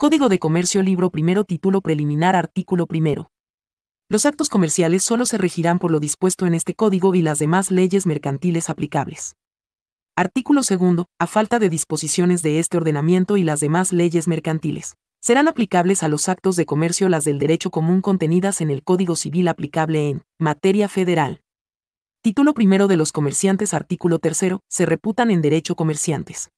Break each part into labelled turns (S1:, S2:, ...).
S1: Código de Comercio Libro Primero Título Preliminar Artículo Primero. Los actos comerciales solo se regirán por lo dispuesto en este código y las demás leyes mercantiles aplicables. Artículo segundo. A falta de disposiciones de este ordenamiento y las demás leyes mercantiles, serán aplicables a los actos de comercio las del derecho común contenidas en el Código Civil aplicable en materia federal. Título primero de los comerciantes Artículo tercero. Se reputan en derecho comerciantes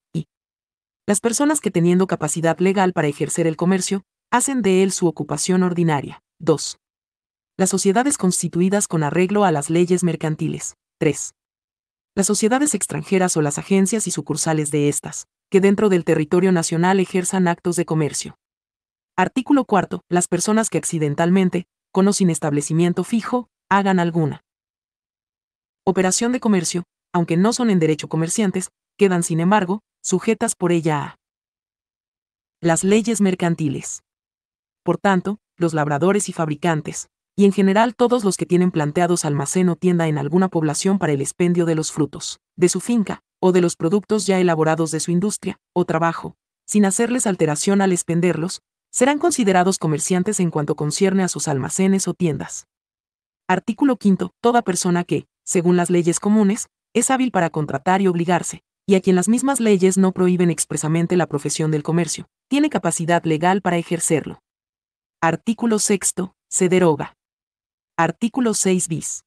S1: las personas que teniendo capacidad legal para ejercer el comercio, hacen de él su ocupación ordinaria. 2. Las sociedades constituidas con arreglo a las leyes mercantiles. 3. Las sociedades extranjeras o las agencias y sucursales de estas, que dentro del territorio nacional ejerzan actos de comercio. Artículo 4. Las personas que accidentalmente, con o sin establecimiento fijo, hagan alguna operación de comercio, aunque no son en derecho comerciantes, quedan sin embargo, sujetas por ella a las leyes mercantiles. Por tanto, los labradores y fabricantes, y en general todos los que tienen planteados almacén o tienda en alguna población para el expendio de los frutos, de su finca, o de los productos ya elaborados de su industria, o trabajo, sin hacerles alteración al expenderlos, serán considerados comerciantes en cuanto concierne a sus almacenes o tiendas. Artículo 5. Toda persona que, según las leyes comunes, es hábil para contratar y obligarse, y a quien las mismas leyes no prohíben expresamente la profesión del comercio, tiene capacidad legal para ejercerlo. Artículo 6. Se deroga. Artículo 6 bis.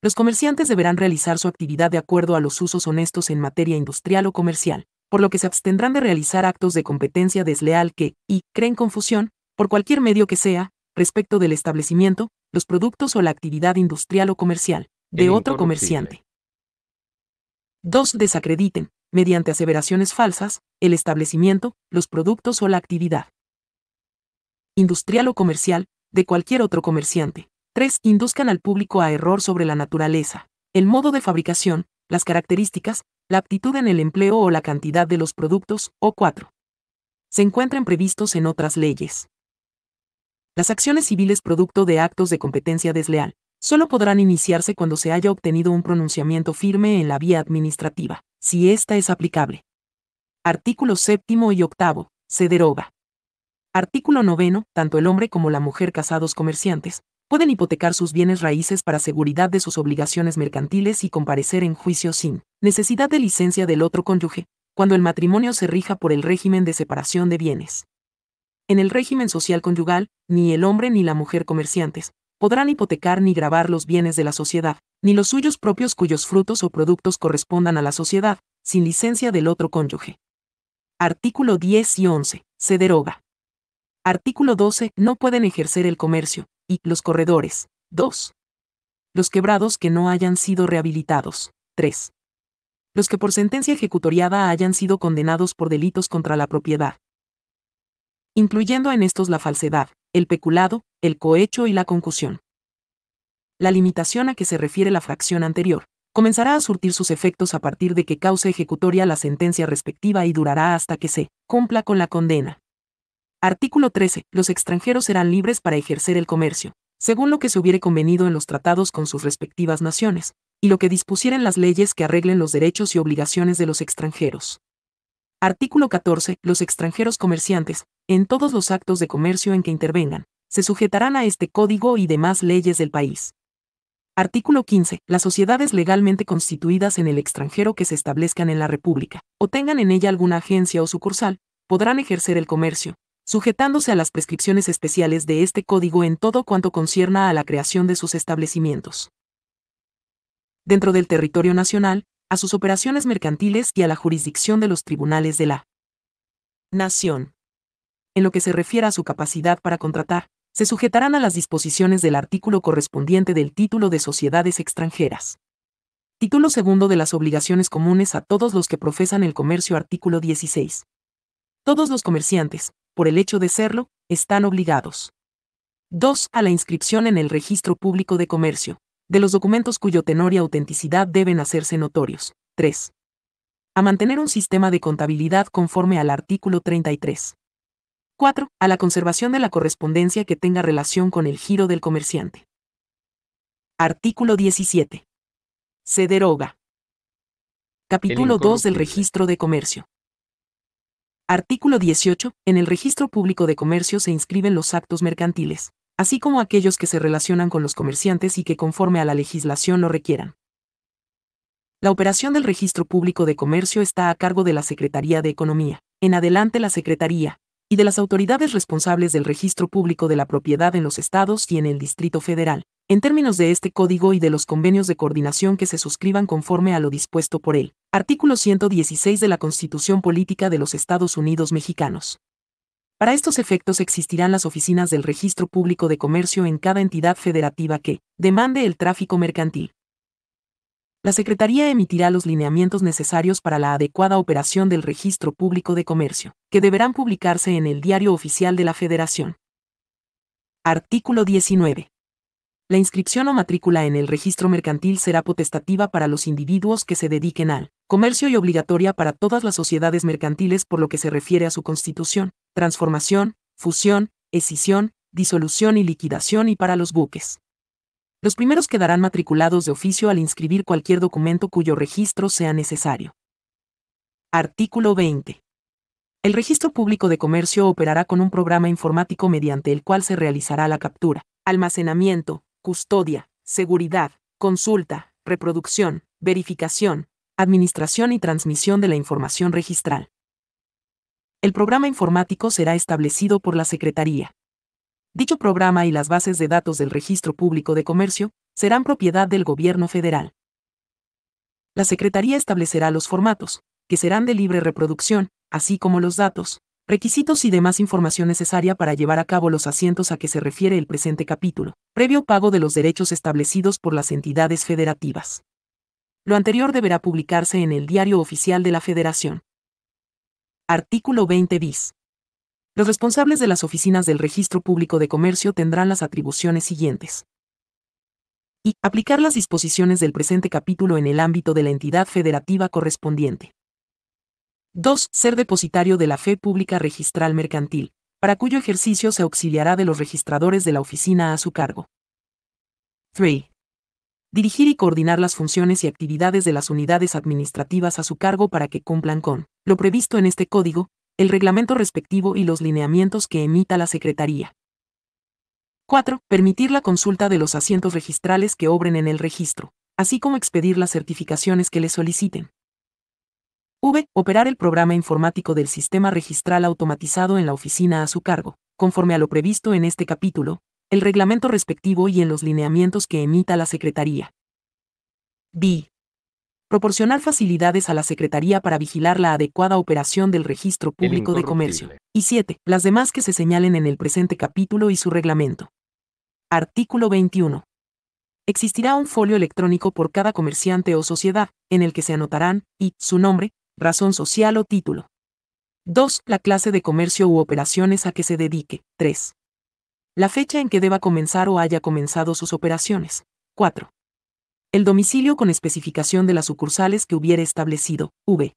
S1: Los comerciantes deberán realizar su actividad de acuerdo a los usos honestos en materia industrial o comercial, por lo que se abstendrán de realizar actos de competencia desleal que, y, creen confusión, por cualquier medio que sea, respecto del establecimiento, los productos o la actividad industrial o comercial, de otro comerciante. 2. Desacrediten, mediante aseveraciones falsas, el establecimiento, los productos o la actividad industrial o comercial, de cualquier otro comerciante. 3. Induzcan al público a error sobre la naturaleza, el modo de fabricación, las características, la aptitud en el empleo o la cantidad de los productos, o 4. Se encuentran previstos en otras leyes. Las acciones civiles producto de actos de competencia desleal, sólo podrán iniciarse cuando se haya obtenido un pronunciamiento firme en la vía administrativa, si ésta es aplicable. Artículo séptimo y octavo. Se deroga. Artículo noveno. Tanto el hombre como la mujer casados comerciantes pueden hipotecar sus bienes raíces para seguridad de sus obligaciones mercantiles y comparecer en juicio sin necesidad de licencia del otro cónyuge, cuando el matrimonio se rija por el régimen de separación de bienes. En el régimen social conyugal, ni el hombre ni la mujer comerciantes podrán hipotecar ni grabar los bienes de la sociedad, ni los suyos propios cuyos frutos o productos correspondan a la sociedad, sin licencia del otro cónyuge. Artículo 10 y 11. Se deroga. Artículo 12. No pueden ejercer el comercio, y los corredores. 2. Los quebrados que no hayan sido rehabilitados. 3. Los que por sentencia ejecutoriada hayan sido condenados por delitos contra la propiedad. Incluyendo en estos la falsedad, el peculado, el cohecho y la concusión. La limitación a que se refiere la fracción anterior, comenzará a surtir sus efectos a partir de que cause ejecutoria la sentencia respectiva y durará hasta que se cumpla con la condena. Artículo 13. Los extranjeros serán libres para ejercer el comercio, según lo que se hubiere convenido en los tratados con sus respectivas naciones, y lo que dispusieran las leyes que arreglen los derechos y obligaciones de los extranjeros. Artículo 14. Los extranjeros comerciantes, en todos los actos de comercio en que intervengan, se sujetarán a este código y demás leyes del país. Artículo 15. Las sociedades legalmente constituidas en el extranjero que se establezcan en la República, o tengan en ella alguna agencia o sucursal, podrán ejercer el comercio, sujetándose a las prescripciones especiales de este código en todo cuanto concierna a la creación de sus establecimientos. Dentro del territorio nacional, a sus operaciones mercantiles y a la jurisdicción de los tribunales de la Nación en lo que se refiere a su capacidad para contratar, se sujetarán a las disposiciones del artículo correspondiente del título de sociedades extranjeras. Título segundo de las obligaciones comunes a todos los que profesan el comercio artículo 16. Todos los comerciantes, por el hecho de serlo, están obligados. 2. A la inscripción en el registro público de comercio, de los documentos cuyo tenor y autenticidad deben hacerse notorios. 3. A mantener un sistema de contabilidad conforme al artículo 33. 4. A la conservación de la correspondencia que tenga relación con el giro del comerciante. Artículo 17. Se deroga. Capítulo 2 del Registro de Comercio. Artículo 18. En el Registro Público de Comercio se inscriben los actos mercantiles, así como aquellos que se relacionan con los comerciantes y que conforme a la legislación lo requieran. La operación del Registro Público de Comercio está a cargo de la Secretaría de Economía. En adelante la Secretaría, y de las autoridades responsables del registro público de la propiedad en los estados y en el Distrito Federal, en términos de este código y de los convenios de coordinación que se suscriban conforme a lo dispuesto por él. Artículo 116 de la Constitución Política de los Estados Unidos Mexicanos. Para estos efectos existirán las oficinas del Registro Público de Comercio en cada entidad federativa que demande el tráfico mercantil la Secretaría emitirá los lineamientos necesarios para la adecuada operación del Registro Público de Comercio, que deberán publicarse en el Diario Oficial de la Federación. Artículo 19. La inscripción o matrícula en el registro mercantil será potestativa para los individuos que se dediquen al comercio y obligatoria para todas las sociedades mercantiles por lo que se refiere a su constitución, transformación, fusión, escisión, disolución y liquidación y para los buques. Los primeros quedarán matriculados de oficio al inscribir cualquier documento cuyo registro sea necesario. Artículo 20. El Registro Público de Comercio operará con un programa informático mediante el cual se realizará la captura, almacenamiento, custodia, seguridad, consulta, reproducción, verificación, administración y transmisión de la información registral. El programa informático será establecido por la Secretaría, Dicho programa y las bases de datos del Registro Público de Comercio serán propiedad del Gobierno federal. La Secretaría establecerá los formatos, que serán de libre reproducción, así como los datos, requisitos y demás información necesaria para llevar a cabo los asientos a que se refiere el presente capítulo, previo pago de los derechos establecidos por las entidades federativas. Lo anterior deberá publicarse en el Diario Oficial de la Federación. Artículo 20 bis. Los responsables de las oficinas del Registro Público de Comercio tendrán las atribuciones siguientes. Y. Aplicar las disposiciones del presente capítulo en el ámbito de la entidad federativa correspondiente. 2. Ser depositario de la fe pública registral mercantil, para cuyo ejercicio se auxiliará de los registradores de la oficina a su cargo. 3. Dirigir y coordinar las funciones y actividades de las unidades administrativas a su cargo para que cumplan con lo previsto en este código, el reglamento respectivo y los lineamientos que emita la Secretaría. 4. Permitir la consulta de los asientos registrales que obren en el registro, así como expedir las certificaciones que le soliciten. V. Operar el programa informático del sistema registral automatizado en la oficina a su cargo, conforme a lo previsto en este capítulo, el reglamento respectivo y en los lineamientos que emita la Secretaría. B proporcionar facilidades a la Secretaría para vigilar la adecuada operación del Registro Público de Comercio. Y 7. Las demás que se señalen en el presente capítulo y su reglamento. Artículo 21. Existirá un folio electrónico por cada comerciante o sociedad, en el que se anotarán, y, su nombre, razón social o título. 2. La clase de comercio u operaciones a que se dedique. 3. La fecha en que deba comenzar o haya comenzado sus operaciones. 4 el domicilio con especificación de las sucursales que hubiere establecido, v.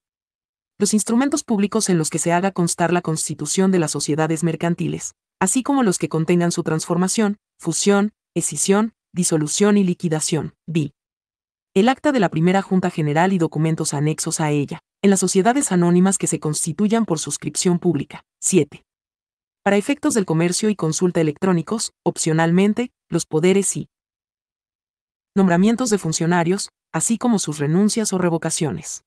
S1: Los instrumentos públicos en los que se haga constar la constitución de las sociedades mercantiles, así como los que contengan su transformación, fusión, escisión, disolución y liquidación, b. El acta de la primera Junta General y documentos anexos a ella, en las sociedades anónimas que se constituyan por suscripción pública, 7. Para efectos del comercio y consulta electrónicos, opcionalmente, los poderes y nombramientos de funcionarios, así como sus renuncias o revocaciones.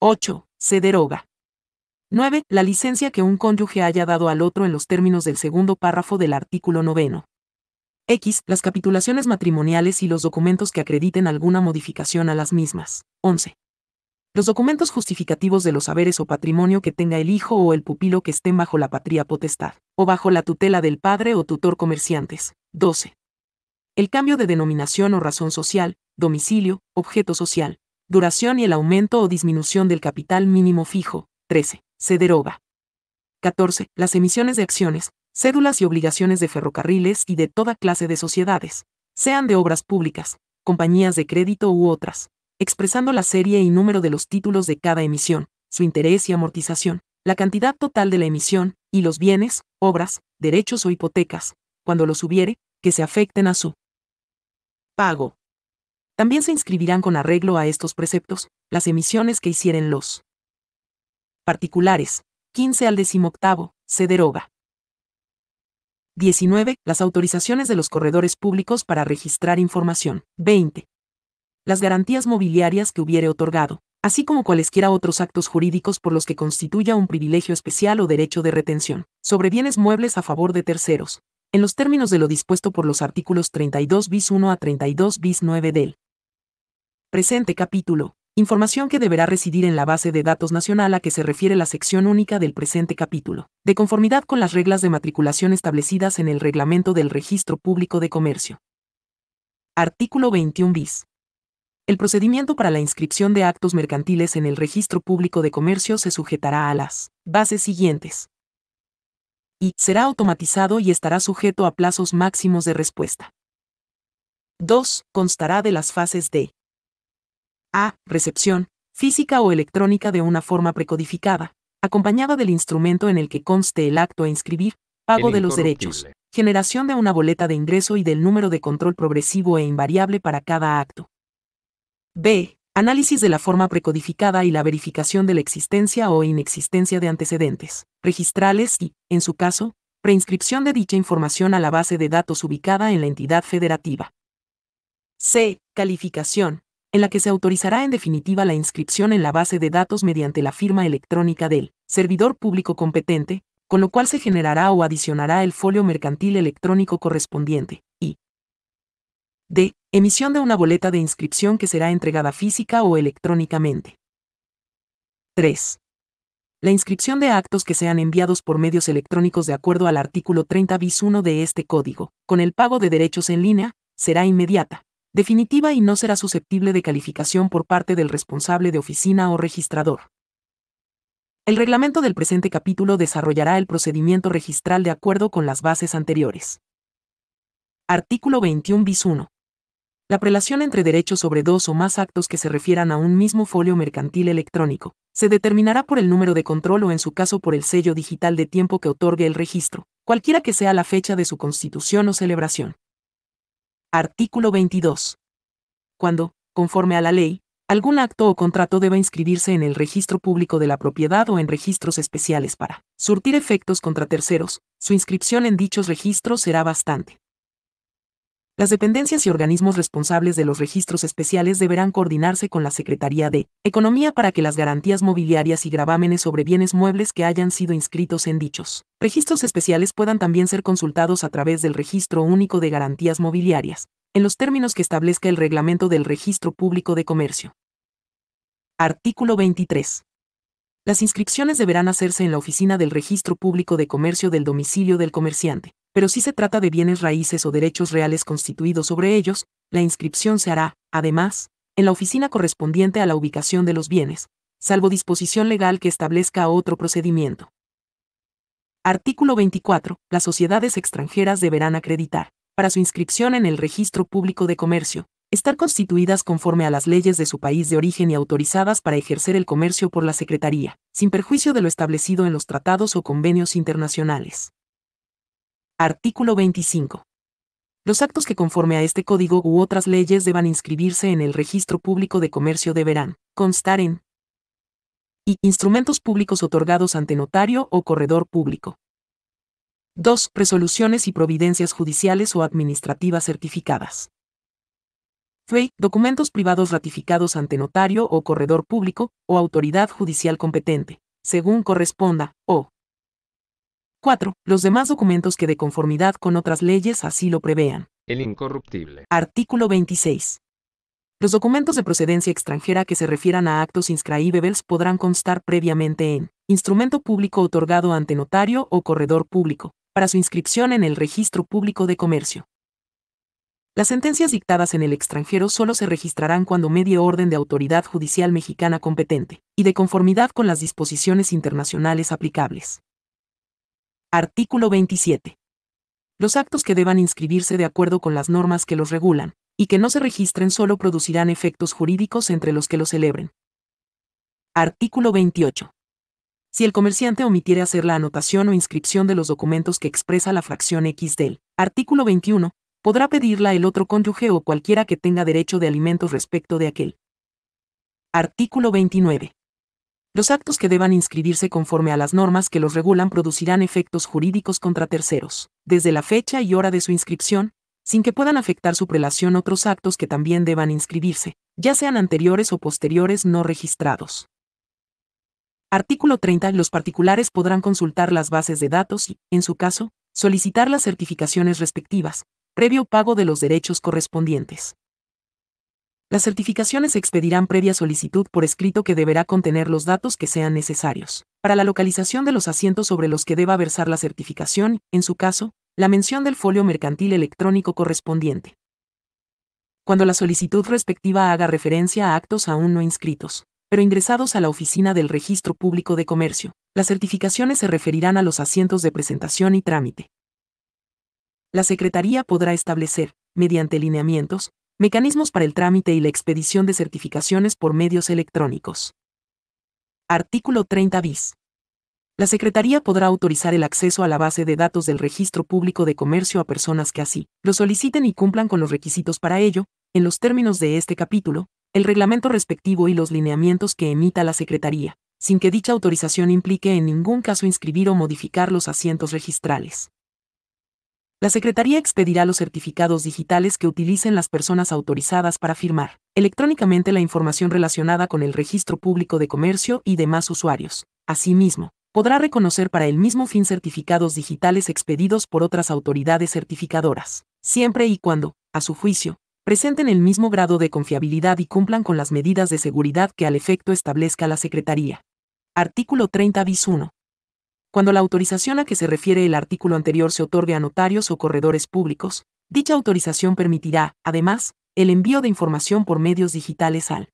S1: 8. Se deroga. 9. La licencia que un cónyuge haya dado al otro en los términos del segundo párrafo del artículo 9. X. Las capitulaciones matrimoniales y los documentos que acrediten alguna modificación a las mismas. 11. Los documentos justificativos de los saberes o patrimonio que tenga el hijo o el pupilo que estén bajo la patria potestad, o bajo la tutela del padre o tutor comerciantes. 12 el cambio de denominación o razón social, domicilio, objeto social, duración y el aumento o disminución del capital mínimo fijo, 13, se deroga. 14. Las emisiones de acciones, cédulas y obligaciones de ferrocarriles y de toda clase de sociedades, sean de obras públicas, compañías de crédito u otras, expresando la serie y número de los títulos de cada emisión, su interés y amortización, la cantidad total de la emisión, y los bienes, obras, derechos o hipotecas, cuando los hubiere, que se afecten a su pago. También se inscribirán con arreglo a estos preceptos las emisiones que hicieren los particulares, 15 al 18, se deroga. 19. Las autorizaciones de los corredores públicos para registrar información. 20. Las garantías mobiliarias que hubiere otorgado, así como cualesquiera otros actos jurídicos por los que constituya un privilegio especial o derecho de retención, sobre bienes muebles a favor de terceros, en los términos de lo dispuesto por los artículos 32 bis 1 a 32 bis 9 del presente capítulo, información que deberá residir en la base de datos nacional a que se refiere la sección única del presente capítulo, de conformidad con las reglas de matriculación establecidas en el reglamento del Registro Público de Comercio. Artículo 21 bis. El procedimiento para la inscripción de actos mercantiles en el Registro Público de Comercio se sujetará a las bases siguientes y será automatizado y estará sujeto a plazos máximos de respuesta. 2. Constará de las fases de A. Recepción, física o electrónica de una forma precodificada, acompañada del instrumento en el que conste el acto a inscribir, pago de los derechos, generación de una boleta de ingreso y del número de control progresivo e invariable para cada acto. B. Análisis de la forma precodificada y la verificación de la existencia o inexistencia de antecedentes, registrales y, en su caso, preinscripción de dicha información a la base de datos ubicada en la entidad federativa. C. Calificación, en la que se autorizará en definitiva la inscripción en la base de datos mediante la firma electrónica del servidor público competente, con lo cual se generará o adicionará el folio mercantil electrónico correspondiente, y, D. Emisión de una boleta de inscripción que será entregada física o electrónicamente. 3. La inscripción de actos que sean enviados por medios electrónicos de acuerdo al artículo 30 bis 1 de este código, con el pago de derechos en línea, será inmediata, definitiva y no será susceptible de calificación por parte del responsable de oficina o registrador. El reglamento del presente capítulo desarrollará el procedimiento registral de acuerdo con las bases anteriores. Artículo 21 bis 1. La prelación entre derechos sobre dos o más actos que se refieran a un mismo folio mercantil electrónico se determinará por el número de control o en su caso por el sello digital de tiempo que otorgue el registro, cualquiera que sea la fecha de su constitución o celebración. Artículo 22. Cuando, conforme a la ley, algún acto o contrato deba inscribirse en el registro público de la propiedad o en registros especiales para surtir efectos contra terceros, su inscripción en dichos registros será bastante las dependencias y organismos responsables de los registros especiales deberán coordinarse con la Secretaría de Economía para que las garantías mobiliarias y gravámenes sobre bienes muebles que hayan sido inscritos en dichos registros especiales puedan también ser consultados a través del Registro Único de Garantías Mobiliarias, en los términos que establezca el reglamento del Registro Público de Comercio. Artículo 23. Las inscripciones deberán hacerse en la oficina del Registro Público de Comercio del domicilio del comerciante pero si se trata de bienes raíces o derechos reales constituidos sobre ellos, la inscripción se hará, además, en la oficina correspondiente a la ubicación de los bienes, salvo disposición legal que establezca otro procedimiento. Artículo 24. Las sociedades extranjeras deberán acreditar, para su inscripción en el Registro Público de Comercio, estar constituidas conforme a las leyes de su país de origen y autorizadas para ejercer el comercio por la Secretaría, sin perjuicio de lo establecido en los tratados o convenios internacionales. Artículo 25. Los actos que conforme a este código u otras leyes deban inscribirse en el registro público de comercio deberán constar en y instrumentos públicos otorgados ante notario o corredor público. 2. Resoluciones y providencias judiciales o administrativas certificadas. 3. Documentos privados ratificados ante notario o corredor público o autoridad judicial competente, según corresponda, o 4. Los demás documentos que de conformidad con otras leyes así lo prevean.
S2: El incorruptible.
S1: Artículo 26. Los documentos de procedencia extranjera que se refieran a actos inscribibles podrán constar previamente en instrumento público otorgado ante notario o corredor público, para su inscripción en el registro público de comercio. Las sentencias dictadas en el extranjero solo se registrarán cuando medie orden de autoridad judicial mexicana competente, y de conformidad con las disposiciones internacionales aplicables. Artículo 27. Los actos que deban inscribirse de acuerdo con las normas que los regulan, y que no se registren solo producirán efectos jurídicos entre los que los celebren. Artículo 28. Si el comerciante omitiere hacer la anotación o inscripción de los documentos que expresa la fracción X del artículo 21, podrá pedirla el otro cónyuge o cualquiera que tenga derecho de alimentos respecto de aquel. Artículo 29. Los actos que deban inscribirse conforme a las normas que los regulan producirán efectos jurídicos contra terceros, desde la fecha y hora de su inscripción, sin que puedan afectar su prelación otros actos que también deban inscribirse, ya sean anteriores o posteriores no registrados. Artículo 30. Los particulares podrán consultar las bases de datos y, en su caso, solicitar las certificaciones respectivas, previo pago de los derechos correspondientes. Las certificaciones se expedirán previa solicitud por escrito que deberá contener los datos que sean necesarios. Para la localización de los asientos sobre los que deba versar la certificación, en su caso, la mención del folio mercantil electrónico correspondiente. Cuando la solicitud respectiva haga referencia a actos aún no inscritos, pero ingresados a la oficina del Registro Público de Comercio, las certificaciones se referirán a los asientos de presentación y trámite. La Secretaría podrá establecer, mediante lineamientos, Mecanismos para el trámite y la expedición de certificaciones por medios electrónicos. Artículo 30 bis. La Secretaría podrá autorizar el acceso a la base de datos del Registro Público de Comercio a personas que así lo soliciten y cumplan con los requisitos para ello, en los términos de este capítulo, el reglamento respectivo y los lineamientos que emita la Secretaría, sin que dicha autorización implique en ningún caso inscribir o modificar los asientos registrales. La Secretaría expedirá los certificados digitales que utilicen las personas autorizadas para firmar electrónicamente la información relacionada con el registro público de comercio y demás usuarios. Asimismo, podrá reconocer para el mismo fin certificados digitales expedidos por otras autoridades certificadoras, siempre y cuando, a su juicio, presenten el mismo grado de confiabilidad y cumplan con las medidas de seguridad que al efecto establezca la Secretaría. Artículo 30 bis 1. Cuando la autorización a que se refiere el artículo anterior se otorgue a notarios o corredores públicos, dicha autorización permitirá, además, el envío de información por medios digitales al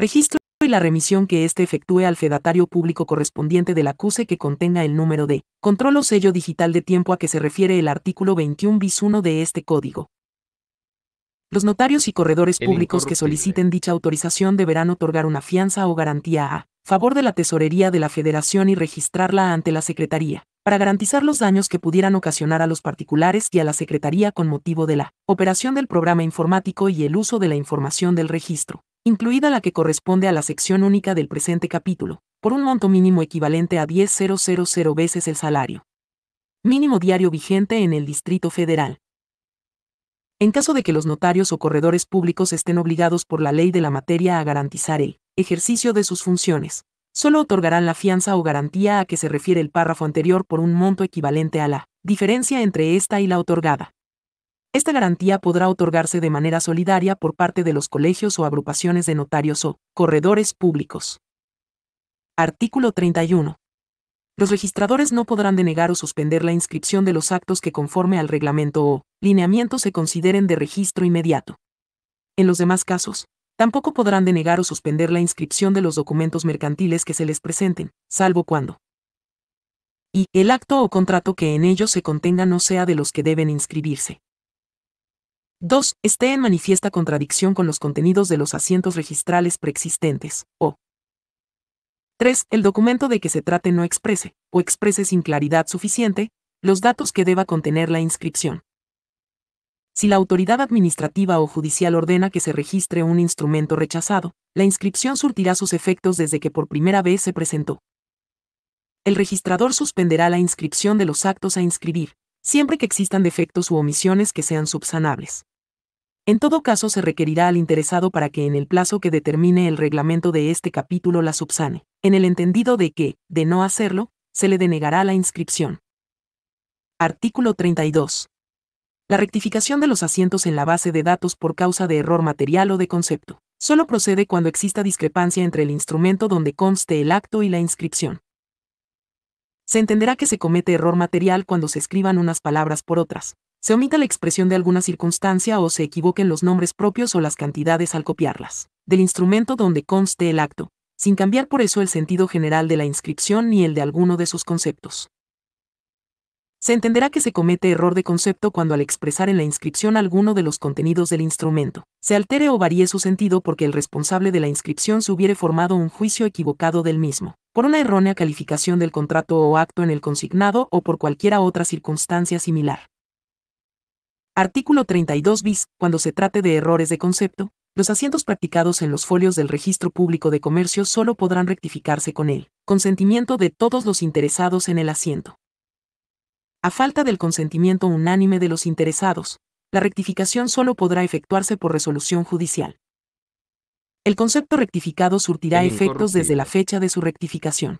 S1: registro y la remisión que éste efectúe al fedatario público correspondiente del acuse que contenga el número de control o sello digital de tiempo a que se refiere el artículo 21 bis 1 de este código. Los notarios y corredores públicos que soliciten dicha autorización deberán otorgar una fianza o garantía a favor de la tesorería de la Federación y registrarla ante la Secretaría, para garantizar los daños que pudieran ocasionar a los particulares y a la Secretaría con motivo de la operación del programa informático y el uso de la información del registro, incluida la que corresponde a la sección única del presente capítulo, por un monto mínimo equivalente a 10.000 veces el salario mínimo diario vigente en el Distrito Federal. En caso de que los notarios o corredores públicos estén obligados por la ley de la materia a garantizar el ejercicio de sus funciones. Solo otorgarán la fianza o garantía a que se refiere el párrafo anterior por un monto equivalente a la diferencia entre esta y la otorgada. Esta garantía podrá otorgarse de manera solidaria por parte de los colegios o agrupaciones de notarios o corredores públicos. Artículo 31. Los registradores no podrán denegar o suspender la inscripción de los actos que conforme al reglamento o lineamiento se consideren de registro inmediato. En los demás casos, Tampoco podrán denegar o suspender la inscripción de los documentos mercantiles que se les presenten, salvo cuando y el acto o contrato que en ellos se contenga no sea de los que deben inscribirse. 2. Esté en manifiesta contradicción con los contenidos de los asientos registrales preexistentes, o 3. El documento de que se trate no exprese, o exprese sin claridad suficiente, los datos que deba contener la inscripción. Si la autoridad administrativa o judicial ordena que se registre un instrumento rechazado, la inscripción surtirá sus efectos desde que por primera vez se presentó. El registrador suspenderá la inscripción de los actos a inscribir, siempre que existan defectos u omisiones que sean subsanables. En todo caso se requerirá al interesado para que en el plazo que determine el reglamento de este capítulo la subsane, en el entendido de que, de no hacerlo, se le denegará la inscripción. Artículo 32. La rectificación de los asientos en la base de datos por causa de error material o de concepto. Solo procede cuando exista discrepancia entre el instrumento donde conste el acto y la inscripción. Se entenderá que se comete error material cuando se escriban unas palabras por otras, se omita la expresión de alguna circunstancia o se equivoquen los nombres propios o las cantidades al copiarlas, del instrumento donde conste el acto, sin cambiar por eso el sentido general de la inscripción ni el de alguno de sus conceptos se entenderá que se comete error de concepto cuando al expresar en la inscripción alguno de los contenidos del instrumento, se altere o varíe su sentido porque el responsable de la inscripción se hubiere formado un juicio equivocado del mismo, por una errónea calificación del contrato o acto en el consignado o por cualquiera otra circunstancia similar. Artículo 32 bis. Cuando se trate de errores de concepto, los asientos practicados en los folios del Registro Público de Comercio solo podrán rectificarse con el consentimiento de todos los interesados en el asiento a falta del consentimiento unánime de los interesados, la rectificación solo podrá efectuarse por resolución judicial. El concepto rectificado surtirá efectos desde la fecha de su rectificación.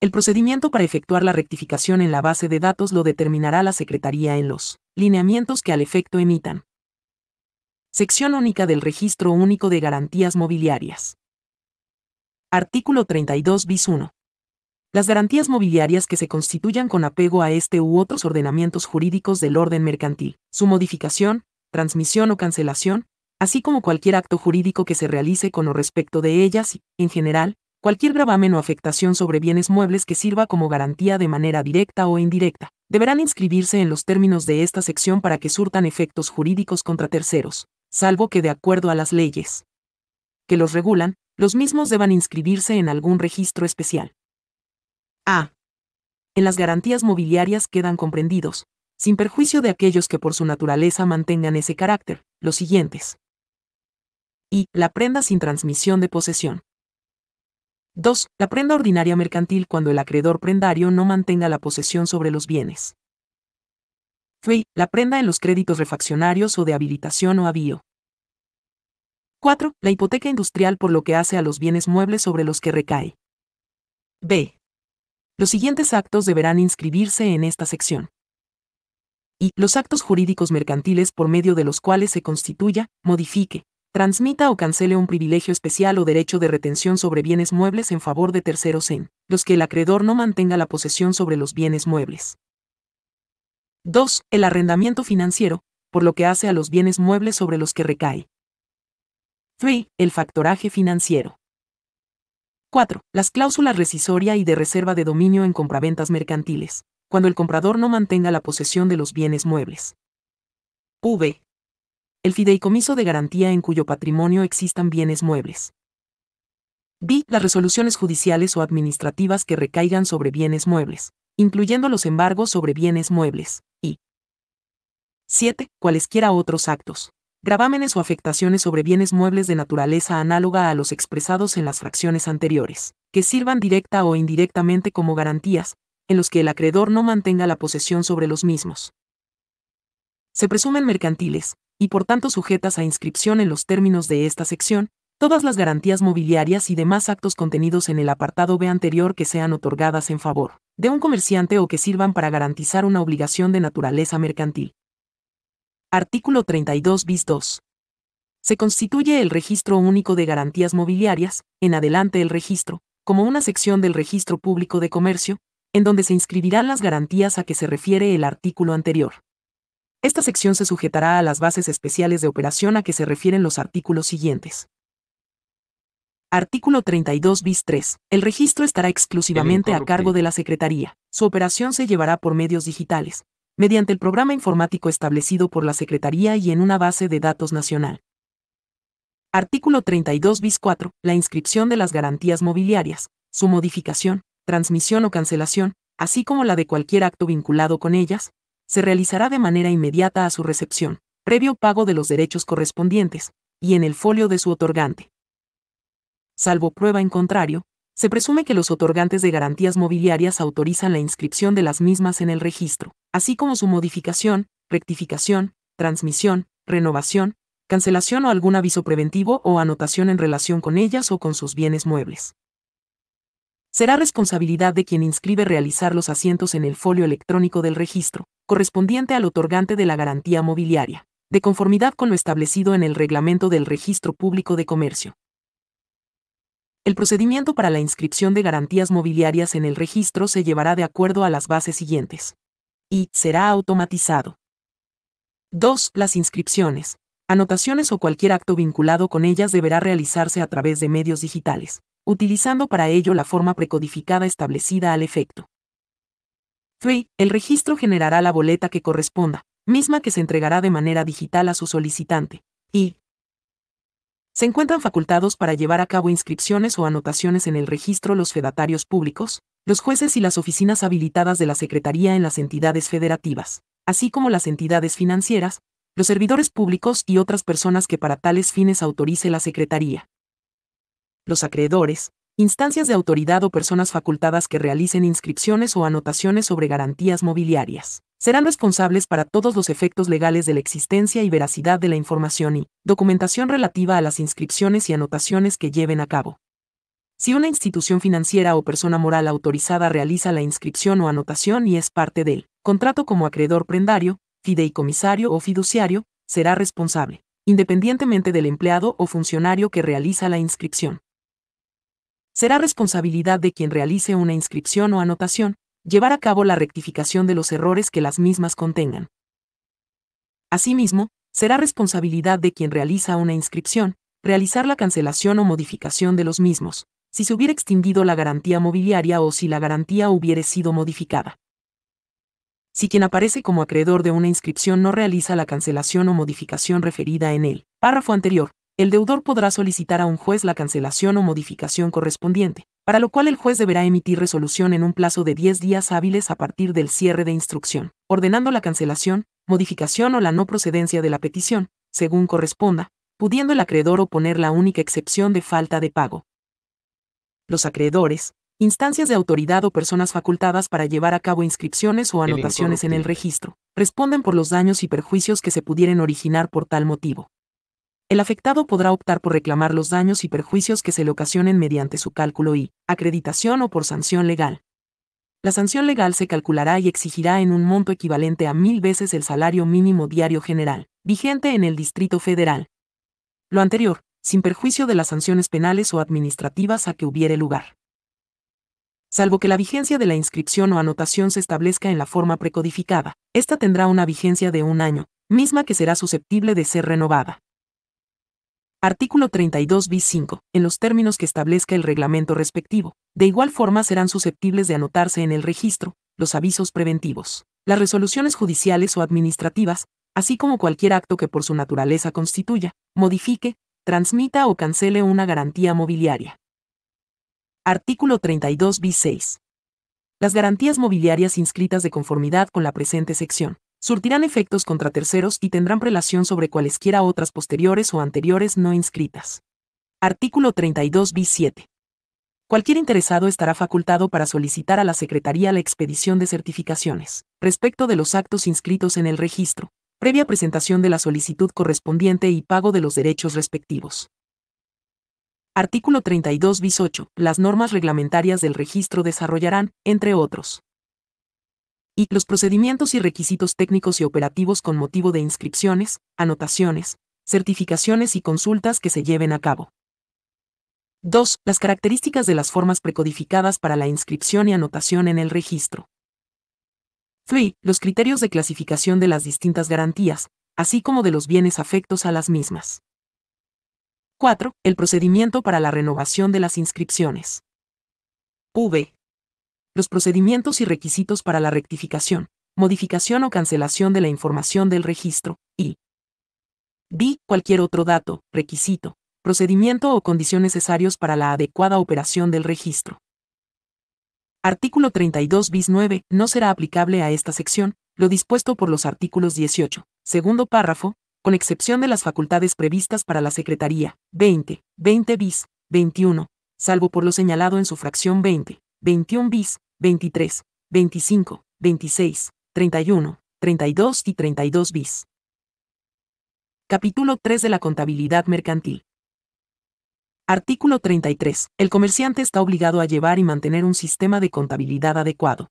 S1: El procedimiento para efectuar la rectificación en la base de datos lo determinará la Secretaría en los lineamientos que al efecto emitan. Sección única del Registro Único de Garantías Mobiliarias. Artículo 32 bis 1. Las garantías mobiliarias que se constituyan con apego a este u otros ordenamientos jurídicos del orden mercantil, su modificación, transmisión o cancelación, así como cualquier acto jurídico que se realice con o respecto de ellas y, en general, cualquier gravamen o afectación sobre bienes muebles que sirva como garantía de manera directa o indirecta, deberán inscribirse en los términos de esta sección para que surtan efectos jurídicos contra terceros, salvo que de acuerdo a las leyes que los regulan, los mismos deban inscribirse en algún registro especial. A. En las garantías mobiliarias quedan comprendidos, sin perjuicio de aquellos que por su naturaleza mantengan ese carácter, los siguientes. Y. La prenda sin transmisión de posesión. 2. La prenda ordinaria mercantil cuando el acreedor prendario no mantenga la posesión sobre los bienes. 3. La prenda en los créditos refaccionarios o de habilitación o avío. 4. La hipoteca industrial por lo que hace a los bienes muebles sobre los que recae. B. Los siguientes actos deberán inscribirse en esta sección. Y. Los actos jurídicos mercantiles por medio de los cuales se constituya, modifique, transmita o cancele un privilegio especial o derecho de retención sobre bienes muebles en favor de terceros en los que el acreedor no mantenga la posesión sobre los bienes muebles. 2. El arrendamiento financiero, por lo que hace a los bienes muebles sobre los que recae. 3. El factoraje financiero. 4. Las cláusulas rescisoria y de reserva de dominio en compraventas mercantiles, cuando el comprador no mantenga la posesión de los bienes muebles. V. El fideicomiso de garantía en cuyo patrimonio existan bienes muebles. Vi. Las resoluciones judiciales o administrativas que recaigan sobre bienes muebles, incluyendo los embargos sobre bienes muebles. Y 7. Cualesquiera otros actos, gravámenes o afectaciones sobre bienes muebles de naturaleza análoga a los expresados en las fracciones anteriores, que sirvan directa o indirectamente como garantías, en los que el acreedor no mantenga la posesión sobre los mismos. Se presumen mercantiles, y por tanto sujetas a inscripción en los términos de esta sección, todas las garantías mobiliarias y demás actos contenidos en el apartado B anterior que sean otorgadas en favor de un comerciante o que sirvan para garantizar una obligación de naturaleza mercantil. Artículo 32 bis 2. Se constituye el Registro Único de Garantías Mobiliarias, en adelante el registro, como una sección del Registro Público de Comercio, en donde se inscribirán las garantías a que se refiere el artículo anterior. Esta sección se sujetará a las bases especiales de operación a que se refieren los artículos siguientes. Artículo 32 bis 3. El registro estará exclusivamente a cargo de la Secretaría. Su operación se llevará por medios digitales, mediante el programa informático establecido por la Secretaría y en una base de datos nacional. Artículo 32 bis 4. La inscripción de las garantías mobiliarias, su modificación, transmisión o cancelación, así como la de cualquier acto vinculado con ellas, se realizará de manera inmediata a su recepción, previo pago de los derechos correspondientes, y en el folio de su otorgante. Salvo prueba en contrario, se presume que los otorgantes de garantías mobiliarias autorizan la inscripción de las mismas en el registro así como su modificación, rectificación, transmisión, renovación, cancelación o algún aviso preventivo o anotación en relación con ellas o con sus bienes muebles. Será responsabilidad de quien inscribe realizar los asientos en el folio electrónico del registro, correspondiente al otorgante de la garantía mobiliaria, de conformidad con lo establecido en el reglamento del Registro Público de Comercio. El procedimiento para la inscripción de garantías mobiliarias en el registro se llevará de acuerdo a las bases siguientes y será automatizado. 2. Las inscripciones, anotaciones o cualquier acto vinculado con ellas deberá realizarse a través de medios digitales, utilizando para ello la forma precodificada establecida al efecto. 3. El registro generará la boleta que corresponda, misma que se entregará de manera digital a su solicitante, y se encuentran facultados para llevar a cabo inscripciones o anotaciones en el registro los fedatarios públicos, los jueces y las oficinas habilitadas de la Secretaría en las entidades federativas, así como las entidades financieras, los servidores públicos y otras personas que para tales fines autorice la Secretaría. Los acreedores, instancias de autoridad o personas facultadas que realicen inscripciones o anotaciones sobre garantías mobiliarias. Serán responsables para todos los efectos legales de la existencia y veracidad de la información y documentación relativa a las inscripciones y anotaciones que lleven a cabo. Si una institución financiera o persona moral autorizada realiza la inscripción o anotación y es parte del contrato como acreedor prendario, fideicomisario o fiduciario, será responsable, independientemente del empleado o funcionario que realiza la inscripción. Será responsabilidad de quien realice una inscripción o anotación, llevar a cabo la rectificación de los errores que las mismas contengan. Asimismo, será responsabilidad de quien realiza una inscripción, realizar la cancelación o modificación de los mismos, si se hubiera extinguido la garantía mobiliaria o si la garantía hubiere sido modificada. Si quien aparece como acreedor de una inscripción no realiza la cancelación o modificación referida en el párrafo anterior, el deudor podrá solicitar a un juez la cancelación o modificación correspondiente, para lo cual el juez deberá emitir resolución en un plazo de 10 días hábiles a partir del cierre de instrucción, ordenando la cancelación, modificación o la no procedencia de la petición, según corresponda, pudiendo el acreedor oponer la única excepción de falta de pago, los acreedores, instancias de autoridad o personas facultadas para llevar a cabo inscripciones o anotaciones en el registro, responden por los daños y perjuicios que se pudieran originar por tal motivo. El afectado podrá optar por reclamar los daños y perjuicios que se le ocasionen mediante su cálculo y acreditación o por sanción legal. La sanción legal se calculará y exigirá en un monto equivalente a mil veces el salario mínimo diario general, vigente en el Distrito Federal. Lo anterior, sin perjuicio de las sanciones penales o administrativas a que hubiere lugar. Salvo que la vigencia de la inscripción o anotación se establezca en la forma precodificada, esta tendrá una vigencia de un año, misma que será susceptible de ser renovada. Artículo 32 bis 5. En los términos que establezca el reglamento respectivo, de igual forma serán susceptibles de anotarse en el registro los avisos preventivos, las resoluciones judiciales o administrativas, así como cualquier acto que por su naturaleza constituya, modifique transmita o cancele una garantía mobiliaria. Artículo 32 b 6. Las garantías mobiliarias inscritas de conformidad con la presente sección surtirán efectos contra terceros y tendrán prelación sobre cualesquiera otras posteriores o anteriores no inscritas. Artículo 32 b 7. Cualquier interesado estará facultado para solicitar a la Secretaría la expedición de certificaciones respecto de los actos inscritos en el registro, previa presentación de la solicitud correspondiente y pago de los derechos respectivos. Artículo 32 bis 8. Las normas reglamentarias del registro desarrollarán, entre otros, y los procedimientos y requisitos técnicos y operativos con motivo de inscripciones, anotaciones, certificaciones y consultas que se lleven a cabo. 2. Las características de las formas precodificadas para la inscripción y anotación en el registro. 3. los criterios de clasificación de las distintas garantías, así como de los bienes afectos a las mismas. 4. El procedimiento para la renovación de las inscripciones. V. Los procedimientos y requisitos para la rectificación, modificación o cancelación de la información del registro, y D. Cualquier otro dato, requisito, procedimiento o condición necesarios para la adecuada operación del registro. Artículo 32 bis 9. No será aplicable a esta sección lo dispuesto por los artículos 18, segundo párrafo, con excepción de las facultades previstas para la Secretaría, 20, 20 bis, 21, salvo por lo señalado en su fracción 20, 21 bis, 23, 25, 26, 31, 32 y 32 bis. Capítulo 3 de la Contabilidad Mercantil. Artículo 33. El comerciante está obligado a llevar y mantener un sistema de contabilidad adecuado.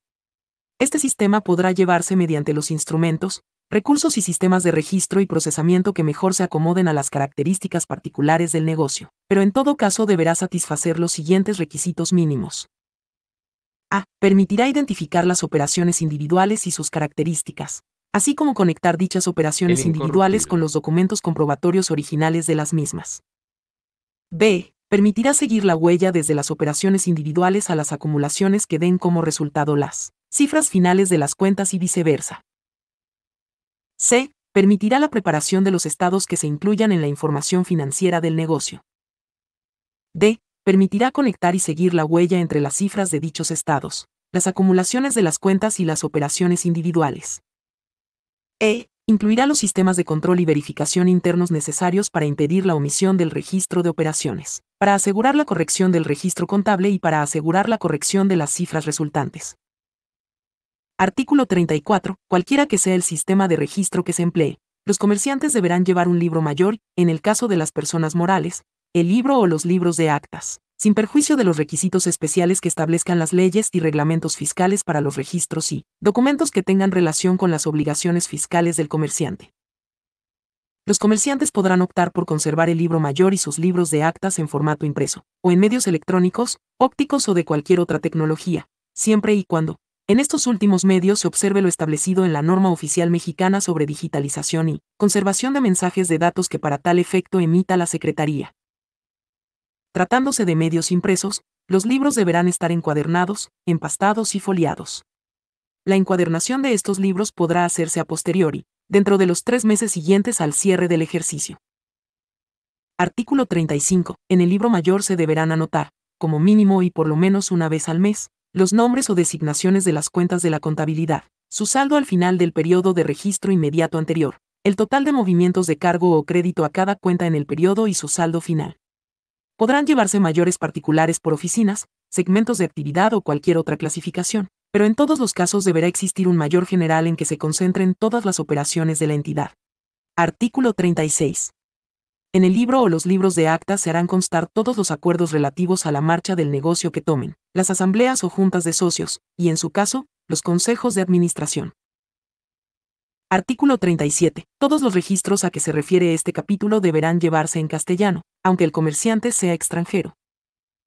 S1: Este sistema podrá llevarse mediante los instrumentos, recursos y sistemas de registro y procesamiento que mejor se acomoden a las características particulares del negocio, pero en todo caso deberá satisfacer los siguientes requisitos mínimos. A. Permitirá identificar las operaciones individuales y sus características, así como conectar dichas operaciones individuales con los documentos comprobatorios originales de las mismas. B. Permitirá seguir la huella desde las operaciones individuales a las acumulaciones que den como resultado las cifras finales de las cuentas y viceversa. C. Permitirá la preparación de los estados que se incluyan en la información financiera del negocio. D. Permitirá conectar y seguir la huella entre las cifras de dichos estados, las acumulaciones de las cuentas y las operaciones individuales. E incluirá los sistemas de control y verificación internos necesarios para impedir la omisión del registro de operaciones, para asegurar la corrección del registro contable y para asegurar la corrección de las cifras resultantes. Artículo 34. Cualquiera que sea el sistema de registro que se emplee, los comerciantes deberán llevar un libro mayor, en el caso de las personas morales, el libro o los libros de actas sin perjuicio de los requisitos especiales que establezcan las leyes y reglamentos fiscales para los registros y documentos que tengan relación con las obligaciones fiscales del comerciante. Los comerciantes podrán optar por conservar el libro mayor y sus libros de actas en formato impreso, o en medios electrónicos, ópticos o de cualquier otra tecnología, siempre y cuando, en estos últimos medios se observe lo establecido en la norma oficial mexicana sobre digitalización y conservación de mensajes de datos que para tal efecto emita la Secretaría. Tratándose de medios impresos, los libros deberán estar encuadernados, empastados y foliados. La encuadernación de estos libros podrá hacerse a posteriori, dentro de los tres meses siguientes al cierre del ejercicio. Artículo 35. En el libro mayor se deberán anotar, como mínimo y por lo menos una vez al mes, los nombres o designaciones de las cuentas de la contabilidad, su saldo al final del periodo de registro inmediato anterior, el total de movimientos de cargo o crédito a cada cuenta en el periodo y su saldo final. Podrán llevarse mayores particulares por oficinas, segmentos de actividad o cualquier otra clasificación, pero en todos los casos deberá existir un mayor general en que se concentren todas las operaciones de la entidad. Artículo 36. En el libro o los libros de actas se harán constar todos los acuerdos relativos a la marcha del negocio que tomen, las asambleas o juntas de socios, y en su caso, los consejos de administración. Artículo 37. Todos los registros a que se refiere este capítulo deberán llevarse en castellano, aunque el comerciante sea extranjero.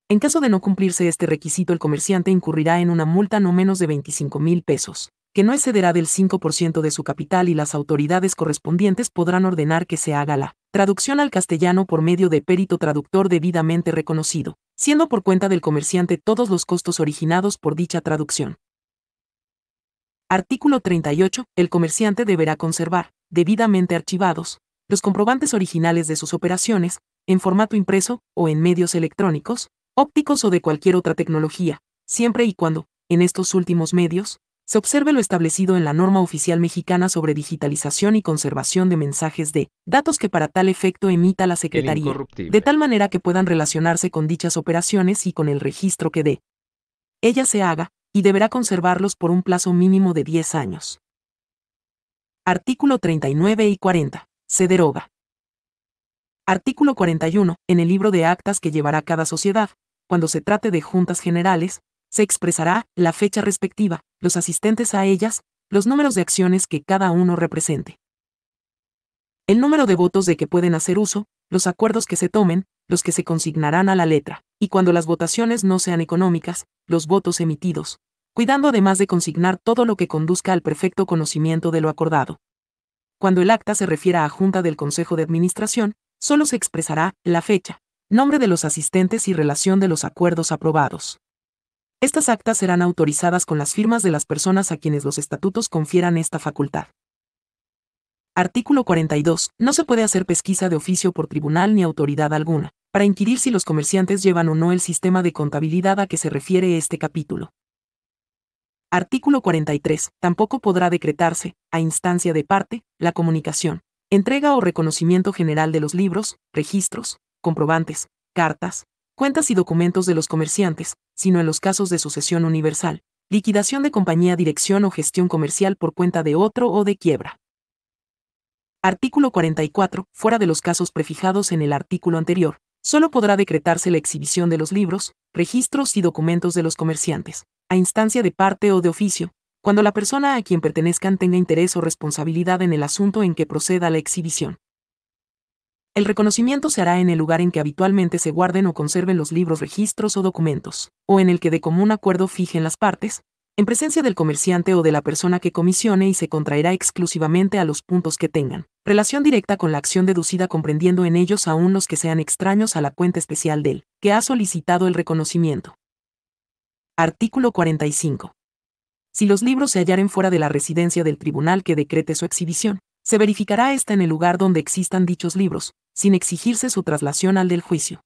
S1: En caso de no cumplirse este requisito, el comerciante incurrirá en una multa no menos de 25 mil pesos, que no excederá del 5% de su capital y las autoridades correspondientes podrán ordenar que se haga la traducción al castellano por medio de perito traductor debidamente reconocido, siendo por cuenta del comerciante todos los costos originados por dicha traducción. Artículo 38. El comerciante deberá conservar, debidamente archivados, los comprobantes originales de sus operaciones, en formato impreso o en medios electrónicos, ópticos o de cualquier otra tecnología, siempre y cuando, en estos últimos medios, se observe lo establecido en la norma oficial mexicana sobre digitalización y conservación de mensajes de datos que para tal efecto emita la Secretaría, de tal manera que puedan relacionarse con dichas operaciones y con el registro que dé. ella se haga, y deberá conservarlos por un plazo mínimo de 10 años. Artículo 39 y 40. Se deroga. Artículo 41. En el libro de actas que llevará cada sociedad, cuando se trate de juntas generales, se expresará la fecha respectiva, los asistentes a ellas, los números de acciones que cada uno represente. El número de votos de que pueden hacer uso, los acuerdos que se tomen, los que se consignarán a la letra, y cuando las votaciones no sean económicas, los votos emitidos, cuidando además de consignar todo lo que conduzca al perfecto conocimiento de lo acordado. Cuando el acta se refiera a Junta del Consejo de Administración, solo se expresará la fecha, nombre de los asistentes y relación de los acuerdos aprobados. Estas actas serán autorizadas con las firmas de las personas a quienes los estatutos confieran esta facultad. Artículo 42. No se puede hacer pesquisa de oficio por tribunal ni autoridad alguna, para inquirir si los comerciantes llevan o no el sistema de contabilidad a que se refiere este capítulo. Artículo 43. Tampoco podrá decretarse, a instancia de parte, la comunicación, entrega o reconocimiento general de los libros, registros, comprobantes, cartas, cuentas y documentos de los comerciantes, sino en los casos de sucesión universal, liquidación de compañía, dirección o gestión comercial por cuenta de otro o de quiebra. Artículo 44. Fuera de los casos prefijados en el artículo anterior, solo podrá decretarse la exhibición de los libros, registros y documentos de los comerciantes, a instancia de parte o de oficio, cuando la persona a quien pertenezcan tenga interés o responsabilidad en el asunto en que proceda la exhibición. El reconocimiento se hará en el lugar en que habitualmente se guarden o conserven los libros, registros o documentos, o en el que de común acuerdo fijen las partes, en presencia del comerciante o de la persona que comisione y se contraerá exclusivamente a los puntos que tengan relación directa con la acción deducida comprendiendo en ellos aún los que sean extraños a la cuenta especial del que ha solicitado el reconocimiento. Artículo 45. Si los libros se hallaren fuera de la residencia del tribunal que decrete su exhibición, se verificará ésta en el lugar donde existan dichos libros, sin exigirse su traslación al del juicio.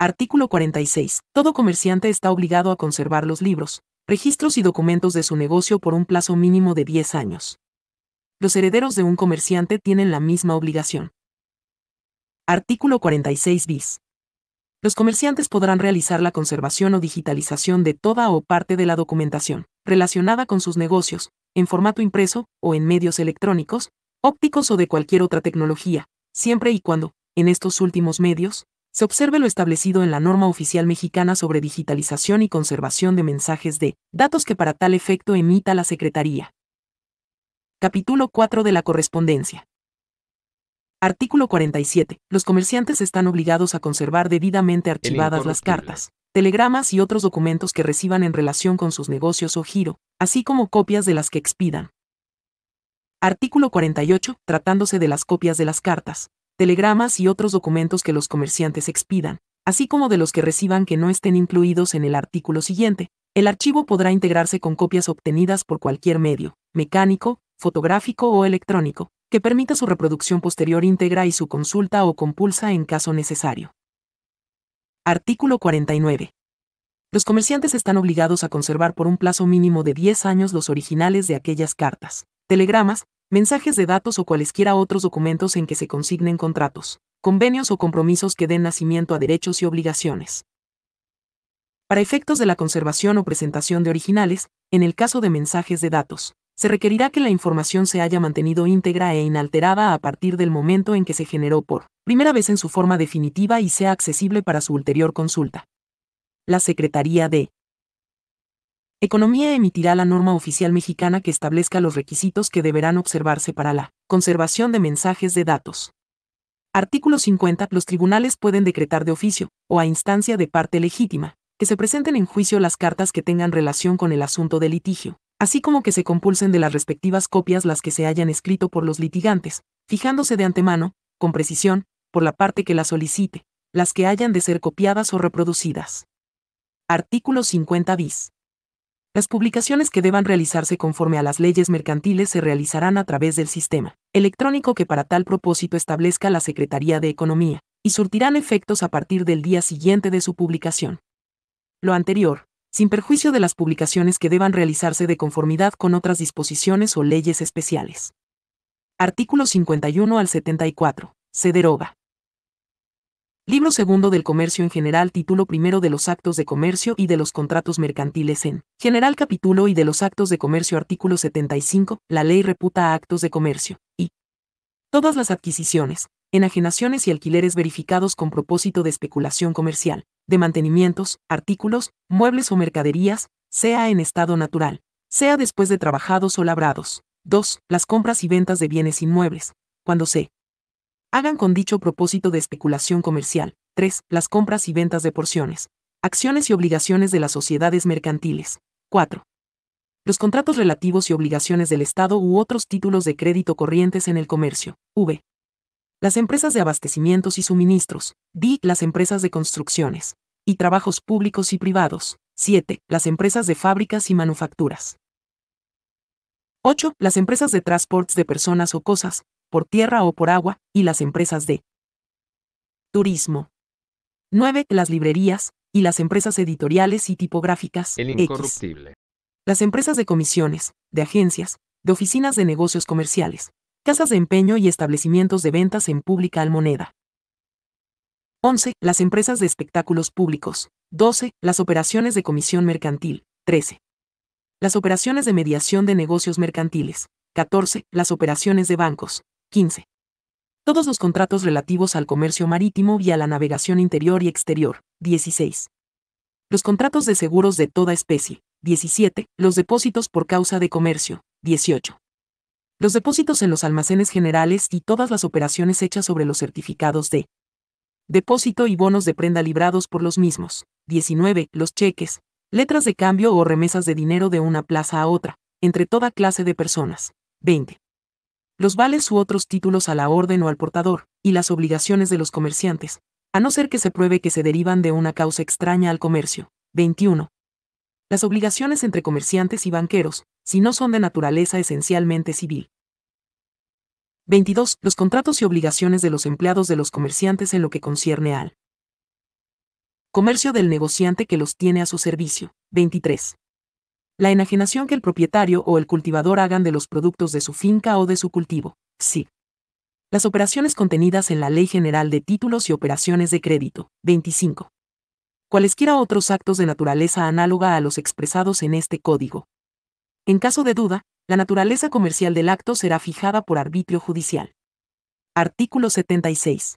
S1: Artículo 46. Todo comerciante está obligado a conservar los libros, registros y documentos de su negocio por un plazo mínimo de 10 años. Los herederos de un comerciante tienen la misma obligación. Artículo 46 bis. Los comerciantes podrán realizar la conservación o digitalización de toda o parte de la documentación relacionada con sus negocios, en formato impreso o en medios electrónicos, ópticos o de cualquier otra tecnología, siempre y cuando, en estos últimos medios, se observe lo establecido en la norma oficial mexicana sobre digitalización y conservación de mensajes de datos que para tal efecto emita la Secretaría. Capítulo 4 de la correspondencia. Artículo 47. Los comerciantes están obligados a conservar debidamente archivadas las cartas, telegramas y otros documentos que reciban en relación con sus negocios o giro, así como copias de las que expidan. Artículo 48. Tratándose de las copias de las cartas, telegramas y otros documentos que los comerciantes expidan, así como de los que reciban que no estén incluidos en el artículo siguiente. El archivo podrá integrarse con copias obtenidas por cualquier medio, mecánico, fotográfico o electrónico, que permita su reproducción posterior íntegra y su consulta o compulsa en caso necesario. Artículo 49. Los comerciantes están obligados a conservar por un plazo mínimo de 10 años los originales de aquellas cartas, telegramas, mensajes de datos o cualesquiera otros documentos en que se consignen contratos, convenios o compromisos que den nacimiento a derechos y obligaciones. Para efectos de la conservación o presentación de originales, en el caso de mensajes de datos, se requerirá que la información se haya mantenido íntegra e inalterada a partir del momento en que se generó por primera vez en su forma definitiva y sea accesible para su ulterior consulta. La Secretaría de Economía emitirá la norma oficial mexicana que establezca los requisitos que deberán observarse para la conservación de mensajes de datos. Artículo 50. Los tribunales pueden decretar de oficio, o a instancia de parte legítima, que se presenten en juicio las cartas que tengan relación con el asunto de litigio, así como que se compulsen de las respectivas copias las que se hayan escrito por los litigantes, fijándose de antemano, con precisión, por la parte que la solicite, las que hayan de ser copiadas o reproducidas. Artículo 50 bis. Las publicaciones que deban realizarse conforme a las leyes mercantiles se realizarán a través del sistema electrónico que para tal propósito establezca la Secretaría de Economía, y surtirán efectos a partir del día siguiente de su publicación. Lo anterior, sin perjuicio de las publicaciones que deban realizarse de conformidad con otras disposiciones o leyes especiales. Artículo 51 al 74. Se deroga Libro segundo del Comercio en general, título primero de los actos de comercio y de los contratos mercantiles en general, capítulo y de los actos de comercio, artículo 75, la ley reputa actos de comercio y todas las adquisiciones, enajenaciones y alquileres verificados con propósito de especulación comercial, de mantenimientos, artículos, muebles o mercaderías, sea en estado natural, sea después de trabajados o labrados. 2. Las compras y ventas de bienes inmuebles, cuando se hagan con dicho propósito de especulación comercial. 3. Las compras y ventas de porciones, acciones y obligaciones de las sociedades mercantiles. 4. Los contratos relativos y obligaciones del Estado u otros títulos de crédito corrientes en el comercio. V. Las empresas de abastecimientos y suministros. D. Las empresas de construcciones y trabajos públicos y privados. 7. Las empresas de fábricas y manufacturas. 8. Las empresas de transportes de personas o cosas, por tierra o por agua, y las empresas de turismo. 9. Las librerías, y las empresas editoriales y tipográficas. El incorruptible. Las empresas de comisiones, de agencias, de oficinas de negocios comerciales, casas de empeño y establecimientos de ventas en pública almoneda. 11. Las empresas de espectáculos públicos. 12. Las operaciones de comisión mercantil. 13. Las operaciones de mediación de negocios mercantiles. 14. Las operaciones de bancos. 15. Todos los contratos relativos al comercio marítimo y a la navegación interior y exterior. 16. Los contratos de seguros de toda especie. 17. Los depósitos por causa de comercio. 18. Los depósitos en los almacenes generales y todas las operaciones hechas sobre los certificados de depósito y bonos de prenda librados por los mismos. 19. Los cheques, letras de cambio o remesas de dinero de una plaza a otra, entre toda clase de personas. 20 los vales u otros títulos a la orden o al portador, y las obligaciones de los comerciantes, a no ser que se pruebe que se derivan de una causa extraña al comercio. 21. Las obligaciones entre comerciantes y banqueros, si no son de naturaleza esencialmente civil. 22. Los contratos y obligaciones de los empleados de los comerciantes en lo que concierne al comercio del negociante que los tiene a su servicio. 23. La enajenación que el propietario o el cultivador hagan de los productos de su finca o de su cultivo. Sí. Las operaciones contenidas en la Ley General de Títulos y Operaciones de Crédito. 25. Cualesquiera otros actos de naturaleza análoga a los expresados en este código. En caso de duda, la naturaleza comercial del acto será fijada por arbitrio judicial. Artículo 76.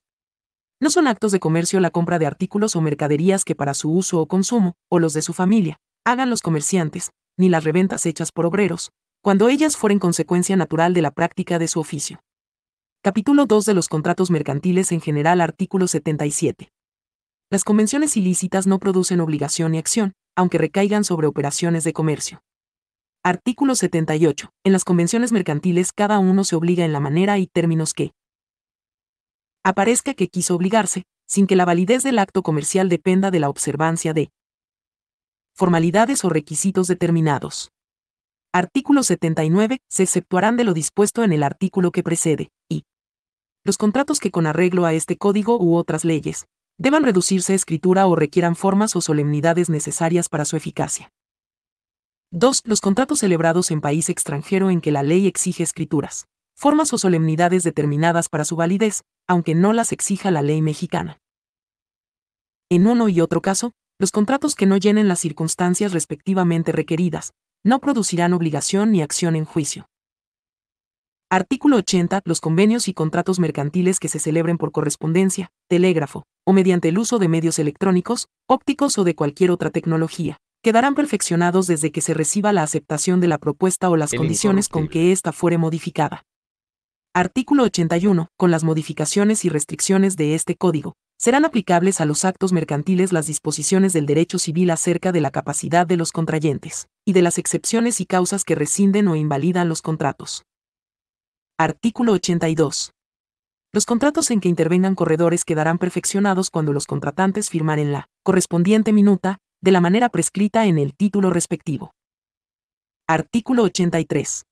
S1: No son actos de comercio la compra de artículos o mercaderías que para su uso o consumo, o los de su familia, hagan los comerciantes, ni las reventas hechas por obreros, cuando ellas fueren consecuencia natural de la práctica de su oficio. Capítulo 2 de los contratos mercantiles en general artículo 77. Las convenciones ilícitas no producen obligación ni acción, aunque recaigan sobre operaciones de comercio. Artículo 78. En las convenciones mercantiles cada uno se obliga en la manera y términos que aparezca que quiso obligarse, sin que la validez del acto comercial dependa de la observancia de formalidades o requisitos determinados. Artículo 79. Se exceptuarán de lo dispuesto en el artículo que precede, y los contratos que con arreglo a este código u otras leyes, deban reducirse a escritura o requieran formas o solemnidades necesarias para su eficacia. 2. Los contratos celebrados en país extranjero en que la ley exige escrituras, formas o solemnidades determinadas para su validez, aunque no las exija la ley mexicana. En uno y otro caso, los contratos que no llenen las circunstancias respectivamente requeridas, no producirán obligación ni acción en juicio. Artículo 80. Los convenios y contratos mercantiles que se celebren por correspondencia, telégrafo, o mediante el uso de medios electrónicos, ópticos o de cualquier otra tecnología, quedarán perfeccionados desde que se reciba la aceptación de la propuesta o las condiciones con que ésta fuere modificada. Artículo 81. Con las modificaciones y restricciones de este código, serán aplicables a los actos mercantiles las disposiciones del derecho civil acerca de la capacidad de los contrayentes, y de las excepciones y causas que rescinden o invalidan los contratos. Artículo 82. Los contratos en que intervengan corredores quedarán perfeccionados cuando los contratantes firmaren la correspondiente minuta, de la manera prescrita en el título respectivo. Artículo 83.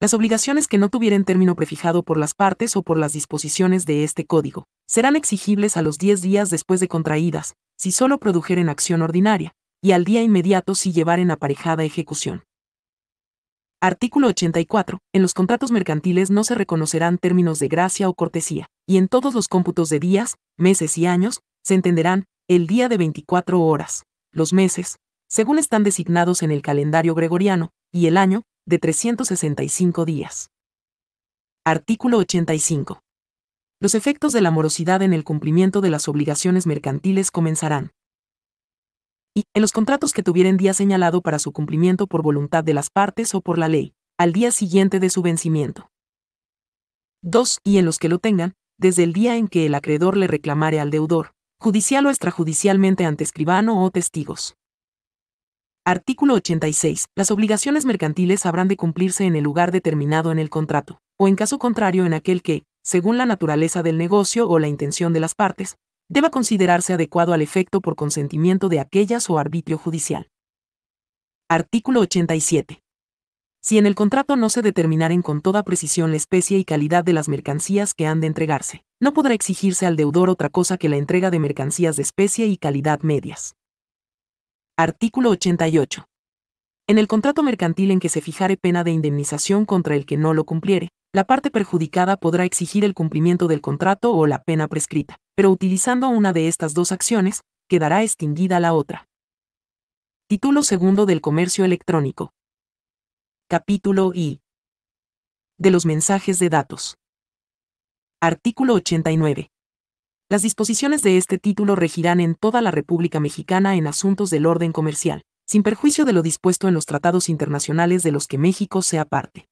S1: Las obligaciones que no tuvieran término prefijado por las partes o por las disposiciones de este código serán exigibles a los 10 días después de contraídas, si solo produjeren acción ordinaria, y al día inmediato si llevaren aparejada ejecución. Artículo 84. En los contratos mercantiles no se reconocerán términos de gracia o cortesía, y en todos los cómputos de días, meses y años, se entenderán el día de 24 horas, los meses, según están designados en el calendario gregoriano, y el año, de 365 días. Artículo 85. Los efectos de la morosidad en el cumplimiento de las obligaciones mercantiles comenzarán. Y, en los contratos que tuvieren día señalado para su cumplimiento por voluntad de las partes o por la ley, al día siguiente de su vencimiento. 2. Y en los que lo tengan, desde el día en que el acreedor le reclamare al deudor, judicial o extrajudicialmente ante escribano o testigos. Artículo 86. Las obligaciones mercantiles habrán de cumplirse en el lugar determinado en el contrato, o en caso contrario en aquel que, según la naturaleza del negocio o la intención de las partes, deba considerarse adecuado al efecto por consentimiento de aquellas o arbitrio judicial. Artículo 87. Si en el contrato no se determinaren con toda precisión la especie y calidad de las mercancías que han de entregarse, no podrá exigirse al deudor otra cosa que la entrega de mercancías de especie y calidad medias. Artículo 88. En el contrato mercantil en que se fijare pena de indemnización contra el que no lo cumpliere, la parte perjudicada podrá exigir el cumplimiento del contrato o la pena prescrita, pero utilizando una de estas dos acciones, quedará extinguida la otra. Título segundo del Comercio Electrónico. Capítulo I. De los mensajes de datos. Artículo 89. Las disposiciones de este título regirán en toda la República Mexicana en asuntos del orden comercial, sin perjuicio de lo dispuesto en los tratados internacionales de los que México sea parte.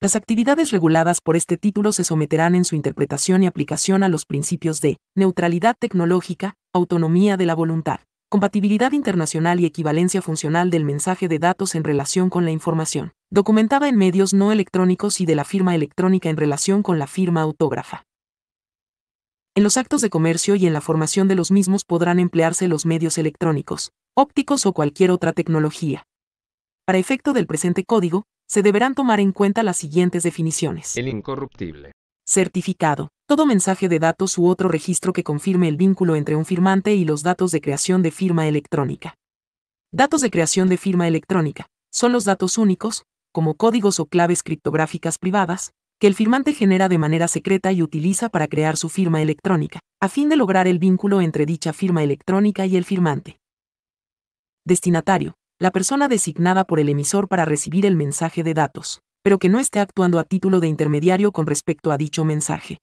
S1: Las actividades reguladas por este título se someterán en su interpretación y aplicación a los principios de neutralidad tecnológica, autonomía de la voluntad, compatibilidad internacional y equivalencia funcional del mensaje de datos en relación con la información, documentada en medios no electrónicos y de la firma electrónica en relación con la firma autógrafa. En los actos de comercio y en la formación de los mismos podrán emplearse los medios electrónicos, ópticos o cualquier otra tecnología. Para efecto del presente código, se deberán tomar en cuenta las siguientes definiciones.
S2: El incorruptible.
S1: Certificado. Todo mensaje de datos u otro registro que confirme el vínculo entre un firmante y los datos de creación de firma electrónica. Datos de creación de firma electrónica. Son los datos únicos, como códigos o claves criptográficas privadas, que el firmante genera de manera secreta y utiliza para crear su firma electrónica, a fin de lograr el vínculo entre dicha firma electrónica y el firmante. Destinatario, la persona designada por el emisor para recibir el mensaje de datos, pero que no esté actuando a título de intermediario con respecto a dicho mensaje.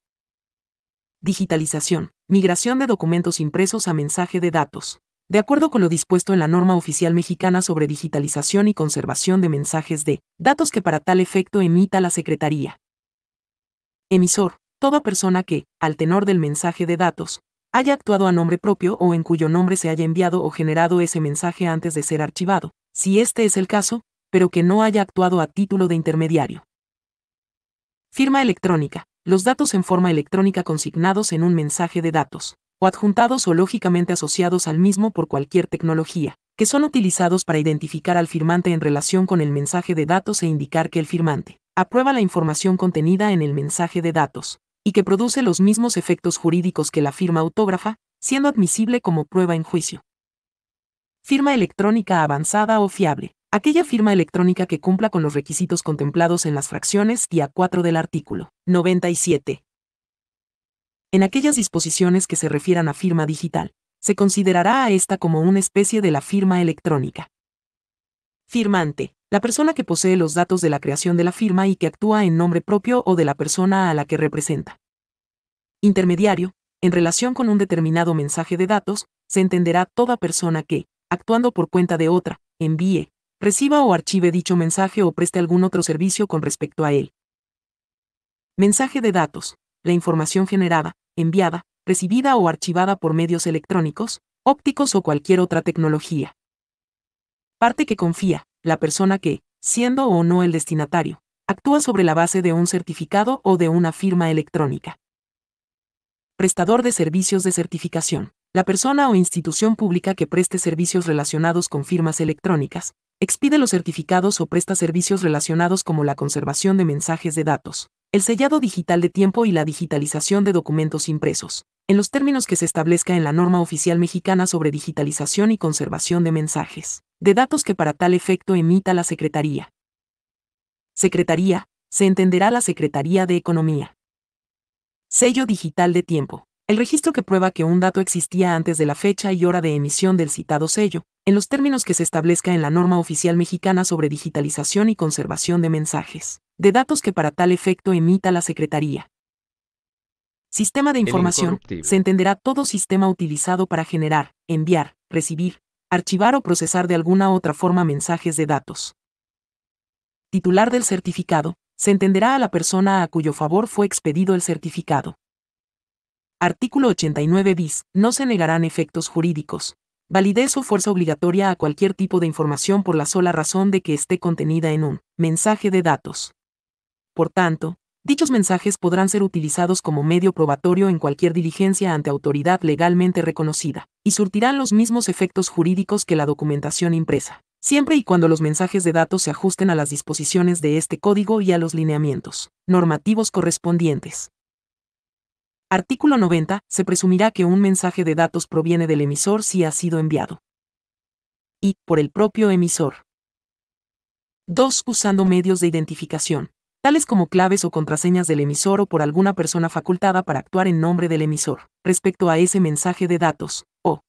S1: Digitalización, migración de documentos impresos a mensaje de datos. De acuerdo con lo dispuesto en la norma oficial mexicana sobre digitalización y conservación de mensajes de datos que para tal efecto emita la Secretaría Emisor. Toda persona que, al tenor del mensaje de datos, haya actuado a nombre propio o en cuyo nombre se haya enviado o generado ese mensaje antes de ser archivado, si este es el caso, pero que no haya actuado a título de intermediario. Firma electrónica. Los datos en forma electrónica consignados en un mensaje de datos, o adjuntados o lógicamente asociados al mismo por cualquier tecnología, que son utilizados para identificar al firmante en relación con el mensaje de datos e indicar que el firmante aprueba la información contenida en el mensaje de datos, y que produce los mismos efectos jurídicos que la firma autógrafa, siendo admisible como prueba en juicio. Firma electrónica avanzada o fiable. Aquella firma electrónica que cumpla con los requisitos contemplados en las fracciones y a 4 del artículo 97. En aquellas disposiciones que se refieran a firma digital, se considerará a esta como una especie de la firma electrónica. Firmante la persona que posee los datos de la creación de la firma y que actúa en nombre propio o de la persona a la que representa. Intermediario, en relación con un determinado mensaje de datos, se entenderá toda persona que, actuando por cuenta de otra, envíe, reciba o archive dicho mensaje o preste algún otro servicio con respecto a él. Mensaje de datos. La información generada, enviada, recibida o archivada por medios electrónicos, ópticos o cualquier otra tecnología. Parte que confía, la persona que, siendo o no el destinatario, actúa sobre la base de un certificado o de una firma electrónica. Prestador de servicios de certificación. La persona o institución pública que preste servicios relacionados con firmas electrónicas, expide los certificados o presta servicios relacionados como la conservación de mensajes de datos, el sellado digital de tiempo y la digitalización de documentos impresos, en los términos que se establezca en la norma oficial mexicana sobre digitalización y conservación de mensajes, de datos que para tal efecto emita la Secretaría. Secretaría, se entenderá la Secretaría de Economía. Sello digital de tiempo. El registro que prueba que un dato existía antes de la fecha y hora de emisión del citado sello, en los términos que se establezca en la norma oficial mexicana sobre digitalización y conservación de mensajes, de datos que para tal efecto emita la Secretaría. Sistema de información. Se entenderá todo sistema utilizado para generar, enviar, recibir, archivar o procesar de alguna otra forma mensajes de datos. Titular del certificado. Se entenderá a la persona a cuyo favor fue expedido el certificado. Artículo 89 bis. No se negarán efectos jurídicos. Validez o fuerza obligatoria a cualquier tipo de información por la sola razón de que esté contenida en un mensaje de datos. Por tanto, dichos mensajes podrán ser utilizados como medio probatorio en cualquier diligencia ante autoridad legalmente reconocida, y surtirán los mismos efectos jurídicos que la documentación impresa, siempre y cuando los mensajes de datos se ajusten a las disposiciones de este código y a los lineamientos normativos correspondientes. Artículo 90. Se presumirá que un mensaje de datos proviene del emisor si ha sido enviado. Y, por el propio emisor. 2. Usando medios de identificación tales como claves o contraseñas del emisor o por alguna persona facultada para actuar en nombre del emisor, respecto a ese mensaje de datos, o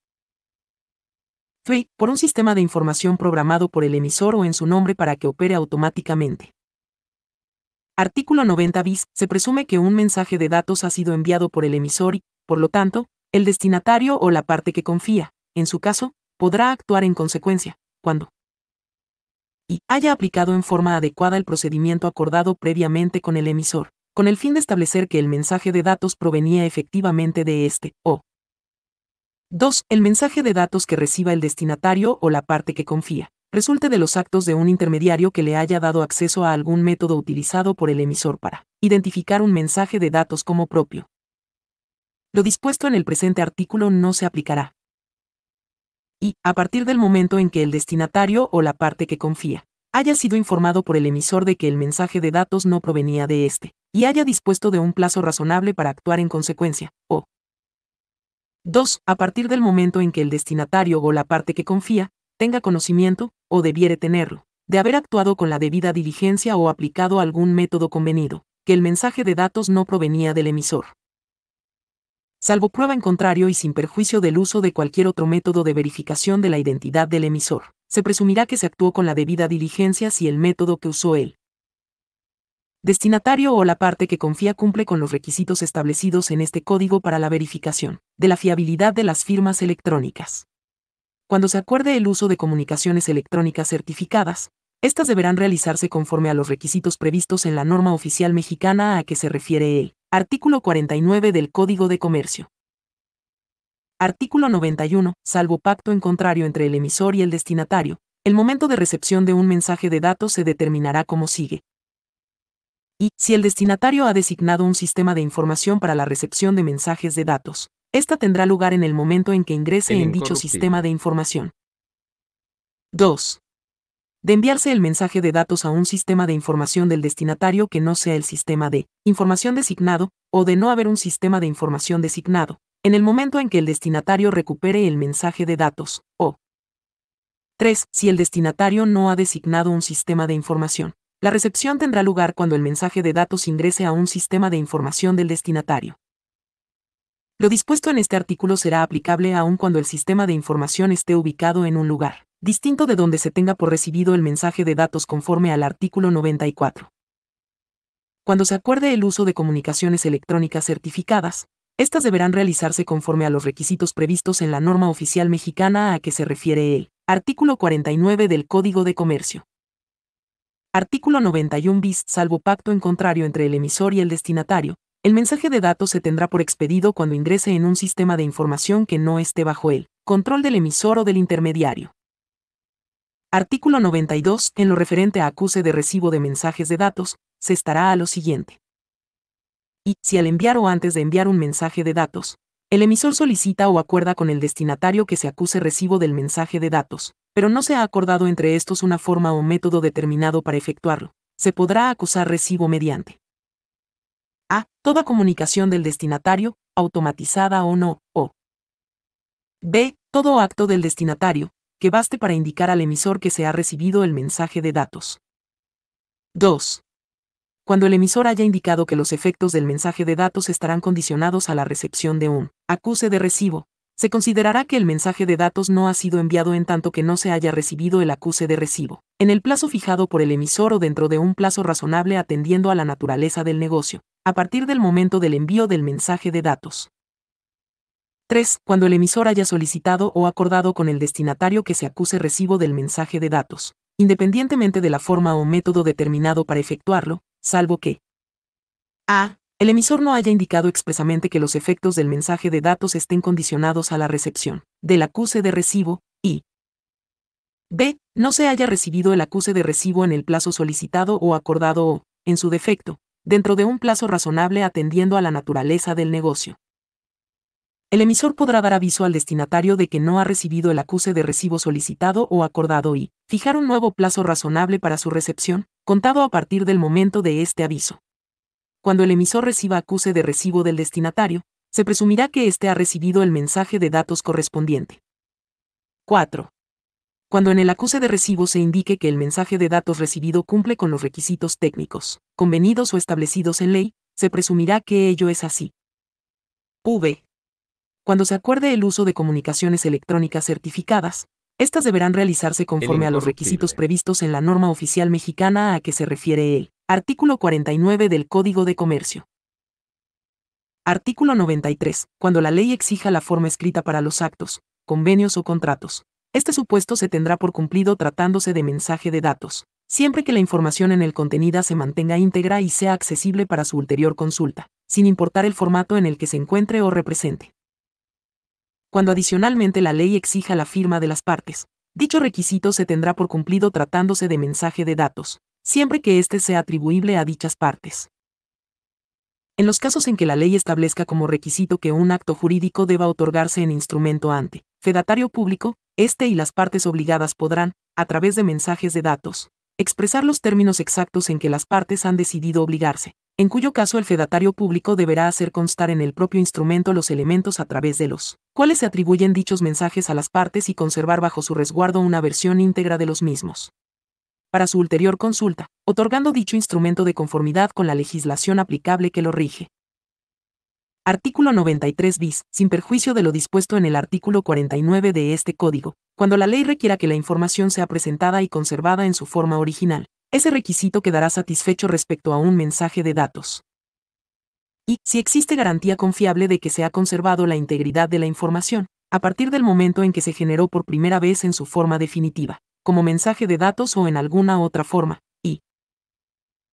S1: 3. por un sistema de información programado por el emisor o en su nombre para que opere automáticamente. Artículo 90 bis. Se presume que un mensaje de datos ha sido enviado por el emisor y, por lo tanto, el destinatario o la parte que confía, en su caso, podrá actuar en consecuencia, cuando y haya aplicado en forma adecuada el procedimiento acordado previamente con el emisor, con el fin de establecer que el mensaje de datos provenía efectivamente de este, o 2. El mensaje de datos que reciba el destinatario o la parte que confía, resulte de los actos de un intermediario que le haya dado acceso a algún método utilizado por el emisor para identificar un mensaje de datos como propio. Lo dispuesto en el presente artículo no se aplicará y, a partir del momento en que el destinatario o la parte que confía, haya sido informado por el emisor de que el mensaje de datos no provenía de éste, y haya dispuesto de un plazo razonable para actuar en consecuencia, o 2. A partir del momento en que el destinatario o la parte que confía, tenga conocimiento, o debiere tenerlo, de haber actuado con la debida diligencia o aplicado algún método convenido, que el mensaje de datos no provenía del emisor salvo prueba en contrario y sin perjuicio del uso de cualquier otro método de verificación de la identidad del emisor. Se presumirá que se actuó con la debida diligencia si el método que usó él destinatario o la parte que confía cumple con los requisitos establecidos en este código para la verificación de la fiabilidad de las firmas electrónicas. Cuando se acuerde el uso de comunicaciones electrónicas certificadas, estas deberán realizarse conforme a los requisitos previstos en la norma oficial mexicana a que se refiere él. Artículo 49 del Código de Comercio. Artículo 91. Salvo pacto en contrario entre el emisor y el destinatario, el momento de recepción de un mensaje de datos se determinará como sigue. Y, si el destinatario ha designado un sistema de información para la recepción de mensajes de datos, esta tendrá lugar en el momento en que ingrese en dicho sistema de información. 2 de enviarse el mensaje de datos a un sistema de información del destinatario que no sea el sistema de información designado, o de no haber un sistema de información designado, en el momento en que el destinatario recupere el mensaje de datos, o 3. Si el destinatario no ha designado un sistema de información. La recepción tendrá lugar cuando el mensaje de datos ingrese a un sistema de información del destinatario. Lo dispuesto en este artículo será aplicable aun cuando el sistema de información esté ubicado en un lugar distinto de donde se tenga por recibido el mensaje de datos conforme al artículo 94. Cuando se acuerde el uso de comunicaciones electrónicas certificadas, estas deberán realizarse conforme a los requisitos previstos en la norma oficial mexicana a que se refiere el artículo 49 del Código de Comercio. Artículo 91 bis, salvo pacto en contrario entre el emisor y el destinatario, el mensaje de datos se tendrá por expedido cuando ingrese en un sistema de información que no esté bajo el control del emisor o del intermediario. Artículo 92. En lo referente a acuse de recibo de mensajes de datos, se estará a lo siguiente. Y, si al enviar o antes de enviar un mensaje de datos, el emisor solicita o acuerda con el destinatario que se acuse recibo del mensaje de datos, pero no se ha acordado entre estos una forma o método determinado para efectuarlo, se podrá acusar recibo mediante a. Toda comunicación del destinatario, automatizada o no, o b. Todo acto del destinatario, que baste para indicar al emisor que se ha recibido el mensaje de datos. 2. Cuando el emisor haya indicado que los efectos del mensaje de datos estarán condicionados a la recepción de un acuse de recibo, se considerará que el mensaje de datos no ha sido enviado en tanto que no se haya recibido el acuse de recibo, en el plazo fijado por el emisor o dentro de un plazo razonable atendiendo a la naturaleza del negocio, a partir del momento del envío del mensaje de datos. 3. Cuando el emisor haya solicitado o acordado con el destinatario que se acuse recibo del mensaje de datos, independientemente de la forma o método determinado para efectuarlo, salvo que a. El emisor no haya indicado expresamente que los efectos del mensaje de datos estén condicionados a la recepción del acuse de recibo, y b. No se haya recibido el acuse de recibo en el plazo solicitado o acordado o, en su defecto, dentro de un plazo razonable atendiendo a la naturaleza del negocio. El emisor podrá dar aviso al destinatario de que no ha recibido el acuse de recibo solicitado o acordado y fijar un nuevo plazo razonable para su recepción, contado a partir del momento de este aviso. Cuando el emisor reciba acuse de recibo del destinatario, se presumirá que éste ha recibido el mensaje de datos correspondiente. 4. Cuando en el acuse de recibo se indique que el mensaje de datos recibido cumple con los requisitos técnicos, convenidos o establecidos en ley, se presumirá que ello es así. V cuando se acuerde el uso de comunicaciones electrónicas certificadas, estas deberán realizarse conforme a los requisitos previstos en la norma oficial mexicana a que se refiere el artículo 49 del Código de Comercio. Artículo 93. Cuando la ley exija la forma escrita para los actos, convenios o contratos, este supuesto se tendrá por cumplido tratándose de mensaje de datos, siempre que la información en el contenido se mantenga íntegra y sea accesible para su ulterior consulta, sin importar el formato en el que se encuentre o represente cuando adicionalmente la ley exija la firma de las partes. Dicho requisito se tendrá por cumplido tratándose de mensaje de datos, siempre que éste sea atribuible a dichas partes. En los casos en que la ley establezca como requisito que un acto jurídico deba otorgarse en instrumento ante fedatario público, éste y las partes obligadas podrán, a través de mensajes de datos, expresar los términos exactos en que las partes han decidido obligarse, en cuyo caso el fedatario público deberá hacer constar en el propio instrumento los elementos a través de los cuales se atribuyen dichos mensajes a las partes y conservar bajo su resguardo una versión íntegra de los mismos. Para su ulterior consulta, otorgando dicho instrumento de conformidad con la legislación aplicable que lo rige. Artículo 93 bis, sin perjuicio de lo dispuesto en el artículo 49 de este código, cuando la ley requiera que la información sea presentada y conservada en su forma original, ese requisito quedará satisfecho respecto a un mensaje de datos. Y, si existe garantía confiable de que se ha conservado la integridad de la información, a partir del momento en que se generó por primera vez en su forma definitiva, como mensaje de datos o en alguna otra forma, y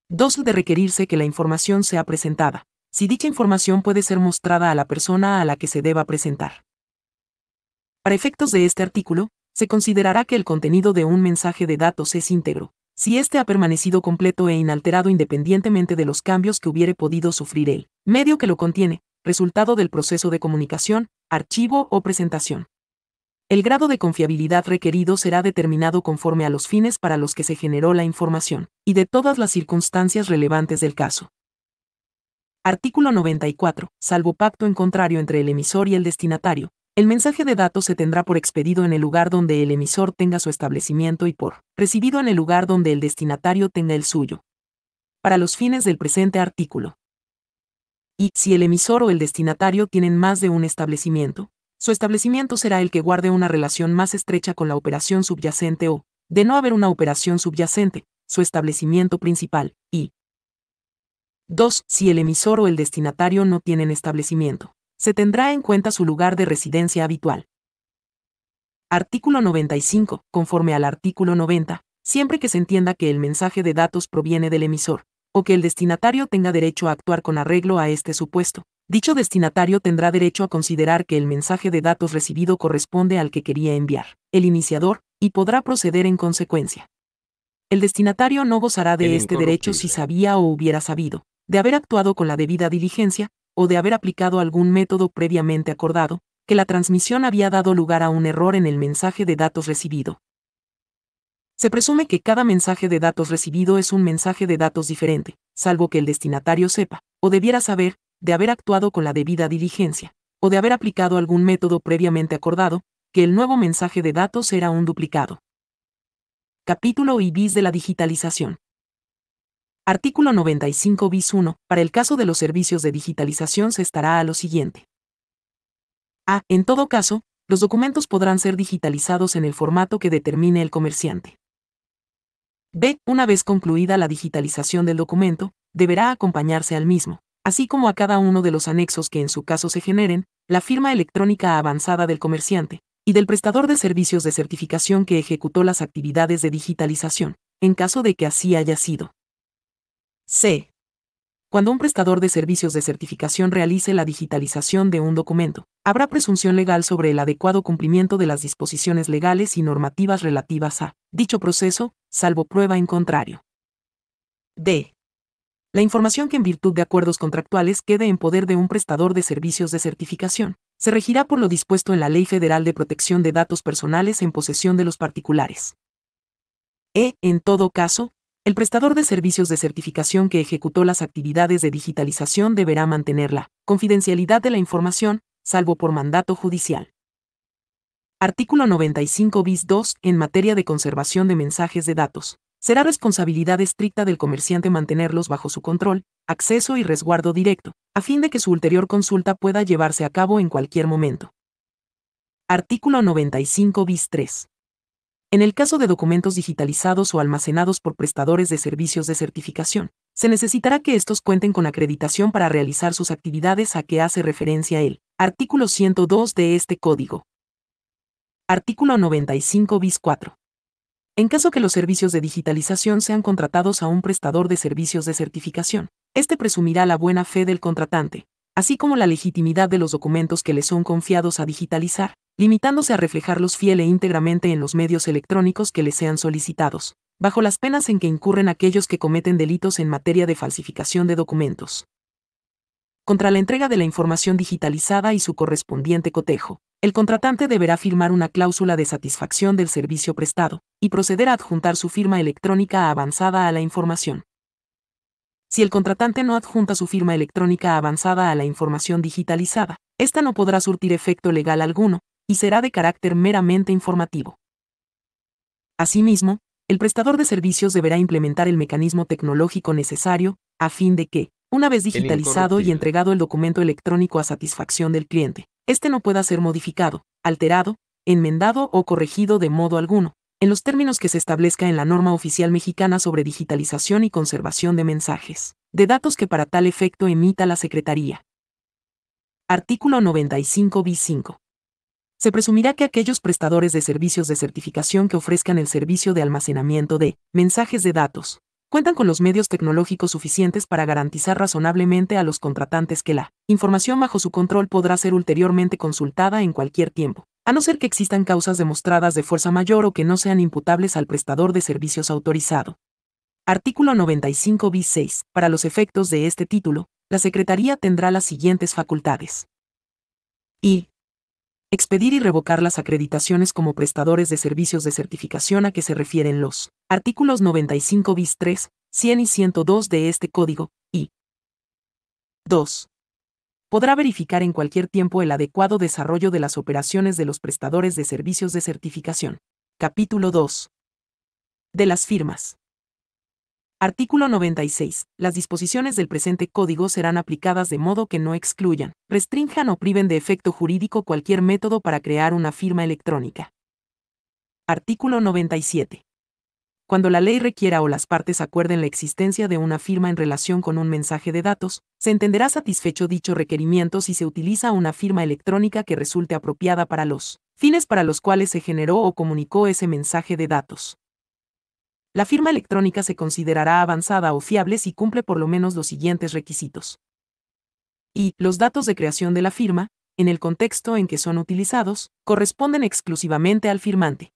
S1: 2. De requerirse que la información sea presentada, si dicha información puede ser mostrada a la persona a la que se deba presentar. Para efectos de este artículo, se considerará que el contenido de un mensaje de datos es íntegro, si éste ha permanecido completo e inalterado independientemente de los cambios que hubiere podido sufrir el medio que lo contiene, resultado del proceso de comunicación, archivo o presentación. El grado de confiabilidad requerido será determinado conforme a los fines para los que se generó la información, y de todas las circunstancias relevantes del caso. Artículo 94. Salvo pacto en contrario entre el emisor y el destinatario, el mensaje de datos se tendrá por expedido en el lugar donde el emisor tenga su establecimiento y por recibido en el lugar donde el destinatario tenga el suyo. Para los fines del presente artículo. Y si el emisor o el destinatario tienen más de un establecimiento, su establecimiento será el que guarde una relación más estrecha con la operación subyacente o, de no haber una operación subyacente, su establecimiento principal, y 2. Si el emisor o el destinatario no tienen establecimiento se tendrá en cuenta su lugar de residencia habitual. Artículo 95. Conforme al artículo 90, siempre que se entienda que el mensaje de datos proviene del emisor, o que el destinatario tenga derecho a actuar con arreglo a este supuesto, dicho destinatario tendrá derecho a considerar que el mensaje de datos recibido corresponde al que quería enviar, el iniciador, y podrá proceder en consecuencia. El destinatario no gozará de este derecho si sabía o hubiera sabido, de haber actuado con la debida diligencia, o de haber aplicado algún método previamente acordado, que la transmisión había dado lugar a un error en el mensaje de datos recibido. Se presume que cada mensaje de datos recibido es un mensaje de datos diferente, salvo que el destinatario sepa, o debiera saber, de haber actuado con la debida diligencia, o de haber aplicado algún método previamente acordado, que el nuevo mensaje de datos era un duplicado. Capítulo bis de la digitalización. Artículo 95 bis 1. Para el caso de los servicios de digitalización se estará a lo siguiente. A. En todo caso, los documentos podrán ser digitalizados en el formato que determine el comerciante. B. Una vez concluida la digitalización del documento, deberá acompañarse al mismo, así como a cada uno de los anexos que en su caso se generen, la firma electrónica avanzada del comerciante y del prestador de servicios de certificación que ejecutó las actividades de digitalización, en caso de que así haya sido. C. Cuando un prestador de servicios de certificación realice la digitalización de un documento, habrá presunción legal sobre el adecuado cumplimiento de las disposiciones legales y normativas relativas a dicho proceso, salvo prueba en contrario. D. La información que en virtud de acuerdos contractuales quede en poder de un prestador de servicios de certificación, se regirá por lo dispuesto en la Ley Federal de Protección de Datos Personales en posesión de los particulares. E. En todo caso, el prestador de servicios de certificación que ejecutó las actividades de digitalización deberá mantener la confidencialidad de la información, salvo por mandato judicial. Artículo 95 bis 2. En materia de conservación de mensajes de datos, será responsabilidad estricta del comerciante mantenerlos bajo su control, acceso y resguardo directo, a fin de que su ulterior consulta pueda llevarse a cabo en cualquier momento. Artículo 95 bis 3. En el caso de documentos digitalizados o almacenados por prestadores de servicios de certificación, se necesitará que estos cuenten con acreditación para realizar sus actividades a que hace referencia el artículo 102 de este código. Artículo 95 bis 4. En caso que los servicios de digitalización sean contratados a un prestador de servicios de certificación, este presumirá la buena fe del contratante, así como la legitimidad de los documentos que le son confiados a digitalizar, limitándose a reflejarlos fiel e íntegramente en los medios electrónicos que le sean solicitados, bajo las penas en que incurren aquellos que cometen delitos en materia de falsificación de documentos. Contra la entrega de la información digitalizada y su correspondiente cotejo, el contratante deberá firmar una cláusula de satisfacción del servicio prestado, y proceder a adjuntar su firma electrónica avanzada a la información. Si el contratante no adjunta su firma electrónica avanzada a la información digitalizada, esta no podrá surtir efecto legal alguno, y será de carácter meramente informativo. Asimismo, el prestador de servicios deberá implementar el mecanismo tecnológico necesario, a fin de que, una vez digitalizado y entregado el documento electrónico a satisfacción del cliente, este no pueda ser modificado, alterado, enmendado o corregido de modo alguno, en los términos que se establezca en la norma oficial mexicana sobre digitalización y conservación de mensajes, de datos que para tal efecto emita la Secretaría. Artículo 95 bis 5 se presumirá que aquellos prestadores de servicios de certificación que ofrezcan el servicio de almacenamiento de mensajes de datos cuentan con los medios tecnológicos suficientes para garantizar razonablemente a los contratantes que la información bajo su control podrá ser ulteriormente consultada en cualquier tiempo, a no ser que existan causas demostradas de fuerza mayor o que no sean imputables al prestador de servicios autorizado. Artículo 95 bis 6. Para los efectos de este título, la Secretaría tendrá las siguientes facultades. Y expedir y revocar las acreditaciones como prestadores de servicios de certificación a que se refieren los artículos 95 bis 3, 100 y 102 de este código, y 2. Podrá verificar en cualquier tiempo el adecuado desarrollo de las operaciones de los prestadores de servicios de certificación. Capítulo 2. De las firmas. Artículo 96. Las disposiciones del presente código serán aplicadas de modo que no excluyan, restrinjan o priven de efecto jurídico cualquier método para crear una firma electrónica. Artículo 97. Cuando la ley requiera o las partes acuerden la existencia de una firma en relación con un mensaje de datos, se entenderá satisfecho dicho requerimiento si se utiliza una firma electrónica que resulte apropiada para los fines para los cuales se generó o comunicó ese mensaje de datos. La firma electrónica se considerará avanzada o fiable si cumple por lo menos los siguientes requisitos. Y los datos de creación de la firma, en el contexto en que son utilizados, corresponden exclusivamente al firmante.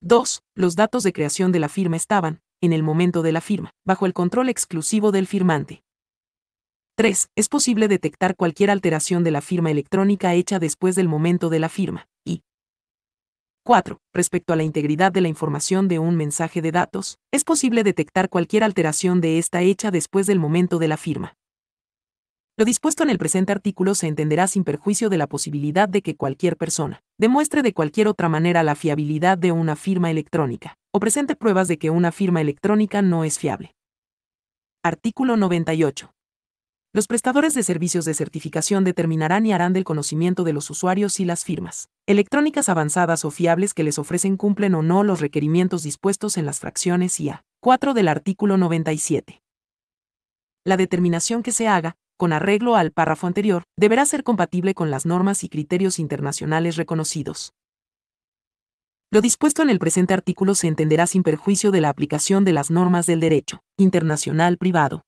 S1: 2. Los datos de creación de la firma estaban, en el momento de la firma, bajo el control exclusivo del firmante. 3. Es posible detectar cualquier alteración de la firma electrónica hecha después del momento de la firma. 4. Respecto a la integridad de la información de un mensaje de datos, es posible detectar cualquier alteración de esta hecha después del momento de la firma. Lo dispuesto en el presente artículo se entenderá sin perjuicio de la posibilidad de que cualquier persona demuestre de cualquier otra manera la fiabilidad de una firma electrónica, o presente pruebas de que una firma electrónica no es fiable. Artículo 98. Los prestadores de servicios de certificación determinarán y harán del conocimiento de los usuarios y las firmas electrónicas avanzadas o fiables que les ofrecen cumplen o no los requerimientos dispuestos en las fracciones IA 4 del artículo 97. La determinación que se haga, con arreglo al párrafo anterior, deberá ser compatible con las normas y criterios internacionales reconocidos. Lo dispuesto en el presente artículo se entenderá sin perjuicio de la aplicación de las normas del derecho internacional privado.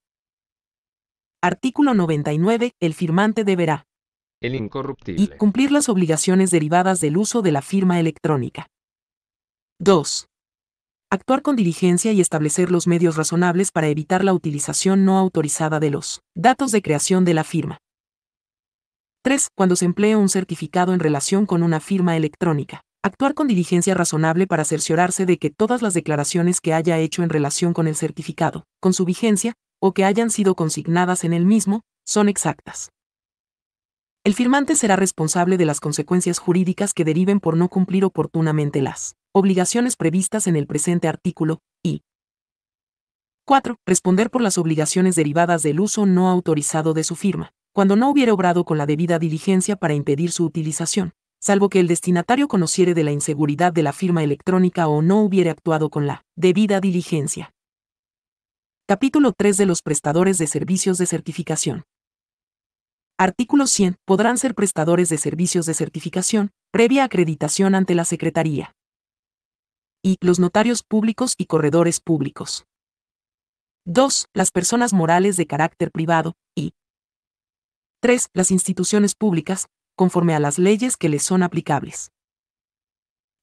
S1: Artículo 99. El firmante deberá.
S2: El incorruptible. Y
S1: cumplir las obligaciones derivadas del uso de la firma electrónica. 2. Actuar con diligencia y establecer los medios razonables para evitar la utilización no autorizada de los datos de creación de la firma. 3. Cuando se emplee un certificado en relación con una firma electrónica. Actuar con diligencia razonable para cerciorarse de que todas las declaraciones que haya hecho en relación con el certificado, con su vigencia, o que hayan sido consignadas en el mismo, son exactas. El firmante será responsable de las consecuencias jurídicas que deriven por no cumplir oportunamente las obligaciones previstas en el presente artículo, y 4. Responder por las obligaciones derivadas del uso no autorizado de su firma, cuando no hubiera obrado con la debida diligencia para impedir su utilización, salvo que el destinatario conociere de la inseguridad de la firma electrónica o no hubiere actuado con la debida diligencia. Capítulo 3 de los prestadores de servicios de certificación. Artículo 100. Podrán ser prestadores de servicios de certificación, previa acreditación ante la Secretaría. Y los notarios públicos y corredores públicos. 2. Las personas morales de carácter privado. Y 3. Las instituciones públicas, conforme a las leyes que les son aplicables.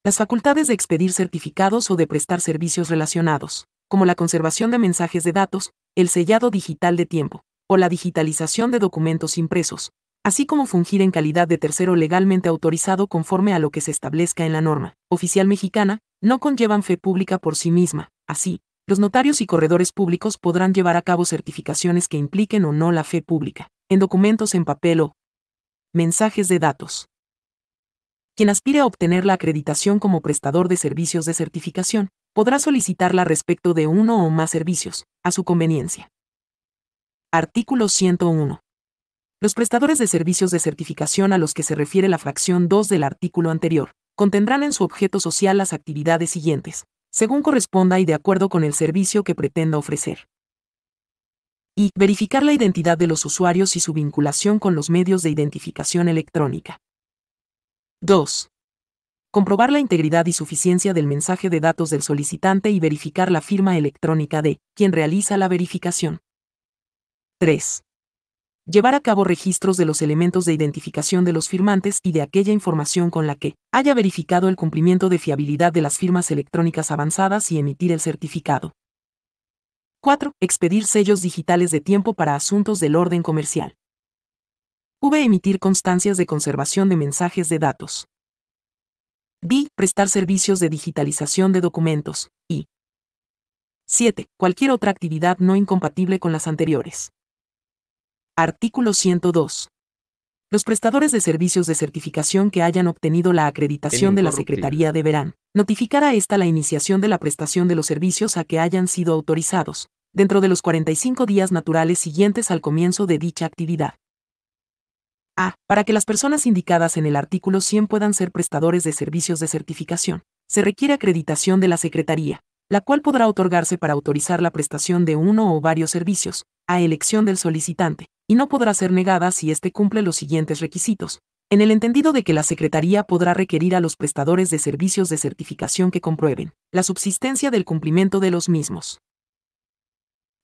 S1: Las facultades de expedir certificados o de prestar servicios relacionados como la conservación de mensajes de datos, el sellado digital de tiempo, o la digitalización de documentos impresos, así como fungir en calidad de tercero legalmente autorizado conforme a lo que se establezca en la norma oficial mexicana, no conllevan fe pública por sí misma. Así, los notarios y corredores públicos podrán llevar a cabo certificaciones que impliquen o no la fe pública, en documentos en papel o mensajes de datos. Quien aspire a obtener la acreditación como prestador de servicios de certificación, podrá solicitarla respecto de uno o más servicios, a su conveniencia. Artículo 101. Los prestadores de servicios de certificación a los que se refiere la fracción 2 del artículo anterior, contendrán en su objeto social las actividades siguientes, según corresponda y de acuerdo con el servicio que pretenda ofrecer. Y. Verificar la identidad de los usuarios y su vinculación con los medios de identificación electrónica. 2 comprobar la integridad y suficiencia del mensaje de datos del solicitante y verificar la firma electrónica de quien realiza la verificación. 3. Llevar a cabo registros de los elementos de identificación de los firmantes y de aquella información con la que haya verificado el cumplimiento de fiabilidad de las firmas electrónicas avanzadas y emitir el certificado. 4. Expedir sellos digitales de tiempo para asuntos del orden comercial. V. Emitir constancias de conservación de mensajes de datos. B. Prestar servicios de digitalización de documentos. Y 7. Cualquier otra actividad no incompatible con las anteriores. Artículo 102. Los prestadores de servicios de certificación que hayan obtenido la acreditación de la Secretaría deberán notificar a esta la iniciación de la prestación de los servicios a que hayan sido autorizados, dentro de los 45 días naturales siguientes al comienzo de dicha actividad. Para que las personas indicadas en el artículo 100 puedan ser prestadores de servicios de certificación, se requiere acreditación de la Secretaría, la cual podrá otorgarse para autorizar la prestación de uno o varios servicios, a elección del solicitante, y no podrá ser negada si éste cumple los siguientes requisitos, en el entendido de que la Secretaría podrá requerir a los prestadores de servicios de certificación que comprueben la subsistencia del cumplimiento de los mismos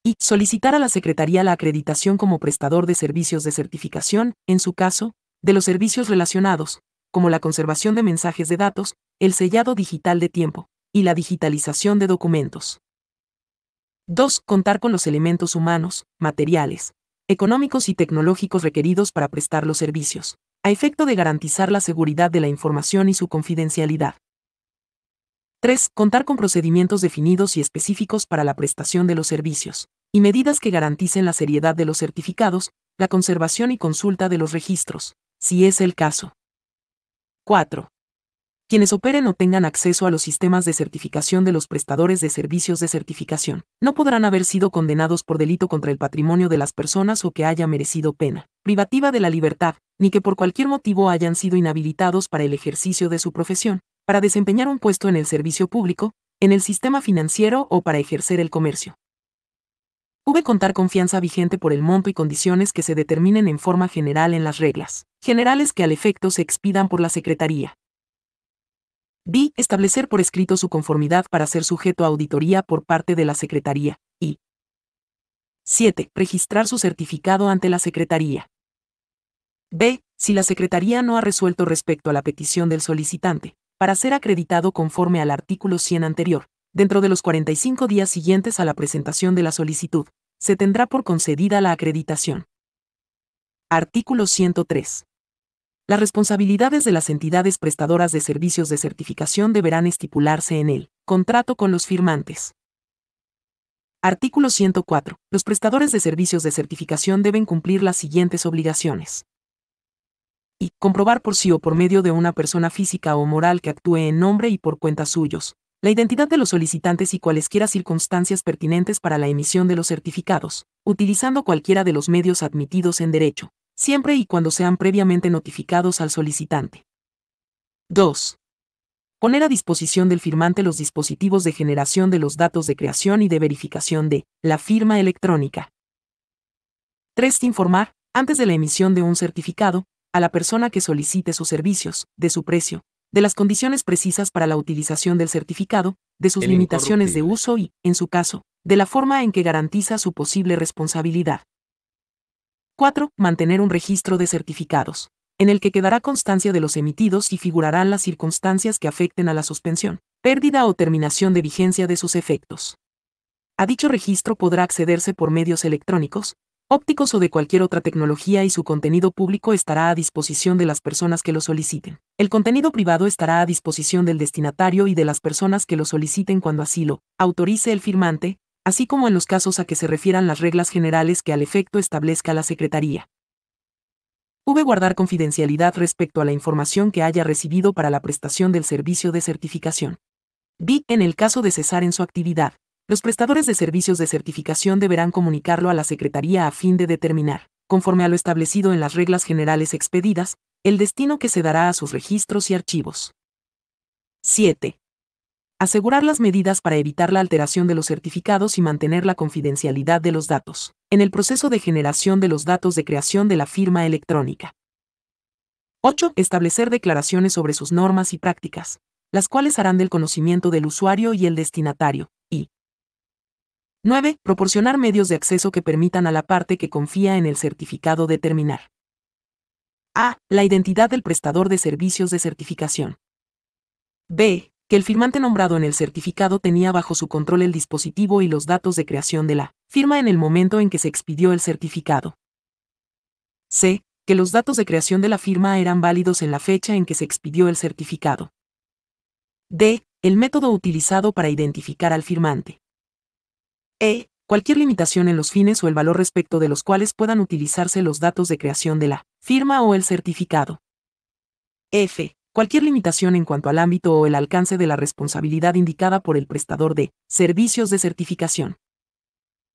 S1: y solicitar a la Secretaría la acreditación como prestador de servicios de certificación, en su caso, de los servicios relacionados, como la conservación de mensajes de datos, el sellado digital de tiempo, y la digitalización de documentos. 2. Contar con los elementos humanos, materiales, económicos y tecnológicos requeridos para prestar los servicios, a efecto de garantizar la seguridad de la información y su confidencialidad. 3. Contar con procedimientos definidos y específicos para la prestación de los servicios, y medidas que garanticen la seriedad de los certificados, la conservación y consulta de los registros, si es el caso. 4. Quienes operen o tengan acceso a los sistemas de certificación de los prestadores de servicios de certificación, no podrán haber sido condenados por delito contra el patrimonio de las personas o que haya merecido pena, privativa de la libertad, ni que por cualquier motivo hayan sido inhabilitados para el ejercicio de su profesión, para desempeñar un puesto en el servicio público, en el sistema financiero o para ejercer el comercio, V. Contar confianza vigente por el monto y condiciones que se determinen en forma general en las reglas generales que al efecto se expidan por la Secretaría. D. Establecer por escrito su conformidad para ser sujeto a auditoría por parte de la Secretaría. Y 7. Registrar su certificado ante la Secretaría. B. Si la Secretaría no ha resuelto respecto a la petición del solicitante, para ser acreditado conforme al artículo 100 anterior, dentro de los 45 días siguientes a la presentación de la solicitud, se tendrá por concedida la acreditación. Artículo 103. Las responsabilidades de las entidades prestadoras de servicios de certificación deberán estipularse en el contrato con los firmantes. Artículo 104. Los prestadores de servicios de certificación deben cumplir las siguientes obligaciones. Y. Comprobar por sí o por medio de una persona física o moral que actúe en nombre y por cuenta suyos, la identidad de los solicitantes y cualesquiera circunstancias pertinentes para la emisión de los certificados, utilizando cualquiera de los medios admitidos en derecho, siempre y cuando sean previamente notificados al solicitante. 2. Poner a disposición del firmante los dispositivos de generación de los datos de creación y de verificación de la firma electrónica. 3. Informar, antes de la emisión de un certificado, a la persona que solicite sus servicios, de su precio, de las condiciones precisas para la utilización del certificado, de sus limitaciones de uso y, en su caso, de la forma en que garantiza su posible responsabilidad. 4. Mantener un registro de certificados, en el que quedará constancia de los emitidos y figurarán las circunstancias que afecten a la suspensión, pérdida o terminación de vigencia de sus efectos. A dicho registro podrá accederse por medios electrónicos, ópticos o de cualquier otra tecnología y su contenido público estará a disposición de las personas que lo soliciten. El contenido privado estará a disposición del destinatario y de las personas que lo soliciten cuando así lo autorice el firmante, así como en los casos a que se refieran las reglas generales que al efecto establezca la Secretaría. V. Guardar confidencialidad respecto a la información que haya recibido para la prestación del servicio de certificación. Vi En el caso de cesar en su actividad, los prestadores de servicios de certificación deberán comunicarlo a la Secretaría a fin de determinar, conforme a lo establecido en las reglas generales expedidas, el destino que se dará a sus registros y archivos. 7. Asegurar las medidas para evitar la alteración de los certificados y mantener la confidencialidad de los datos, en el proceso de generación de los datos de creación de la firma electrónica. 8. Establecer declaraciones sobre sus normas y prácticas, las cuales harán del conocimiento del usuario y el destinatario, 9. Proporcionar medios de acceso que permitan a la parte que confía en el certificado determinar. A. La identidad del prestador de servicios de certificación. B. Que el firmante nombrado en el certificado tenía bajo su control el dispositivo y los datos de creación de la firma en el momento en que se expidió el certificado. C. Que los datos de creación de la firma eran válidos en la fecha en que se expidió el certificado. D. El método utilizado para identificar al firmante. E. Cualquier limitación en los fines o el valor respecto de los cuales puedan utilizarse los datos de creación de la firma o el certificado. F. Cualquier limitación en cuanto al ámbito o el alcance de la responsabilidad indicada por el prestador de servicios de certificación.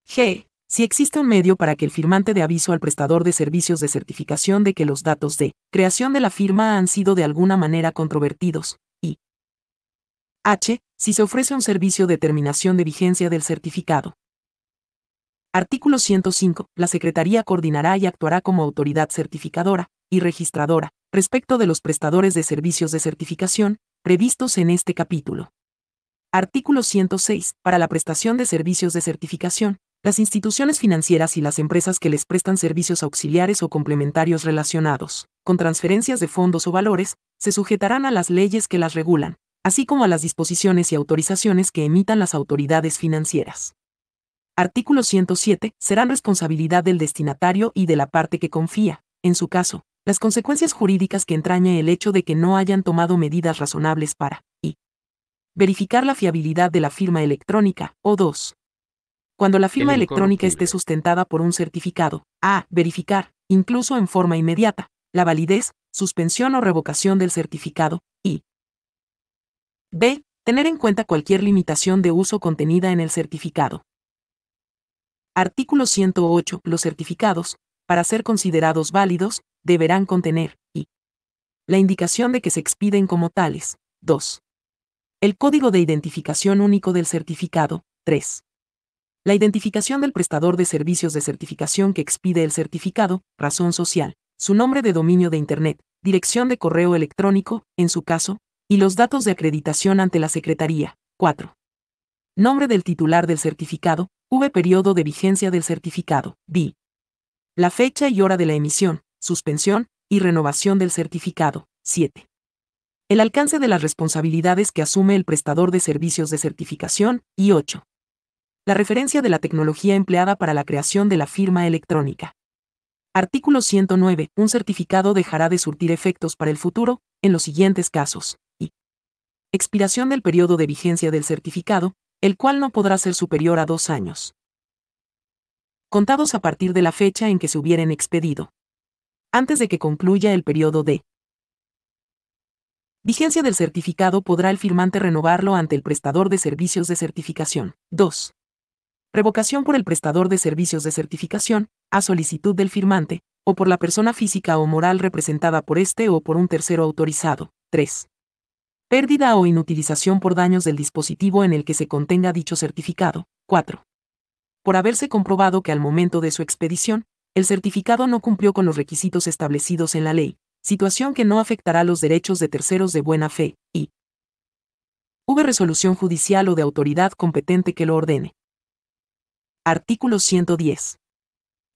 S1: G. Si existe un medio para que el firmante dé aviso al prestador de servicios de certificación de que los datos de creación de la firma han sido de alguna manera controvertidos, H. Si se ofrece un servicio de terminación de vigencia del certificado. Artículo 105. La Secretaría coordinará y actuará como autoridad certificadora y registradora respecto de los prestadores de servicios de certificación previstos en este capítulo. Artículo 106. Para la prestación de servicios de certificación, las instituciones financieras y las empresas que les prestan servicios auxiliares o complementarios relacionados con transferencias de fondos o valores, se sujetarán a las leyes que las regulan, así como a las disposiciones y autorizaciones que emitan las autoridades financieras. Artículo 107. Serán responsabilidad del destinatario y de la parte que confía, en su caso, las consecuencias jurídicas que entraña el hecho de que no hayan tomado medidas razonables para, y, verificar la fiabilidad de la firma electrónica, o 2. Cuando la firma electrónica esté sustentada por un certificado, a, verificar, incluso en forma inmediata, la validez, suspensión o revocación del certificado, y, B. Tener en cuenta cualquier limitación de uso contenida en el certificado. Artículo 108. Los certificados, para ser considerados válidos, deberán contener, y la indicación de que se expiden como tales. 2. El código de identificación único del certificado. 3. La identificación del prestador de servicios de certificación que expide el certificado, razón social, su nombre de dominio de Internet, dirección de correo electrónico, en su caso, y los datos de acreditación ante la Secretaría. 4. Nombre del titular del certificado, V periodo de vigencia del certificado, D. La fecha y hora de la emisión, suspensión y renovación del certificado. 7. El alcance de las responsabilidades que asume el prestador de servicios de certificación. Y 8. La referencia de la tecnología empleada para la creación de la firma electrónica. Artículo 109. Un certificado dejará de surtir efectos para el futuro, en los siguientes casos expiración del periodo de vigencia del certificado, el cual no podrá ser superior a dos años. Contados a partir de la fecha en que se hubieran expedido. Antes de que concluya el periodo de vigencia del certificado podrá el firmante renovarlo ante el prestador de servicios de certificación. 2. Revocación por el prestador de servicios de certificación, a solicitud del firmante, o por la persona física o moral representada por este o por un tercero autorizado. 3 pérdida o inutilización por daños del dispositivo en el que se contenga dicho certificado. 4. Por haberse comprobado que al momento de su expedición, el certificado no cumplió con los requisitos establecidos en la ley, situación que no afectará los derechos de terceros de buena fe, y hubo resolución judicial o de autoridad competente que lo ordene. Artículo 110.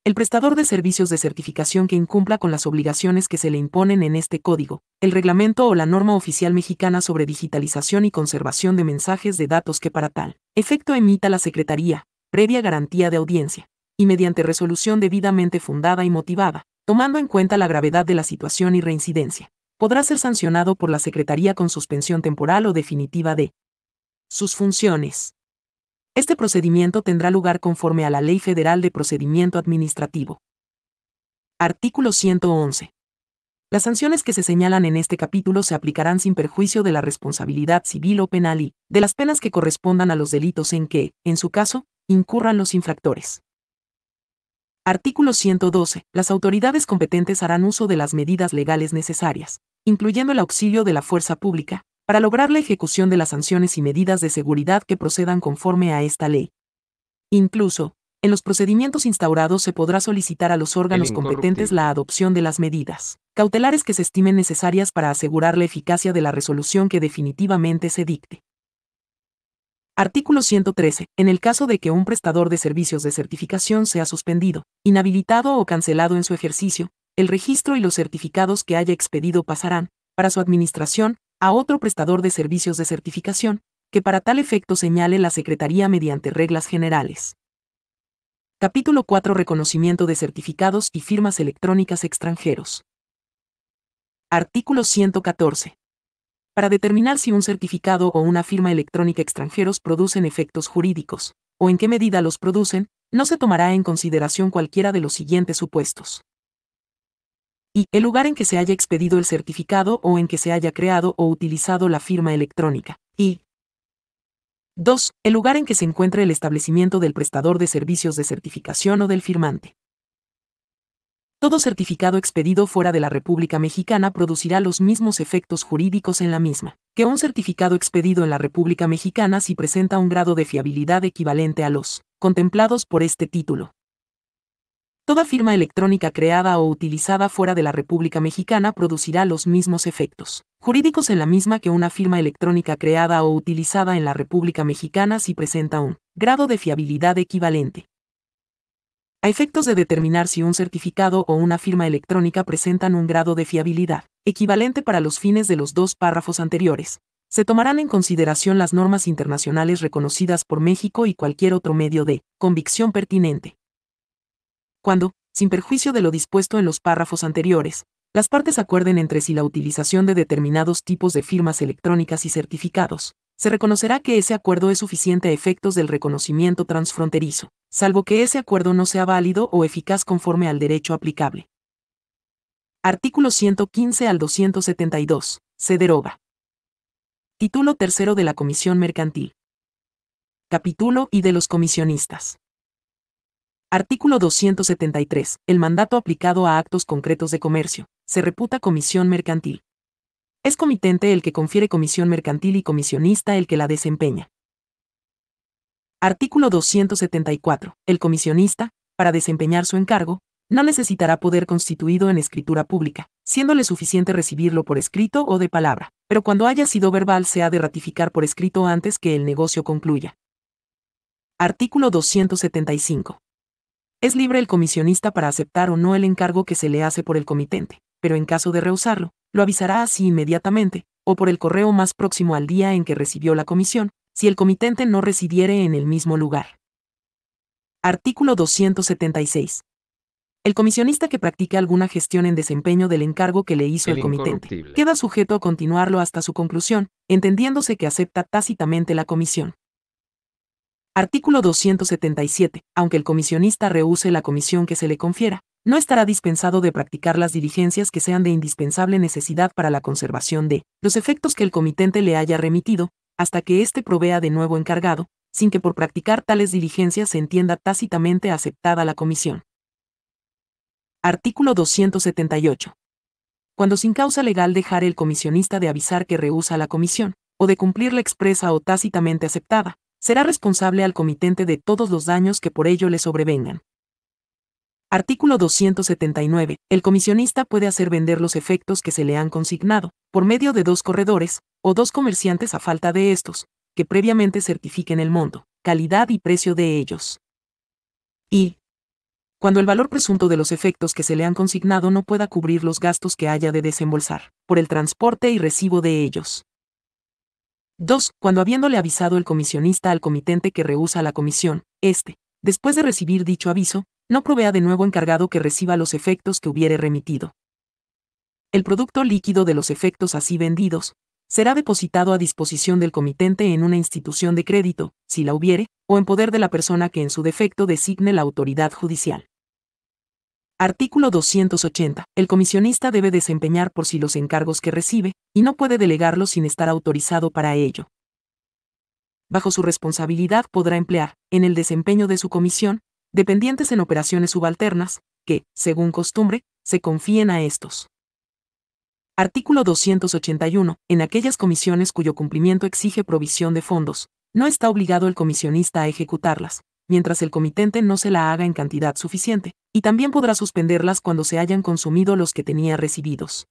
S1: El prestador de servicios de certificación que incumpla con las obligaciones que se le imponen en este código, el reglamento o la norma oficial mexicana sobre digitalización y conservación de mensajes de datos que para tal efecto emita la Secretaría, previa garantía de audiencia, y mediante resolución debidamente fundada y motivada, tomando en cuenta la gravedad de la situación y reincidencia, podrá ser sancionado por la Secretaría con suspensión temporal o definitiva de sus funciones. Este procedimiento tendrá lugar conforme a la Ley Federal de Procedimiento Administrativo. Artículo 111. Las sanciones que se señalan en este capítulo se aplicarán sin perjuicio de la responsabilidad civil o penal y de las penas que correspondan a los delitos en que, en su caso, incurran los infractores. Artículo 112. Las autoridades competentes harán uso de las medidas legales necesarias, incluyendo el auxilio de la fuerza pública, para lograr la ejecución de las sanciones y medidas de seguridad que procedan conforme a esta ley. Incluso, en los procedimientos instaurados se podrá solicitar a los órganos competentes la adopción de las medidas cautelares que se estimen necesarias para asegurar la eficacia de la resolución que definitivamente se dicte. Artículo 113. En el caso de que un prestador de servicios de certificación sea suspendido, inhabilitado o cancelado en su ejercicio, el registro y los certificados que haya expedido pasarán, para su administración, a otro prestador de servicios de certificación, que para tal efecto señale la Secretaría mediante reglas generales. Capítulo 4 Reconocimiento de certificados y firmas electrónicas extranjeros. Artículo 114. Para determinar si un certificado o una firma electrónica extranjeros producen efectos jurídicos, o en qué medida los producen, no se tomará en consideración cualquiera de los siguientes supuestos y el lugar en que se haya expedido el certificado o en que se haya creado o utilizado la firma electrónica, y 2. El lugar en que se encuentre el establecimiento del prestador de servicios de certificación o del firmante. Todo certificado expedido fuera de la República Mexicana producirá los mismos efectos jurídicos en la misma, que un certificado expedido en la República Mexicana si presenta un grado de fiabilidad equivalente a los contemplados por este título. Toda firma electrónica creada o utilizada fuera de la República Mexicana producirá los mismos efectos jurídicos en la misma que una firma electrónica creada o utilizada en la República Mexicana si presenta un grado de fiabilidad equivalente. A efectos de determinar si un certificado o una firma electrónica presentan un grado de fiabilidad equivalente para los fines de los dos párrafos anteriores, se tomarán en consideración las normas internacionales reconocidas por México y cualquier otro medio de convicción pertinente cuando, sin perjuicio de lo dispuesto en los párrafos anteriores, las partes acuerden entre sí la utilización de determinados tipos de firmas electrónicas y certificados, se reconocerá que ese acuerdo es suficiente a efectos del reconocimiento transfronterizo, salvo que ese acuerdo no sea válido o eficaz conforme al derecho aplicable. Artículo 115 al 272. Se deroga. Título tercero de la Comisión Mercantil. Capítulo y de los comisionistas. Artículo 273. El mandato aplicado a actos concretos de comercio. Se reputa comisión mercantil. Es comitente el que confiere comisión mercantil y comisionista el que la desempeña. Artículo 274. El comisionista, para desempeñar su encargo, no necesitará poder constituido en escritura pública, siéndole suficiente recibirlo por escrito o de palabra, pero cuando haya sido verbal se ha de ratificar por escrito antes que el negocio concluya. Artículo 275. Es libre el comisionista para aceptar o no el encargo que se le hace por el comitente, pero en caso de rehusarlo, lo avisará así inmediatamente, o por el correo más próximo al día en que recibió la comisión, si el comitente no residiere en el mismo lugar. Artículo 276. El comisionista que practica alguna gestión en desempeño del encargo que le hizo el comitente queda sujeto a continuarlo hasta su conclusión, entendiéndose que acepta tácitamente la comisión. Artículo 277. Aunque el comisionista rehúse la comisión que se le confiera, no estará dispensado de practicar las diligencias que sean de indispensable necesidad para la conservación de los efectos que el comitente le haya remitido, hasta que éste provea de nuevo encargado, sin que por practicar tales diligencias se entienda tácitamente aceptada la comisión. Artículo 278. Cuando sin causa legal dejare el comisionista de avisar que rehúsa la comisión, o de cumplirla expresa o tácitamente aceptada, será responsable al comitente de todos los daños que por ello le sobrevengan. Artículo 279. El comisionista puede hacer vender los efectos que se le han consignado, por medio de dos corredores, o dos comerciantes a falta de estos, que previamente certifiquen el monto, calidad y precio de ellos. Y. Cuando el valor presunto de los efectos que se le han consignado no pueda cubrir los gastos que haya de desembolsar, por el transporte y recibo de ellos. 2. Cuando habiéndole avisado el comisionista al comitente que rehúsa la comisión, éste, después de recibir dicho aviso, no provea de nuevo encargado que reciba los efectos que hubiere remitido. El producto líquido de los efectos así vendidos, será depositado a disposición del comitente en una institución de crédito, si la hubiere, o en poder de la persona que en su defecto designe la autoridad judicial. Artículo 280. El comisionista debe desempeñar por sí los encargos que recibe, y no puede delegarlos sin estar autorizado para ello. Bajo su responsabilidad podrá emplear, en el desempeño de su comisión, dependientes en operaciones subalternas, que, según costumbre, se confíen a estos. Artículo 281. En aquellas comisiones cuyo cumplimiento exige provisión de fondos, no está obligado el comisionista a ejecutarlas, mientras el comitente no se la haga en cantidad suficiente, y también podrá suspenderlas cuando se hayan consumido los que tenía recibidos.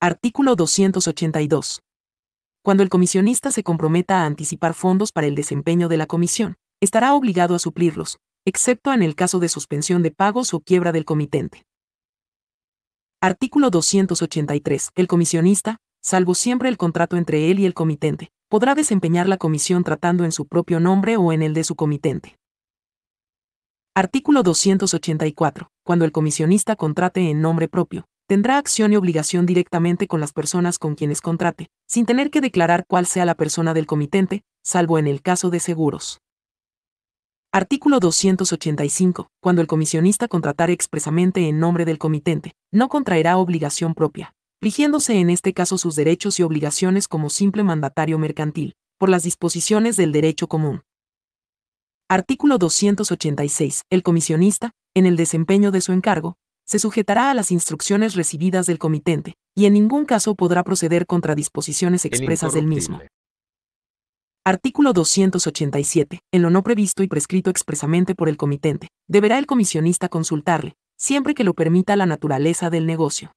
S1: Artículo 282. Cuando el comisionista se comprometa a anticipar fondos para el desempeño de la comisión, estará obligado a suplirlos, excepto en el caso de suspensión de pagos o quiebra del comitente. Artículo 283. El comisionista, salvo siempre el contrato entre él y el comitente, podrá desempeñar la comisión tratando en su propio nombre o en el de su comitente. Artículo 284. Cuando el comisionista contrate en nombre propio, tendrá acción y obligación directamente con las personas con quienes contrate, sin tener que declarar cuál sea la persona del comitente, salvo en el caso de seguros. Artículo 285. Cuando el comisionista contratare expresamente en nombre del comitente, no contraerá obligación propia rigiéndose en este caso sus derechos y obligaciones como simple mandatario mercantil, por las disposiciones del derecho común. Artículo 286. El comisionista, en el desempeño de su encargo, se sujetará a las instrucciones recibidas del comitente, y en ningún caso podrá proceder contra disposiciones expresas del mismo. Artículo 287. En lo no previsto y prescrito expresamente por el comitente, deberá el comisionista consultarle, siempre que lo permita la naturaleza del negocio,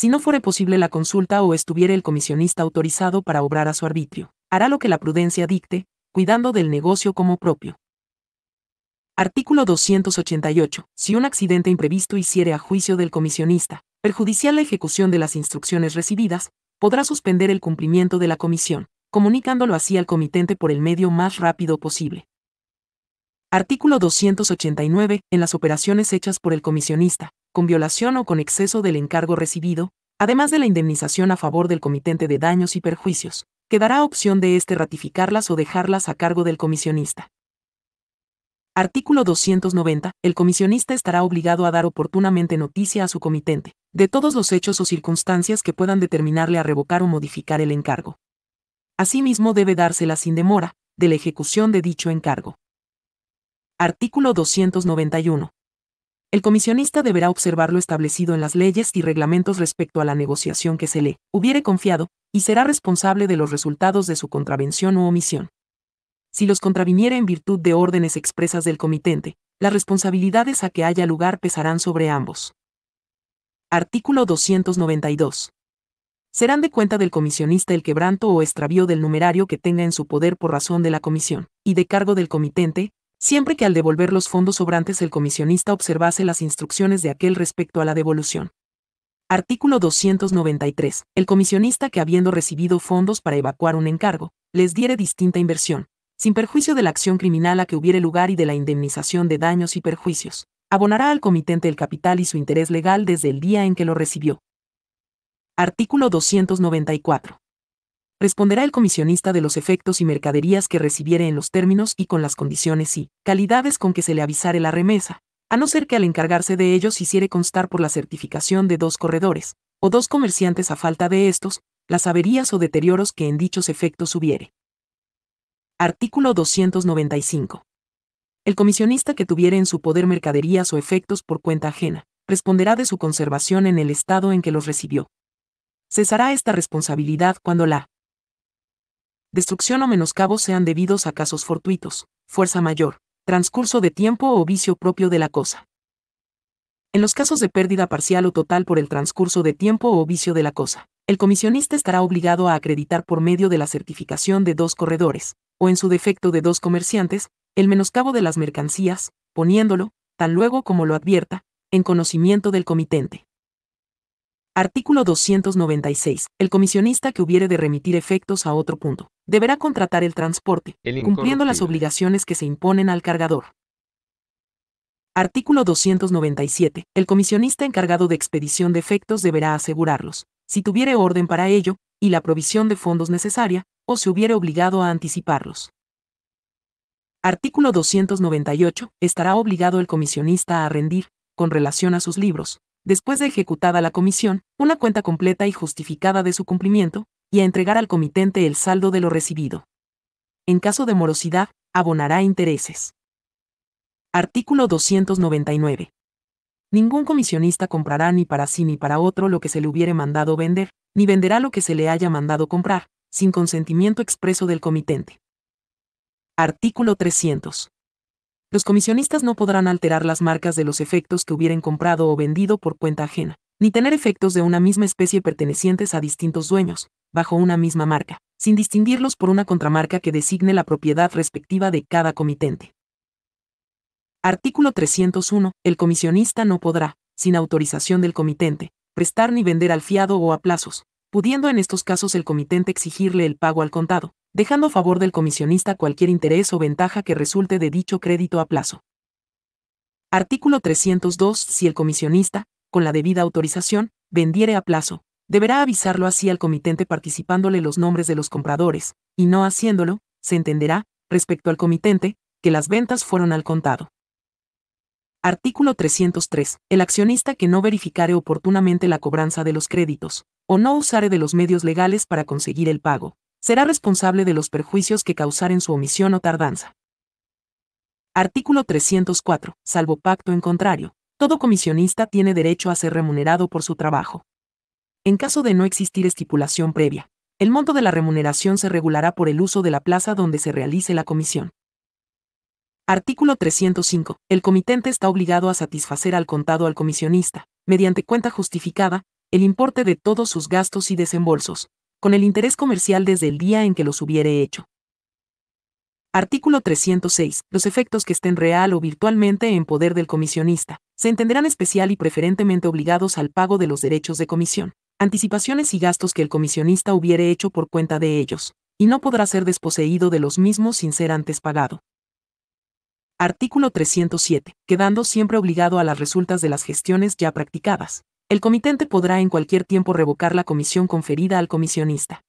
S1: si no fuere posible la consulta o estuviere el comisionista autorizado para obrar a su arbitrio, hará lo que la prudencia dicte, cuidando del negocio como propio. Artículo 288. Si un accidente imprevisto hiciere a juicio del comisionista, perjudicial la ejecución de las instrucciones recibidas, podrá suspender el cumplimiento de la comisión, comunicándolo así al comitente por el medio más rápido posible. Artículo 289. En las operaciones hechas por el comisionista, con violación o con exceso del encargo recibido, además de la indemnización a favor del comitente de daños y perjuicios, quedará opción de éste ratificarlas o dejarlas a cargo del comisionista. Artículo 290. El comisionista estará obligado a dar oportunamente noticia a su comitente, de todos los hechos o circunstancias que puedan determinarle a revocar o modificar el encargo. Asimismo debe dársela sin demora, de la ejecución de dicho encargo. Artículo 291. El comisionista deberá observar lo establecido en las leyes y reglamentos respecto a la negociación que se le hubiere confiado, y será responsable de los resultados de su contravención o omisión. Si los contraviniere en virtud de órdenes expresas del comitente, las responsabilidades a que haya lugar pesarán sobre ambos. Artículo 292. Serán de cuenta del comisionista el quebranto o extravío del numerario que tenga en su poder por razón de la comisión, y de cargo del comitente, siempre que al devolver los fondos sobrantes el comisionista observase las instrucciones de aquel respecto a la devolución. Artículo 293. El comisionista que habiendo recibido fondos para evacuar un encargo, les diere distinta inversión, sin perjuicio de la acción criminal a que hubiere lugar y de la indemnización de daños y perjuicios, abonará al comitente el capital y su interés legal desde el día en que lo recibió. Artículo 294 responderá el comisionista de los efectos y mercaderías que recibiere en los términos y con las condiciones y calidades con que se le avisare la remesa, a no ser que al encargarse de ellos hiciere constar por la certificación de dos corredores, o dos comerciantes a falta de estos, las averías o deterioros que en dichos efectos hubiere. Artículo 295. El comisionista que tuviere en su poder mercaderías o efectos por cuenta ajena, responderá de su conservación en el estado en que los recibió. Cesará esta responsabilidad cuando la destrucción o menoscabo sean debidos a casos fortuitos, fuerza mayor, transcurso de tiempo o vicio propio de la cosa. En los casos de pérdida parcial o total por el transcurso de tiempo o vicio de la cosa, el comisionista estará obligado a acreditar por medio de la certificación de dos corredores, o en su defecto de dos comerciantes, el menoscabo de las mercancías, poniéndolo, tan luego como lo advierta, en conocimiento del comitente. Artículo 296. El comisionista que hubiere de remitir efectos a otro punto, deberá contratar el transporte, cumpliendo las obligaciones que se imponen al cargador. Artículo 297. El comisionista encargado de expedición de efectos deberá asegurarlos, si tuviere orden para ello, y la provisión de fondos necesaria, o se hubiere obligado a anticiparlos. Artículo 298. Estará obligado el comisionista a rendir, con relación a sus libros, después de ejecutada la comisión, una cuenta completa y justificada de su cumplimiento, y a entregar al comitente el saldo de lo recibido. En caso de morosidad, abonará intereses. Artículo 299. Ningún comisionista comprará ni para sí ni para otro lo que se le hubiere mandado vender, ni venderá lo que se le haya mandado comprar, sin consentimiento expreso del comitente. Artículo 300. Los comisionistas no podrán alterar las marcas de los efectos que hubieren comprado o vendido por cuenta ajena, ni tener efectos de una misma especie pertenecientes a distintos dueños, bajo una misma marca, sin distinguirlos por una contramarca que designe la propiedad respectiva de cada comitente. Artículo 301. El comisionista no podrá, sin autorización del comitente, prestar ni vender al fiado o a plazos, pudiendo en estos casos el comitente exigirle el pago al contado, dejando a favor del comisionista cualquier interés o ventaja que resulte de dicho crédito a plazo. Artículo 302. Si el comisionista, con la debida autorización, vendiere a plazo, deberá avisarlo así al comitente participándole los nombres de los compradores, y no haciéndolo, se entenderá, respecto al comitente, que las ventas fueron al contado. Artículo 303. El accionista que no verificare oportunamente la cobranza de los créditos, o no usare de los medios legales para conseguir el pago, será responsable de los perjuicios que causaren su omisión o tardanza. Artículo 304. Salvo pacto en contrario, todo comisionista tiene derecho a ser remunerado por su trabajo. En caso de no existir estipulación previa, el monto de la remuneración se regulará por el uso de la plaza donde se realice la comisión. Artículo 305. El comitente está obligado a satisfacer al contado al comisionista, mediante cuenta justificada, el importe de todos sus gastos y desembolsos, con el interés comercial desde el día en que los hubiere hecho. Artículo 306. Los efectos que estén real o virtualmente en poder del comisionista se entenderán especial y preferentemente obligados al pago de los derechos de comisión, anticipaciones y gastos que el comisionista hubiere hecho por cuenta de ellos, y no podrá ser desposeído de los mismos sin ser antes pagado. Artículo 307. Quedando siempre obligado a las resultas de las gestiones ya practicadas, el comitente podrá en cualquier tiempo revocar la comisión conferida al comisionista.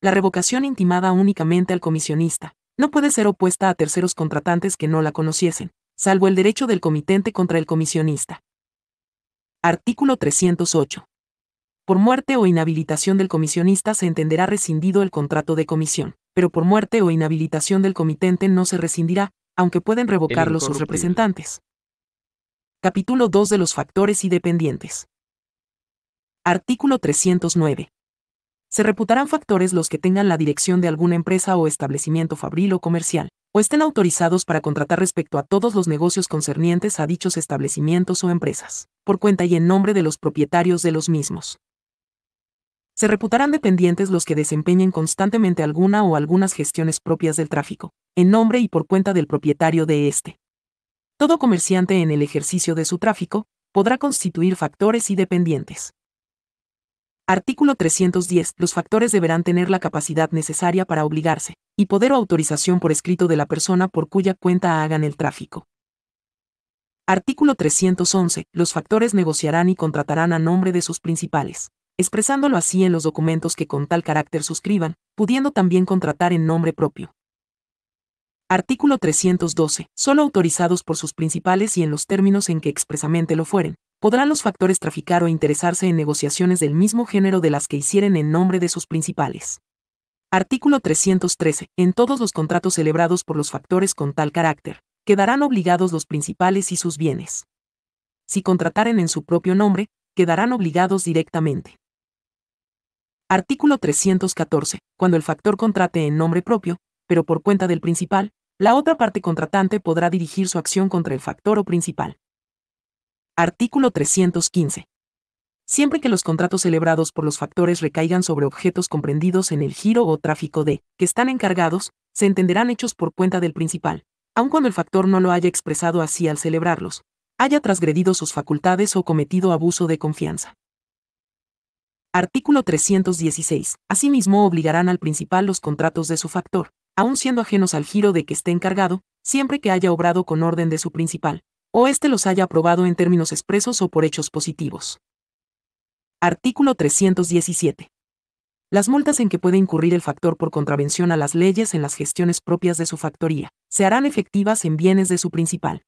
S1: La revocación intimada únicamente al comisionista no puede ser opuesta a terceros contratantes que no la conociesen, salvo el derecho del comitente contra el comisionista. Artículo 308. Por muerte o inhabilitación del comisionista se entenderá rescindido el contrato de comisión, pero por muerte o inhabilitación del comitente no se rescindirá, aunque pueden revocarlo sus representantes. Capítulo 2 de los factores y dependientes. Artículo 309. Se reputarán factores los que tengan la dirección de alguna empresa o establecimiento fabril o comercial, o estén autorizados para contratar respecto a todos los negocios concernientes a dichos establecimientos o empresas, por cuenta y en nombre de los propietarios de los mismos. Se reputarán dependientes los que desempeñen constantemente alguna o algunas gestiones propias del tráfico, en nombre y por cuenta del propietario de éste. Todo comerciante en el ejercicio de su tráfico podrá constituir factores y dependientes. Artículo 310. Los factores deberán tener la capacidad necesaria para obligarse, y poder o autorización por escrito de la persona por cuya cuenta hagan el tráfico. Artículo 311. Los factores negociarán y contratarán a nombre de sus principales, expresándolo así en los documentos que con tal carácter suscriban, pudiendo también contratar en nombre propio. Artículo 312. Solo autorizados por sus principales y en los términos en que expresamente lo fueren, podrán los factores traficar o interesarse en negociaciones del mismo género de las que hicieren en nombre de sus principales. Artículo 313. En todos los contratos celebrados por los factores con tal carácter, quedarán obligados los principales y sus bienes. Si contrataren en su propio nombre, quedarán obligados directamente. Artículo 314. Cuando el factor contrate en nombre propio, pero por cuenta del principal, la otra parte contratante podrá dirigir su acción contra el factor o principal. Artículo 315. Siempre que los contratos celebrados por los factores recaigan sobre objetos comprendidos en el giro o tráfico de que están encargados, se entenderán hechos por cuenta del principal, aun cuando el factor no lo haya expresado así al celebrarlos, haya transgredido sus facultades o cometido abuso de confianza. Artículo 316. Asimismo, obligarán al principal los contratos de su factor, aun siendo ajenos al giro de que esté encargado, siempre que haya obrado con orden de su principal, o éste los haya aprobado en términos expresos o por hechos positivos. Artículo 317. Las multas en que puede incurrir el factor por contravención a las leyes en las gestiones propias de su factoría, se harán efectivas en bienes de su principal.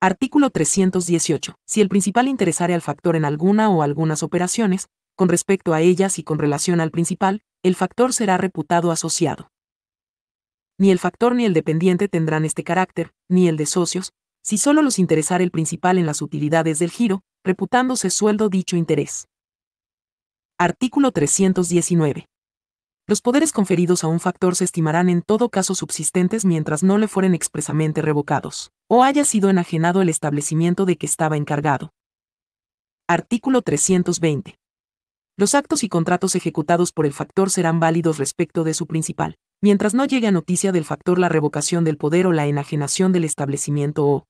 S1: Artículo 318. Si el principal interesare al factor en alguna o algunas operaciones, con respecto a ellas y con relación al principal, el factor será reputado asociado. Ni el factor ni el dependiente tendrán este carácter, ni el de socios, si solo los interesara el principal en las utilidades del giro, reputándose sueldo dicho interés. Artículo 319. Los poderes conferidos a un factor se estimarán en todo caso subsistentes mientras no le fueren expresamente revocados, o haya sido enajenado el establecimiento de que estaba encargado. Artículo 320. Los actos y contratos ejecutados por el factor serán válidos respecto de su principal, mientras no llegue a noticia del factor la revocación del poder o la enajenación del establecimiento o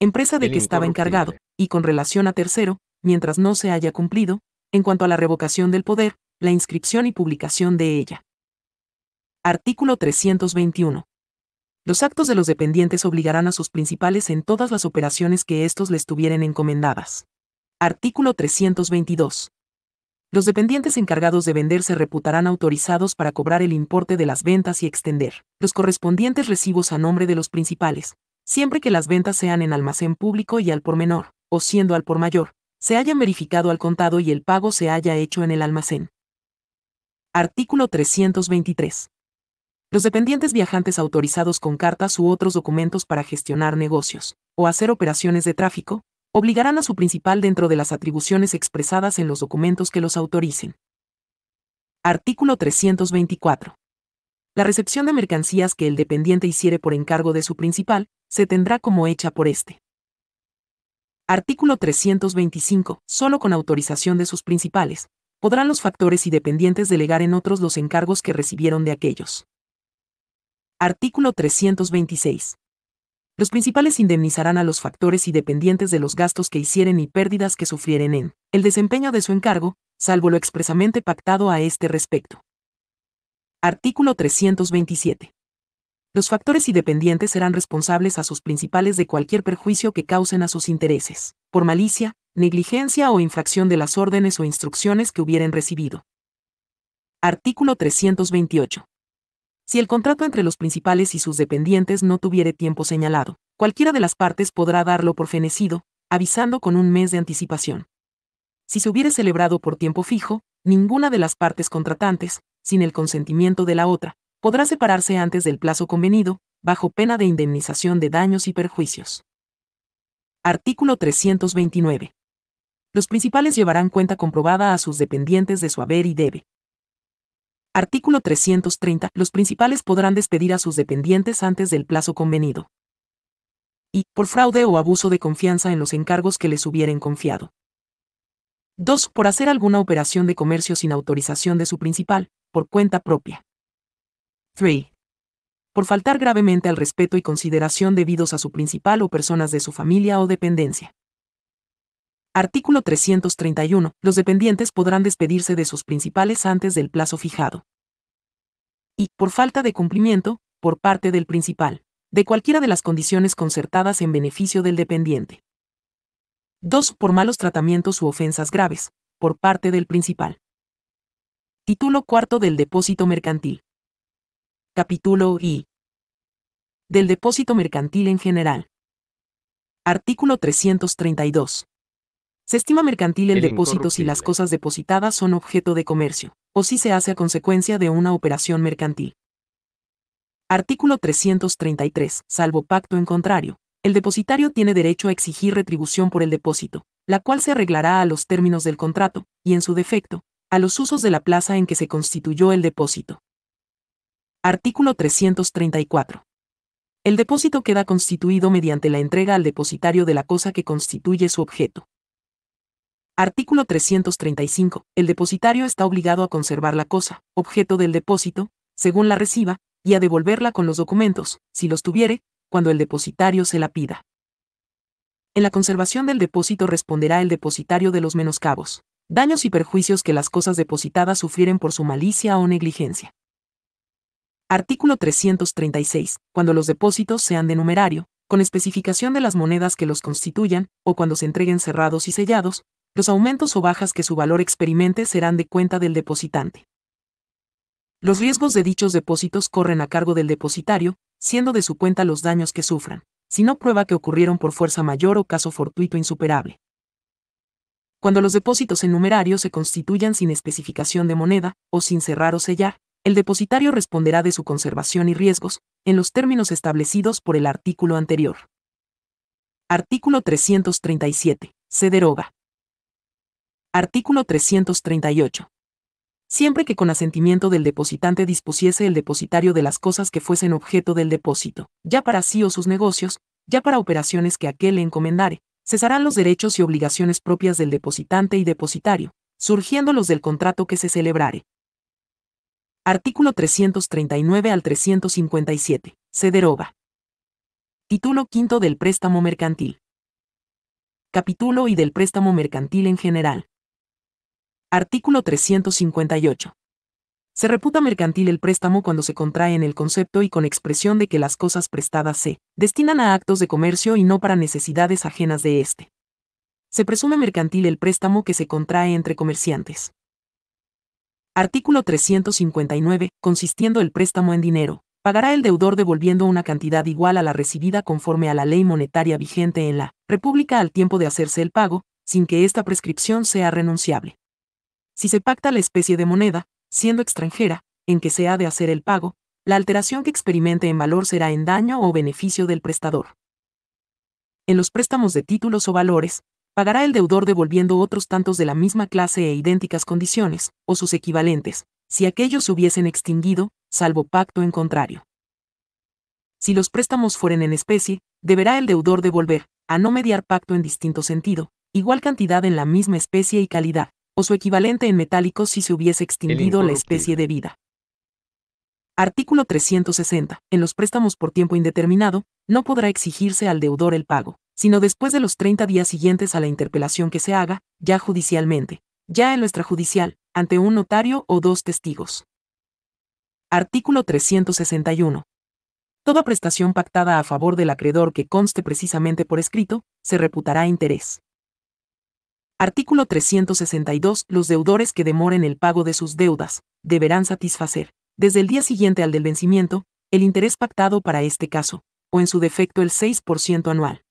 S1: empresa de que estaba encargado, y con relación a tercero, mientras no se haya cumplido, en cuanto a la revocación del poder, la inscripción y publicación de ella. Artículo 321. Los actos de los dependientes obligarán a sus principales en todas las operaciones que éstos les tuvieran encomendadas. Artículo 322. Los dependientes encargados de vender se reputarán autorizados para cobrar el importe de las ventas y extender los correspondientes recibos a nombre de los principales, siempre que las ventas sean en almacén público y al por menor, o siendo al por mayor, se hayan verificado al contado y el pago se haya hecho en el almacén. Artículo 323. Los dependientes viajantes autorizados con cartas u otros documentos para gestionar negocios, o hacer operaciones de tráfico, obligarán a su principal dentro de las atribuciones expresadas en los documentos que los autoricen. Artículo 324. La recepción de mercancías que el dependiente hiciere por encargo de su principal, se tendrá como hecha por éste. Artículo 325. Solo con autorización de sus principales, podrán los factores y dependientes delegar en otros los encargos que recibieron de aquellos. Artículo 326. Los principales indemnizarán a los factores y dependientes de los gastos que hicieren y pérdidas que sufrieren en el desempeño de su encargo, salvo lo expresamente pactado a este respecto. Artículo 327. Los factores y dependientes serán responsables a sus principales de cualquier perjuicio que causen a sus intereses, por malicia, negligencia o infracción de las órdenes o instrucciones que hubieren recibido. Artículo 328. Si el contrato entre los principales y sus dependientes no tuviere tiempo señalado, cualquiera de las partes podrá darlo por fenecido, avisando con un mes de anticipación. Si se hubiere celebrado por tiempo fijo, ninguna de las partes contratantes, sin el consentimiento de la otra, podrá separarse antes del plazo convenido, bajo pena de indemnización de daños y perjuicios. Artículo 329. Los principales llevarán cuenta comprobada a sus dependientes de su haber y debe, Artículo 330. Los principales podrán despedir a sus dependientes antes del plazo convenido. Y, por fraude o abuso de confianza en los encargos que les hubieren confiado. 2. Por hacer alguna operación de comercio sin autorización de su principal, por cuenta propia. 3. Por faltar gravemente al respeto y consideración debidos a su principal o personas de su familia o dependencia. Artículo 331. Los dependientes podrán despedirse de sus principales antes del plazo fijado. Y, por falta de cumplimiento, por parte del principal, de cualquiera de las condiciones concertadas en beneficio del dependiente. 2. Por malos tratamientos u ofensas graves, por parte del principal. Título cuarto del depósito mercantil. Capítulo I. Del depósito mercantil en general. Artículo 332. Se estima mercantil el depósito si las cosas depositadas son objeto de comercio, o si se hace a consecuencia de una operación mercantil. Artículo 333. Salvo pacto en contrario, el depositario tiene derecho a exigir retribución por el depósito, la cual se arreglará a los términos del contrato, y en su defecto, a los usos de la plaza en que se constituyó el depósito. Artículo 334. El depósito queda constituido mediante la entrega al depositario de la cosa que constituye su objeto. Artículo 335. El depositario está obligado a conservar la cosa, objeto del depósito, según la reciba, y a devolverla con los documentos, si los tuviere, cuando el depositario se la pida. En la conservación del depósito responderá el depositario de los menoscabos, daños y perjuicios que las cosas depositadas sufrieren por su malicia o negligencia. Artículo 336. Cuando los depósitos sean de numerario, con especificación de las monedas que los constituyan, o cuando se entreguen cerrados y sellados, los aumentos o bajas que su valor experimente serán de cuenta del depositante. Los riesgos de dichos depósitos corren a cargo del depositario, siendo de su cuenta los daños que sufran, si no prueba que ocurrieron por fuerza mayor o caso fortuito insuperable. Cuando los depósitos en numerario se constituyan sin especificación de moneda, o sin cerrar o sellar, el depositario responderá de su conservación y riesgos, en los términos establecidos por el artículo anterior. Artículo 337. Se deroga. Artículo 338. Siempre que con asentimiento del depositante dispusiese el depositario de las cosas que fuesen objeto del depósito, ya para sí o sus negocios, ya para operaciones que aquel le encomendare, cesarán los derechos y obligaciones propias del depositante y depositario, surgiendo los del contrato que se celebrare. Artículo 339 al 357. Se deroga. Título V del préstamo mercantil. Capítulo y del préstamo mercantil en general. Artículo 358. Se reputa mercantil el préstamo cuando se contrae en el concepto y con expresión de que las cosas prestadas se destinan a actos de comercio y no para necesidades ajenas de éste. Se presume mercantil el préstamo que se contrae entre comerciantes. Artículo 359. Consistiendo el préstamo en dinero, pagará el deudor devolviendo una cantidad igual a la recibida conforme a la ley monetaria vigente en la República al tiempo de hacerse el pago, sin que esta prescripción sea renunciable. Si se pacta la especie de moneda, siendo extranjera, en que se ha de hacer el pago, la alteración que experimente en valor será en daño o beneficio del prestador. En los préstamos de títulos o valores, pagará el deudor devolviendo otros tantos de la misma clase e idénticas condiciones, o sus equivalentes, si aquellos se hubiesen extinguido, salvo pacto en contrario. Si los préstamos fueren en especie, deberá el deudor devolver, a no mediar pacto en distinto sentido, igual cantidad en la misma especie y calidad, su equivalente en metálico si se hubiese extinguido la especie de vida. Artículo 360. En los préstamos por tiempo indeterminado, no podrá exigirse al deudor el pago, sino después de los 30 días siguientes a la interpelación que se haga, ya judicialmente, ya en lo extrajudicial, ante un notario o dos testigos. Artículo 361. Toda prestación pactada a favor del acreedor que conste precisamente por escrito, se reputará interés. Artículo 362. Los deudores que demoren el pago de sus deudas, deberán satisfacer, desde el día siguiente al del vencimiento, el interés pactado para este caso, o en su defecto el 6% anual.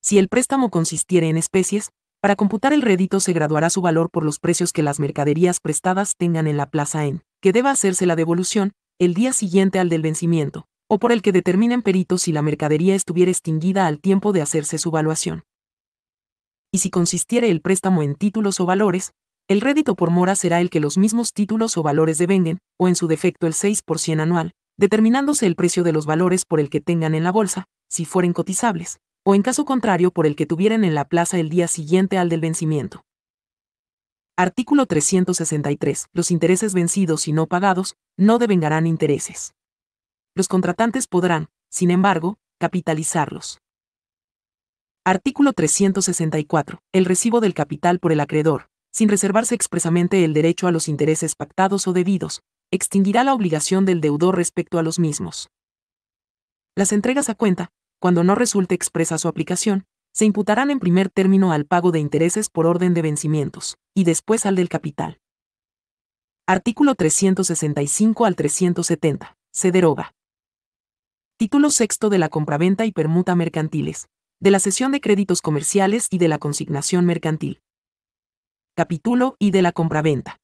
S1: Si el préstamo consistiere en especies, para computar el rédito se graduará su valor por los precios que las mercaderías prestadas tengan en la plaza en, que deba hacerse la devolución, el día siguiente al del vencimiento, o por el que determinen peritos si la mercadería estuviera extinguida al tiempo de hacerse su valuación y si consistiere el préstamo en títulos o valores, el rédito por mora será el que los mismos títulos o valores devenguen, o en su defecto el 6% anual, determinándose el precio de los valores por el que tengan en la bolsa, si fueren cotizables, o en caso contrario por el que tuvieran en la plaza el día siguiente al del vencimiento. Artículo 363. Los intereses vencidos y no pagados no devengarán intereses. Los contratantes podrán, sin embargo, capitalizarlos. Artículo 364. El recibo del capital por el acreedor, sin reservarse expresamente el derecho a los intereses pactados o debidos, extinguirá la obligación del deudor respecto a los mismos. Las entregas a cuenta, cuando no resulte expresa su aplicación, se imputarán en primer término al pago de intereses por orden de vencimientos, y después al del capital. Artículo 365 al 370. Se deroga. Título sexto de la compraventa y permuta mercantiles de la cesión de créditos comerciales y de la consignación mercantil. Capítulo y de la compraventa.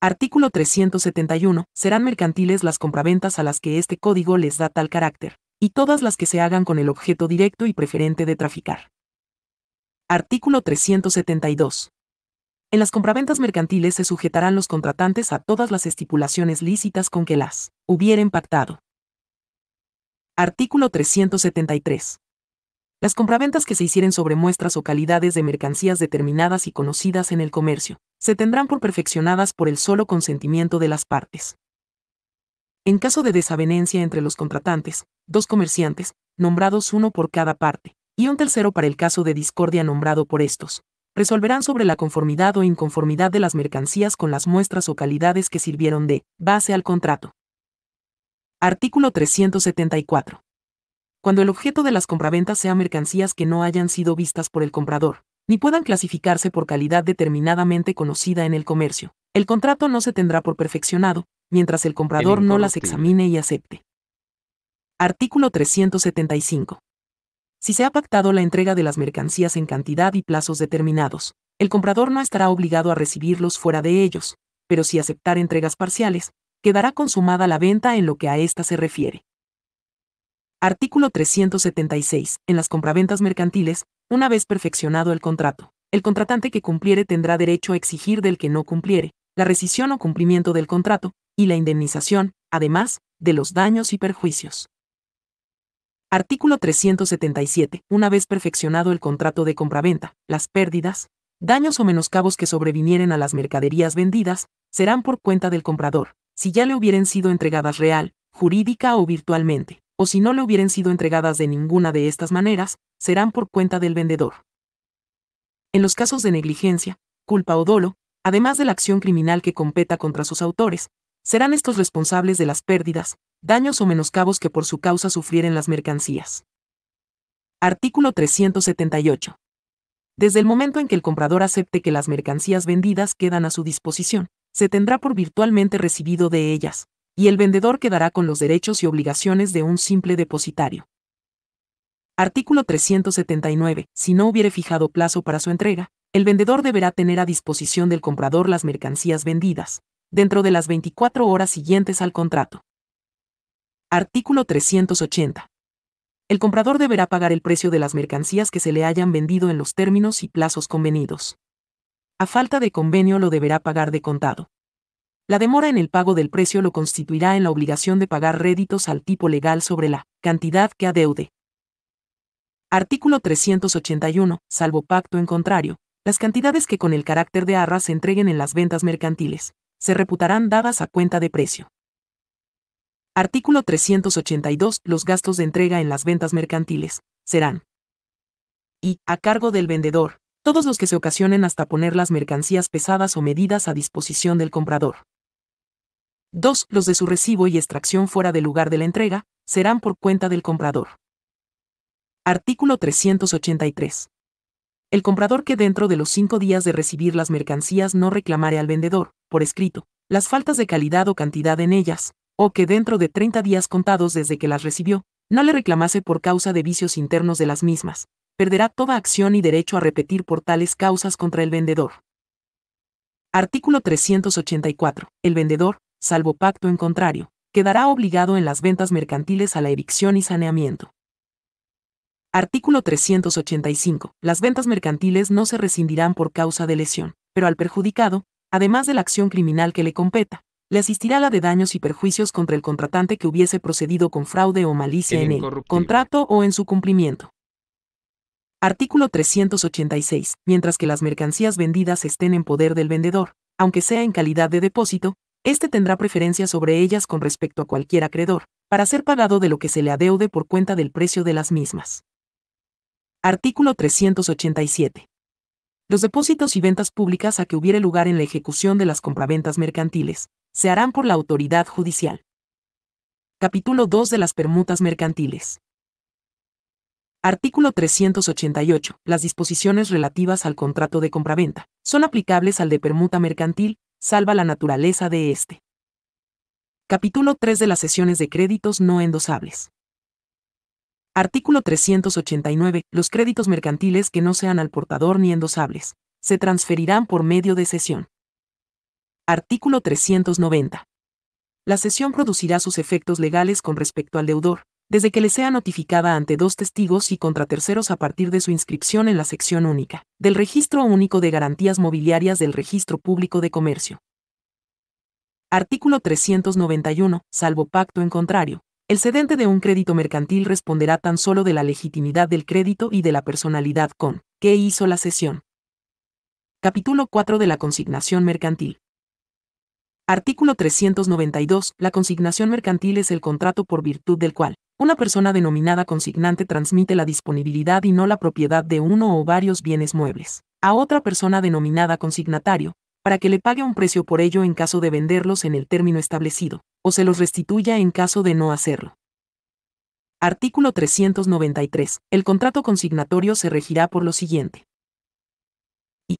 S1: Artículo 371. Serán mercantiles las compraventas a las que este código les da tal carácter, y todas las que se hagan con el objeto directo y preferente de traficar. Artículo 372. En las compraventas mercantiles se sujetarán los contratantes a todas las estipulaciones lícitas con que las hubieren pactado. Artículo 373. Las compraventas que se hicieren sobre muestras o calidades de mercancías determinadas y conocidas en el comercio, se tendrán por perfeccionadas por el solo consentimiento de las partes. En caso de desavenencia entre los contratantes, dos comerciantes, nombrados uno por cada parte, y un tercero para el caso de discordia nombrado por estos, resolverán sobre la conformidad o inconformidad de las mercancías con las muestras o calidades que sirvieron de base al contrato. Artículo 374 cuando el objeto de las compraventas sea mercancías que no hayan sido vistas por el comprador, ni puedan clasificarse por calidad determinadamente conocida en el comercio. El contrato no se tendrá por perfeccionado, mientras el comprador no las examine y acepte. Artículo 375. Si se ha pactado la entrega de las mercancías en cantidad y plazos determinados, el comprador no estará obligado a recibirlos fuera de ellos, pero si aceptar entregas parciales, quedará consumada la venta en lo que a ésta se refiere. Artículo 376. En las compraventas mercantiles, una vez perfeccionado el contrato, el contratante que cumpliere tendrá derecho a exigir del que no cumpliere, la rescisión o cumplimiento del contrato, y la indemnización, además, de los daños y perjuicios. Artículo 377. Una vez perfeccionado el contrato de compraventa, las pérdidas, daños o menoscabos que sobrevinieren a las mercaderías vendidas, serán por cuenta del comprador, si ya le hubieren sido entregadas real, jurídica o virtualmente, o si no le hubieran sido entregadas de ninguna de estas maneras, serán por cuenta del vendedor. En los casos de negligencia, culpa o dolo, además de la acción criminal que competa contra sus autores, serán estos responsables de las pérdidas, daños o menoscabos que por su causa sufrieren las mercancías. Artículo 378. Desde el momento en que el comprador acepte que las mercancías vendidas quedan a su disposición, se tendrá por virtualmente recibido de ellas, y el vendedor quedará con los derechos y obligaciones de un simple depositario. Artículo 379. Si no hubiere fijado plazo para su entrega, el vendedor deberá tener a disposición del comprador las mercancías vendidas, dentro de las 24 horas siguientes al contrato. Artículo 380. El comprador deberá pagar el precio de las mercancías que se le hayan vendido en los términos y plazos convenidos. A falta de convenio lo deberá pagar de contado. La demora en el pago del precio lo constituirá en la obligación de pagar réditos al tipo legal sobre la cantidad que adeude. Artículo 381, salvo pacto en contrario, las cantidades que con el carácter de arras se entreguen en las ventas mercantiles, se reputarán dadas a cuenta de precio. Artículo 382. Los gastos de entrega en las ventas mercantiles serán y a cargo del vendedor, todos los que se ocasionen hasta poner las mercancías pesadas o medidas a disposición del comprador. 2. Los de su recibo y extracción fuera del lugar de la entrega, serán por cuenta del comprador. Artículo 383. El comprador que dentro de los cinco días de recibir las mercancías no reclamare al vendedor, por escrito, las faltas de calidad o cantidad en ellas, o que dentro de 30 días contados desde que las recibió, no le reclamase por causa de vicios internos de las mismas, perderá toda acción y derecho a repetir por tales causas contra el vendedor. Artículo 384. El vendedor, salvo pacto en contrario, quedará obligado en las ventas mercantiles a la evicción y saneamiento. Artículo 385. Las ventas mercantiles no se rescindirán por causa de lesión, pero al perjudicado, además de la acción criminal que le competa, le asistirá la de daños y perjuicios contra el contratante que hubiese procedido con fraude o malicia en el contrato o en su cumplimiento. Artículo 386. Mientras que las mercancías vendidas estén en poder del vendedor, aunque sea en calidad de depósito, este tendrá preferencia sobre ellas con respecto a cualquier acreedor, para ser pagado de lo que se le adeude por cuenta del precio de las mismas. Artículo 387. Los depósitos y ventas públicas a que hubiere lugar en la ejecución de las compraventas mercantiles, se harán por la autoridad judicial. Capítulo 2 de las permutas mercantiles. Artículo 388. Las disposiciones relativas al contrato de compraventa son aplicables al de permuta mercantil, salva la naturaleza de este. Capítulo 3 de las sesiones de créditos no endosables. Artículo 389. Los créditos mercantiles que no sean al portador ni endosables, se transferirán por medio de sesión. Artículo 390. La sesión producirá sus efectos legales con respecto al deudor, desde que le sea notificada ante dos testigos y contra terceros a partir de su inscripción en la sección única del Registro Único de Garantías Mobiliarias del Registro Público de Comercio. Artículo 391, salvo pacto en contrario. El cedente de un crédito mercantil responderá tan solo de la legitimidad del crédito y de la personalidad con que hizo la cesión. Capítulo 4 de la consignación mercantil. Artículo 392. La consignación mercantil es el contrato por virtud del cual una persona denominada consignante transmite la disponibilidad y no la propiedad de uno o varios bienes muebles a otra persona denominada consignatario, para que le pague un precio por ello en caso de venderlos en el término establecido, o se los restituya en caso de no hacerlo. Artículo 393. El contrato consignatorio se regirá por lo siguiente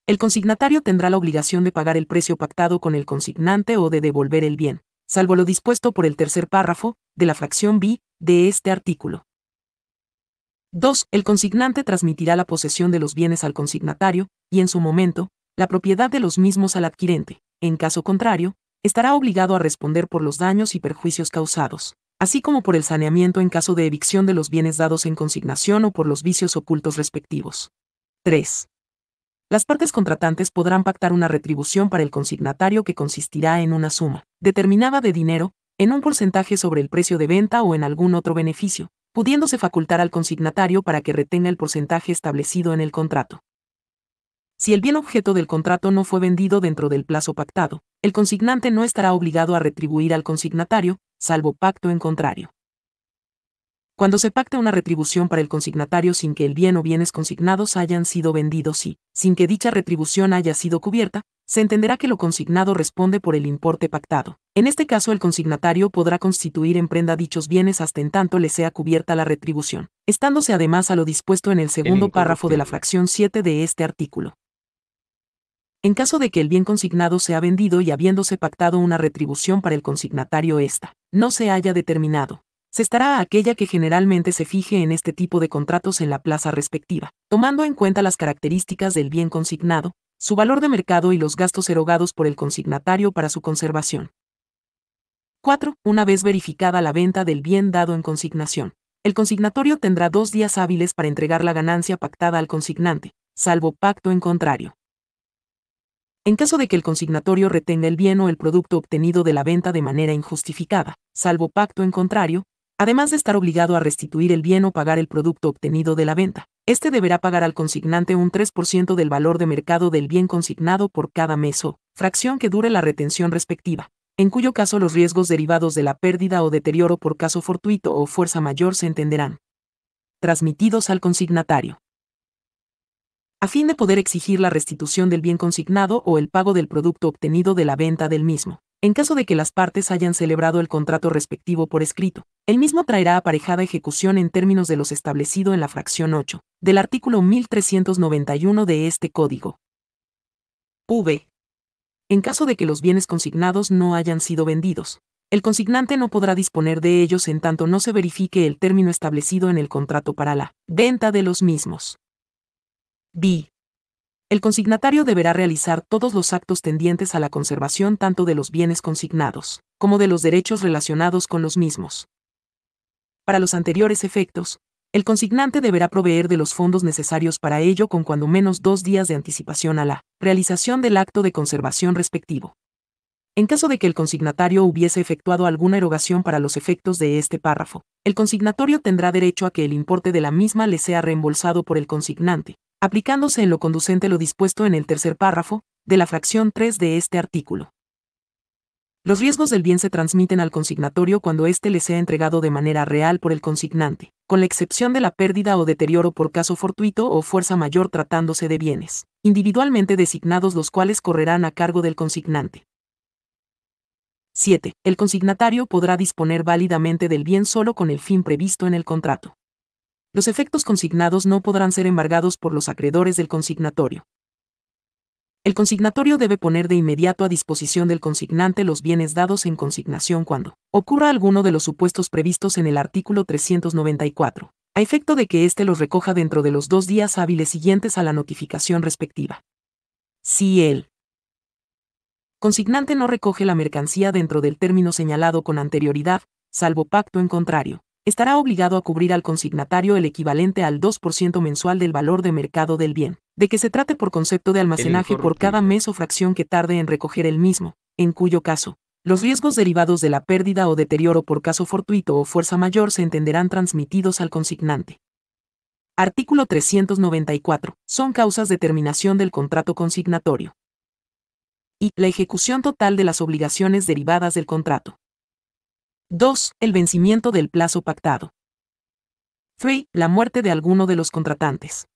S1: el consignatario tendrá la obligación de pagar el precio pactado con el consignante o de devolver el bien, salvo lo dispuesto por el tercer párrafo, de la fracción B, de este artículo. 2. El consignante transmitirá la posesión de los bienes al consignatario, y en su momento, la propiedad de los mismos al adquirente. En caso contrario, estará obligado a responder por los daños y perjuicios causados, así como por el saneamiento en caso de evicción de los bienes dados en consignación o por los vicios ocultos respectivos. 3. Las partes contratantes podrán pactar una retribución para el consignatario que consistirá en una suma determinada de dinero, en un porcentaje sobre el precio de venta o en algún otro beneficio, pudiéndose facultar al consignatario para que retenga el porcentaje establecido en el contrato. Si el bien objeto del contrato no fue vendido dentro del plazo pactado, el consignante no estará obligado a retribuir al consignatario, salvo pacto en contrario. Cuando se pacte una retribución para el consignatario sin que el bien o bienes consignados hayan sido vendidos y, sin que dicha retribución haya sido cubierta, se entenderá que lo consignado responde por el importe pactado. En este caso el consignatario podrá constituir en prenda dichos bienes hasta en tanto le sea cubierta la retribución, estándose además a lo dispuesto en el segundo párrafo de la fracción 7 de este artículo. En caso de que el bien consignado sea vendido y habiéndose pactado una retribución para el consignatario esta, no se haya determinado, se estará aquella que generalmente se fije en este tipo de contratos en la plaza respectiva, tomando en cuenta las características del bien consignado, su valor de mercado y los gastos erogados por el consignatario para su conservación. 4. Una vez verificada la venta del bien dado en consignación, el consignatorio tendrá dos días hábiles para entregar la ganancia pactada al consignante, salvo pacto en contrario. En caso de que el consignatorio retenga el bien o el producto obtenido de la venta de manera injustificada, salvo pacto en contrario, además de estar obligado a restituir el bien o pagar el producto obtenido de la venta. Este deberá pagar al consignante un 3% del valor de mercado del bien consignado por cada mes o fracción que dure la retención respectiva, en cuyo caso los riesgos derivados de la pérdida o deterioro por caso fortuito o fuerza mayor se entenderán. Transmitidos al consignatario. A fin de poder exigir la restitución del bien consignado o el pago del producto obtenido de la venta del mismo. En caso de que las partes hayan celebrado el contrato respectivo por escrito, el mismo traerá aparejada ejecución en términos de los establecido en la fracción 8 del artículo 1391 de este Código. V. En caso de que los bienes consignados no hayan sido vendidos, el consignante no podrá disponer de ellos en tanto no se verifique el término establecido en el contrato para la venta de los mismos. B. El consignatario deberá realizar todos los actos tendientes a la conservación tanto de los bienes consignados, como de los derechos relacionados con los mismos. Para los anteriores efectos, el consignante deberá proveer de los fondos necesarios para ello con cuando menos dos días de anticipación a la realización del acto de conservación respectivo. En caso de que el consignatario hubiese efectuado alguna erogación para los efectos de este párrafo, el consignatorio tendrá derecho a que el importe de la misma le sea reembolsado por el consignante, aplicándose en lo conducente lo dispuesto en el tercer párrafo, de la fracción 3 de este artículo. Los riesgos del bien se transmiten al consignatorio cuando éste le sea entregado de manera real por el consignante, con la excepción de la pérdida o deterioro por caso fortuito o fuerza mayor tratándose de bienes, individualmente designados los cuales correrán a cargo del consignante. 7. El consignatario podrá disponer válidamente del bien solo con el fin previsto en el contrato los efectos consignados no podrán ser embargados por los acreedores del consignatorio. El consignatorio debe poner de inmediato a disposición del consignante los bienes dados en consignación cuando ocurra alguno de los supuestos previstos en el artículo 394, a efecto de que éste los recoja dentro de los dos días hábiles siguientes a la notificación respectiva. Si el consignante no recoge la mercancía dentro del término señalado con anterioridad, salvo pacto en contrario, estará obligado a cubrir al consignatario el equivalente al 2% mensual del valor de mercado del bien, de que se trate por concepto de almacenaje por cada mes o fracción que tarde en recoger el mismo, en cuyo caso, los riesgos derivados de la pérdida o deterioro por caso fortuito o fuerza mayor se entenderán transmitidos al consignante. Artículo 394. Son causas de terminación del contrato consignatorio. Y la ejecución total de las obligaciones derivadas del contrato. 2. El vencimiento del plazo pactado. 3. La muerte de alguno de los contratantes.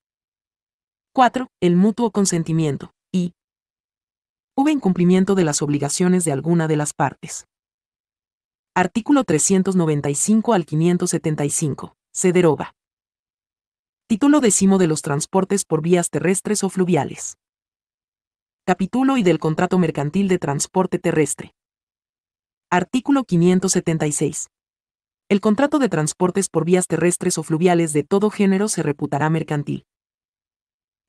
S1: 4. El mutuo consentimiento. Y hubo Incumplimiento de las obligaciones de alguna de las partes. Artículo 395 al 575. Se deroga. Título décimo de los transportes por vías terrestres o fluviales. Capítulo y del contrato mercantil de transporte terrestre. Artículo 576. El contrato de transportes por vías terrestres o fluviales de todo género se reputará mercantil.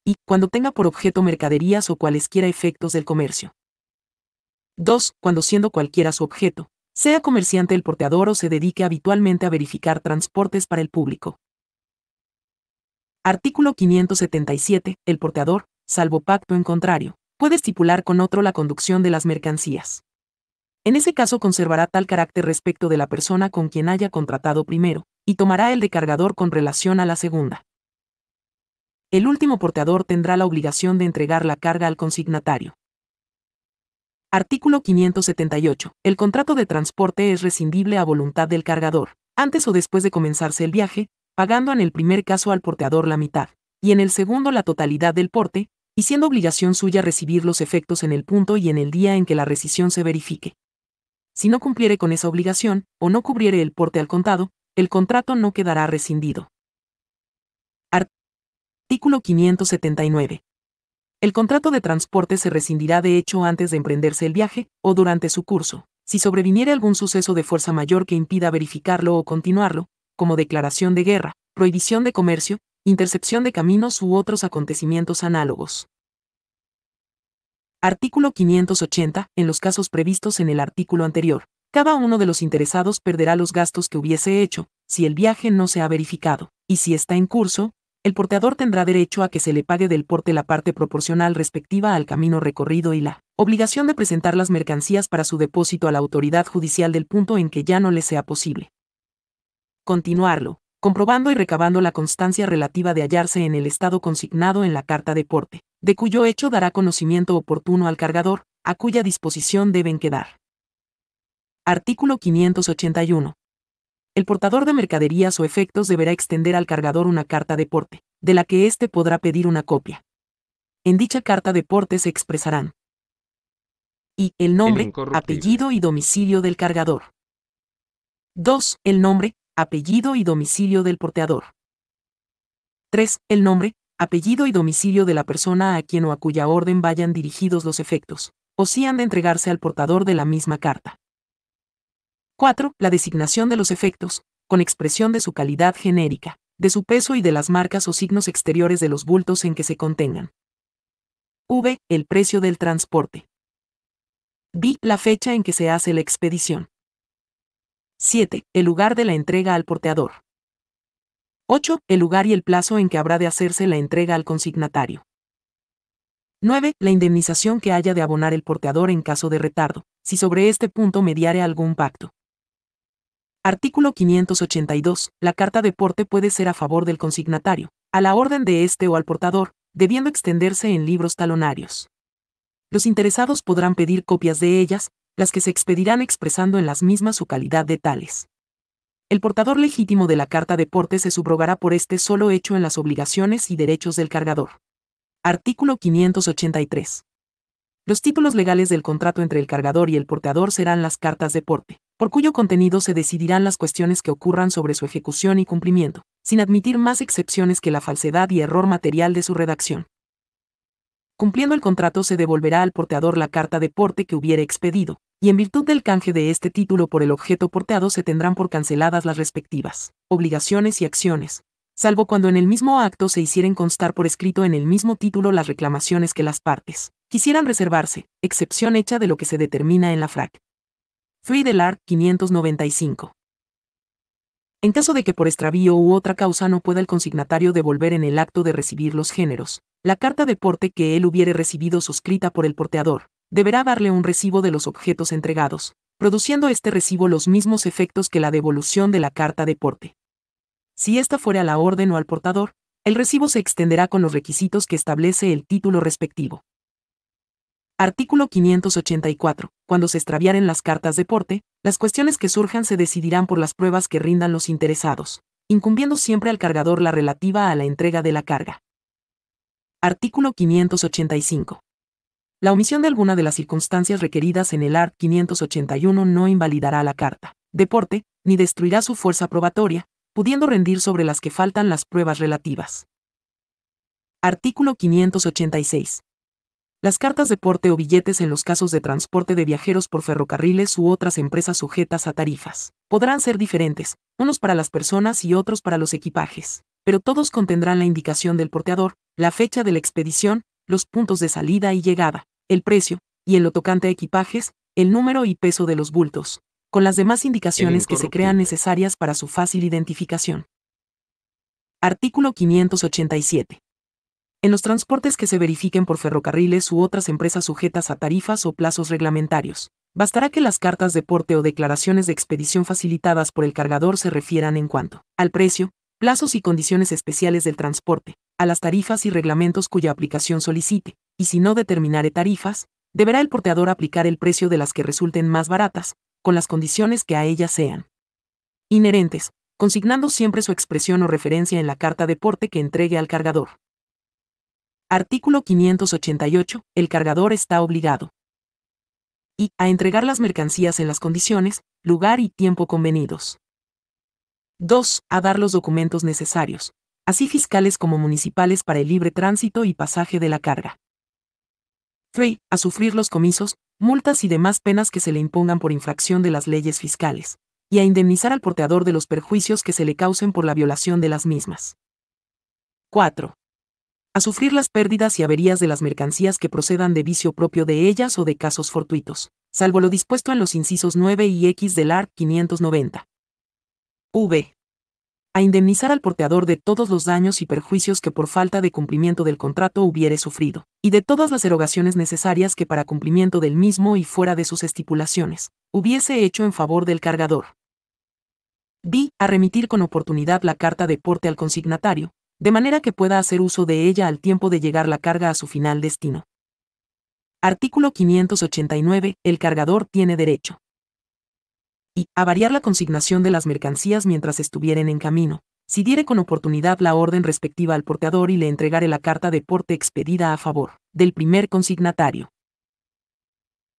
S1: Y, cuando tenga por objeto mercaderías o cualesquiera efectos del comercio. 2. Cuando siendo cualquiera su objeto, sea comerciante el porteador o se dedique habitualmente a verificar transportes para el público. Artículo 577. El porteador, salvo pacto en contrario, puede estipular con otro la conducción de las mercancías. En ese caso conservará tal carácter respecto de la persona con quien haya contratado primero, y tomará el de cargador con relación a la segunda. El último porteador tendrá la obligación de entregar la carga al consignatario. Artículo 578. El contrato de transporte es rescindible a voluntad del cargador, antes o después de comenzarse el viaje, pagando en el primer caso al porteador la mitad, y en el segundo la totalidad del porte, y siendo obligación suya recibir los efectos en el punto y en el día en que la rescisión se verifique. Si no cumpliere con esa obligación, o no cubriere el porte al contado, el contrato no quedará rescindido. Artículo 579. El contrato de transporte se rescindirá de hecho antes de emprenderse el viaje, o durante su curso, si sobreviniere algún suceso de fuerza mayor que impida verificarlo o continuarlo, como declaración de guerra, prohibición de comercio, intercepción de caminos u otros acontecimientos análogos. Artículo 580. En los casos previstos en el artículo anterior, cada uno de los interesados perderá los gastos que hubiese hecho, si el viaje no se ha verificado, y si está en curso, el porteador tendrá derecho a que se le pague del porte la parte proporcional respectiva al camino recorrido y la obligación de presentar las mercancías para su depósito a la autoridad judicial del punto en que ya no le sea posible. Continuarlo, comprobando y recabando la constancia relativa de hallarse en el estado consignado en la carta de porte de cuyo hecho dará conocimiento oportuno al cargador, a cuya disposición deben quedar. Artículo 581. El portador de mercaderías o efectos deberá extender al cargador una carta de porte, de la que éste podrá pedir una copia. En dicha carta de porte se expresarán y el nombre, apellido y domicilio del cargador. 2. El nombre, apellido y domicilio del porteador. 3. El nombre, apellido y domicilio de la persona a quien o a cuya orden vayan dirigidos los efectos, o si han de entregarse al portador de la misma carta. 4. La designación de los efectos, con expresión de su calidad genérica, de su peso y de las marcas o signos exteriores de los bultos en que se contengan. V. El precio del transporte. Vi, La fecha en que se hace la expedición. 7. El lugar de la entrega al porteador. 8. El lugar y el plazo en que habrá de hacerse la entrega al consignatario. 9. La indemnización que haya de abonar el porteador en caso de retardo, si sobre este punto mediare algún pacto. Artículo 582. La carta de porte puede ser a favor del consignatario, a la orden de este o al portador, debiendo extenderse en libros talonarios. Los interesados podrán pedir copias de ellas, las que se expedirán expresando en las mismas su calidad de tales el portador legítimo de la carta de porte se subrogará por este solo hecho en las obligaciones y derechos del cargador. Artículo 583. Los títulos legales del contrato entre el cargador y el portador serán las cartas de porte, por cuyo contenido se decidirán las cuestiones que ocurran sobre su ejecución y cumplimiento, sin admitir más excepciones que la falsedad y error material de su redacción. Cumpliendo el contrato se devolverá al porteador la carta de porte que hubiere expedido, y en virtud del canje de este título por el objeto porteado se tendrán por canceladas las respectivas obligaciones y acciones, salvo cuando en el mismo acto se hicieren constar por escrito en el mismo título las reclamaciones que las partes quisieran reservarse, excepción hecha de lo que se determina en la FRAC. Free Art 595. En caso de que por extravío u otra causa no pueda el consignatario devolver en el acto de recibir los géneros, la carta de porte que él hubiere recibido suscrita por el porteador, deberá darle un recibo de los objetos entregados, produciendo este recibo los mismos efectos que la devolución de la carta de porte. Si esta fuera la orden o al portador, el recibo se extenderá con los requisitos que establece el título respectivo. Artículo 584. Cuando se extraviaren las cartas de porte, las cuestiones que surjan se decidirán por las pruebas que rindan los interesados, incumbiendo siempre al cargador la relativa a la entrega de la carga. Artículo 585. La omisión de alguna de las circunstancias requeridas en el art. 581 no invalidará la carta. Deporte, ni destruirá su fuerza probatoria, pudiendo rendir sobre las que faltan las pruebas relativas. Artículo 586. Las cartas de porte o billetes en los casos de transporte de viajeros por ferrocarriles u otras empresas sujetas a tarifas podrán ser diferentes, unos para las personas y otros para los equipajes, pero todos contendrán la indicación del porteador, la fecha de la expedición, los puntos de salida y llegada, el precio, y en lo tocante a equipajes, el número y peso de los bultos, con las demás indicaciones que se crean necesarias para su fácil identificación. Artículo 587. En los transportes que se verifiquen por ferrocarriles u otras empresas sujetas a tarifas o plazos reglamentarios, bastará que las cartas de porte o declaraciones de expedición facilitadas por el cargador se refieran en cuanto al precio, plazos y condiciones especiales del transporte, a las tarifas y reglamentos cuya aplicación solicite, y si no determinare tarifas, deberá el porteador aplicar el precio de las que resulten más baratas, con las condiciones que a ellas sean inherentes, consignando siempre su expresión o referencia en la carta de porte que entregue al cargador. Artículo 588. El cargador está obligado y a entregar las mercancías en las condiciones, lugar y tiempo convenidos. 2. A dar los documentos necesarios, así fiscales como municipales para el libre tránsito y pasaje de la carga. 3. a sufrir los comisos, multas y demás penas que se le impongan por infracción de las leyes fiscales, y a indemnizar al porteador de los perjuicios que se le causen por la violación de las mismas. 4. A sufrir las pérdidas y averías de las mercancías que procedan de vicio propio de ellas o de casos fortuitos, salvo lo dispuesto en los incisos 9 y X del ART 590. V a indemnizar al porteador de todos los daños y perjuicios que por falta de cumplimiento del contrato hubiere sufrido, y de todas las erogaciones necesarias que para cumplimiento del mismo y fuera de sus estipulaciones, hubiese hecho en favor del cargador. b. A remitir con oportunidad la carta de porte al consignatario, de manera que pueda hacer uso de ella al tiempo de llegar la carga a su final destino. Artículo 589. El cargador tiene derecho y a variar la consignación de las mercancías mientras estuvieren en camino, si diere con oportunidad la orden respectiva al porteador y le entregare la carta de porte expedida a favor del primer consignatario.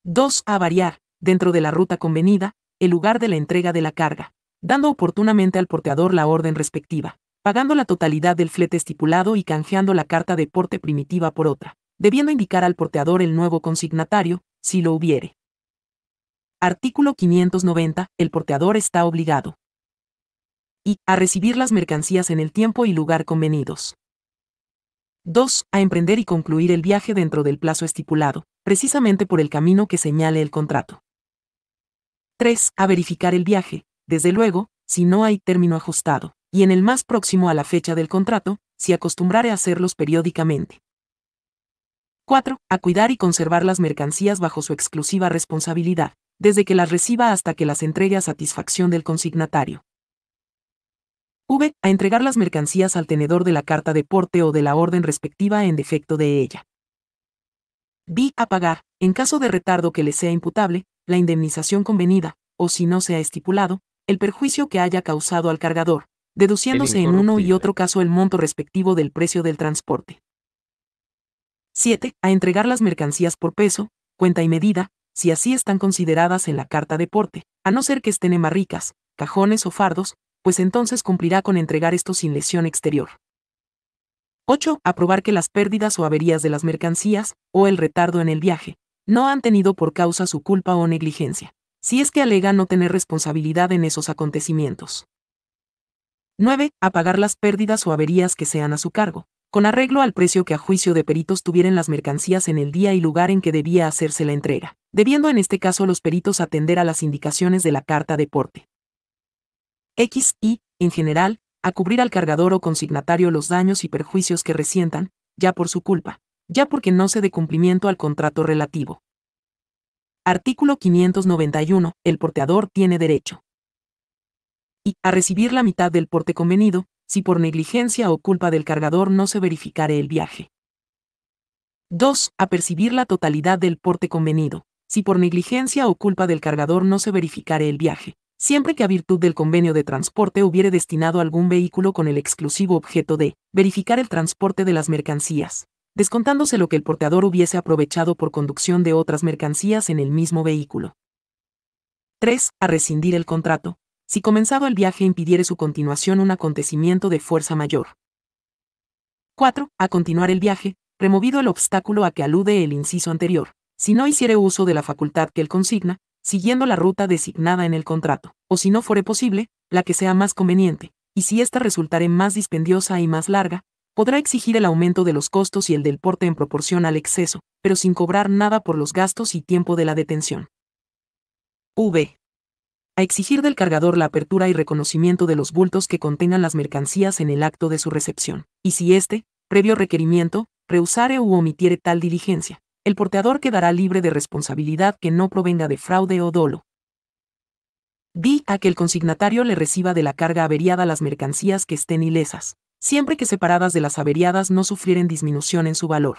S1: 2. A variar, dentro de la ruta convenida, el lugar de la entrega de la carga, dando oportunamente al porteador la orden respectiva, pagando la totalidad del flete estipulado y canjeando la carta de porte primitiva por otra, debiendo indicar al porteador el nuevo consignatario, si lo hubiere. Artículo 590. El porteador está obligado. Y. A recibir las mercancías en el tiempo y lugar convenidos. 2. A emprender y concluir el viaje dentro del plazo estipulado, precisamente por el camino que señale el contrato. 3. A verificar el viaje, desde luego, si no hay término ajustado, y en el más próximo a la fecha del contrato, si acostumbrare a hacerlos periódicamente. 4. A cuidar y conservar las mercancías bajo su exclusiva responsabilidad, desde que las reciba hasta que las entregue a satisfacción del consignatario. V. A entregar las mercancías al tenedor de la carta de porte o de la orden respectiva en defecto de ella. B. A pagar, en caso de retardo que le sea imputable, la indemnización convenida, o si no se ha estipulado, el perjuicio que haya causado al cargador, deduciéndose en uno y otro caso el monto respectivo del precio del transporte. 7. A entregar las mercancías por peso, cuenta y medida, si así están consideradas en la carta de porte, a no ser que estén en cajones o fardos, pues entonces cumplirá con entregar esto sin lesión exterior. 8. Aprobar que las pérdidas o averías de las mercancías, o el retardo en el viaje, no han tenido por causa su culpa o negligencia, si es que alega no tener responsabilidad en esos acontecimientos. 9. Apagar las pérdidas o averías que sean a su cargo, con arreglo al precio que a juicio de peritos tuvieran las mercancías en el día y lugar en que debía hacerse la entrega, debiendo en este caso los peritos atender a las indicaciones de la carta de porte. X y, en general, a cubrir al cargador o consignatario los daños y perjuicios que resientan, ya por su culpa, ya porque no se dé cumplimiento al contrato relativo. Artículo 591. El porteador tiene derecho. Y, a recibir la mitad del porte convenido, si por negligencia o culpa del cargador no se verificare el viaje. 2. A percibir la totalidad del porte convenido, si por negligencia o culpa del cargador no se verificare el viaje, siempre que a virtud del convenio de transporte hubiere destinado algún vehículo con el exclusivo objeto de verificar el transporte de las mercancías, descontándose lo que el porteador hubiese aprovechado por conducción de otras mercancías en el mismo vehículo. 3. A rescindir el contrato, si comenzado el viaje impidiere su continuación un acontecimiento de fuerza mayor. 4. A continuar el viaje, removido el obstáculo a que alude el inciso anterior, si no hiciere uso de la facultad que él consigna, siguiendo la ruta designada en el contrato, o si no fuere posible, la que sea más conveniente, y si ésta resultare más dispendiosa y más larga, podrá exigir el aumento de los costos y el del porte en proporción al exceso, pero sin cobrar nada por los gastos y tiempo de la detención. V a exigir del cargador la apertura y reconocimiento de los bultos que contengan las mercancías en el acto de su recepción, y si este, previo requerimiento, rehusare u omitiere tal diligencia, el porteador quedará libre de responsabilidad que no provenga de fraude o dolo. Di A que el consignatario le reciba de la carga averiada las mercancías que estén ilesas, siempre que separadas de las averiadas no sufrieren disminución en su valor.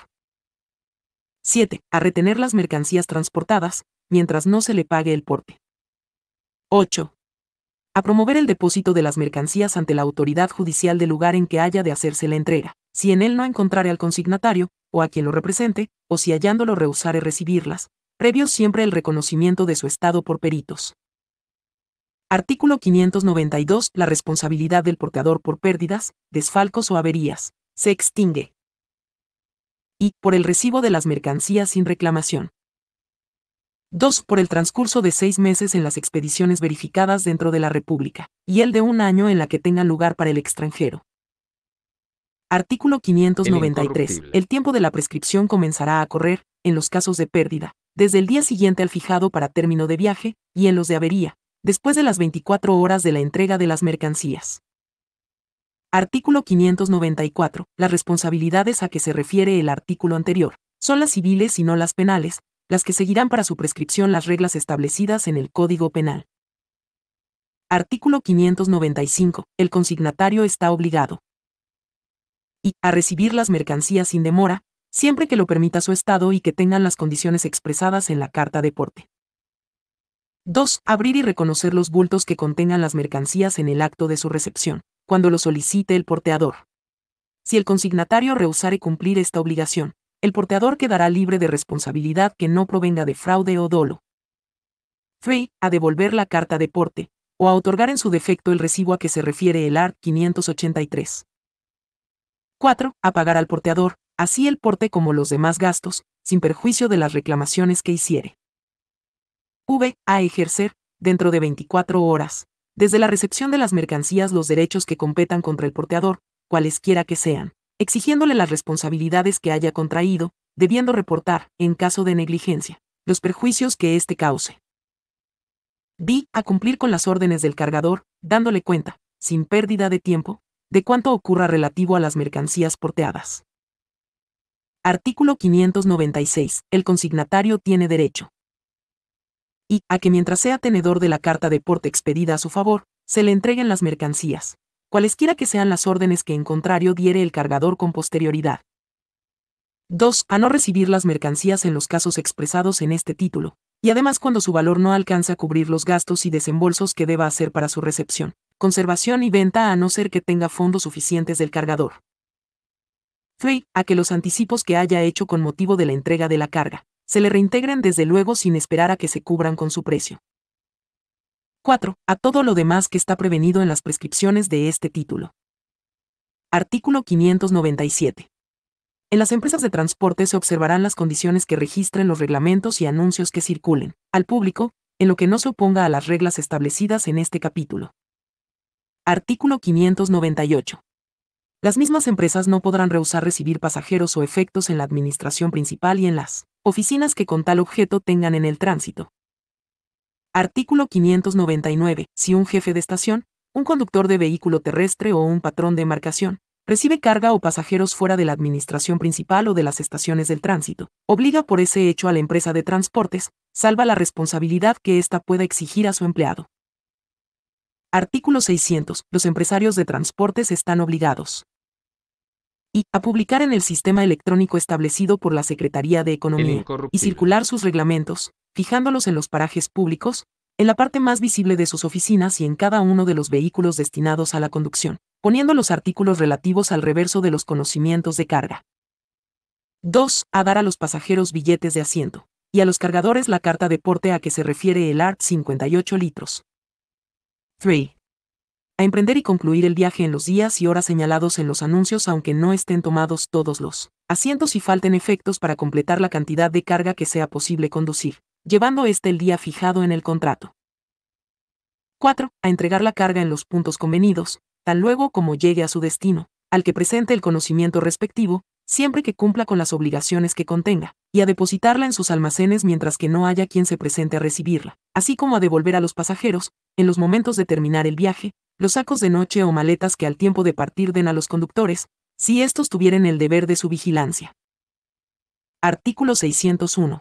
S1: 7. A retener las mercancías transportadas, mientras no se le pague el porte. 8. A promover el depósito de las mercancías ante la autoridad judicial del lugar en que haya de hacerse la entrega, si en él no encontrare al consignatario, o a quien lo represente, o si hallándolo rehusare recibirlas, previo siempre el reconocimiento de su estado por peritos. Artículo 592. La responsabilidad del portador por pérdidas, desfalcos o averías, se extingue. Y, por el recibo de las mercancías sin reclamación, 2. por el transcurso de seis meses en las expediciones verificadas dentro de la República, y el de un año en la que tenga lugar para el extranjero. Artículo 593. el tiempo de la prescripción comenzará a correr, en los casos de pérdida, desde el día siguiente al fijado para término de viaje, y en los de avería, después de las 24 horas de la entrega de las mercancías. Artículo 594. Las responsabilidades a que se refiere el artículo anterior son las civiles y no las penales, las que seguirán para su prescripción las reglas establecidas en el Código Penal. Artículo 595. El consignatario está obligado y a recibir las mercancías sin demora, siempre que lo permita su Estado y que tengan las condiciones expresadas en la Carta de Porte. 2. Abrir y reconocer los bultos que contengan las mercancías en el acto de su recepción, cuando lo solicite el porteador. Si el consignatario rehusare cumplir esta obligación, el porteador quedará libre de responsabilidad que no provenga de fraude o dolo. 3. A devolver la carta de porte, o a otorgar en su defecto el recibo a que se refiere el art. 583. 4. A pagar al porteador, así el porte como los demás gastos, sin perjuicio de las reclamaciones que hiciere. V. A ejercer, dentro de 24 horas, desde la recepción de las mercancías los derechos que competan contra el porteador, cualesquiera que sean exigiéndole las responsabilidades que haya contraído, debiendo reportar, en caso de negligencia, los perjuicios que éste cause. Vi A cumplir con las órdenes del cargador, dándole cuenta, sin pérdida de tiempo, de cuánto ocurra relativo a las mercancías porteadas. Artículo 596. El consignatario tiene derecho. Y. A que mientras sea tenedor de la carta de porte expedida a su favor, se le entreguen las mercancías, cualesquiera que sean las órdenes que en contrario diere el cargador con posterioridad. 2. A no recibir las mercancías en los casos expresados en este título, y además cuando su valor no alcanza a cubrir los gastos y desembolsos que deba hacer para su recepción, conservación y venta a no ser que tenga fondos suficientes del cargador. 3. A que los anticipos que haya hecho con motivo de la entrega de la carga, se le reintegren desde luego sin esperar a que se cubran con su precio. 4. A todo lo demás que está prevenido en las prescripciones de este título. Artículo 597. En las empresas de transporte se observarán las condiciones que registren los reglamentos y anuncios que circulen al público, en lo que no se oponga a las reglas establecidas en este capítulo. Artículo 598. Las mismas empresas no podrán rehusar recibir pasajeros o efectos en la administración principal y en las oficinas que con tal objeto tengan en el tránsito. Artículo 599. Si un jefe de estación, un conductor de vehículo terrestre o un patrón de embarcación, recibe carga o pasajeros fuera de la administración principal o de las estaciones del tránsito, obliga por ese hecho a la empresa de transportes, salva la responsabilidad que ésta pueda exigir a su empleado. Artículo 600. Los empresarios de transportes están obligados y a publicar en el sistema electrónico establecido por la Secretaría de Economía y circular sus reglamentos, fijándolos en los parajes públicos, en la parte más visible de sus oficinas y en cada uno de los vehículos destinados a la conducción, poniendo los artículos relativos al reverso de los conocimientos de carga. 2. A dar a los pasajeros billetes de asiento, y a los cargadores la carta de porte a que se refiere el ART 58 litros. 3. A emprender y concluir el viaje en los días y horas señalados en los anuncios aunque no estén tomados todos los asientos y falten efectos para completar la cantidad de carga que sea posible conducir llevando este el día fijado en el contrato. 4. A entregar la carga en los puntos convenidos, tan luego como llegue a su destino, al que presente el conocimiento respectivo, siempre que cumpla con las obligaciones que contenga, y a depositarla en sus almacenes mientras que no haya quien se presente a recibirla, así como a devolver a los pasajeros, en los momentos de terminar el viaje, los sacos de noche o maletas que al tiempo de partir den a los conductores, si estos tuvieran el deber de su vigilancia. Artículo 601.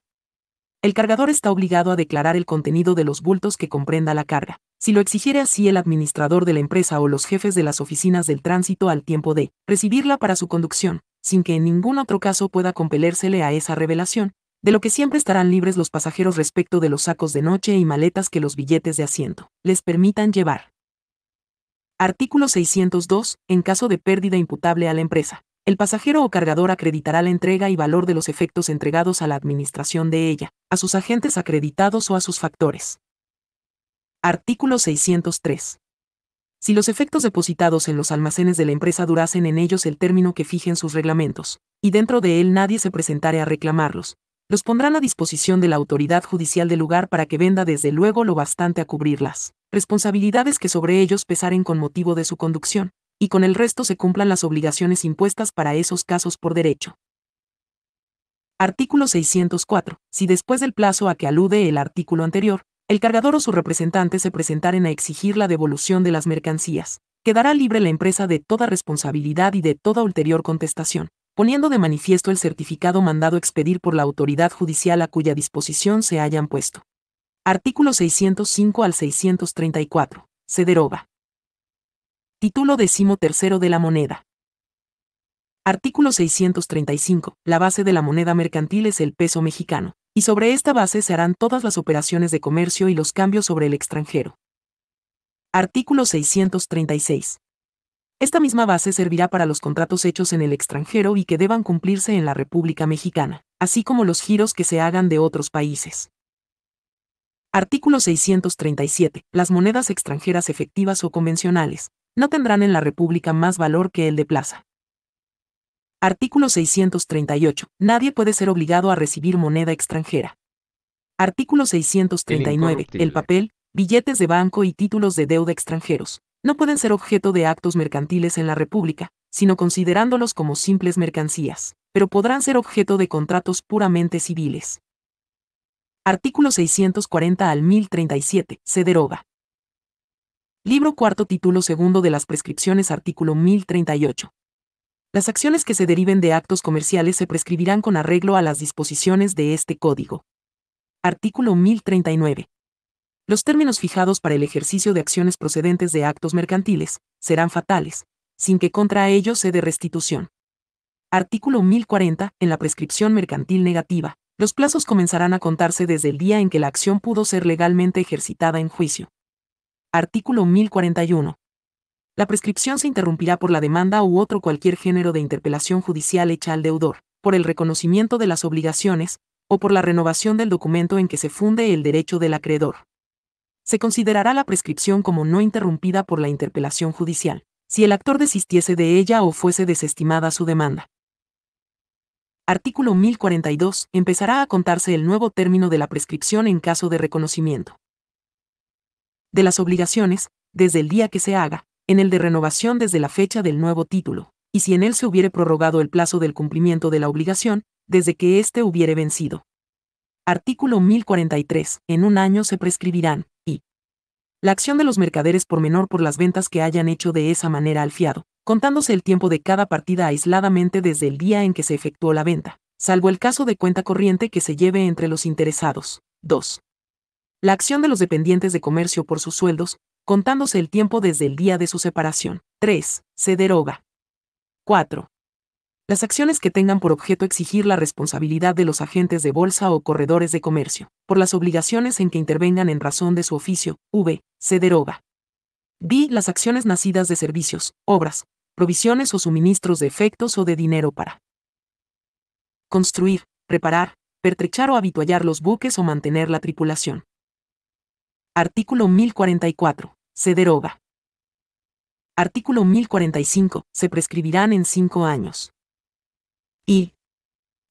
S1: El cargador está obligado a declarar el contenido de los bultos que comprenda la carga. Si lo exigiere así el administrador de la empresa o los jefes de las oficinas del tránsito al tiempo de recibirla para su conducción, sin que en ningún otro caso pueda compelérsele a esa revelación, de lo que siempre estarán libres los pasajeros respecto de los sacos de noche y maletas que los billetes de asiento les permitan llevar. Artículo 602. En caso de pérdida imputable a la empresa. El pasajero o cargador acreditará la entrega y valor de los efectos entregados a la administración de ella, a sus agentes acreditados o a sus factores. Artículo 603. Si los efectos depositados en los almacenes de la empresa durasen en ellos el término que fijen sus reglamentos, y dentro de él nadie se presentare a reclamarlos, los pondrán a disposición de la autoridad judicial del lugar para que venda desde luego lo bastante a cubrirlas responsabilidades que sobre ellos pesaren con motivo de su conducción, y con el resto se cumplan las obligaciones impuestas para esos casos por derecho. Artículo 604. Si después del plazo a que alude el artículo anterior, el cargador o su representante se presentaren a exigir la devolución de las mercancías, quedará libre la empresa de toda responsabilidad y de toda ulterior contestación, poniendo de manifiesto el certificado mandado expedir por la autoridad judicial a cuya disposición se hayan puesto. Artículo 605 al 634. Se deroga. Título tercero de la moneda. Artículo 635. La base de la moneda mercantil es el peso mexicano, y sobre esta base se harán todas las operaciones de comercio y los cambios sobre el extranjero. Artículo 636. Esta misma base servirá para los contratos hechos en el extranjero y que deban cumplirse en la República Mexicana, así como los giros que se hagan de otros países. Artículo 637. Las monedas extranjeras efectivas o convencionales, no tendrán en la República más valor que el de plaza. Artículo 638. Nadie puede ser obligado a recibir moneda extranjera. Artículo 639. El, papel, billetes de banco y títulos de deuda extranjeros no pueden ser objeto de actos mercantiles en la República, sino considerándolos como simples mercancías, pero podrán ser objeto de contratos puramente civiles. Artículo 640 al 1037. Se deroga. Libro cuarto título segundo de las prescripciones artículo 1038. Las acciones que se deriven de actos comerciales se prescribirán con arreglo a las disposiciones de este código. Artículo 1039. Los términos fijados para el ejercicio de acciones procedentes de actos mercantiles serán fatales, sin que contra ellos se dé restitución. Artículo 1040. En la prescripción mercantil negativa, los plazos comenzarán a contarse desde el día en que la acción pudo ser legalmente ejercitada en juicio. Artículo 1041. La prescripción se interrumpirá por la demanda u otro cualquier género de interpelación judicial hecha al deudor, por el reconocimiento de las obligaciones, o por la renovación del documento en que se funde el derecho del acreedor. Se considerará la prescripción como no interrumpida por la interpelación judicial, si el actor desistiese de ella o fuese desestimada su demanda. Artículo 1042. Empezará a contarse el nuevo término de la prescripción en caso de reconocimiento de las obligaciones, desde el día que se haga, en el de renovación desde la fecha del nuevo título, y si en él se hubiere prorrogado el plazo del cumplimiento de la obligación, desde que éste hubiere vencido. Artículo 1043. En un año se prescribirán, y la acción de los mercaderes por menor por las ventas que hayan hecho de esa manera al fiado, contándose el tiempo de cada partida aisladamente desde el día en que se efectuó la venta, salvo el caso de cuenta corriente que se lleve entre los interesados. 2 la acción de los dependientes de comercio por sus sueldos, contándose el tiempo desde el día de su separación. 3. Se deroga. 4. Las acciones que tengan por objeto exigir la responsabilidad de los agentes de bolsa o corredores de comercio, por las obligaciones en que intervengan en razón de su oficio, v. se deroga. D. Las acciones nacidas de servicios, obras, provisiones o suministros de efectos o de dinero para construir, reparar, pertrechar o habituallar los buques o mantener la tripulación. Artículo 1044. Se deroga. Artículo 1045. Se prescribirán en cinco años. Y.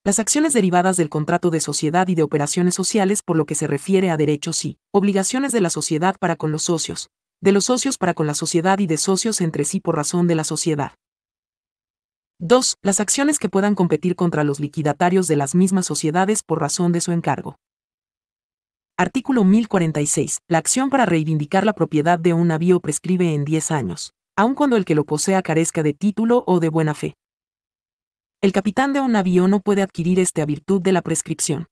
S1: Las acciones derivadas del contrato de sociedad y de operaciones sociales por lo que se refiere a derechos y obligaciones de la sociedad para con los socios, de los socios para con la sociedad y de socios entre sí por razón de la sociedad. 2. Las acciones que puedan competir contra los liquidatarios de las mismas sociedades por razón de su encargo. Artículo 1046. La acción para reivindicar la propiedad de un navío prescribe en 10 años, aun cuando el que lo posea carezca de título o de buena fe. El capitán de un navío no puede adquirir esta a virtud de la prescripción.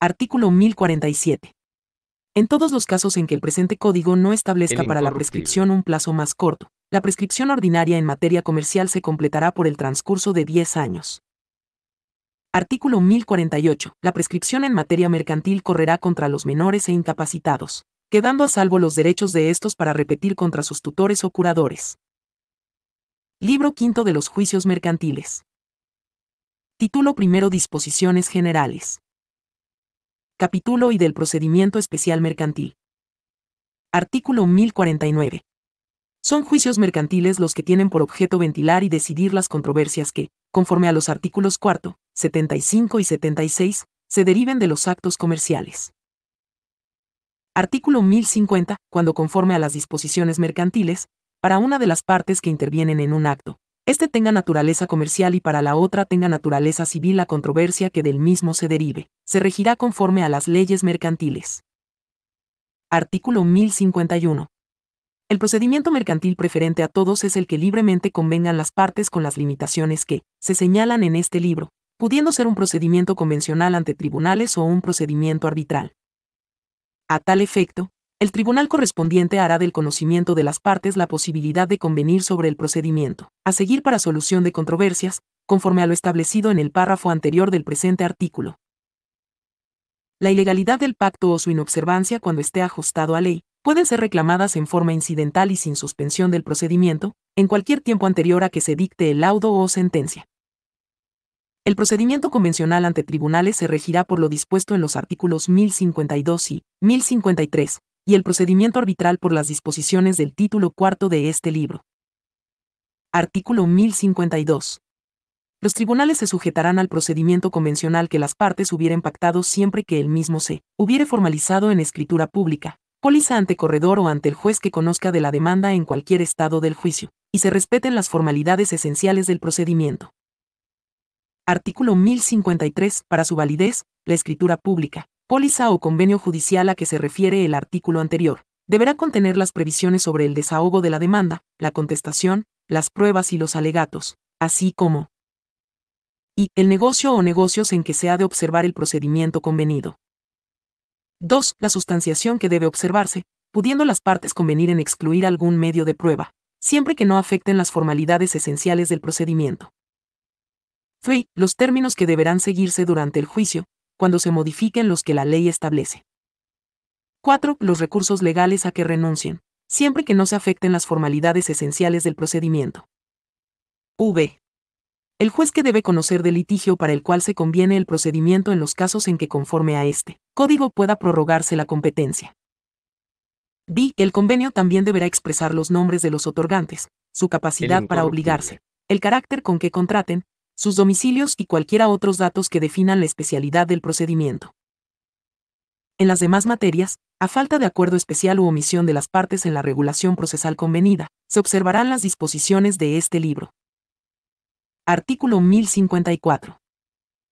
S1: Artículo 1047. En todos los casos en que el presente código no establezca para la prescripción un plazo más corto, la prescripción ordinaria en materia comercial se completará por el transcurso de 10 años. Artículo 1048. La prescripción en materia mercantil correrá contra los menores e incapacitados, quedando a salvo los derechos de estos para repetir contra sus tutores o curadores. Libro V de los juicios mercantiles. Título primero Disposiciones generales. Capítulo y del procedimiento especial mercantil. Artículo 1049. Son juicios mercantiles los que tienen por objeto ventilar y decidir las controversias que, conforme a los artículos cuarto. 75 y 76 se deriven de los actos comerciales. Artículo 1050, cuando conforme a las disposiciones mercantiles, para una de las partes que intervienen en un acto, éste tenga naturaleza comercial y para la otra tenga naturaleza civil la controversia que del mismo se derive, se regirá conforme a las leyes mercantiles. Artículo 1051. El procedimiento mercantil preferente a todos es el que libremente convengan las partes con las limitaciones que se señalan en este libro, pudiendo ser un procedimiento convencional ante tribunales o un procedimiento arbitral. A tal efecto, el tribunal correspondiente hará del conocimiento de las partes la posibilidad de convenir sobre el procedimiento, a seguir para solución de controversias, conforme a lo establecido en el párrafo anterior del presente artículo. La ilegalidad del pacto o su inobservancia cuando esté ajustado a ley, pueden ser reclamadas en forma incidental y sin suspensión del procedimiento, en cualquier tiempo anterior a que se dicte el laudo o sentencia. El procedimiento convencional ante tribunales se regirá por lo dispuesto en los artículos 1052 y 1053, y el procedimiento arbitral por las disposiciones del título cuarto de este libro. Artículo 1052. Los tribunales se sujetarán al procedimiento convencional que las partes hubieran pactado siempre que el mismo se hubiere formalizado en escritura pública, póliza ante corredor o ante el juez que conozca de la demanda en cualquier estado del juicio, y se respeten las formalidades esenciales del procedimiento artículo 1053, para su validez, la escritura pública, póliza o convenio judicial a que se refiere el artículo anterior, deberá contener las previsiones sobre el desahogo de la demanda, la contestación, las pruebas y los alegatos, así como y el negocio o negocios en que se ha de observar el procedimiento convenido. 2. La sustanciación que debe observarse, pudiendo las partes convenir en excluir algún medio de prueba, siempre que no afecten las formalidades esenciales del procedimiento. 3. los términos que deberán seguirse durante el juicio, cuando se modifiquen los que la ley establece. 4. Los recursos legales a que renuncien, siempre que no se afecten las formalidades esenciales del procedimiento. V. El juez que debe conocer del litigio para el cual se conviene el procedimiento en los casos en que conforme a este código pueda prorrogarse la competencia. D. El convenio también deberá expresar los nombres de los otorgantes, su capacidad para obligarse, el carácter con que contraten, sus domicilios y cualquiera otros datos que definan la especialidad del procedimiento. En las demás materias, a falta de acuerdo especial u omisión de las partes en la regulación procesal convenida, se observarán las disposiciones de este libro. Artículo 1054.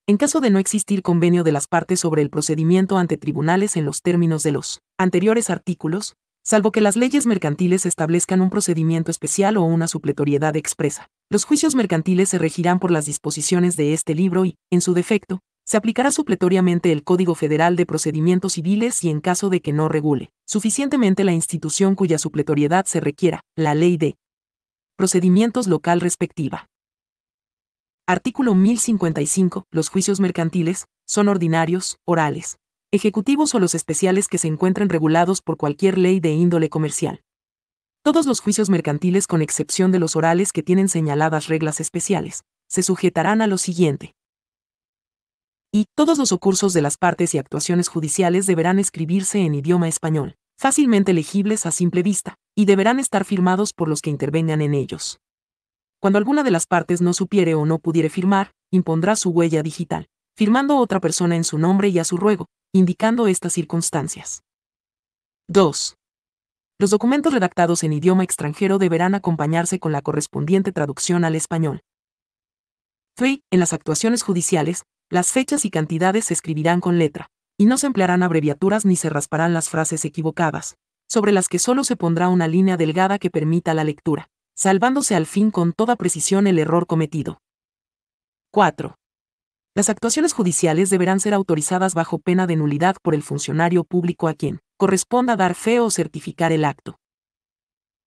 S1: En caso de no existir convenio de las partes sobre el procedimiento ante tribunales en los términos de los anteriores artículos, salvo que las leyes mercantiles establezcan un procedimiento especial o una supletoriedad expresa. Los juicios mercantiles se regirán por las disposiciones de este libro y, en su defecto, se aplicará supletoriamente el Código Federal de Procedimientos Civiles y en caso de que no regule suficientemente la institución cuya supletoriedad se requiera, la ley de procedimientos local respectiva. Artículo 1055. Los juicios mercantiles son ordinarios, orales, ejecutivos o los especiales que se encuentren regulados por cualquier ley de índole comercial. Todos los juicios mercantiles, con excepción de los orales que tienen señaladas reglas especiales, se sujetarán a lo siguiente. Y todos los ocursos de las partes y actuaciones judiciales deberán escribirse en idioma español, fácilmente legibles a simple vista, y deberán estar firmados por los que intervengan en ellos. Cuando alguna de las partes no supiere o no pudiere firmar, impondrá su huella digital firmando otra persona en su nombre y a su ruego, indicando estas circunstancias. 2. Los documentos redactados en idioma extranjero deberán acompañarse con la correspondiente traducción al español. 3. En las actuaciones judiciales, las fechas y cantidades se escribirán con letra, y no se emplearán abreviaturas ni se rasparán las frases equivocadas, sobre las que solo se pondrá una línea delgada que permita la lectura, salvándose al fin con toda precisión el error cometido. 4. Las actuaciones judiciales deberán ser autorizadas bajo pena de nulidad por el funcionario público a quien corresponda dar fe o certificar el acto.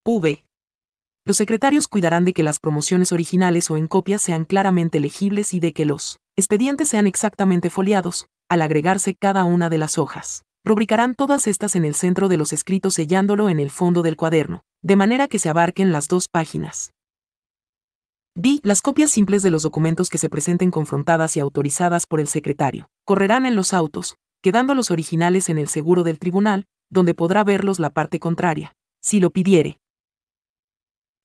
S1: V. Los secretarios cuidarán de que las promociones originales o en copia sean claramente legibles y de que los expedientes sean exactamente foliados, al agregarse cada una de las hojas. Rubricarán todas estas en el centro de los escritos sellándolo en el fondo del cuaderno, de manera que se abarquen las dos páginas. D. Las copias simples de los documentos que se presenten confrontadas y autorizadas por el secretario correrán en los autos, quedando los originales en el seguro del tribunal, donde podrá verlos la parte contraria, si lo pidiere.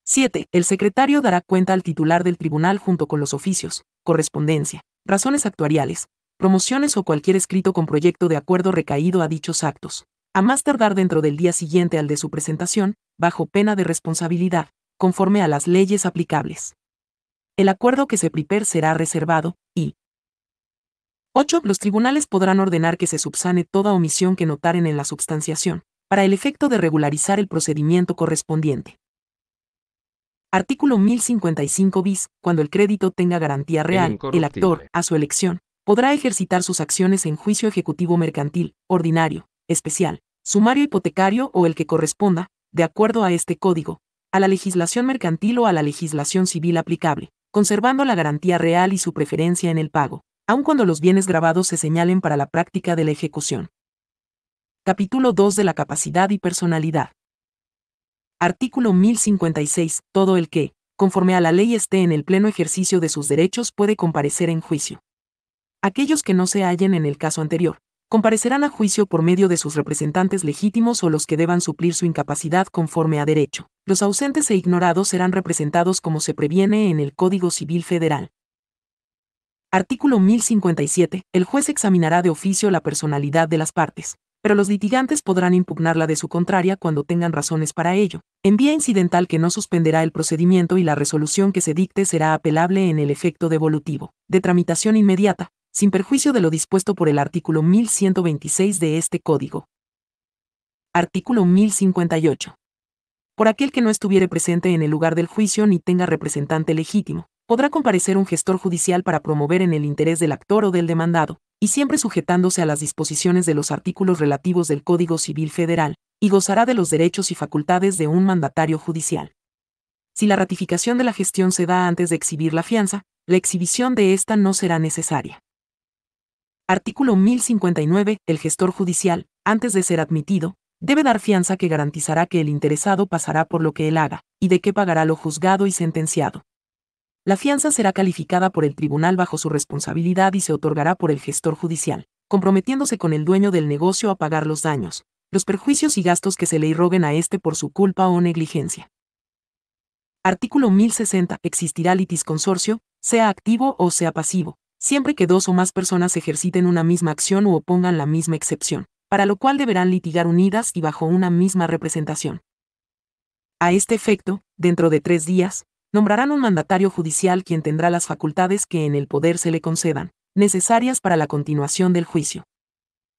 S1: 7. El secretario dará cuenta al titular del tribunal junto con los oficios, correspondencia, razones actuariales, promociones o cualquier escrito con proyecto de acuerdo recaído a dichos actos, a más tardar dentro del día siguiente al de su presentación, bajo pena de responsabilidad, conforme a las leyes aplicables el acuerdo que se prepare será reservado, y 8. Los tribunales podrán ordenar que se subsane toda omisión que notaren en la substanciación, para el efecto de regularizar el procedimiento correspondiente. Artículo 1055 bis. Cuando el crédito tenga garantía real, el actor, a su elección, podrá ejercitar sus acciones en juicio ejecutivo mercantil, ordinario, especial, sumario hipotecario o el que corresponda, de acuerdo a este código, a la legislación mercantil o a la legislación civil aplicable conservando la garantía real y su preferencia en el pago, aun cuando los bienes grabados se señalen para la práctica de la ejecución. Capítulo 2 de la capacidad y personalidad. Artículo 1056. Todo el que, conforme a la ley esté en el pleno ejercicio de sus derechos puede comparecer en juicio. Aquellos que no se hallen en el caso anterior, comparecerán a juicio por medio de sus representantes legítimos o los que deban suplir su incapacidad conforme a derecho. Los ausentes e ignorados serán representados como se previene en el Código Civil Federal. Artículo 1057. El juez examinará de oficio la personalidad de las partes, pero los litigantes podrán impugnarla de su contraria cuando tengan razones para ello. En vía incidental que no suspenderá el procedimiento y la resolución que se dicte será apelable en el efecto devolutivo. De tramitación inmediata, sin perjuicio de lo dispuesto por el artículo 1126 de este Código. Artículo 1058. Por aquel que no estuviere presente en el lugar del juicio ni tenga representante legítimo, podrá comparecer un gestor judicial para promover en el interés del actor o del demandado, y siempre sujetándose a las disposiciones de los artículos relativos del Código Civil Federal, y gozará de los derechos y facultades de un mandatario judicial. Si la ratificación de la gestión se da antes de exhibir la fianza, la exhibición de esta no será necesaria. Artículo 1059. El gestor judicial, antes de ser admitido, debe dar fianza que garantizará que el interesado pasará por lo que él haga, y de qué pagará lo juzgado y sentenciado. La fianza será calificada por el tribunal bajo su responsabilidad y se otorgará por el gestor judicial, comprometiéndose con el dueño del negocio a pagar los daños, los perjuicios y gastos que se le irroguen a éste por su culpa o negligencia. Artículo 1060. Existirá litisconsorcio, sea activo o sea pasivo, siempre que dos o más personas ejerciten una misma acción u opongan la misma excepción, para lo cual deberán litigar unidas y bajo una misma representación. A este efecto, dentro de tres días, nombrarán un mandatario judicial quien tendrá las facultades que en el poder se le concedan, necesarias para la continuación del juicio.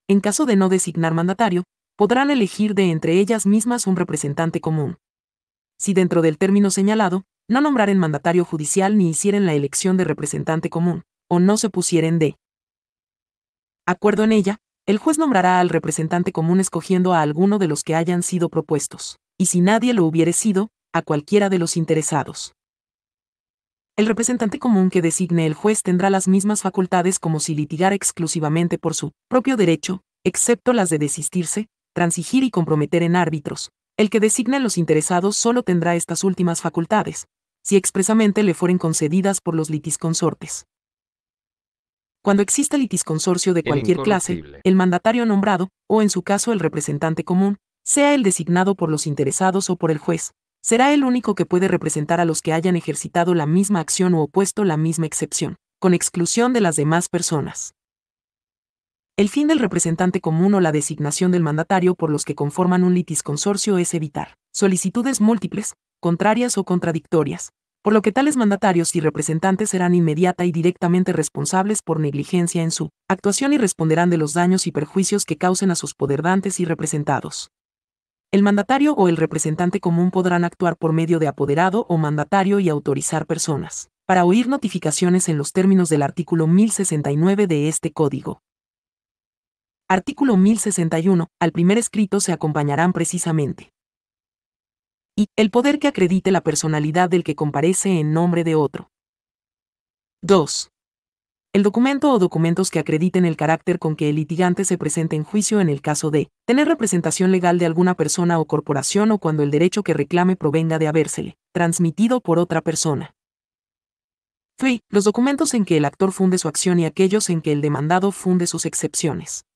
S1: En caso de no designar mandatario, podrán elegir de entre ellas mismas un representante común. Si dentro del término señalado, no nombraren mandatario judicial ni hicieren la elección de representante común, o no se pusieren de acuerdo en ella, el juez nombrará al representante común escogiendo a alguno de los que hayan sido propuestos, y si nadie lo hubiere sido, a cualquiera de los interesados. El representante común que designe el juez tendrá las mismas facultades como si litigara exclusivamente por su propio derecho, excepto las de desistirse, transigir y comprometer en árbitros. El que designe los interesados solo tendrá estas últimas facultades, si expresamente le fueren concedidas por los litisconsortes. Cuando exista litisconsorcio de cualquier clase, el mandatario nombrado, o en su caso el representante común, sea el designado por los interesados o por el juez, será el único que puede representar a los que hayan ejercitado la misma acción o opuesto la misma excepción, con exclusión de las demás personas. El fin del representante común o la designación del mandatario por los que conforman un litisconsorcio es evitar solicitudes múltiples, contrarias o contradictorias, por lo que tales mandatarios y representantes serán inmediata y directamente responsables por negligencia en su actuación y responderán de los daños y perjuicios que causen a sus poderdantes y representados. El mandatario o el representante común podrán actuar por medio de apoderado o mandatario y autorizar personas para oír notificaciones en los términos del artículo 1069 de este código. Artículo 1061. Al primer escrito se acompañarán precisamente y el poder que acredite la personalidad del que comparece en nombre de otro. 2. El documento o documentos que acrediten el carácter con que el litigante se presente en juicio en el caso de tener representación legal de alguna persona o corporación o cuando el derecho que reclame provenga de habérsele transmitido por otra persona. 3. Los documentos en que el actor funde su acción y aquellos en que el demandado funde sus excepciones.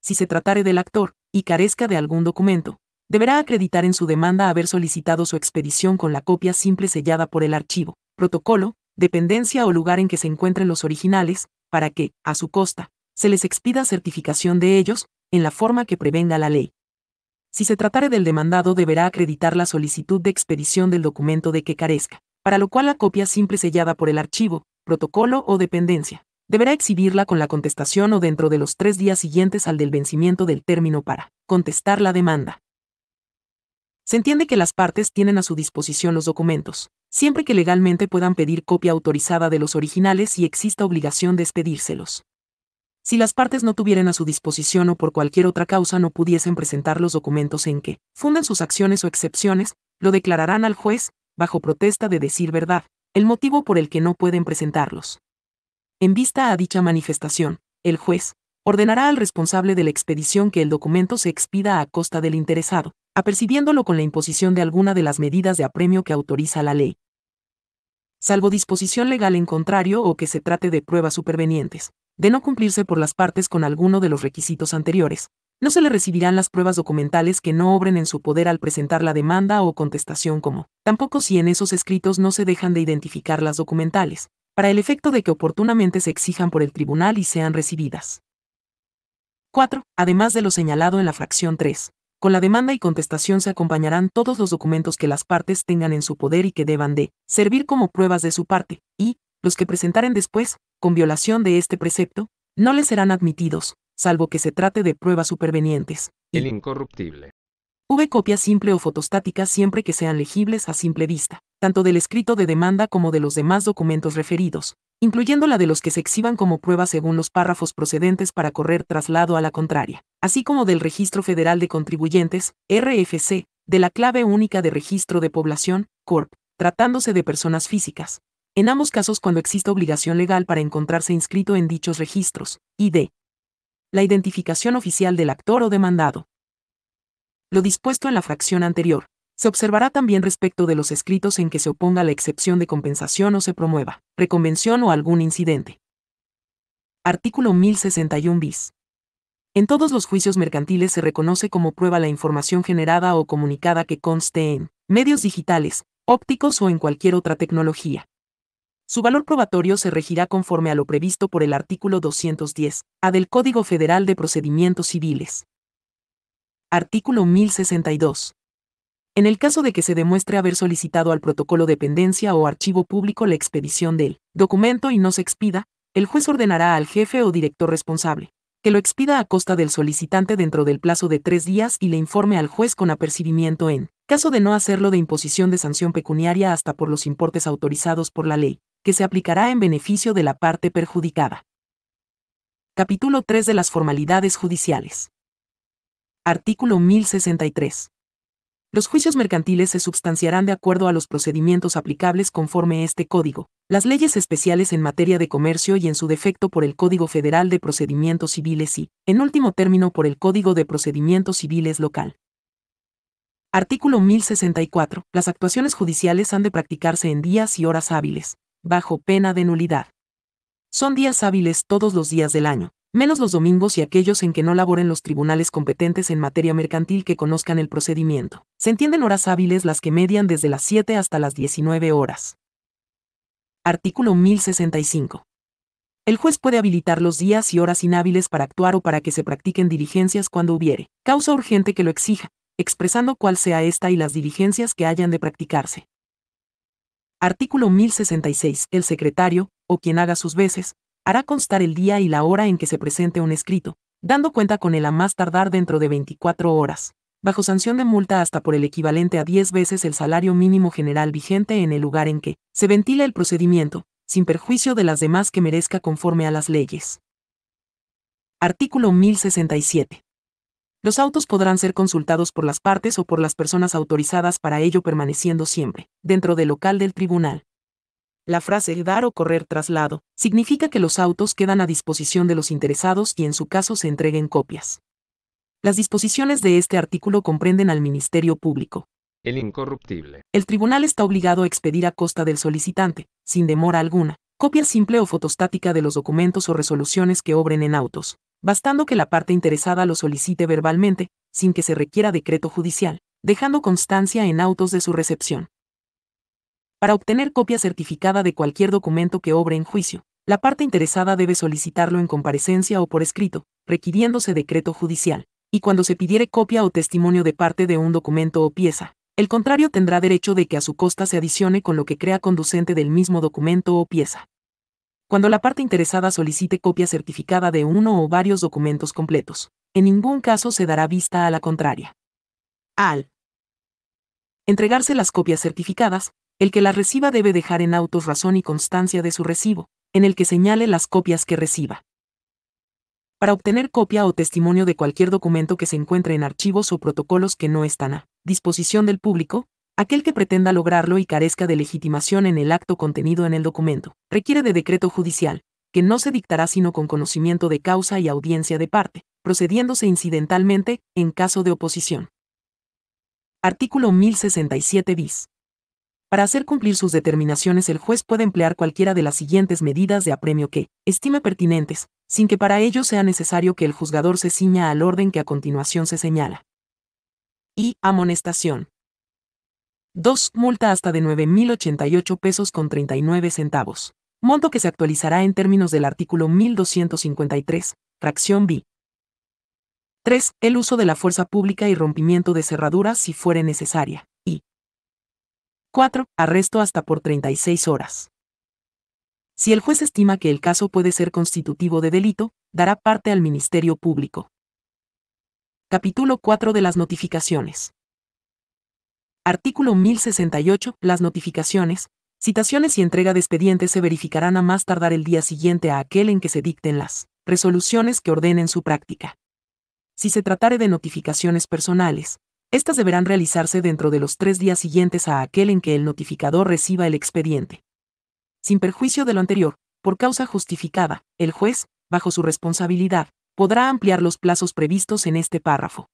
S1: Si se tratare del actor, y carezca de algún documento, deberá acreditar en su demanda haber solicitado su expedición con la copia simple sellada por el archivo, protocolo, dependencia o lugar en que se encuentren los originales, para que, a su costa, se les expida certificación de ellos, en la forma que prevenga la ley. Si se tratare del demandado deberá acreditar la solicitud de expedición del documento de que carezca, para lo cual la copia simple sellada por el archivo, protocolo o dependencia, deberá exhibirla con la contestación o dentro de los tres días siguientes al del vencimiento del término para contestar la demanda. Se entiende que las partes tienen a su disposición los documentos, siempre que legalmente puedan pedir copia autorizada de los originales y exista obligación de expedírselos. Si las partes no tuvieran a su disposición o por cualquier otra causa no pudiesen presentar los documentos en que fundan sus acciones o excepciones, lo declararán al juez, bajo protesta de decir verdad, el motivo por el que no pueden presentarlos. En vista a dicha manifestación, el juez ordenará al responsable de la expedición que el documento se expida a costa del interesado, apercibiéndolo con la imposición de alguna de las medidas de apremio que autoriza la ley. Salvo disposición legal en contrario o que se trate de pruebas supervenientes, de no cumplirse por las partes con alguno de los requisitos anteriores, no se le recibirán las pruebas documentales que no obren en su poder al presentar la demanda o contestación como, tampoco si en esos escritos no se dejan de identificar las documentales, para el efecto de que oportunamente se exijan por el tribunal y sean recibidas. 4. Además de lo señalado en la fracción 3, con la demanda y contestación se acompañarán todos los documentos que las partes tengan en su poder y que deban de servir como pruebas de su parte, y, los que presentaren después, con violación de este precepto, no les serán admitidos, salvo que se trate de pruebas supervenientes.
S2: El incorruptible.
S1: V copia simple o fotostática siempre que sean legibles a simple vista, tanto del escrito de demanda como de los demás documentos referidos, incluyendo la de los que se exhiban como pruebas según los párrafos procedentes para correr traslado a la contraria así como del Registro Federal de Contribuyentes, RFC, de la clave única de registro de población, CORP, tratándose de personas físicas. En ambos casos cuando exista obligación legal para encontrarse inscrito en dichos registros, y de la identificación oficial del actor o demandado. Lo dispuesto en la fracción anterior, se observará también respecto de los escritos en que se oponga la excepción de compensación o se promueva, reconvención o algún incidente. Artículo 1061 bis. En todos los juicios mercantiles se reconoce como prueba la información generada o comunicada que conste en medios digitales, ópticos o en cualquier otra tecnología. Su valor probatorio se regirá conforme a lo previsto por el artículo 210, A del Código Federal de Procedimientos Civiles. Artículo 1062. En el caso de que se demuestre haber solicitado al protocolo de dependencia o archivo público la expedición del documento y no se expida, el juez ordenará al jefe o director responsable, que lo expida a costa del solicitante dentro del plazo de tres días y le informe al juez con apercibimiento en caso de no hacerlo de imposición de sanción pecuniaria hasta por los importes autorizados por la ley, que se aplicará en beneficio de la parte perjudicada. Capítulo 3 de las formalidades judiciales. Artículo 1063. Los juicios mercantiles se substanciarán de acuerdo a los procedimientos aplicables conforme este código, las leyes especiales en materia de comercio y en su defecto por el Código Federal de Procedimientos Civiles y, en último término, por el Código de Procedimientos Civiles local. Artículo 1064. Las actuaciones judiciales han de practicarse en días y horas hábiles, bajo pena de nulidad. Son días hábiles todos los días del año, menos los domingos y aquellos en que no laboren los tribunales competentes en materia mercantil que conozcan el procedimiento. Se entienden horas hábiles las que median desde las 7 hasta las 19 horas. Artículo 1065. El juez puede habilitar los días y horas inhábiles para actuar o para que se practiquen diligencias cuando hubiere causa urgente que lo exija, expresando cuál sea esta y las diligencias que hayan de practicarse. Artículo 1066. El secretario, o quien haga sus veces, hará constar el día y la hora en que se presente un escrito, dando cuenta con él a más tardar dentro de 24 horas, bajo sanción de multa hasta por el equivalente a 10 veces el salario mínimo general vigente en el lugar en que se ventila el procedimiento, sin perjuicio de las demás que merezca conforme a las leyes. Artículo 1067. Los autos podrán ser consultados por las partes o por las personas autorizadas para ello permaneciendo siempre, dentro del local del tribunal, la frase dar o correr traslado significa que los autos quedan a disposición de los interesados y en su caso se entreguen copias. Las disposiciones de este artículo comprenden al Ministerio Público.
S2: El incorruptible.
S1: El tribunal está obligado a expedir a costa del solicitante, sin demora alguna, copia simple o fotostática de los documentos o resoluciones que obren en autos, bastando que la parte interesada lo solicite verbalmente, sin que se requiera decreto judicial, dejando constancia en autos de su recepción. Para obtener copia certificada de cualquier documento que obre en juicio, la parte interesada debe solicitarlo en comparecencia o por escrito, requiriéndose decreto judicial, y cuando se pidiere copia o testimonio de parte de un documento o pieza, el contrario tendrá derecho de que a su costa se adicione con lo que crea conducente del mismo documento o pieza. Cuando la parte interesada solicite copia certificada de uno o varios documentos completos, en ningún caso se dará vista a la contraria. Al entregarse las copias certificadas, el que la reciba debe dejar en autos razón y constancia de su recibo, en el que señale las copias que reciba. Para obtener copia o testimonio de cualquier documento que se encuentre en archivos o protocolos que no están a disposición del público, aquel que pretenda lograrlo y carezca de legitimación en el acto contenido en el documento, requiere de decreto judicial, que no se dictará sino con conocimiento de causa y audiencia de parte, procediéndose incidentalmente en caso de oposición. Artículo 1067 bis. Para hacer cumplir sus determinaciones el juez puede emplear cualquiera de las siguientes medidas de apremio que estime pertinentes, sin que para ello sea necesario que el juzgador se ciña al orden que a continuación se señala. Y. Amonestación. 2. Multa hasta de 9.088 pesos con 39 centavos. Monto que se actualizará en términos del artículo 1253, fracción B. 3. El uso de la fuerza pública y rompimiento de cerraduras si fuere necesaria. 4. Arresto hasta por 36 horas. Si el juez estima que el caso puede ser constitutivo de delito, dará parte al Ministerio Público. Capítulo 4 de las notificaciones. Artículo 1068. Las notificaciones, citaciones y entrega de expedientes se verificarán a más tardar el día siguiente a aquel en que se dicten las resoluciones que ordenen su práctica. Si se tratare de notificaciones personales, estas deberán realizarse dentro de los tres días siguientes a aquel en que el notificador reciba el expediente. Sin perjuicio de lo anterior, por causa justificada, el juez, bajo su responsabilidad, podrá ampliar los plazos previstos en este párrafo.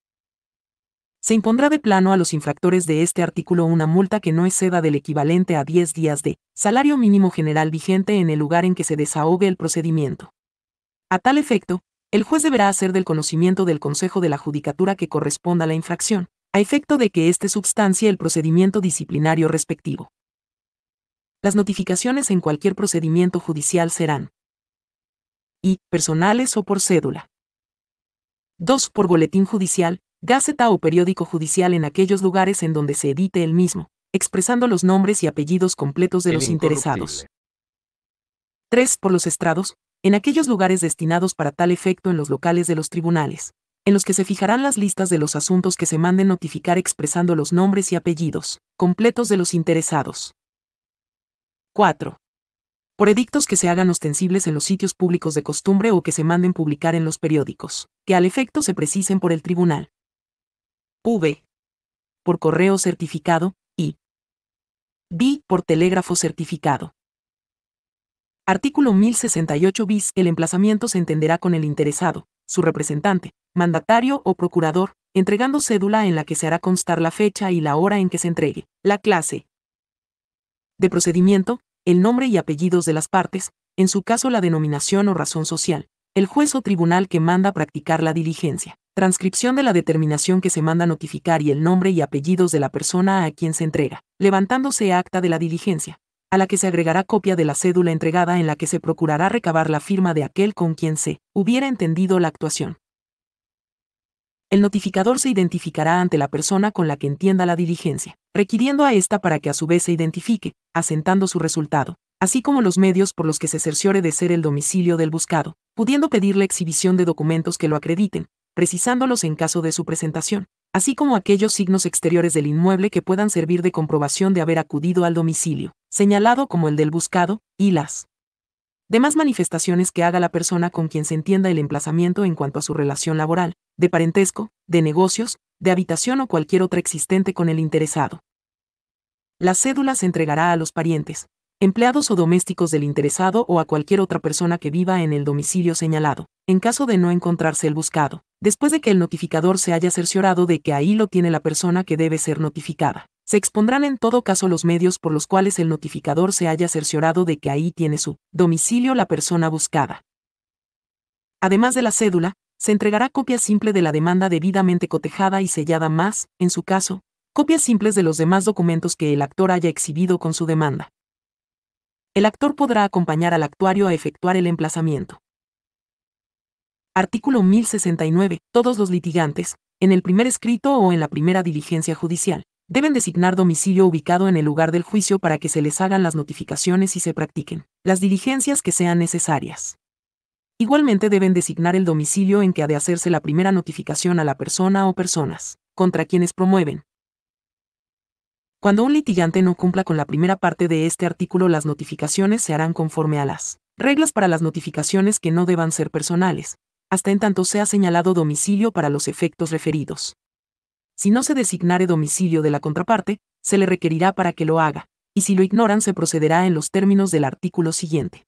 S1: Se impondrá de plano a los infractores de este artículo una multa que no exceda del equivalente a 10 días de salario mínimo general vigente en el lugar en que se desahogue el procedimiento. A tal efecto, el juez deberá hacer del conocimiento del Consejo de la Judicatura que corresponda a la infracción, a efecto de que éste substancie el procedimiento disciplinario respectivo. Las notificaciones en cualquier procedimiento judicial serán y personales o por cédula. 2. Por boletín judicial, gaceta o periódico judicial en aquellos lugares en donde se edite el mismo, expresando los nombres y apellidos completos de los interesados. 3. Por los estrados, en aquellos lugares destinados para tal efecto en los locales de los tribunales en los que se fijarán las listas de los asuntos que se manden notificar expresando los nombres y apellidos completos de los interesados. 4. Por edictos que se hagan ostensibles en los sitios públicos de costumbre o que se manden publicar en los periódicos, que al efecto se precisen por el tribunal. V. Por correo certificado, y b. Por telégrafo certificado. Artículo 1068 bis. El emplazamiento se entenderá con el interesado, su representante, mandatario o procurador, entregando cédula en la que se hará constar la fecha y la hora en que se entregue, la clase de procedimiento, el nombre y apellidos de las partes, en su caso la denominación o razón social, el juez o tribunal que manda practicar la diligencia, transcripción de la determinación que se manda notificar y el nombre y apellidos de la persona a quien se entrega, levantándose acta de la diligencia, a la que se agregará copia de la cédula entregada en la que se procurará recabar la firma de aquel con quien se hubiera entendido la actuación. El notificador se identificará ante la persona con la que entienda la diligencia, requiriendo a ésta para que a su vez se identifique, asentando su resultado, así como los medios por los que se cerciore de ser el domicilio del buscado, pudiendo pedir la exhibición de documentos que lo acrediten, precisándolos en caso de su presentación, así como aquellos signos exteriores del inmueble que puedan servir de comprobación de haber acudido al domicilio señalado como el del buscado, y las demás manifestaciones que haga la persona con quien se entienda el emplazamiento en cuanto a su relación laboral, de parentesco, de negocios, de habitación o cualquier otra existente con el interesado. La cédula se entregará a los parientes, empleados o domésticos del interesado o a cualquier otra persona que viva en el domicilio señalado, en caso de no encontrarse el buscado, después de que el notificador se haya cerciorado de que ahí lo tiene la persona que debe ser notificada. Se expondrán en todo caso los medios por los cuales el notificador se haya cerciorado de que ahí tiene su domicilio la persona buscada. Además de la cédula, se entregará copia simple de la demanda debidamente cotejada y sellada más, en su caso, copias simples de los demás documentos que el actor haya exhibido con su demanda. El actor podrá acompañar al actuario a efectuar el emplazamiento. Artículo 1069. Todos los litigantes, en el primer escrito o en la primera diligencia judicial, deben designar domicilio ubicado en el lugar del juicio para que se les hagan las notificaciones y se practiquen las diligencias que sean necesarias. Igualmente deben designar el domicilio en que ha de hacerse la primera notificación a la persona o personas contra quienes promueven. Cuando un litigante no cumpla con la primera parte de este artículo, las notificaciones se harán conforme a las reglas para las notificaciones que no deban ser personales, hasta en tanto sea señalado domicilio para los efectos referidos. Si no se designare domicilio de la contraparte, se le requerirá para que lo haga, y si lo ignoran se procederá en los términos del artículo siguiente.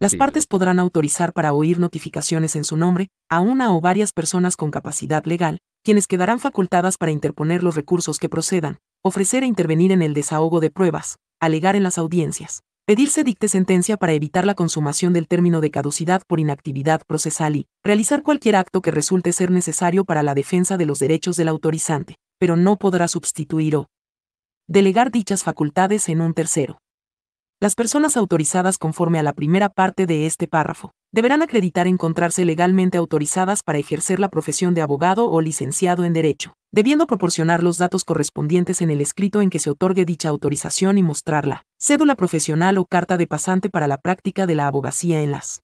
S1: Las partes podrán autorizar para oír notificaciones en su nombre a una o varias personas con capacidad legal, quienes quedarán facultadas para interponer los recursos que procedan, ofrecer e intervenir en el desahogo de pruebas, alegar en las audiencias, Pedirse dicte sentencia para evitar la consumación del término de caducidad por inactividad procesal y realizar cualquier acto que resulte ser necesario para la defensa de los derechos del autorizante, pero no podrá sustituir o delegar dichas facultades en un tercero. Las personas autorizadas conforme a la primera parte de este párrafo deberán acreditar encontrarse legalmente autorizadas para ejercer la profesión de abogado o licenciado en Derecho, debiendo proporcionar los datos correspondientes en el escrito en que se otorgue dicha autorización y mostrarla, cédula profesional o carta de pasante para la práctica de la abogacía en las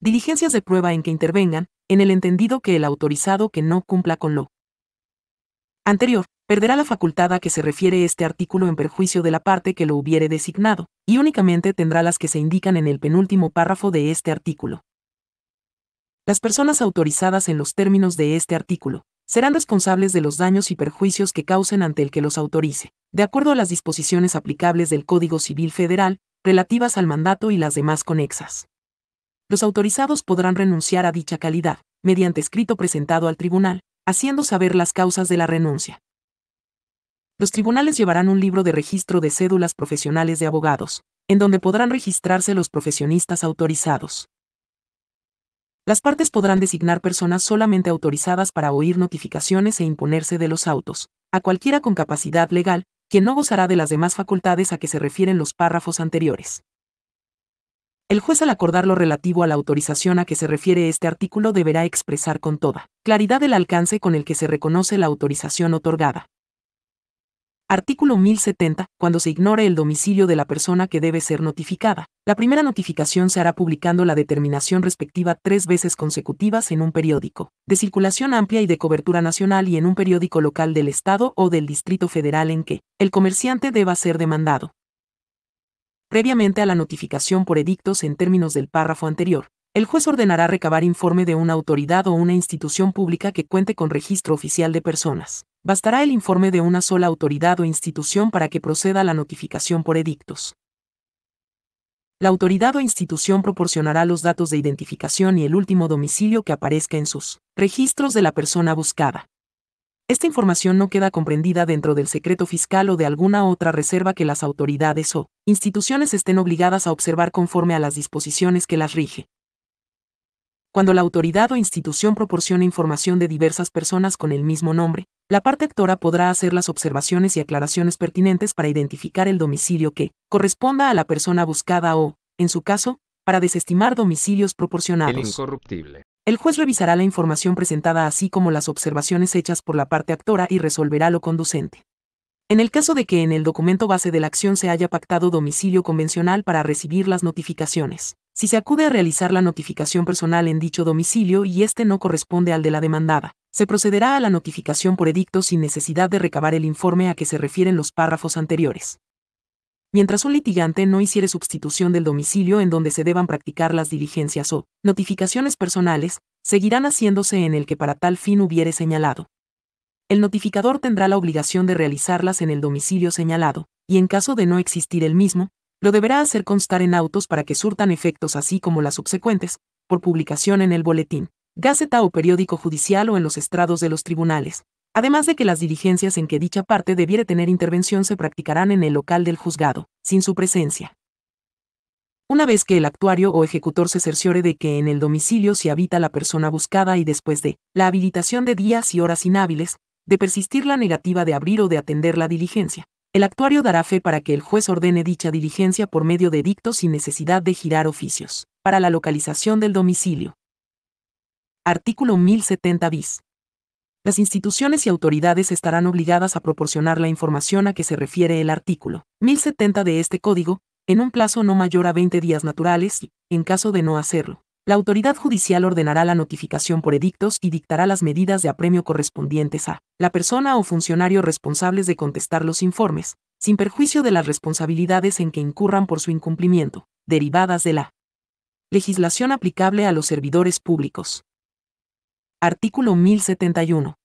S1: diligencias de prueba en que intervengan, en el entendido que el autorizado que no cumpla con lo anterior, perderá la facultad a que se refiere este artículo en perjuicio de la parte que lo hubiere designado, y únicamente tendrá las que se indican en el penúltimo párrafo de este artículo. Las personas autorizadas en los términos de este artículo serán responsables de los daños y perjuicios que causen ante el que los autorice, de acuerdo a las disposiciones aplicables del Código Civil Federal, relativas al mandato y las demás conexas. Los autorizados podrán renunciar a dicha calidad, mediante escrito presentado al tribunal, haciendo saber las causas de la renuncia. Los tribunales llevarán un libro de registro de cédulas profesionales de abogados, en donde podrán registrarse los profesionistas autorizados. Las partes podrán designar personas solamente autorizadas para oír notificaciones e imponerse de los autos, a cualquiera con capacidad legal, quien no gozará de las demás facultades a que se refieren los párrafos anteriores. El juez al acordar lo relativo a la autorización a que se refiere este artículo deberá expresar con toda claridad el alcance con el que se reconoce la autorización otorgada. Artículo 1070. Cuando se ignore el domicilio de la persona que debe ser notificada, la primera notificación se hará publicando la determinación respectiva tres veces consecutivas en un periódico, de circulación amplia y de cobertura nacional y en un periódico local del Estado o del Distrito Federal en que el comerciante deba ser demandado. Previamente a la notificación por edictos en términos del párrafo anterior, el juez ordenará recabar informe de una autoridad o una institución pública que cuente con registro oficial de personas. Bastará el informe de una sola autoridad o institución para que proceda la notificación por edictos. La autoridad o institución proporcionará los datos de identificación y el último domicilio que aparezca en sus registros de la persona buscada. Esta información no queda comprendida dentro del secreto fiscal o de alguna otra reserva que las autoridades o instituciones estén obligadas a observar conforme a las disposiciones que las rige. Cuando la autoridad o institución proporciona información de diversas personas con el mismo nombre, la parte actora podrá hacer las observaciones y aclaraciones pertinentes para identificar el domicilio que corresponda a la persona buscada o, en su caso, para desestimar domicilios proporcionados.
S3: incorruptible.
S1: El juez revisará la información presentada así como las observaciones hechas por la parte actora y resolverá lo conducente. En el caso de que en el documento base de la acción se haya pactado domicilio convencional para recibir las notificaciones, si se acude a realizar la notificación personal en dicho domicilio y este no corresponde al de la demandada, se procederá a la notificación por edicto sin necesidad de recabar el informe a que se refieren los párrafos anteriores mientras un litigante no hiciere sustitución del domicilio en donde se deban practicar las diligencias o notificaciones personales, seguirán haciéndose en el que para tal fin hubiere señalado. El notificador tendrá la obligación de realizarlas en el domicilio señalado, y en caso de no existir el mismo, lo deberá hacer constar en autos para que surtan efectos así como las subsecuentes, por publicación en el boletín, gaceta o periódico judicial o en los estrados de los tribunales, además de que las diligencias en que dicha parte debiere tener intervención se practicarán en el local del juzgado, sin su presencia. Una vez que el actuario o ejecutor se cerciore de que en el domicilio se habita la persona buscada y después de la habilitación de días y horas inhábiles, de persistir la negativa de abrir o de atender la diligencia, el actuario dará fe para que el juez ordene dicha diligencia por medio de dictos sin necesidad de girar oficios, para la localización del domicilio. Artículo 1070 bis las instituciones y autoridades estarán obligadas a proporcionar la información a que se refiere el artículo 1070 de este código, en un plazo no mayor a 20 días naturales, y, en caso de no hacerlo, la autoridad judicial ordenará la notificación por edictos y dictará las medidas de apremio correspondientes a la persona o funcionario responsables de contestar los informes, sin perjuicio de las responsabilidades en que incurran por su incumplimiento, derivadas de la legislación aplicable a los servidores públicos. Artículo 1071.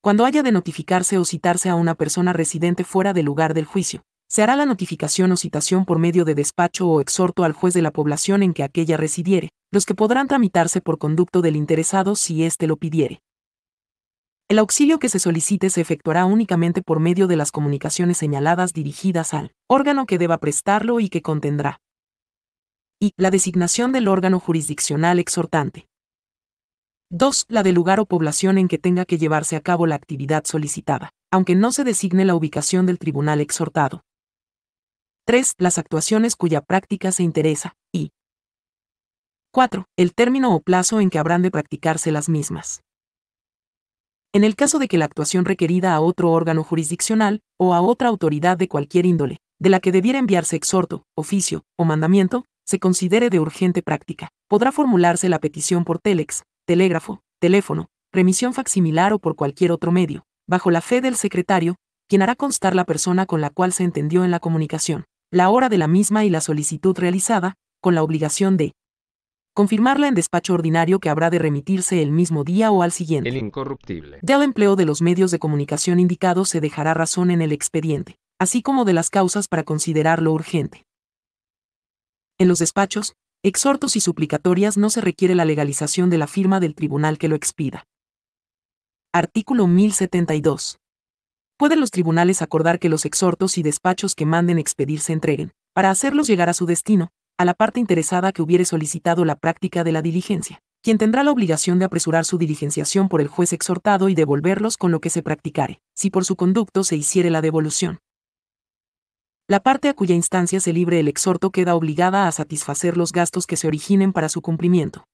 S1: Cuando haya de notificarse o citarse a una persona residente fuera del lugar del juicio, se hará la notificación o citación por medio de despacho o exhorto al juez de la población en que aquella residiere, los que podrán tramitarse por conducto del interesado si éste lo pidiere. El auxilio que se solicite se efectuará únicamente por medio de las comunicaciones señaladas dirigidas al órgano que deba prestarlo y que contendrá. Y la designación del órgano jurisdiccional exhortante. 2. La del lugar o población en que tenga que llevarse a cabo la actividad solicitada, aunque no se designe la ubicación del tribunal exhortado. 3. Las actuaciones cuya práctica se interesa, y 4. El término o plazo en que habrán de practicarse las mismas. En el caso de que la actuación requerida a otro órgano jurisdiccional, o a otra autoridad de cualquier índole, de la que debiera enviarse exhorto, oficio o mandamiento, se considere de urgente práctica, podrá formularse la petición por Telex, telégrafo, teléfono, remisión facsimilar o por cualquier otro medio, bajo la fe del secretario, quien hará constar la persona con la cual se entendió en la comunicación, la hora de la misma y la solicitud realizada, con la obligación de confirmarla en despacho ordinario que habrá de remitirse el mismo día o al
S2: siguiente. El incorruptible.
S1: Del empleo de los medios de comunicación indicados se dejará razón en el expediente, así como de las causas para considerarlo urgente. En los despachos, exhortos y suplicatorias no se requiere la legalización de la firma del tribunal que lo expida. Artículo 1072. Pueden los tribunales acordar que los exhortos y despachos que manden expedir se entreguen, para hacerlos llegar a su destino, a la parte interesada que hubiere solicitado la práctica de la diligencia, quien tendrá la obligación de apresurar su diligenciación por el juez exhortado y devolverlos con lo que se practicare, si por su conducto se hiciere la devolución. La parte a cuya instancia se libre el exhorto queda obligada a satisfacer los gastos que se originen para su cumplimiento.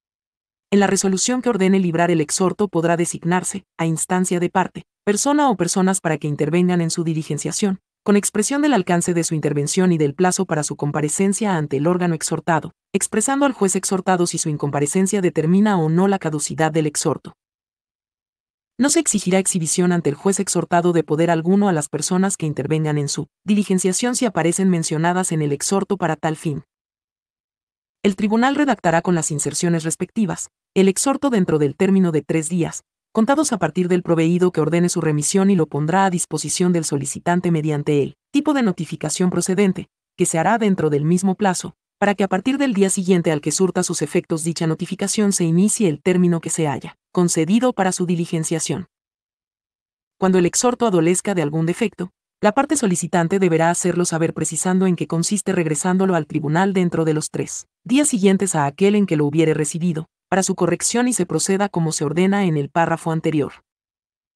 S1: En la resolución que ordene librar el exhorto podrá designarse, a instancia de parte, persona o personas para que intervengan en su diligenciación, con expresión del alcance de su intervención y del plazo para su comparecencia ante el órgano exhortado, expresando al juez exhortado si su incomparecencia determina o no la caducidad del exhorto. No se exigirá exhibición ante el juez exhortado de poder alguno a las personas que intervengan en su diligenciación si aparecen mencionadas en el exhorto para tal fin. El tribunal redactará con las inserciones respectivas el exhorto dentro del término de tres días, contados a partir del proveído que ordene su remisión y lo pondrá a disposición del solicitante mediante el tipo de notificación procedente, que se hará dentro del mismo plazo, para que a partir del día siguiente al que surta sus efectos dicha notificación se inicie el término que se haya concedido para su diligenciación. Cuando el exhorto adolezca de algún defecto, la parte solicitante deberá hacerlo saber precisando en qué consiste regresándolo al tribunal dentro de los tres días siguientes a aquel en que lo hubiere recibido, para su corrección y se proceda como se ordena en el párrafo anterior.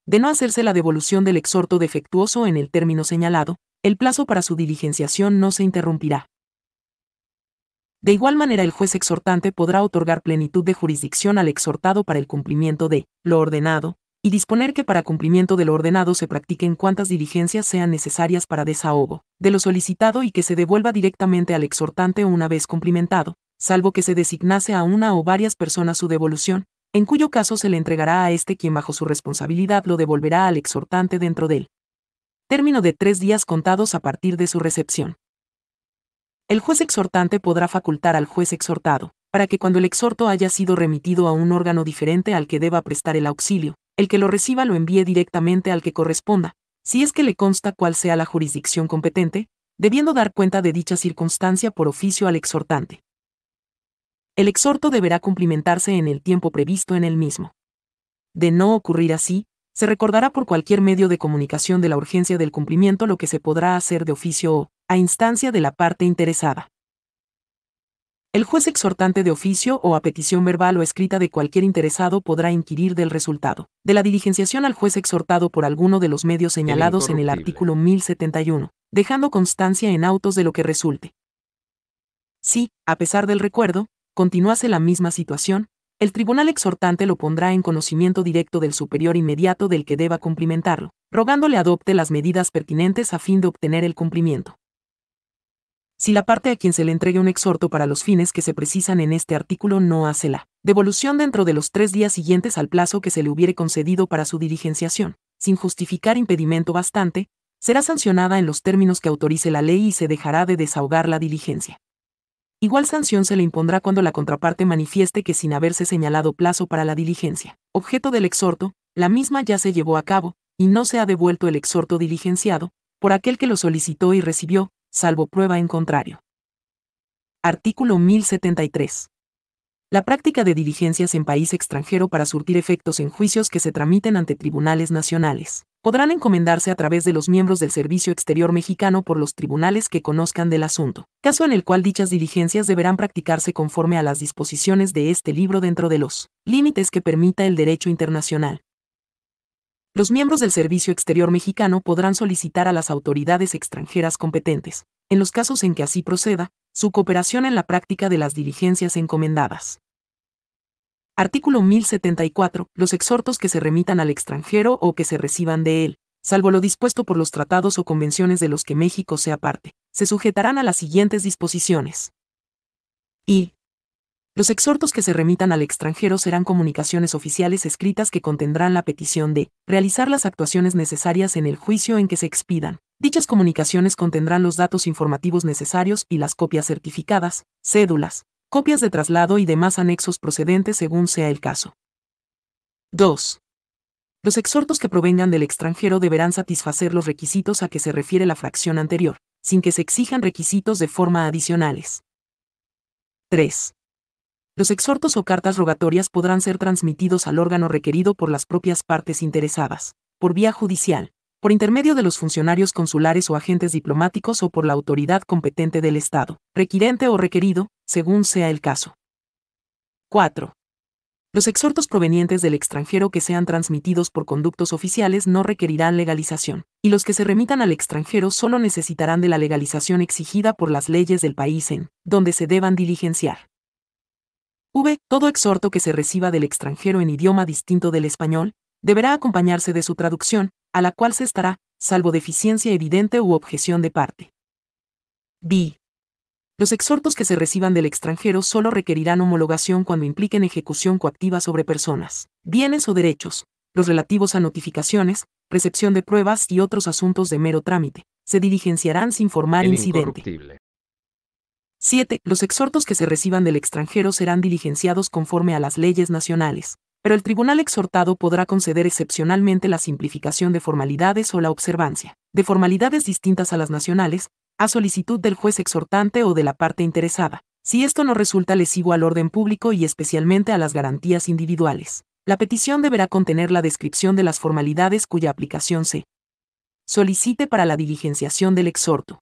S1: De no hacerse la devolución del exhorto defectuoso en el término señalado, el plazo para su diligenciación no se interrumpirá. De igual manera, el juez exhortante podrá otorgar plenitud de jurisdicción al exhortado para el cumplimiento de lo ordenado, y disponer que para cumplimiento de lo ordenado se practiquen cuantas diligencias sean necesarias para desahogo de lo solicitado y que se devuelva directamente al exhortante una vez cumplimentado, salvo que se designase a una o varias personas su devolución, en cuyo caso se le entregará a éste quien bajo su responsabilidad lo devolverá al exhortante dentro del término de tres días contados a partir de su recepción. El juez exhortante podrá facultar al juez exhortado, para que cuando el exhorto haya sido remitido a un órgano diferente al que deba prestar el auxilio, el que lo reciba lo envíe directamente al que corresponda, si es que le consta cuál sea la jurisdicción competente, debiendo dar cuenta de dicha circunstancia por oficio al exhortante. El exhorto deberá cumplimentarse en el tiempo previsto en el mismo. De no ocurrir así, se recordará por cualquier medio de comunicación de la urgencia del cumplimiento lo que se podrá hacer de oficio o, a instancia de la parte interesada. El juez exhortante de oficio o a petición verbal o escrita de cualquier interesado podrá inquirir del resultado de la diligenciación al juez exhortado por alguno de los medios señalados en el artículo 1071, dejando constancia en autos de lo que resulte. Si, a pesar del recuerdo, continuase la misma situación, el tribunal exhortante lo pondrá en conocimiento directo del superior inmediato del que deba cumplimentarlo, rogándole adopte las medidas pertinentes a fin de obtener el cumplimiento. Si la parte a quien se le entregue un exhorto para los fines que se precisan en este artículo no hace la devolución dentro de los tres días siguientes al plazo que se le hubiere concedido para su diligenciación, sin justificar impedimento bastante, será sancionada en los términos que autorice la ley y se dejará de desahogar la diligencia. Igual sanción se le impondrá cuando la contraparte manifieste que sin haberse señalado plazo para la diligencia, objeto del exhorto, la misma ya se llevó a cabo, y no se ha devuelto el exhorto diligenciado, por aquel que lo solicitó y recibió, salvo prueba en contrario. Artículo 1073. La práctica de diligencias en país extranjero para surtir efectos en juicios que se tramiten ante tribunales nacionales podrán encomendarse a través de los miembros del Servicio Exterior Mexicano por los tribunales que conozcan del asunto, caso en el cual dichas diligencias deberán practicarse conforme a las disposiciones de este libro dentro de los límites que permita el derecho internacional los miembros del Servicio Exterior Mexicano podrán solicitar a las autoridades extranjeras competentes, en los casos en que así proceda, su cooperación en la práctica de las diligencias encomendadas. Artículo 1074. Los exhortos que se remitan al extranjero o que se reciban de él, salvo lo dispuesto por los tratados o convenciones de los que México sea parte, se sujetarán a las siguientes disposiciones. Y. Los exhortos que se remitan al extranjero serán comunicaciones oficiales escritas que contendrán la petición de realizar las actuaciones necesarias en el juicio en que se expidan. Dichas comunicaciones contendrán los datos informativos necesarios y las copias certificadas, cédulas, copias de traslado y demás anexos procedentes según sea el caso. 2. Los exhortos que provengan del extranjero deberán satisfacer los requisitos a que se refiere la fracción anterior, sin que se exijan requisitos de forma adicionales. 3. Los exhortos o cartas rogatorias podrán ser transmitidos al órgano requerido por las propias partes interesadas, por vía judicial, por intermedio de los funcionarios consulares o agentes diplomáticos o por la autoridad competente del Estado, requirente o requerido, según sea el caso. 4. Los exhortos provenientes del extranjero que sean transmitidos por conductos oficiales no requerirán legalización, y los que se remitan al extranjero solo necesitarán de la legalización exigida por las leyes del país en donde se deban diligenciar. V. Todo exhorto que se reciba del extranjero en idioma distinto del español, deberá acompañarse de su traducción, a la cual se estará, salvo deficiencia evidente u objeción de parte. B. Los exhortos que se reciban del extranjero solo requerirán homologación cuando impliquen ejecución coactiva sobre personas, bienes o derechos, los relativos a notificaciones, recepción de pruebas y otros asuntos de mero trámite, se diligenciarán sin formar incidente. 7. Los exhortos que se reciban del extranjero serán diligenciados conforme a las leyes nacionales, pero el tribunal exhortado podrá conceder excepcionalmente la simplificación de formalidades o la observancia de formalidades distintas a las nacionales, a solicitud del juez exhortante o de la parte interesada, si esto no resulta lesivo al orden público y especialmente a las garantías individuales. La petición deberá contener la descripción de las formalidades cuya aplicación se solicite para la diligenciación del exhorto.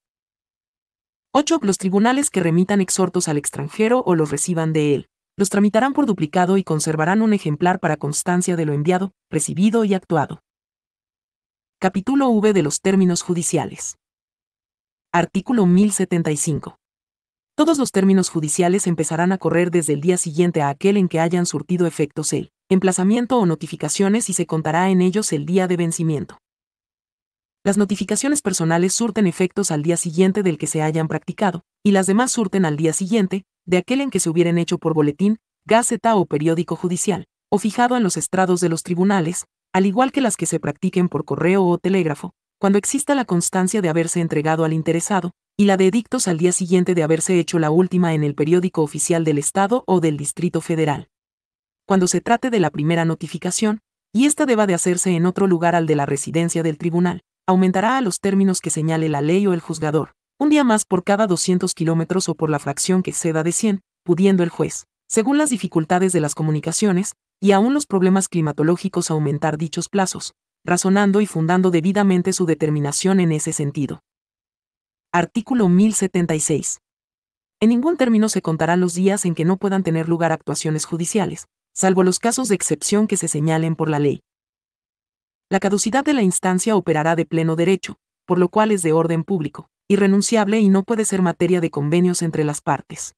S1: 8. Los tribunales que remitan exhortos al extranjero o los reciban de él, los tramitarán por duplicado y conservarán un ejemplar para constancia de lo enviado, recibido y actuado. Capítulo V de los términos judiciales. Artículo 1075. Todos los términos judiciales empezarán a correr desde el día siguiente a aquel en que hayan surtido efectos el emplazamiento o notificaciones y se contará en ellos el día de vencimiento. Las notificaciones personales surten efectos al día siguiente del que se hayan practicado, y las demás surten al día siguiente, de aquel en que se hubieran hecho por boletín, gaceta o periódico judicial, o fijado en los estrados de los tribunales, al igual que las que se practiquen por correo o telégrafo, cuando exista la constancia de haberse entregado al interesado, y la de edictos al día siguiente de haberse hecho la última en el periódico oficial del Estado o del Distrito Federal. Cuando se trate de la primera notificación, y ésta deba de hacerse en otro lugar al de la residencia del tribunal, aumentará a los términos que señale la ley o el juzgador, un día más por cada 200 kilómetros o por la fracción que ceda de 100, pudiendo el juez, según las dificultades de las comunicaciones, y aún los problemas climatológicos aumentar dichos plazos, razonando y fundando debidamente su determinación en ese sentido. Artículo 1076. En ningún término se contarán los días en que no puedan tener lugar actuaciones judiciales, salvo los casos de excepción que se señalen por la ley, la caducidad de la instancia operará de pleno derecho, por lo cual es de orden público, irrenunciable y no puede ser materia de convenios entre las partes.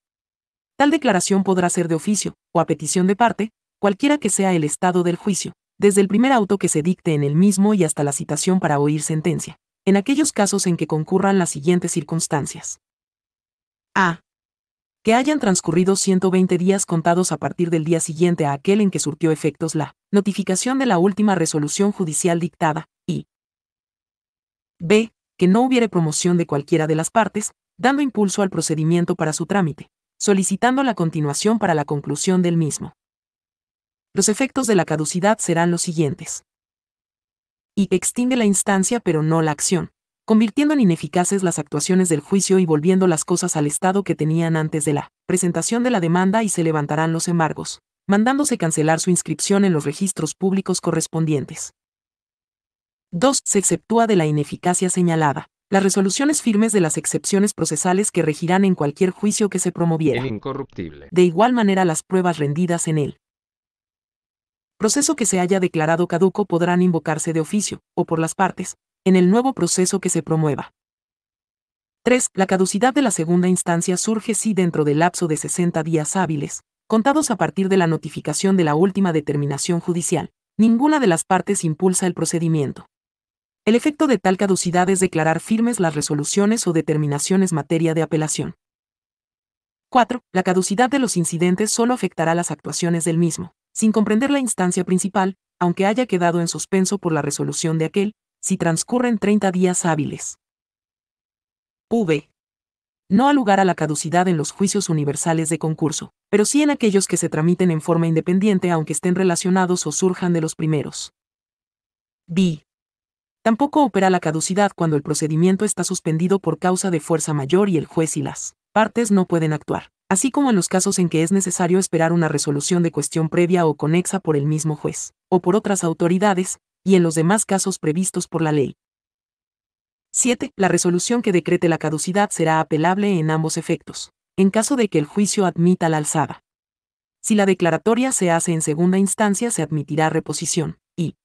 S1: Tal declaración podrá ser de oficio, o a petición de parte, cualquiera que sea el estado del juicio, desde el primer auto que se dicte en el mismo y hasta la citación para oír sentencia, en aquellos casos en que concurran las siguientes circunstancias. A que hayan transcurrido 120 días contados a partir del día siguiente a aquel en que surtió efectos la notificación de la última resolución judicial dictada, y b. que no hubiere promoción de cualquiera de las partes, dando impulso al procedimiento para su trámite, solicitando la continuación para la conclusión del mismo. Los efectos de la caducidad serán los siguientes. Y extingue la instancia pero no la acción convirtiendo en ineficaces las actuaciones del juicio y volviendo las cosas al estado que tenían antes de la presentación de la demanda y se levantarán los embargos, mandándose cancelar su inscripción en los registros públicos correspondientes. 2. Se exceptúa de la ineficacia señalada las resoluciones firmes de las excepciones procesales que regirán en cualquier juicio que se promoviera.
S2: incorruptible.
S1: De igual manera las pruebas rendidas en él proceso que se haya declarado caduco podrán invocarse de oficio, o por las partes, en el nuevo proceso que se promueva. 3. La caducidad de la segunda instancia surge si dentro del lapso de 60 días hábiles, contados a partir de la notificación de la última determinación judicial, ninguna de las partes impulsa el procedimiento. El efecto de tal caducidad es declarar firmes las resoluciones o determinaciones materia de apelación. 4. La caducidad de los incidentes solo afectará las actuaciones del mismo, sin comprender la instancia principal, aunque haya quedado en suspenso por la resolución de aquel, si transcurren 30 días hábiles. V. No ha lugar a la caducidad en los juicios universales de concurso, pero sí en aquellos que se tramiten en forma independiente aunque estén relacionados o surjan de los primeros. B. Tampoco opera la caducidad cuando el procedimiento está suspendido por causa de fuerza mayor y el juez y las partes no pueden actuar, así como en los casos en que es necesario esperar una resolución de cuestión previa o conexa por el mismo juez, o por otras autoridades, y en los demás casos previstos por la ley. 7. La resolución que decrete la caducidad será apelable en ambos efectos, en caso de que el juicio admita la alzada. Si la declaratoria se hace en segunda instancia, se admitirá reposición. Y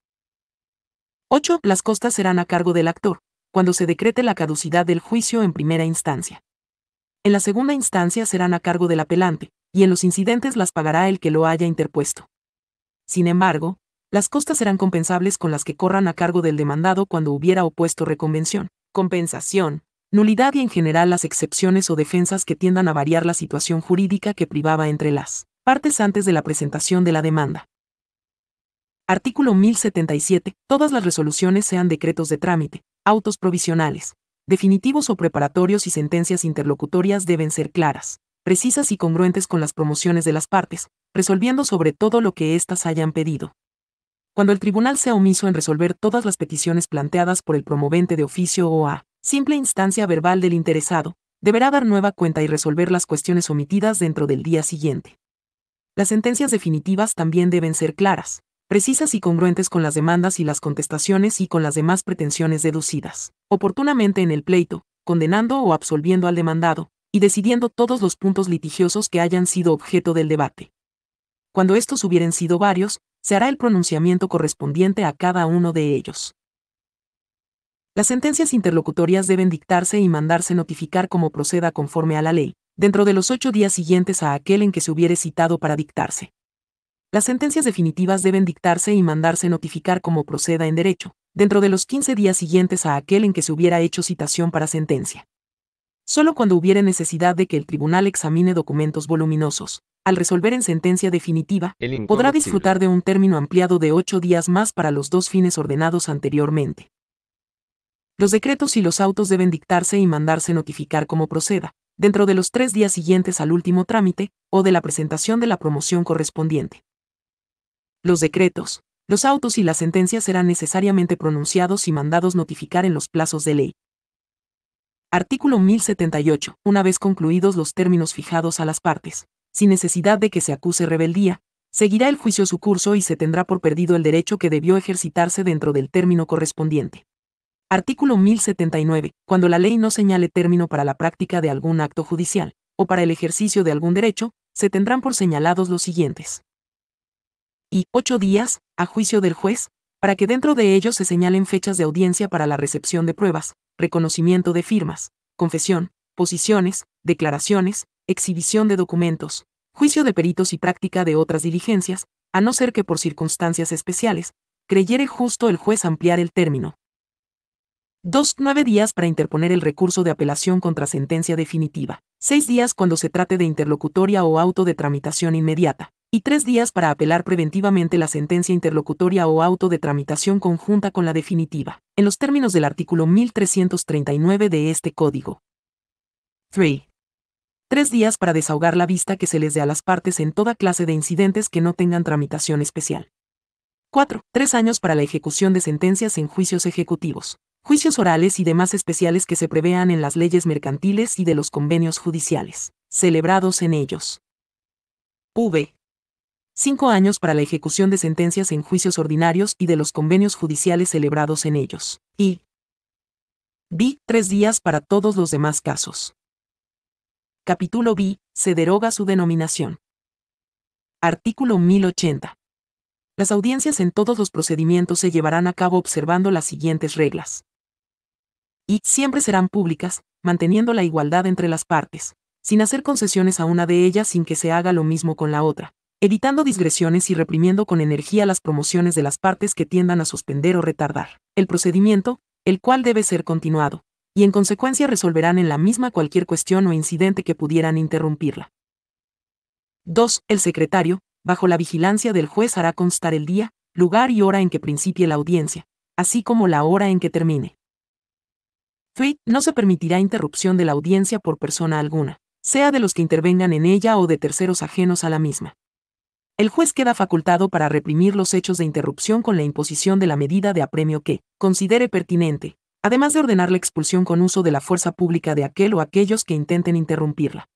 S1: 8. Las costas serán a cargo del actor, cuando se decrete la caducidad del juicio en primera instancia. En la segunda instancia serán a cargo del apelante, y en los incidentes las pagará el que lo haya interpuesto. Sin embargo, las costas serán compensables con las que corran a cargo del demandado cuando hubiera opuesto reconvención, compensación, nulidad y en general las excepciones o defensas que tiendan a variar la situación jurídica que privaba entre las partes antes de la presentación de la demanda. Artículo 1077. Todas las resoluciones sean decretos de trámite, autos provisionales, definitivos o preparatorios y sentencias interlocutorias deben ser claras, precisas y congruentes con las promociones de las partes, resolviendo sobre todo lo que éstas hayan pedido cuando el tribunal sea omiso en resolver todas las peticiones planteadas por el promovente de oficio o a simple instancia verbal del interesado, deberá dar nueva cuenta y resolver las cuestiones omitidas dentro del día siguiente. Las sentencias definitivas también deben ser claras, precisas y congruentes con las demandas y las contestaciones y con las demás pretensiones deducidas, oportunamente en el pleito, condenando o absolviendo al demandado, y decidiendo todos los puntos litigiosos que hayan sido objeto del debate. Cuando estos hubieran sido varios, se hará el pronunciamiento correspondiente a cada uno de ellos. Las sentencias interlocutorias deben dictarse y mandarse notificar como proceda conforme a la ley, dentro de los ocho días siguientes a aquel en que se hubiere citado para dictarse. Las sentencias definitivas deben dictarse y mandarse notificar como proceda en derecho, dentro de los 15 días siguientes a aquel en que se hubiera hecho citación para sentencia. Solo cuando hubiere necesidad de que el tribunal examine documentos voluminosos, al resolver en sentencia definitiva, podrá disfrutar de un término ampliado de ocho días más para los dos fines ordenados anteriormente. Los decretos y los autos deben dictarse y mandarse notificar como proceda, dentro de los tres días siguientes al último trámite o de la presentación de la promoción correspondiente. Los decretos, los autos y las sentencias serán necesariamente pronunciados y mandados notificar en los plazos de ley. Artículo 1078. Una vez concluidos los términos fijados a las partes, sin necesidad de que se acuse rebeldía, seguirá el juicio su curso y se tendrá por perdido el derecho que debió ejercitarse dentro del término correspondiente. Artículo 1079. Cuando la ley no señale término para la práctica de algún acto judicial, o para el ejercicio de algún derecho, se tendrán por señalados los siguientes. Y ocho días, a juicio del juez, para que dentro de ellos se señalen fechas de audiencia para la recepción de pruebas, reconocimiento de firmas, confesión, posiciones, declaraciones, exhibición de documentos, juicio de peritos y práctica de otras diligencias, a no ser que por circunstancias especiales, creyere justo el juez ampliar el término. 2. Nueve días para interponer el recurso de apelación contra sentencia definitiva. Seis días cuando se trate de interlocutoria o auto de tramitación inmediata. Y tres días para apelar preventivamente la sentencia interlocutoria o auto de tramitación conjunta con la definitiva, en los términos del artículo 1339 de este Código. 3 tres días para desahogar la vista que se les dé a las partes en toda clase de incidentes que no tengan tramitación especial. 4. Tres años para la ejecución de sentencias en juicios ejecutivos, juicios orales y demás especiales que se prevean en las leyes mercantiles y de los convenios judiciales, celebrados en ellos. V. Cinco años para la ejecución de sentencias en juicios ordinarios y de los convenios judiciales celebrados en ellos. Y. B. Tres días para todos los demás casos capítulo B, se deroga su denominación. Artículo 1080. Las audiencias en todos los procedimientos se llevarán a cabo observando las siguientes reglas. Y siempre serán públicas, manteniendo la igualdad entre las partes, sin hacer concesiones a una de ellas sin que se haga lo mismo con la otra, evitando digresiones y reprimiendo con energía las promociones de las partes que tiendan a suspender o retardar el procedimiento, el cual debe ser continuado, y en consecuencia resolverán en la misma cualquier cuestión o incidente que pudieran interrumpirla. 2. El secretario, bajo la vigilancia del juez, hará constar el día, lugar y hora en que principie la audiencia, así como la hora en que termine. 3. No se permitirá interrupción de la audiencia por persona alguna, sea de los que intervengan en ella o de terceros ajenos a la misma. El juez queda facultado para reprimir los hechos de interrupción con la imposición de la medida de apremio que considere pertinente, además de ordenar la expulsión con uso de la fuerza pública de aquel o aquellos que intenten interrumpirla.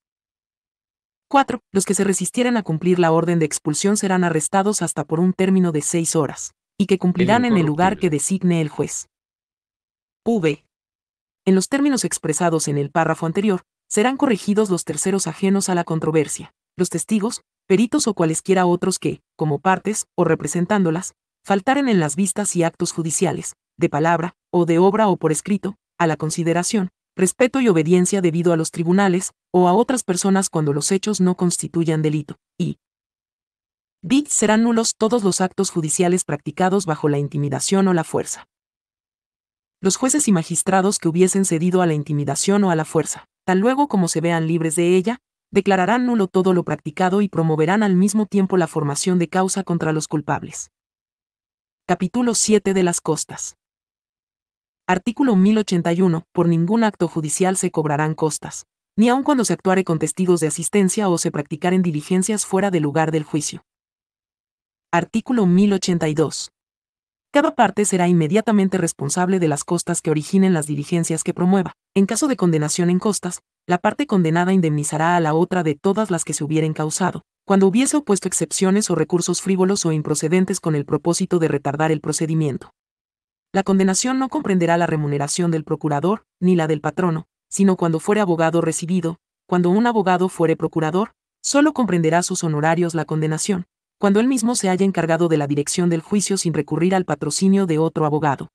S1: 4. Los que se resistieran a cumplir la orden de expulsión serán arrestados hasta por un término de seis horas, y que cumplirán en el lugar que designe el juez. V. En los términos expresados en el párrafo anterior, serán corregidos los terceros ajenos a la controversia, los testigos, peritos o cualesquiera otros que, como partes, o representándolas, faltaren en las vistas y actos judiciales, de palabra, o de obra o por escrito, a la consideración, respeto y obediencia debido a los tribunales, o a otras personas cuando los hechos no constituyan delito, y d. serán nulos todos los actos judiciales practicados bajo la intimidación o la fuerza. Los jueces y magistrados que hubiesen cedido a la intimidación o a la fuerza, tan luego como se vean libres de ella, declararán nulo todo lo practicado y promoverán al mismo tiempo la formación de causa contra los culpables. Capítulo 7 de las Costas. Artículo 1081. Por ningún acto judicial se cobrarán costas, ni aun cuando se actuare con testigos de asistencia o se practicaren diligencias fuera del lugar del juicio. Artículo 1082. Cada parte será inmediatamente responsable de las costas que originen las diligencias que promueva. En caso de condenación en costas, la parte condenada indemnizará a la otra de todas las que se hubieren causado, cuando hubiese opuesto excepciones o recursos frívolos o improcedentes con el propósito de retardar el procedimiento. La condenación no comprenderá la remuneración del procurador, ni la del patrono, sino cuando fuere abogado recibido, cuando un abogado fuere procurador, solo comprenderá sus honorarios la condenación, cuando él mismo se haya encargado de la dirección del juicio sin recurrir al patrocinio de otro abogado.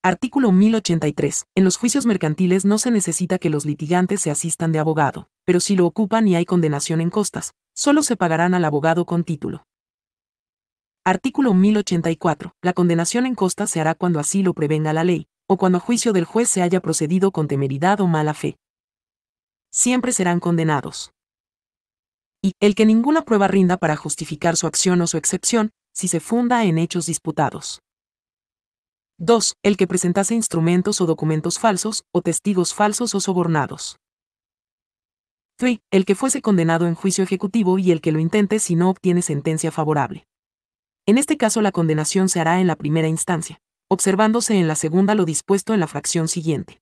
S1: Artículo 1083. En los juicios mercantiles no se necesita que los litigantes se asistan de abogado, pero si lo ocupan y hay condenación en costas, solo se pagarán al abogado con título. Artículo 1084. La condenación en costa se hará cuando así lo prevenga la ley, o cuando a juicio del juez se haya procedido con temeridad o mala fe. Siempre serán condenados. Y el que ninguna prueba rinda para justificar su acción o su excepción, si se funda en hechos disputados. 2. El que presentase instrumentos o documentos falsos, o testigos falsos o sobornados. 3. El que fuese condenado en juicio ejecutivo y el que lo intente si no obtiene sentencia favorable. En este caso la condenación se hará en la primera instancia, observándose en la segunda lo dispuesto en la fracción siguiente.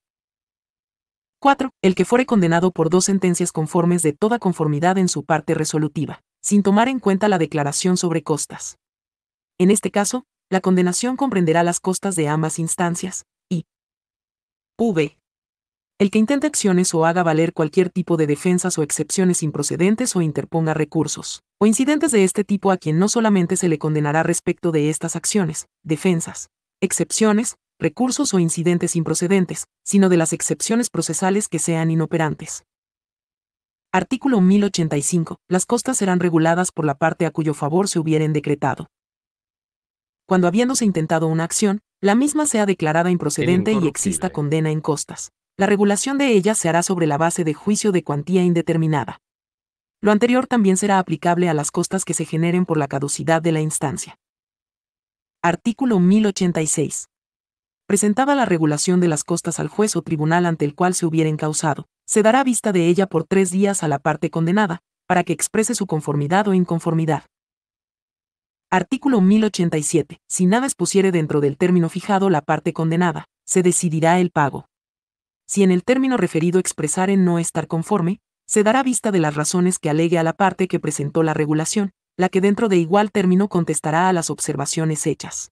S1: 4. El que fuere condenado por dos sentencias conformes de toda conformidad en su parte resolutiva, sin tomar en cuenta la declaración sobre costas. En este caso, la condenación comprenderá las costas de ambas instancias, y v el que intente acciones o haga valer cualquier tipo de defensas o excepciones improcedentes o interponga recursos, o incidentes de este tipo a quien no solamente se le condenará respecto de estas acciones, defensas, excepciones, recursos o incidentes improcedentes, sino de las excepciones procesales que sean inoperantes. Artículo 1085. Las costas serán reguladas por la parte a cuyo favor se hubieren decretado. Cuando habiéndose intentado una acción, la misma sea declarada improcedente y exista condena en costas, la regulación de ella se hará sobre la base de juicio de cuantía indeterminada. Lo anterior también será aplicable a las costas que se generen por la caducidad de la instancia. Artículo 1086. Presentada la regulación de las costas al juez o tribunal ante el cual se hubieren causado, se dará vista de ella por tres días a la parte condenada, para que exprese su conformidad o inconformidad. Artículo 1087. Si nada expusiere dentro del término fijado la parte condenada, se decidirá el pago si en el término referido expresar en no estar conforme, se dará vista de las razones que alegue a la parte que presentó la regulación, la que dentro de igual término contestará a las observaciones hechas.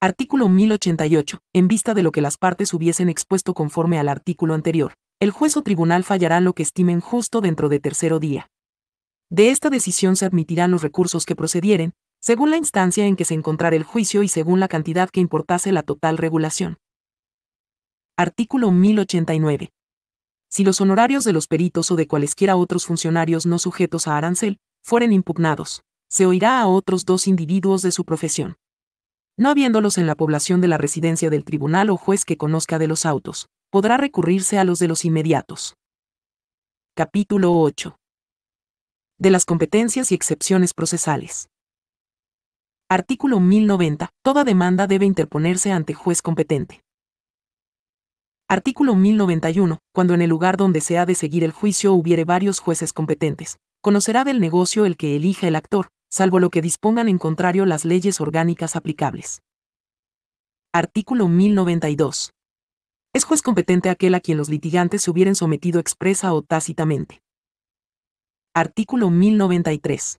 S1: Artículo 1088. En vista de lo que las partes hubiesen expuesto conforme al artículo anterior, el juez o tribunal fallará lo que estimen justo dentro de tercero día. De esta decisión se admitirán los recursos que procedieren, según la instancia en que se encontrara el juicio y según la cantidad que importase la total regulación. Artículo 1089. Si los honorarios de los peritos o de cualesquiera otros funcionarios no sujetos a arancel fueren impugnados, se oirá a otros dos individuos de su profesión. No habiéndolos en la población de la residencia del tribunal o juez que conozca de los autos, podrá recurrirse a los de los inmediatos. Capítulo 8. De las competencias y excepciones procesales. Artículo 1090. Toda demanda debe interponerse ante juez competente. Artículo 1091. Cuando en el lugar donde se ha de seguir el juicio hubiere varios jueces competentes, conocerá del negocio el que elija el actor, salvo lo que dispongan en contrario las leyes orgánicas aplicables. Artículo 1092. Es juez competente aquel a quien los litigantes se hubieren sometido expresa o tácitamente. Artículo 1093.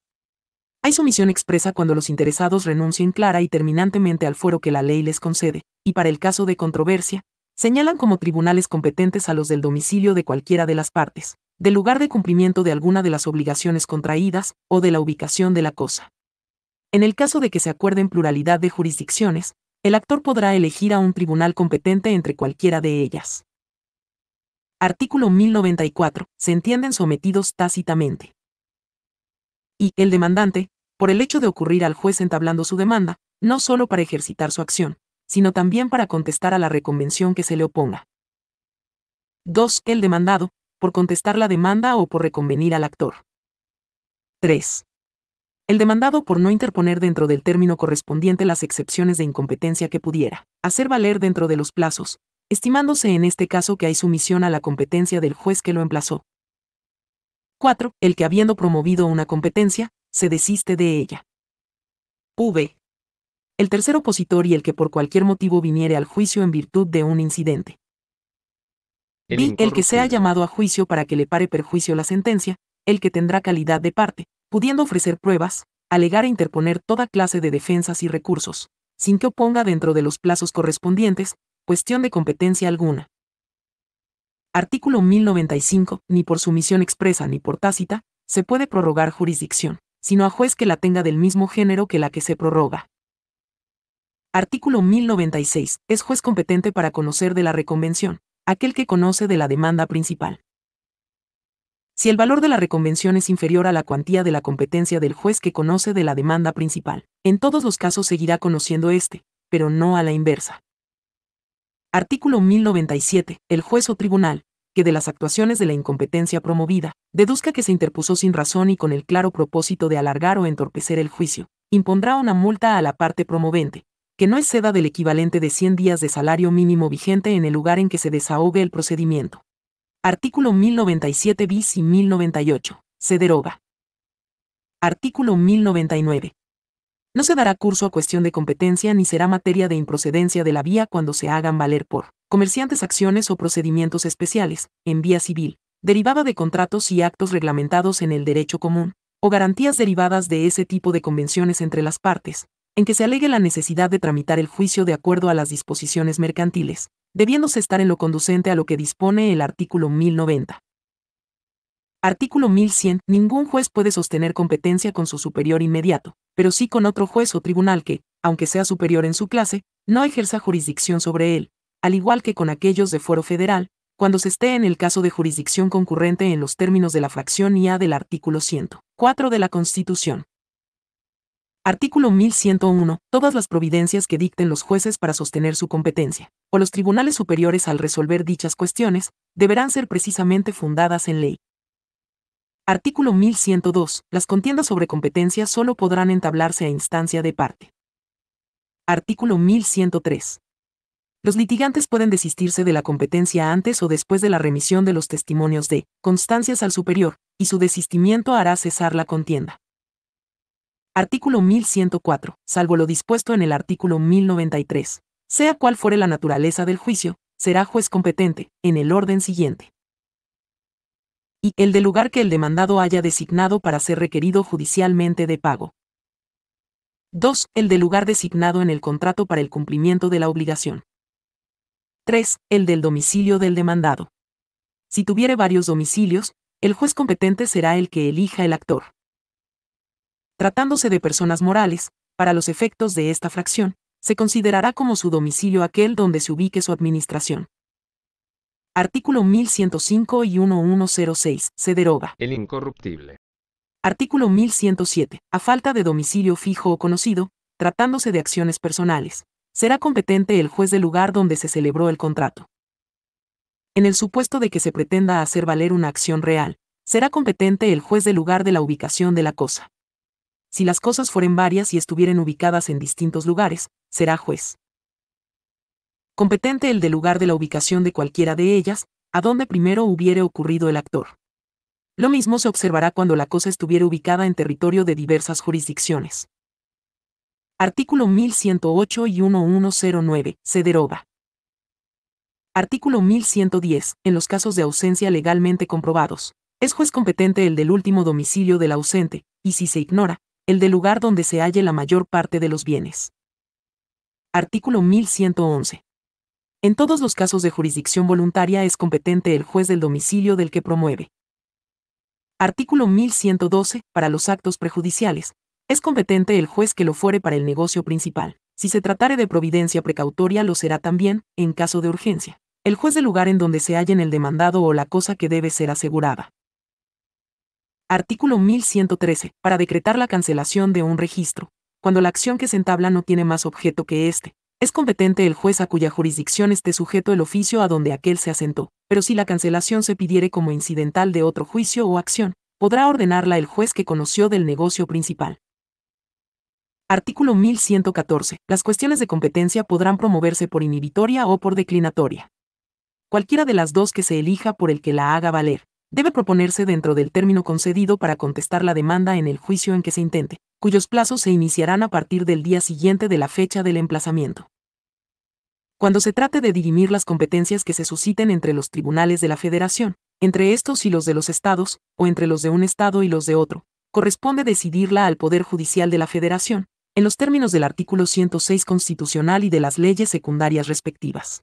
S1: Hay sumisión expresa cuando los interesados renuncien clara y terminantemente al fuero que la ley les concede, y para el caso de controversia, señalan como tribunales competentes a los del domicilio de cualquiera de las partes, del lugar de cumplimiento de alguna de las obligaciones contraídas o de la ubicación de la cosa. En el caso de que se acuerden pluralidad de jurisdicciones, el actor podrá elegir a un tribunal competente entre cualquiera de ellas. Artículo 1094. Se entienden sometidos tácitamente. Y el demandante, por el hecho de ocurrir al juez entablando su demanda, no solo para ejercitar su acción, sino también para contestar a la reconvención que se le oponga. 2. El demandado, por contestar la demanda o por reconvenir al actor. 3. El demandado por no interponer dentro del término correspondiente las excepciones de incompetencia que pudiera hacer valer dentro de los plazos, estimándose en este caso que hay sumisión a la competencia del juez que lo emplazó. 4. El que habiendo promovido una competencia, se desiste de ella. V el tercer opositor y el que por cualquier motivo viniere al juicio en virtud de un incidente. El, el que sea llamado a juicio para que le pare perjuicio la sentencia, el que tendrá calidad de parte, pudiendo ofrecer pruebas, alegar e interponer toda clase de defensas y recursos, sin que oponga dentro de los plazos correspondientes, cuestión de competencia alguna. Artículo 1095. Ni por sumisión expresa ni por tácita, se puede prorrogar jurisdicción, sino a juez que la tenga del mismo género que la que se prorroga. Artículo 1096. Es juez competente para conocer de la reconvención, aquel que conoce de la demanda principal. Si el valor de la reconvención es inferior a la cuantía de la competencia del juez que conoce de la demanda principal, en todos los casos seguirá conociendo éste, pero no a la inversa. Artículo 1097. El juez o tribunal, que de las actuaciones de la incompetencia promovida, deduzca que se interpuso sin razón y con el claro propósito de alargar o entorpecer el juicio, impondrá una multa a la parte promovente, que no exceda del equivalente de 100 días de salario mínimo vigente en el lugar en que se desahogue el procedimiento. Artículo 1097 bis y 1098. Se deroga. Artículo 1099. No se dará curso a cuestión de competencia ni será materia de improcedencia de la vía cuando se hagan valer por comerciantes acciones o procedimientos especiales, en vía civil, derivada de contratos y actos reglamentados en el derecho común, o garantías derivadas de ese tipo de convenciones entre las partes, en que se alegue la necesidad de tramitar el juicio de acuerdo a las disposiciones mercantiles, debiéndose estar en lo conducente a lo que dispone el artículo 1090. Artículo 1100. Ningún juez puede sostener competencia con su superior inmediato, pero sí con otro juez o tribunal que, aunque sea superior en su clase, no ejerza jurisdicción sobre él, al igual que con aquellos de fuero federal, cuando se esté en el caso de jurisdicción concurrente en los términos de la fracción IA del artículo 104 de la Constitución. Artículo 1101. Todas las providencias que dicten los jueces para sostener su competencia, o los tribunales superiores al resolver dichas cuestiones, deberán ser precisamente fundadas en ley. Artículo 1102. Las contiendas sobre competencia solo podrán entablarse a instancia de parte. Artículo 1103. Los litigantes pueden desistirse de la competencia antes o después de la remisión de los testimonios de constancias al superior, y su desistimiento hará cesar la contienda. Artículo 1104. Salvo lo dispuesto en el artículo 1093. Sea cual fuere la naturaleza del juicio, será juez competente, en el orden siguiente. Y el de lugar que el demandado haya designado para ser requerido judicialmente de pago. 2. El de lugar designado en el contrato para el cumplimiento de la obligación. 3. El del domicilio del demandado. Si tuviere varios domicilios, el juez competente será el que elija el actor tratándose de personas morales, para los efectos de esta fracción, se considerará como su domicilio aquel donde se ubique su administración. Artículo 1105 y 1106. Se deroga.
S2: El incorruptible.
S1: Artículo 1107. A falta de domicilio fijo o conocido, tratándose de acciones personales, será competente el juez del lugar donde se celebró el contrato. En el supuesto de que se pretenda hacer valer una acción real, será competente el juez del lugar de la ubicación de la cosa si las cosas fueren varias y estuvieran ubicadas en distintos lugares, será juez. Competente el del lugar de la ubicación de cualquiera de ellas, a donde primero hubiere ocurrido el actor. Lo mismo se observará cuando la cosa estuviera ubicada en territorio de diversas jurisdicciones. Artículo 1108 y 1109. Se deroga. Artículo 1110. En los casos de ausencia legalmente comprobados, es juez competente el del último domicilio del ausente, y si se ignora, el del lugar donde se halle la mayor parte de los bienes. Artículo 1111. En todos los casos de jurisdicción voluntaria es competente el juez del domicilio del que promueve. Artículo 1112. Para los actos prejudiciales, es competente el juez que lo fuere para el negocio principal. Si se tratare de providencia precautoria, lo será también, en caso de urgencia, el juez del lugar en donde se hallen el demandado o la cosa que debe ser asegurada. Artículo 1113. Para decretar la cancelación de un registro, cuando la acción que se entabla no tiene más objeto que éste, es competente el juez a cuya jurisdicción esté sujeto el oficio a donde aquel se asentó, pero si la cancelación se pidiere como incidental de otro juicio o acción, podrá ordenarla el juez que conoció del negocio principal. Artículo 1114. Las cuestiones de competencia podrán promoverse por inhibitoria o por declinatoria. Cualquiera de las dos que se elija por el que la haga valer debe proponerse dentro del término concedido para contestar la demanda en el juicio en que se intente, cuyos plazos se iniciarán a partir del día siguiente de la fecha del emplazamiento. Cuando se trate de dirimir las competencias que se susciten entre los tribunales de la Federación, entre estos y los de los estados, o entre los de un estado y los de otro, corresponde decidirla al Poder Judicial de la Federación, en los términos del artículo 106 constitucional y de las leyes secundarias respectivas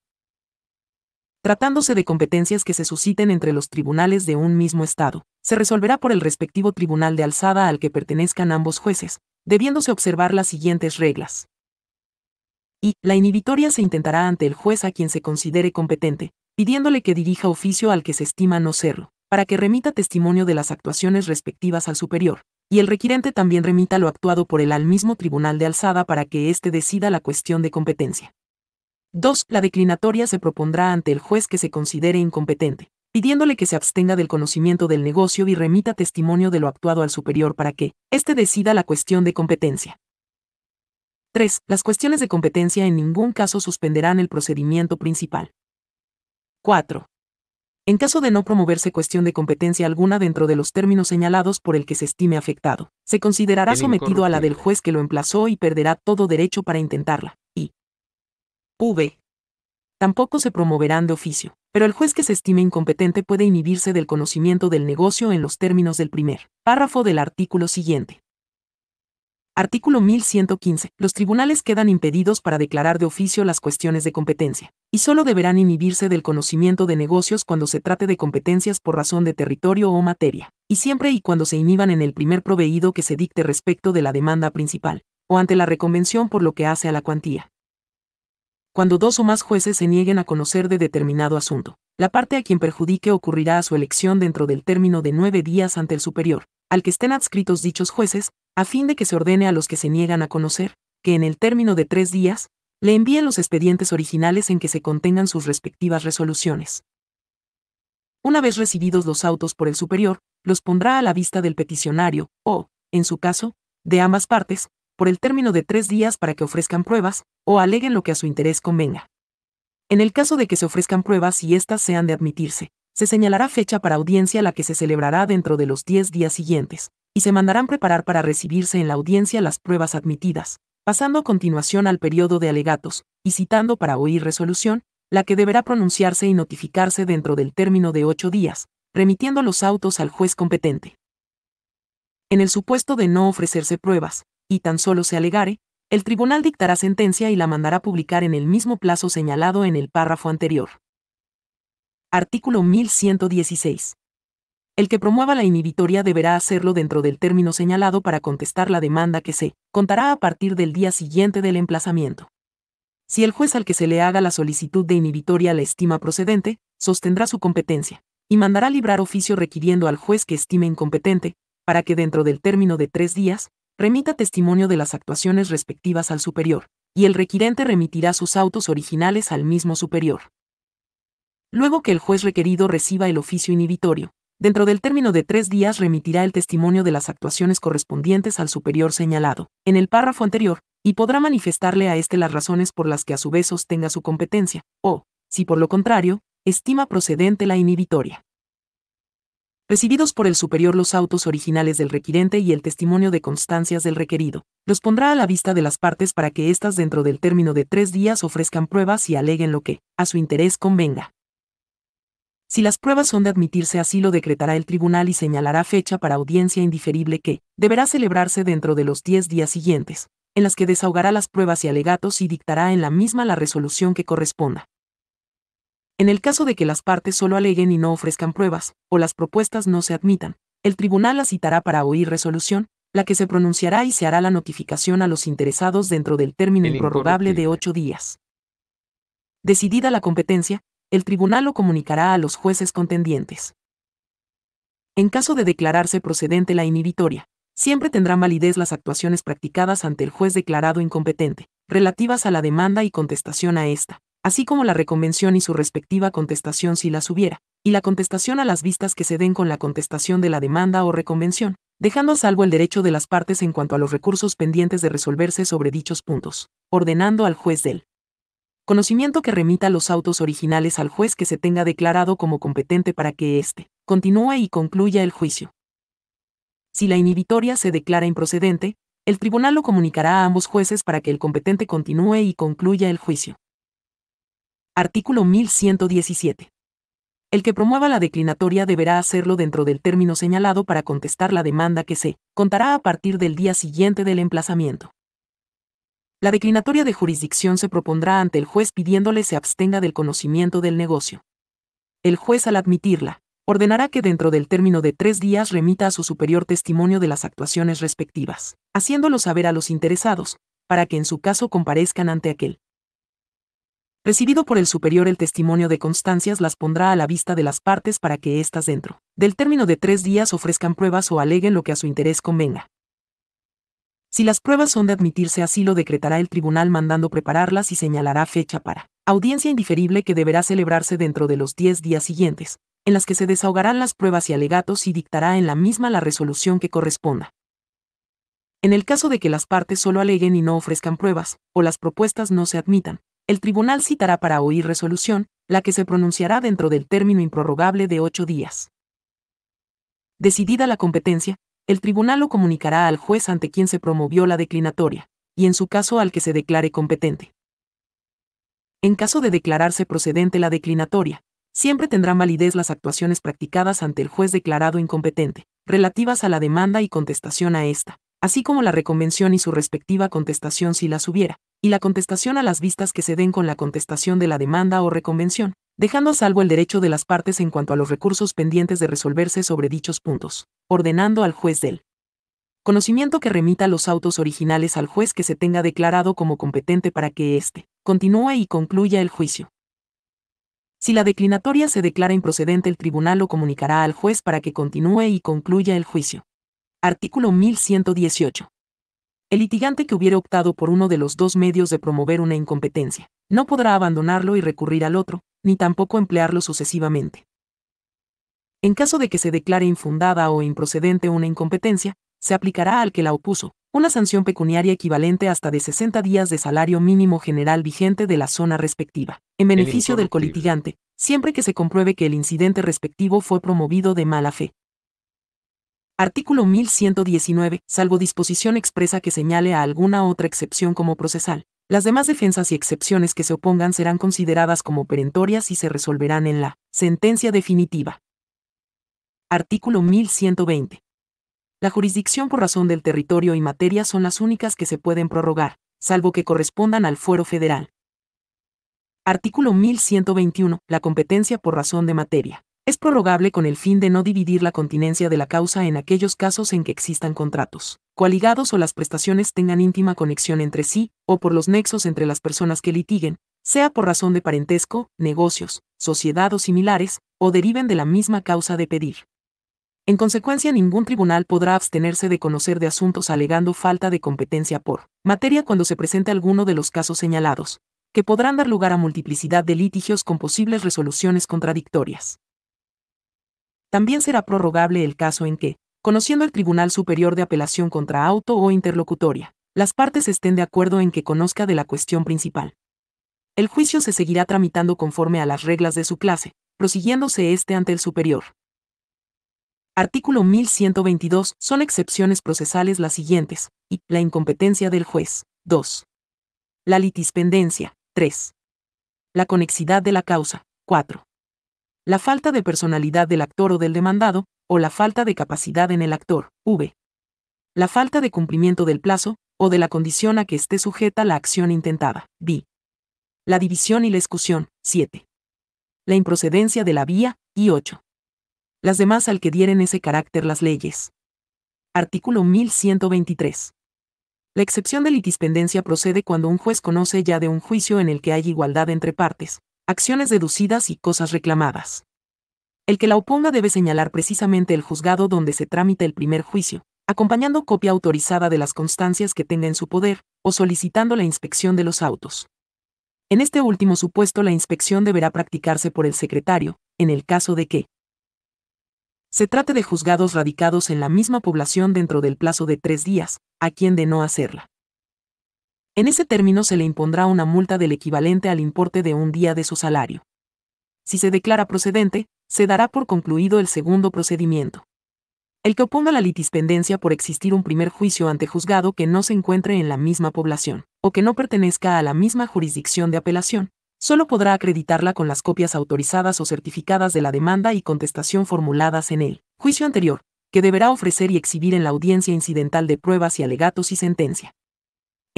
S1: tratándose de competencias que se susciten entre los tribunales de un mismo Estado. Se resolverá por el respectivo tribunal de alzada al que pertenezcan ambos jueces, debiéndose observar las siguientes reglas. Y, la inhibitoria se intentará ante el juez a quien se considere competente, pidiéndole que dirija oficio al que se estima no serlo, para que remita testimonio de las actuaciones respectivas al superior, y el requirente también remita lo actuado por él al mismo tribunal de alzada para que éste decida la cuestión de competencia. 2. La declinatoria se propondrá ante el juez que se considere incompetente, pidiéndole que se abstenga del conocimiento del negocio y remita testimonio de lo actuado al superior para que, éste decida la cuestión de competencia. 3. Las cuestiones de competencia en ningún caso suspenderán el procedimiento principal. 4. En caso de no promoverse cuestión de competencia alguna dentro de los términos señalados por el que se estime afectado, se considerará sometido a la del juez que lo emplazó y perderá todo derecho para intentarla. V. Tampoco se promoverán de oficio, pero el juez que se estime incompetente puede inhibirse del conocimiento del negocio en los términos del primer párrafo del artículo siguiente. Artículo 1115. Los tribunales quedan impedidos para declarar de oficio las cuestiones de competencia, y solo deberán inhibirse del conocimiento de negocios cuando se trate de competencias por razón de territorio o materia, y siempre y cuando se inhiban en el primer proveído que se dicte respecto de la demanda principal, o ante la reconvención por lo que hace a la cuantía, cuando dos o más jueces se nieguen a conocer de determinado asunto. La parte a quien perjudique ocurrirá a su elección dentro del término de nueve días ante el superior, al que estén adscritos dichos jueces, a fin de que se ordene a los que se niegan a conocer, que en el término de tres días, le envíen los expedientes originales en que se contengan sus respectivas resoluciones. Una vez recibidos los autos por el superior, los pondrá a la vista del peticionario, o, en su caso, de ambas partes, por el término de tres días para que ofrezcan pruebas, o aleguen lo que a su interés convenga. En el caso de que se ofrezcan pruebas y éstas sean de admitirse, se señalará fecha para audiencia la que se celebrará dentro de los diez días siguientes, y se mandarán preparar para recibirse en la audiencia las pruebas admitidas, pasando a continuación al periodo de alegatos, y citando para oír resolución, la que deberá pronunciarse y notificarse dentro del término de ocho días, remitiendo los autos al juez competente. En el supuesto de no ofrecerse pruebas, y tan solo se alegare, el tribunal dictará sentencia y la mandará publicar en el mismo plazo señalado en el párrafo anterior. Artículo 1116. El que promueva la inhibitoria deberá hacerlo dentro del término señalado para contestar la demanda que se contará a partir del día siguiente del emplazamiento. Si el juez al que se le haga la solicitud de inhibitoria la estima procedente, sostendrá su competencia, y mandará librar oficio requiriendo al juez que estime incompetente, para que dentro del término de tres días, remita testimonio de las actuaciones respectivas al superior, y el requirente remitirá sus autos originales al mismo superior. Luego que el juez requerido reciba el oficio inhibitorio, dentro del término de tres días remitirá el testimonio de las actuaciones correspondientes al superior señalado, en el párrafo anterior, y podrá manifestarle a éste las razones por las que a su vez sostenga su competencia, o, si por lo contrario, estima procedente la inhibitoria recibidos por el superior los autos originales del requirente y el testimonio de constancias del requerido. Los pondrá a la vista de las partes para que éstas dentro del término de tres días ofrezcan pruebas y aleguen lo que, a su interés, convenga. Si las pruebas son de admitirse, así lo decretará el tribunal y señalará fecha para audiencia indiferible que deberá celebrarse dentro de los diez días siguientes, en las que desahogará las pruebas y alegatos y dictará en la misma la resolución que corresponda. En el caso de que las partes solo aleguen y no ofrezcan pruebas, o las propuestas no se admitan, el tribunal la citará para oír resolución, la que se pronunciará y se hará la notificación a los interesados dentro del término improrrogable de ocho días. Decidida la competencia, el tribunal lo comunicará a los jueces contendientes. En caso de declararse procedente la inhibitoria, siempre tendrán validez las actuaciones practicadas ante el juez declarado incompetente, relativas a la demanda y contestación a esta, así como la reconvención y su respectiva contestación si las hubiera, y la contestación a las vistas que se den con la contestación de la demanda o reconvención, dejando a salvo el derecho de las partes en cuanto a los recursos pendientes de resolverse sobre dichos puntos, ordenando al juez del conocimiento que remita los autos originales al juez que se tenga declarado como competente para que éste continúe y concluya el juicio. Si la inhibitoria se declara improcedente, el tribunal lo comunicará a ambos jueces para que el competente continúe y concluya el juicio. Artículo 1117. El que promueva la declinatoria deberá hacerlo dentro del término señalado para contestar la demanda que se contará a partir del día siguiente del emplazamiento. La declinatoria de jurisdicción se propondrá ante el juez pidiéndole se abstenga del conocimiento del negocio. El juez al admitirla, ordenará que dentro del término de tres días remita a su superior testimonio de las actuaciones respectivas, haciéndolo saber a los interesados, para que en su caso comparezcan ante aquel. Recibido por el superior el testimonio de constancias las pondrá a la vista de las partes para que éstas dentro del término de tres días ofrezcan pruebas o aleguen lo que a su interés convenga. Si las pruebas son de admitirse así lo decretará el tribunal mandando prepararlas y señalará fecha para audiencia indiferible que deberá celebrarse dentro de los diez días siguientes, en las que se desahogarán las pruebas y alegatos y dictará en la misma la resolución que corresponda. En el caso de que las partes solo aleguen y no ofrezcan pruebas, o las propuestas no se admitan, el tribunal citará para oír resolución, la que se pronunciará dentro del término improrrogable de ocho días. Decidida la competencia, el tribunal lo comunicará al juez ante quien se promovió la declinatoria, y en su caso al que se declare competente. En caso de declararse procedente la declinatoria, siempre tendrán validez las actuaciones practicadas ante el juez declarado incompetente, relativas a la demanda y contestación a esta, así como la reconvención y su respectiva contestación si las hubiera, y la contestación a las vistas que se den con la contestación de la demanda o reconvención, dejando a salvo el derecho de las partes en cuanto a los recursos pendientes de resolverse sobre dichos puntos, ordenando al juez del conocimiento que remita los autos originales al juez que se tenga declarado como competente para que éste continúe y concluya el juicio. Si la declinatoria se declara improcedente, el tribunal lo comunicará al juez para que continúe y concluya el juicio. Artículo 1118 el litigante que hubiere optado por uno de los dos medios de promover una incompetencia, no podrá abandonarlo y recurrir al otro, ni tampoco emplearlo sucesivamente. En caso de que se declare infundada o improcedente una incompetencia, se aplicará al que la opuso, una sanción pecuniaria equivalente hasta de 60 días de salario mínimo general vigente de la zona respectiva, en beneficio del colitigante, siempre que se compruebe que el incidente respectivo fue promovido de mala fe, Artículo 1119, salvo disposición expresa que señale a alguna otra excepción como procesal. Las demás defensas y excepciones que se opongan serán consideradas como perentorias y se resolverán en la sentencia definitiva. Artículo 1120. La jurisdicción por razón del territorio y materia son las únicas que se pueden prorrogar, salvo que correspondan al fuero federal. Artículo 1121. La competencia por razón de materia es prorrogable con el fin de no dividir la continencia de la causa en aquellos casos en que existan contratos, coaligados o las prestaciones tengan íntima conexión entre sí, o por los nexos entre las personas que litiguen, sea por razón de parentesco, negocios, sociedad o similares, o deriven de la misma causa de pedir. En consecuencia, ningún tribunal podrá abstenerse de conocer de asuntos alegando falta de competencia por materia cuando se presente alguno de los casos señalados, que podrán dar lugar a multiplicidad de litigios con posibles resoluciones contradictorias. También será prorrogable el caso en que, conociendo el Tribunal Superior de Apelación contra auto o interlocutoria, las partes estén de acuerdo en que conozca de la cuestión principal. El juicio se seguirá tramitando conforme a las reglas de su clase, prosiguiéndose este ante el superior. Artículo 1122. Son excepciones procesales las siguientes. Y. La incompetencia del juez. 2. La litispendencia. 3. La conexidad de la causa. 4 la falta de personalidad del actor o del demandado, o la falta de capacidad en el actor, v. La falta de cumplimiento del plazo, o de la condición a que esté sujeta la acción intentada, b. La división y la excusión, 7. La improcedencia de la vía, y 8. Las demás al que dieren ese carácter las leyes. Artículo 1123. La excepción de litispendencia procede cuando un juez conoce ya de un juicio en el que hay igualdad entre partes, acciones deducidas y cosas reclamadas. El que la oponga debe señalar precisamente el juzgado donde se tramita el primer juicio, acompañando copia autorizada de las constancias que tenga en su poder, o solicitando la inspección de los autos. En este último supuesto la inspección deberá practicarse por el secretario, en el caso de que se trate de juzgados radicados en la misma población dentro del plazo de tres días, a quien de no hacerla. En ese término se le impondrá una multa del equivalente al importe de un día de su salario. Si se declara procedente, se dará por concluido el segundo procedimiento. El que oponga la litispendencia por existir un primer juicio ante juzgado que no se encuentre en la misma población, o que no pertenezca a la misma jurisdicción de apelación, solo podrá acreditarla con las copias autorizadas o certificadas de la demanda y contestación formuladas en el juicio anterior, que deberá ofrecer y exhibir en la audiencia incidental de pruebas y alegatos y sentencia.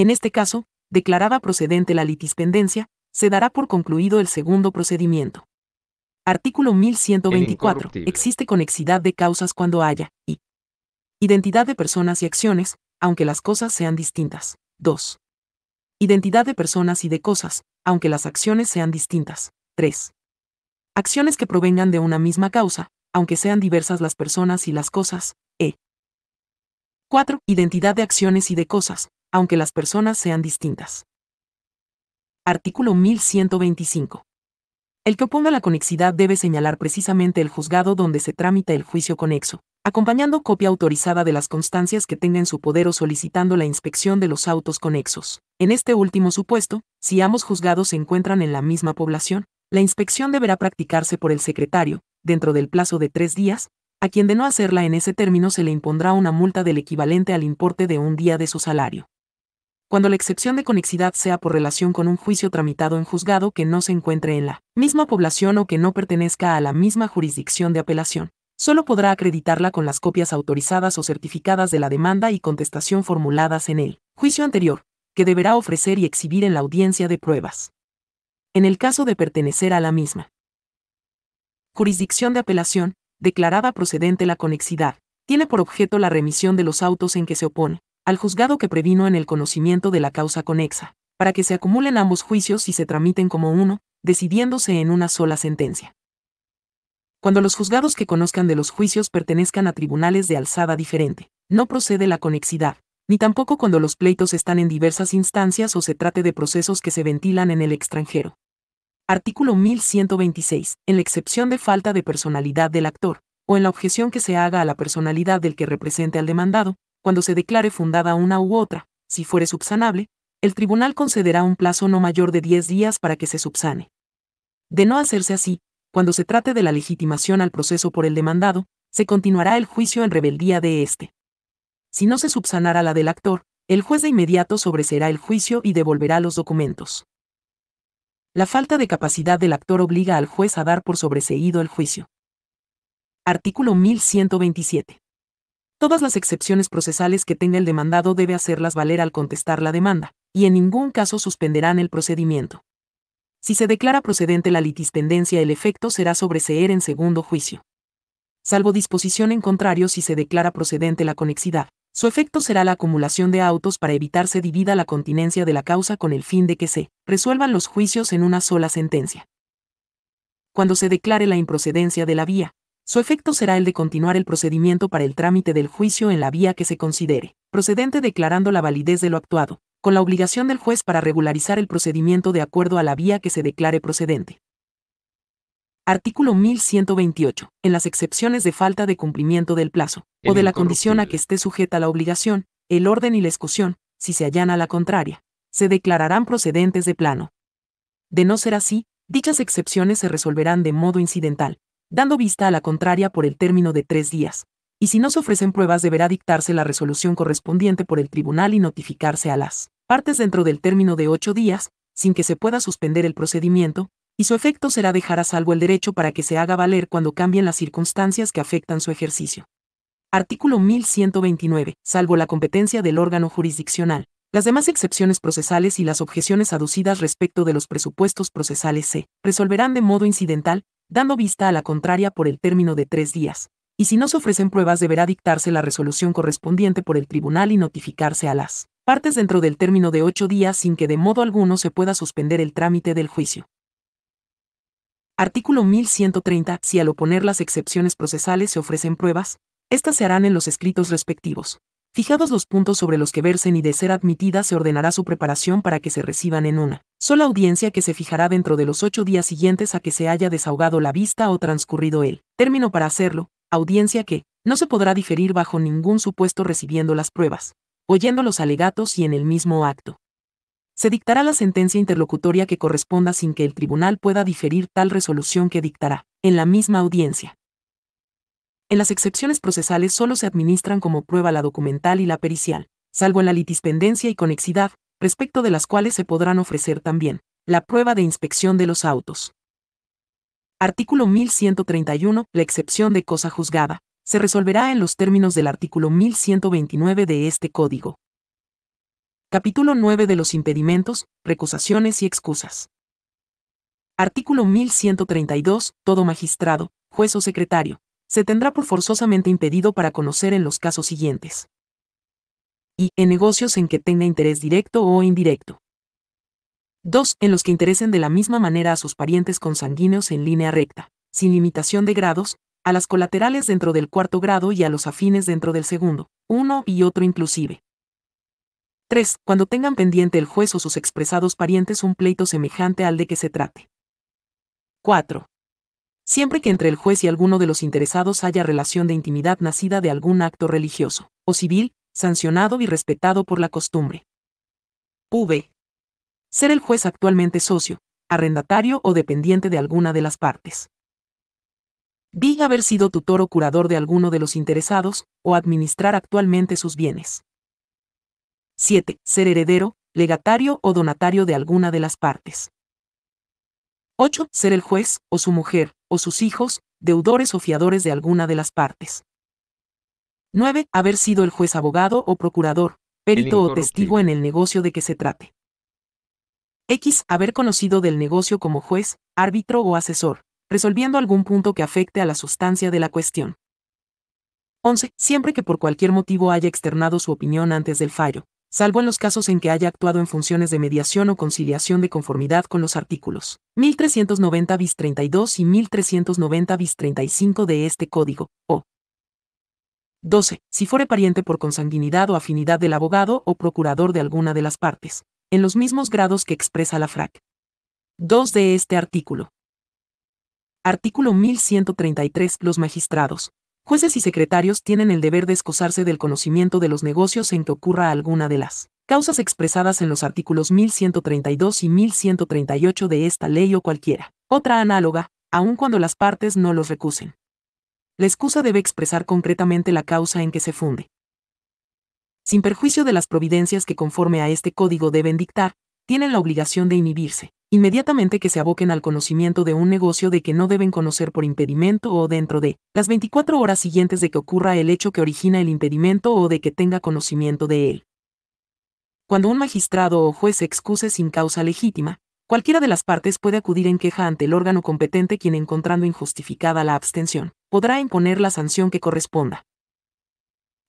S1: En este caso, declarada procedente la litispendencia, se dará por concluido el segundo procedimiento. Artículo 1124. Existe conexidad de causas cuando haya, y identidad de personas y acciones, aunque las cosas sean distintas. 2. Identidad de personas y de cosas, aunque las acciones sean distintas. 3. Acciones que provengan de una misma causa, aunque sean diversas las personas y las cosas. E. 4. Identidad de acciones y de cosas, aunque las personas sean distintas. Artículo 1125. El que oponga la conexidad debe señalar precisamente el juzgado donde se tramita el juicio conexo, acompañando copia autorizada de las constancias que tenga en su poder o solicitando la inspección de los autos conexos. En este último supuesto, si ambos juzgados se encuentran en la misma población, la inspección deberá practicarse por el secretario, dentro del plazo de tres días, a quien de no hacerla en ese término se le impondrá una multa del equivalente al importe de un día de su salario cuando la excepción de conexidad sea por relación con un juicio tramitado en juzgado que no se encuentre en la misma población o que no pertenezca a la misma jurisdicción de apelación. Solo podrá acreditarla con las copias autorizadas o certificadas de la demanda y contestación formuladas en el juicio anterior, que deberá ofrecer y exhibir en la audiencia de pruebas. En el caso de pertenecer a la misma jurisdicción de apelación, declarada procedente la conexidad, tiene por objeto la remisión de los autos en que se opone, al juzgado que previno en el conocimiento de la causa conexa, para que se acumulen ambos juicios y se tramiten como uno, decidiéndose en una sola sentencia. Cuando los juzgados que conozcan de los juicios pertenezcan a tribunales de alzada diferente, no procede la conexidad, ni tampoco cuando los pleitos están en diversas instancias o se trate de procesos que se ventilan en el extranjero. Artículo 1126. En la excepción de falta de personalidad del actor, o en la objeción que se haga a la personalidad del que represente al demandado, cuando se declare fundada una u otra, si fuere subsanable, el tribunal concederá un plazo no mayor de 10 días para que se subsane. De no hacerse así, cuando se trate de la legitimación al proceso por el demandado, se continuará el juicio en rebeldía de éste. Si no se subsanara la del actor, el juez de inmediato sobreserá el juicio y devolverá los documentos. La falta de capacidad del actor obliga al juez a dar por sobreseído el juicio. Artículo 1127. Todas las excepciones procesales que tenga el demandado debe hacerlas valer al contestar la demanda, y en ningún caso suspenderán el procedimiento. Si se declara procedente la litispendencia, el efecto será sobreseer en segundo juicio. Salvo disposición en contrario si se declara procedente la conexidad, su efecto será la acumulación de autos para evitar se divida la continencia de la causa con el fin de que se resuelvan los juicios en una sola sentencia. Cuando se declare la improcedencia de la vía, su efecto será el de continuar el procedimiento para el trámite del juicio en la vía que se considere procedente declarando la validez de lo actuado, con la obligación del juez para regularizar el procedimiento de acuerdo a la vía que se declare procedente. Artículo 1128. En las excepciones de falta de cumplimiento del plazo, o de la condición a que esté sujeta la obligación, el orden y la excusión, si se allana la contraria, se declararán procedentes de plano. De no ser así, dichas excepciones se resolverán de modo incidental, dando vista a la contraria por el término de tres días, y si no se ofrecen pruebas deberá dictarse la resolución correspondiente por el tribunal y notificarse a las partes dentro del término de ocho días, sin que se pueda suspender el procedimiento, y su efecto será dejar a salvo el derecho para que se haga valer cuando cambien las circunstancias que afectan su ejercicio. Artículo 1129. Salvo la competencia del órgano jurisdiccional. Las demás excepciones procesales y las objeciones aducidas respecto de los presupuestos procesales se resolverán de modo incidental, dando vista a la contraria por el término de tres días, y si no se ofrecen pruebas deberá dictarse la resolución correspondiente por el tribunal y notificarse a las partes dentro del término de ocho días sin que de modo alguno se pueda suspender el trámite del juicio. Artículo 1130. Si al oponer las excepciones procesales se ofrecen pruebas, estas se harán en los escritos respectivos. Fijados los puntos sobre los que versen y de ser admitidas se ordenará su preparación para que se reciban en una sola audiencia que se fijará dentro de los ocho días siguientes a que se haya desahogado la vista o transcurrido el término para hacerlo, audiencia que no se podrá diferir bajo ningún supuesto recibiendo las pruebas, oyendo los alegatos y en el mismo acto. Se dictará la sentencia interlocutoria que corresponda sin que el tribunal pueda diferir tal resolución que dictará, en la misma audiencia. En las excepciones procesales solo se administran como prueba la documental y la pericial, salvo en la litispendencia y conexidad, respecto de las cuales se podrán ofrecer también la prueba de inspección de los autos. Artículo 1131. La excepción de cosa juzgada se resolverá en los términos del artículo 1129 de este Código. Capítulo 9 de los impedimentos, recusaciones y excusas. Artículo 1132. Todo magistrado, juez o secretario, se tendrá por forzosamente impedido para conocer en los casos siguientes y en negocios en que tenga interés directo o indirecto. 2. En los que interesen de la misma manera a sus parientes consanguíneos en línea recta, sin limitación de grados, a las colaterales dentro del cuarto grado y a los afines dentro del segundo, uno y otro inclusive. 3. Cuando tengan pendiente el juez o sus expresados parientes un pleito semejante al de que se trate. 4. Siempre que entre el juez y alguno de los interesados haya relación de intimidad nacida de algún acto religioso, o civil, sancionado y respetado por la costumbre. V. Ser el juez actualmente socio, arrendatario o dependiente de alguna de las partes. Diga haber sido tutor o curador de alguno de los interesados, o administrar actualmente sus bienes. 7. Ser heredero, legatario o donatario de alguna de las partes. 8. Ser el juez, o su mujer, o sus hijos, deudores o fiadores de alguna de las partes. 9. Haber sido el juez abogado o procurador, perito o testigo en el negocio de que se trate. X. Haber conocido del negocio como juez, árbitro o asesor, resolviendo algún punto que afecte a la sustancia de la cuestión. 11. Siempre que por cualquier motivo haya externado su opinión antes del fallo, salvo en los casos en que haya actuado en funciones de mediación o conciliación de conformidad con los artículos 1390 bis 32 y 1390 bis 35 de este código, o 12. Si fuere pariente por consanguinidad o afinidad del abogado o procurador de alguna de las partes, en los mismos grados que expresa la FRAC. 2 de este artículo. Artículo 1133. Los magistrados, jueces y secretarios tienen el deber de escosarse del conocimiento de los negocios en que ocurra alguna de las causas expresadas en los artículos 1132 y 1138 de esta ley o cualquiera otra análoga, aun cuando las partes no los recusen la excusa debe expresar concretamente la causa en que se funde. Sin perjuicio de las providencias que conforme a este código deben dictar, tienen la obligación de inhibirse, inmediatamente que se aboquen al conocimiento de un negocio de que no deben conocer por impedimento o dentro de las 24 horas siguientes de que ocurra el hecho que origina el impedimento o de que tenga conocimiento de él. Cuando un magistrado o juez se excuse sin causa legítima, Cualquiera de las partes puede acudir en queja ante el órgano competente quien encontrando injustificada la abstención, podrá imponer la sanción que corresponda.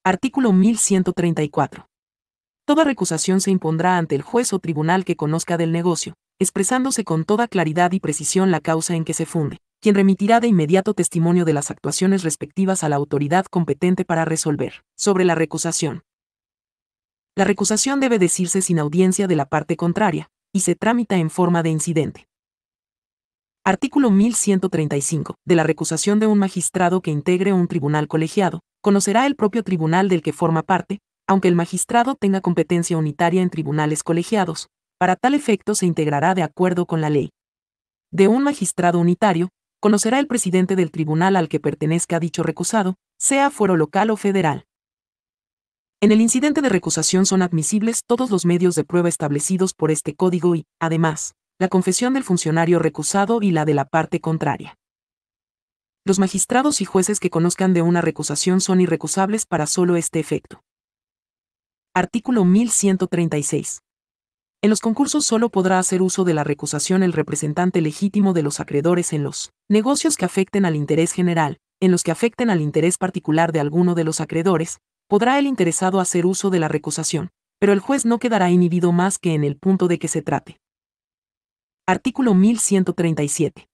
S1: Artículo 1134. Toda recusación se impondrá ante el juez o tribunal que conozca del negocio, expresándose con toda claridad y precisión la causa en que se funde, quien remitirá de inmediato testimonio de las actuaciones respectivas a la autoridad competente para resolver sobre la recusación. La recusación debe decirse sin audiencia de la parte contraria, y se tramita en forma de incidente. Artículo 1135. De la recusación de un magistrado que integre un tribunal colegiado, conocerá el propio tribunal del que forma parte, aunque el magistrado tenga competencia unitaria en tribunales colegiados, para tal efecto se integrará de acuerdo con la ley. De un magistrado unitario, conocerá el presidente del tribunal al que pertenezca dicho recusado, sea fuero local o federal. En el incidente de recusación son admisibles todos los medios de prueba establecidos por este código y, además, la confesión del funcionario recusado y la de la parte contraria. Los magistrados y jueces que conozcan de una recusación son irrecusables para solo este efecto. Artículo 1136. En los concursos solo podrá hacer uso de la recusación el representante legítimo de los acreedores en los negocios que afecten al interés general, en los que afecten al interés particular de alguno de los acreedores, podrá el interesado hacer uso de la recusación, pero el juez no quedará inhibido más que en el punto de que se trate. Artículo 1137.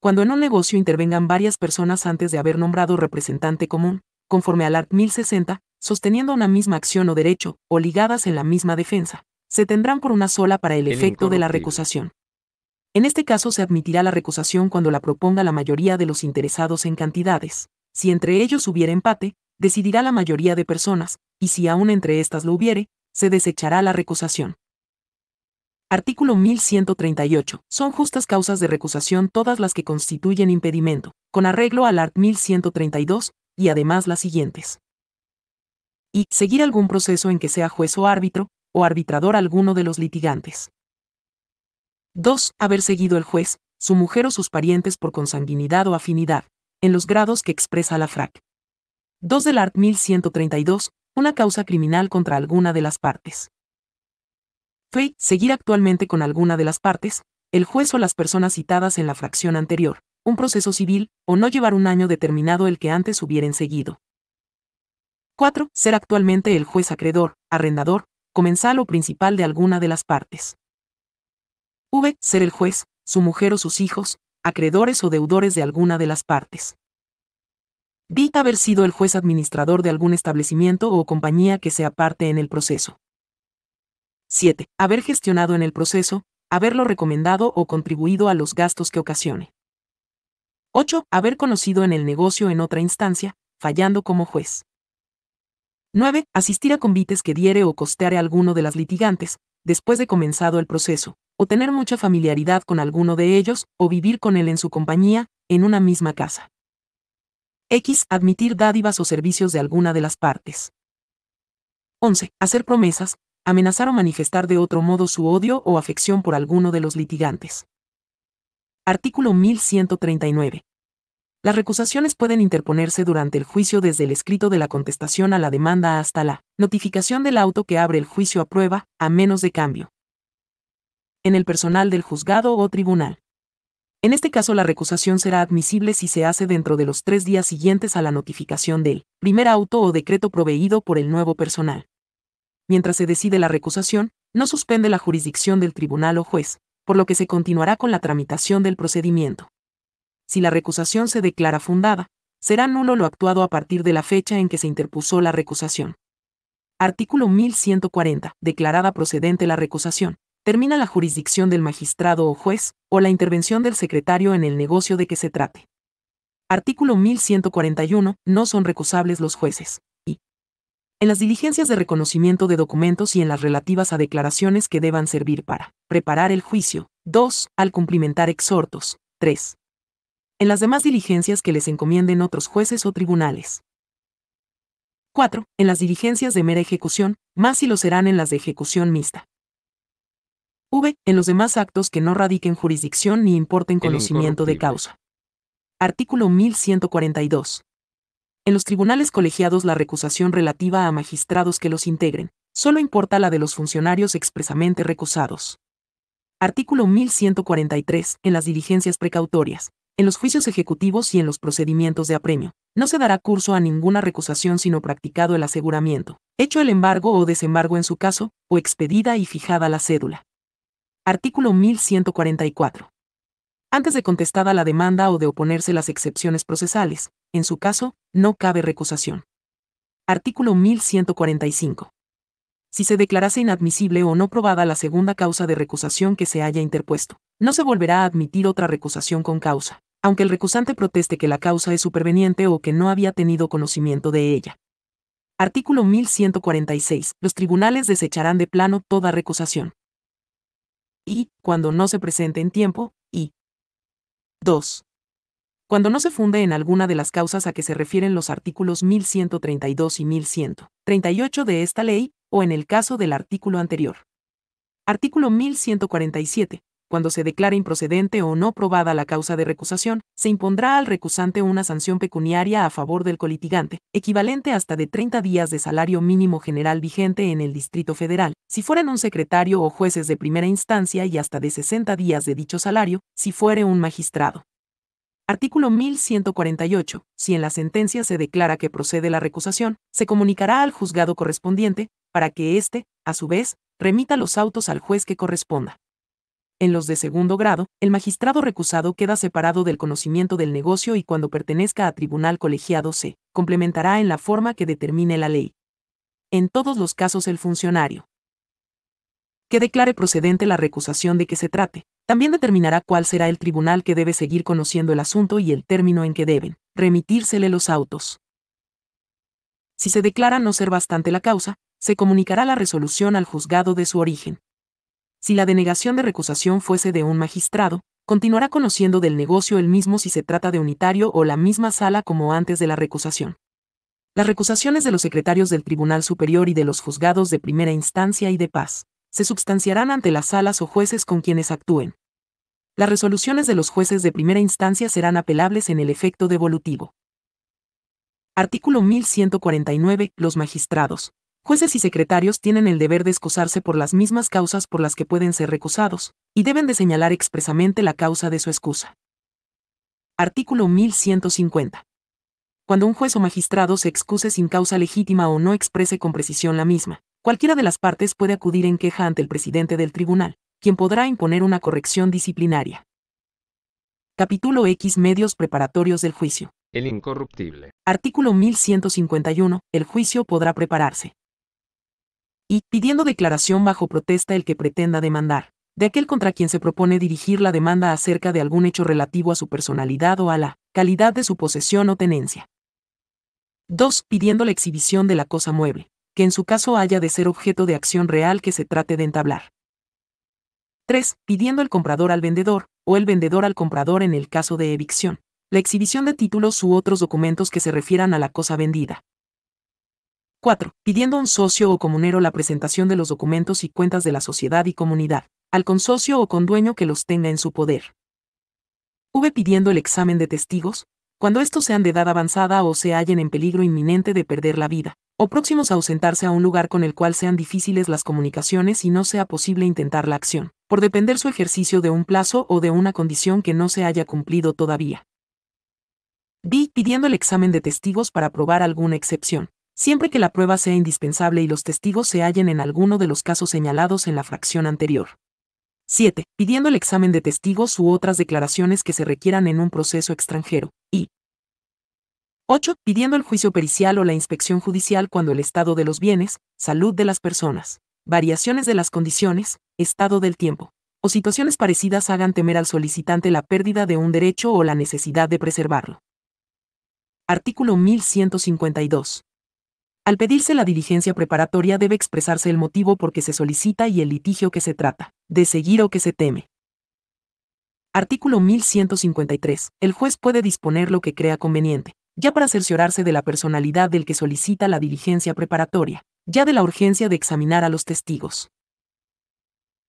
S1: Cuando en un negocio intervengan varias personas antes de haber nombrado representante común, conforme al art. 1060, sosteniendo una misma acción o derecho, o ligadas en la misma defensa, se tendrán por una sola para el, el efecto de la recusación. En este caso se admitirá la recusación cuando la proponga la mayoría de los interesados en cantidades. Si entre ellos hubiera empate, decidirá la mayoría de personas, y si aún entre estas lo hubiere, se desechará la recusación. Artículo 1138. Son justas causas de recusación todas las que constituyen impedimento, con arreglo al art. 1132, y además las siguientes. Y. Seguir algún proceso en que sea juez o árbitro, o arbitrador alguno de los litigantes. 2. Haber seguido el juez, su mujer o sus parientes por consanguinidad o afinidad, en los grados que expresa la FRAC. 2 del art. 1132, una causa criminal contra alguna de las partes. fe seguir actualmente con alguna de las partes, el juez o las personas citadas en la fracción anterior, un proceso civil, o no llevar un año determinado el que antes hubieran seguido. 4. Ser actualmente el juez acreedor, arrendador, comensal o principal de alguna de las partes. V. Ser el juez, su mujer o sus hijos, acreedores o deudores de alguna de las partes di haber sido el juez administrador de algún establecimiento o compañía que sea parte en el proceso. 7. Haber gestionado en el proceso, haberlo recomendado o contribuido a los gastos que ocasione. 8. Haber conocido en el negocio en otra instancia, fallando como juez. 9. Asistir a convites que diere o costeare alguno de las litigantes, después de comenzado el proceso, o tener mucha familiaridad con alguno de ellos, o vivir con él en su compañía, en una misma casa. X. Admitir dádivas o servicios de alguna de las partes. 11. Hacer promesas, amenazar o manifestar de otro modo su odio o afección por alguno de los litigantes. Artículo 1139. Las recusaciones pueden interponerse durante el juicio desde el escrito de la contestación a la demanda hasta la notificación del auto que abre el juicio a prueba, a menos de cambio. En el personal del juzgado o tribunal. En este caso la recusación será admisible si se hace dentro de los tres días siguientes a la notificación del primer auto o decreto proveído por el nuevo personal. Mientras se decide la recusación, no suspende la jurisdicción del tribunal o juez, por lo que se continuará con la tramitación del procedimiento. Si la recusación se declara fundada, será nulo lo actuado a partir de la fecha en que se interpuso la recusación. Artículo 1140. Declarada procedente la recusación, termina la jurisdicción del magistrado o juez, o la intervención del secretario en el negocio de que se trate. Artículo 1141. No son recusables los jueces. Y. En las diligencias de reconocimiento de documentos y en las relativas a declaraciones que deban servir para preparar el juicio. 2. Al cumplimentar exhortos. 3. En las demás diligencias que les encomienden otros jueces o tribunales. 4. En las diligencias de mera ejecución, más si lo serán en las de ejecución mixta. V. En los demás actos que no radiquen jurisdicción ni importen conocimiento de causa. Artículo 1142. En los tribunales colegiados la recusación relativa a magistrados que los integren, solo importa la de los funcionarios expresamente recusados. Artículo 1143. En las diligencias precautorias, en los juicios ejecutivos y en los procedimientos de apremio, no se dará curso a ninguna recusación sino practicado el aseguramiento, hecho el embargo o desembargo en su caso, o expedida y fijada la cédula. Artículo 1144. Antes de contestada la demanda o de oponerse las excepciones procesales, en su caso, no cabe recusación. Artículo 1145. Si se declarase inadmisible o no probada la segunda causa de recusación que se haya interpuesto, no se volverá a admitir otra recusación con causa, aunque el recusante proteste que la causa es superveniente o que no había tenido conocimiento de ella. Artículo 1146. Los tribunales desecharán de plano toda recusación, y, cuando no se presente en tiempo, y 2. Cuando no se funde en alguna de las causas a que se refieren los artículos 1132 y 1138 de esta ley, o en el caso del artículo anterior. Artículo 1147 cuando se declare improcedente o no probada la causa de recusación, se impondrá al recusante una sanción pecuniaria a favor del colitigante, equivalente hasta de 30 días de salario mínimo general vigente en el Distrito Federal, si fueran un secretario o jueces de primera instancia y hasta de 60 días de dicho salario, si fuere un magistrado. Artículo 1148. Si en la sentencia se declara que procede la recusación, se comunicará al juzgado correspondiente, para que éste, a su vez, remita los autos al juez que corresponda. En los de segundo grado, el magistrado recusado queda separado del conocimiento del negocio y cuando pertenezca a tribunal colegiado se complementará en la forma que determine la ley. En todos los casos el funcionario que declare procedente la recusación de que se trate, también determinará cuál será el tribunal que debe seguir conociendo el asunto y el término en que deben remitírsele los autos. Si se declara no ser bastante la causa, se comunicará la resolución al juzgado de su origen. Si la denegación de recusación fuese de un magistrado, continuará conociendo del negocio el mismo si se trata de unitario o la misma sala como antes de la recusación. Las recusaciones de los secretarios del Tribunal Superior y de los juzgados de primera instancia y de paz se substanciarán ante las salas o jueces con quienes actúen. Las resoluciones de los jueces de primera instancia serán apelables en el efecto devolutivo. Artículo 1149. Los magistrados, jueces y secretarios tienen el deber de excusarse por las mismas causas por las que pueden ser recusados, y deben de señalar expresamente la causa de su excusa. Artículo 1150. Cuando un juez o magistrado se excuse sin causa legítima o no exprese con precisión la misma, cualquiera de las partes puede acudir en queja ante el presidente del tribunal, quien podrá imponer una corrección disciplinaria. Capítulo X Medios preparatorios del juicio.
S2: El incorruptible.
S1: Artículo 1151. El juicio podrá prepararse y pidiendo declaración bajo protesta el que pretenda demandar, de aquel contra quien se propone dirigir la demanda acerca de algún hecho relativo a su personalidad o a la calidad de su posesión o tenencia. 2. Pidiendo la exhibición de la cosa mueble, que en su caso haya de ser objeto de acción real que se trate de entablar. 3. Pidiendo el comprador al vendedor, o el vendedor al comprador en el caso de evicción, la exhibición de títulos u otros documentos que se refieran a la cosa vendida, 4. Pidiendo a un socio o comunero la presentación de los documentos y cuentas de la sociedad y comunidad, al consocio o con dueño que los tenga en su poder. V. Pidiendo el examen de testigos, cuando estos sean de edad avanzada o se hallen en peligro inminente de perder la vida, o próximos a ausentarse a un lugar con el cual sean difíciles las comunicaciones y no sea posible intentar la acción, por depender su ejercicio de un plazo o de una condición que no se haya cumplido todavía. B. Pidiendo el examen de testigos para probar alguna excepción, siempre que la prueba sea indispensable y los testigos se hallen en alguno de los casos señalados en la fracción anterior. 7. Pidiendo el examen de testigos u otras declaraciones que se requieran en un proceso extranjero. Y 8. Pidiendo el juicio pericial o la inspección judicial cuando el estado de los bienes, salud de las personas, variaciones de las condiciones, estado del tiempo, o situaciones parecidas hagan temer al solicitante la pérdida de un derecho o la necesidad de preservarlo. Artículo 1152. Al pedirse la diligencia preparatoria debe expresarse el motivo por que se solicita y el litigio que se trata, de seguir o que se teme. Artículo 1153. El juez puede disponer lo que crea conveniente, ya para cerciorarse de la personalidad del que solicita la diligencia preparatoria, ya de la urgencia de examinar a los testigos.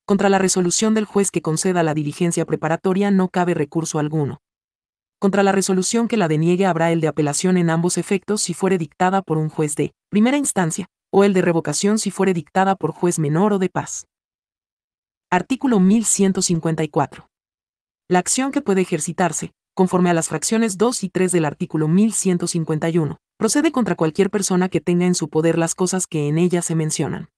S1: Contra la resolución del juez que conceda la diligencia preparatoria no cabe recurso alguno, contra la resolución que la deniegue habrá el de apelación en ambos efectos si fuere dictada por un juez de primera instancia, o el de revocación si fuere dictada por juez menor o de paz. Artículo 1154. La acción que puede ejercitarse, conforme a las fracciones 2 y 3 del artículo 1151, procede contra cualquier persona que tenga en su poder las cosas que en ella se mencionan.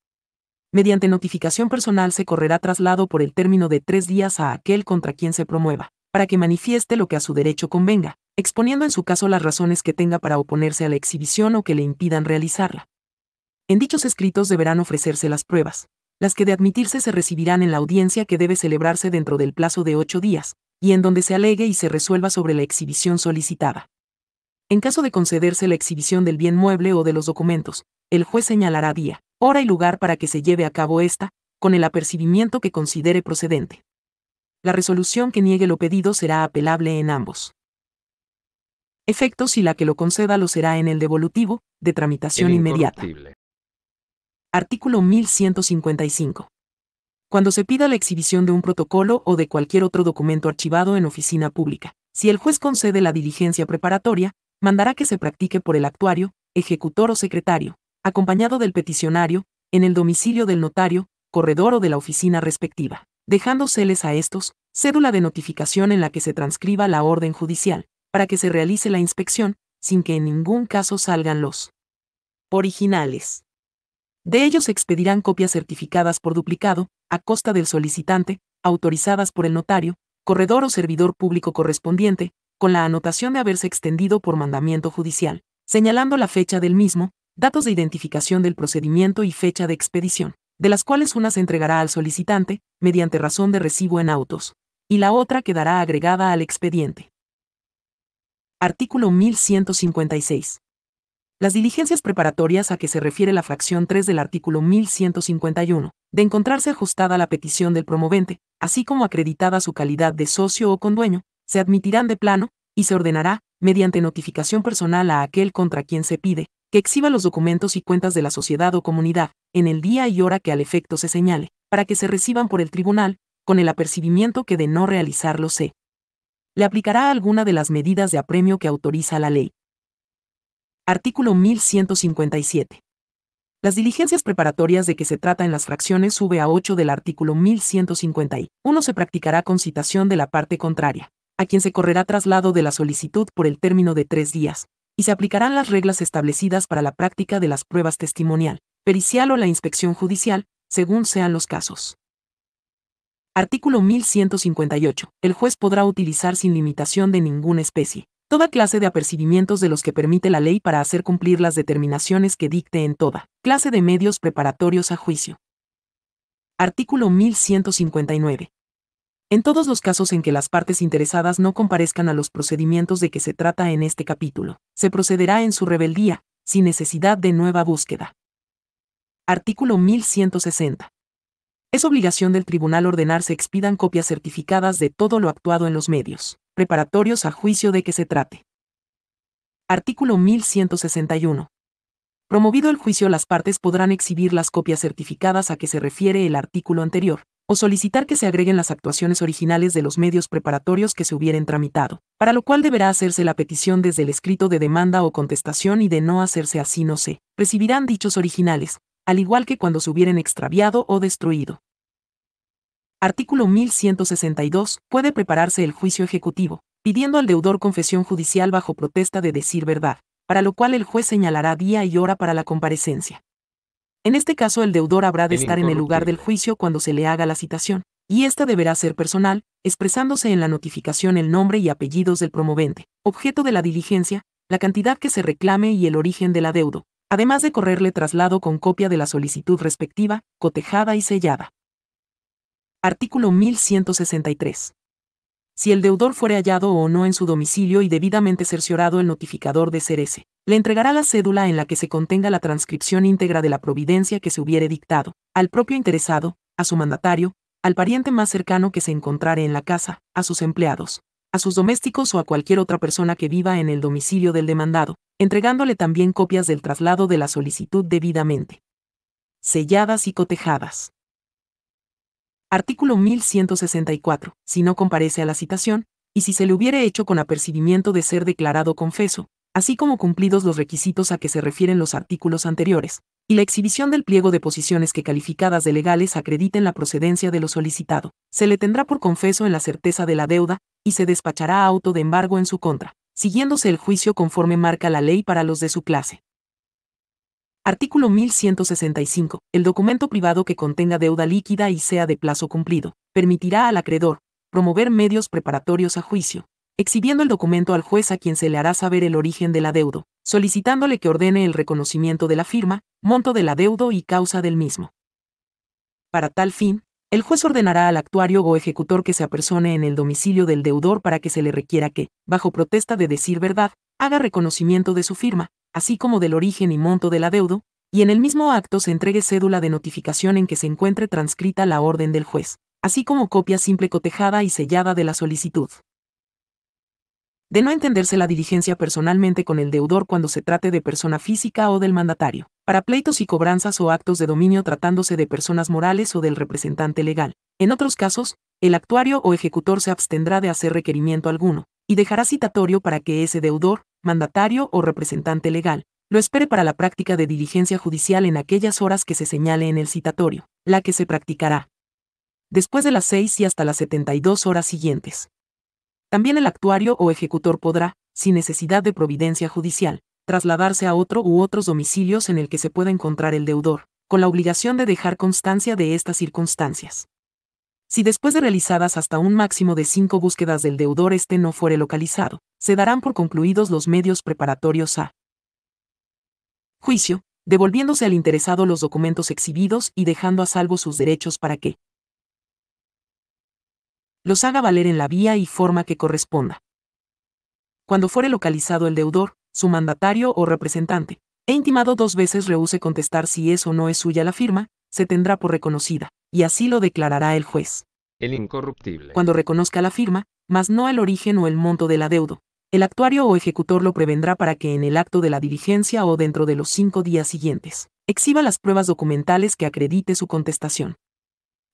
S1: Mediante notificación personal se correrá traslado por el término de tres días a aquel contra quien se promueva para que manifieste lo que a su derecho convenga, exponiendo en su caso las razones que tenga para oponerse a la exhibición o que le impidan realizarla. En dichos escritos deberán ofrecerse las pruebas, las que de admitirse se recibirán en la audiencia que debe celebrarse dentro del plazo de ocho días, y en donde se alegue y se resuelva sobre la exhibición solicitada. En caso de concederse la exhibición del bien mueble o de los documentos, el juez señalará día, hora y lugar para que se lleve a cabo esta, con el apercibimiento que considere procedente la resolución que niegue lo pedido será apelable en ambos efectos si la que lo conceda lo será en el devolutivo, de tramitación inmediata. Artículo 1155. Cuando se pida la exhibición de un protocolo o de cualquier otro documento archivado en oficina pública, si el juez concede la diligencia preparatoria, mandará que se practique por el actuario, ejecutor o secretario, acompañado del peticionario, en el domicilio del notario, corredor o de la oficina respectiva dejándoseles a estos, cédula de notificación en la que se transcriba la orden judicial, para que se realice la inspección, sin que en ningún caso salgan los originales. De ellos se expedirán copias certificadas por duplicado, a costa del solicitante, autorizadas por el notario, corredor o servidor público correspondiente, con la anotación de haberse extendido por mandamiento judicial, señalando la fecha del mismo, datos de identificación del procedimiento y fecha de expedición de las cuales una se entregará al solicitante, mediante razón de recibo en autos, y la otra quedará agregada al expediente. Artículo 1156. Las diligencias preparatorias a que se refiere la fracción 3 del artículo 1151, de encontrarse ajustada a la petición del promovente, así como acreditada su calidad de socio o condueño, se admitirán de plano, y se ordenará, mediante notificación personal a aquel contra quien se pide, que exhiba los documentos y cuentas de la sociedad o comunidad, en el día y hora que al efecto se señale, para que se reciban por el tribunal, con el apercibimiento que de no realizarlo se le aplicará alguna de las medidas de apremio que autoriza la ley. Artículo 1157. Las diligencias preparatorias de que se trata en las fracciones sube a 8 del artículo 1151 se practicará con citación de la parte contraria, a quien se correrá traslado de la solicitud por el término de tres días, y se aplicarán las reglas establecidas para la práctica de las pruebas testimonial, pericial o la inspección judicial, según sean los casos. Artículo 1158. El juez podrá utilizar sin limitación de ninguna especie toda clase de apercibimientos de los que permite la ley para hacer cumplir las determinaciones que dicte en toda clase de medios preparatorios a juicio. Artículo 1159 en todos los casos en que las partes interesadas no comparezcan a los procedimientos de que se trata en este capítulo, se procederá en su rebeldía, sin necesidad de nueva búsqueda. Artículo 1160. Es obligación del tribunal ordenar se expidan copias certificadas de todo lo actuado en los medios, preparatorios a juicio de que se trate. Artículo 1161. Promovido el juicio, las partes podrán exhibir las copias certificadas a que se refiere el artículo anterior, o solicitar que se agreguen las actuaciones originales de los medios preparatorios que se hubieren tramitado, para lo cual deberá hacerse la petición desde el escrito de demanda o contestación y de no hacerse así no se recibirán dichos originales, al igual que cuando se hubieren extraviado o destruido. Artículo 1162. Puede prepararse el juicio ejecutivo, pidiendo al deudor confesión judicial bajo protesta de decir verdad, para lo cual el juez señalará día y hora para la comparecencia. En este caso el deudor habrá de estar en el lugar del juicio cuando se le haga la citación, y ésta deberá ser personal, expresándose en la notificación el nombre y apellidos del promovente, objeto de la diligencia, la cantidad que se reclame y el origen del adeudo, además de correrle traslado con copia de la solicitud respectiva, cotejada y sellada. Artículo 1163 si el deudor fuere hallado o no en su domicilio y debidamente cerciorado el notificador de ser ese, le entregará la cédula en la que se contenga la transcripción íntegra de la providencia que se hubiere dictado, al propio interesado, a su mandatario, al pariente más cercano que se encontrare en la casa, a sus empleados, a sus domésticos o a cualquier otra persona que viva en el domicilio del demandado, entregándole también copias del traslado de la solicitud debidamente selladas y cotejadas. Artículo 1164. Si no comparece a la citación, y si se le hubiere hecho con apercibimiento de ser declarado confeso, así como cumplidos los requisitos a que se refieren los artículos anteriores, y la exhibición del pliego de posiciones que calificadas de legales acrediten la procedencia de lo solicitado, se le tendrá por confeso en la certeza de la deuda, y se despachará auto de embargo en su contra, siguiéndose el juicio conforme marca la ley para los de su clase. Artículo 1165. El documento privado que contenga deuda líquida y sea de plazo cumplido, permitirá al acreedor promover medios preparatorios a juicio, exhibiendo el documento al juez a quien se le hará saber el origen del deuda, solicitándole que ordene el reconocimiento de la firma, monto la deuda y causa del mismo. Para tal fin, el juez ordenará al actuario o ejecutor que se apersone en el domicilio del deudor para que se le requiera que, bajo protesta de decir verdad, haga reconocimiento de su firma, así como del origen y monto del adeudo, y en el mismo acto se entregue cédula de notificación en que se encuentre transcrita la orden del juez, así como copia simple cotejada y sellada de la solicitud. De no entenderse la diligencia personalmente con el deudor cuando se trate de persona física o del mandatario, para pleitos y cobranzas o actos de dominio tratándose de personas morales o del representante legal. En otros casos, el actuario o ejecutor se abstendrá de hacer requerimiento alguno, y dejará citatorio para que ese deudor, mandatario o representante legal, lo espere para la práctica de diligencia judicial en aquellas horas que se señale en el citatorio, la que se practicará después de las 6 y hasta las 72 horas siguientes. También el actuario o ejecutor podrá, sin necesidad de providencia judicial, trasladarse a otro u otros domicilios en el que se pueda encontrar el deudor, con la obligación de dejar constancia de estas circunstancias. Si después de realizadas hasta un máximo de cinco búsquedas del deudor este no fuere localizado, se darán por concluidos los medios preparatorios a juicio, devolviéndose al interesado los documentos exhibidos y dejando a salvo sus derechos para que los haga valer en la vía y forma que corresponda. Cuando fuere localizado el deudor, su mandatario o representante, e intimado dos veces rehúse contestar si es o no es suya la firma, se tendrá por reconocida, y así lo declarará el juez.
S2: El incorruptible.
S1: Cuando reconozca la firma, mas no el origen o el monto del adeudo, el actuario o ejecutor lo prevendrá para que en el acto de la diligencia o dentro de los cinco días siguientes, exhiba las pruebas documentales que acredite su contestación.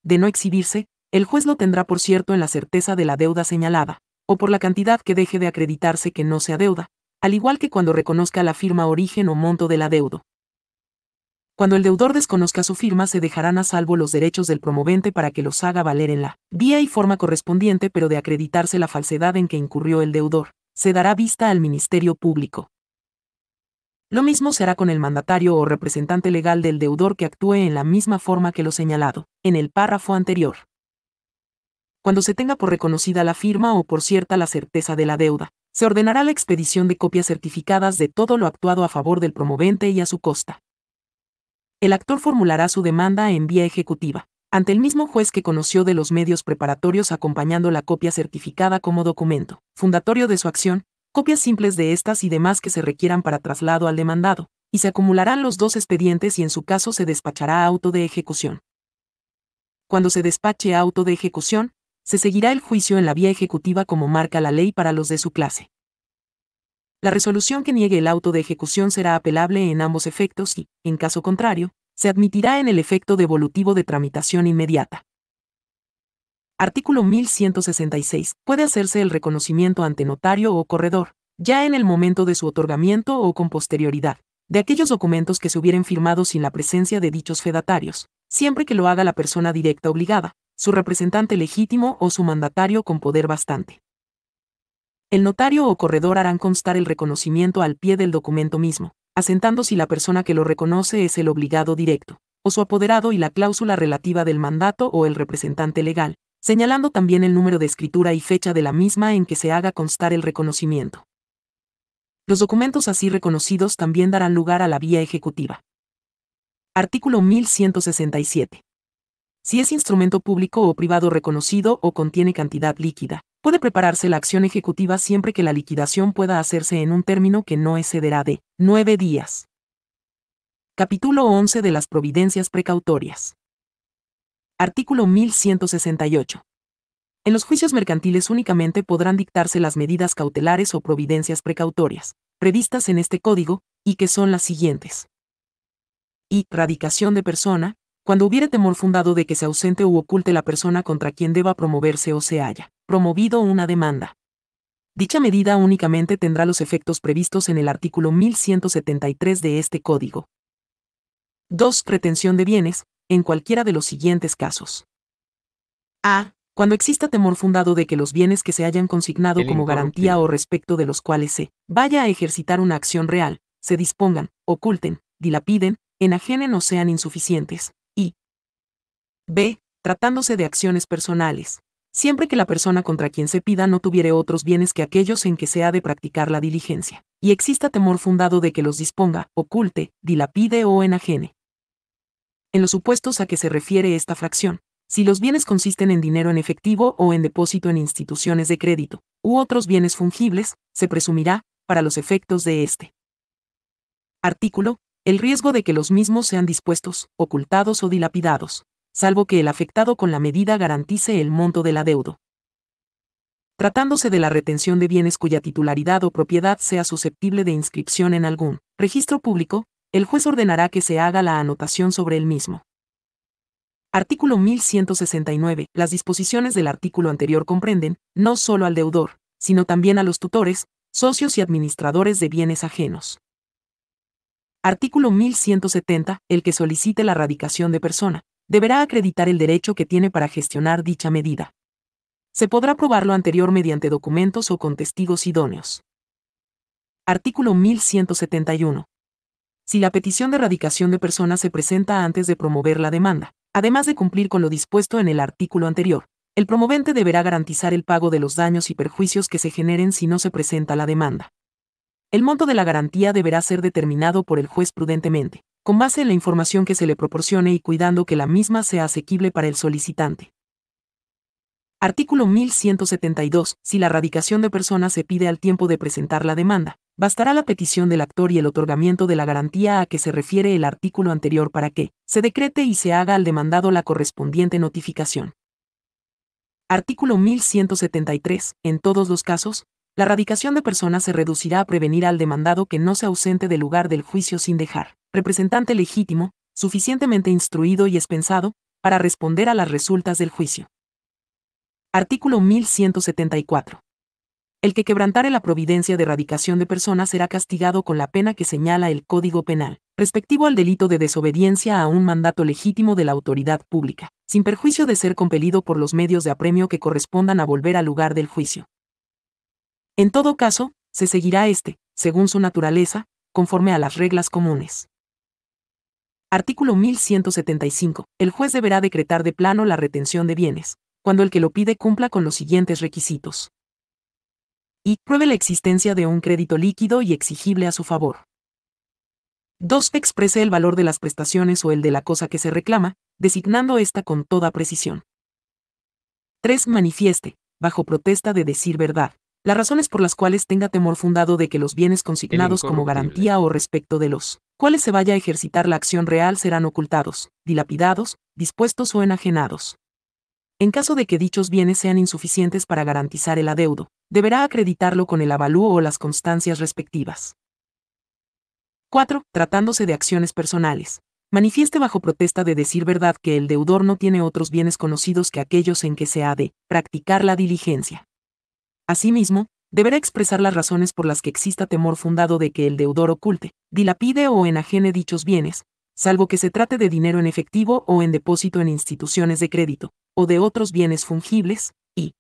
S1: De no exhibirse, el juez lo tendrá por cierto en la certeza de la deuda señalada, o por la cantidad que deje de acreditarse que no sea deuda, al igual que cuando reconozca la firma origen o monto del adeudo, cuando el deudor desconozca su firma se dejarán a salvo los derechos del promovente para que los haga valer en la vía y forma correspondiente pero de acreditarse la falsedad en que incurrió el deudor, se dará vista al Ministerio Público. Lo mismo será con el mandatario o representante legal del deudor que actúe en la misma forma que lo señalado, en el párrafo anterior. Cuando se tenga por reconocida la firma o por cierta la certeza de la deuda, se ordenará la expedición de copias certificadas de todo lo actuado a favor del promovente y a su costa el actor formulará su demanda en vía ejecutiva, ante el mismo juez que conoció de los medios preparatorios acompañando la copia certificada como documento, fundatorio de su acción, copias simples de estas y demás que se requieran para traslado al demandado, y se acumularán los dos expedientes y en su caso se despachará auto de ejecución. Cuando se despache auto de ejecución, se seguirá el juicio en la vía ejecutiva como marca la ley para los de su clase. La resolución que niegue el auto de ejecución será apelable en ambos efectos y, en caso contrario, se admitirá en el efecto devolutivo de tramitación inmediata. Artículo 1166. Puede hacerse el reconocimiento ante notario o corredor, ya en el momento de su otorgamiento o con posterioridad, de aquellos documentos que se hubieran firmado sin la presencia de dichos fedatarios, siempre que lo haga la persona directa obligada, su representante legítimo o su mandatario con poder bastante. El notario o corredor harán constar el reconocimiento al pie del documento mismo, asentando si la persona que lo reconoce es el obligado directo, o su apoderado y la cláusula relativa del mandato o el representante legal, señalando también el número de escritura y fecha de la misma en que se haga constar el reconocimiento. Los documentos así reconocidos también darán lugar a la vía ejecutiva. Artículo 1167. Si es instrumento público o privado reconocido o contiene cantidad líquida, puede prepararse la acción ejecutiva siempre que la liquidación pueda hacerse en un término que no excederá de nueve días. Capítulo 11 de las providencias precautorias. Artículo 1168. En los juicios mercantiles únicamente podrán dictarse las medidas cautelares o providencias precautorias, previstas en este código, y que son las siguientes. Y. Radicación de persona, cuando hubiere temor fundado de que se ausente u oculte la persona contra quien deba promoverse o se haya promovido una demanda. Dicha medida únicamente tendrá los efectos previstos en el artículo 1173 de este Código. 2. Retención de bienes, en cualquiera de los siguientes casos. A. Cuando exista temor fundado de que los bienes que se hayan consignado como garantía o respecto de los cuales se vaya a ejercitar una acción real, se dispongan, oculten, dilapiden, enajenen o sean insuficientes. Y. B. Tratándose de acciones personales, siempre que la persona contra quien se pida no tuviere otros bienes que aquellos en que se ha de practicar la diligencia, y exista temor fundado de que los disponga, oculte, dilapide o enajene. En los supuestos a que se refiere esta fracción, si los bienes consisten en dinero en efectivo o en depósito en instituciones de crédito, u otros bienes fungibles, se presumirá, para los efectos de este artículo, el riesgo de que los mismos sean dispuestos, ocultados o dilapidados salvo que el afectado con la medida garantice el monto del adeudo. Tratándose de la retención de bienes cuya titularidad o propiedad sea susceptible de inscripción en algún registro público, el juez ordenará que se haga la anotación sobre el mismo. Artículo 1169. Las disposiciones del artículo anterior comprenden, no solo al deudor, sino también a los tutores, socios y administradores de bienes ajenos. Artículo 1170. El que solicite la radicación de persona, deberá acreditar el derecho que tiene para gestionar dicha medida. Se podrá probar lo anterior mediante documentos o con testigos idóneos. Artículo 1171. Si la petición de erradicación de personas se presenta antes de promover la demanda, además de cumplir con lo dispuesto en el artículo anterior, el promovente deberá garantizar el pago de los daños y perjuicios que se generen si no se presenta la demanda. El monto de la garantía deberá ser determinado por el juez prudentemente, con base en la información que se le proporcione y cuidando que la misma sea asequible para el solicitante. Artículo 1172. Si la radicación de personas se pide al tiempo de presentar la demanda, bastará la petición del actor y el otorgamiento de la garantía a que se refiere el artículo anterior para que se decrete y se haga al demandado la correspondiente notificación. Artículo 1173. En todos los casos, la radicación de personas se reducirá a prevenir al demandado que no se ausente del lugar del juicio sin dejar representante legítimo, suficientemente instruido y expensado, para responder a las resultas del juicio. Artículo 1174. El que quebrantare la providencia de radicación de personas será castigado con la pena que señala el Código Penal, respectivo al delito de desobediencia a un mandato legítimo de la autoridad pública, sin perjuicio de ser compelido por los medios de apremio que correspondan a volver al lugar del juicio. En todo caso, se seguirá este, según su naturaleza, conforme a las reglas comunes. Artículo 1175. El juez deberá decretar de plano la retención de bienes, cuando el que lo pide cumpla con los siguientes requisitos. Y. Pruebe la existencia de un crédito líquido y exigible a su favor. 2. Exprese el valor de las prestaciones o el de la cosa que se reclama, designando ésta con toda precisión. 3. Manifieste, bajo protesta de decir verdad, las razones por las cuales tenga temor fundado de que los bienes consignados como garantía o respecto de los cuales se vaya a ejercitar la acción real serán ocultados, dilapidados, dispuestos o enajenados. En caso de que dichos bienes sean insuficientes para garantizar el adeudo, deberá acreditarlo con el avalúo o las constancias respectivas. 4. Tratándose de acciones personales. Manifieste bajo protesta de decir verdad que el deudor no tiene otros bienes conocidos que aquellos en que se ha de practicar la diligencia. Asimismo, deberá expresar las razones por las que exista temor fundado de que el deudor oculte, dilapide o enajene dichos bienes, salvo que se trate de dinero en efectivo o en depósito en instituciones de crédito, o de otros bienes fungibles, y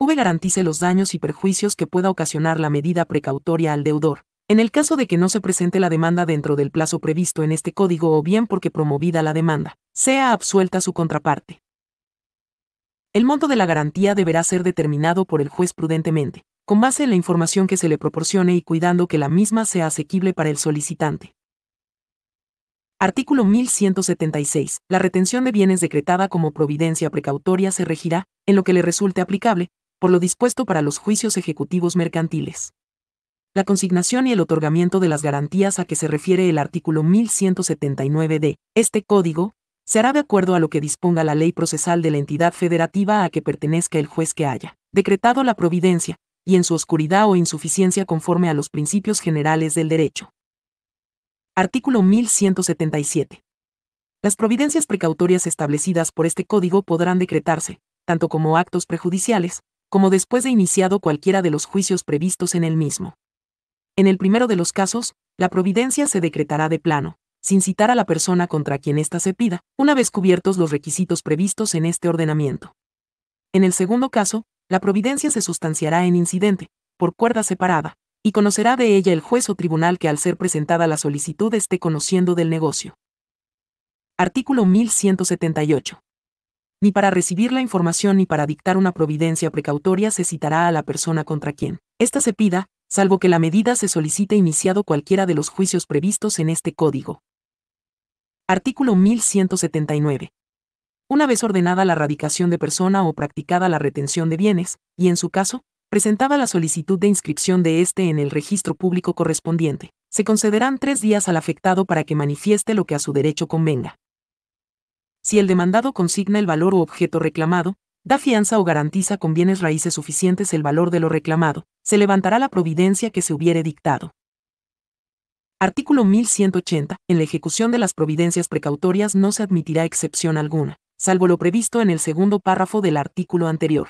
S1: v garantice los daños y perjuicios que pueda ocasionar la medida precautoria al deudor, en el caso de que no se presente la demanda dentro del plazo previsto en este código o bien porque promovida la demanda, sea absuelta su contraparte. El monto de la garantía deberá ser determinado por el juez prudentemente, con base en la información que se le proporcione y cuidando que la misma sea asequible para el solicitante. Artículo 1176. La retención de bienes decretada como providencia precautoria se regirá, en lo que le resulte aplicable, por lo dispuesto para los juicios ejecutivos mercantiles. La consignación y el otorgamiento de las garantías a que se refiere el artículo 1179 de este Código se de acuerdo a lo que disponga la ley procesal de la entidad federativa a que pertenezca el juez que haya decretado la providencia, y en su oscuridad o insuficiencia conforme a los principios generales del derecho. Artículo 1177. Las providencias precautorias establecidas por este código podrán decretarse, tanto como actos prejudiciales, como después de iniciado cualquiera de los juicios previstos en el mismo. En el primero de los casos, la providencia se decretará de plano, sin citar a la persona contra quien ésta se pida, una vez cubiertos los requisitos previstos en este ordenamiento. En el segundo caso, la providencia se sustanciará en incidente, por cuerda separada, y conocerá de ella el juez o tribunal que al ser presentada la solicitud esté conociendo del negocio. Artículo 1178. Ni para recibir la información ni para dictar una providencia precautoria se citará a la persona contra quien ésta se pida, salvo que la medida se solicite iniciado cualquiera de los juicios previstos en este Código. Artículo 1179. Una vez ordenada la radicación de persona o practicada la retención de bienes, y en su caso, presentada la solicitud de inscripción de éste en el registro público correspondiente, se concederán tres días al afectado para que manifieste lo que a su derecho convenga. Si el demandado consigna el valor o objeto reclamado, da fianza o garantiza con bienes raíces suficientes el valor de lo reclamado, se levantará la providencia que se hubiere dictado. Artículo 1180. En la ejecución de las providencias precautorias no se admitirá excepción alguna, salvo lo previsto en el segundo párrafo del artículo anterior.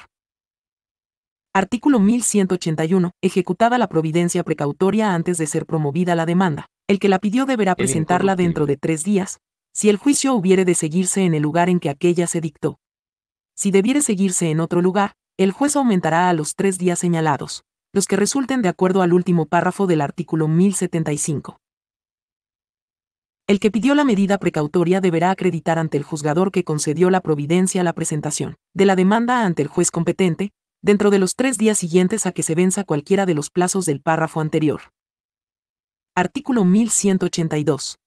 S1: Artículo 1181. Ejecutada la providencia precautoria antes de ser promovida la demanda, el que la pidió deberá presentarla dentro de tres días, si el juicio hubiere de seguirse en el lugar en que aquella se dictó, si debiere seguirse en otro lugar, el juez aumentará a los tres días señalados, los que resulten de acuerdo al último párrafo del artículo 1075. El que pidió la medida precautoria deberá acreditar ante el juzgador que concedió la providencia la presentación de la demanda ante el juez competente, dentro de los tres días siguientes a que se venza cualquiera de los plazos del párrafo anterior. Artículo 1182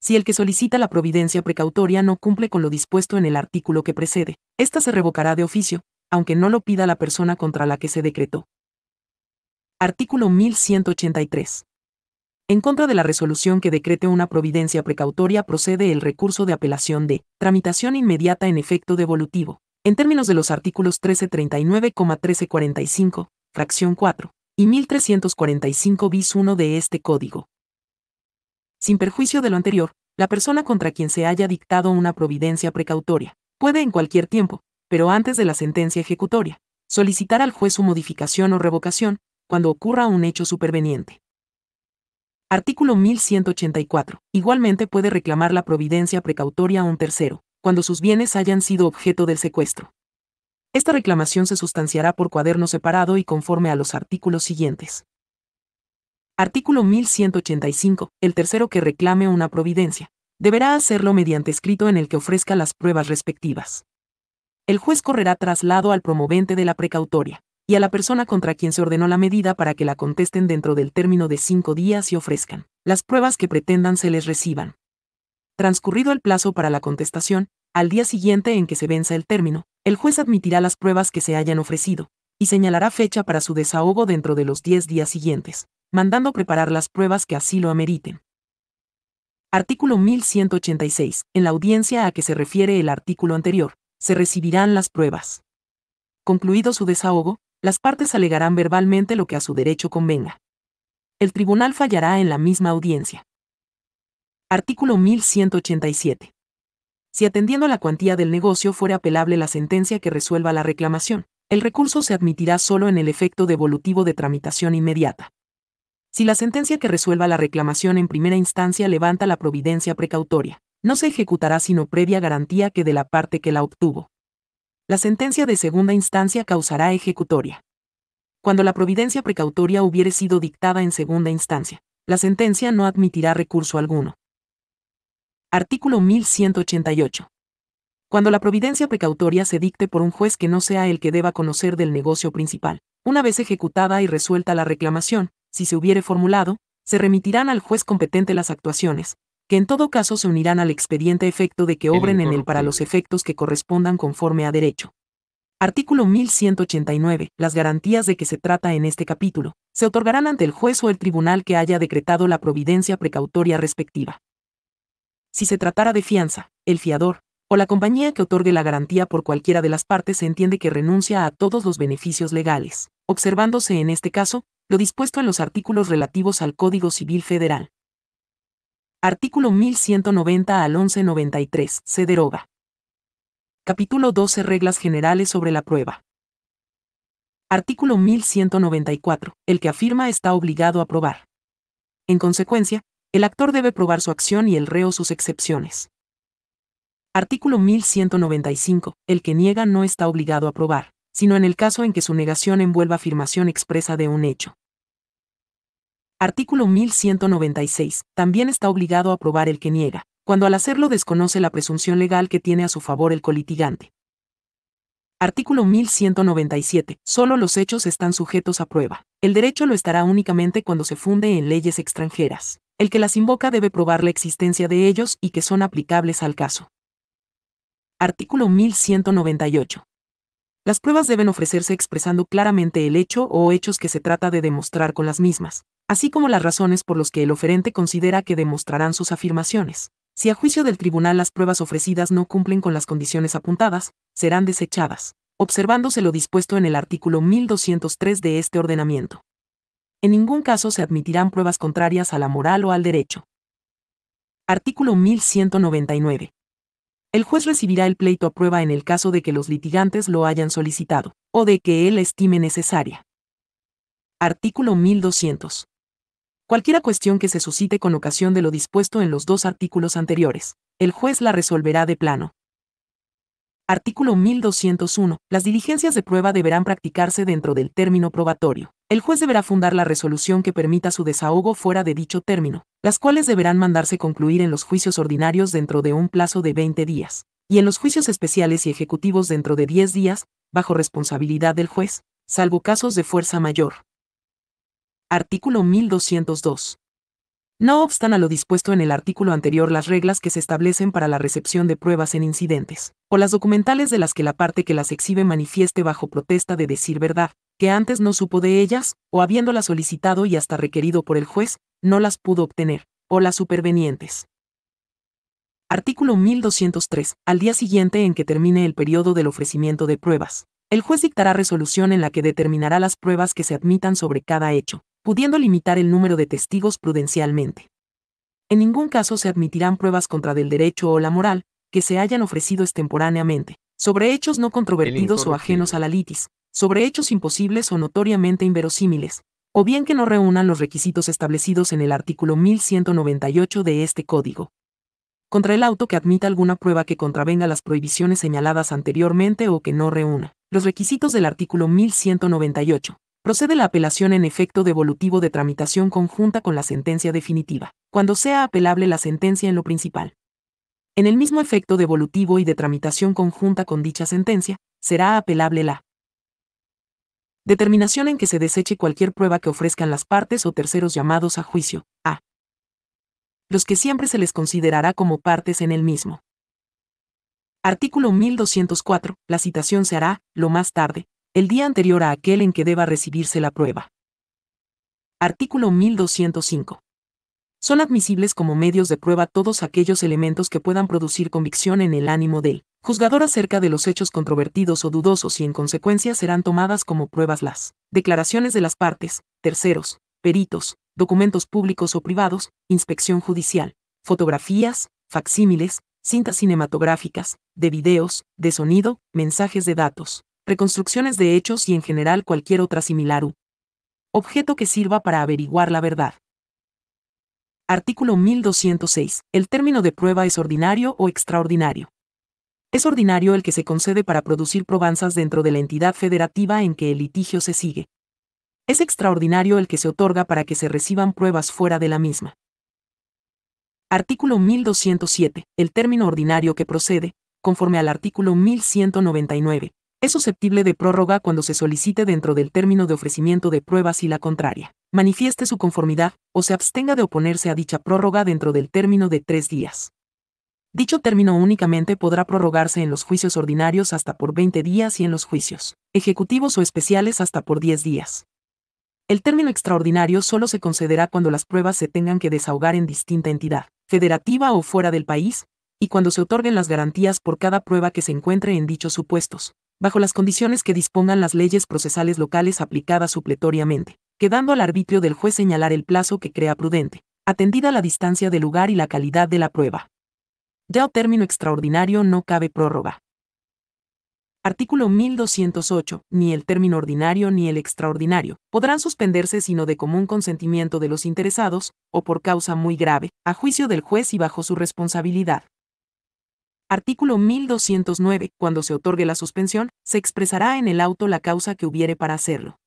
S1: si el que solicita la providencia precautoria no cumple con lo dispuesto en el artículo que precede, ésta se revocará de oficio, aunque no lo pida la persona contra la que se decretó. Artículo 1183. En contra de la resolución que decrete una providencia precautoria procede el recurso de apelación de tramitación inmediata en efecto devolutivo, en términos de los artículos 1345, fracción 4, y 1345 bis 1 de este Código. Sin perjuicio de lo anterior, la persona contra quien se haya dictado una providencia precautoria puede en cualquier tiempo, pero antes de la sentencia ejecutoria, solicitar al juez su modificación o revocación cuando ocurra un hecho superveniente. Artículo 1184. Igualmente puede reclamar la providencia precautoria a un tercero, cuando sus bienes hayan sido objeto del secuestro. Esta reclamación se sustanciará por cuaderno separado y conforme a los artículos siguientes. Artículo 1185. El tercero que reclame una providencia, deberá hacerlo mediante escrito en el que ofrezca las pruebas respectivas. El juez correrá traslado al promovente de la precautoria y a la persona contra quien se ordenó la medida para que la contesten dentro del término de cinco días y ofrezcan las pruebas que pretendan se les reciban. Transcurrido el plazo para la contestación, al día siguiente en que se venza el término, el juez admitirá las pruebas que se hayan ofrecido, y señalará fecha para su desahogo dentro de los diez días siguientes, mandando preparar las pruebas que así lo ameriten. Artículo 1186. En la audiencia a que se refiere el artículo anterior, se recibirán las pruebas. Concluido su desahogo, las partes alegarán verbalmente lo que a su derecho convenga. El tribunal fallará en la misma audiencia. Artículo 1187. Si atendiendo a la cuantía del negocio fuera apelable la sentencia que resuelva la reclamación, el recurso se admitirá solo en el efecto devolutivo de tramitación inmediata. Si la sentencia que resuelva la reclamación en primera instancia levanta la providencia precautoria, no se ejecutará sino previa garantía que de la parte que la obtuvo. La sentencia de segunda instancia causará ejecutoria. Cuando la providencia precautoria hubiere sido dictada en segunda instancia, la sentencia no admitirá recurso alguno. Artículo 1188. Cuando la providencia precautoria se dicte por un juez que no sea el que deba conocer del negocio principal, una vez ejecutada y resuelta la reclamación, si se hubiere formulado, se remitirán al juez competente las actuaciones, que en todo caso se unirán al expediente efecto de que obren en él para los efectos que correspondan conforme a derecho. Artículo 1189. Las garantías de que se trata en este capítulo se otorgarán ante el juez o el tribunal que haya decretado la providencia precautoria respectiva. Si se tratara de fianza, el fiador, o la compañía que otorgue la garantía por cualquiera de las partes se entiende que renuncia a todos los beneficios legales, observándose en este caso, lo dispuesto en los artículos relativos al Código Civil Federal. Artículo 1190 al 1193. Se deroga. Capítulo 12. Reglas generales sobre la prueba. Artículo 1194. El que afirma está obligado a probar. En consecuencia, el actor debe probar su acción y el reo sus excepciones. Artículo 1195. El que niega no está obligado a probar, sino en el caso en que su negación envuelva afirmación expresa de un hecho. Artículo 1196. También está obligado a probar el que niega, cuando al hacerlo desconoce la presunción legal que tiene a su favor el colitigante. Artículo 1197. Solo los hechos están sujetos a prueba. El derecho lo estará únicamente cuando se funde en leyes extranjeras. El que las invoca debe probar la existencia de ellos y que son aplicables al caso. Artículo 1198. Las pruebas deben ofrecerse expresando claramente el hecho o hechos que se trata de demostrar con las mismas, así como las razones por las que el oferente considera que demostrarán sus afirmaciones. Si a juicio del tribunal las pruebas ofrecidas no cumplen con las condiciones apuntadas, serán desechadas, observándose lo dispuesto en el artículo 1203 de este ordenamiento. En ningún caso se admitirán pruebas contrarias a la moral o al derecho. Artículo 1199. El juez recibirá el pleito a prueba en el caso de que los litigantes lo hayan solicitado, o de que él estime necesaria. Artículo 1200. Cualquiera cuestión que se suscite con ocasión de lo dispuesto en los dos artículos anteriores, el juez la resolverá de plano. Artículo 1201. Las diligencias de prueba deberán practicarse dentro del término probatorio. El juez deberá fundar la resolución que permita su desahogo fuera de dicho término, las cuales deberán mandarse concluir en los juicios ordinarios dentro de un plazo de 20 días, y en los juicios especiales y ejecutivos dentro de 10 días, bajo responsabilidad del juez, salvo casos de fuerza mayor artículo 1202. No obstan a lo dispuesto en el artículo anterior las reglas que se establecen para la recepción de pruebas en incidentes, o las documentales de las que la parte que las exhibe manifieste bajo protesta de decir verdad, que antes no supo de ellas, o habiéndolas solicitado y hasta requerido por el juez, no las pudo obtener, o las supervenientes. Artículo 1203. Al día siguiente en que termine el periodo del ofrecimiento de pruebas, el juez dictará resolución en la que determinará las pruebas que se admitan sobre cada hecho, pudiendo limitar el número de testigos prudencialmente. En ningún caso se admitirán pruebas contra del derecho o la moral que se hayan ofrecido extemporáneamente, sobre hechos no controvertidos o ajenos a la litis, sobre hechos imposibles o notoriamente inverosímiles, o bien que no reúnan los requisitos establecidos en el artículo 1198 de este Código. Contra el auto que admita alguna prueba que contravenga las prohibiciones señaladas anteriormente o que no reúna los requisitos del artículo 1198, Procede la apelación en efecto devolutivo de tramitación conjunta con la sentencia definitiva, cuando sea apelable la sentencia en lo principal. En el mismo efecto devolutivo y de tramitación conjunta con dicha sentencia, será apelable la determinación en que se deseche cualquier prueba que ofrezcan las partes o terceros llamados a juicio, a los que siempre se les considerará como partes en el mismo. Artículo 1204. La citación se hará, lo más tarde, el día anterior a aquel en que deba recibirse la prueba. Artículo 1205. Son admisibles como medios de prueba todos aquellos elementos que puedan producir convicción en el ánimo del juzgador acerca de los hechos controvertidos o dudosos y en consecuencia serán tomadas como pruebas las declaraciones de las partes, terceros, peritos, documentos públicos o privados, inspección judicial, fotografías, facsímiles, cintas cinematográficas, de videos, de sonido, mensajes de datos, reconstrucciones de hechos y en general cualquier otra similar u objeto que sirva para averiguar la verdad. Artículo 1206. El término de prueba es ordinario o extraordinario. Es ordinario el que se concede para producir probanzas dentro de la entidad federativa en que el litigio se sigue. Es extraordinario el que se otorga para que se reciban pruebas fuera de la misma. Artículo 1207. El término ordinario que procede, conforme al artículo 1199, es susceptible de prórroga cuando se solicite dentro del término de ofrecimiento de pruebas y la contraria. Manifieste su conformidad o se abstenga de oponerse a dicha prórroga dentro del término de tres días. Dicho término únicamente podrá prorrogarse en los juicios ordinarios hasta por 20 días y en los juicios ejecutivos o especiales hasta por 10 días. El término extraordinario solo se concederá cuando las pruebas se tengan que desahogar en distinta entidad, federativa o fuera del país, y cuando se otorguen las garantías por cada prueba que se encuentre en dichos supuestos, bajo las condiciones que dispongan las leyes procesales locales aplicadas supletoriamente, quedando al arbitrio del juez señalar el plazo que crea prudente, atendida la distancia del lugar y la calidad de la prueba. Ya o término extraordinario no cabe prórroga. Artículo 1208. Ni el término ordinario ni el extraordinario podrán suspenderse sino de común consentimiento de los interesados, o por causa muy grave, a juicio del juez y bajo su responsabilidad, Artículo 1209. Cuando se otorgue la suspensión, se expresará en el auto la causa que hubiere para hacerlo.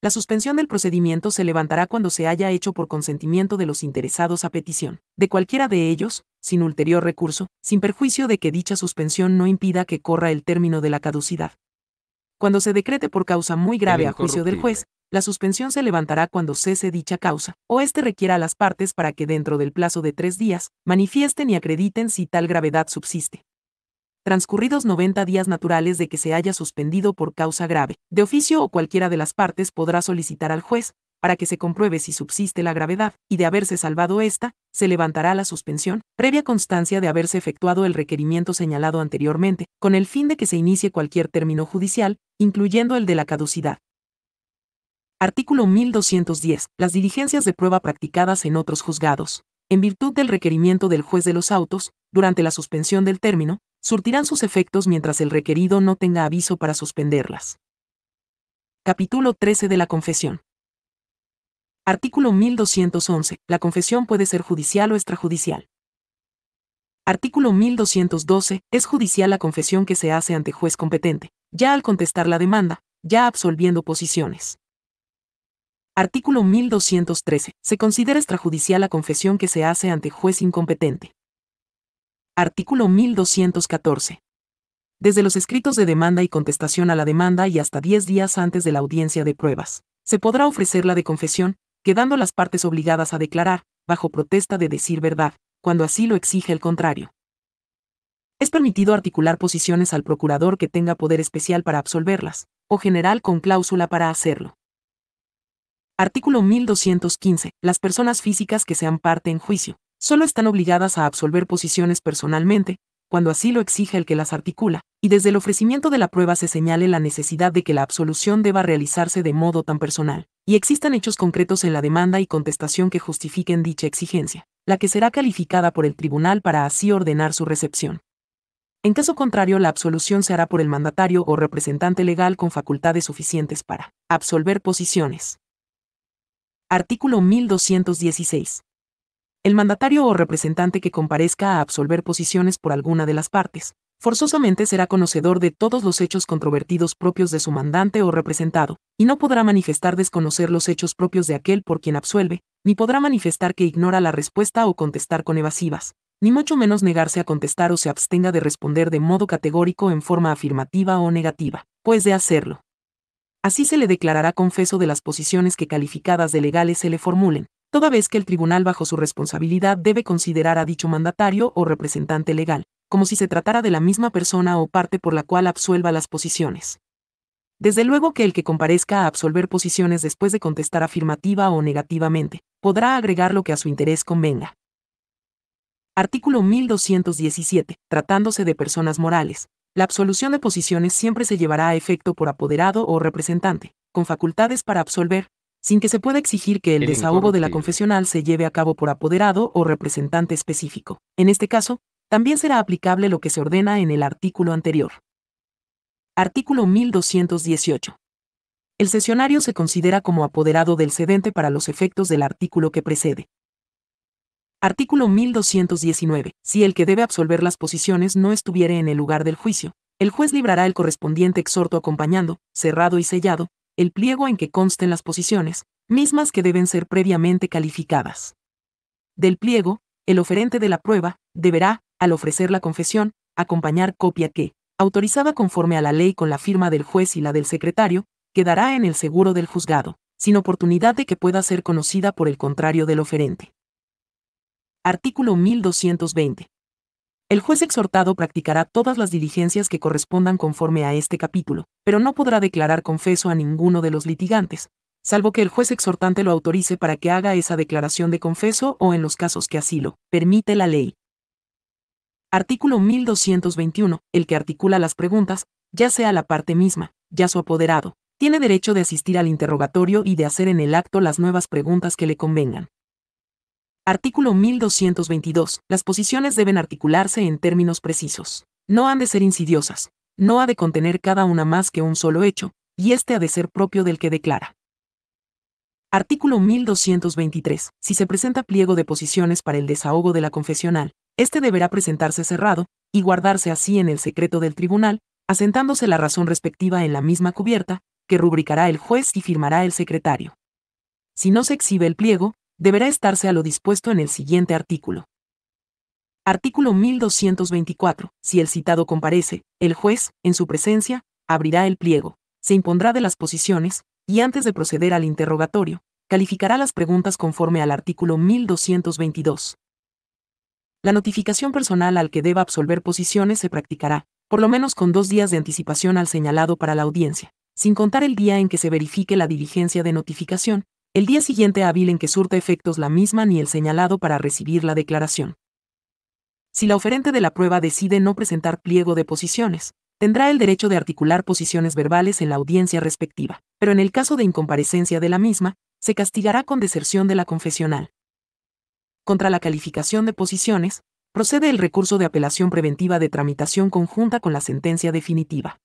S1: La suspensión del procedimiento se levantará cuando se haya hecho por consentimiento de los interesados a petición de cualquiera de ellos, sin ulterior recurso, sin perjuicio de que dicha suspensión no impida que corra el término de la caducidad. Cuando se decrete por causa muy grave a juicio del juez, la suspensión se levantará cuando cese dicha causa, o éste requiera a las partes para que dentro del plazo de tres días, manifiesten y acrediten si tal gravedad subsiste. Transcurridos 90 días naturales de que se haya suspendido por causa grave, de oficio o cualquiera de las partes podrá solicitar al juez, para que se compruebe si subsiste la gravedad, y de haberse salvado esta, se levantará la suspensión, previa constancia de haberse efectuado el requerimiento señalado anteriormente, con el fin de que se inicie cualquier término judicial, incluyendo el de la caducidad. Artículo 1210. Las diligencias de prueba practicadas en otros juzgados, en virtud del requerimiento del juez de los autos, durante la suspensión del término, surtirán sus efectos mientras el requerido no tenga aviso para suspenderlas. Capítulo 13 de la Confesión. Artículo 1211. La confesión puede ser judicial o extrajudicial. Artículo 1212. Es judicial la confesión que se hace ante juez competente, ya al contestar la demanda, ya absolviendo posiciones. Artículo 1213. Se considera extrajudicial la confesión que se hace ante juez incompetente. Artículo 1214. Desde los escritos de demanda y contestación a la demanda y hasta 10 días antes de la audiencia de pruebas, se podrá ofrecer la de confesión, quedando las partes obligadas a declarar, bajo protesta de decir verdad, cuando así lo exige el contrario. Es permitido articular posiciones al procurador que tenga poder especial para absolverlas, o general con cláusula para hacerlo. Artículo 1215. Las personas físicas que sean parte en juicio solo están obligadas a absolver posiciones personalmente, cuando así lo exija el que las articula, y desde el ofrecimiento de la prueba se señale la necesidad de que la absolución deba realizarse de modo tan personal, y existan hechos concretos en la demanda y contestación que justifiquen dicha exigencia, la que será calificada por el tribunal para así ordenar su recepción. En caso contrario, la absolución se hará por el mandatario o representante legal con facultades suficientes para absolver posiciones. Artículo 1216. El mandatario o representante que comparezca a absolver posiciones por alguna de las partes, forzosamente será conocedor de todos los hechos controvertidos propios de su mandante o representado, y no podrá manifestar desconocer los hechos propios de aquel por quien absuelve, ni podrá manifestar que ignora la respuesta o contestar con evasivas, ni mucho menos negarse a contestar o se abstenga de responder de modo categórico en forma afirmativa o negativa, pues de hacerlo, Así se le declarará confeso de las posiciones que calificadas de legales se le formulen, toda vez que el tribunal bajo su responsabilidad debe considerar a dicho mandatario o representante legal, como si se tratara de la misma persona o parte por la cual absuelva las posiciones. Desde luego que el que comparezca a absolver posiciones después de contestar afirmativa o negativamente, podrá agregar lo que a su interés convenga. Artículo 1217. Tratándose de personas morales, la absolución de posiciones siempre se llevará a efecto por apoderado o representante, con facultades para absolver, sin que se pueda exigir que el, desahogo de la confesional se lleve a cabo por apoderado o representante específico. En este caso, también será aplicable lo que se ordena en el artículo anterior. Artículo 1218. El sesionario se considera como apoderado del cedente para los efectos del artículo que precede, Artículo 1219. Si el que debe absolver las posiciones no estuviere en el lugar del juicio, el juez librará el correspondiente exhorto acompañando, cerrado y sellado, el pliego en que consten las posiciones, mismas que deben ser previamente calificadas. Del pliego, el oferente de la prueba, deberá, al ofrecer la confesión, acompañar copia que, autorizada conforme a la ley con la firma del juez y la del secretario, quedará en el seguro del juzgado, sin oportunidad de que pueda ser conocida por el contrario del oferente. Artículo 1220. El juez exhortado practicará todas las diligencias que correspondan conforme a este capítulo, pero no podrá declarar confeso a ninguno de los litigantes, salvo que el juez exhortante lo autorice para que haga esa declaración de confeso o en los casos que así lo permite la ley. Artículo 1221. El que articula las preguntas, ya sea la parte misma, ya su apoderado, tiene derecho de asistir al interrogatorio y de hacer en el acto las nuevas preguntas que le convengan. Artículo 1222. Las posiciones deben articularse en términos precisos. No han de ser insidiosas. No ha de contener cada una más que un solo hecho, y este ha de ser propio del que declara. Artículo 1223. Si se presenta pliego de posiciones para el desahogo de la confesional, este deberá presentarse cerrado, y guardarse así en el secreto del tribunal, asentándose la razón respectiva en la misma cubierta, que rubricará el juez y firmará el secretario. Si no se exhibe el pliego, deberá estarse a lo dispuesto en el siguiente artículo. Artículo 1224. Si el citado comparece, el juez, en su presencia, abrirá el pliego, se impondrá de las posiciones, y antes de proceder al interrogatorio, calificará las preguntas conforme al artículo 1222. La notificación personal al que deba absolver posiciones se practicará, por lo menos con dos días de anticipación al señalado para la audiencia, sin contar el día en que se verifique la diligencia de notificación, el día siguiente hábil en que surta efectos la misma ni el señalado para recibir la declaración. Si la oferente de la prueba decide no presentar pliego de posiciones, tendrá el derecho de articular posiciones verbales en la audiencia respectiva, pero en el caso de incomparecencia de la misma, se castigará con deserción de la confesional. Contra la calificación de posiciones, procede el recurso de apelación preventiva de tramitación conjunta con la sentencia definitiva.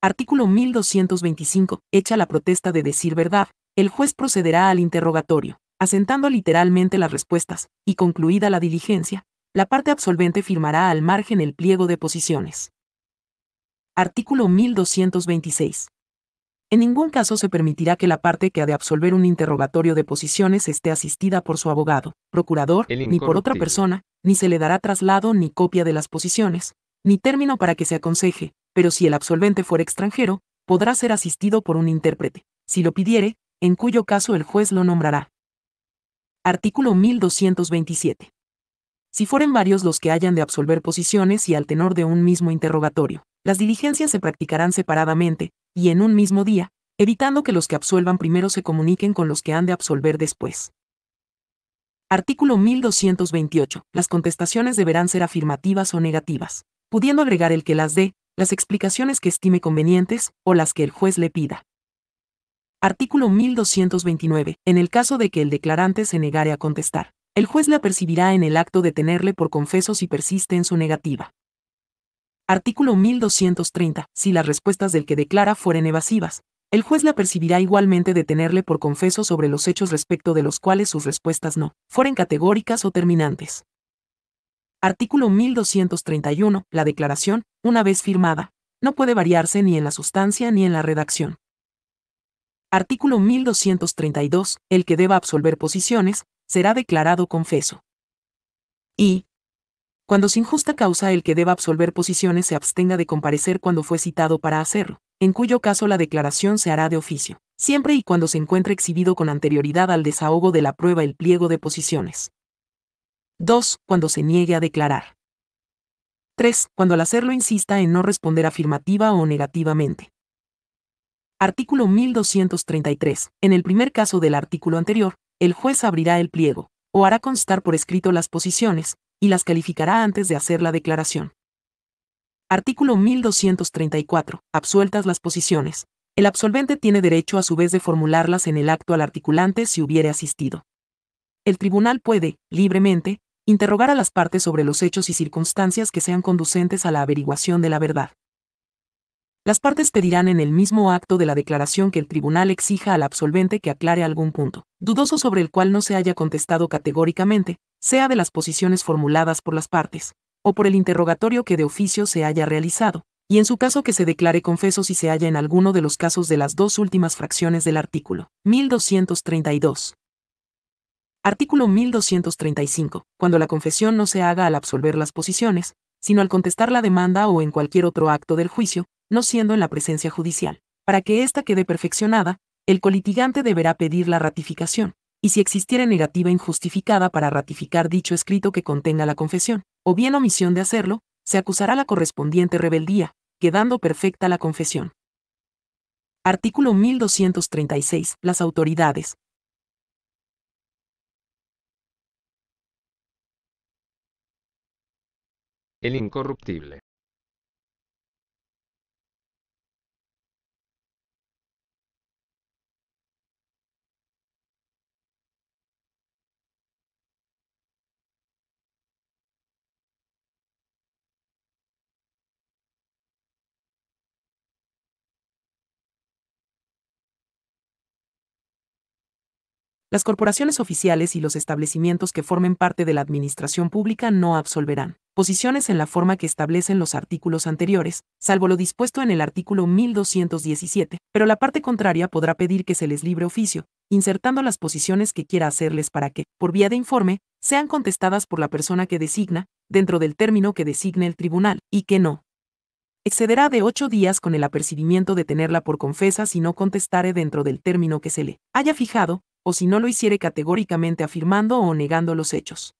S1: Artículo 1225. Hecha la protesta de decir verdad, el juez procederá al interrogatorio, asentando literalmente las respuestas, y concluida la diligencia, la parte absolvente firmará al margen el pliego de posiciones. Artículo 1226. En ningún caso se permitirá que la parte que ha de absolver un interrogatorio de posiciones esté asistida por su abogado, procurador, ni por otra persona, ni se le dará traslado ni copia de las posiciones, ni término para que se aconseje, pero si el absolvente fuera extranjero, podrá ser asistido por un intérprete, si lo pidiere, en cuyo caso el juez lo nombrará. Artículo 1227. Si fueren varios los que hayan de absolver posiciones y al tenor de un mismo interrogatorio, las diligencias se practicarán separadamente, y en un mismo día, evitando que los que absuelvan primero se comuniquen con los que han de absolver después. Artículo 1228. Las contestaciones deberán ser afirmativas o negativas, pudiendo agregar el que las dé, las explicaciones que estime convenientes o las que el juez le pida. Artículo 1229. En el caso de que el declarante se negare a contestar, el juez la percibirá en el acto de tenerle por confeso si persiste en su negativa. Artículo 1230. Si las respuestas del que declara fueren evasivas, el juez la percibirá igualmente de tenerle por confeso sobre los hechos respecto de los cuales sus respuestas no fueren categóricas o terminantes. Artículo 1231. La declaración, una vez firmada, no puede variarse ni en la sustancia ni en la redacción. Artículo 1232. El que deba absolver posiciones, será declarado confeso. Y. Cuando sin justa causa el que deba absolver posiciones se abstenga de comparecer cuando fue citado para hacerlo, en cuyo caso la declaración se hará de oficio, siempre y cuando se encuentre exhibido con anterioridad al desahogo de la prueba el pliego de posiciones. 2. Cuando se niegue a declarar. 3. Cuando al hacerlo insista en no responder afirmativa o negativamente. Artículo 1233. En el primer caso del artículo anterior, el juez abrirá el pliego, o hará constar por escrito las posiciones, y las calificará antes de hacer la declaración. Artículo 1234. Absueltas las posiciones. El absolvente tiene derecho a su vez de formularlas en el acto al articulante si hubiere asistido. El tribunal puede, libremente, interrogar a las partes sobre los hechos y circunstancias que sean conducentes a la averiguación de la verdad. Las partes pedirán en el mismo acto de la declaración que el tribunal exija al absolvente que aclare algún punto, dudoso sobre el cual no se haya contestado categóricamente, sea de las posiciones formuladas por las partes, o por el interrogatorio que de oficio se haya realizado, y en su caso que se declare confeso si se halla en alguno de los casos de las dos últimas fracciones del artículo 1232. Artículo 1235. Cuando la confesión no se haga al absolver las posiciones, sino al contestar la demanda o en cualquier otro acto del juicio, no siendo en la presencia judicial. Para que ésta quede perfeccionada, el colitigante deberá pedir la ratificación, y si existiera negativa injustificada para ratificar dicho escrito que contenga la confesión, o bien omisión de hacerlo, se acusará la correspondiente rebeldía, quedando perfecta la confesión. Artículo 1236. Las autoridades.
S3: El incorruptible.
S1: Las corporaciones oficiales y los establecimientos que formen parte de la administración pública no absolverán posiciones en la forma que establecen los artículos anteriores, salvo lo dispuesto en el artículo 1217, pero la parte contraria podrá pedir que se les libre oficio, insertando las posiciones que quiera hacerles para que, por vía de informe, sean contestadas por la persona que designa, dentro del término que designe el tribunal, y que no excederá de ocho días con el apercibimiento de tenerla por confesa si no contestare dentro del término que se le haya fijado, o si no lo hiciere categóricamente afirmando o negando los hechos.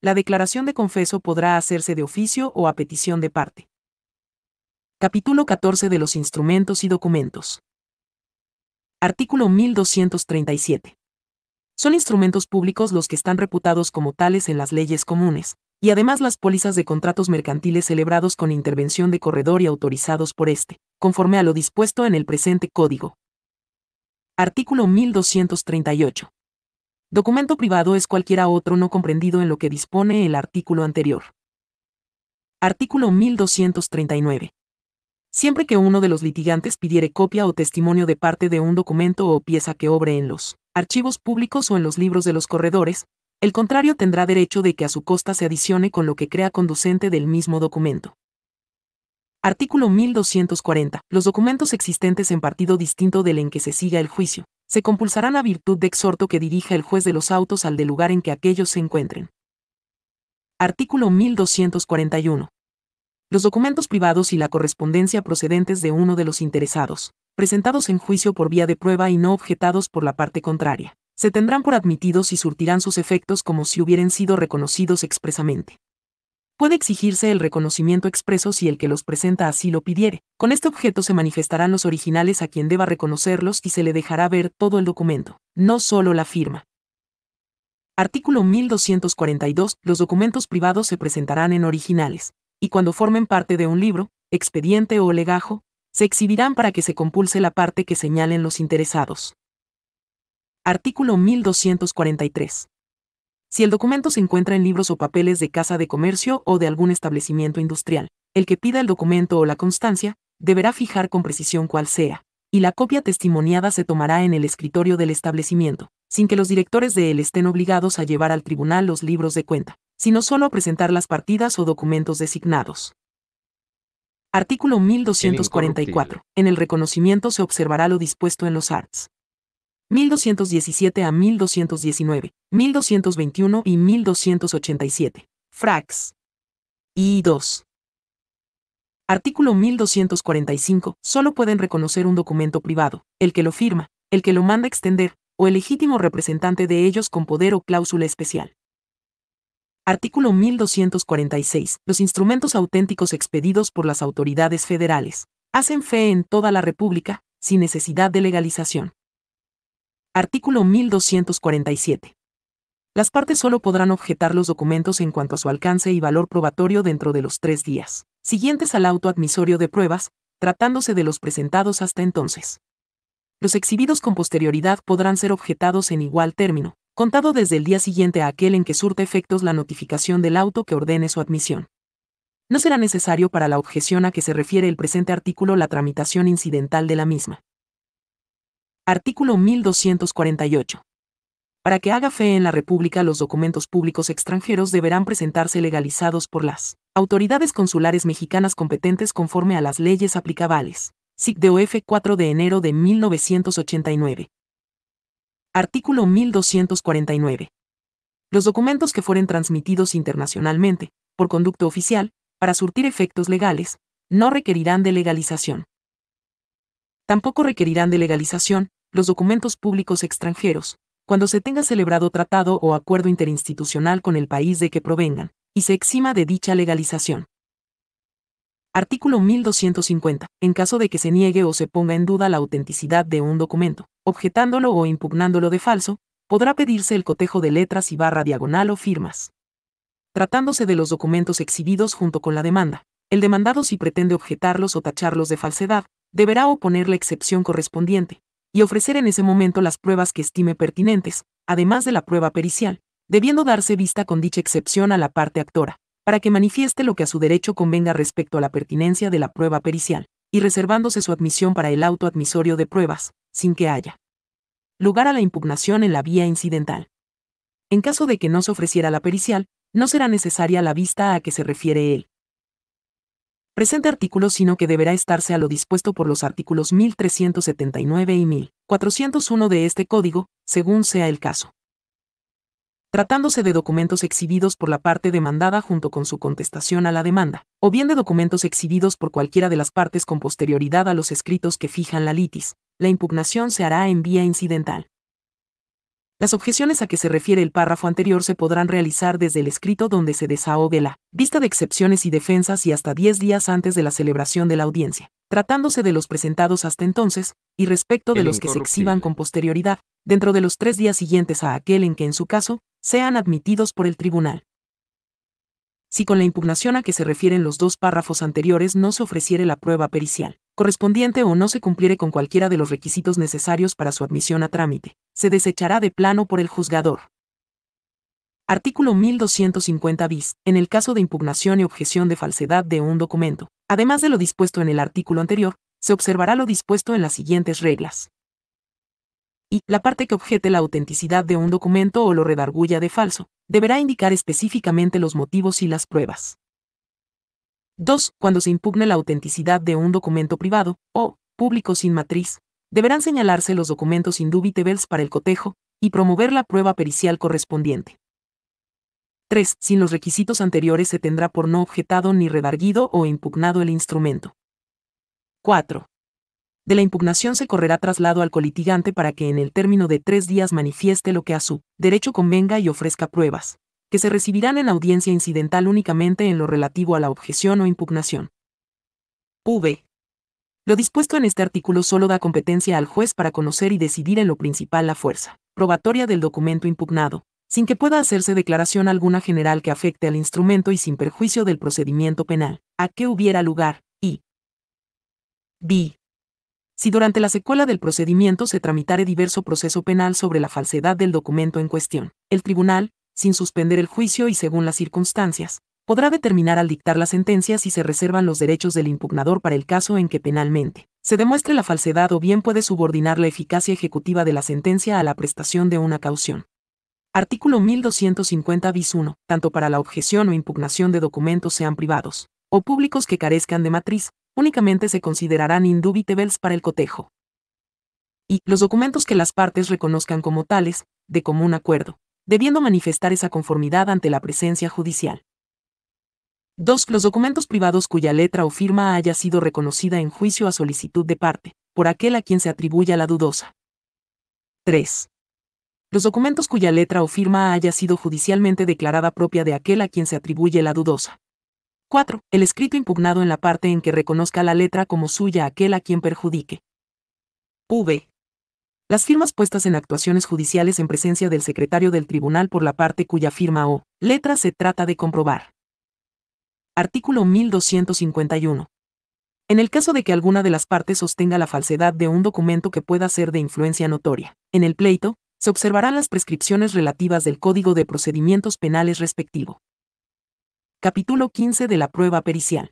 S1: La declaración de confeso podrá hacerse de oficio o a petición de parte. Capítulo 14 de los instrumentos y documentos. Artículo 1237. Son instrumentos públicos los que están reputados como tales en las leyes comunes, y además las pólizas de contratos mercantiles celebrados con intervención de corredor y autorizados por éste, conforme a lo dispuesto en el presente código. Artículo 1238. Documento privado es cualquiera otro no comprendido en lo que dispone el artículo anterior. Artículo 1239. Siempre que uno de los litigantes pidiere copia o testimonio de parte de un documento o pieza que obre en los archivos públicos o en los libros de los corredores, el contrario tendrá derecho de que a su costa se adicione con lo que crea conducente del mismo documento. Artículo 1240. Los documentos existentes en partido distinto del en que se siga el juicio, se compulsarán a virtud de exhorto que dirija el juez de los autos al del lugar en que aquellos se encuentren. Artículo 1241. Los documentos privados y la correspondencia procedentes de uno de los interesados, presentados en juicio por vía de prueba y no objetados por la parte contraria, se tendrán por admitidos y surtirán sus efectos como si hubieran sido reconocidos expresamente puede exigirse el reconocimiento expreso si el que los presenta así lo pidiere. Con este objeto se manifestarán los originales a quien deba reconocerlos y se le dejará ver todo el documento, no solo la firma. Artículo 1242. Los documentos privados se presentarán en originales, y cuando formen parte de un libro, expediente o legajo, se exhibirán para que se compulse la parte que señalen los interesados. Artículo 1243. Si el documento se encuentra en libros o papeles de casa de comercio o de algún establecimiento industrial, el que pida el documento o la constancia, deberá fijar con precisión cuál sea, y la copia testimoniada se tomará en el escritorio del establecimiento, sin que los directores de él estén obligados a llevar al tribunal los libros de cuenta, sino solo a presentar las partidas o documentos designados. Artículo 1244. en el reconocimiento se observará lo dispuesto en los arts. 1217 a 1219, 1221 y 1287. Frax. Y 2. Artículo 1245. Solo pueden reconocer un documento privado, el que lo firma, el que lo manda extender, o el legítimo representante de ellos con poder o cláusula especial. Artículo 1246. Los instrumentos auténticos expedidos por las autoridades federales hacen fe en toda la República, sin necesidad de legalización. Artículo 1247. Las partes solo podrán objetar los documentos en cuanto a su alcance y valor probatorio dentro de los tres días siguientes al auto admisorio de pruebas, tratándose de los presentados hasta entonces. Los exhibidos con posterioridad podrán ser objetados en igual término, contado desde el día siguiente a aquel en que surta efectos la notificación del auto que ordene su admisión. No será necesario para la objeción a que se refiere el presente artículo la tramitación incidental de la misma. Artículo 1248. Para que haga fe en la República los documentos públicos extranjeros deberán presentarse legalizados por las autoridades consulares mexicanas competentes conforme a las leyes aplicables. OF 4 de enero de 1989. Artículo 1249. Los documentos que fueren transmitidos internacionalmente, por conducto oficial, para surtir efectos legales, no requerirán de legalización. Tampoco requerirán de legalización los documentos públicos extranjeros, cuando se tenga celebrado tratado o acuerdo interinstitucional con el país de que provengan, y se exima de dicha legalización. Artículo 1250. En caso de que se niegue o se ponga en duda la autenticidad de un documento, objetándolo o impugnándolo de falso, podrá pedirse el cotejo de letras y barra diagonal o firmas. Tratándose de los documentos exhibidos junto con la demanda, el demandado si pretende objetarlos o tacharlos de falsedad, deberá oponer la excepción correspondiente, y ofrecer en ese momento las pruebas que estime pertinentes, además de la prueba pericial, debiendo darse vista con dicha excepción a la parte actora, para que manifieste lo que a su derecho convenga respecto a la pertinencia de la prueba pericial, y reservándose su admisión para el auto admisorio de pruebas, sin que haya lugar a la impugnación en la vía incidental. En caso de que no se ofreciera la pericial, no será necesaria la vista a que se refiere él, presente artículo, sino que deberá estarse a lo dispuesto por los artículos 1379 y 1401 de este Código, según sea el caso. Tratándose de documentos exhibidos por la parte demandada junto con su contestación a la demanda, o bien de documentos exhibidos por cualquiera de las partes con posterioridad a los escritos que fijan la litis, la impugnación se hará en vía incidental. Las objeciones a que se refiere el párrafo anterior se podrán realizar desde el escrito donde se desahogue la vista de excepciones y defensas y hasta 10 días antes de la celebración de la audiencia, tratándose de los presentados hasta entonces, y respecto de los que se exhiban con posterioridad, dentro de los tres días siguientes a aquel en que en su caso, sean admitidos por el tribunal. Si con la impugnación a que se refieren los dos párrafos anteriores no se ofreciere la prueba pericial, correspondiente o no se cumpliere con cualquiera de los requisitos necesarios para su admisión a trámite, se desechará de plano por el juzgador. Artículo 1250 bis. En el caso de impugnación y objeción de falsedad de un documento, además de lo dispuesto en el artículo anterior, se observará lo dispuesto en las siguientes reglas. Y la parte que objete la autenticidad de un documento o lo redarguya de falso, deberá indicar específicamente los motivos y las pruebas. 2. Cuando se impugne la autenticidad de un documento privado, o público sin matriz, deberán señalarse los documentos indubitables para el cotejo, y promover la prueba pericial correspondiente. 3. Sin los requisitos anteriores se tendrá por no objetado ni redarguido o impugnado el instrumento. 4. De la impugnación se correrá traslado al colitigante para que en el término de tres días manifieste lo que a su derecho convenga y ofrezca pruebas que se recibirán en audiencia incidental únicamente en lo relativo a la objeción o impugnación. V. Lo dispuesto en este artículo solo da competencia al juez para conocer y decidir en lo principal la fuerza probatoria del documento impugnado, sin que pueda hacerse declaración alguna general que afecte al instrumento y sin perjuicio del procedimiento penal, a que hubiera lugar, y b. Si durante la secuela del procedimiento se tramitare diverso proceso penal sobre la falsedad del documento en cuestión, el tribunal, sin suspender el juicio y según las circunstancias, podrá determinar al dictar la sentencia si se reservan los derechos del impugnador para el caso en que penalmente se demuestre la falsedad o bien puede subordinar la eficacia ejecutiva de la sentencia a la prestación de una caución. Artículo 1250 bis 1. Tanto para la objeción o impugnación de documentos sean privados o públicos que carezcan de matriz, únicamente se considerarán indubitables para el cotejo. Y los documentos que las partes reconozcan como tales, de común acuerdo, debiendo manifestar esa conformidad ante la presencia judicial. 2. Los documentos privados cuya letra o firma haya sido reconocida en juicio a solicitud de parte, por aquel a quien se atribuya la dudosa. 3. Los documentos cuya letra o firma haya sido judicialmente declarada propia de aquel a quien se atribuye la dudosa. 4. El escrito impugnado en la parte en que reconozca la letra como suya aquel a quien perjudique. V. Las firmas puestas en actuaciones judiciales en presencia del secretario del tribunal por la parte cuya firma o letra se trata de comprobar. Artículo 1251. En el caso de que alguna de las partes sostenga la falsedad de un documento que pueda ser de influencia notoria, en el pleito, se observarán las prescripciones relativas del Código de Procedimientos Penales respectivo. Capítulo 15 de la prueba pericial.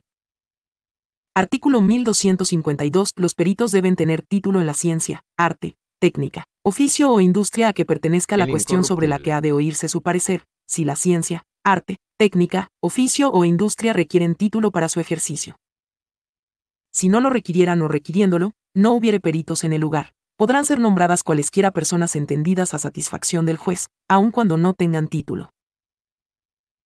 S1: Artículo 1252. Los peritos deben tener título en la ciencia, arte, técnica, oficio o industria a que pertenezca la cuestión sobre la que ha de oírse su parecer, si la ciencia, arte, técnica, oficio o industria requieren título para su ejercicio. Si no lo requirieran o requiriéndolo, no hubiere peritos en el lugar. Podrán ser nombradas cualesquiera personas entendidas a satisfacción del juez, aun cuando no tengan título.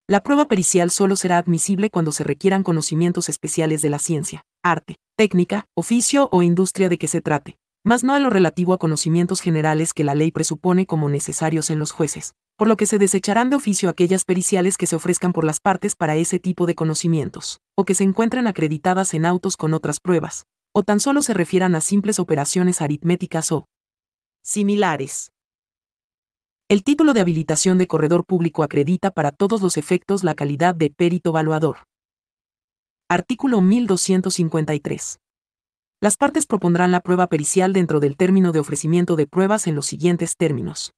S1: La prueba pericial solo será admisible cuando se requieran conocimientos especiales de la ciencia, arte, técnica, oficio o industria de que se trate, mas no a lo relativo a conocimientos generales que la ley presupone como necesarios en los jueces, por lo que se desecharán de oficio aquellas periciales que se ofrezcan por las partes para ese tipo de conocimientos, o que se encuentren acreditadas en autos con otras pruebas, o tan solo se refieran a simples operaciones aritméticas o similares. El título de habilitación de corredor público acredita para todos los efectos la calidad de perito evaluador. Artículo 1253. Las partes propondrán la prueba pericial dentro del término de ofrecimiento de pruebas en los siguientes términos.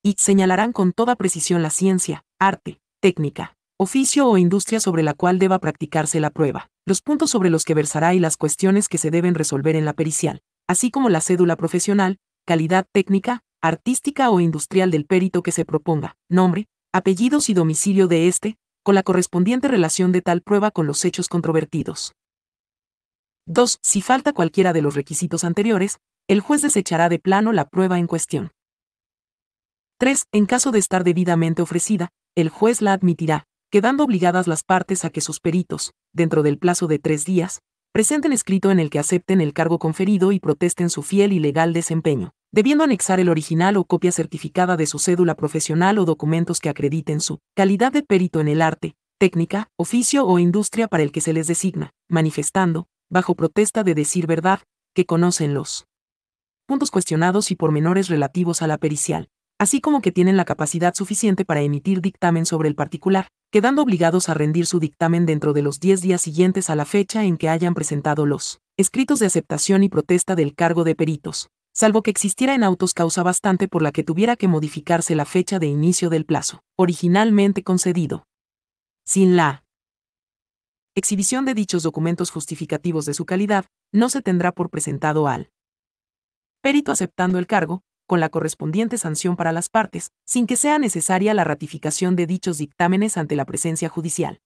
S1: Y señalarán con toda precisión la ciencia, arte, técnica, oficio o industria sobre la cual deba practicarse la prueba, los puntos sobre los que versará y las cuestiones que se deben resolver en la pericial, así como la cédula profesional, calidad técnica, artística o industrial del perito que se proponga, nombre, apellidos y domicilio de éste, con la correspondiente relación de tal prueba con los hechos controvertidos. 2. Si falta cualquiera de los requisitos anteriores, el juez desechará de plano la prueba en cuestión. 3. En caso de estar debidamente ofrecida, el juez la admitirá, quedando obligadas las partes a que sus peritos, dentro del plazo de tres días, presenten escrito en el que acepten el cargo conferido y protesten su fiel y legal desempeño, debiendo anexar el original o copia certificada de su cédula profesional o documentos que acrediten su calidad de perito en el arte, técnica, oficio o industria para el que se les designa, manifestando, bajo protesta de decir verdad, que conocen los puntos cuestionados y pormenores relativos a la pericial, así como que tienen la capacidad suficiente para emitir dictamen sobre el particular, quedando obligados a rendir su dictamen dentro de los 10 días siguientes a la fecha en que hayan presentado los escritos de aceptación y protesta del cargo de peritos, salvo que existiera en autos causa bastante por la que tuviera que modificarse la fecha de inicio del plazo, originalmente concedido. Sin la exhibición de dichos documentos justificativos de su calidad, no se tendrá por presentado al perito aceptando el cargo, con la correspondiente sanción para las partes, sin que sea necesaria la ratificación de dichos dictámenes ante la presencia judicial.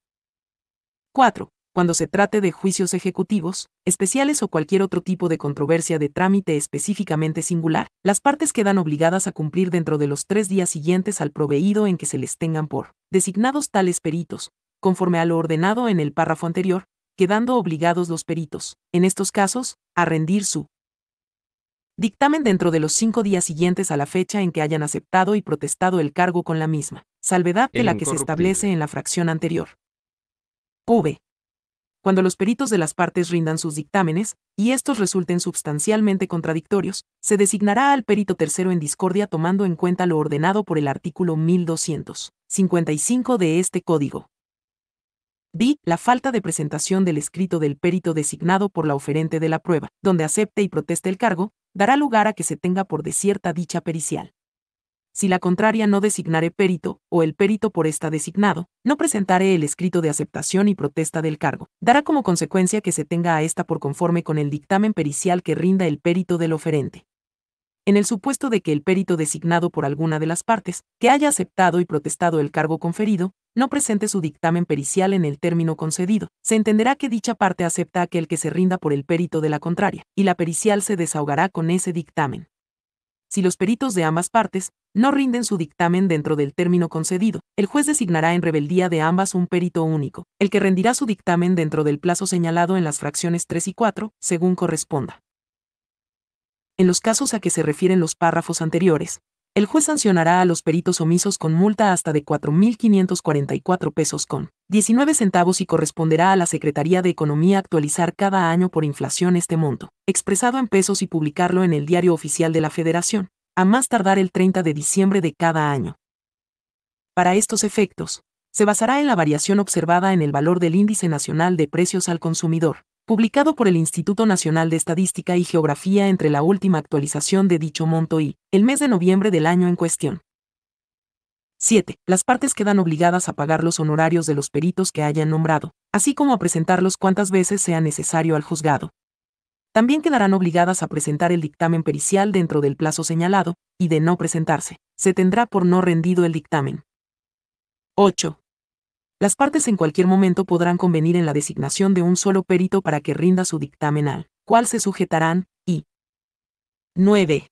S1: 4. Cuando se trate de juicios ejecutivos, especiales o cualquier otro tipo de controversia de trámite específicamente singular, las partes quedan obligadas a cumplir dentro de los tres días siguientes al proveído en que se les tengan por designados tales peritos, conforme a lo ordenado en el párrafo anterior, quedando obligados los peritos, en estos casos, a rendir su dictamen dentro de los cinco días siguientes a la fecha en que hayan aceptado y protestado el cargo con la misma, salvedad de la que se establece en la fracción anterior. V. Cuando los peritos de las partes rindan sus dictámenes, y estos resulten sustancialmente contradictorios, se designará al perito tercero en discordia tomando en cuenta lo ordenado por el artículo 1255 de este Código d. La falta de presentación del escrito del perito designado por la oferente de la prueba, donde acepte y proteste el cargo, dará lugar a que se tenga por desierta dicha pericial. Si la contraria no designare perito, o el perito por esta designado, no presentare el escrito de aceptación y protesta del cargo, dará como consecuencia que se tenga a esta por conforme con el dictamen pericial que rinda el perito del oferente en el supuesto de que el perito designado por alguna de las partes, que haya aceptado y protestado el cargo conferido, no presente su dictamen pericial en el término concedido, se entenderá que dicha parte acepta aquel que se rinda por el perito de la contraria, y la pericial se desahogará con ese dictamen. Si los peritos de ambas partes no rinden su dictamen dentro del término concedido, el juez designará en rebeldía de ambas un perito único, el que rendirá su dictamen dentro del plazo señalado en las fracciones 3 y 4, según corresponda. En los casos a que se refieren los párrafos anteriores, el juez sancionará a los peritos omisos con multa hasta de 4.544 pesos con 19 centavos y corresponderá a la Secretaría de Economía actualizar cada año por inflación este monto, expresado en pesos y publicarlo en el Diario Oficial de la Federación, a más tardar el 30 de diciembre de cada año. Para estos efectos, se basará en la variación observada en el valor del Índice Nacional de Precios al Consumidor, publicado por el Instituto Nacional de Estadística y Geografía entre la última actualización de dicho monto y el mes de noviembre del año en cuestión. 7. Las partes quedan obligadas a pagar los honorarios de los peritos que hayan nombrado, así como a presentarlos cuantas veces sea necesario al juzgado. También quedarán obligadas a presentar el dictamen pericial dentro del plazo señalado, y de no presentarse, se tendrá por no rendido el dictamen. 8. Las partes en cualquier momento podrán convenir en la designación de un solo perito para que rinda su dictamen al cual se sujetarán, y 9.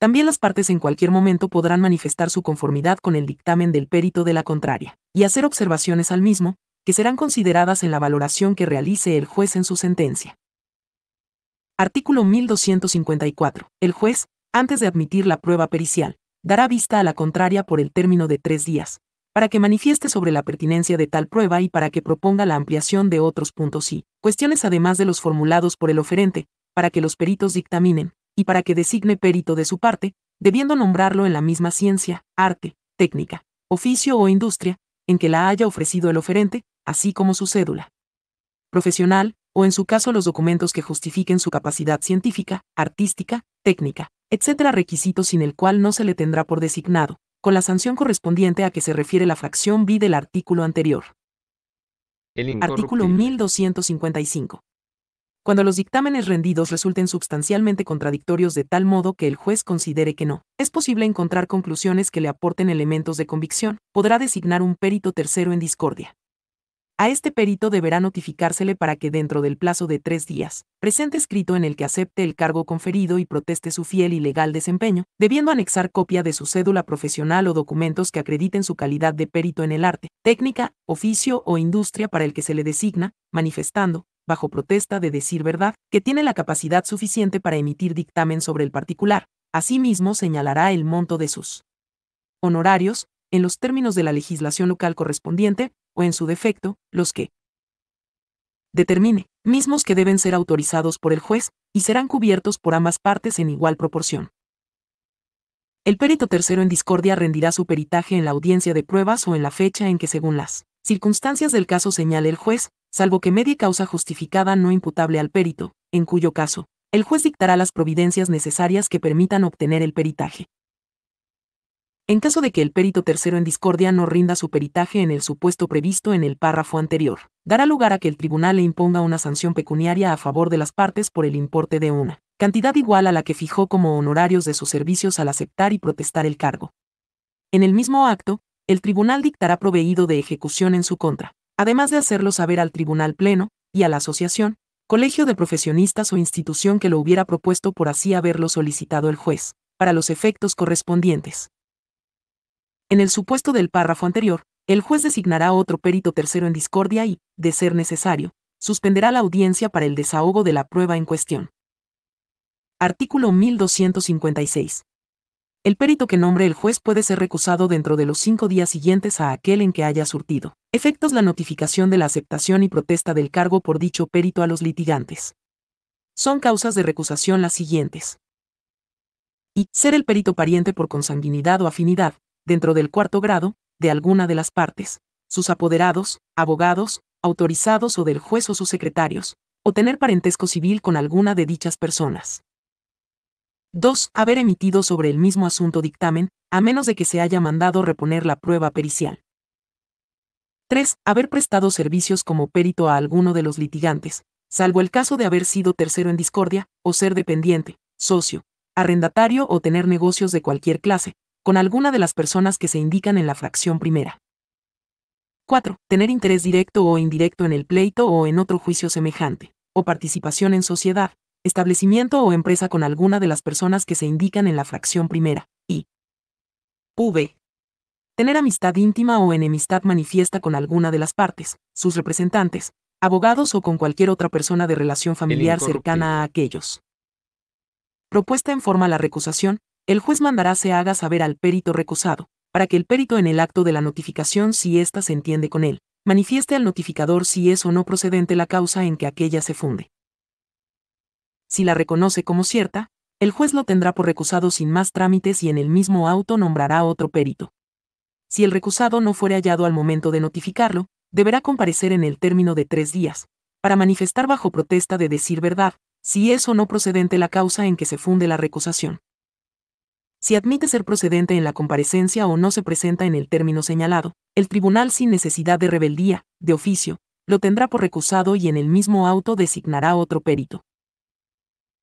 S1: También las partes en cualquier momento podrán manifestar su conformidad con el dictamen del perito de la contraria, y hacer observaciones al mismo, que serán consideradas en la valoración que realice el juez en su sentencia. Artículo 1254. El juez, antes de admitir la prueba pericial, dará vista a la contraria por el término de tres días, para que manifieste sobre la pertinencia de tal prueba y para que proponga la ampliación de otros puntos y cuestiones además de los formulados por el oferente, para que los peritos dictaminen, y para que designe perito de su parte, debiendo nombrarlo en la misma ciencia, arte, técnica, oficio o industria, en que la haya ofrecido el oferente, así como su cédula profesional, o en su caso los documentos que justifiquen su capacidad científica, artística, técnica, etcétera requisitos sin el cual no se le tendrá por designado, con la sanción correspondiente a que se refiere la fracción B del artículo anterior. artículo 1255. Cuando los dictámenes rendidos resulten sustancialmente contradictorios de tal modo que el juez considere que no, es posible encontrar conclusiones que le aporten elementos de convicción, podrá designar un perito tercero en discordia. A este perito deberá notificársele para que dentro del plazo de tres días presente escrito en el que acepte el cargo conferido y proteste su fiel y legal desempeño, debiendo anexar copia de su cédula profesional o documentos que acrediten su calidad de perito en el arte, técnica, oficio o industria para el que se le designa, manifestando, bajo protesta de decir verdad, que tiene la capacidad suficiente para emitir dictamen sobre el particular. Asimismo, señalará el monto de sus honorarios, en los términos de la legislación local correspondiente, en su defecto, los que determine, mismos que deben ser autorizados por el juez, y serán cubiertos por ambas partes en igual proporción. El perito tercero en discordia rendirá su peritaje en la audiencia de pruebas o en la fecha en que según las circunstancias del caso señale el juez, salvo que medie causa justificada no imputable al perito, en cuyo caso, el juez dictará las providencias necesarias que permitan obtener el peritaje en caso de que el perito tercero en discordia no rinda su peritaje en el supuesto previsto en el párrafo anterior, dará lugar a que el tribunal le imponga una sanción pecuniaria a favor de las partes por el importe de una cantidad igual a la que fijó como honorarios de sus servicios al aceptar y protestar el cargo. En el mismo acto, el tribunal dictará proveído de ejecución en su contra, además de hacerlo saber al tribunal pleno y a la asociación, colegio de profesionistas o institución que lo hubiera propuesto por así haberlo solicitado el juez, para los efectos correspondientes. En el supuesto del párrafo anterior, el juez designará otro perito tercero en discordia y, de ser necesario, suspenderá la audiencia para el desahogo de la prueba en cuestión. Artículo 1256. El perito que nombre el juez puede ser recusado dentro de los cinco días siguientes a aquel en que haya surtido efectos la notificación de la aceptación y protesta del cargo por dicho perito a los litigantes. Son causas de recusación las siguientes. Y. Ser el perito pariente por consanguinidad o afinidad, dentro del cuarto grado, de alguna de las partes, sus apoderados, abogados, autorizados o del juez o sus secretarios, o tener parentesco civil con alguna de dichas personas. 2. Haber emitido sobre el mismo asunto dictamen, a menos de que se haya mandado reponer la prueba pericial. 3. Haber prestado servicios como perito a alguno de los litigantes, salvo el caso de haber sido tercero en discordia, o ser dependiente, socio, arrendatario o tener negocios de cualquier clase, con alguna de las personas que se indican en la fracción primera. 4. Tener interés directo o indirecto en el pleito o en otro juicio semejante, o participación en sociedad, establecimiento o empresa con alguna de las personas que se indican en la fracción primera, y v. Tener amistad íntima o enemistad manifiesta con alguna de las partes, sus representantes, abogados o con cualquier otra persona de relación familiar cercana a aquellos. Propuesta en forma la recusación, el juez mandará se haga saber al perito recusado, para que el perito en el acto de la notificación si ésta se entiende con él, manifieste al notificador si es o no procedente la causa en que aquella se funde. Si la reconoce como cierta, el juez lo tendrá por recusado sin más trámites y en el mismo auto nombrará otro perito. Si el recusado no fuere hallado al momento de notificarlo, deberá comparecer en el término de tres días, para manifestar bajo protesta de decir verdad, si es o no procedente la causa en que se funde la recusación. Si admite ser procedente en la comparecencia o no se presenta en el término señalado, el tribunal sin necesidad de rebeldía, de oficio, lo tendrá por recusado y en el mismo auto designará otro perito.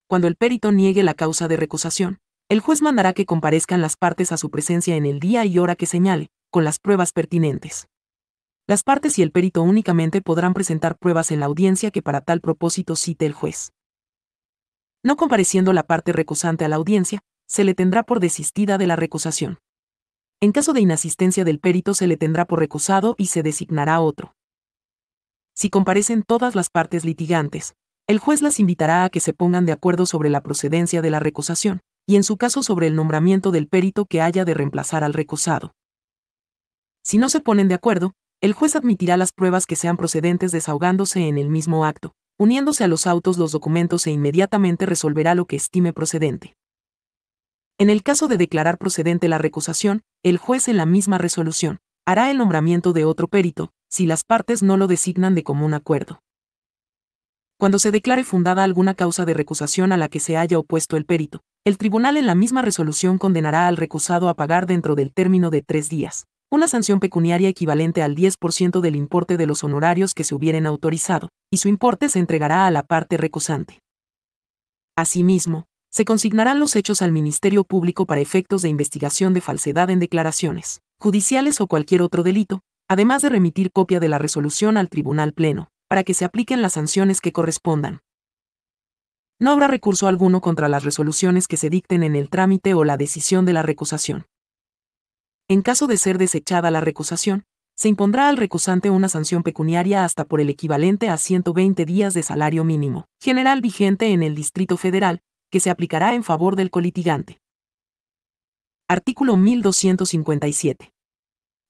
S1: Cuando el perito niegue la causa de recusación, el juez mandará que comparezcan las partes a su presencia en el día y hora que señale, con las pruebas pertinentes. Las partes y el perito únicamente podrán presentar pruebas en la audiencia que para tal propósito cite el juez. No compareciendo la parte recusante a la audiencia, se le tendrá por desistida de la recusación. En caso de inasistencia del perito se le tendrá por recusado y se designará otro. Si comparecen todas las partes litigantes, el juez las invitará a que se pongan de acuerdo sobre la procedencia de la recusación, y en su caso sobre el nombramiento del perito que haya de reemplazar al recusado. Si no se ponen de acuerdo, el juez admitirá las pruebas que sean procedentes desahogándose en el mismo acto, uniéndose a los autos los documentos e inmediatamente resolverá lo que estime procedente. En el caso de declarar procedente la recusación, el juez en la misma resolución hará el nombramiento de otro perito, si las partes no lo designan de común acuerdo. Cuando se declare fundada alguna causa de recusación a la que se haya opuesto el perito, el tribunal en la misma resolución condenará al recusado a pagar dentro del término de tres días, una sanción pecuniaria equivalente al 10% del importe de los honorarios que se hubieren autorizado, y su importe se entregará a la parte recusante. Asimismo, se consignarán los hechos al Ministerio Público para efectos de investigación de falsedad en declaraciones, judiciales o cualquier otro delito, además de remitir copia de la resolución al Tribunal Pleno, para que se apliquen las sanciones que correspondan. No habrá recurso alguno contra las resoluciones que se dicten en el trámite o la decisión de la recusación. En caso de ser desechada la recusación, se impondrá al recusante una sanción pecuniaria hasta por el equivalente a 120 días de salario mínimo, general vigente en el Distrito Federal, que se aplicará en favor del colitigante. Artículo 1257.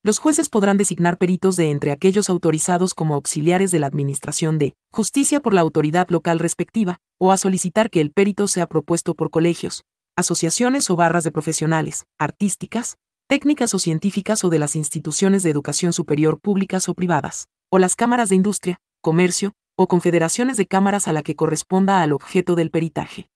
S1: Los jueces podrán designar peritos de entre aquellos autorizados como auxiliares de la Administración de Justicia por la autoridad local respectiva, o a solicitar que el perito sea propuesto por colegios, asociaciones o barras de profesionales, artísticas, técnicas o científicas o de las instituciones de educación superior públicas o privadas, o las cámaras de industria, comercio, o confederaciones de cámaras a la que corresponda al objeto del peritaje.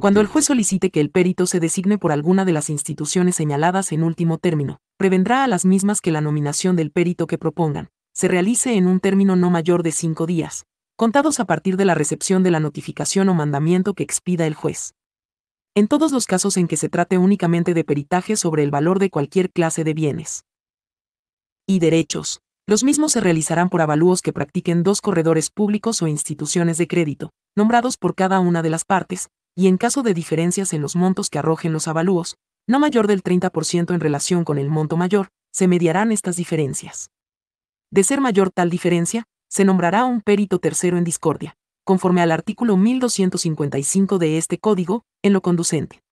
S1: Cuando el juez solicite que el perito se designe por alguna de las instituciones señaladas en último término, prevendrá a las mismas que la nominación del perito que propongan se realice en un término no mayor de cinco días, contados a partir de la recepción de la notificación o mandamiento que expida el juez. En todos los casos en que se trate únicamente de peritaje sobre el valor de cualquier clase de bienes y derechos, los mismos se realizarán por avalúos que practiquen dos corredores públicos o instituciones de crédito, nombrados por cada una de las partes, y en caso de diferencias en los montos que arrojen los avalúos, no mayor del 30% en relación con el monto mayor, se mediarán estas diferencias. De ser mayor tal diferencia, se nombrará un perito tercero en discordia, conforme al artículo 1255 de este código, en lo conducente.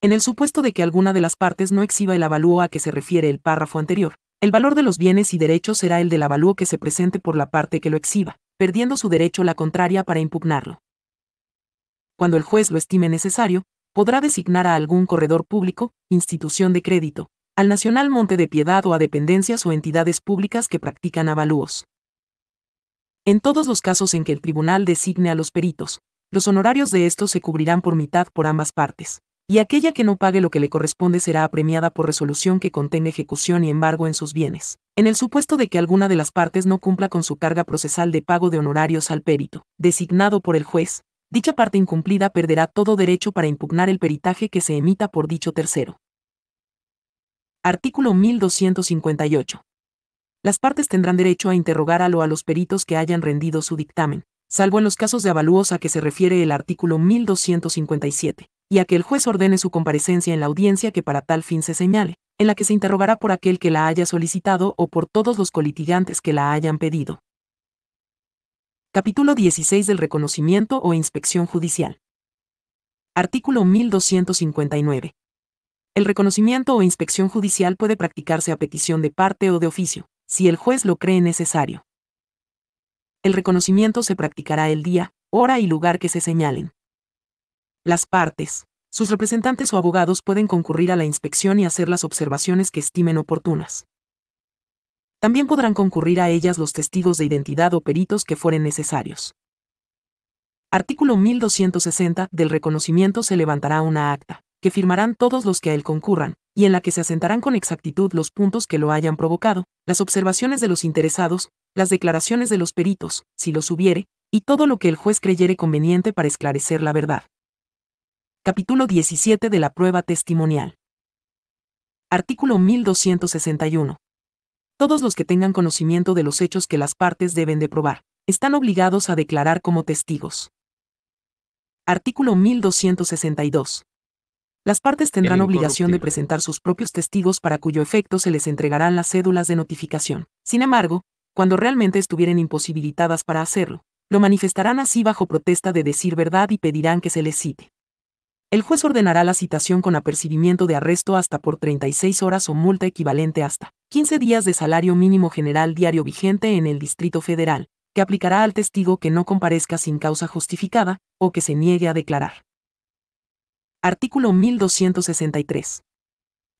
S1: En el supuesto de que alguna de las partes no exhiba el avalúo a que se refiere el párrafo anterior, el valor de los bienes y derechos será el del avalúo que se presente por la parte que lo exhiba, perdiendo su derecho la contraria para impugnarlo cuando el juez lo estime necesario, podrá designar a algún corredor público, institución de crédito, al Nacional Monte de Piedad o a dependencias o entidades públicas que practican avalúos. En todos los casos en que el tribunal designe a los peritos, los honorarios de estos se cubrirán por mitad por ambas partes, y aquella que no pague lo que le corresponde será apremiada por resolución que contenga ejecución y embargo en sus bienes, en el supuesto de que alguna de las partes no cumpla con su carga procesal de pago de honorarios al perito, designado por el juez, dicha parte incumplida perderá todo derecho para impugnar el peritaje que se emita por dicho tercero. Artículo 1258. Las partes tendrán derecho a interrogar a lo a los peritos que hayan rendido su dictamen, salvo en los casos de avalúos a que se refiere el artículo 1257, y a que el juez ordene su comparecencia en la audiencia que para tal fin se señale, en la que se interrogará por aquel que la haya solicitado o por todos los colitigantes que la hayan pedido. Capítulo 16 del reconocimiento o inspección judicial. Artículo 1259. El reconocimiento o inspección judicial puede practicarse a petición de parte o de oficio, si el juez lo cree necesario. El reconocimiento se practicará el día, hora y lugar que se señalen. Las partes, sus representantes o abogados pueden concurrir a la inspección y hacer las observaciones que estimen oportunas. También podrán concurrir a ellas los testigos de identidad o peritos que fueren necesarios. Artículo 1260 del reconocimiento se levantará una acta, que firmarán todos los que a él concurran, y en la que se asentarán con exactitud los puntos que lo hayan provocado, las observaciones de los interesados, las declaraciones de los peritos, si los hubiere, y todo lo que el juez creyere conveniente para esclarecer la verdad. Capítulo 17 de la prueba testimonial. Artículo 1261. Todos los que tengan conocimiento de los hechos que las partes deben de probar, están obligados a declarar como testigos. Artículo 1262. Las partes tendrán obligación de presentar sus propios testigos para cuyo efecto se les entregarán las cédulas de notificación. Sin embargo, cuando realmente estuvieren imposibilitadas para hacerlo, lo manifestarán así bajo protesta de decir verdad y pedirán que se les cite el juez ordenará la citación con apercibimiento de arresto hasta por 36 horas o multa equivalente hasta 15 días de salario mínimo general diario vigente en el Distrito Federal, que aplicará al testigo que no comparezca sin causa justificada o que se niegue a declarar. Artículo 1263.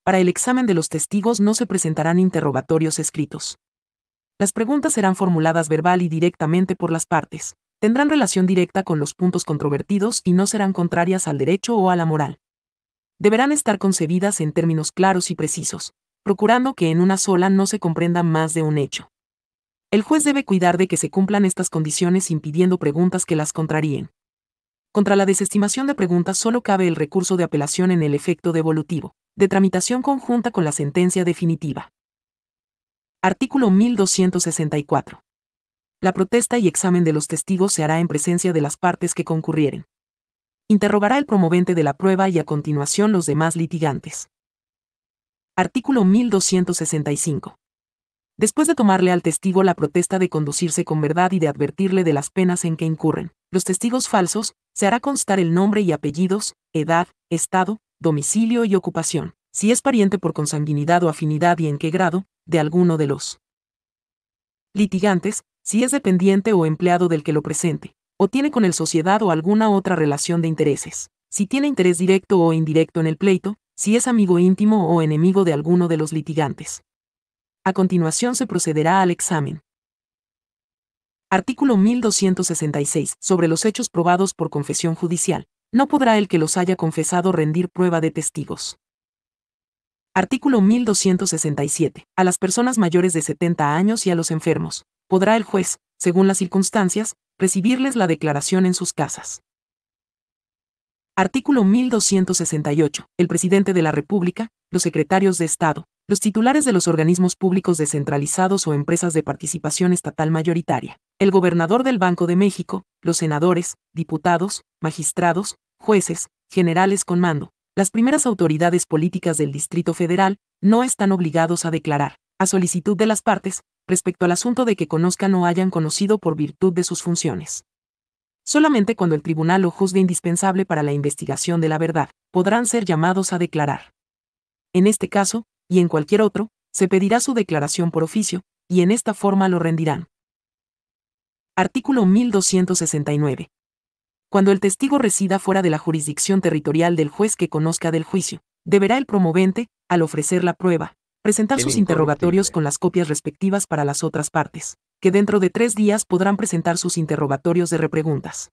S1: Para el examen de los testigos no se presentarán interrogatorios escritos. Las preguntas serán formuladas verbal y directamente por las partes, tendrán relación directa con los puntos controvertidos y no serán contrarias al derecho o a la moral. Deberán estar concebidas en términos claros y precisos, procurando que en una sola no se comprenda más de un hecho. El juez debe cuidar de que se cumplan estas condiciones impidiendo preguntas que las contraríen. Contra la desestimación de preguntas solo cabe el recurso de apelación en el efecto devolutivo, de tramitación conjunta con la sentencia definitiva. Artículo 1264. La protesta y examen de los testigos se hará en presencia de las partes que concurrieren. Interrogará el promovente de la prueba y a continuación los demás litigantes. Artículo 1265. Después de tomarle al testigo la protesta de conducirse con verdad y de advertirle de las penas en que incurren, los testigos falsos, se hará constar el nombre y apellidos, edad, estado, domicilio y ocupación, si es pariente por consanguinidad o afinidad y en qué grado, de alguno de los litigantes, si es dependiente o empleado del que lo presente, o tiene con el sociedad o alguna otra relación de intereses, si tiene interés directo o indirecto en el pleito, si es amigo íntimo o enemigo de alguno de los litigantes. A continuación se procederá al examen. Artículo 1266. Sobre los hechos probados por confesión judicial. No podrá el que los haya confesado rendir prueba de testigos. Artículo 1267. A las personas mayores de 70 años y a los enfermos, podrá el juez, según las circunstancias, recibirles la declaración en sus casas. Artículo 1268. El presidente de la República, los secretarios de Estado, los titulares de los organismos públicos descentralizados o empresas de participación estatal mayoritaria, el gobernador del Banco de México, los senadores, diputados, magistrados, jueces, generales con mando, las primeras autoridades políticas del Distrito Federal, no están obligados a declarar, a solicitud de las partes, respecto al asunto de que conozcan o hayan conocido por virtud de sus funciones. Solamente cuando el tribunal lo juzgue indispensable para la investigación de la verdad, podrán ser llamados a declarar. En este caso, y en cualquier otro, se pedirá su declaración por oficio, y en esta forma lo rendirán. Artículo 1269. Cuando el testigo resida fuera de la jurisdicción territorial del juez que conozca del juicio, deberá el promovente, al ofrecer la prueba, presentar sus interrogatorios con las copias respectivas para las otras partes, que dentro de tres días podrán presentar sus interrogatorios de repreguntas.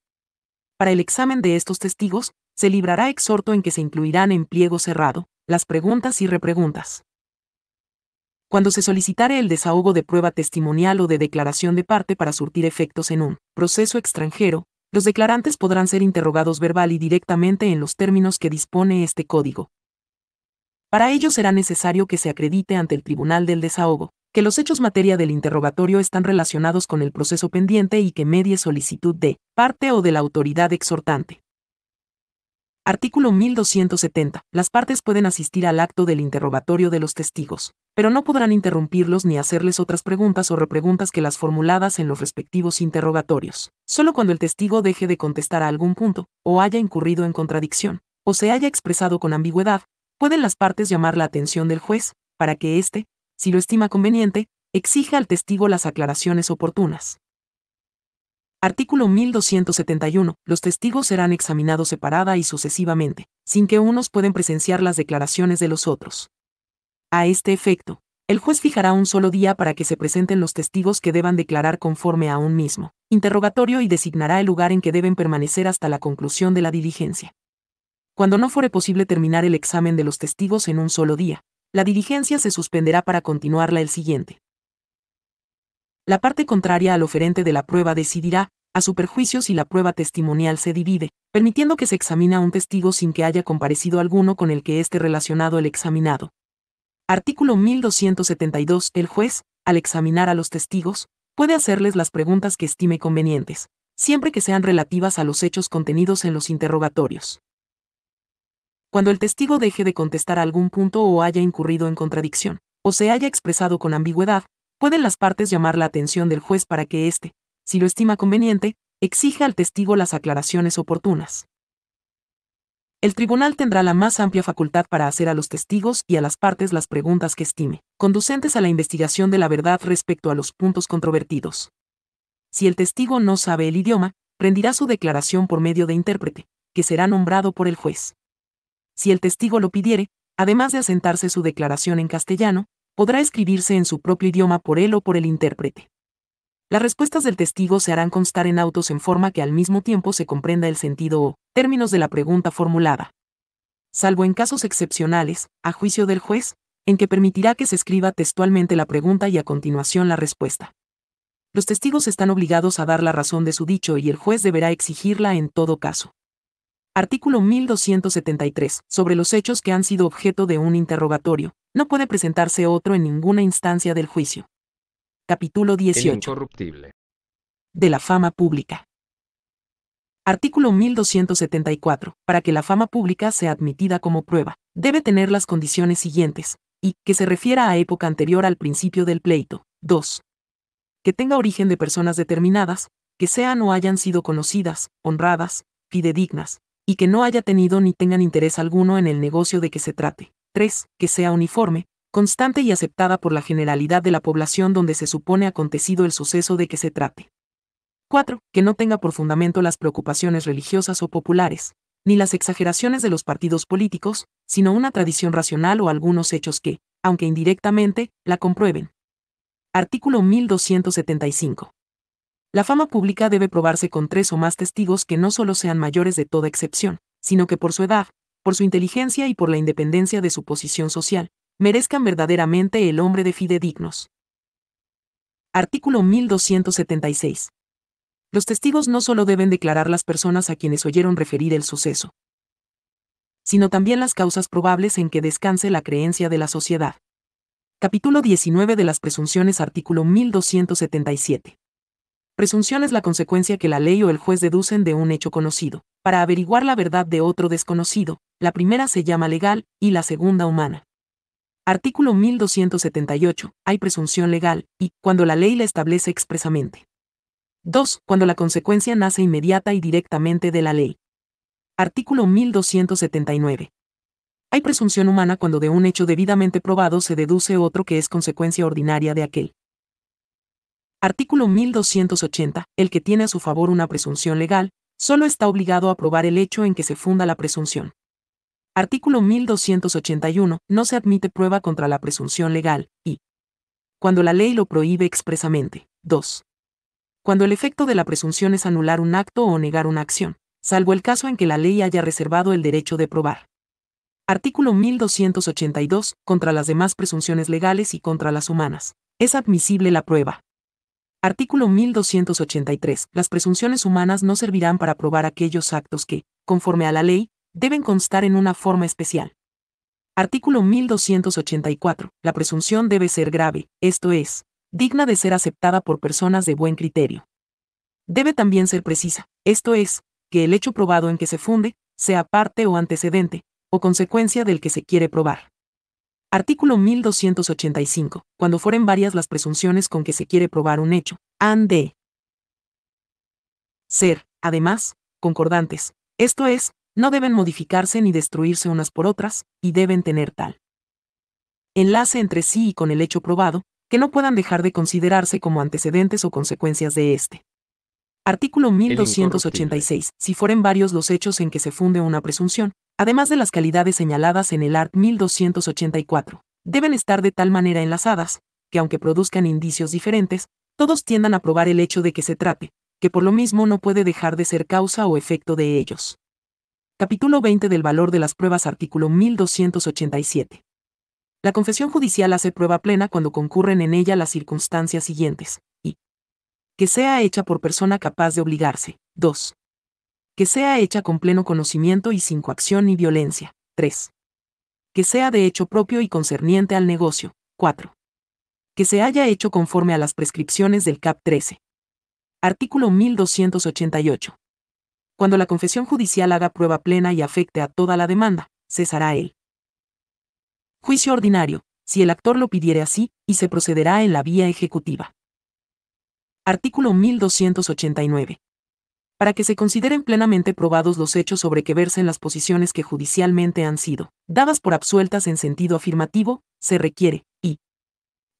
S1: Para el examen de estos testigos, se librará exhorto en que se incluirán en pliego cerrado las preguntas y repreguntas. Cuando se solicitare el desahogo de prueba testimonial o de declaración de parte para surtir efectos en un proceso extranjero, los declarantes podrán ser interrogados verbal y directamente en los términos que dispone este código, para ello será necesario que se acredite ante el Tribunal del Desahogo, que los hechos materia del interrogatorio están relacionados con el proceso pendiente y que medie solicitud de parte o de la autoridad exhortante. Artículo 1270. Las partes pueden asistir al acto del interrogatorio de los testigos, pero no podrán interrumpirlos ni hacerles otras preguntas o repreguntas que las formuladas en los respectivos interrogatorios, solo cuando el testigo deje de contestar a algún punto, o haya incurrido en contradicción, o se haya expresado con ambigüedad, pueden las partes llamar la atención del juez, para que éste, si lo estima conveniente, exija al testigo las aclaraciones oportunas. Artículo 1271. Los testigos serán examinados separada y sucesivamente, sin que unos pueden presenciar las declaraciones de los otros. A este efecto, el juez fijará un solo día para que se presenten los testigos que deban declarar conforme a un mismo interrogatorio y designará el lugar en que deben permanecer hasta la conclusión de la diligencia. Cuando no fuere posible terminar el examen de los testigos en un solo día, la diligencia se suspenderá para continuarla el siguiente. La parte contraria al oferente de la prueba decidirá, a su perjuicio si la prueba testimonial se divide, permitiendo que se examine a un testigo sin que haya comparecido alguno con el que esté relacionado el examinado. Artículo 1272. El juez, al examinar a los testigos, puede hacerles las preguntas que estime convenientes, siempre que sean relativas a los hechos contenidos en los interrogatorios. Cuando el testigo deje de contestar algún punto o haya incurrido en contradicción, o se haya expresado con ambigüedad, pueden las partes llamar la atención del juez para que éste, si lo estima conveniente, exija al testigo las aclaraciones oportunas. El tribunal tendrá la más amplia facultad para hacer a los testigos y a las partes las preguntas que estime, conducentes a la investigación de la verdad respecto a los puntos controvertidos. Si el testigo no sabe el idioma, rendirá su declaración por medio de intérprete, que será nombrado por el juez si el testigo lo pidiere, además de asentarse su declaración en castellano, podrá escribirse en su propio idioma por él o por el intérprete. Las respuestas del testigo se harán constar en autos en forma que al mismo tiempo se comprenda el sentido o términos de la pregunta formulada. Salvo en casos excepcionales, a juicio del juez, en que permitirá que se escriba textualmente la pregunta y a continuación la respuesta. Los testigos están obligados a dar la razón de su dicho y el juez deberá exigirla en todo caso. Artículo 1273. Sobre los hechos que han sido objeto de un interrogatorio, no puede presentarse otro en ninguna instancia del juicio. Capítulo 18. incorruptible. De la fama pública. Artículo 1274. Para que la fama pública sea admitida como prueba, debe tener las condiciones siguientes, y que se refiera a época anterior al principio del pleito. 2. Que tenga origen de personas determinadas, que sean o hayan sido conocidas, honradas, fidedignas, y que no haya tenido ni tengan interés alguno en el negocio de que se trate. 3. Que sea uniforme, constante y aceptada por la generalidad de la población donde se supone acontecido el suceso de que se trate. 4. Que no tenga por fundamento las preocupaciones religiosas o populares, ni las exageraciones de los partidos políticos, sino una tradición racional o algunos hechos que, aunque indirectamente, la comprueben. Artículo 1275. La fama pública debe probarse con tres o más testigos que no solo sean mayores de toda excepción, sino que por su edad, por su inteligencia y por la independencia de su posición social, merezcan verdaderamente el hombre de fidedignos. Artículo 1276. Los testigos no solo deben declarar las personas a quienes oyeron referir el suceso, sino también las causas probables en que descanse la creencia de la sociedad. Capítulo 19 de las presunciones, artículo 1277. Presunción es la consecuencia que la ley o el juez deducen de un hecho conocido, para averiguar la verdad de otro desconocido, la primera se llama legal y la segunda humana. Artículo 1278. Hay presunción legal, y, cuando la ley la establece expresamente. 2. Cuando la consecuencia nace inmediata y directamente de la ley. Artículo 1279. Hay presunción humana cuando de un hecho debidamente probado se deduce otro que es consecuencia ordinaria de aquel. Artículo 1280. El que tiene a su favor una presunción legal, solo está obligado a probar el hecho en que se funda la presunción. Artículo 1281. No se admite prueba contra la presunción legal, y cuando la ley lo prohíbe expresamente. 2. Cuando el efecto de la presunción es anular un acto o negar una acción, salvo el caso en que la ley haya reservado el derecho de probar. Artículo 1282. Contra las demás presunciones legales y contra las humanas. Es admisible la prueba. Artículo 1283. Las presunciones humanas no servirán para probar aquellos actos que, conforme a la ley, deben constar en una forma especial. Artículo 1284. La presunción debe ser grave, esto es, digna de ser aceptada por personas de buen criterio. Debe también ser precisa, esto es, que el hecho probado en que se funde, sea parte o antecedente, o consecuencia del que se quiere probar. Artículo 1285. Cuando fueren varias las presunciones con que se quiere probar un hecho, han de ser, además, concordantes. Esto es, no deben modificarse ni destruirse unas por otras, y deben tener tal enlace entre sí y con el hecho probado, que no puedan dejar de considerarse como antecedentes o consecuencias de éste. Artículo 1286. Si fueren varios los hechos en que se funde una presunción, además de las calidades señaladas en el art 1284, deben estar de tal manera enlazadas, que aunque produzcan indicios diferentes, todos tiendan a probar el hecho de que se trate, que por lo mismo no puede dejar de ser causa o efecto de ellos. Capítulo 20 del valor de las pruebas artículo 1287. La confesión judicial hace prueba plena cuando concurren en ella las circunstancias siguientes que sea hecha por persona capaz de obligarse. 2. Que sea hecha con pleno conocimiento y sin coacción ni violencia. 3. Que sea de hecho propio y concerniente al negocio. 4. Que se haya hecho conforme a las prescripciones del CAP 13. Artículo 1288. Cuando la confesión judicial haga prueba plena y afecte a toda la demanda, cesará el Juicio ordinario, si el actor lo pidiere así, y se procederá en la vía ejecutiva. Artículo 1289. Para que se consideren plenamente probados los hechos sobre que versen las posiciones que judicialmente han sido dadas por absueltas en sentido afirmativo, se requiere, y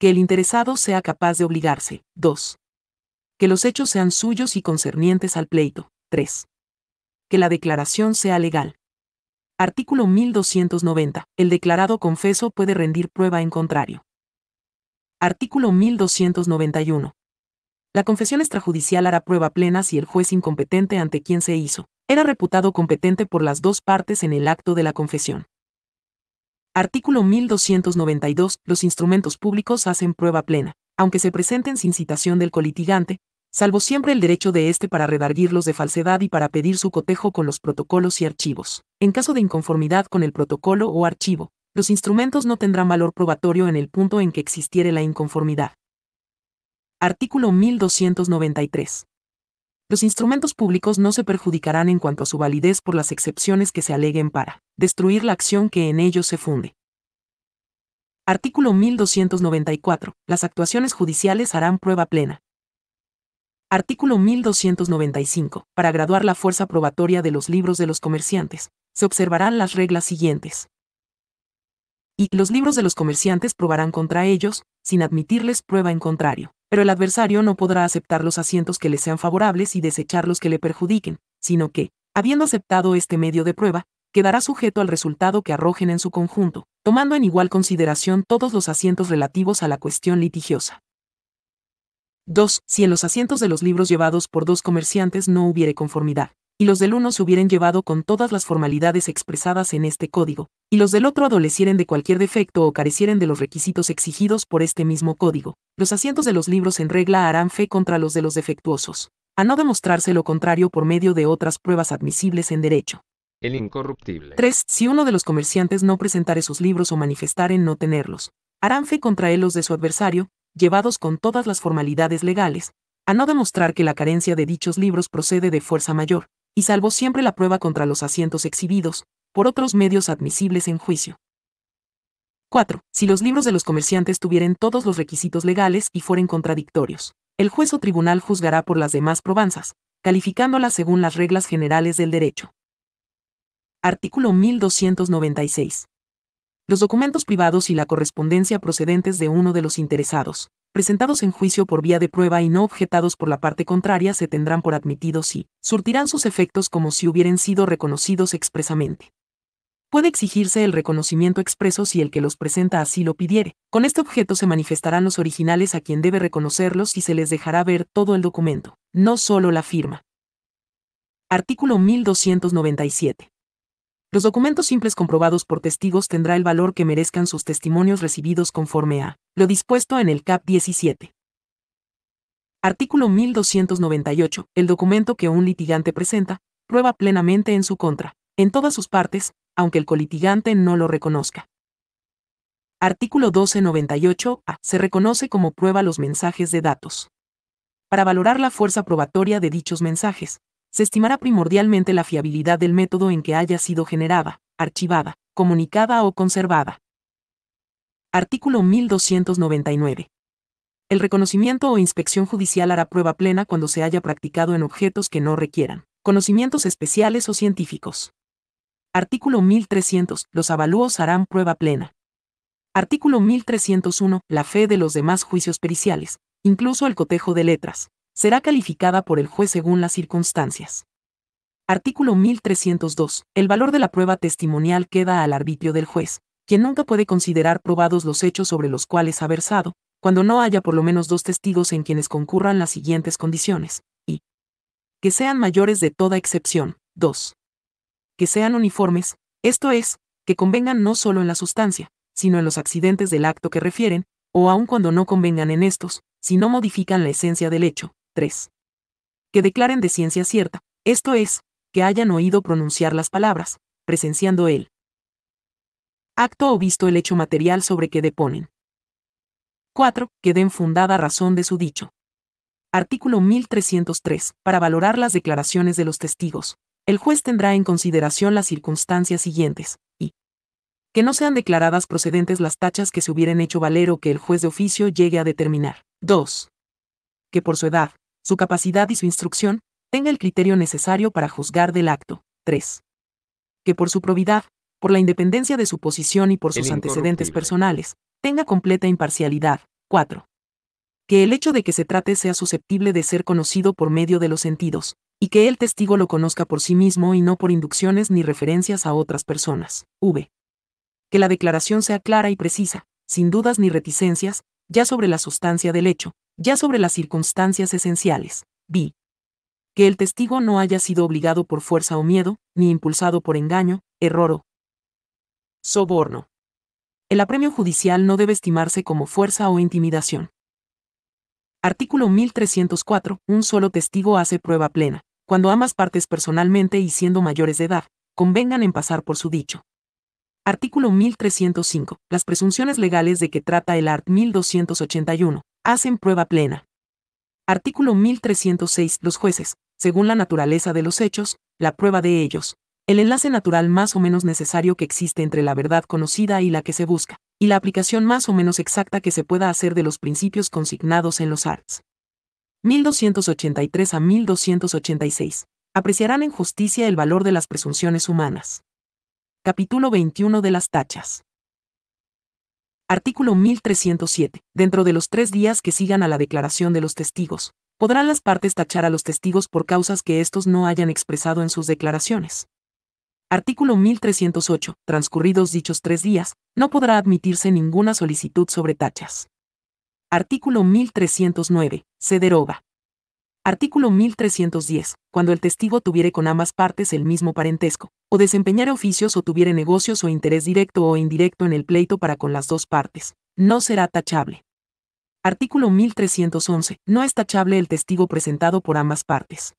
S1: que el interesado sea capaz de obligarse. 2. Que los hechos sean suyos y concernientes al pleito. 3. Que la declaración sea legal. Artículo 1290. El declarado confeso puede rendir prueba en contrario. Artículo 1291. La confesión extrajudicial hará prueba plena si el juez incompetente ante quien se hizo era reputado competente por las dos partes en el acto de la confesión. Artículo 1292. Los instrumentos públicos hacen prueba plena, aunque se presenten sin citación del colitigante, salvo siempre el derecho de éste para redarguirlos de falsedad y para pedir su cotejo con los protocolos y archivos. En caso de inconformidad con el protocolo o archivo, los instrumentos no tendrán valor probatorio en el punto en que existiere la inconformidad. Artículo 1293. Los instrumentos públicos no se perjudicarán en cuanto a su validez por las excepciones que se aleguen para destruir la acción que en ellos se funde. Artículo 1294. Las actuaciones judiciales harán prueba plena. Artículo 1295. Para graduar la fuerza probatoria de los libros de los comerciantes, se observarán las reglas siguientes. Y los libros de los comerciantes probarán contra ellos, sin admitirles prueba en contrario pero el adversario no podrá aceptar los asientos que le sean favorables y desechar los que le perjudiquen, sino que, habiendo aceptado este medio de prueba, quedará sujeto al resultado que arrojen en su conjunto, tomando en igual consideración todos los asientos relativos a la cuestión litigiosa. 2. Si en los asientos de los libros llevados por dos comerciantes no hubiere conformidad, y los del uno se hubieran llevado con todas las formalidades expresadas en este código, y los del otro adolecieren de cualquier defecto o carecieren de los requisitos exigidos por este mismo código, los asientos de los libros en regla harán fe contra los de los defectuosos, a no demostrarse lo contrario por medio de otras pruebas admisibles en derecho.
S2: El incorruptible.
S1: 3. Si uno de los comerciantes no presentare sus libros o manifestare no tenerlos, harán fe contra él los de su adversario, llevados con todas las formalidades legales, a no demostrar que la carencia de dichos libros procede de fuerza mayor, y salvó siempre la prueba contra los asientos exhibidos, por otros medios admisibles en juicio. 4. Si los libros de los comerciantes tuvieran todos los requisitos legales y fueren contradictorios, el juez o tribunal juzgará por las demás probanzas, calificándolas según las reglas generales del derecho. Artículo 1296. Los documentos privados y la correspondencia procedentes de uno de los interesados, presentados en juicio por vía de prueba y no objetados por la parte contraria se tendrán por admitidos y surtirán sus efectos como si hubieran sido reconocidos expresamente. Puede exigirse el reconocimiento expreso si el que los presenta así lo pidiere. Con este objeto se manifestarán los originales a quien debe reconocerlos y se les dejará ver todo el documento, no solo la firma. Artículo 1297. Los documentos simples comprobados por testigos tendrá el valor que merezcan sus testimonios recibidos conforme a lo dispuesto en el CAP 17. Artículo 1298. El documento que un litigante presenta, prueba plenamente en su contra, en todas sus partes, aunque el colitigante no lo reconozca. Artículo 1298. A. Se reconoce como prueba los mensajes de datos. Para valorar la fuerza probatoria de dichos mensajes, se estimará primordialmente la fiabilidad del método en que haya sido generada, archivada, comunicada o conservada. Artículo 1299. El reconocimiento o inspección judicial hará prueba plena cuando se haya practicado en objetos que no requieran conocimientos especiales o científicos. Artículo 1300. Los avalúos harán prueba plena. Artículo 1301. La fe de los demás juicios periciales, incluso el cotejo de letras, será calificada por el juez según las circunstancias. Artículo 1302. El valor de la prueba testimonial queda al arbitrio del juez, quien nunca puede considerar probados los hechos sobre los cuales ha versado, cuando no haya por lo menos dos testigos en quienes concurran las siguientes condiciones, y que sean mayores de toda excepción. 2. Que sean uniformes, esto es, que convengan no solo en la sustancia, sino en los accidentes del acto que refieren, o aun cuando no convengan en estos, si no modifican la esencia del hecho. 3. Que declaren de ciencia cierta, esto es, que hayan oído pronunciar las palabras, presenciando él. acto o visto el hecho material sobre que deponen. 4. Que den fundada razón de su dicho. Artículo 1303. Para valorar las declaraciones de los testigos, el juez tendrá en consideración las circunstancias siguientes, y que no sean declaradas procedentes las tachas que se hubieran hecho valer o que el juez de oficio llegue a determinar. 2. Que por su edad, su capacidad y su instrucción, tenga el criterio necesario para juzgar del acto. 3. Que por su probidad, por la independencia de su posición y por sus antecedentes personales, tenga completa imparcialidad. 4. Que el hecho de que se trate sea susceptible de ser conocido por medio de los sentidos, y que el testigo lo conozca por sí mismo y no por inducciones ni referencias a otras personas. V. Que la declaración sea clara y precisa, sin dudas ni reticencias, ya sobre la sustancia del hecho, ya sobre las circunstancias esenciales. B. Que el testigo no haya sido obligado por fuerza o miedo, ni impulsado por engaño, error o soborno. El apremio judicial no debe estimarse como fuerza o intimidación. Artículo 1304. Un solo testigo hace prueba plena, cuando ambas partes personalmente y siendo mayores de edad, convengan en pasar por su dicho. Artículo 1305. Las presunciones legales de que trata el art. 1281 hacen prueba plena. Artículo 1306. Los jueces, según la naturaleza de los hechos, la prueba de ellos, el enlace natural más o menos necesario que existe entre la verdad conocida y la que se busca, y la aplicación más o menos exacta que se pueda hacer de los principios consignados en los arts. 1283 a 1286. Apreciarán en justicia el valor de las presunciones humanas. Capítulo 21 de las tachas. Artículo 1307. Dentro de los tres días que sigan a la declaración de los testigos, podrán las partes tachar a los testigos por causas que éstos no hayan expresado en sus declaraciones. Artículo 1308. Transcurridos dichos tres días, no podrá admitirse ninguna solicitud sobre tachas. Artículo 1309. Se deroga, Artículo 1310. Cuando el testigo tuviere con ambas partes el mismo parentesco, o desempeñare oficios o tuviere negocios o interés directo o indirecto en el pleito para con las dos partes, no será tachable. Artículo 1311. No es tachable el testigo presentado por ambas partes.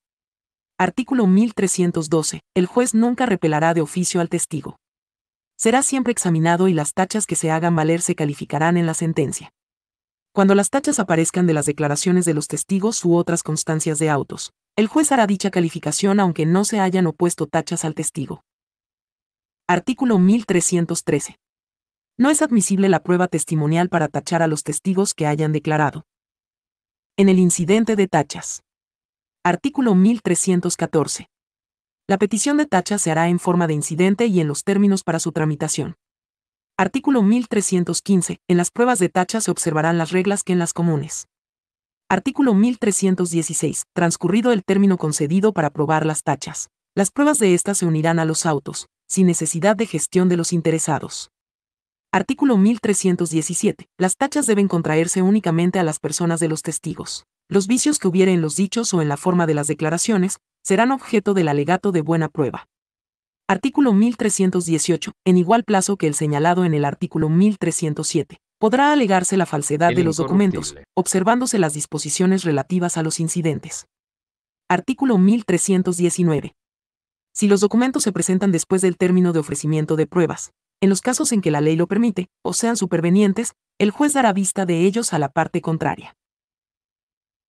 S1: Artículo 1312. El juez nunca repelará de oficio al testigo. Será siempre examinado y las tachas que se hagan valer se calificarán en la sentencia. Cuando las tachas aparezcan de las declaraciones de los testigos u otras constancias de autos, el juez hará dicha calificación aunque no se hayan opuesto tachas al testigo. Artículo 1313. No es admisible la prueba testimonial para tachar a los testigos que hayan declarado. En el incidente de tachas. Artículo 1314. La petición de tachas se hará en forma de incidente y en los términos para su tramitación. Artículo 1315. En las pruebas de tachas se observarán las reglas que en las comunes. Artículo 1316. Transcurrido el término concedido para probar las tachas. Las pruebas de estas se unirán a los autos, sin necesidad de gestión de los interesados. Artículo 1317. Las tachas deben contraerse únicamente a las personas de los testigos. Los vicios que hubiere en los dichos o en la forma de las declaraciones, serán objeto del alegato de buena prueba. Artículo 1318. En igual plazo que el señalado en el artículo 1307, podrá alegarse la falsedad de los documentos, observándose las disposiciones relativas a los incidentes. Artículo 1319. Si los documentos se presentan después del término de ofrecimiento de pruebas, en los casos en que la ley lo permite, o sean supervenientes, el juez dará vista de ellos a la parte contraria.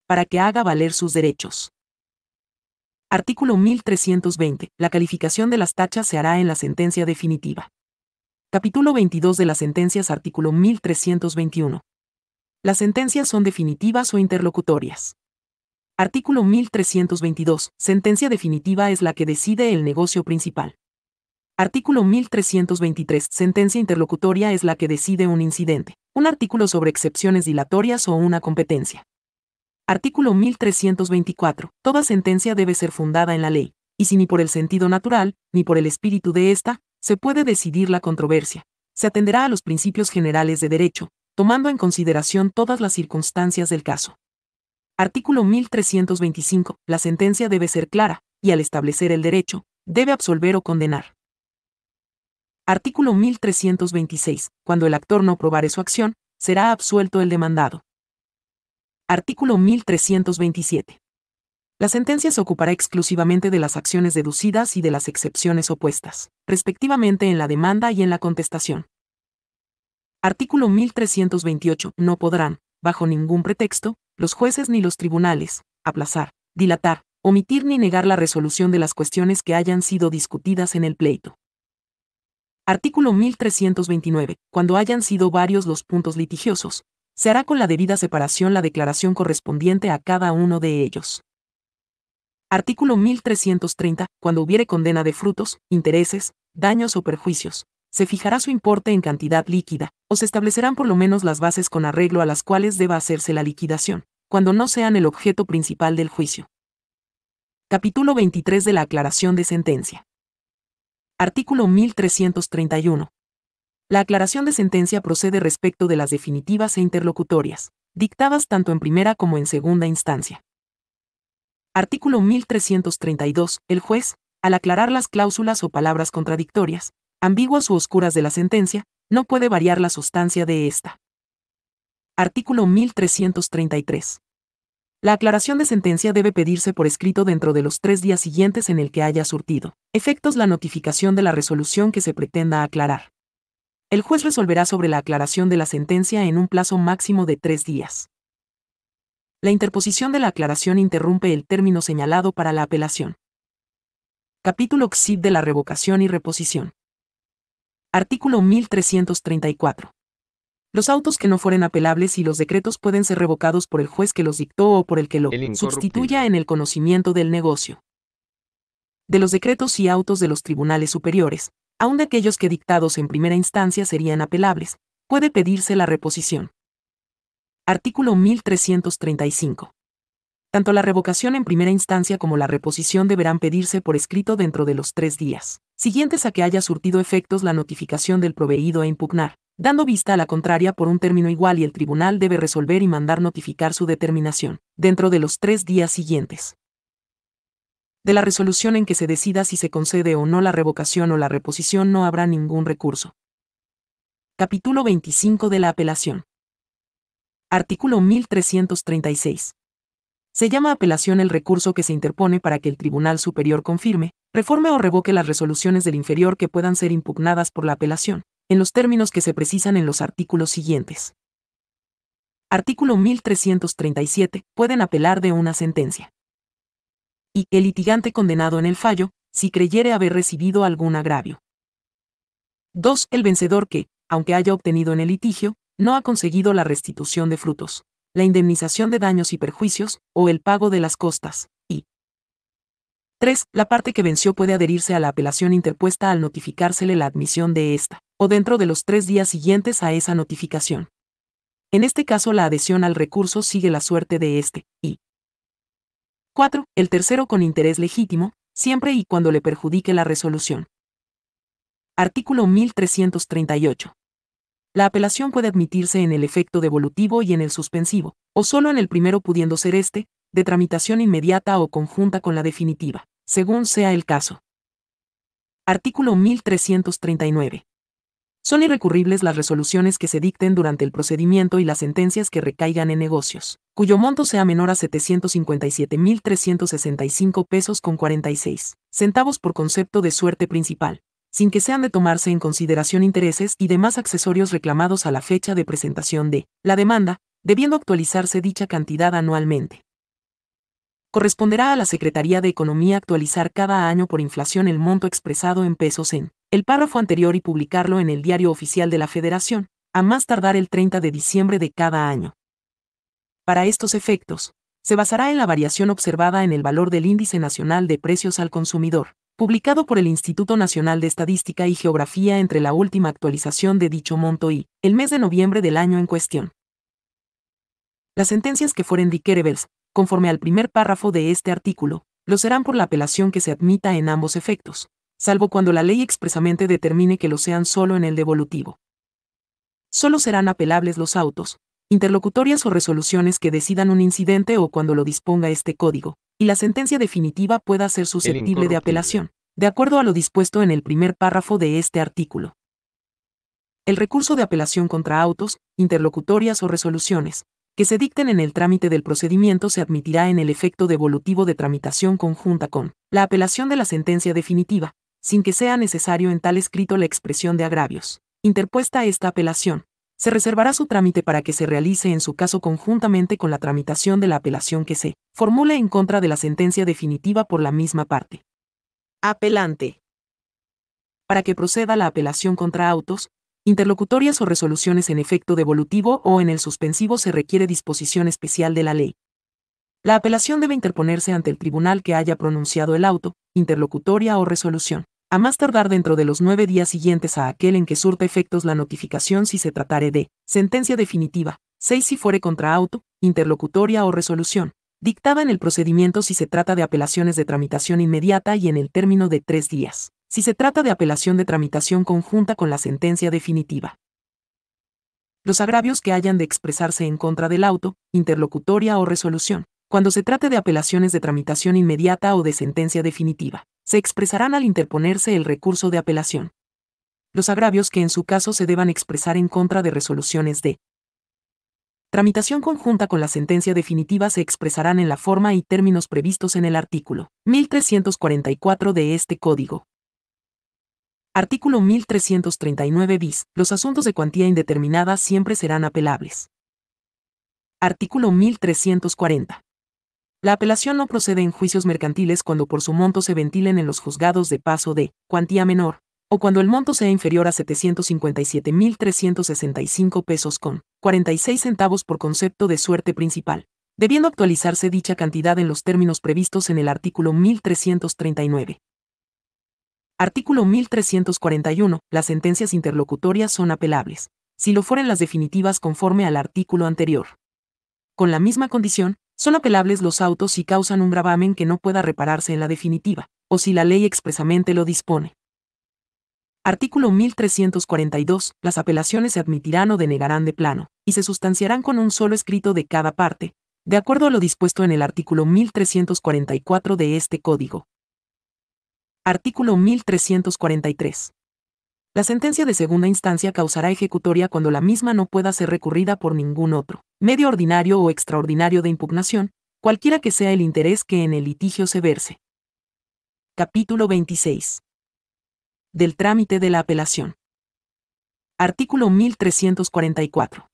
S1: Para que haga valer sus derechos. Artículo 1320. La calificación de las tachas se hará en la sentencia definitiva. Capítulo 22 de las sentencias. Artículo 1321. Las sentencias son definitivas o interlocutorias. Artículo 1322. Sentencia definitiva es la que decide el negocio principal. Artículo 1323. Sentencia interlocutoria es la que decide un incidente, un artículo sobre excepciones dilatorias o una competencia. Artículo 1324. Toda sentencia debe ser fundada en la ley, y si ni por el sentido natural, ni por el espíritu de ésta, se puede decidir la controversia, se atenderá a los principios generales de derecho, tomando en consideración todas las circunstancias del caso. Artículo 1325. La sentencia debe ser clara, y al establecer el derecho, debe absolver o condenar. Artículo 1326. Cuando el actor no probare su acción, será absuelto el demandado. Artículo 1327. La sentencia se ocupará exclusivamente de las acciones deducidas y de las excepciones opuestas, respectivamente en la demanda y en la contestación. Artículo 1328. No podrán, bajo ningún pretexto, los jueces ni los tribunales, aplazar, dilatar, omitir ni negar la resolución de las cuestiones que hayan sido discutidas en el pleito. Artículo 1329. Cuando hayan sido varios los puntos litigiosos, se hará con la debida separación la declaración correspondiente a cada uno de ellos. Artículo 1330. Cuando hubiere condena de frutos, intereses, daños o perjuicios, se fijará su importe en cantidad líquida, o se establecerán por lo menos las bases con arreglo a las cuales deba hacerse la liquidación, cuando no sean el objeto principal del juicio. Capítulo 23 de la aclaración de sentencia. Artículo 1331. La aclaración de sentencia procede respecto de las definitivas e interlocutorias, dictadas tanto en primera como en segunda instancia. Artículo 1332. El juez, al aclarar las cláusulas o palabras contradictorias, ambiguas u oscuras de la sentencia, no puede variar la sustancia de ésta. Artículo 1333. La aclaración de sentencia debe pedirse por escrito dentro de los tres días siguientes en el que haya surtido efectos la notificación de la resolución que se pretenda aclarar. El juez resolverá sobre la aclaración de la sentencia en un plazo máximo de tres días. La interposición de la aclaración interrumpe el término señalado para la apelación. Capítulo XIV de la revocación y reposición. Artículo 1334. Los autos que no fueren apelables y los decretos pueden ser revocados por el juez que los dictó o por el que lo sustituya en el conocimiento del negocio. De los decretos y autos de los tribunales superiores, aun de aquellos que dictados en primera instancia serían apelables, puede pedirse la reposición. Artículo 1335. Tanto la revocación en primera instancia como la reposición deberán pedirse por escrito dentro de los tres días, siguientes a que haya surtido efectos la notificación del proveído a impugnar, dando vista a la contraria por un término igual y el tribunal debe resolver y mandar notificar su determinación, dentro de los tres días siguientes de la resolución en que se decida si se concede o no la revocación o la reposición no habrá ningún recurso. Capítulo 25 de la apelación. Artículo 1336. Se llama apelación el recurso que se interpone para que el Tribunal Superior confirme, reforme o revoque las resoluciones del inferior que puedan ser impugnadas por la apelación, en los términos que se precisan en los artículos siguientes. Artículo 1337. Pueden apelar de una sentencia y el litigante condenado en el fallo, si creyere haber recibido algún agravio. 2. El vencedor que, aunque haya obtenido en el litigio, no ha conseguido la restitución de frutos, la indemnización de daños y perjuicios, o el pago de las costas, y 3. La parte que venció puede adherirse a la apelación interpuesta al notificársele la admisión de ésta, o dentro de los tres días siguientes a esa notificación. En este caso la adhesión al recurso sigue la suerte de éste, y 4. El tercero con interés legítimo, siempre y cuando le perjudique la resolución. Artículo 1338. La apelación puede admitirse en el efecto devolutivo y en el suspensivo, o solo en el primero pudiendo ser este, de tramitación inmediata o conjunta con la definitiva, según sea el caso. Artículo 1339. Son irrecurribles las resoluciones que se dicten durante el procedimiento y las sentencias que recaigan en negocios, cuyo monto sea menor a 757.365 pesos con 46 centavos por concepto de suerte principal, sin que sean de tomarse en consideración intereses y demás accesorios reclamados a la fecha de presentación de la demanda, debiendo actualizarse dicha cantidad anualmente. Corresponderá a la Secretaría de Economía actualizar cada año por inflación el monto expresado en pesos en el párrafo anterior y publicarlo en el Diario Oficial de la Federación, a más tardar el 30 de diciembre de cada año. Para estos efectos, se basará en la variación observada en el valor del Índice Nacional de Precios al Consumidor, publicado por el Instituto Nacional de Estadística y Geografía entre la última actualización de dicho monto y el mes de noviembre del año en cuestión. Las sentencias que fueren dickerebels, conforme al primer párrafo de este artículo, lo serán por la apelación que se admita en ambos efectos, salvo cuando la ley expresamente determine que lo sean solo en el devolutivo. Solo serán apelables los autos, interlocutorias o resoluciones que decidan un incidente o cuando lo disponga este código, y la sentencia definitiva pueda ser susceptible de apelación, de acuerdo a lo dispuesto en el primer párrafo de este artículo. El recurso de apelación contra autos, interlocutorias o resoluciones, que se dicten en el trámite del procedimiento se admitirá en el efecto devolutivo de tramitación conjunta con la apelación de la sentencia definitiva, sin que sea necesario en tal escrito la expresión de agravios. Interpuesta esta apelación, se reservará su trámite para que se realice en su caso conjuntamente con la tramitación de la apelación que se formule en contra de la sentencia definitiva por la misma parte. Apelante. Para que proceda la apelación contra autos, interlocutorias o resoluciones en efecto devolutivo o en el suspensivo se requiere disposición especial de la ley. La apelación debe interponerse ante el tribunal que haya pronunciado el auto, interlocutoria o resolución a más tardar dentro de los nueve días siguientes a aquel en que surta efectos la notificación si se tratare de sentencia definitiva, seis si fuere contra auto, interlocutoria o resolución, dictada en el procedimiento si se trata de apelaciones de tramitación inmediata y en el término de tres días, si se trata de apelación de tramitación conjunta con la sentencia definitiva. Los agravios que hayan de expresarse en contra del auto, interlocutoria o resolución, cuando se trate de apelaciones de tramitación inmediata o de sentencia definitiva se expresarán al interponerse el recurso de apelación. Los agravios que en su caso se deban expresar en contra de resoluciones de tramitación conjunta con la sentencia definitiva se expresarán en la forma y términos previstos en el artículo 1344 de este Código. Artículo 1339 bis. Los asuntos de cuantía indeterminada siempre serán apelables. Artículo 1340. La apelación no procede en juicios mercantiles cuando por su monto se ventilen en los juzgados de paso de cuantía menor, o cuando el monto sea inferior a 757.365 pesos con 46 centavos por concepto de suerte principal, debiendo actualizarse dicha cantidad en los términos previstos en el artículo 1339. Artículo 1341. Las sentencias interlocutorias son apelables, si lo fueran las definitivas conforme al artículo anterior. Con la misma condición, son apelables los autos si causan un gravamen que no pueda repararse en la definitiva, o si la ley expresamente lo dispone. Artículo 1342. Las apelaciones se admitirán o denegarán de plano, y se sustanciarán con un solo escrito de cada parte, de acuerdo a lo dispuesto en el artículo 1344 de este Código. Artículo 1343. La sentencia de segunda instancia causará ejecutoria cuando la misma no pueda ser recurrida por ningún otro, medio ordinario o extraordinario de impugnación, cualquiera que sea el interés que en el litigio se verse. Capítulo 26. Del trámite de la apelación. Artículo 1344.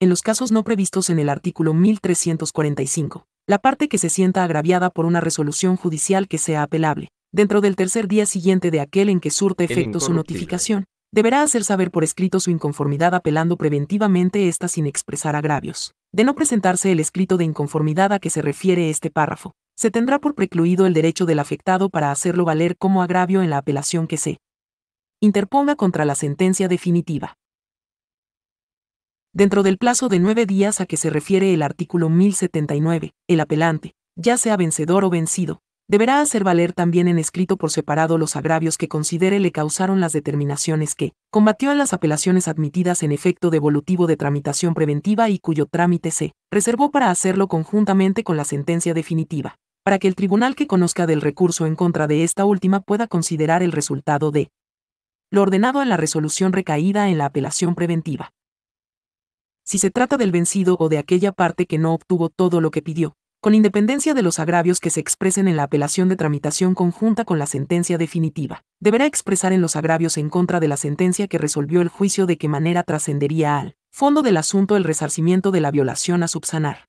S1: En los casos no previstos en el artículo 1345, la parte que se sienta agraviada por una resolución judicial que sea apelable, dentro del tercer día siguiente de aquel en que surte efecto su notificación, deberá hacer saber por escrito su inconformidad apelando preventivamente esta sin expresar agravios. De no presentarse el escrito de inconformidad a que se refiere este párrafo, se tendrá por precluido el derecho del afectado para hacerlo valer como agravio en la apelación que se interponga contra la sentencia definitiva. Dentro del plazo de nueve días a que se refiere el artículo 1079, el apelante, ya sea vencedor o vencido, deberá hacer valer también en escrito por separado los agravios que considere le causaron las determinaciones que combatió en las apelaciones admitidas en efecto devolutivo de tramitación preventiva y cuyo trámite se reservó para hacerlo conjuntamente con la sentencia definitiva, para que el tribunal que conozca del recurso en contra de esta última pueda considerar el resultado de lo ordenado en la resolución recaída en la apelación preventiva. Si se trata del vencido o de aquella parte que no obtuvo todo lo que pidió, con independencia de los agravios que se expresen en la apelación de tramitación conjunta con la sentencia definitiva. Deberá expresar en los agravios en contra de la sentencia que resolvió el juicio de qué manera trascendería al fondo del asunto el resarcimiento de la violación a subsanar.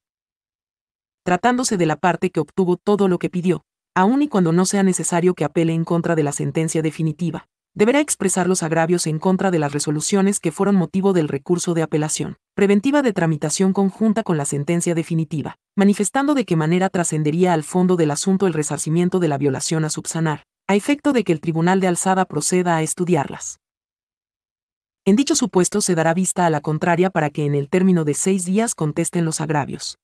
S1: Tratándose de la parte que obtuvo todo lo que pidió, aun y cuando no sea necesario que apele en contra de la sentencia definitiva, deberá expresar los agravios en contra de las resoluciones que fueron motivo del recurso de apelación, preventiva de tramitación conjunta con la sentencia definitiva, manifestando de qué manera trascendería al fondo del asunto el resarcimiento de la violación a subsanar, a efecto de que el Tribunal de Alzada proceda a estudiarlas. En dicho supuesto se dará vista a la contraria para que en el término de seis días contesten los agravios.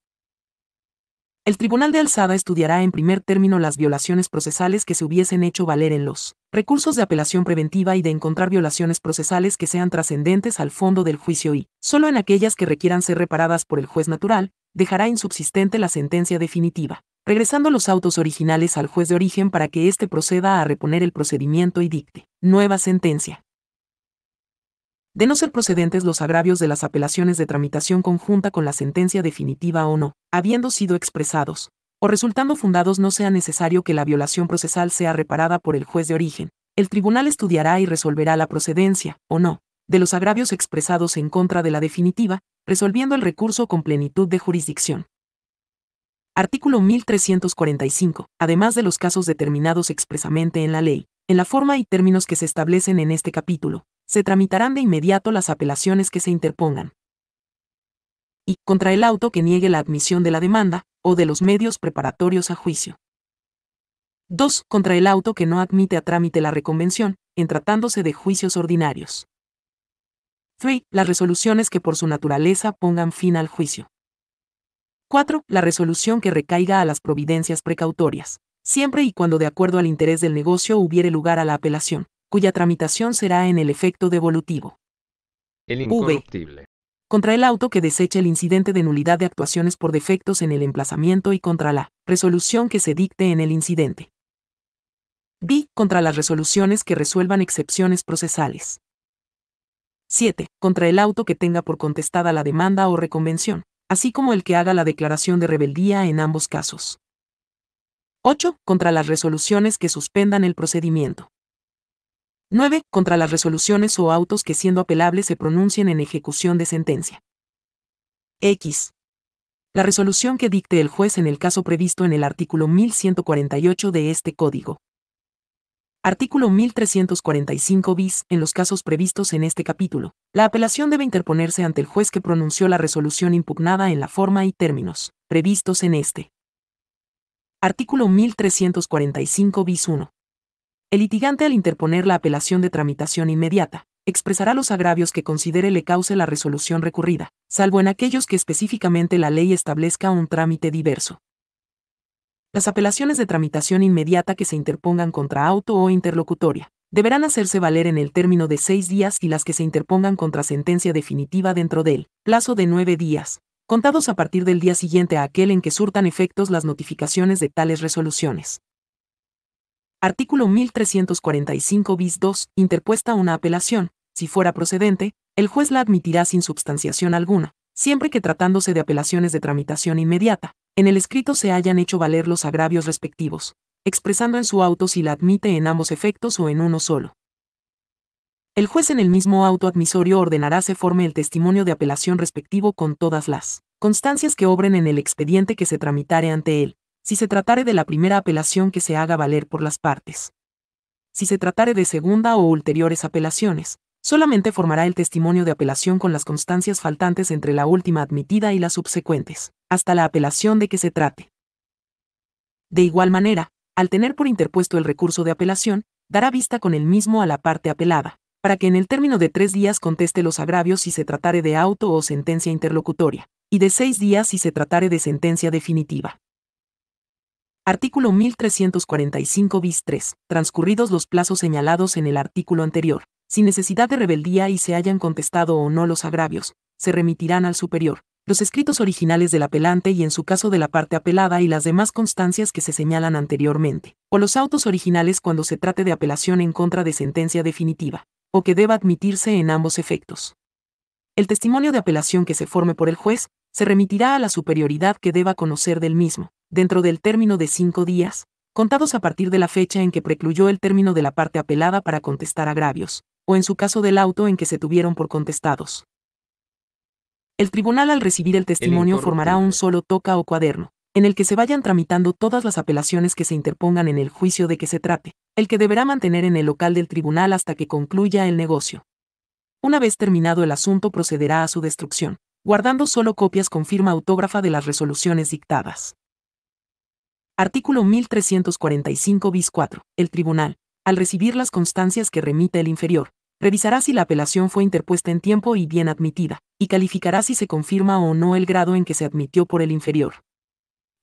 S1: El Tribunal de Alzada estudiará en primer término las violaciones procesales que se hubiesen hecho valer en los recursos de apelación preventiva y de encontrar violaciones procesales que sean trascendentes al fondo del juicio y, solo en aquellas que requieran ser reparadas por el juez natural, dejará insubsistente la sentencia definitiva, regresando los autos originales al juez de origen para que éste proceda a reponer el procedimiento y dicte nueva sentencia de no ser procedentes los agravios de las apelaciones de tramitación conjunta con la sentencia definitiva o no, habiendo sido expresados, o resultando fundados no sea necesario que la violación procesal sea reparada por el juez de origen. El tribunal estudiará y resolverá la procedencia, o no, de los agravios expresados en contra de la definitiva, resolviendo el recurso con plenitud de jurisdicción. Artículo 1345. Además de los casos determinados expresamente en la ley, en la forma y términos que se establecen en este capítulo, se tramitarán de inmediato las apelaciones que se interpongan. Y, contra el auto que niegue la admisión de la demanda, o de los medios preparatorios a juicio. 2. Contra el auto que no admite a trámite la reconvención, en tratándose de juicios ordinarios. 3. Las resoluciones que por su naturaleza pongan fin al juicio. 4. La resolución que recaiga a las providencias precautorias, siempre y cuando de acuerdo al interés del negocio hubiere lugar a la apelación cuya tramitación será en el efecto devolutivo. El Contra el auto que deseche el incidente de nulidad de actuaciones por defectos en el emplazamiento y contra la resolución que se dicte en el incidente. vi Contra las resoluciones que resuelvan excepciones procesales. 7. Contra el auto que tenga por contestada la demanda o reconvención, así como el que haga la declaración de rebeldía en ambos casos. 8. Contra las resoluciones que suspendan el procedimiento. 9. Contra las resoluciones o autos que siendo apelables se pronuncien en ejecución de sentencia. X. La resolución que dicte el juez en el caso previsto en el artículo 1148 de este Código. Artículo 1345 bis. En los casos previstos en este capítulo, la apelación debe interponerse ante el juez que pronunció la resolución impugnada en la forma y términos previstos en este. Artículo 1345 bis 1. El litigante al interponer la apelación de tramitación inmediata, expresará los agravios que considere le cause la resolución recurrida, salvo en aquellos que específicamente la ley establezca un trámite diverso. Las apelaciones de tramitación inmediata que se interpongan contra auto o interlocutoria deberán hacerse valer en el término de seis días y las que se interpongan contra sentencia definitiva dentro del plazo de nueve días, contados a partir del día siguiente a aquel en que surtan efectos las notificaciones de tales resoluciones. Artículo 1345 bis 2. Interpuesta una apelación, si fuera procedente, el juez la admitirá sin substanciación alguna, siempre que tratándose de apelaciones de tramitación inmediata, en el escrito se hayan hecho valer los agravios respectivos, expresando en su auto si la admite en ambos efectos o en uno solo. El juez en el mismo auto admisorio ordenará se forme el testimonio de apelación respectivo con todas las constancias que obren en el expediente que se tramitare ante él, si se tratare de la primera apelación que se haga valer por las partes. Si se tratare de segunda o ulteriores apelaciones, solamente formará el testimonio de apelación con las constancias faltantes entre la última admitida y las subsecuentes, hasta la apelación de que se trate. De igual manera, al tener por interpuesto el recurso de apelación, dará vista con el mismo a la parte apelada, para que en el término de tres días conteste los agravios si se tratare de auto o sentencia interlocutoria, y de seis días si se tratare de sentencia definitiva. Artículo 1345 bis 3. Transcurridos los plazos señalados en el artículo anterior, sin necesidad de rebeldía y se hayan contestado o no los agravios, se remitirán al superior, los escritos originales del apelante y en su caso de la parte apelada y las demás constancias que se señalan anteriormente, o los autos originales cuando se trate de apelación en contra de sentencia definitiva, o que deba admitirse en ambos efectos. El testimonio de apelación que se forme por el juez, se remitirá a la superioridad que deba conocer del mismo, dentro del término de cinco días, contados a partir de la fecha en que precluyó el término de la parte apelada para contestar agravios, o en su caso del auto en que se tuvieron por contestados. El tribunal al recibir el testimonio formará un solo toca o cuaderno, en el que se vayan tramitando todas las apelaciones que se interpongan en el juicio de que se trate, el que deberá mantener en el local del tribunal hasta que concluya el negocio. Una vez terminado el asunto procederá a su destrucción, guardando solo copias con firma autógrafa de las resoluciones dictadas. Artículo 1345 bis 4. El tribunal, al recibir las constancias que remite el inferior, revisará si la apelación fue interpuesta en tiempo y bien admitida, y calificará si se confirma o no el grado en que se admitió por el inferior.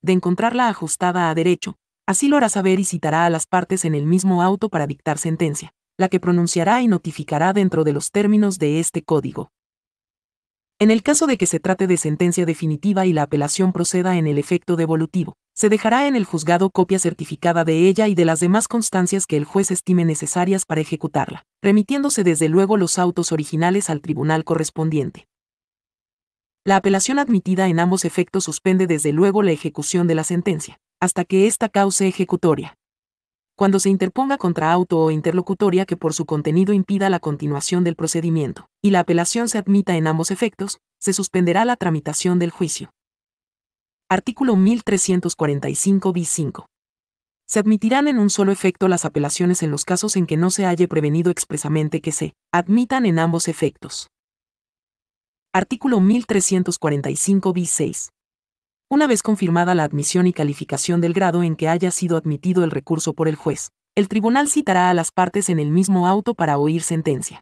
S1: De encontrarla ajustada a derecho, así lo hará saber y citará a las partes en el mismo auto para dictar sentencia, la que pronunciará y notificará dentro de los términos de este código. En el caso de que se trate de sentencia definitiva y la apelación proceda en el efecto devolutivo, se dejará en el juzgado copia certificada de ella y de las demás constancias que el juez estime necesarias para ejecutarla, remitiéndose desde luego los autos originales al tribunal correspondiente. La apelación admitida en ambos efectos suspende desde luego la ejecución de la sentencia, hasta que esta cause ejecutoria cuando se interponga contra auto o interlocutoria que por su contenido impida la continuación del procedimiento, y la apelación se admita en ambos efectos, se suspenderá la tramitación del juicio. Artículo 1345 bis 5. Se admitirán en un solo efecto las apelaciones en los casos en que no se haya prevenido expresamente que se admitan en ambos efectos. Artículo 1345 bis 6. Una vez confirmada la admisión y calificación del grado en que haya sido admitido el recurso por el juez, el tribunal citará a las partes en el mismo auto para oír sentencia.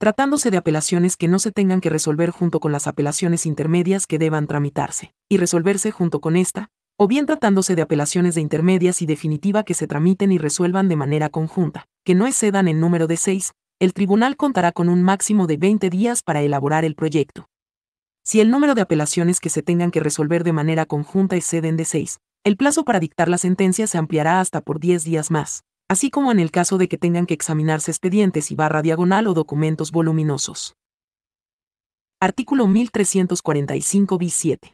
S1: Tratándose de apelaciones que no se tengan que resolver junto con las apelaciones intermedias que deban tramitarse, y resolverse junto con esta, o bien tratándose de apelaciones de intermedias y definitiva que se tramiten y resuelvan de manera conjunta, que no excedan el número de seis, el tribunal contará con un máximo de 20 días para elaborar el proyecto, si el número de apelaciones que se tengan que resolver de manera conjunta exceden de seis, el plazo para dictar la sentencia se ampliará hasta por 10 días más, así como en el caso de que tengan que examinarse expedientes y barra diagonal o documentos voluminosos. Artículo 1345 bis 7.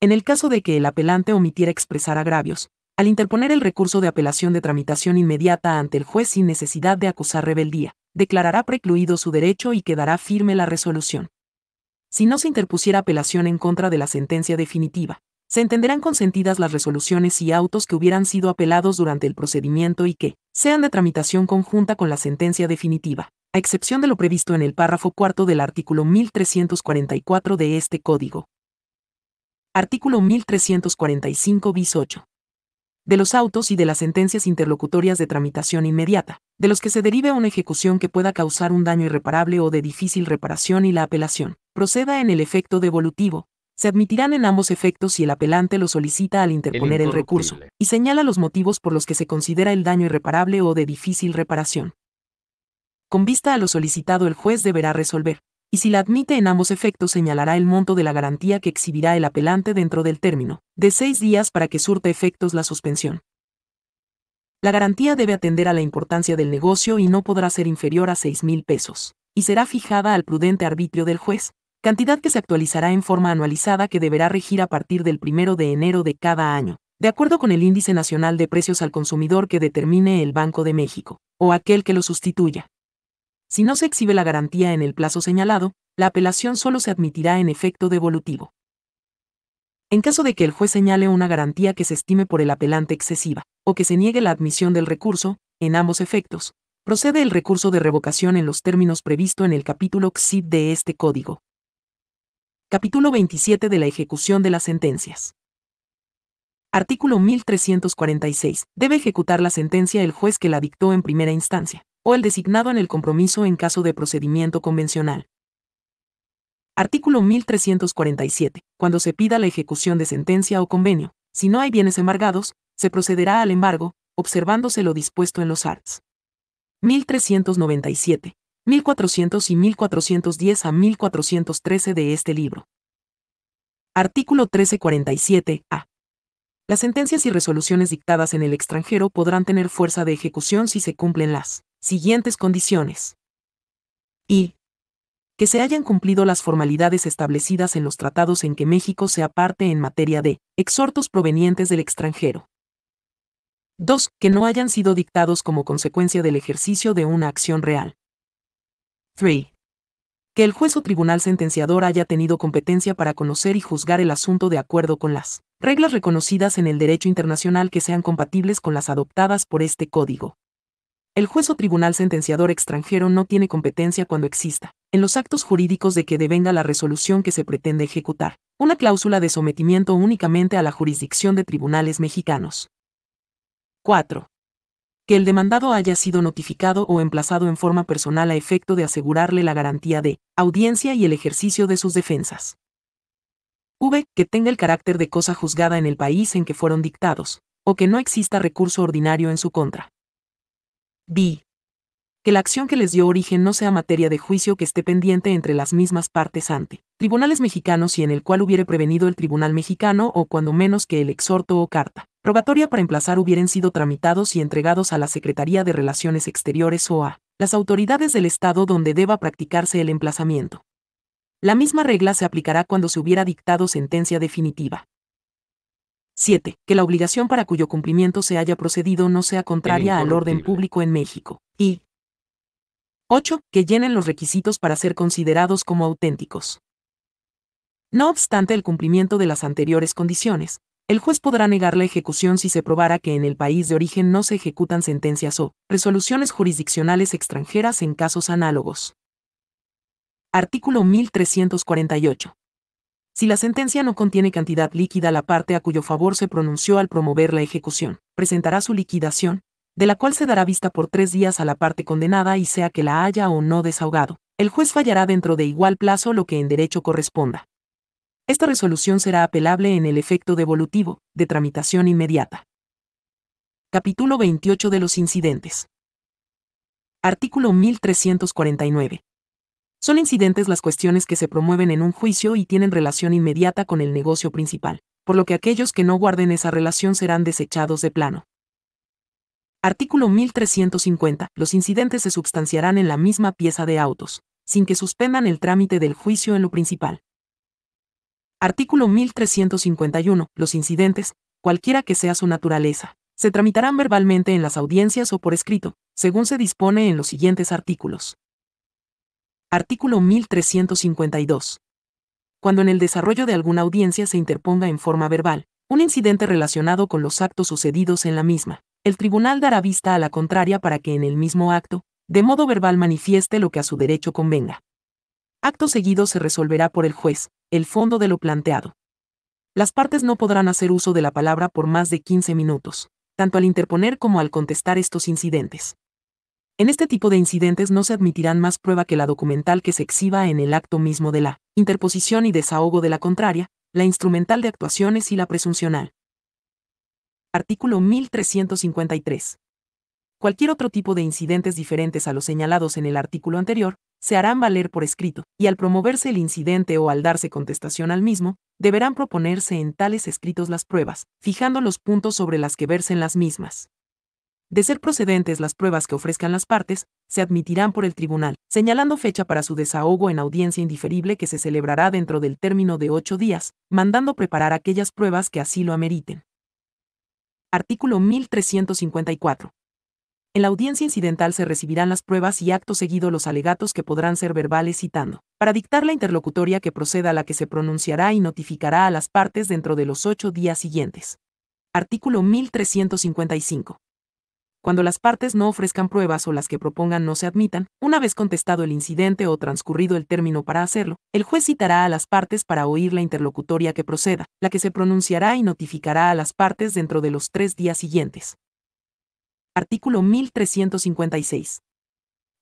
S1: En el caso de que el apelante omitiera expresar agravios, al interponer el recurso de apelación de tramitación inmediata ante el juez sin necesidad de acusar rebeldía, declarará precluido su derecho y quedará firme la resolución si no se interpusiera apelación en contra de la sentencia definitiva. Se entenderán consentidas las resoluciones y autos que hubieran sido apelados durante el procedimiento y que sean de tramitación conjunta con la sentencia definitiva, a excepción de lo previsto en el párrafo cuarto del artículo 1344 de este Código. Artículo 1345 bis 8 de los autos y de las sentencias interlocutorias de tramitación inmediata, de los que se derive una ejecución que pueda causar un daño irreparable o de difícil reparación y la apelación, proceda en el efecto devolutivo, se admitirán en ambos efectos si el apelante lo solicita al interponer el, recurso, y señala los motivos por los que se considera el daño irreparable o de difícil reparación. Con vista a lo solicitado el juez deberá resolver, y si la admite en ambos efectos señalará el monto de la garantía que exhibirá el apelante dentro del término, de seis días para que surta efectos la suspensión. La garantía debe atender a la importancia del negocio y no podrá ser inferior a seis mil pesos, y será fijada al prudente arbitrio del juez, cantidad que se actualizará en forma anualizada que deberá regir a partir del 1 de enero de cada año, de acuerdo con el Índice Nacional de Precios al Consumidor que determine el Banco de México, o aquel que lo sustituya. Si no se exhibe la garantía en el plazo señalado, la apelación solo se admitirá en efecto devolutivo. En caso de que el juez señale una garantía que se estime por el apelante excesiva, o que se niegue la admisión del recurso, en ambos efectos, procede el recurso de revocación en los términos previsto en el capítulo XID de este código. Capítulo 27 de la ejecución de las sentencias. Artículo 1346. Debe ejecutar la sentencia el juez que la dictó en primera instancia, o el designado en el compromiso en caso de procedimiento convencional. Artículo 1347. Cuando se pida la ejecución de sentencia o convenio, si no hay bienes embargados, se procederá al embargo, observándose lo dispuesto en los arts. 1397. 1400 y 1410 a 1413 de este libro. Artículo 1347. A. Las sentencias y resoluciones dictadas en el extranjero podrán tener fuerza de ejecución si se cumplen las siguientes condiciones. Y. Que se hayan cumplido las formalidades establecidas en los tratados en que México sea parte en materia de exhortos provenientes del extranjero. 2. Que no hayan sido dictados como consecuencia del ejercicio de una acción real, 3. Que el juez o tribunal sentenciador haya tenido competencia para conocer y juzgar el asunto de acuerdo con las reglas reconocidas en el derecho internacional que sean compatibles con las adoptadas por este código. El juez o tribunal sentenciador extranjero no tiene competencia cuando exista, en los actos jurídicos de que devenga la resolución que se pretende ejecutar, una cláusula de sometimiento únicamente a la jurisdicción de tribunales mexicanos. 4 que el demandado haya sido notificado o emplazado en forma personal a efecto de asegurarle la garantía de audiencia y el ejercicio de sus defensas. V. Que tenga el carácter de cosa juzgada en el país en que fueron dictados, o que no exista recurso ordinario en su contra. B. Que la acción que les dio origen no sea materia de juicio que esté pendiente entre las mismas partes ante tribunales mexicanos y en el cual hubiere prevenido el tribunal mexicano o cuando menos que el exhorto o carta probatoria para emplazar hubieran sido tramitados y entregados a la Secretaría de Relaciones Exteriores o a las autoridades del Estado donde deba practicarse el emplazamiento. La misma regla se aplicará cuando se hubiera dictado sentencia definitiva. 7. Que la obligación para cuyo cumplimiento se haya procedido no sea contraria al orden público en México. Y 8. Que llenen los requisitos para ser considerados como auténticos. No obstante el cumplimiento de las anteriores condiciones, el juez podrá negar la ejecución si se probara que en el país de origen no se ejecutan sentencias o resoluciones jurisdiccionales extranjeras en casos análogos. Artículo 1348. Si la sentencia no contiene cantidad líquida, la parte a cuyo favor se pronunció al promover la ejecución, presentará su liquidación, de la cual se dará vista por tres días a la parte condenada y sea que la haya o no desahogado. El juez fallará dentro de igual plazo lo que en derecho corresponda. Esta resolución será apelable en el efecto devolutivo, de tramitación inmediata. Capítulo 28 de los incidentes. Artículo 1349. Son incidentes las cuestiones que se promueven en un juicio y tienen relación inmediata con el negocio principal, por lo que aquellos que no guarden esa relación serán desechados de plano. Artículo 1350. Los incidentes se substanciarán en la misma pieza de autos, sin que suspendan el trámite del juicio en lo principal. Artículo 1351. Los incidentes, cualquiera que sea su naturaleza, se tramitarán verbalmente en las audiencias o por escrito, según se dispone en los siguientes artículos. Artículo 1352. Cuando en el desarrollo de alguna audiencia se interponga en forma verbal un incidente relacionado con los actos sucedidos en la misma, el tribunal dará vista a la contraria para que en el mismo acto, de modo verbal manifieste lo que a su derecho convenga. Acto seguido se resolverá por el juez, el fondo de lo planteado. Las partes no podrán hacer uso de la palabra por más de 15 minutos, tanto al interponer como al contestar estos incidentes. En este tipo de incidentes no se admitirán más prueba que la documental que se exhiba en el acto mismo de la interposición y desahogo de la contraria, la instrumental de actuaciones y la presuncional. Artículo 1353. Cualquier otro tipo de incidentes diferentes a los señalados en el artículo anterior, se harán valer por escrito, y al promoverse el incidente o al darse contestación al mismo, deberán proponerse en tales escritos las pruebas, fijando los puntos sobre las que versen las mismas. De ser procedentes las pruebas que ofrezcan las partes, se admitirán por el tribunal, señalando fecha para su desahogo en audiencia indiferible que se celebrará dentro del término de ocho días, mandando preparar aquellas pruebas que así lo ameriten. Artículo 1354. En la audiencia incidental se recibirán las pruebas y acto seguido los alegatos que podrán ser verbales citando, para dictar la interlocutoria que proceda a la que se pronunciará y notificará a las partes dentro de los ocho días siguientes. Artículo 1355. Cuando las partes no ofrezcan pruebas o las que propongan no se admitan, una vez contestado el incidente o transcurrido el término para hacerlo, el juez citará a las partes para oír la interlocutoria que proceda, la que se pronunciará y notificará a las partes dentro de los tres días siguientes. Artículo 1356.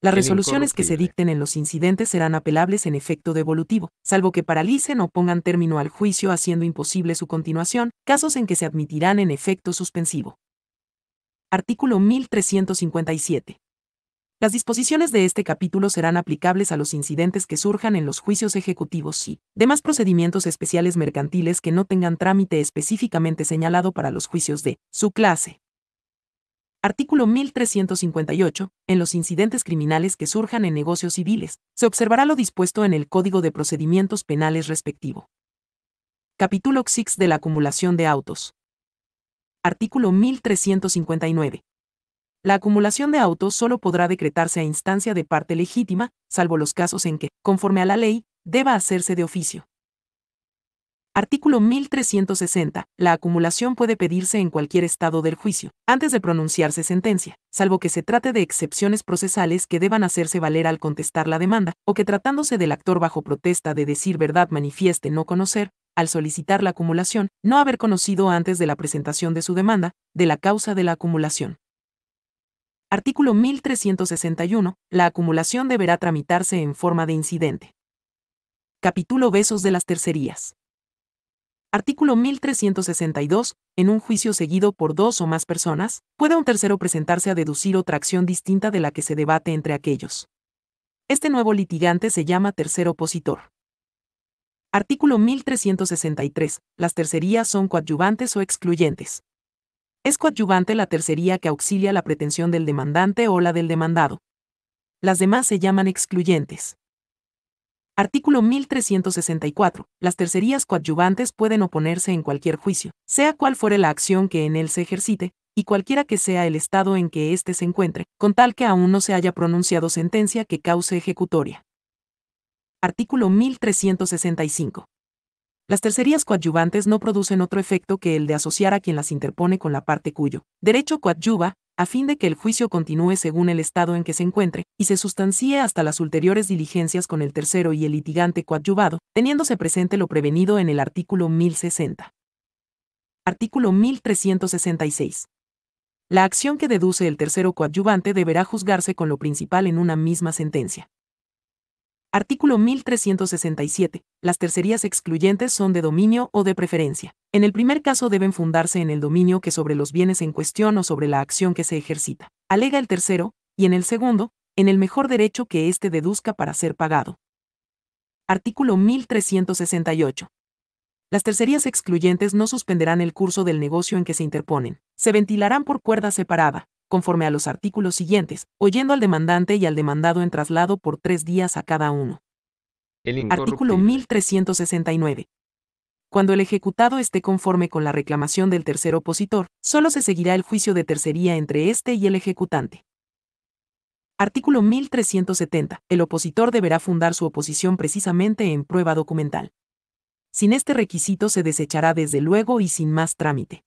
S1: Las resoluciones que se dicten en los incidentes serán apelables en efecto devolutivo, salvo que paralicen o pongan término al juicio haciendo imposible su continuación, casos en que se admitirán en efecto suspensivo. Artículo 1357. Las disposiciones de este capítulo serán aplicables a los incidentes que surjan en los juicios ejecutivos y demás procedimientos especiales mercantiles que no tengan trámite específicamente señalado para los juicios de su clase. Artículo 1358. En los incidentes criminales que surjan en negocios civiles, se observará lo dispuesto en el Código de Procedimientos Penales respectivo. Capítulo 6 de la acumulación de autos. Artículo 1359. La acumulación de autos solo podrá decretarse a instancia de parte legítima, salvo los casos en que, conforme a la ley, deba hacerse de oficio. Artículo 1360. La acumulación puede pedirse en cualquier estado del juicio, antes de pronunciarse sentencia, salvo que se trate de excepciones procesales que deban hacerse valer al contestar la demanda, o que tratándose del actor bajo protesta de decir verdad manifieste no conocer, al solicitar la acumulación, no haber conocido antes de la presentación de su demanda, de la causa de la acumulación. Artículo 1361. La acumulación deberá tramitarse en forma de incidente. Capítulo Besos de las Tercerías. Artículo 1362. En un juicio seguido por dos o más personas, puede un tercero presentarse a deducir otra acción distinta de la que se debate entre aquellos. Este nuevo litigante se llama tercer opositor. Artículo 1363. Las tercerías son coadyuvantes o excluyentes. Es coadyuvante la tercería que auxilia la pretensión del demandante o la del demandado. Las demás se llaman excluyentes. Artículo 1364. Las tercerías coadyuvantes pueden oponerse en cualquier juicio, sea cual fuere la acción que en él se ejercite, y cualquiera que sea el estado en que éste se encuentre, con tal que aún no se haya pronunciado sentencia que cause ejecutoria. Artículo 1365. Las tercerías coadyuvantes no producen otro efecto que el de asociar a quien las interpone con la parte cuyo derecho coadyuva, a fin de que el juicio continúe según el estado en que se encuentre, y se sustancie hasta las ulteriores diligencias con el tercero y el litigante coadyuvado, teniéndose presente lo prevenido en el artículo 1060. Artículo 1366. La acción que deduce el tercero coadyuvante deberá juzgarse con lo principal en una misma sentencia. Artículo 1367. Las tercerías excluyentes son de dominio o de preferencia. En el primer caso deben fundarse en el dominio que sobre los bienes en cuestión o sobre la acción que se ejercita, alega el tercero, y en el segundo, en el mejor derecho que éste deduzca para ser pagado. Artículo 1368. Las tercerías excluyentes no suspenderán el curso del negocio en que se interponen, se ventilarán por cuerda separada, conforme a los artículos siguientes, oyendo al demandante y al demandado en traslado por tres días a cada uno. Artículo 1369. Cuando el ejecutado esté conforme con la reclamación del tercer opositor, solo se seguirá el juicio de tercería entre éste y el ejecutante. Artículo 1370. El opositor deberá fundar su oposición precisamente en prueba documental. Sin este requisito se desechará desde luego y sin más trámite.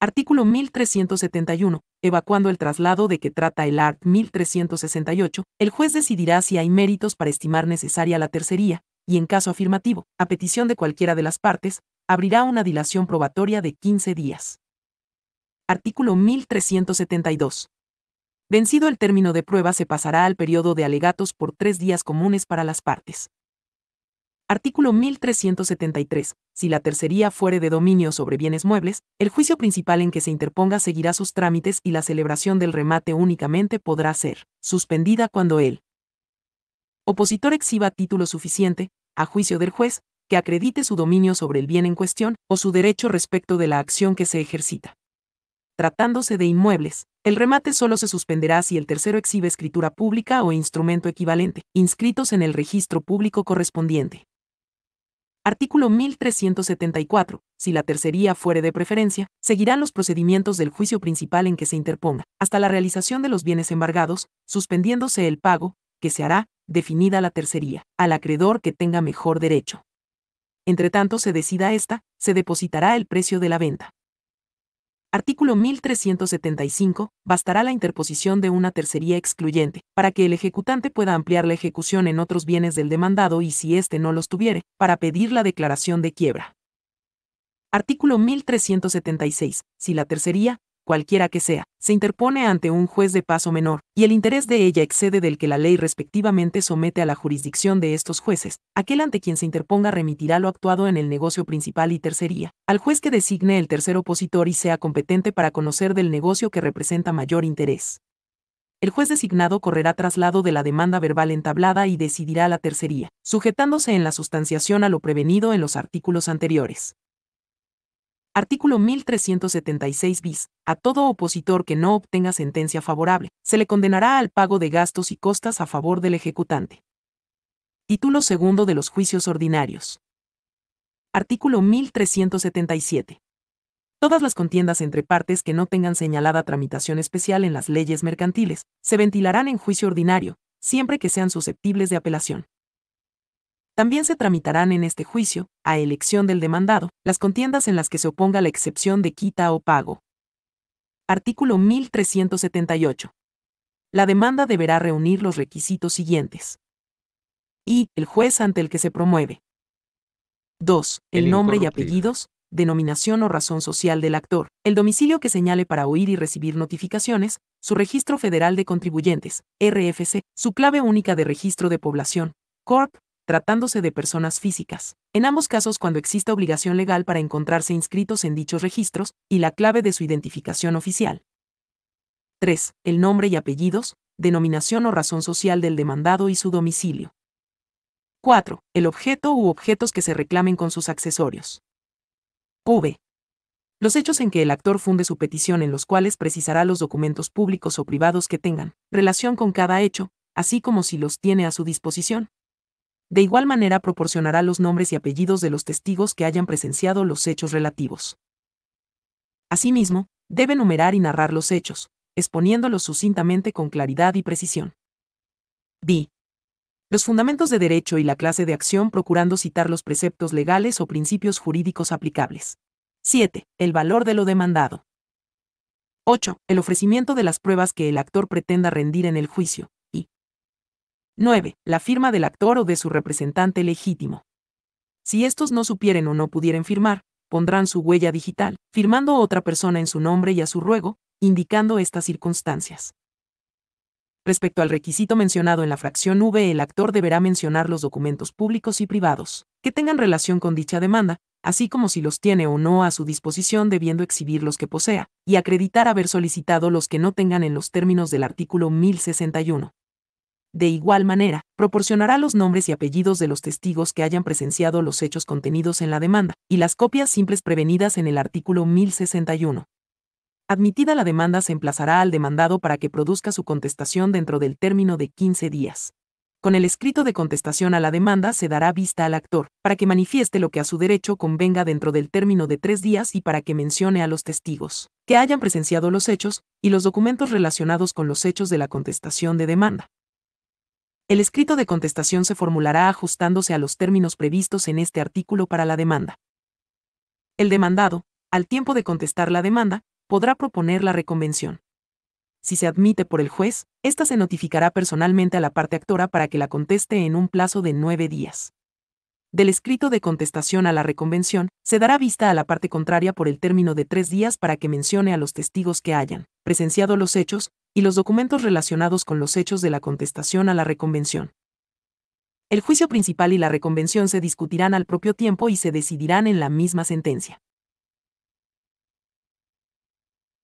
S1: Artículo 1371. Evacuando el traslado de que trata el art. 1368, el juez decidirá si hay méritos para estimar necesaria la tercería, y en caso afirmativo, a petición de cualquiera de las partes, abrirá una dilación probatoria de 15 días. Artículo 1372. Vencido el término de prueba se pasará al periodo de alegatos por tres días comunes para las partes. Artículo 1373. Si la tercería fuere de dominio sobre bienes muebles, el juicio principal en que se interponga seguirá sus trámites y la celebración del remate únicamente podrá ser suspendida cuando él, opositor exhiba título suficiente, a juicio del juez, que acredite su dominio sobre el bien en cuestión o su derecho respecto de la acción que se ejercita. Tratándose de inmuebles, el remate solo se suspenderá si el tercero exhibe escritura pública o instrumento equivalente, inscritos en el registro público correspondiente. Artículo 1374. Si la tercería fuere de preferencia, seguirán los procedimientos del juicio principal en que se interponga, hasta la realización de los bienes embargados, suspendiéndose el pago, que se hará, definida la tercería, al acreedor que tenga mejor derecho. Entre tanto se decida esta, se depositará el precio de la venta. Artículo 1375. Bastará la interposición de una tercería excluyente, para que el ejecutante pueda ampliar la ejecución en otros bienes del demandado y si éste no los tuviere, para pedir la declaración de quiebra. Artículo 1376. Si la tercería, cualquiera que sea, se interpone ante un juez de paso menor, y el interés de ella excede del que la ley respectivamente somete a la jurisdicción de estos jueces, aquel ante quien se interponga remitirá lo actuado en el negocio principal y tercería, al juez que designe el tercer opositor y sea competente para conocer del negocio que representa mayor interés. El juez designado correrá traslado de la demanda verbal entablada y decidirá la tercería, sujetándose en la sustanciación a lo prevenido en los artículos anteriores. Artículo 1376 bis. A todo opositor que no obtenga sentencia favorable, se le condenará al pago de gastos y costas a favor del ejecutante. Título segundo de los juicios ordinarios. Artículo 1377. Todas las contiendas entre partes que no tengan señalada tramitación especial en las leyes mercantiles se ventilarán en juicio ordinario, siempre que sean susceptibles de apelación. También se tramitarán en este juicio, a elección del demandado, las contiendas en las que se oponga la excepción de quita o pago. Artículo 1378. La demanda deberá reunir los requisitos siguientes. Y. El juez ante el que se promueve. 2. El, el nombre y apellidos, denominación o razón social del actor, el domicilio que señale para oír y recibir notificaciones, su registro federal de contribuyentes, RFC, su clave única de registro de población, CORP, tratándose de personas físicas, en ambos casos cuando exista obligación legal para encontrarse inscritos en dichos registros, y la clave de su identificación oficial. 3. El nombre y apellidos, denominación o razón social del demandado y su domicilio. 4. El objeto u objetos que se reclamen con sus accesorios. V. Los hechos en que el actor funde su petición en los cuales precisará los documentos públicos o privados que tengan relación con cada hecho, así como si los tiene a su disposición, de igual manera proporcionará los nombres y apellidos de los testigos que hayan presenciado los hechos relativos. Asimismo, debe numerar y narrar los hechos, exponiéndolos sucintamente con claridad y precisión. D. Los fundamentos de derecho y la clase de acción procurando citar los preceptos legales o principios jurídicos aplicables. 7. El valor de lo demandado. 8. El ofrecimiento de las pruebas que el actor pretenda rendir en el juicio, 9. La firma del actor o de su representante legítimo. Si estos no supieren o no pudieren firmar, pondrán su huella digital, firmando otra persona en su nombre y a su ruego, indicando estas circunstancias. Respecto al requisito mencionado en la fracción V, el actor deberá mencionar los documentos públicos y privados que tengan relación con dicha demanda, así como si los tiene o no a su disposición debiendo exhibir los que posea, y acreditar haber solicitado los que no tengan en los términos del artículo 1061. De igual manera, proporcionará los nombres y apellidos de los testigos que hayan presenciado los hechos contenidos en la demanda, y las copias simples prevenidas en el artículo 1061. Admitida la demanda se emplazará al demandado para que produzca su contestación dentro del término de 15 días. Con el escrito de contestación a la demanda se dará vista al actor, para que manifieste lo que a su derecho convenga dentro del término de tres días y para que mencione a los testigos que hayan presenciado los hechos y los documentos relacionados con los hechos de la contestación de demanda. El escrito de contestación se formulará ajustándose a los términos previstos en este artículo para la demanda. El demandado, al tiempo de contestar la demanda, podrá proponer la reconvención. Si se admite por el juez, ésta se notificará personalmente a la parte actora para que la conteste en un plazo de nueve días. Del escrito de contestación a la reconvención, se dará vista a la parte contraria por el término de tres días para que mencione a los testigos que hayan presenciado los hechos, y los documentos relacionados con los hechos de la contestación a la reconvención. El juicio principal y la reconvención se discutirán al propio tiempo y se decidirán en la misma sentencia.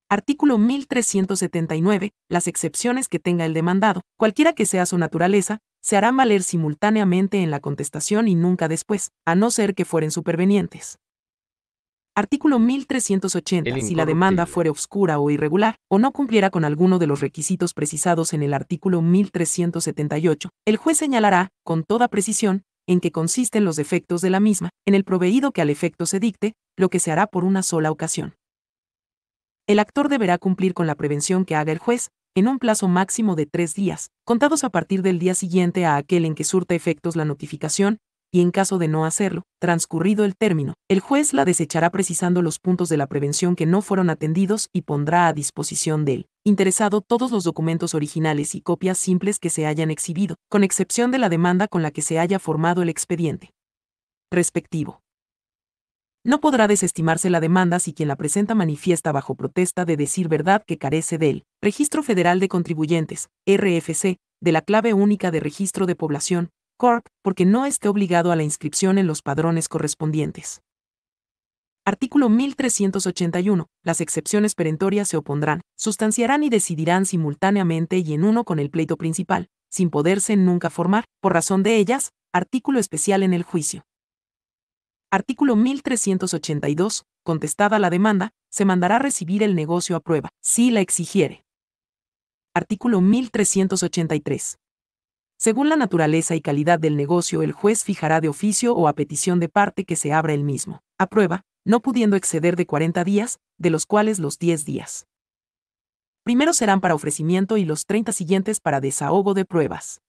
S1: Artículo 1379. Las excepciones que tenga el demandado, cualquiera que sea su naturaleza, se harán valer simultáneamente en la contestación y nunca después, a no ser que fueren supervenientes. Artículo 1380. Si la demanda fuera obscura o irregular, o no cumpliera con alguno de los requisitos precisados en el artículo 1378, el juez señalará, con toda precisión, en qué consisten los defectos de la misma, en el proveído que al efecto se dicte, lo que se hará por una sola ocasión. El actor deberá cumplir con la prevención que haga el juez, en un plazo máximo de tres días, contados a partir del día siguiente a aquel en que surta efectos la notificación, y en caso de no hacerlo, transcurrido el término, el juez la desechará precisando los puntos de la prevención que no fueron atendidos y pondrá a disposición del interesado todos los documentos originales y copias simples que se hayan exhibido, con excepción de la demanda con la que se haya formado el expediente respectivo. No podrá desestimarse la demanda si quien la presenta manifiesta bajo protesta de decir verdad que carece del Registro Federal de Contribuyentes, RFC, de la clave única de registro de población, Corp, porque no esté obligado a la inscripción en los padrones correspondientes. Artículo 1381. Las excepciones perentorias se opondrán, sustanciarán y decidirán simultáneamente y en uno con el pleito principal, sin poderse nunca formar, por razón de ellas, artículo especial en el juicio. Artículo 1382. Contestada la demanda, se mandará recibir el negocio a prueba, si la exigiere. Artículo 1383. Según la naturaleza y calidad del negocio, el juez fijará de oficio o a petición de parte que se abra el mismo, a prueba, no pudiendo exceder de 40 días, de los cuales los 10 días. Primero serán para ofrecimiento y los 30 siguientes para desahogo de pruebas.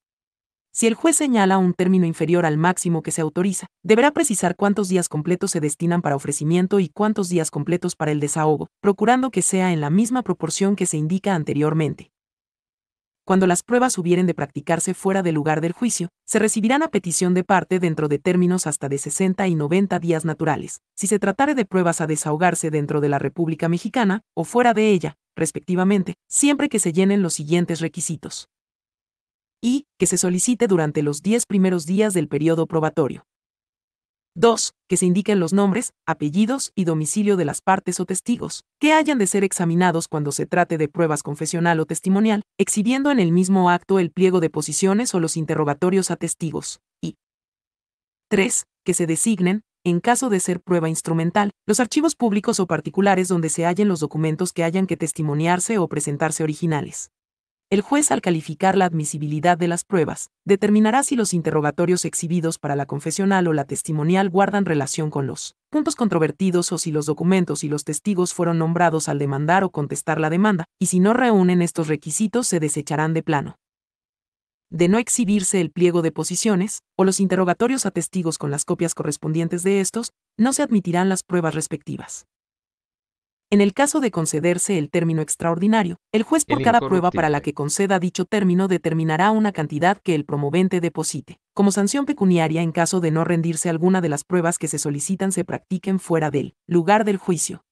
S1: Si el juez señala un término inferior al máximo que se autoriza, deberá precisar cuántos días completos se destinan para ofrecimiento y cuántos días completos para el desahogo, procurando que sea en la misma proporción que se indica anteriormente cuando las pruebas hubieren de practicarse fuera del lugar del juicio, se recibirán a petición de parte dentro de términos hasta de 60 y 90 días naturales, si se tratare de pruebas a desahogarse dentro de la República Mexicana o fuera de ella, respectivamente, siempre que se llenen los siguientes requisitos. Y, que se solicite durante los 10 primeros días del periodo probatorio. 2. Que se indiquen los nombres, apellidos y domicilio de las partes o testigos, que hayan de ser examinados cuando se trate de pruebas confesional o testimonial, exhibiendo en el mismo acto el pliego de posiciones o los interrogatorios a testigos. Y 3. Que se designen, en caso de ser prueba instrumental, los archivos públicos o particulares donde se hallen los documentos que hayan que testimoniarse o presentarse originales. El juez al calificar la admisibilidad de las pruebas, determinará si los interrogatorios exhibidos para la confesional o la testimonial guardan relación con los puntos controvertidos o si los documentos y los testigos fueron nombrados al demandar o contestar la demanda, y si no reúnen estos requisitos se desecharán de plano. De no exhibirse el pliego de posiciones, o los interrogatorios a testigos con las copias correspondientes de estos, no se admitirán las pruebas respectivas. En el caso de concederse el término extraordinario, el juez por cada prueba para la que conceda dicho término determinará una cantidad que el promovente deposite. Como sanción pecuniaria en caso de no rendirse alguna de las pruebas que se solicitan se practiquen fuera del lugar del juicio.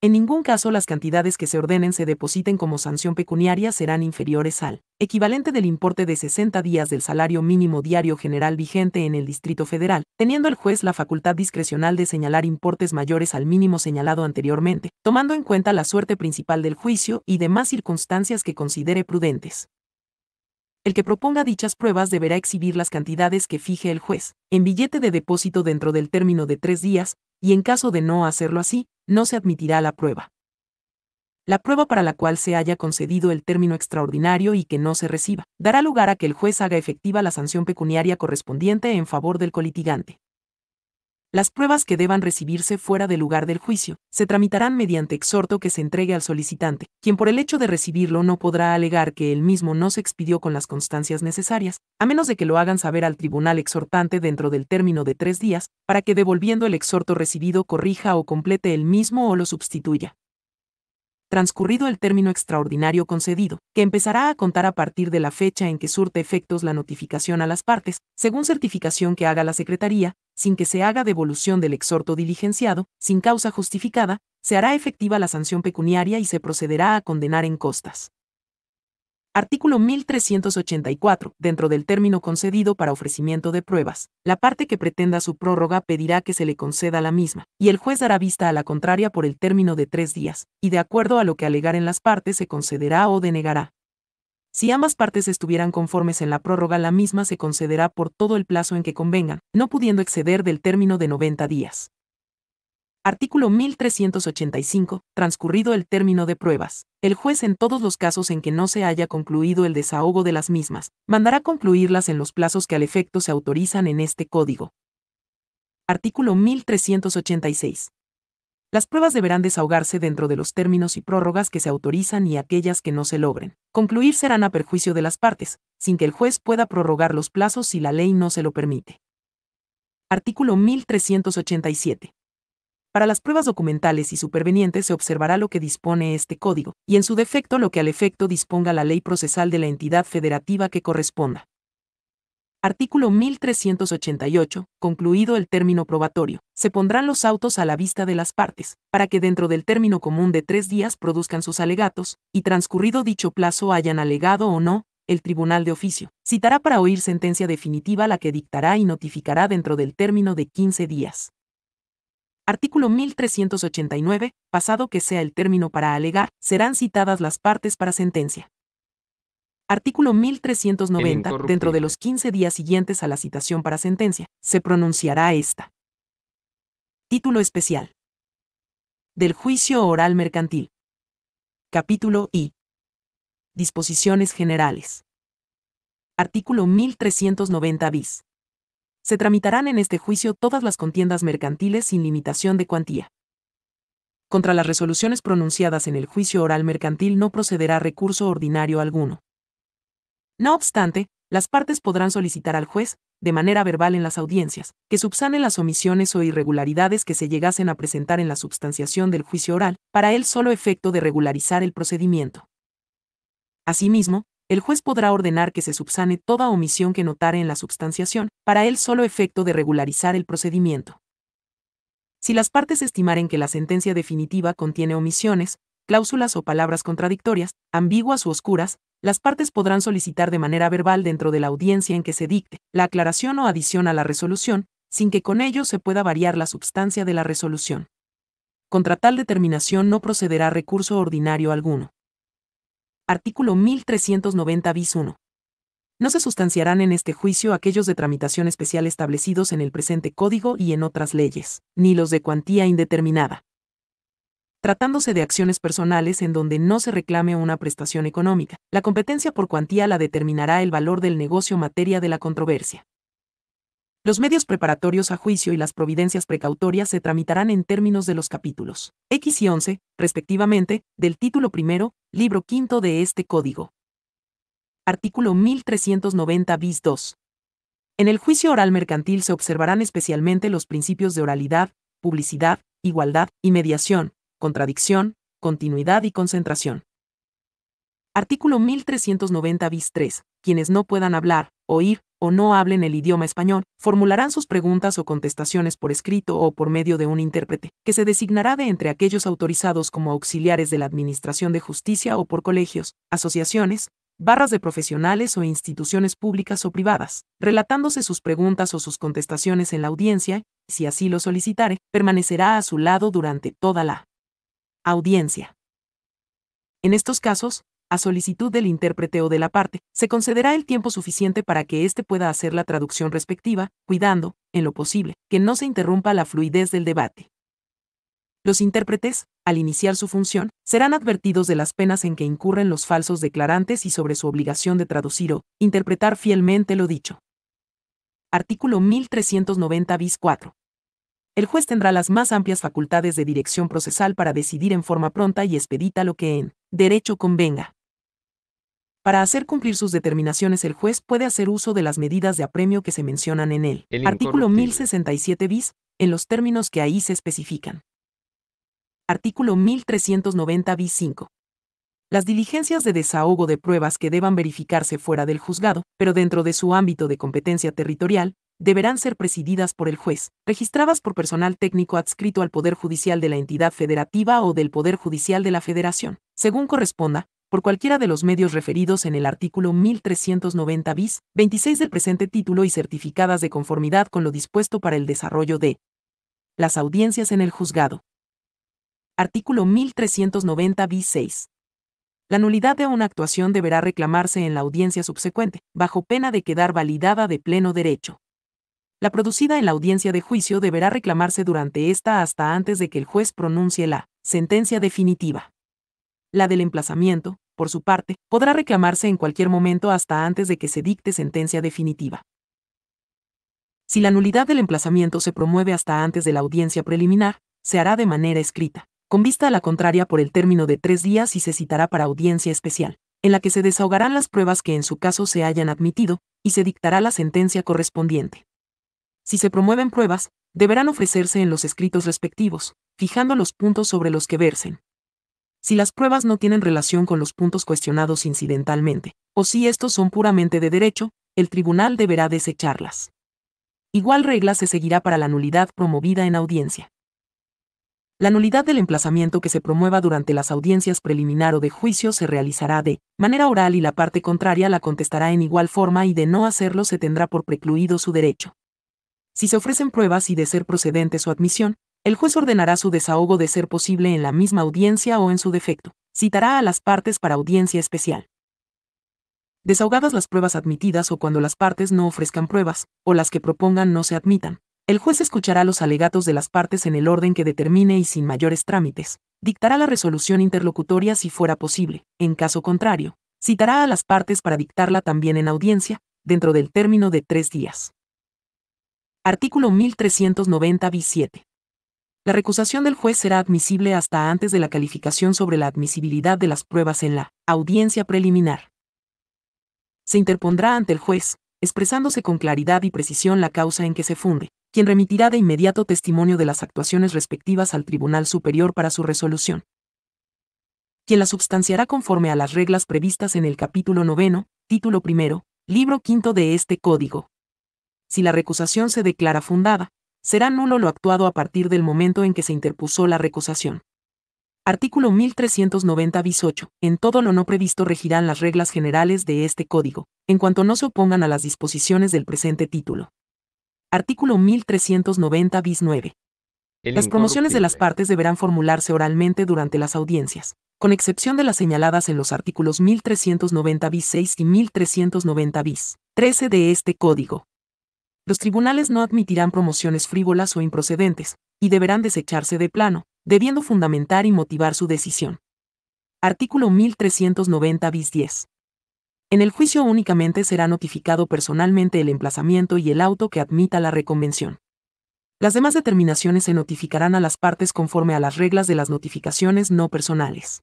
S1: En ningún caso las cantidades que se ordenen se depositen como sanción pecuniaria serán inferiores al equivalente del importe de 60 días del salario mínimo diario general vigente en el Distrito Federal, teniendo el juez la facultad discrecional de señalar importes mayores al mínimo señalado anteriormente, tomando en cuenta la suerte principal del juicio y demás circunstancias que considere prudentes. El que proponga dichas pruebas deberá exhibir las cantidades que fije el juez, en billete de depósito dentro del término de tres días, y en caso de no hacerlo así, no se admitirá la prueba. La prueba para la cual se haya concedido el término extraordinario y que no se reciba, dará lugar a que el juez haga efectiva la sanción pecuniaria correspondiente en favor del colitigante. Las pruebas que deban recibirse fuera del lugar del juicio se tramitarán mediante exhorto que se entregue al solicitante, quien por el hecho de recibirlo no podrá alegar que él mismo no se expidió con las constancias necesarias, a menos de que lo hagan saber al tribunal exhortante dentro del término de tres días, para que devolviendo el exhorto recibido corrija o complete el mismo o lo sustituya transcurrido el término extraordinario concedido, que empezará a contar a partir de la fecha en que surte efectos la notificación a las partes, según certificación que haga la Secretaría, sin que se haga devolución del exhorto diligenciado, sin causa justificada, se hará efectiva la sanción pecuniaria y se procederá a condenar en costas. Artículo 1384. Dentro del término concedido para ofrecimiento de pruebas, la parte que pretenda su prórroga pedirá que se le conceda la misma, y el juez dará vista a la contraria por el término de tres días, y de acuerdo a lo que alegaren las partes se concederá o denegará. Si ambas partes estuvieran conformes en la prórroga, la misma se concederá por todo el plazo en que convengan, no pudiendo exceder del término de 90 días. Artículo 1385. Transcurrido el término de pruebas. El juez en todos los casos en que no se haya concluido el desahogo de las mismas, mandará concluirlas en los plazos que al efecto se autorizan en este código. Artículo 1386. Las pruebas deberán desahogarse dentro de los términos y prórrogas que se autorizan y aquellas que no se logren. Concluir serán a perjuicio de las partes, sin que el juez pueda prorrogar los plazos si la ley no se lo permite. Artículo 1387. Para las pruebas documentales y supervenientes se observará lo que dispone este código, y en su defecto lo que al efecto disponga la ley procesal de la entidad federativa que corresponda. Artículo 1388. Concluido el término probatorio, se pondrán los autos a la vista de las partes, para que dentro del término común de tres días produzcan sus alegatos, y transcurrido dicho plazo hayan alegado o no, el tribunal de oficio citará para oír sentencia definitiva la que dictará y notificará dentro del término de 15 días. Artículo 1389, pasado que sea el término para alegar, serán citadas las partes para sentencia. Artículo 1390, dentro de los 15 días siguientes a la citación para sentencia, se pronunciará esta. Título especial. Del juicio oral mercantil. Capítulo I. Disposiciones generales. Artículo 1390 bis. Se tramitarán en este juicio todas las contiendas mercantiles sin limitación de cuantía. Contra las resoluciones pronunciadas en el juicio oral mercantil no procederá recurso ordinario alguno. No obstante, las partes podrán solicitar al juez, de manera verbal en las audiencias, que subsane las omisiones o irregularidades que se llegasen a presentar en la substanciación del juicio oral, para el solo efecto de regularizar el procedimiento. Asimismo, el juez podrá ordenar que se subsane toda omisión que notare en la substanciación, para el solo efecto de regularizar el procedimiento. Si las partes estimaren que la sentencia definitiva contiene omisiones, cláusulas o palabras contradictorias, ambiguas u oscuras, las partes podrán solicitar de manera verbal dentro de la audiencia en que se dicte la aclaración o adición a la resolución, sin que con ello se pueda variar la substancia de la resolución. Contra tal determinación no procederá recurso ordinario alguno artículo 1390 bis 1. No se sustanciarán en este juicio aquellos de tramitación especial establecidos en el presente código y en otras leyes, ni los de cuantía indeterminada. Tratándose de acciones personales en donde no se reclame una prestación económica, la competencia por cuantía la determinará el valor del negocio materia de la controversia. Los medios preparatorios a juicio y las providencias precautorias se tramitarán en términos de los capítulos X y 11, respectivamente, del título primero, libro quinto de este código. Artículo 1390 bis 2. En el juicio oral mercantil se observarán especialmente los principios de oralidad, publicidad, igualdad y mediación, contradicción, continuidad y concentración. Artículo 1390 bis 3. Quienes no puedan hablar, oír, o no hablen el idioma español, formularán sus preguntas o contestaciones por escrito o por medio de un intérprete, que se designará de entre aquellos autorizados como auxiliares de la Administración de Justicia o por colegios, asociaciones, barras de profesionales o instituciones públicas o privadas, relatándose sus preguntas o sus contestaciones en la audiencia, si así lo solicitare, permanecerá a su lado durante toda la audiencia. En estos casos, a solicitud del intérprete o de la parte, se concederá el tiempo suficiente para que éste pueda hacer la traducción respectiva, cuidando, en lo posible, que no se interrumpa la fluidez del debate. Los intérpretes, al iniciar su función, serán advertidos de las penas en que incurren los falsos declarantes y sobre su obligación de traducir o interpretar fielmente lo dicho. Artículo 1390 bis 4. El juez tendrá las más amplias facultades de dirección procesal para decidir en forma pronta y expedita lo que en derecho convenga. Para hacer cumplir sus determinaciones el juez puede hacer uso de las medidas de apremio que se mencionan en el, artículo 1067 bis, en los términos que ahí se especifican. Artículo 1390 bis 5. Las diligencias de desahogo de pruebas que deban verificarse fuera del juzgado, pero dentro de su ámbito de competencia territorial, deberán ser presididas por el juez, registradas por personal técnico adscrito al Poder Judicial de la entidad federativa o del Poder Judicial de la Federación, según corresponda, por cualquiera de los medios referidos en el artículo 1390 bis 26 del presente título y certificadas de conformidad con lo dispuesto para el desarrollo de las audiencias en el juzgado. Artículo 1390 bis 6. La nulidad de una actuación deberá reclamarse en la audiencia subsecuente, bajo pena de quedar validada de pleno derecho. La producida en la audiencia de juicio deberá reclamarse durante esta hasta antes de que el juez pronuncie la sentencia definitiva. La del emplazamiento, por su parte, podrá reclamarse en cualquier momento hasta antes de que se dicte sentencia definitiva. Si la nulidad del emplazamiento se promueve hasta antes de la audiencia preliminar, se hará de manera escrita, con vista a la contraria por el término de tres días y se citará para audiencia especial, en la que se desahogarán las pruebas que en su caso se hayan admitido, y se dictará la sentencia correspondiente. Si se promueven pruebas, deberán ofrecerse en los escritos respectivos, fijando los puntos sobre los que versen, si las pruebas no tienen relación con los puntos cuestionados incidentalmente, o si estos son puramente de derecho, el tribunal deberá desecharlas. Igual regla se seguirá para la nulidad promovida en audiencia. La nulidad del emplazamiento que se promueva durante las audiencias preliminar o de juicio se realizará de manera oral y la parte contraria la contestará en igual forma y de no hacerlo se tendrá por precluido su derecho. Si se ofrecen pruebas y de ser procedente su admisión, el juez ordenará su desahogo de ser posible en la misma audiencia o en su defecto. Citará a las partes para audiencia especial. Desahogadas las pruebas admitidas o cuando las partes no ofrezcan pruebas, o las que propongan no se admitan, el juez escuchará los alegatos de las partes en el orden que determine y sin mayores trámites. Dictará la resolución interlocutoria si fuera posible. En caso contrario, citará a las partes para dictarla también en audiencia, dentro del término de tres días. Artículo 1390 bis 7. La recusación del juez será admisible hasta antes de la calificación sobre la admisibilidad de las pruebas en la audiencia preliminar. Se interpondrá ante el juez, expresándose con claridad y precisión la causa en que se funde, quien remitirá de inmediato testimonio de las actuaciones respectivas al Tribunal Superior para su resolución, quien la substanciará conforme a las reglas previstas en el capítulo noveno, título primero, libro quinto de este código. Si la recusación se declara fundada, será nulo lo actuado a partir del momento en que se interpuso la recusación. Artículo 1390 bis 8. En todo lo no previsto regirán las reglas generales de este código, en cuanto no se opongan a las disposiciones del presente título. Artículo 1390 bis 9.
S3: las promociones de
S1: las partes deberán formularse oralmente durante las audiencias, con excepción de las señaladas en los artículos 1390 bis 6 y 1390 bis 13 de este código los tribunales no admitirán promociones frívolas o improcedentes, y deberán desecharse de plano, debiendo fundamentar y motivar su decisión. Artículo 1390 bis 10. En el juicio únicamente será notificado personalmente el emplazamiento y el auto que admita la reconvención. Las demás determinaciones se notificarán a las partes conforme a las reglas de las notificaciones no personales.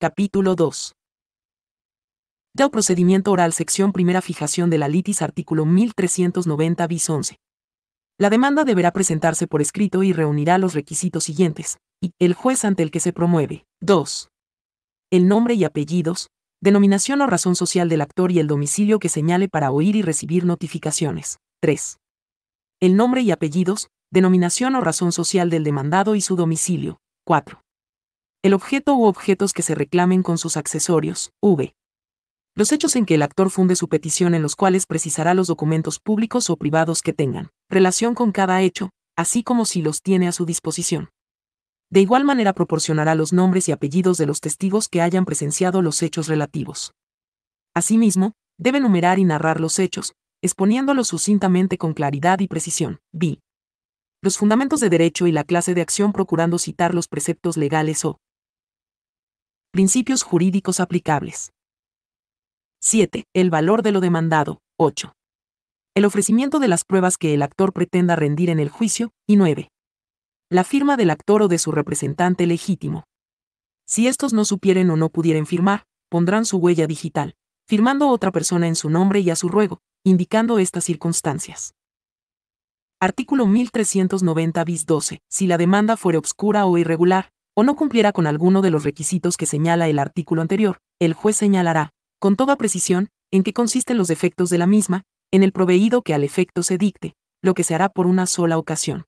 S1: Capítulo 2. Ya procedimiento oral sección primera fijación de la litis artículo 1390 bis 11. La demanda deberá presentarse por escrito y reunirá los requisitos siguientes. Y. El juez ante el que se promueve. 2. El nombre y apellidos, denominación o razón social del actor y el domicilio que señale para oír y recibir notificaciones. 3. El nombre y apellidos, denominación o razón social del demandado y su domicilio. 4. El objeto u objetos que se reclamen con sus accesorios. V los hechos en que el actor funde su petición en los cuales precisará los documentos públicos o privados que tengan relación con cada hecho, así como si los tiene a su disposición. De igual manera proporcionará los nombres y apellidos de los testigos que hayan presenciado los hechos relativos. Asimismo, debe numerar y narrar los hechos, exponiéndolos sucintamente con claridad y precisión. B. Los fundamentos de derecho y la clase de acción procurando citar los preceptos legales o principios jurídicos aplicables. 7. El valor de lo demandado. 8. El ofrecimiento de las pruebas que el actor pretenda rendir en el juicio. Y 9. La firma del actor o de su representante legítimo. Si estos no supieren o no pudieren firmar, pondrán su huella digital, firmando otra persona en su nombre y a su ruego, indicando estas circunstancias. Artículo 1390 bis 12. Si la demanda fuera obscura o irregular, o no cumpliera con alguno de los requisitos que señala el artículo anterior, el juez señalará, con toda precisión, en qué consisten los efectos de la misma, en el proveído que al efecto se dicte, lo que se hará por una sola ocasión.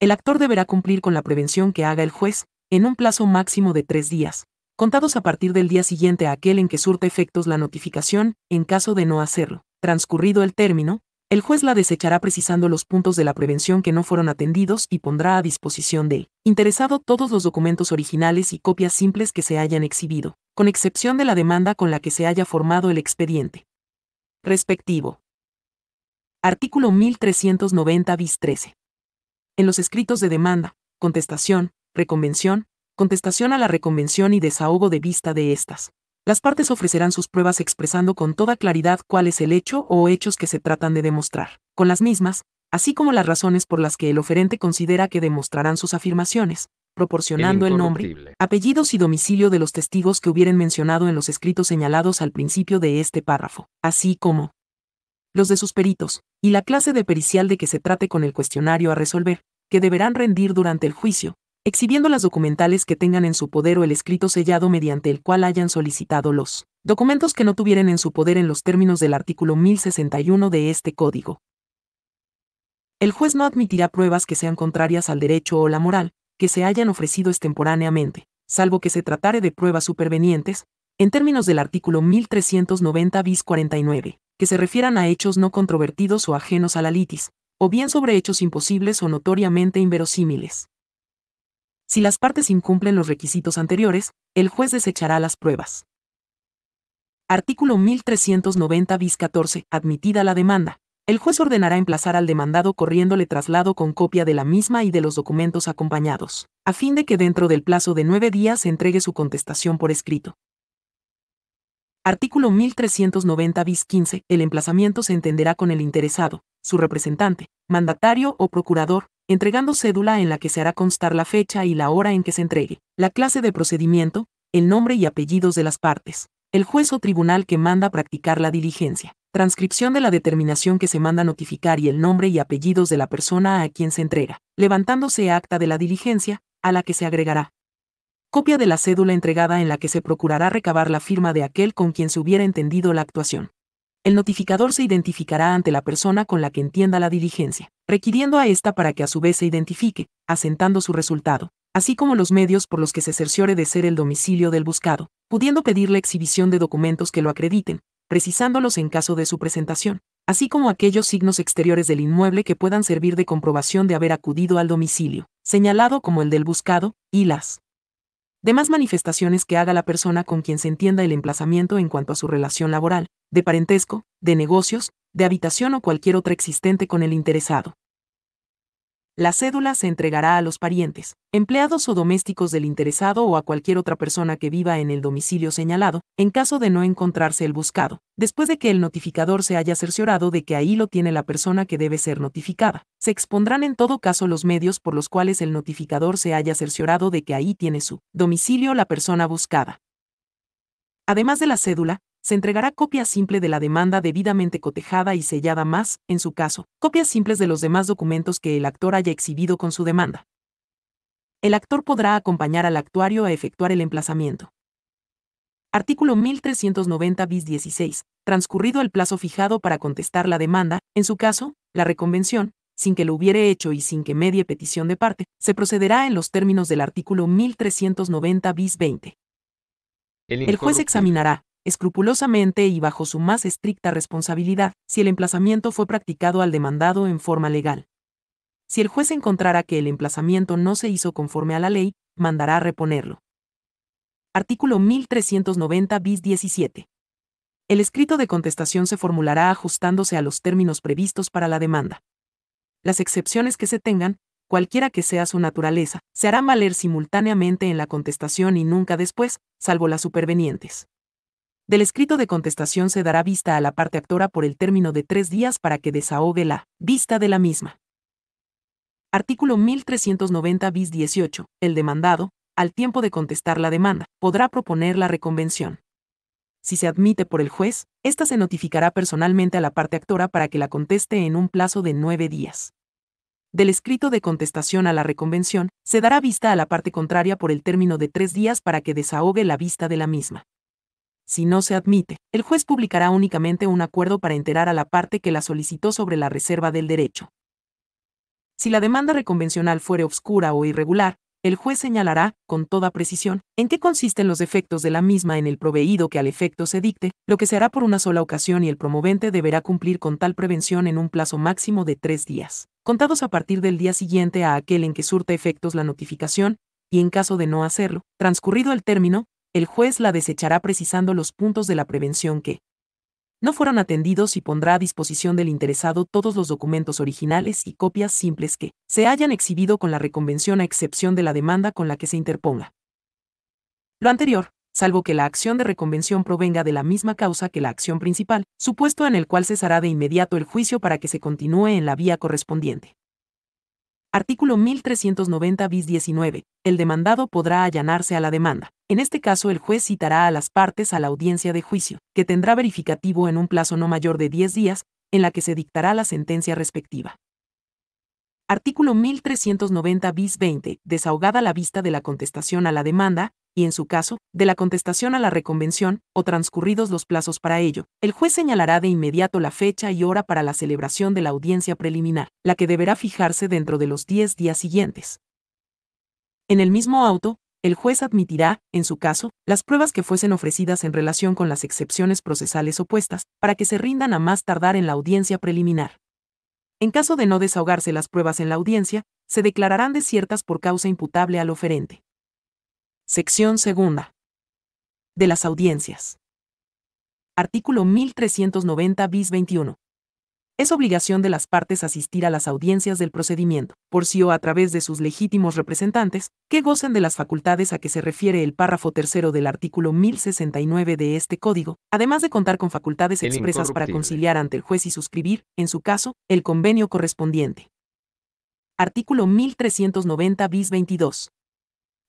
S1: El actor deberá cumplir con la prevención que haga el juez, en un plazo máximo de tres días, contados a partir del día siguiente a aquel en que surte efectos la notificación, en caso de no hacerlo, transcurrido el término, el juez la desechará precisando los puntos de la prevención que no fueron atendidos y pondrá a disposición del interesado todos los documentos originales y copias simples que se hayan exhibido, con excepción de la demanda con la que se haya formado el expediente. Respectivo. Artículo 1390 bis 13. En los escritos de demanda, contestación, reconvención, contestación a la reconvención y desahogo de vista de estas, las partes ofrecerán sus pruebas expresando con toda claridad cuál es el hecho o hechos que se tratan de demostrar. Con las mismas, así como las razones por las que el oferente considera que demostrarán sus afirmaciones, proporcionando el, nombre, apellidos y domicilio de los testigos que hubieren mencionado en los escritos señalados al principio de este párrafo, así como los de sus peritos, y la clase de pericial de que se trate con el cuestionario a resolver, que deberán rendir durante el juicio, exhibiendo las documentales que tengan en su poder o el escrito sellado mediante el cual hayan solicitado los documentos que no tuvieran en su poder en los términos del artículo 1061 de este Código. El juez no admitirá pruebas que sean contrarias al derecho o la moral, que se hayan ofrecido extemporáneamente, salvo que se tratare de pruebas supervenientes, en términos del artículo 1390 bis 49, que se refieran a hechos no controvertidos o ajenos a la litis, o bien sobre hechos imposibles o notoriamente inverosímiles. Si las partes incumplen los requisitos anteriores, el juez desechará las pruebas. Artículo 1390 bis 14. Admitida la demanda, el juez ordenará emplazar al demandado corriéndole traslado con copia de la misma y de los documentos acompañados, a fin de que dentro del plazo de nueve días entregue su contestación por escrito. Artículo 1390 bis 15. El emplazamiento se entenderá con el interesado, su representante, mandatario o procurador, entregando cédula en la que se hará constar la fecha y la hora en que se entregue, la clase de procedimiento, el nombre y apellidos de las partes, el juez o tribunal que manda practicar la diligencia, transcripción de la determinación que se manda notificar y el nombre y apellidos de la persona a quien se entrega, levantándose acta de la diligencia, a la que se agregará. Copia de la cédula entregada en la que se procurará recabar la firma de aquel con quien se hubiera entendido la actuación. El notificador se identificará ante la persona con la que entienda la diligencia, requiriendo a ésta para que a su vez se identifique, asentando su resultado, así como los medios por los que se cerciore de ser el domicilio del buscado, pudiendo pedirle exhibición de documentos que lo acrediten, precisándolos en caso de su presentación, así como aquellos signos exteriores del inmueble que puedan servir de comprobación de haber acudido al domicilio, señalado como el del buscado, y las demás manifestaciones que haga la persona con quien se entienda el emplazamiento en cuanto a su relación laboral, de parentesco, de negocios, de habitación o cualquier otra existente con el interesado. La cédula se entregará a los parientes, empleados o domésticos del interesado o a cualquier otra persona que viva en el domicilio señalado, en caso de no encontrarse el buscado, después de que el notificador se haya cerciorado de que ahí lo tiene la persona que debe ser notificada. Se expondrán en todo caso los medios por los cuales el notificador se haya cerciorado de que ahí tiene su domicilio la persona buscada. Además de la cédula, se entregará copia simple de la demanda debidamente cotejada y sellada más, en su caso, copias simples de los demás documentos que el actor haya exhibido con su demanda. El actor podrá acompañar al actuario a efectuar el emplazamiento. Artículo 1390 bis 16. Transcurrido el plazo fijado para contestar la demanda, en su caso, la reconvención, sin que lo hubiere hecho y sin que medie petición de parte, se procederá en los términos del artículo 1390 bis 20.
S3: El, el juez examinará,
S1: escrupulosamente y bajo su más estricta responsabilidad, si el emplazamiento fue practicado al demandado en forma legal. Si el juez encontrara que el emplazamiento no se hizo conforme a la ley, mandará a reponerlo. Artículo 1390 bis 17. El escrito de contestación se formulará ajustándose a los términos previstos para la demanda. Las excepciones que se tengan, cualquiera que sea su naturaleza, se harán valer simultáneamente en la contestación y nunca después, salvo las supervenientes. Del escrito de contestación se dará vista a la parte actora por el término de tres días para que desahogue la vista de la misma. Artículo 1390 bis 18. El demandado, al tiempo de contestar la demanda, podrá proponer la reconvención. Si se admite por el juez, ésta se notificará personalmente a la parte actora para que la conteste en un plazo de nueve días. Del escrito de contestación a la reconvención, se dará vista a la parte contraria por el término de tres días para que desahogue la vista de la misma si no se admite, el juez publicará únicamente un acuerdo para enterar a la parte que la solicitó sobre la reserva del derecho. Si la demanda reconvencional fuere obscura o irregular, el juez señalará, con toda precisión, en qué consisten los efectos de la misma en el proveído que al efecto se dicte, lo que se hará por una sola ocasión y el promovente deberá cumplir con tal prevención en un plazo máximo de tres días, contados a partir del día siguiente a aquel en que surta efectos la notificación, y en caso de no hacerlo, transcurrido el término, el juez la desechará precisando los puntos de la prevención que no fueron atendidos y pondrá a disposición del interesado todos los documentos originales y copias simples que se hayan exhibido con la reconvención a excepción de la demanda con la que se interponga. Lo anterior, salvo que la acción de reconvención provenga de la misma causa que la acción principal, supuesto en el cual cesará de inmediato el juicio para que se continúe en la vía correspondiente. Artículo 1390 bis 19. El demandado podrá allanarse a la demanda. En este caso, el juez citará a las partes a la audiencia de juicio, que tendrá verificativo en un plazo no mayor de 10 días, en la que se dictará la sentencia respectiva. Artículo 1390 bis 20. Desahogada la vista de la contestación a la demanda, y en su caso, de la contestación a la reconvención, o transcurridos los plazos para ello, el juez señalará de inmediato la fecha y hora para la celebración de la audiencia preliminar, la que deberá fijarse dentro de los 10 días siguientes. En el mismo auto, el juez admitirá, en su caso, las pruebas que fuesen ofrecidas en relación con las excepciones procesales opuestas, para que se rindan a más tardar en la audiencia preliminar. En caso de no desahogarse las pruebas en la audiencia, se declararán desiertas por causa imputable al oferente. Sección segunda. De las audiencias. Artículo 1390 bis 21. Es obligación de las partes asistir a las audiencias del procedimiento, por sí o a través de sus legítimos representantes, que gocen de las facultades a que se refiere el párrafo tercero del artículo 1069 de este Código, además de contar con facultades expresas para conciliar ante el juez y suscribir, en su caso, el convenio correspondiente. Artículo 1390 bis 22.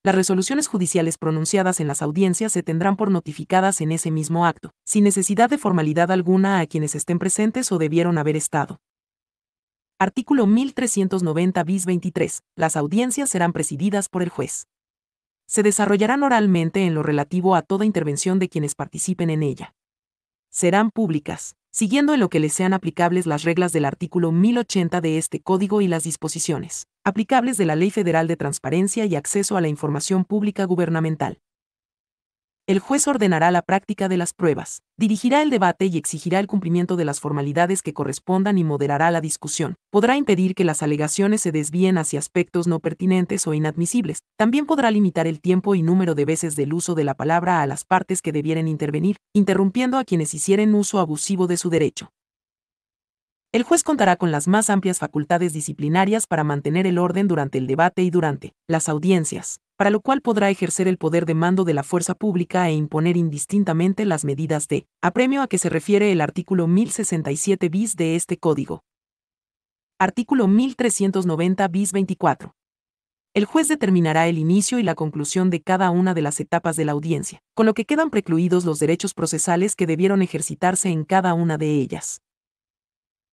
S1: Las resoluciones judiciales pronunciadas en las audiencias se tendrán por notificadas en ese mismo acto, sin necesidad de formalidad alguna a quienes estén presentes o debieron haber estado. Artículo 1390 bis 23. Las audiencias serán presididas por el juez. Se desarrollarán oralmente en lo relativo a toda intervención de quienes participen en ella. Serán públicas siguiendo en lo que le sean aplicables las reglas del artículo 1080 de este código y las disposiciones aplicables de la Ley Federal de Transparencia y Acceso a la Información Pública Gubernamental el juez ordenará la práctica de las pruebas, dirigirá el debate y exigirá el cumplimiento de las formalidades que correspondan y moderará la discusión. Podrá impedir que las alegaciones se desvíen hacia aspectos no pertinentes o inadmisibles. También podrá limitar el tiempo y número de veces del uso de la palabra a las partes que debieren intervenir, interrumpiendo a quienes hicieren uso abusivo de su derecho. El juez contará con las más amplias facultades disciplinarias para mantener el orden durante el debate y durante las audiencias, para lo cual podrá ejercer el poder de mando de la fuerza pública e imponer indistintamente las medidas de apremio a que se refiere el artículo 1067 bis de este código. Artículo 1390 bis 24. El juez determinará el inicio y la conclusión de cada una de las etapas de la audiencia, con lo que quedan precluidos los derechos procesales que debieron ejercitarse en cada una de ellas.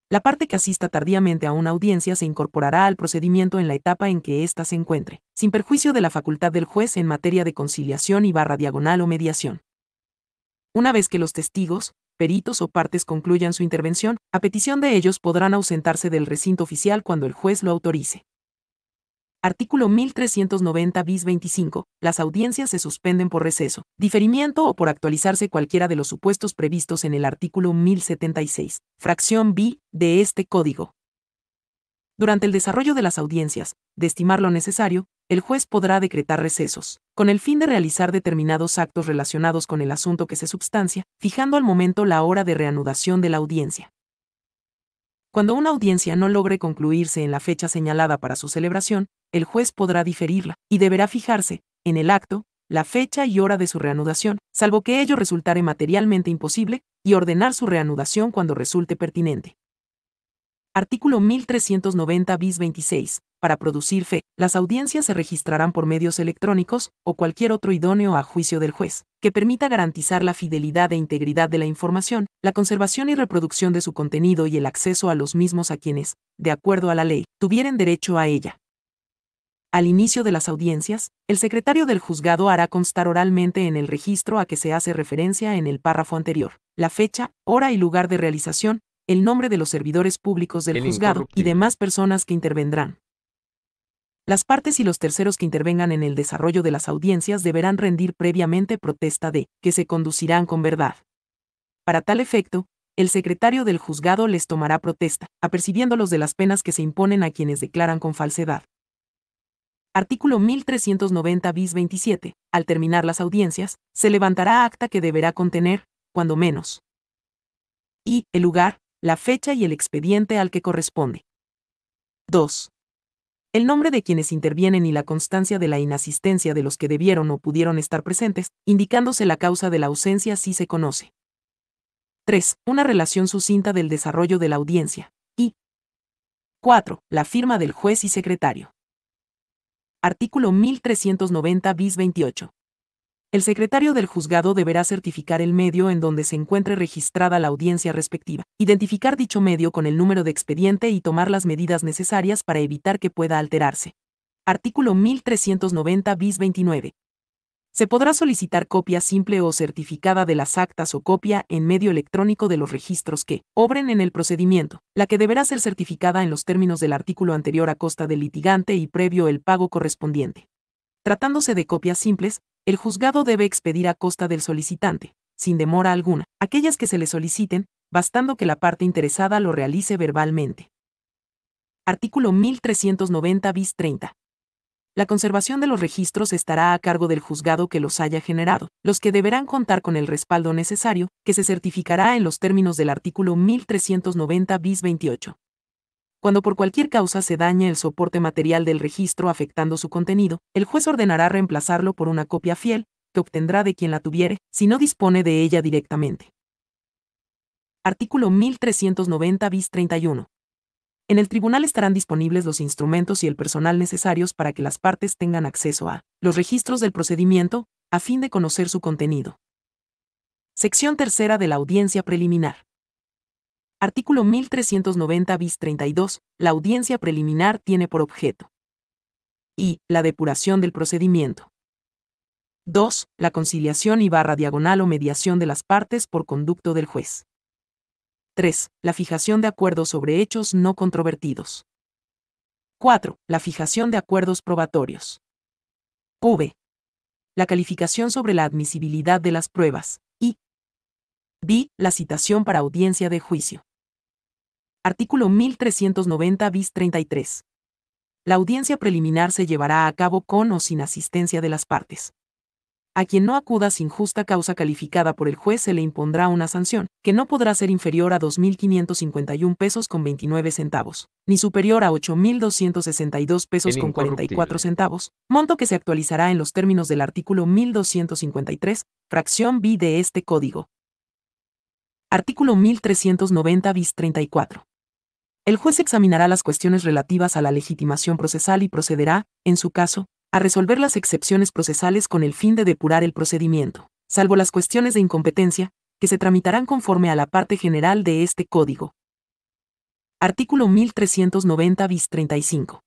S1: La parte que asista tardíamente a una audiencia se incorporará al procedimiento en la etapa en que ésta se encuentre, sin perjuicio de la facultad del juez en materia de conciliación y barra diagonal o mediación. Una vez que los testigos, peritos o partes concluyan su intervención, a petición de ellos podrán ausentarse del recinto oficial cuando el juez lo autorice. Artículo 1390 bis 25. Las audiencias se suspenden por receso, diferimiento o por actualizarse cualquiera de los supuestos previstos en el artículo 1076, fracción B, de este código. Durante el desarrollo de las audiencias, de estimar lo necesario, el juez podrá decretar recesos, con el fin de realizar determinados actos relacionados con el asunto que se substancia, fijando al momento la hora de reanudación de la audiencia. Cuando una audiencia no logre concluirse en la fecha señalada para su celebración, el juez podrá diferirla, y deberá fijarse, en el acto, la fecha y hora de su reanudación, salvo que ello resultare materialmente imposible, y ordenar su reanudación cuando resulte pertinente. Artículo 1390 bis 26. Para producir fe, las audiencias se registrarán por medios electrónicos o cualquier otro idóneo a juicio del juez, que permita garantizar la fidelidad e integridad de la información, la conservación y reproducción de su contenido y el acceso a los mismos a quienes, de acuerdo a la ley, tuvieran derecho a ella. Al inicio de las audiencias, el secretario del juzgado hará constar oralmente en el registro a que se hace referencia en el párrafo anterior, la fecha, hora y lugar de realización, el nombre de los servidores públicos del juzgado y demás personas que intervendrán. Las partes y los terceros que intervengan en el desarrollo de las audiencias deberán rendir previamente protesta de que se conducirán con verdad. Para tal efecto, el secretario del juzgado les tomará protesta, apercibiéndolos de las penas que se imponen a quienes declaran con falsedad. Artículo 1390 bis 27. Al terminar las audiencias, se levantará acta que deberá contener, cuando menos, y el lugar, la fecha y el expediente al que corresponde. 2 el nombre de quienes intervienen y la constancia de la inasistencia de los que debieron o pudieron estar presentes, indicándose la causa de la ausencia si se conoce. 3. Una relación sucinta del desarrollo de la audiencia. Y 4. La firma del juez y secretario. Artículo 1390 bis 28 el secretario del juzgado deberá certificar el medio en donde se encuentre registrada la audiencia respectiva, identificar dicho medio con el número de expediente y tomar las medidas necesarias para evitar que pueda alterarse. Artículo 1390 bis 29. Se podrá solicitar copia simple o certificada de las actas o copia en medio electrónico de los registros que obren en el procedimiento, la que deberá ser certificada en los términos del artículo anterior a costa del litigante y previo el pago correspondiente. Tratándose de copias simples, el juzgado debe expedir a costa del solicitante, sin demora alguna, aquellas que se le soliciten, bastando que la parte interesada lo realice verbalmente. Artículo 1390 bis 30. La conservación de los registros estará a cargo del juzgado que los haya generado, los que deberán contar con el respaldo necesario, que se certificará en los términos del artículo 1390 bis 28. Cuando por cualquier causa se dañe el soporte material del registro afectando su contenido, el juez ordenará reemplazarlo por una copia fiel, que obtendrá de quien la tuviere, si no dispone de ella directamente. Artículo 1390 bis 31. En el tribunal estarán disponibles los instrumentos y el personal necesarios para que las partes tengan acceso a los registros del procedimiento, a fin de conocer su contenido. Sección tercera de la audiencia preliminar. Artículo 1390 bis 32. La audiencia preliminar tiene por objeto. I. La depuración del procedimiento. 2. La conciliación y barra diagonal o mediación de las partes por conducto del juez. 3. La fijación de acuerdos sobre hechos no controvertidos. 4. La fijación de acuerdos probatorios. V. La calificación sobre la admisibilidad de las pruebas. Vi, la citación para audiencia de juicio. Artículo 1390 bis 33. La audiencia preliminar se llevará a cabo con o sin asistencia de las partes. A quien no acuda sin justa causa calificada por el juez se le impondrá una sanción, que no podrá ser inferior a 2.551 pesos con 29 centavos, ni superior a 8.262 pesos con 44 centavos, monto que se actualizará en los términos del artículo 1253, fracción B de este código, Artículo 1390 bis 34. El juez examinará las cuestiones relativas a la legitimación procesal y procederá, en su caso, a resolver las excepciones procesales con el fin de depurar el procedimiento, salvo las cuestiones de incompetencia, que se tramitarán conforme a la parte general de este código. Artículo 1390 bis 35.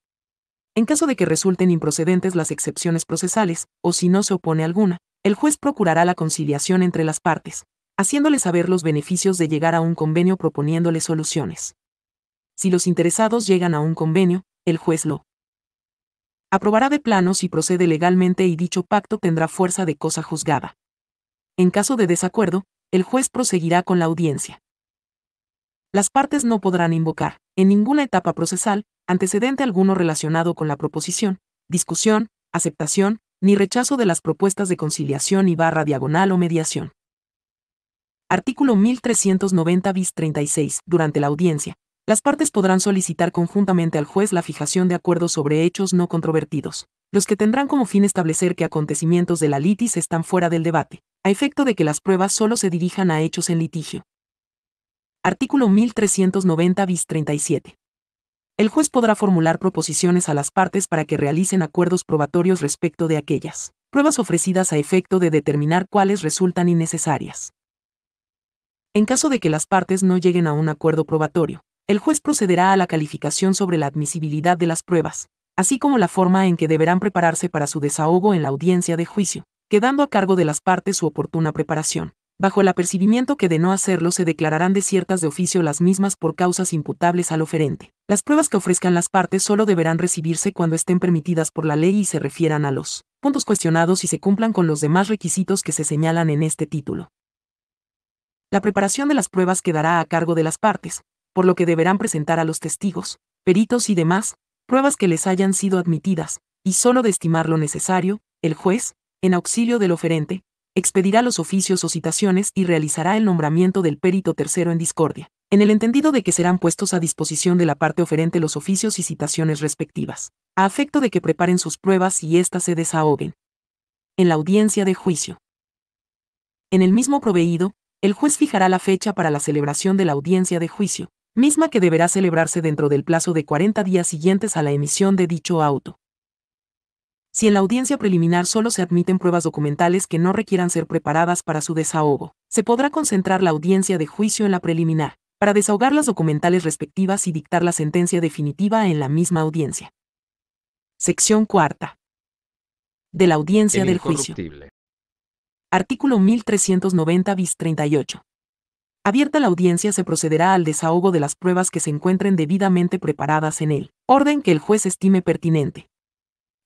S1: En caso de que resulten improcedentes las excepciones procesales, o si no se opone alguna, el juez procurará la conciliación entre las partes, haciéndole saber los beneficios de llegar a un convenio proponiéndole soluciones. Si los interesados llegan a un convenio, el juez lo aprobará de plano si procede legalmente y dicho pacto tendrá fuerza de cosa juzgada. En caso de desacuerdo, el juez proseguirá con la audiencia. Las partes no podrán invocar, en ninguna etapa procesal, antecedente alguno relacionado con la proposición, discusión, aceptación, ni rechazo de las propuestas de conciliación y barra diagonal o mediación. Artículo 1390 bis 36. Durante la audiencia, las partes podrán solicitar conjuntamente al juez la fijación de acuerdos sobre hechos no controvertidos, los que tendrán como fin establecer que acontecimientos de la litis están fuera del debate, a efecto de que las pruebas solo se dirijan a hechos en litigio. Artículo 1390 bis 37. El juez podrá formular proposiciones a las partes para que realicen acuerdos probatorios respecto de aquellas pruebas ofrecidas a efecto de determinar cuáles resultan innecesarias. En caso de que las partes no lleguen a un acuerdo probatorio, el juez procederá a la calificación sobre la admisibilidad de las pruebas, así como la forma en que deberán prepararse para su desahogo en la audiencia de juicio, quedando a cargo de las partes su oportuna preparación, bajo el apercibimiento que de no hacerlo se declararán desiertas de oficio las mismas por causas imputables al oferente. Las pruebas que ofrezcan las partes solo deberán recibirse cuando estén permitidas por la ley y se refieran a los puntos cuestionados y se cumplan con los demás requisitos que se señalan en este título. La preparación de las pruebas quedará a cargo de las partes, por lo que deberán presentar a los testigos, peritos y demás, pruebas que les hayan sido admitidas, y solo de estimar lo necesario, el juez, en auxilio del oferente, expedirá los oficios o citaciones y realizará el nombramiento del perito tercero en discordia, en el entendido de que serán puestos a disposición de la parte oferente los oficios y citaciones respectivas, a efecto de que preparen sus pruebas y éstas se desahoguen. En la audiencia de juicio. En el mismo proveído, el juez fijará la fecha para la celebración de la audiencia de juicio, misma que deberá celebrarse dentro del plazo de 40 días siguientes a la emisión de dicho auto. Si en la audiencia preliminar solo se admiten pruebas documentales que no requieran ser preparadas para su desahogo, se podrá concentrar la audiencia de juicio en la preliminar, para desahogar las documentales respectivas y dictar la sentencia definitiva en la misma audiencia. Sección cuarta. De la audiencia del juicio. Artículo 1390 bis 38. Abierta la audiencia se procederá al desahogo de las pruebas que se encuentren debidamente preparadas en el orden que el juez estime pertinente.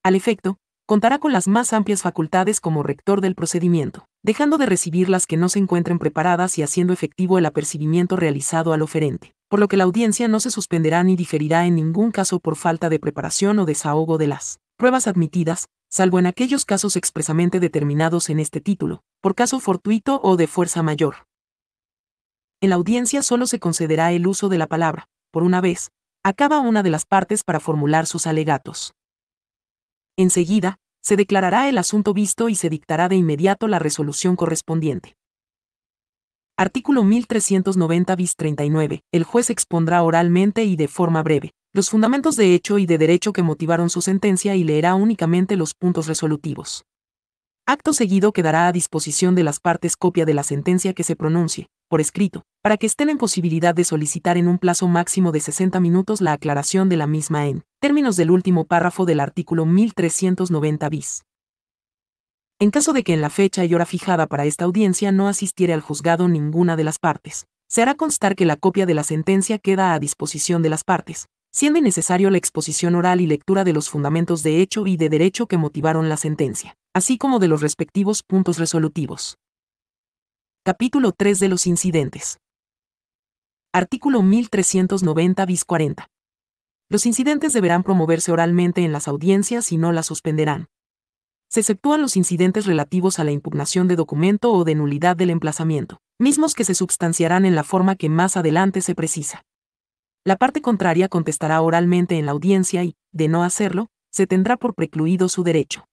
S1: Al efecto, contará con las más amplias facultades como rector del procedimiento, dejando de recibir las que no se encuentren preparadas y haciendo efectivo el apercibimiento realizado al oferente, por lo que la audiencia no se suspenderá ni diferirá en ningún caso por falta de preparación o desahogo de las pruebas admitidas, salvo en aquellos casos expresamente determinados en este título, por caso fortuito o de fuerza mayor. En la audiencia solo se concederá el uso de la palabra, por una vez, a cada una de las partes para formular sus alegatos. Enseguida, se declarará el asunto visto y se dictará de inmediato la resolución correspondiente. Artículo 1390 bis 39. El juez expondrá oralmente y de forma breve, los fundamentos de hecho y de derecho que motivaron su sentencia y leerá únicamente los puntos resolutivos. Acto seguido quedará a disposición de las partes copia de la sentencia que se pronuncie, por escrito, para que estén en posibilidad de solicitar en un plazo máximo de 60 minutos la aclaración de la misma en términos del último párrafo del artículo 1390 bis. En caso de que en la fecha y hora fijada para esta audiencia no asistiera al juzgado ninguna de las partes, se hará constar que la copia de la sentencia queda a disposición de las partes, siendo necesario la exposición oral y lectura de los fundamentos de hecho y de derecho que motivaron la sentencia, así como de los respectivos puntos resolutivos. Capítulo 3 de los incidentes. Artículo 1390 bis 40. Los incidentes deberán promoverse oralmente en las audiencias y no las suspenderán. Se exceptúan los incidentes relativos a la impugnación de documento o de nulidad del emplazamiento, mismos que se substanciarán en la forma que más adelante se precisa. La parte contraria contestará oralmente en la audiencia y, de no hacerlo, se tendrá por precluido su derecho.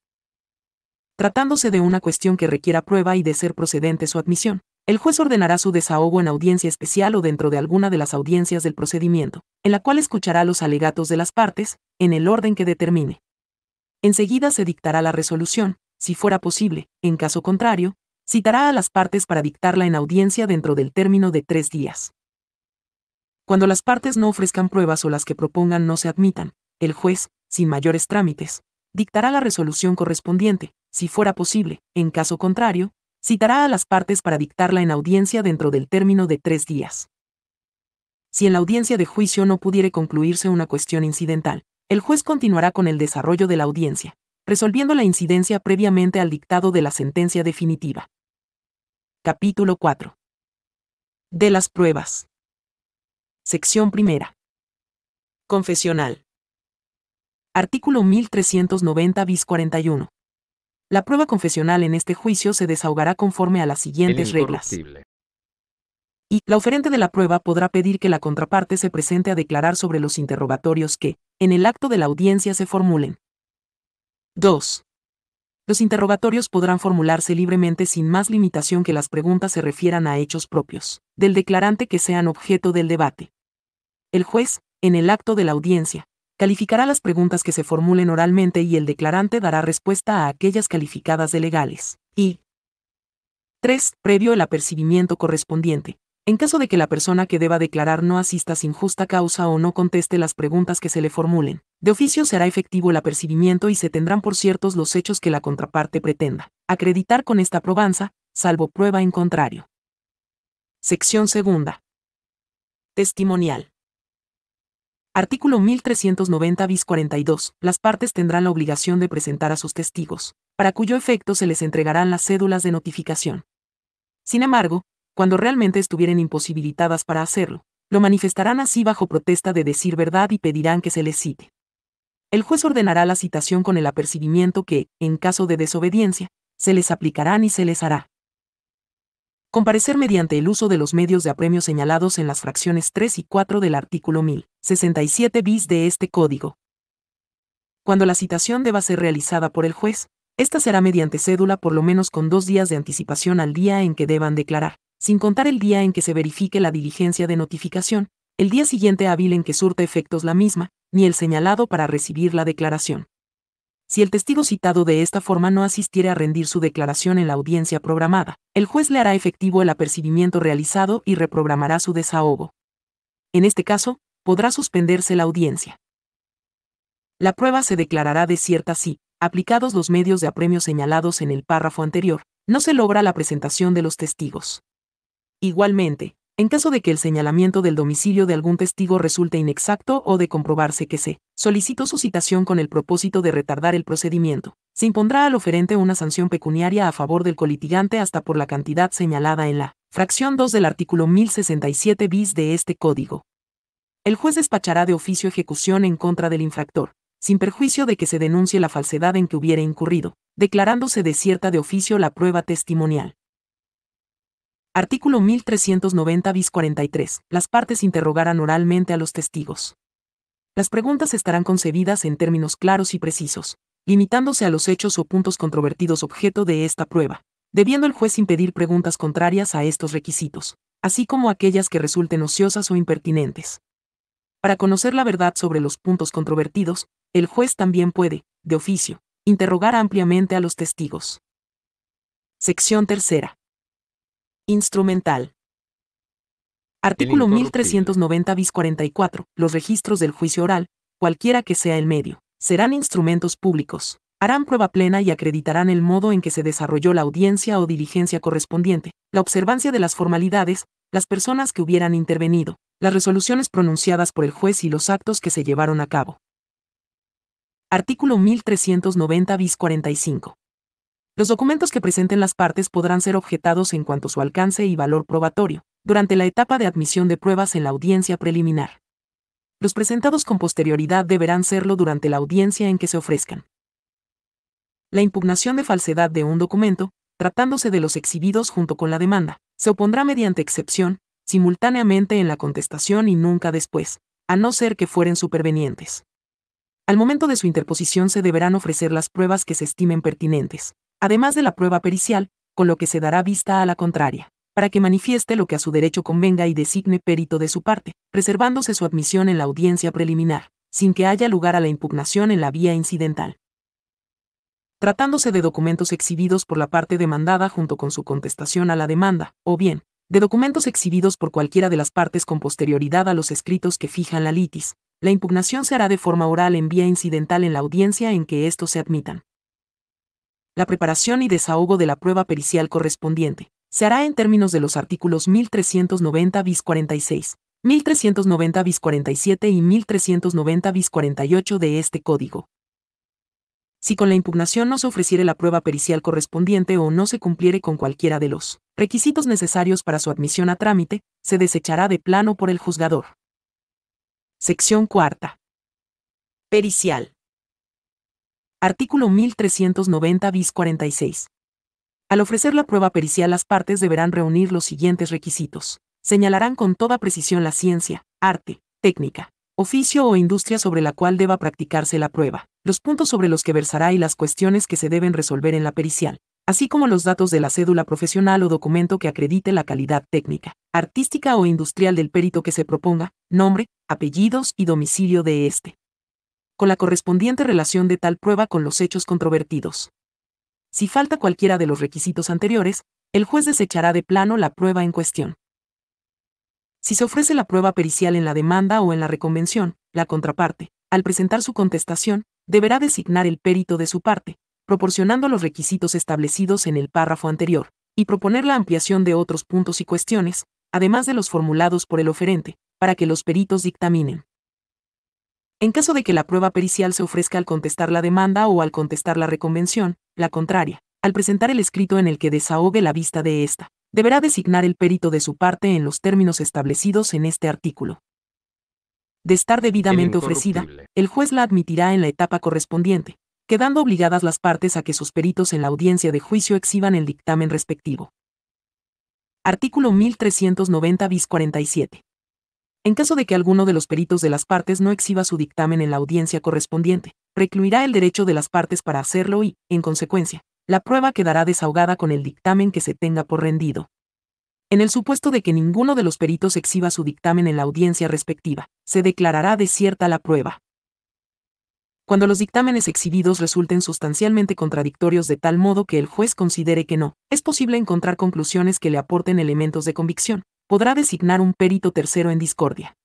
S1: Tratándose de una cuestión que requiera prueba y de ser procedente su admisión, el juez ordenará su desahogo en audiencia especial o dentro de alguna de las audiencias del procedimiento, en la cual escuchará los alegatos de las partes, en el orden que determine. Enseguida se dictará la resolución, si fuera posible, en caso contrario, citará a las partes para dictarla en audiencia dentro del término de tres días. Cuando las partes no ofrezcan pruebas o las que propongan no se admitan, el juez, sin mayores trámites, dictará la resolución correspondiente, si fuera posible, en caso contrario, citará a las partes para dictarla en audiencia dentro del término de tres días. Si en la audiencia de juicio no pudiere concluirse una cuestión incidental, el juez continuará con el desarrollo de la audiencia, resolviendo la incidencia previamente al dictado de la sentencia definitiva. Capítulo 4. De las pruebas. Sección primera. Confesional. Artículo 1390 bis 41. La prueba confesional en este juicio se desahogará conforme a las siguientes reglas. Y la oferente de la prueba podrá pedir que la contraparte se presente a declarar sobre los interrogatorios que, en el acto de la audiencia, se formulen. 2. Los interrogatorios podrán formularse libremente sin más limitación que las preguntas se refieran a hechos propios del declarante que sean objeto del debate. El juez, en el acto de la audiencia, calificará las preguntas que se formulen oralmente y el declarante dará respuesta a aquellas calificadas de legales. Y 3. Previo el apercibimiento correspondiente. En caso de que la persona que deba declarar no asista sin justa causa o no conteste las preguntas que se le formulen, de oficio será efectivo el apercibimiento y se tendrán por ciertos los hechos que la contraparte pretenda acreditar con esta probanza, salvo prueba en contrario. Sección segunda. Testimonial. Artículo 1390 bis 42. Las partes tendrán la obligación de presentar a sus testigos, para cuyo efecto se les entregarán las cédulas de notificación. Sin embargo, cuando realmente estuvieren imposibilitadas para hacerlo, lo manifestarán así bajo protesta de decir verdad y pedirán que se les cite. El juez ordenará la citación con el apercibimiento que, en caso de desobediencia, se les aplicarán y se les hará comparecer mediante el uso de los medios de apremio señalados en las fracciones 3 y 4 del artículo 1067 bis de este Código. Cuando la citación deba ser realizada por el juez, esta será mediante cédula por lo menos con dos días de anticipación al día en que deban declarar, sin contar el día en que se verifique la diligencia de notificación, el día siguiente hábil en que surta efectos la misma, ni el señalado para recibir la declaración. Si el testigo citado de esta forma no asistiere a rendir su declaración en la audiencia programada, el juez le hará efectivo el apercibimiento realizado y reprogramará su desahogo. En este caso, podrá suspenderse la audiencia. La prueba se declarará desierta si, aplicados los medios de apremio señalados en el párrafo anterior, no se logra la presentación de los testigos. Igualmente, en caso de que el señalamiento del domicilio de algún testigo resulte inexacto o de comprobarse que se solicitó su citación con el propósito de retardar el procedimiento, se impondrá al oferente una sanción pecuniaria a favor del colitigante hasta por la cantidad señalada en la fracción 2 del artículo 1067 bis de este código. El juez despachará de oficio ejecución en contra del infractor, sin perjuicio de que se denuncie la falsedad en que hubiera incurrido, declarándose desierta de oficio la prueba testimonial. Artículo 1390 bis 43. Las partes interrogarán oralmente a los testigos. Las preguntas estarán concebidas en términos claros y precisos, limitándose a los hechos o puntos controvertidos objeto de esta prueba, debiendo el juez impedir preguntas contrarias a estos requisitos, así como aquellas que resulten ociosas o impertinentes. Para conocer la verdad sobre los puntos controvertidos, el juez también puede, de oficio, interrogar ampliamente a los testigos. Sección tercera. Instrumental. Artículo 1390 bis 44. Los registros del juicio oral, cualquiera que sea el medio, serán instrumentos públicos. Harán prueba plena y acreditarán el modo en que se desarrolló la audiencia o diligencia correspondiente, la observancia de las formalidades, las personas que hubieran intervenido, las resoluciones pronunciadas por el juez y los actos que se llevaron a cabo. Artículo 1390 bis 45. Los documentos que presenten las partes podrán ser objetados en cuanto a su alcance y valor probatorio, durante la etapa de admisión de pruebas en la audiencia preliminar. Los presentados con posterioridad deberán serlo durante la audiencia en que se ofrezcan. La impugnación de falsedad de un documento, tratándose de los exhibidos junto con la demanda, se opondrá mediante excepción, simultáneamente en la contestación y nunca después, a no ser que fueren supervenientes. Al momento de su interposición se deberán ofrecer las pruebas que se estimen pertinentes, además de la prueba pericial, con lo que se dará vista a la contraria, para que manifieste lo que a su derecho convenga y designe perito de su parte, preservándose su admisión en la audiencia preliminar, sin que haya lugar a la impugnación en la vía incidental. Tratándose de documentos exhibidos por la parte demandada junto con su contestación a la demanda, o bien, de documentos exhibidos por cualquiera de las partes con posterioridad a los escritos que fijan la litis, la impugnación se hará de forma oral en vía incidental en la audiencia en que estos se admitan. La preparación y desahogo de la prueba pericial correspondiente se hará en términos de los artículos 1390 bis 46, 1390 bis 47 y 1390 bis 48 de este código. Si con la impugnación no se ofreciere la prueba pericial correspondiente o no se cumpliere con cualquiera de los requisitos necesarios para su admisión a trámite, se desechará de plano por el juzgador. Sección cuarta. Pericial. Artículo 1390 bis 46. Al ofrecer la prueba pericial las partes deberán reunir los siguientes requisitos. Señalarán con toda precisión la ciencia, arte, técnica, oficio o industria sobre la cual deba practicarse la prueba, los puntos sobre los que versará y las cuestiones que se deben resolver en la pericial, así como los datos de la cédula profesional o documento que acredite la calidad técnica, artística o industrial del perito que se proponga, nombre, apellidos y domicilio de éste con la correspondiente relación de tal prueba con los hechos controvertidos. Si falta cualquiera de los requisitos anteriores, el juez desechará de plano la prueba en cuestión. Si se ofrece la prueba pericial en la demanda o en la reconvención, la contraparte, al presentar su contestación, deberá designar el perito de su parte, proporcionando los requisitos establecidos en el párrafo anterior, y proponer la ampliación de otros puntos y cuestiones, además de los formulados por el oferente, para que los peritos dictaminen. En caso de que la prueba pericial se ofrezca al contestar la demanda o al contestar la reconvención, la contraria, al presentar el escrito en el que desahogue la vista de ésta, deberá designar el perito de su parte en los términos establecidos en este artículo. De estar debidamente ofrecida, el juez la admitirá en la etapa correspondiente, quedando obligadas las partes a que sus peritos en la audiencia de juicio exhiban el dictamen respectivo. Artículo 1390 bis 47. En caso de que alguno de los peritos de las partes no exhiba su dictamen en la audiencia correspondiente, recluirá el derecho de las partes para hacerlo y, en consecuencia, la prueba quedará desahogada con el dictamen que se tenga por rendido. En el supuesto de que ninguno de los peritos exhiba su dictamen en la audiencia respectiva, se declarará desierta la prueba. Cuando los dictámenes exhibidos resulten sustancialmente contradictorios de tal modo que el juez considere que no, es posible encontrar conclusiones que le aporten elementos de convicción, podrá designar un perito tercero en discordia.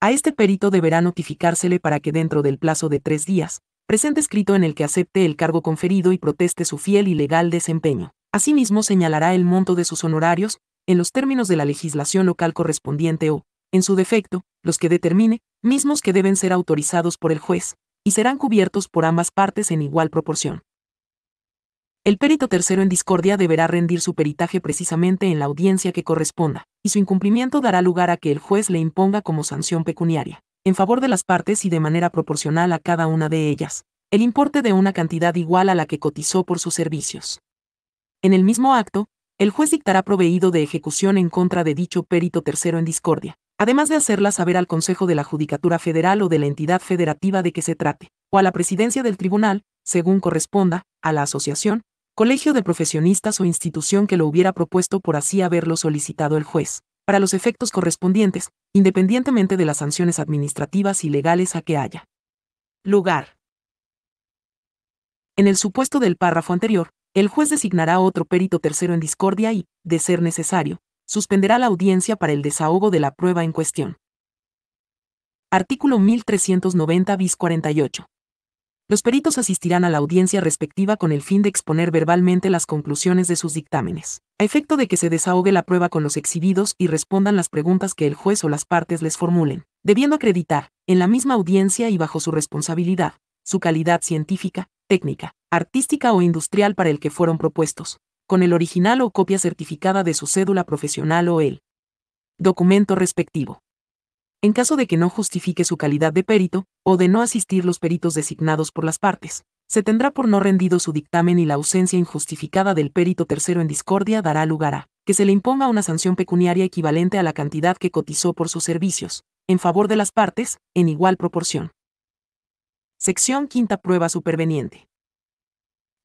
S1: A este perito deberá notificársele para que dentro del plazo de tres días, presente escrito en el que acepte el cargo conferido y proteste su fiel y legal desempeño. Asimismo señalará el monto de sus honorarios, en los términos de la legislación local correspondiente o, en su defecto, los que determine, mismos que deben ser autorizados por el juez, y serán cubiertos por ambas partes en igual proporción. El perito tercero en discordia deberá rendir su peritaje precisamente en la audiencia que corresponda, y su incumplimiento dará lugar a que el juez le imponga como sanción pecuniaria, en favor de las partes y de manera proporcional a cada una de ellas, el importe de una cantidad igual a la que cotizó por sus servicios. En el mismo acto, el juez dictará proveído de ejecución en contra de dicho perito tercero en discordia, además de hacerla saber al Consejo de la Judicatura Federal o de la entidad federativa de que se trate, o a la presidencia del tribunal, según corresponda, a la asociación, colegio de profesionistas o institución que lo hubiera propuesto por así haberlo solicitado el juez, para los efectos correspondientes, independientemente de las sanciones administrativas y legales a que haya lugar. En el supuesto del párrafo anterior, el juez designará otro perito tercero en discordia y, de ser necesario, suspenderá la audiencia para el desahogo de la prueba en cuestión. Artículo 1390 bis 48. Los peritos asistirán a la audiencia respectiva con el fin de exponer verbalmente las conclusiones de sus dictámenes, a efecto de que se desahogue la prueba con los exhibidos y respondan las preguntas que el juez o las partes les formulen, debiendo acreditar, en la misma audiencia y bajo su responsabilidad, su calidad científica, técnica, artística o industrial para el que fueron propuestos, con el original o copia certificada de su cédula profesional o el documento respectivo en caso de que no justifique su calidad de perito, o de no asistir los peritos designados por las partes. Se tendrá por no rendido su dictamen y la ausencia injustificada del perito tercero en discordia dará lugar a que se le imponga una sanción pecuniaria equivalente a la cantidad que cotizó por sus servicios, en favor de las partes, en igual proporción. Sección quinta prueba superveniente.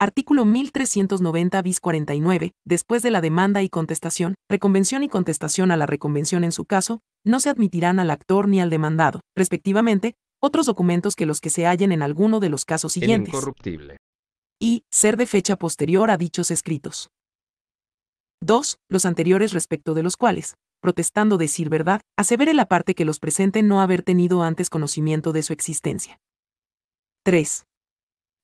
S1: Artículo 1390 bis 49, después de la demanda y contestación, reconvención y contestación a la reconvención en su caso, no se admitirán al actor ni al demandado, respectivamente, otros documentos que los que se hallen en alguno de los casos siguientes.
S3: incorruptible.
S1: Y, ser de fecha posterior a dichos escritos. 2. Los anteriores respecto de los cuales, protestando decir verdad, asevere la parte que los presente no haber tenido antes conocimiento de su existencia. 3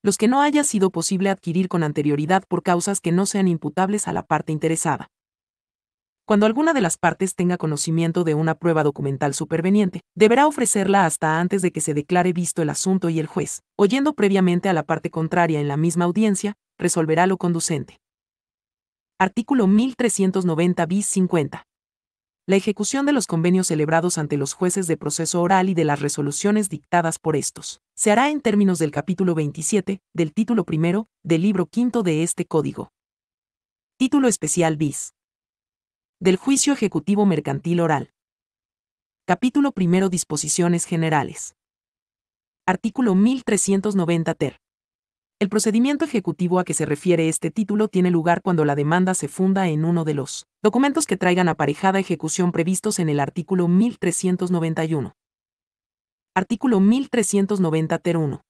S1: los que no haya sido posible adquirir con anterioridad por causas que no sean imputables a la parte interesada. Cuando alguna de las partes tenga conocimiento de una prueba documental superveniente, deberá ofrecerla hasta antes de que se declare visto el asunto y el juez, oyendo previamente a la parte contraria en la misma audiencia, resolverá lo conducente. Artículo 1390 bis 50 la ejecución de los convenios celebrados ante los jueces de proceso oral y de las resoluciones dictadas por estos. Se hará en términos del capítulo 27, del título primero, del libro quinto de este código. Título especial bis. Del juicio ejecutivo mercantil oral. Capítulo primero Disposiciones generales. Artículo 1390 ter. El procedimiento ejecutivo a que se refiere este título tiene lugar cuando la demanda se funda en uno de los documentos que traigan aparejada ejecución previstos en el artículo 1391. Artículo 1390-1.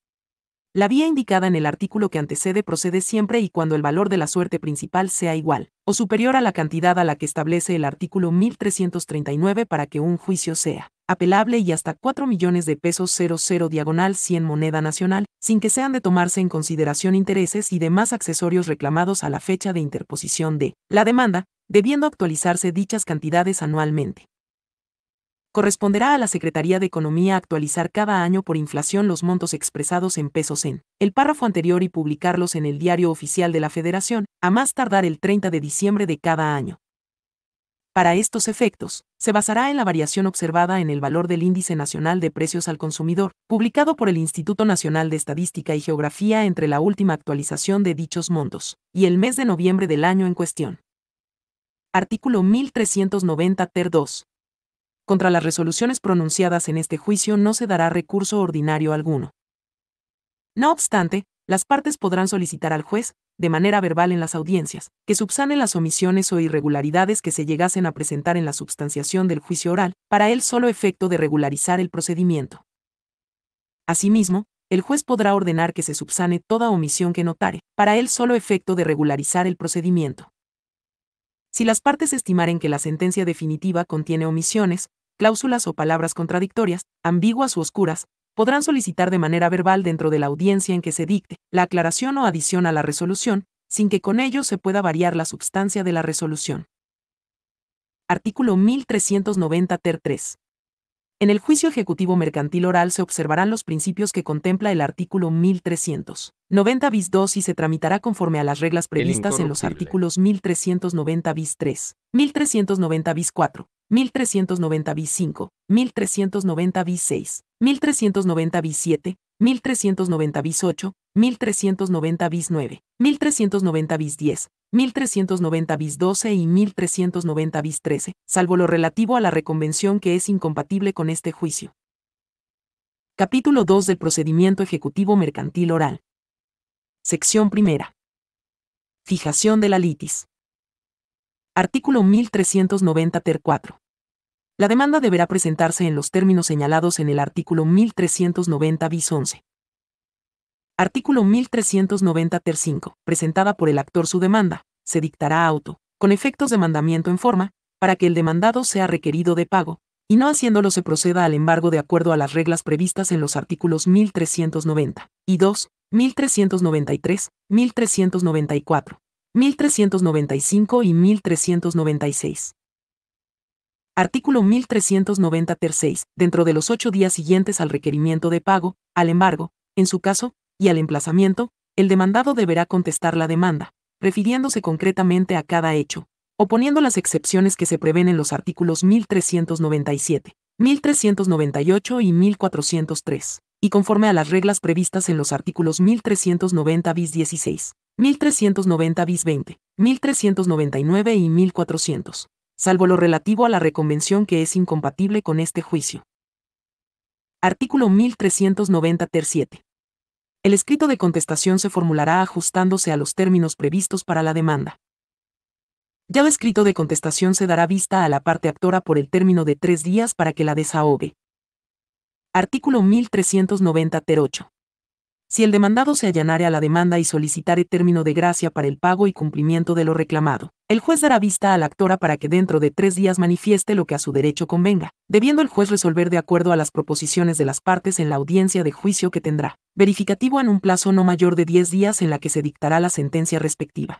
S1: La vía indicada en el artículo que antecede procede siempre y cuando el valor de la suerte principal sea igual o superior a la cantidad a la que establece el artículo 1339 para que un juicio sea apelable y hasta 4 millones de pesos 00 diagonal 100 moneda nacional, sin que sean de tomarse en consideración intereses y demás accesorios reclamados a la fecha de interposición de la demanda, debiendo actualizarse dichas cantidades anualmente. Corresponderá a la Secretaría de Economía actualizar cada año por inflación los montos expresados en pesos en el párrafo anterior y publicarlos en el Diario Oficial de la Federación, a más tardar el 30 de diciembre de cada año. Para estos efectos, se basará en la variación observada en el valor del Índice Nacional de Precios al Consumidor, publicado por el Instituto Nacional de Estadística y Geografía entre la última actualización de dichos montos, y el mes de noviembre del año en cuestión. Artículo 1390 ter 2. Contra las resoluciones pronunciadas en este juicio no se dará recurso ordinario alguno. No obstante, las partes podrán solicitar al juez, de manera verbal en las audiencias, que subsane las omisiones o irregularidades que se llegasen a presentar en la substanciación del juicio oral, para el solo efecto de regularizar el procedimiento. Asimismo, el juez podrá ordenar que se subsane toda omisión que notare, para el solo efecto de regularizar el procedimiento. Si las partes estimaren que la sentencia definitiva contiene omisiones, cláusulas o palabras contradictorias, ambiguas u oscuras, podrán solicitar de manera verbal dentro de la audiencia en que se dicte la aclaración o adición a la resolución, sin que con ello se pueda variar la sustancia de la resolución. Artículo 1390 ter 3. En el juicio ejecutivo mercantil oral se observarán los principios que contempla el artículo 1390 bis 2 y se tramitará conforme a las reglas previstas en los artículos 1390 bis 3, 1390 bis 4, 1390 bis 5 1390 bis 6 1390 bis 7 1390 bis 8, 1390 bis 9, 1390 bis 10, 1390 bis 12 y 1390 bis 13, salvo lo relativo a la reconvención que es incompatible con este juicio. Capítulo 2 del Procedimiento Ejecutivo Mercantil Oral. Sección primera. Fijación de la litis. Artículo 1390 ter 4. La demanda deberá presentarse en los términos señalados en el artículo 1390 bis 11. Artículo 1390 ter 5. Presentada por el actor su demanda, se dictará auto, con efectos de mandamiento en forma, para que el demandado sea requerido de pago, y no haciéndolo se proceda al embargo de acuerdo a las reglas previstas en los artículos 1390 y 2, 1393, 1394, 1395 y 1396. Artículo 1390 Dentro de los ocho días siguientes al requerimiento de pago, al embargo, en su caso, y al emplazamiento, el demandado deberá contestar la demanda, refiriéndose concretamente a cada hecho, oponiendo las excepciones que se prevén en los artículos 1397, 1398 y 1403, y conforme a las reglas previstas en los artículos 1390 bis 16, 1390 bis 20, 1399 y 1400, salvo lo relativo a la reconvención que es incompatible con este juicio. Artículo 1390 ter 7. El escrito de contestación se formulará ajustándose a los términos previstos para la demanda. Ya el escrito de contestación se dará vista a la parte actora por el término de tres días para que la desahogue. Artículo 1390 ter 8 si el demandado se allanare a la demanda y solicitare término de gracia para el pago y cumplimiento de lo reclamado. El juez dará vista a la actora para que dentro de tres días manifieste lo que a su derecho convenga, debiendo el juez resolver de acuerdo a las proposiciones de las partes en la audiencia de juicio que tendrá, verificativo en un plazo no mayor de diez días en la que se dictará la sentencia respectiva.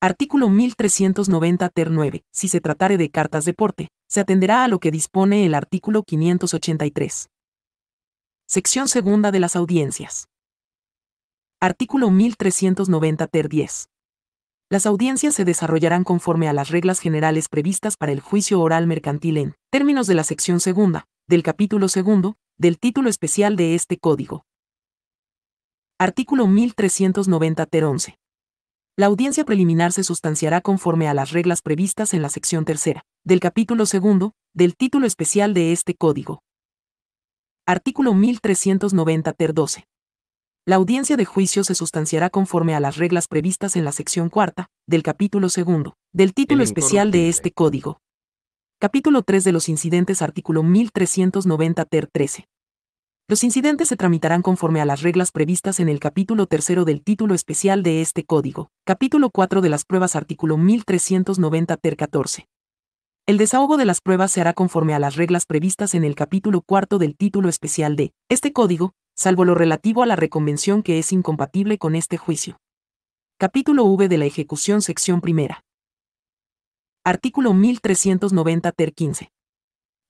S1: Artículo 1390 ter 9. Si se tratare de cartas de porte, se atenderá a lo que dispone el artículo 583. Sección segunda de las audiencias. Artículo 1390 ter 10. Las audiencias se desarrollarán conforme a las reglas generales previstas para el juicio oral mercantil en términos de la sección segunda, del capítulo segundo, del título especial de este código. Artículo 1390 ter 11. La audiencia preliminar se sustanciará conforme a las reglas previstas en la sección tercera, del capítulo segundo, del título especial de este código. Artículo 1390 ter 12. La audiencia de juicio se sustanciará conforme a las reglas previstas en la sección cuarta, del capítulo segundo, del título especial de este código. Capítulo 3 de los incidentes, artículo 1390 ter 13. Los incidentes se tramitarán conforme a las reglas previstas en el capítulo tercero del título especial de este código, capítulo 4 de las pruebas, artículo 1390 ter 14. El desahogo de las pruebas se hará conforme a las reglas previstas en el capítulo cuarto del título especial de este código, salvo lo relativo a la reconvención que es incompatible con este juicio. Capítulo V de la ejecución sección primera. Artículo 1390 ter 15.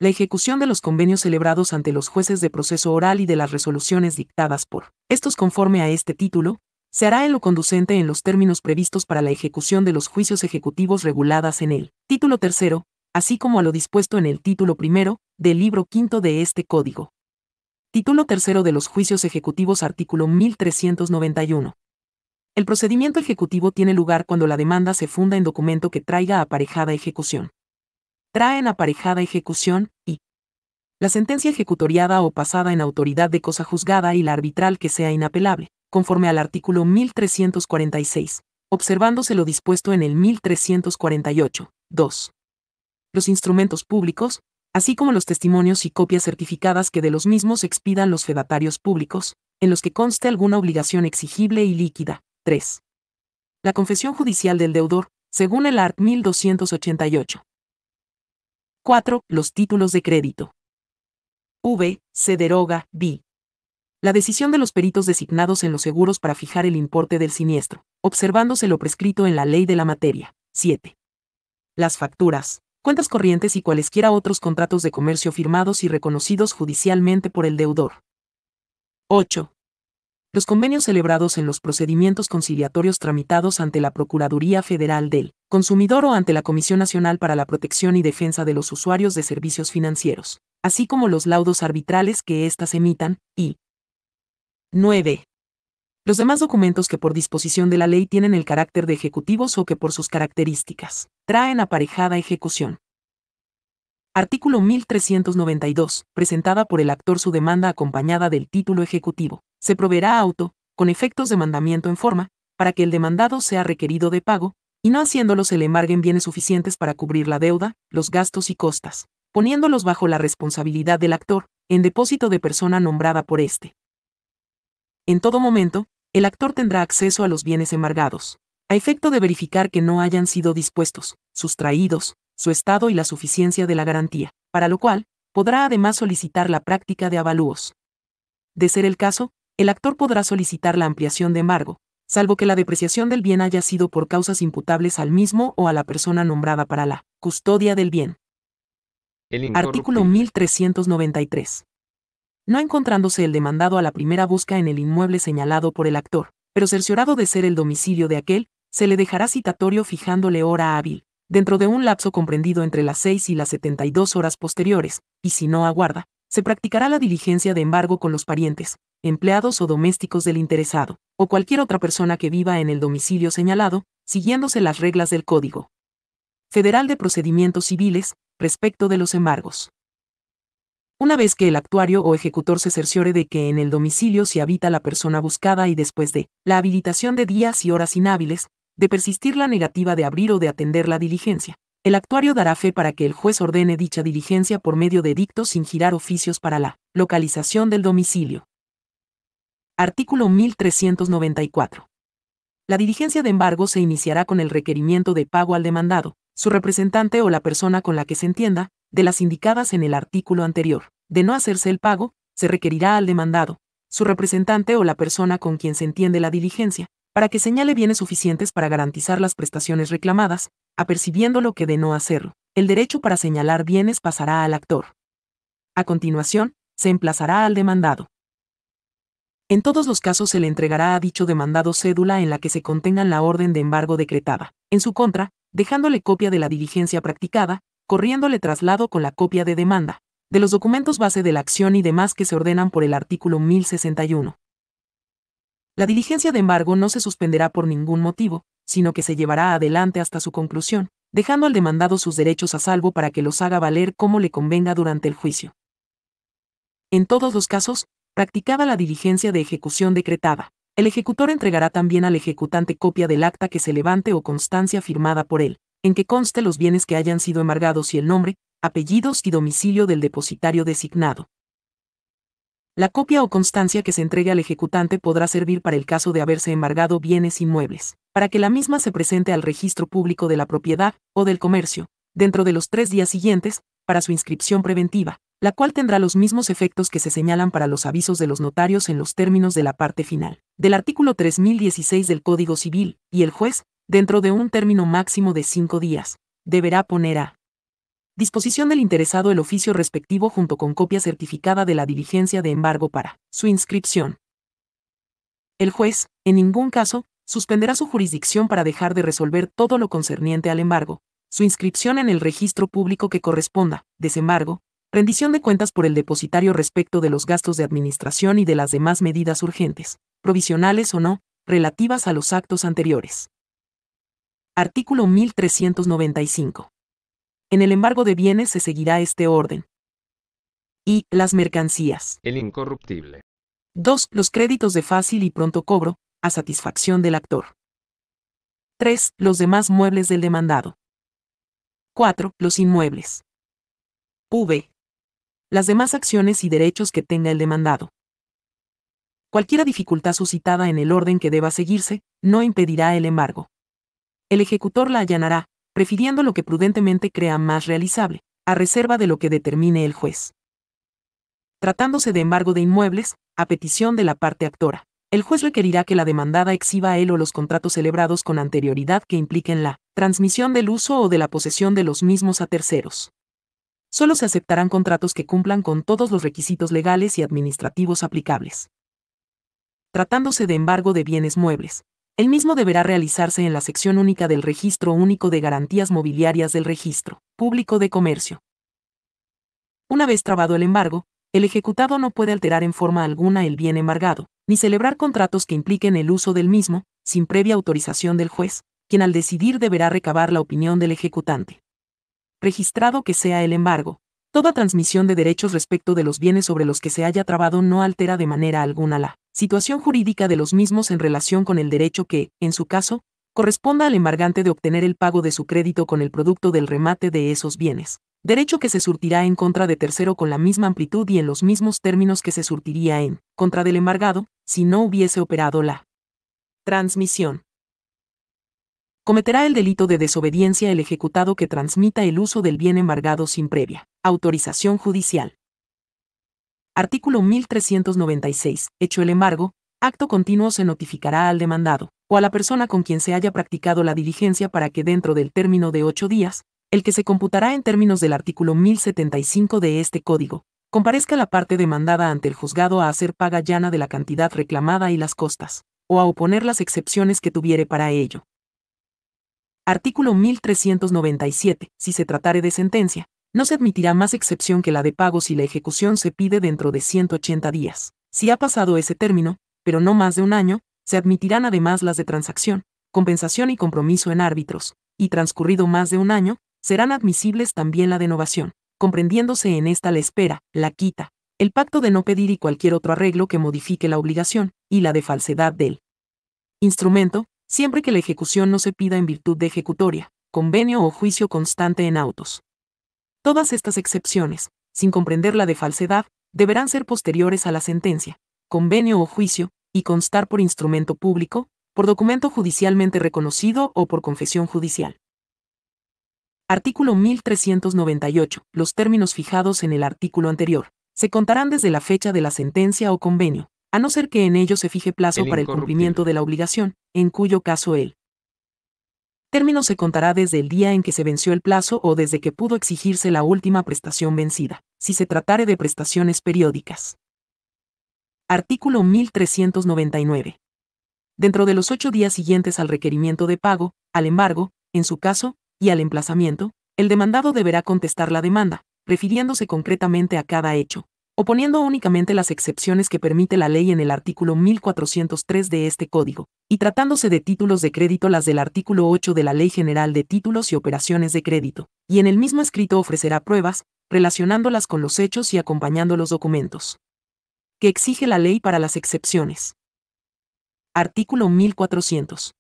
S1: La ejecución de los convenios celebrados ante los jueces de proceso oral y de las resoluciones dictadas por estos conforme a este título, se hará en lo conducente en los términos previstos para la ejecución de los juicios ejecutivos reguladas en el título tercero, así como a lo dispuesto en el título primero del libro quinto de este código. Título tercero de los juicios ejecutivos artículo 1391. El procedimiento ejecutivo tiene lugar cuando la demanda se funda en documento que traiga aparejada ejecución. Traen aparejada ejecución y la sentencia ejecutoriada o pasada en autoridad de cosa juzgada y la arbitral que sea inapelable, conforme al artículo 1346, observándose lo dispuesto en el 1348, 2 los instrumentos públicos, así como los testimonios y copias certificadas que de los mismos expidan los fedatarios públicos, en los que conste alguna obligación exigible y líquida. 3. La confesión judicial del deudor, según el art. 1288. 4. Los títulos de crédito. V. Se deroga. B. La decisión de los peritos designados en los seguros para fijar el importe del siniestro, observándose lo prescrito en la ley de la materia. 7. Las facturas cuentas corrientes y cualesquiera otros contratos de comercio firmados y reconocidos judicialmente por el deudor. 8. Los convenios celebrados en los procedimientos conciliatorios tramitados ante la Procuraduría Federal del Consumidor o ante la Comisión Nacional para la Protección y Defensa de los Usuarios de Servicios Financieros, así como los laudos arbitrales que éstas emitan, y 9. Los demás documentos que por disposición de la ley tienen el carácter de ejecutivos o que por sus características traen aparejada ejecución. Artículo 1392. Presentada por el actor su demanda acompañada del título ejecutivo. Se proveerá auto, con efectos de mandamiento en forma, para que el demandado sea requerido de pago, y no haciéndolo se le embarguen bienes suficientes para cubrir la deuda, los gastos y costas, poniéndolos bajo la responsabilidad del actor, en depósito de persona nombrada por éste. En todo momento, el actor tendrá acceso a los bienes embargados, a efecto de verificar que no hayan sido dispuestos, sustraídos, su estado y la suficiencia de la garantía, para lo cual, podrá además solicitar la práctica de avalúos. De ser el caso, el actor podrá solicitar la ampliación de embargo, salvo que la depreciación del bien haya sido por causas imputables al mismo o a la persona nombrada para la custodia del bien. Artículo 1393 no encontrándose el demandado a la primera busca en el inmueble señalado por el actor, pero cerciorado de ser el domicilio de aquel, se le dejará citatorio fijándole hora hábil, dentro de un lapso comprendido entre las 6 y las 72 horas posteriores, y si no aguarda, se practicará la diligencia de embargo con los parientes, empleados o domésticos del interesado, o cualquier otra persona que viva en el domicilio señalado, siguiéndose las reglas del Código Federal de Procedimientos Civiles, respecto de los embargos una vez que el actuario o ejecutor se cerciore de que en el domicilio se habita la persona buscada y después de la habilitación de días y horas inhábiles, de persistir la negativa de abrir o de atender la diligencia, el actuario dará fe para que el juez ordene dicha diligencia por medio de dictos sin girar oficios para la localización del domicilio. Artículo 1394. La diligencia de embargo se iniciará con el requerimiento de pago al demandado, su representante o la persona con la que se entienda, de las indicadas en el artículo anterior. De no hacerse el pago, se requerirá al demandado, su representante o la persona con quien se entiende la diligencia, para que señale bienes suficientes para garantizar las prestaciones reclamadas, apercibiendo lo que de no hacerlo, el derecho para señalar bienes pasará al actor. A continuación, se emplazará al demandado. En todos los casos se le entregará a dicho demandado cédula en la que se contenga la orden de embargo decretada, en su contra, dejándole copia de la diligencia practicada, corriéndole traslado con la copia de demanda, de los documentos base de la acción y demás que se ordenan por el artículo 1061. La diligencia de embargo no se suspenderá por ningún motivo, sino que se llevará adelante hasta su conclusión, dejando al demandado sus derechos a salvo para que los haga valer como le convenga durante el juicio. En todos los casos, practicada la diligencia de ejecución decretada, el ejecutor entregará también al ejecutante copia del acta que se levante o constancia firmada por él, en que conste los bienes que hayan sido embargados y el nombre, apellidos y domicilio del depositario designado. La copia o constancia que se entregue al ejecutante podrá servir para el caso de haberse embargado bienes inmuebles, para que la misma se presente al registro público de la propiedad o del comercio, dentro de los tres días siguientes, para su inscripción preventiva, la cual tendrá los mismos efectos que se señalan para los avisos de los notarios en los términos de la parte final del artículo 3016 del Código Civil, y el juez, dentro de un término máximo de cinco días, deberá poner a Disposición del interesado el oficio respectivo junto con copia certificada de la diligencia de embargo para su inscripción. El juez, en ningún caso, suspenderá su jurisdicción para dejar de resolver todo lo concerniente al embargo, su inscripción en el registro público que corresponda, desembargo, rendición de cuentas por el depositario respecto de los gastos de administración y de las demás medidas urgentes, provisionales o no, relativas a los actos anteriores. Artículo 1395. En el embargo de bienes se seguirá este orden. Y, las mercancías.
S2: El incorruptible.
S1: 2. Los créditos de fácil y pronto cobro, a satisfacción del actor. 3. Los demás muebles del demandado. 4. Los inmuebles. V. Las demás acciones y derechos que tenga el demandado. Cualquiera dificultad suscitada en el orden que deba seguirse, no impedirá el embargo. El ejecutor la allanará, prefiriendo lo que prudentemente crea más realizable, a reserva de lo que determine el juez. Tratándose de embargo de inmuebles, a petición de la parte actora, el juez requerirá que la demandada exhiba a él o los contratos celebrados con anterioridad que impliquen la transmisión del uso o de la posesión de los mismos a terceros. Solo se aceptarán contratos que cumplan con todos los requisitos legales y administrativos aplicables. Tratándose de embargo de bienes muebles, el mismo deberá realizarse en la sección única del Registro Único de Garantías Mobiliarias del Registro Público de Comercio. Una vez trabado el embargo, el ejecutado no puede alterar en forma alguna el bien embargado, ni celebrar contratos que impliquen el uso del mismo, sin previa autorización del juez, quien al decidir deberá recabar la opinión del ejecutante. Registrado que sea el embargo, Toda transmisión de derechos respecto de los bienes sobre los que se haya trabado no altera de manera alguna la situación jurídica de los mismos en relación con el derecho que, en su caso, corresponda al embargante de obtener el pago de su crédito con el producto del remate de esos bienes, derecho que se surtirá en contra de tercero con la misma amplitud y en los mismos términos que se surtiría en contra del embargado, si no hubiese operado la transmisión. Cometerá el delito de desobediencia el ejecutado que transmita el uso del bien embargado sin previa Autorización judicial. Artículo 1396. Hecho el embargo, acto continuo se notificará al demandado, o a la persona con quien se haya practicado la diligencia para que dentro del término de ocho días, el que se computará en términos del artículo 1075 de este Código, comparezca la parte demandada ante el juzgado a hacer paga llana de la cantidad reclamada y las costas, o a oponer las excepciones que tuviere para ello. Artículo 1397. Si se tratare de sentencia, no se admitirá más excepción que la de pago si la ejecución se pide dentro de 180 días. Si ha pasado ese término, pero no más de un año, se admitirán además las de transacción, compensación y compromiso en árbitros, y transcurrido más de un año, serán admisibles también la denovación, comprendiéndose en esta la espera, la quita, el pacto de no pedir y cualquier otro arreglo que modifique la obligación, y la de falsedad del instrumento, siempre que la ejecución no se pida en virtud de ejecutoria, convenio o juicio constante en autos. Todas estas excepciones, sin comprender la de falsedad, deberán ser posteriores a la sentencia, convenio o juicio, y constar por instrumento público, por documento judicialmente reconocido o por confesión judicial. Artículo 1398. Los términos fijados en el artículo anterior se contarán desde la fecha de la sentencia o convenio, a no ser que en ello se fije plazo para el cumplimiento de la obligación, en cuyo caso el término se contará desde el día en que se venció el plazo o desde que pudo exigirse la última prestación vencida, si se tratare de prestaciones periódicas. Artículo 1399. Dentro de los ocho días siguientes al requerimiento de pago, al embargo, en su caso, y al emplazamiento, el demandado deberá contestar la demanda, refiriéndose concretamente a cada hecho, oponiendo únicamente las excepciones que permite la ley en el artículo 1403 de este Código, y tratándose de títulos de crédito las del artículo 8 de la Ley General de Títulos y Operaciones de Crédito, y en el mismo escrito ofrecerá pruebas, relacionándolas con los hechos y acompañando los documentos que exige la ley para las excepciones. Artículo 1400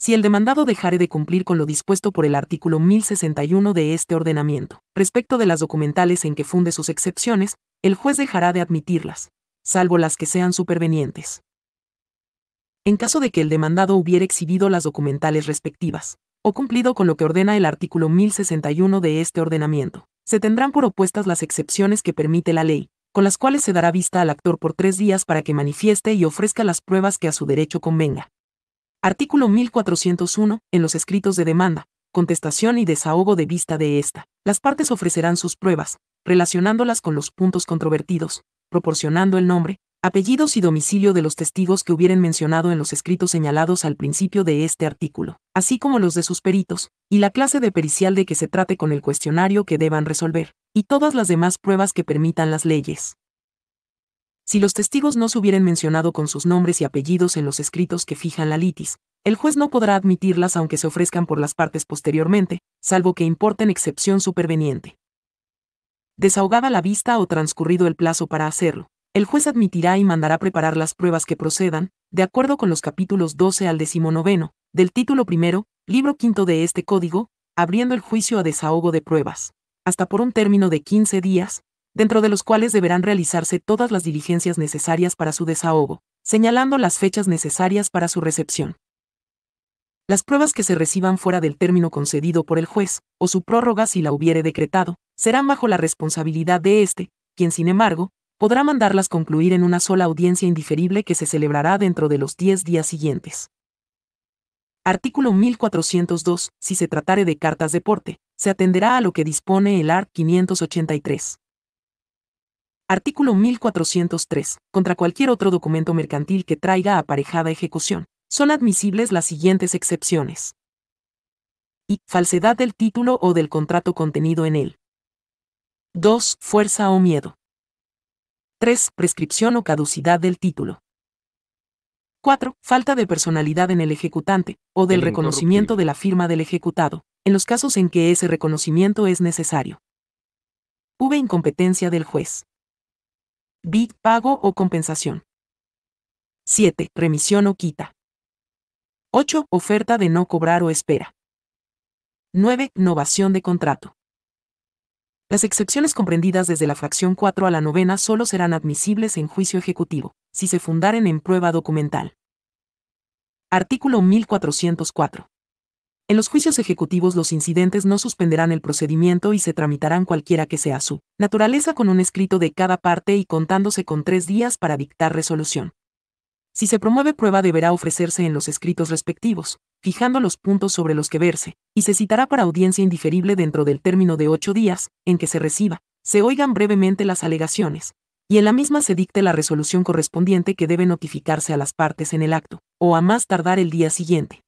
S1: si el demandado dejare de cumplir con lo dispuesto por el artículo 1061 de este ordenamiento. Respecto de las documentales en que funde sus excepciones, el juez dejará de admitirlas, salvo las que sean supervenientes. En caso de que el demandado hubiera exhibido las documentales respectivas, o cumplido con lo que ordena el artículo 1061 de este ordenamiento, se tendrán por opuestas las excepciones que permite la ley, con las cuales se dará vista al actor por tres días para que manifieste y ofrezca las pruebas que a su derecho convenga. Artículo 1401, en los escritos de demanda, contestación y desahogo de vista de esta, Las partes ofrecerán sus pruebas, relacionándolas con los puntos controvertidos, proporcionando el nombre, apellidos y domicilio de los testigos que hubieren mencionado en los escritos señalados al principio de este artículo, así como los de sus peritos, y la clase de pericial de que se trate con el cuestionario que deban resolver, y todas las demás pruebas que permitan las leyes. Si los testigos no se hubieran mencionado con sus nombres y apellidos en los escritos que fijan la litis, el juez no podrá admitirlas aunque se ofrezcan por las partes posteriormente, salvo que importen excepción superveniente. Desahogada la vista o transcurrido el plazo para hacerlo, el juez admitirá y mandará preparar las pruebas que procedan, de acuerdo con los capítulos 12 al 19, del título primero, libro quinto de este código, abriendo el juicio a desahogo de pruebas, hasta por un término de 15 días, dentro de los cuales deberán realizarse todas las diligencias necesarias para su desahogo, señalando las fechas necesarias para su recepción. Las pruebas que se reciban fuera del término concedido por el juez, o su prórroga si la hubiere decretado, serán bajo la responsabilidad de éste, quien sin embargo, podrá mandarlas concluir en una sola audiencia indiferible que se celebrará dentro de los 10 días siguientes. Artículo 1402. Si se tratare de cartas de porte, se atenderá a lo que dispone el ART 583. Artículo 1403. Contra cualquier otro documento mercantil que traiga aparejada ejecución, son admisibles las siguientes excepciones. Y. Falsedad del título o del contrato contenido en él. 2. Fuerza o miedo. 3. Prescripción o caducidad del título. 4. Falta de personalidad en el ejecutante, o del reconocimiento de la firma del ejecutado, en los casos en que ese reconocimiento es necesario. V. Incompetencia del juez. B. pago o compensación. 7. Remisión o quita. 8. Oferta de no cobrar o espera. 9. Novación de contrato. Las excepciones comprendidas desde la fracción 4 a la novena solo serán admisibles en juicio ejecutivo, si se fundaren en prueba documental. Artículo 1404. En los juicios ejecutivos los incidentes no suspenderán el procedimiento y se tramitarán cualquiera que sea su naturaleza con un escrito de cada parte y contándose con tres días para dictar resolución. Si se promueve prueba deberá ofrecerse en los escritos respectivos, fijando los puntos sobre los que verse, y se citará para audiencia indiferible dentro del término de ocho días, en que se reciba, se oigan brevemente las alegaciones, y en la misma se dicte la resolución correspondiente que debe notificarse a las partes en el acto, o a más tardar el día siguiente.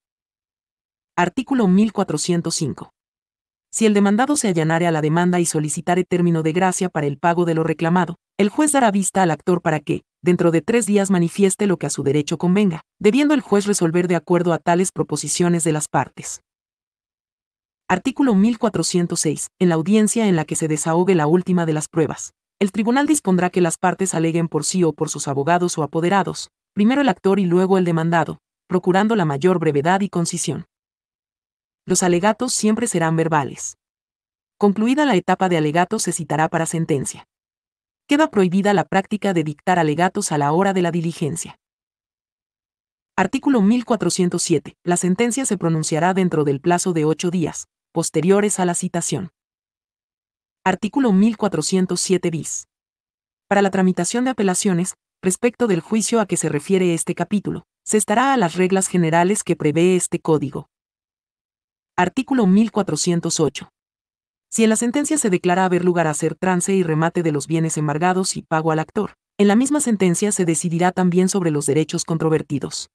S1: Artículo 1405. Si el demandado se allanare a la demanda y solicitare término de gracia para el pago de lo reclamado, el juez dará vista al actor para que, dentro de tres días, manifieste lo que a su derecho convenga, debiendo el juez resolver de acuerdo a tales proposiciones de las partes. Artículo 1406. En la audiencia en la que se desahogue la última de las pruebas, el tribunal dispondrá que las partes aleguen por sí o por sus abogados o apoderados, primero el actor y luego el demandado, procurando la mayor brevedad y concisión los alegatos siempre serán verbales. Concluida la etapa de alegatos se citará para sentencia. Queda prohibida la práctica de dictar alegatos a la hora de la diligencia. Artículo 1407. La sentencia se pronunciará dentro del plazo de ocho días, posteriores a la citación. Artículo 1407 bis. Para la tramitación de apelaciones, respecto del juicio a que se refiere este capítulo, se estará a las reglas generales que prevé este código. Artículo 1408. Si en la sentencia se declara haber lugar a hacer trance y remate de los bienes embargados y pago al actor, en la misma sentencia se decidirá también sobre los derechos controvertidos.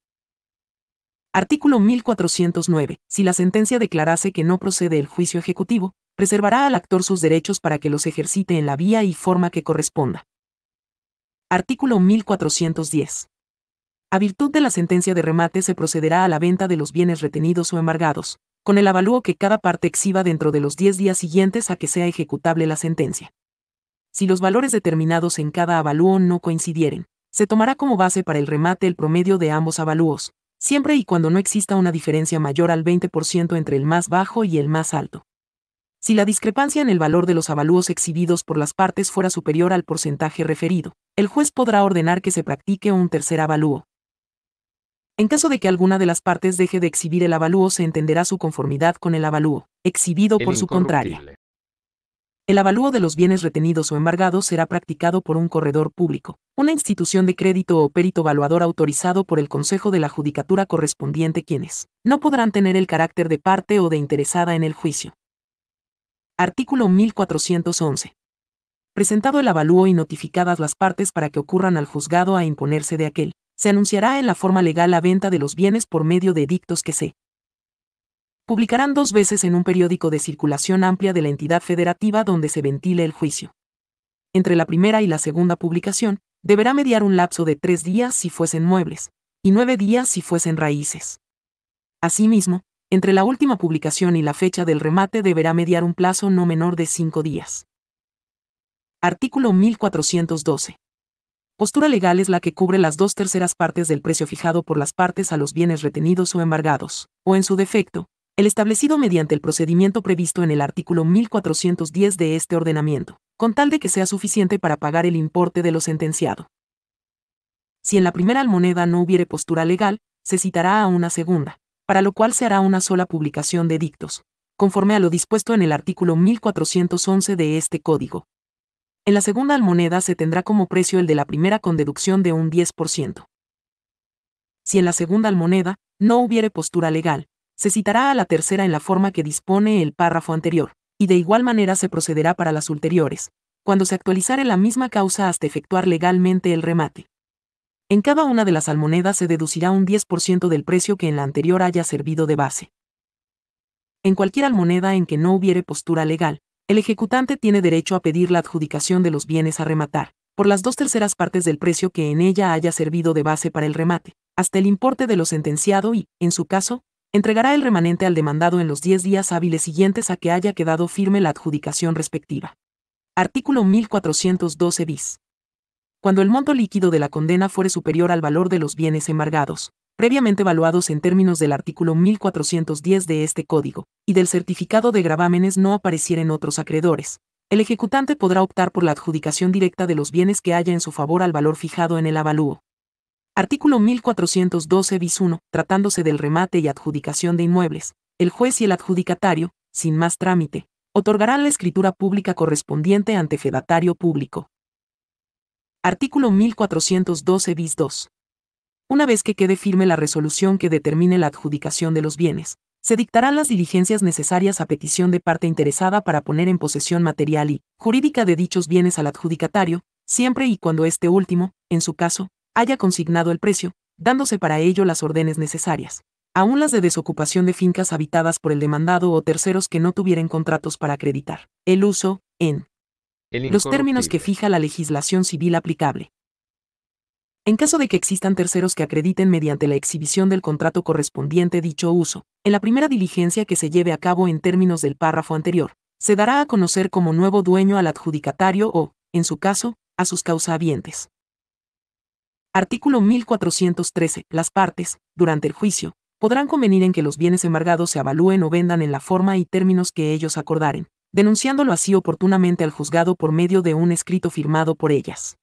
S1: Artículo 1409. Si la sentencia declarase que no procede el juicio ejecutivo, preservará al actor sus derechos para que los ejercite en la vía y forma que corresponda. Artículo 1410. A virtud de la sentencia de remate se procederá a la venta de los bienes retenidos o embargados, con el avalúo que cada parte exhiba dentro de los 10 días siguientes a que sea ejecutable la sentencia. Si los valores determinados en cada avalúo no coincidieren, se tomará como base para el remate el promedio de ambos avalúos, siempre y cuando no exista una diferencia mayor al 20% entre el más bajo y el más alto. Si la discrepancia en el valor de los avalúos exhibidos por las partes fuera superior al porcentaje referido, el juez podrá ordenar que se practique un tercer avalúo, en caso de que alguna de las partes deje de exhibir el avalúo, se entenderá su conformidad con el avalúo, exhibido por su contraria. El avalúo de los bienes retenidos o embargados será practicado por un corredor público, una institución de crédito o perito valuador autorizado por el Consejo de la Judicatura correspondiente quienes no podrán tener el carácter de parte o de interesada en el juicio. Artículo 1411. Presentado el avalúo y notificadas las partes para que ocurran al juzgado a imponerse de aquel, se anunciará en la forma legal la venta de los bienes por medio de edictos que se publicarán dos veces en un periódico de circulación amplia de la entidad federativa donde se ventile el juicio. Entre la primera y la segunda publicación, deberá mediar un lapso de tres días si fuesen muebles, y nueve días si fuesen raíces. Asimismo, entre la última publicación y la fecha del remate deberá mediar un plazo no menor de cinco días. Artículo 1412. Postura legal es la que cubre las dos terceras partes del precio fijado por las partes a los bienes retenidos o embargados, o en su defecto, el establecido mediante el procedimiento previsto en el artículo 1410 de este ordenamiento, con tal de que sea suficiente para pagar el importe de lo sentenciado. Si en la primera almoneda no hubiere postura legal, se citará a una segunda, para lo cual se hará una sola publicación de dictos, conforme a lo dispuesto en el artículo 1411 de este código, en la segunda almoneda se tendrá como precio el de la primera con deducción de un 10%. Si en la segunda almoneda no hubiere postura legal, se citará a la tercera en la forma que dispone el párrafo anterior, y de igual manera se procederá para las ulteriores, cuando se actualizare la misma causa hasta efectuar legalmente el remate. En cada una de las almonedas se deducirá un 10% del precio que en la anterior haya servido de base. En cualquier almoneda en que no hubiere postura legal, el ejecutante tiene derecho a pedir la adjudicación de los bienes a rematar, por las dos terceras partes del precio que en ella haya servido de base para el remate, hasta el importe de lo sentenciado y, en su caso, entregará el remanente al demandado en los 10 días hábiles siguientes a que haya quedado firme la adjudicación respectiva. Artículo 1412 bis. Cuando el monto líquido de la condena fuere superior al valor de los bienes embargados, previamente evaluados en términos del artículo 1410 de este código, y del certificado de gravámenes no aparecieren otros acreedores. El ejecutante podrá optar por la adjudicación directa de los bienes que haya en su favor al valor fijado en el avalúo. Artículo 1412 bis 1. Tratándose del remate y adjudicación de inmuebles, el juez y el adjudicatario, sin más trámite, otorgarán la escritura pública correspondiente ante fedatario público. Artículo 1412 bis 2 una vez que quede firme la resolución que determine la adjudicación de los bienes, se dictarán las diligencias necesarias a petición de parte interesada para poner en posesión material y jurídica de dichos bienes al adjudicatario, siempre y cuando este último, en su caso, haya consignado el precio, dándose para ello las órdenes necesarias, aún las de desocupación de fincas habitadas por el demandado o terceros que no tuvieran contratos para acreditar el uso, en
S3: los términos
S1: que fija la legislación civil aplicable. En caso de que existan terceros que acrediten mediante la exhibición del contrato correspondiente dicho uso, en la primera diligencia que se lleve a cabo en términos del párrafo anterior, se dará a conocer como nuevo dueño al adjudicatario o, en su caso, a sus causahabientes Artículo 1413. Las partes, durante el juicio, podrán convenir en que los bienes embargados se avalúen o vendan en la forma y términos que ellos acordaren, denunciándolo así oportunamente al juzgado por medio de un escrito firmado por ellas.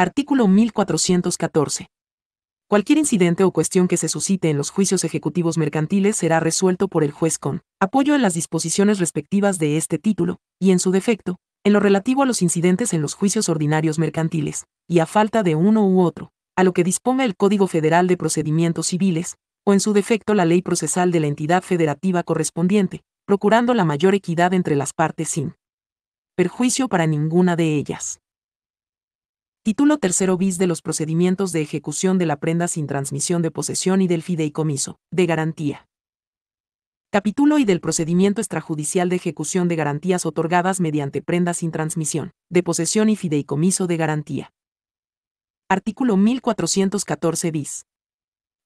S1: Artículo 1414. Cualquier incidente o cuestión que se suscite en los juicios ejecutivos mercantiles será resuelto por el juez con apoyo en las disposiciones respectivas de este título, y en su defecto, en lo relativo a los incidentes en los juicios ordinarios mercantiles, y a falta de uno u otro, a lo que disponga el Código Federal de Procedimientos Civiles, o en su defecto la ley procesal de la entidad federativa correspondiente, procurando la mayor equidad entre las partes sin perjuicio para ninguna de ellas. Título tercero bis de los procedimientos de ejecución de la prenda sin transmisión de posesión y del fideicomiso, de garantía. Capítulo y del procedimiento extrajudicial de ejecución de garantías otorgadas mediante prenda sin transmisión, de posesión y fideicomiso de garantía. Artículo 1414 bis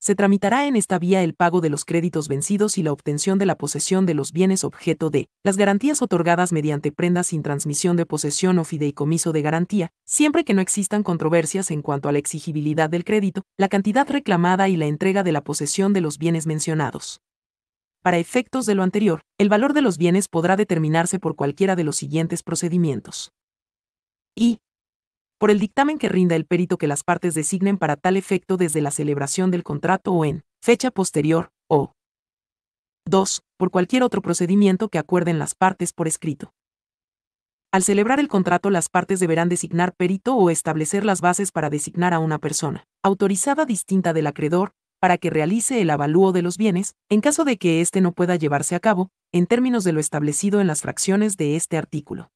S1: se tramitará en esta vía el pago de los créditos vencidos y la obtención de la posesión de los bienes objeto de las garantías otorgadas mediante prendas sin transmisión de posesión o fideicomiso de garantía, siempre que no existan controversias en cuanto a la exigibilidad del crédito, la cantidad reclamada y la entrega de la posesión de los bienes mencionados. Para efectos de lo anterior, el valor de los bienes podrá determinarse por cualquiera de los siguientes procedimientos. Y, por el dictamen que rinda el perito que las partes designen para tal efecto desde la celebración del contrato o en fecha posterior, o 2. por cualquier otro procedimiento que acuerden las partes por escrito. Al celebrar el contrato las partes deberán designar perito o establecer las bases para designar a una persona, autorizada distinta del acreedor, para que realice el avalúo de los bienes, en caso de que éste no pueda llevarse a cabo, en términos de lo establecido en las fracciones de este artículo.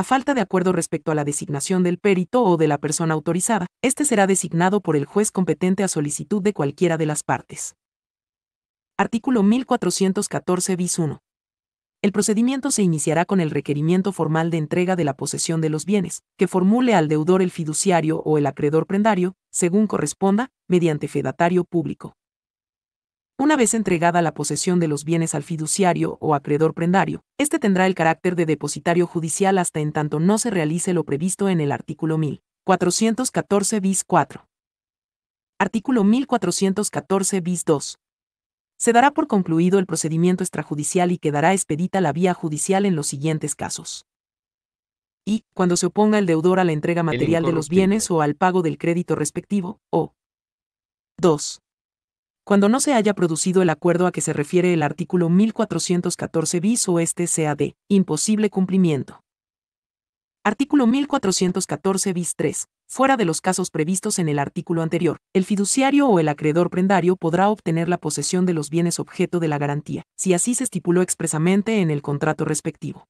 S1: A falta de acuerdo respecto a la designación del perito o de la persona autorizada, este será designado por el juez competente a solicitud de cualquiera de las partes. Artículo 1414 bis 1. El procedimiento se iniciará con el requerimiento formal de entrega de la posesión de los bienes, que formule al deudor el fiduciario o el acreedor prendario, según corresponda, mediante fedatario público. Una vez entregada la posesión de los bienes al fiduciario o acreedor prendario, este tendrá el carácter de depositario judicial hasta en tanto no se realice lo previsto en el artículo 1414 bis 4. Artículo 1414 bis 2. Se dará por concluido el procedimiento extrajudicial y quedará expedita la vía judicial en los siguientes casos y, cuando se oponga el deudor a la entrega material de los bienes o al pago del crédito respectivo, o 2 cuando no se haya producido el acuerdo a que se refiere el artículo 1414 bis o este sea de imposible cumplimiento. Artículo 1414 bis 3. Fuera de los casos previstos en el artículo anterior, el fiduciario o el acreedor prendario podrá obtener la posesión de los bienes objeto de la garantía, si así se estipuló expresamente en el contrato respectivo.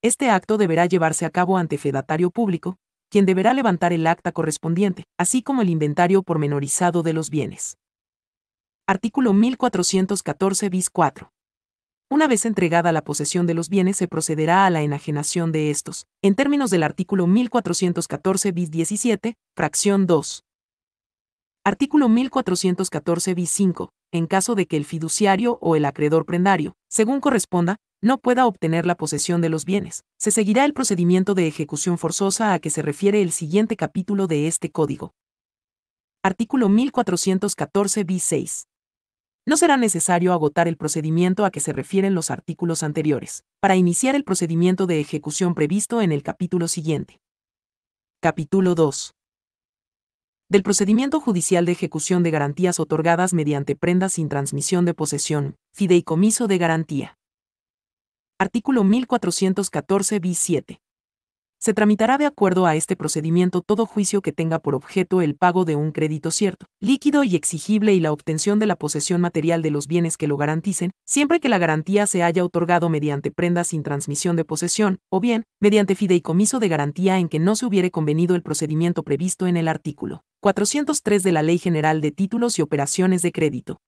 S1: Este acto deberá llevarse a cabo ante fedatario público, quien deberá levantar el acta correspondiente, así como el inventario pormenorizado de los bienes. Artículo 1414 bis 4. Una vez entregada la posesión de los bienes se procederá a la enajenación de estos, en términos del artículo 1414 bis 17, fracción 2. Artículo 1414 bis 5. En caso de que el fiduciario o el acreedor prendario, según corresponda, no pueda obtener la posesión de los bienes, se seguirá el procedimiento de ejecución forzosa a que se refiere el siguiente capítulo de este código. Artículo 1414 bis 6 no será necesario agotar el procedimiento a que se refieren los artículos anteriores, para iniciar el procedimiento de ejecución previsto en el capítulo siguiente. Capítulo 2. Del procedimiento judicial de ejecución de garantías otorgadas mediante prendas sin transmisión de posesión, fideicomiso de garantía. Artículo 1414 bis 7. Se tramitará de acuerdo a este procedimiento todo juicio que tenga por objeto el pago de un crédito cierto, líquido y exigible y la obtención de la posesión material de los bienes que lo garanticen, siempre que la garantía se haya otorgado mediante prenda sin transmisión de posesión, o bien, mediante fideicomiso de garantía en que no se hubiere convenido el procedimiento previsto en el artículo 403 de la Ley General de Títulos y Operaciones de Crédito.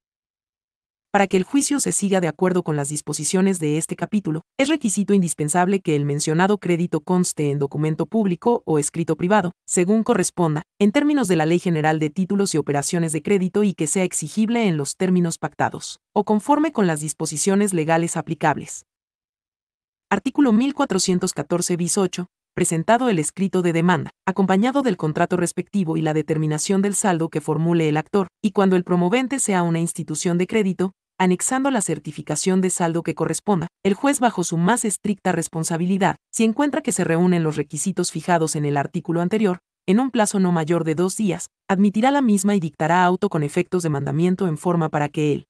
S1: Para que el juicio se siga de acuerdo con las disposiciones de este capítulo, es requisito indispensable que el mencionado crédito conste en documento público o escrito privado, según corresponda, en términos de la Ley General de Títulos y Operaciones de Crédito y que sea exigible en los términos pactados, o conforme con las disposiciones legales aplicables. Artículo 1414 bis 8, presentado el escrito de demanda, acompañado del contrato respectivo y la determinación del saldo que formule el actor, y cuando el promovente sea una institución de crédito, anexando la certificación de saldo que corresponda, el juez bajo su más estricta responsabilidad, si encuentra que se reúnen los requisitos fijados en el artículo anterior, en un plazo no mayor de dos días, admitirá la misma y dictará auto con efectos de mandamiento en forma para que el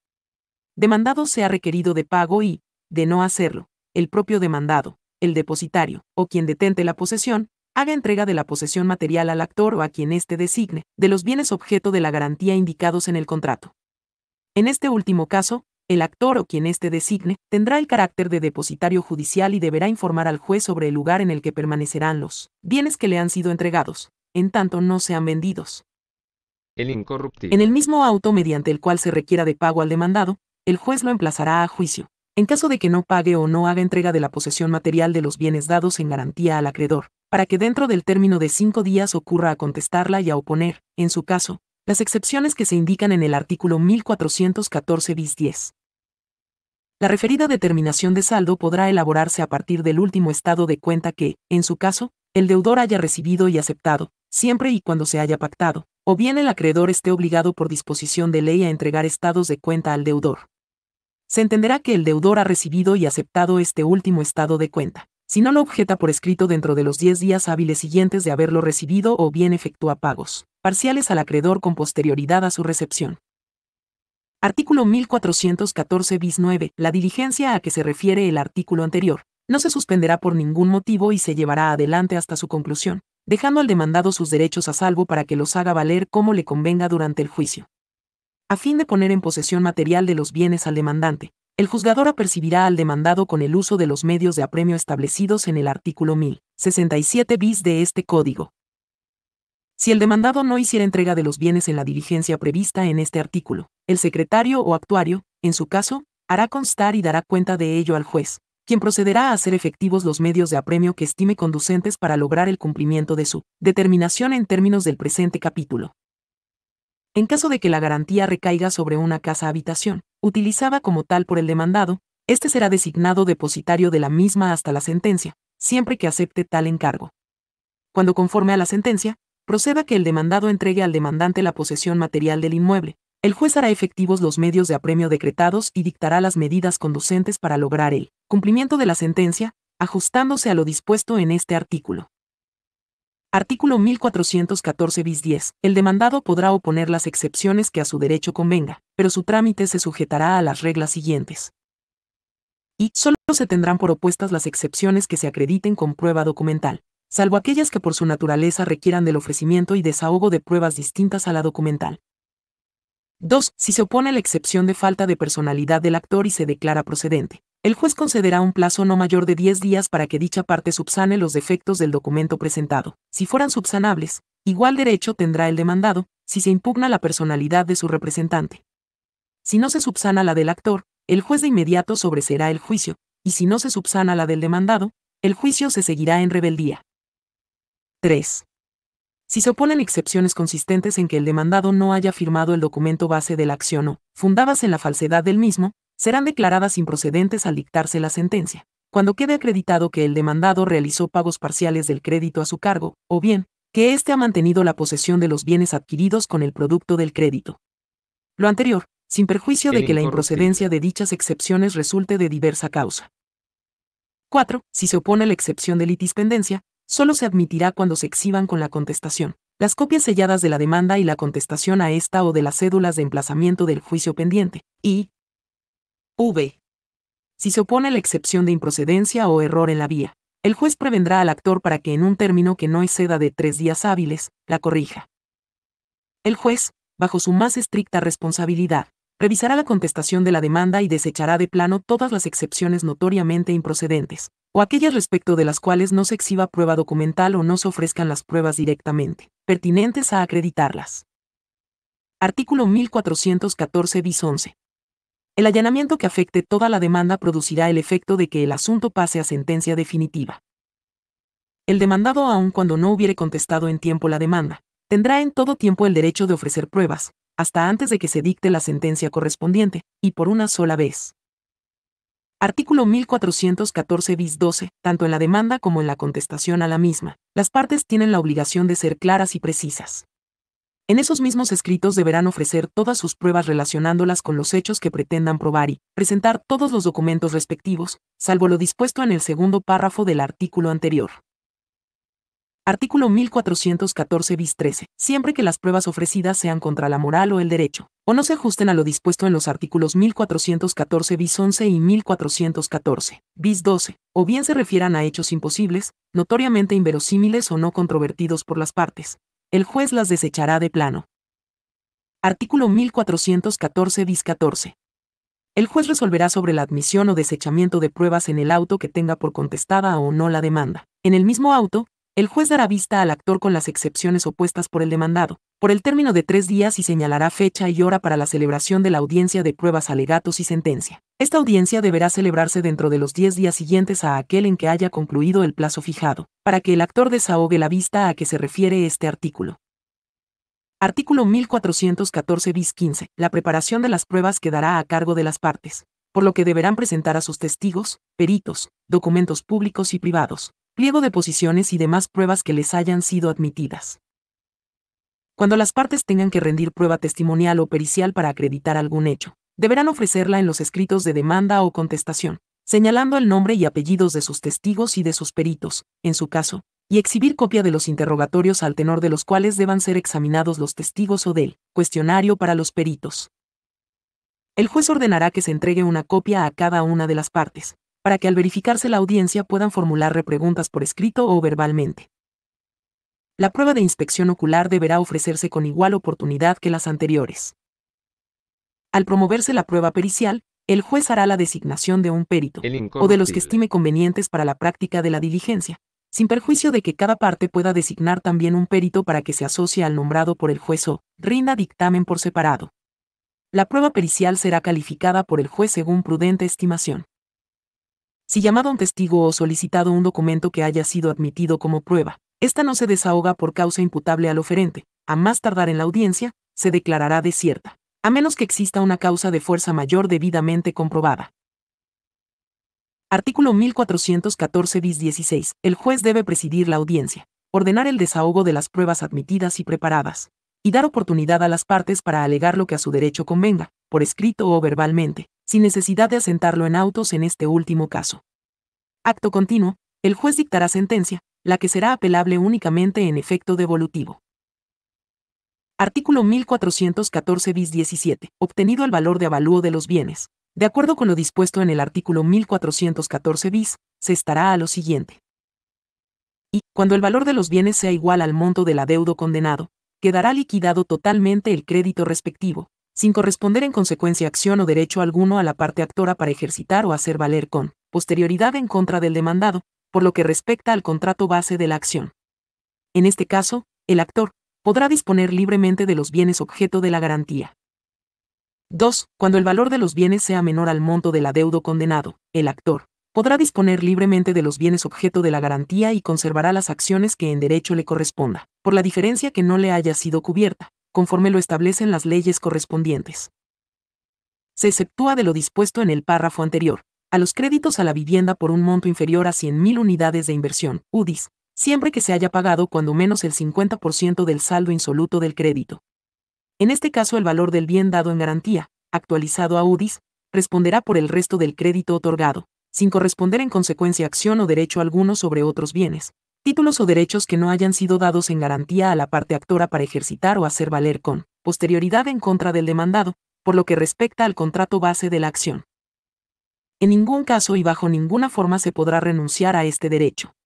S1: demandado sea requerido de pago y, de no hacerlo, el propio demandado, el depositario, o quien detente la posesión, haga entrega de la posesión material al actor o a quien éste designe, de los bienes objeto de la garantía indicados en el contrato. En este último caso, el actor o quien éste designe tendrá el carácter de depositario judicial y deberá informar al juez sobre el lugar en el que permanecerán los bienes que le han sido entregados, en tanto no sean vendidos.
S2: El incorruptible. En el
S1: mismo auto mediante el cual se requiera de pago al demandado, el juez lo emplazará a juicio, en caso de que no pague o no haga entrega de la posesión material de los bienes dados en garantía al acreedor, para que dentro del término de cinco días ocurra a contestarla y a oponer, en su caso, las excepciones que se indican en el artículo 1414 bis 10. La referida determinación de saldo podrá elaborarse a partir del último estado de cuenta que, en su caso, el deudor haya recibido y aceptado, siempre y cuando se haya pactado, o bien el acreedor esté obligado por disposición de ley a entregar estados de cuenta al deudor. Se entenderá que el deudor ha recibido y aceptado este último estado de cuenta, si no lo objeta por escrito dentro de los 10 días hábiles siguientes de haberlo recibido o bien efectúa pagos parciales al acreedor con posterioridad a su recepción. Artículo 1414 bis 9. La diligencia a que se refiere el artículo anterior no se suspenderá por ningún motivo y se llevará adelante hasta su conclusión, dejando al demandado sus derechos a salvo para que los haga valer como le convenga durante el juicio. A fin de poner en posesión material de los bienes al demandante, el juzgador apercibirá al demandado con el uso de los medios de apremio establecidos en el artículo 1067 bis de este código. Si el demandado no hiciera entrega de los bienes en la diligencia prevista en este artículo, el secretario o actuario, en su caso, hará constar y dará cuenta de ello al juez, quien procederá a hacer efectivos los medios de apremio que estime conducentes para lograr el cumplimiento de su determinación en términos del presente capítulo. En caso de que la garantía recaiga sobre una casa-habitación, utilizada como tal por el demandado, este será designado depositario de la misma hasta la sentencia, siempre que acepte tal encargo. Cuando conforme a la sentencia, proceda que el demandado entregue al demandante la posesión material del inmueble. El juez hará efectivos los medios de apremio decretados y dictará las medidas conducentes para lograr el cumplimiento de la sentencia, ajustándose a lo dispuesto en este artículo. Artículo 1414 bis 10. El demandado podrá oponer las excepciones que a su derecho convenga, pero su trámite se sujetará a las reglas siguientes. Y solo se tendrán por opuestas las excepciones que se acrediten con prueba documental salvo aquellas que por su naturaleza requieran del ofrecimiento y desahogo de pruebas distintas a la documental. 2. Si se opone la excepción de falta de personalidad del actor y se declara procedente, el juez concederá un plazo no mayor de 10 días para que dicha parte subsane los defectos del documento presentado. Si fueran subsanables, igual derecho tendrá el demandado, si se impugna la personalidad de su representante. Si no se subsana la del actor, el juez de inmediato sobreserá el juicio, y si no se subsana la del demandado, el juicio se seguirá en rebeldía. 3. Si se oponen excepciones consistentes en que el demandado no haya firmado el documento base de la acción o, fundadas en la falsedad del mismo, serán declaradas improcedentes al dictarse la sentencia, cuando quede acreditado que el demandado realizó pagos parciales del crédito a su cargo, o bien, que éste ha mantenido la posesión de los bienes adquiridos con el producto del crédito. Lo anterior, sin perjuicio de que la improcedencia de dichas excepciones resulte de diversa causa. 4. Si se opone la excepción de litispendencia, solo se admitirá cuando se exhiban con la contestación, las copias selladas de la demanda y la contestación a esta o de las cédulas de emplazamiento del juicio pendiente, y v. Si se opone la excepción de improcedencia o error en la vía, el juez prevendrá al actor para que en un término que no exceda de tres días hábiles, la corrija. El juez, bajo su más estricta responsabilidad, revisará la contestación de la demanda y desechará de plano todas las excepciones notoriamente improcedentes, o aquellas respecto de las cuales no se exhiba prueba documental o no se ofrezcan las pruebas directamente, pertinentes a acreditarlas. Artículo 1414 bis 11. El allanamiento que afecte toda la demanda producirá el efecto de que el asunto pase a sentencia definitiva. El demandado, aun cuando no hubiere contestado en tiempo la demanda, tendrá en todo tiempo el derecho de ofrecer pruebas, hasta antes de que se dicte la sentencia correspondiente, y por una sola vez. Artículo 1414 bis 12. Tanto en la demanda como en la contestación a la misma, las partes tienen la obligación de ser claras y precisas. En esos mismos escritos deberán ofrecer todas sus pruebas relacionándolas con los hechos que pretendan probar y presentar todos los documentos respectivos, salvo lo dispuesto en el segundo párrafo del artículo anterior. Artículo 1414 bis 13. Siempre que las pruebas ofrecidas sean contra la moral o el derecho, o no se ajusten a lo dispuesto en los artículos 1414 bis 11 y 1414 bis 12, o bien se refieran a hechos imposibles, notoriamente inverosímiles o no controvertidos por las partes, el juez las desechará de plano. Artículo 1414 bis 14. El juez resolverá sobre la admisión o desechamiento de pruebas en el auto que tenga por contestada o no la demanda. En el mismo auto, el juez dará vista al actor con las excepciones opuestas por el demandado, por el término de tres días y señalará fecha y hora para la celebración de la audiencia de pruebas, alegatos y sentencia. Esta audiencia deberá celebrarse dentro de los diez días siguientes a aquel en que haya concluido el plazo fijado, para que el actor desahogue la vista a que se refiere este artículo. Artículo 1414 bis 15. La preparación de las pruebas quedará a cargo de las partes, por lo que deberán presentar a sus testigos, peritos, documentos públicos y privados, pliego de posiciones y demás pruebas que les hayan sido admitidas. Cuando las partes tengan que rendir prueba testimonial o pericial para acreditar algún hecho, deberán ofrecerla en los escritos de demanda o contestación, señalando el nombre y apellidos de sus testigos y de sus peritos, en su caso, y exhibir copia de los interrogatorios al tenor de los cuales deban ser examinados los testigos o del cuestionario para los peritos. El juez ordenará que se entregue una copia a cada una de las partes, para que al verificarse la audiencia puedan formular repreguntas por escrito o verbalmente. La prueba de inspección ocular deberá ofrecerse con igual oportunidad que las anteriores. Al promoverse la prueba pericial, el juez hará la designación de un perito o de los que estime convenientes para la práctica de la diligencia, sin perjuicio de que cada parte pueda designar también un perito para que se asocie al nombrado por el juez o rinda dictamen por separado. La prueba pericial será calificada por el juez según prudente estimación. Si llamado a un testigo o solicitado un documento que haya sido admitido como prueba, ésta no se desahoga por causa imputable al oferente, a más tardar en la audiencia, se declarará desierta, a menos que exista una causa de fuerza mayor debidamente comprobada. Artículo 1414 bis 16. El juez debe presidir la audiencia, ordenar el desahogo de las pruebas admitidas y preparadas, y dar oportunidad a las partes para alegar lo que a su derecho convenga, por escrito o verbalmente, sin necesidad de asentarlo en autos en este último caso. Acto continuo, el juez dictará sentencia, la que será apelable únicamente en efecto devolutivo. Artículo 1414 bis 17. Obtenido el valor de avalúo de los bienes. De acuerdo con lo dispuesto en el artículo 1414 bis, se estará a lo siguiente. Y, cuando el valor de los bienes sea igual al monto del adeudo condenado, quedará liquidado totalmente el crédito respectivo, sin corresponder en consecuencia acción o derecho alguno a la parte actora para ejercitar o hacer valer con posterioridad en contra del demandado, por lo que respecta al contrato base de la acción. En este caso, el actor podrá disponer libremente de los bienes objeto de la garantía. 2. Cuando el valor de los bienes sea menor al monto del adeudo condenado, el actor podrá disponer libremente de los bienes objeto de la garantía y conservará las acciones que en derecho le corresponda, por la diferencia que no le haya sido cubierta, conforme lo establecen las leyes correspondientes. Se exceptúa de lo dispuesto en el párrafo anterior, a los créditos a la vivienda por un monto inferior a 100.000 unidades de inversión, UDIs, siempre que se haya pagado cuando menos el 50% del saldo insoluto del crédito. En este caso el valor del bien dado en garantía, actualizado a UDIs, responderá por el resto del crédito otorgado, sin corresponder en consecuencia acción o derecho alguno sobre otros bienes, títulos o derechos que no hayan sido dados en garantía a la parte actora para ejercitar o hacer valer con posterioridad en contra del demandado, por lo que respecta al contrato base de la acción. En ningún caso y bajo ninguna forma se podrá renunciar a este derecho.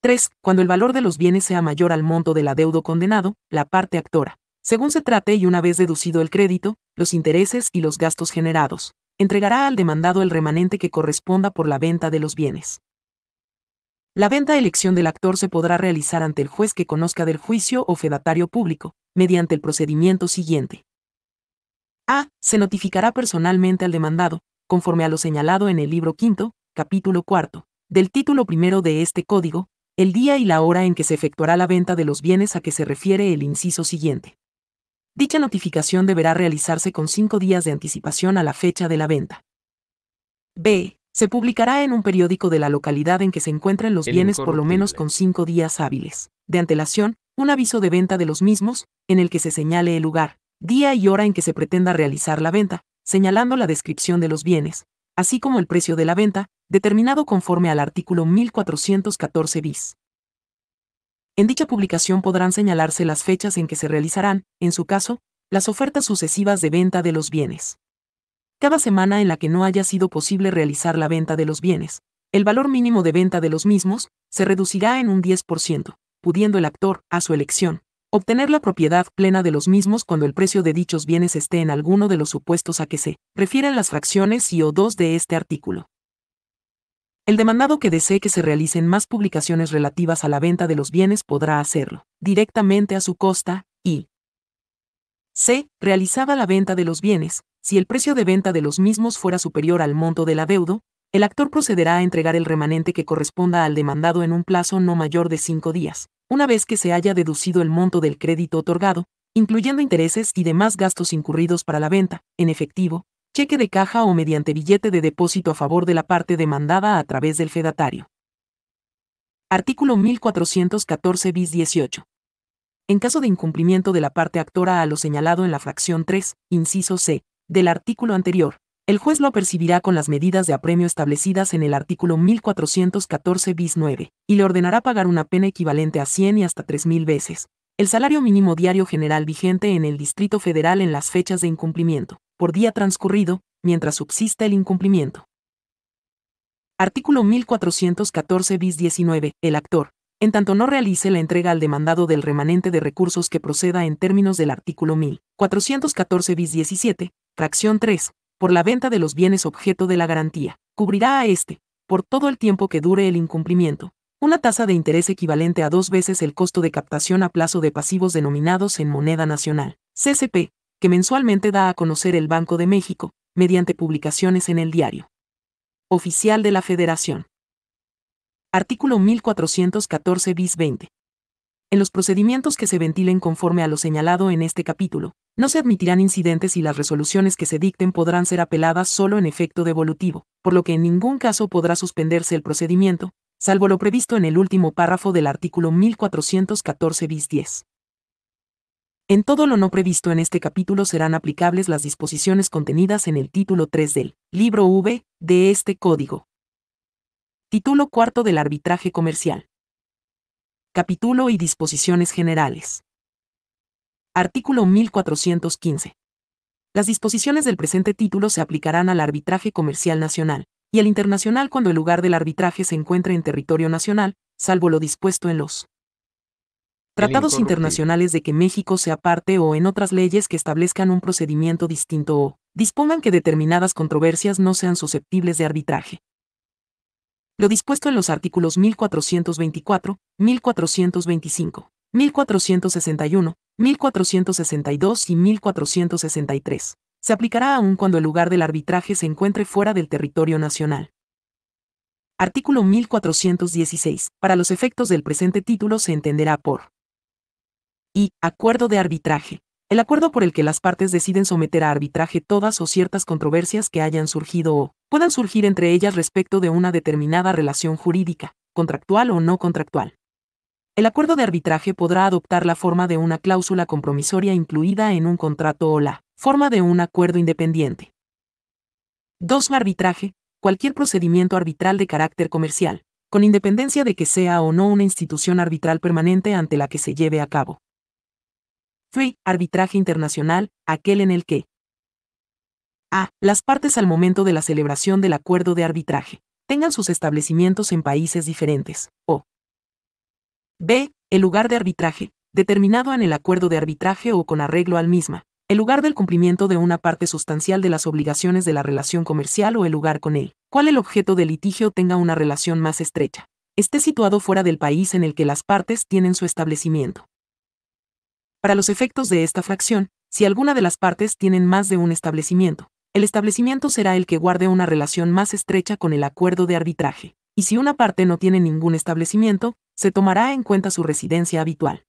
S1: 3. Cuando el valor de los bienes sea mayor al monto del adeudo condenado, la parte actora, según se trate y una vez deducido el crédito, los intereses y los gastos generados, entregará al demandado el remanente que corresponda por la venta de los bienes. La venta elección del actor se podrá realizar ante el juez que conozca del juicio o fedatario público, mediante el procedimiento siguiente. A. Se notificará personalmente al demandado, conforme a lo señalado en el libro quinto, capítulo cuarto, del título primero de este código, el día y la hora en que se efectuará la venta de los bienes a que se refiere el inciso siguiente. Dicha notificación deberá realizarse con cinco días de anticipación a la fecha de la venta. B. Se publicará en un periódico de la localidad en que se encuentren los bienes por lo menos con cinco días hábiles. De antelación, un aviso de venta de los mismos, en el que se señale el lugar, día y hora en que se pretenda realizar la venta, señalando la descripción de los bienes, así como el precio de la venta, determinado conforme al artículo 1414 bis. En dicha publicación podrán señalarse las fechas en que se realizarán, en su caso, las ofertas sucesivas de venta de los bienes. Cada semana en la que no haya sido posible realizar la venta de los bienes, el valor mínimo de venta de los mismos se reducirá en un 10%, pudiendo el actor, a su elección, obtener la propiedad plena de los mismos cuando el precio de dichos bienes esté en alguno de los supuestos a que se refieren las fracciones y o 2 de este artículo. El demandado que desee que se realicen más publicaciones relativas a la venta de los bienes podrá hacerlo, directamente a su costa, y c. realizada la venta de los bienes, si el precio de venta de los mismos fuera superior al monto del adeudo, el actor procederá a entregar el remanente que corresponda al demandado en un plazo no mayor de cinco días, una vez que se haya deducido el monto del crédito otorgado, incluyendo intereses y demás gastos incurridos para la venta, en efectivo, cheque de caja o mediante billete de depósito a favor de la parte demandada a través del fedatario. Artículo 1414 bis 18. En caso de incumplimiento de la parte actora a lo señalado en la fracción 3, inciso C, del artículo anterior, el juez lo percibirá con las medidas de apremio establecidas en el artículo 1414 bis 9, y le ordenará pagar una pena equivalente a 100 y hasta 3.000 veces. El salario mínimo diario general vigente en el Distrito Federal en las fechas de incumplimiento, por día transcurrido, mientras subsista el incumplimiento. Artículo 1414 bis 19. El actor, en tanto no realice la entrega al demandado del remanente de recursos que proceda en términos del artículo 1414 bis 17, fracción 3, por la venta de los bienes objeto de la garantía, cubrirá a éste, por todo el tiempo que dure el incumplimiento, una tasa de interés equivalente a dos veces el costo de captación a plazo de pasivos denominados en moneda nacional, CCP, que mensualmente da a conocer el Banco de México, mediante publicaciones en el diario oficial de la Federación. Artículo 1414 bis 20. En los procedimientos que se ventilen conforme a lo señalado en este capítulo, no se admitirán incidentes y las resoluciones que se dicten podrán ser apeladas solo en efecto devolutivo, por lo que en ningún caso podrá suspenderse el procedimiento, salvo lo previsto en el último párrafo del artículo 1414 bis 10. En todo lo no previsto en este capítulo serán aplicables las disposiciones contenidas en el título 3 del libro V de este código. Título cuarto del arbitraje comercial. Capítulo y disposiciones generales. Artículo 1415. Las disposiciones del presente título se aplicarán al arbitraje comercial nacional y al internacional cuando el lugar del arbitraje se encuentre en territorio nacional, salvo lo dispuesto en los tratados internacionales de que México sea parte o en otras leyes que establezcan un procedimiento distinto o dispongan que determinadas controversias no sean susceptibles de arbitraje. Lo dispuesto en los artículos 1424, 1425, 1461, 1462 y 1463. Se aplicará aún cuando el lugar del arbitraje se encuentre fuera del territorio nacional. Artículo 1416. Para los efectos del presente título se entenderá por y. Acuerdo de arbitraje. El acuerdo por el que las partes deciden someter a arbitraje todas o ciertas controversias que hayan surgido o puedan surgir entre ellas respecto de una determinada relación jurídica, contractual o no contractual. El acuerdo de arbitraje podrá adoptar la forma de una cláusula compromisoria incluida en un contrato o la forma de un acuerdo independiente. 2. Arbitraje. Cualquier procedimiento arbitral de carácter comercial, con independencia de que sea o no una institución arbitral permanente ante la que se lleve a cabo. 3. Arbitraje internacional, aquel en el que a. Las partes al momento de la celebración del acuerdo de arbitraje tengan sus establecimientos en países diferentes, o B. El lugar de arbitraje, determinado en el acuerdo de arbitraje o con arreglo al misma, el lugar del cumplimiento de una parte sustancial de las obligaciones de la relación comercial o el lugar con él, cual el objeto del litigio tenga una relación más estrecha, esté situado fuera del país en el que las partes tienen su establecimiento. Para los efectos de esta fracción, si alguna de las partes tienen más de un establecimiento, el establecimiento será el que guarde una relación más estrecha con el acuerdo de arbitraje, y si una parte no tiene ningún establecimiento, se tomará en cuenta su residencia habitual.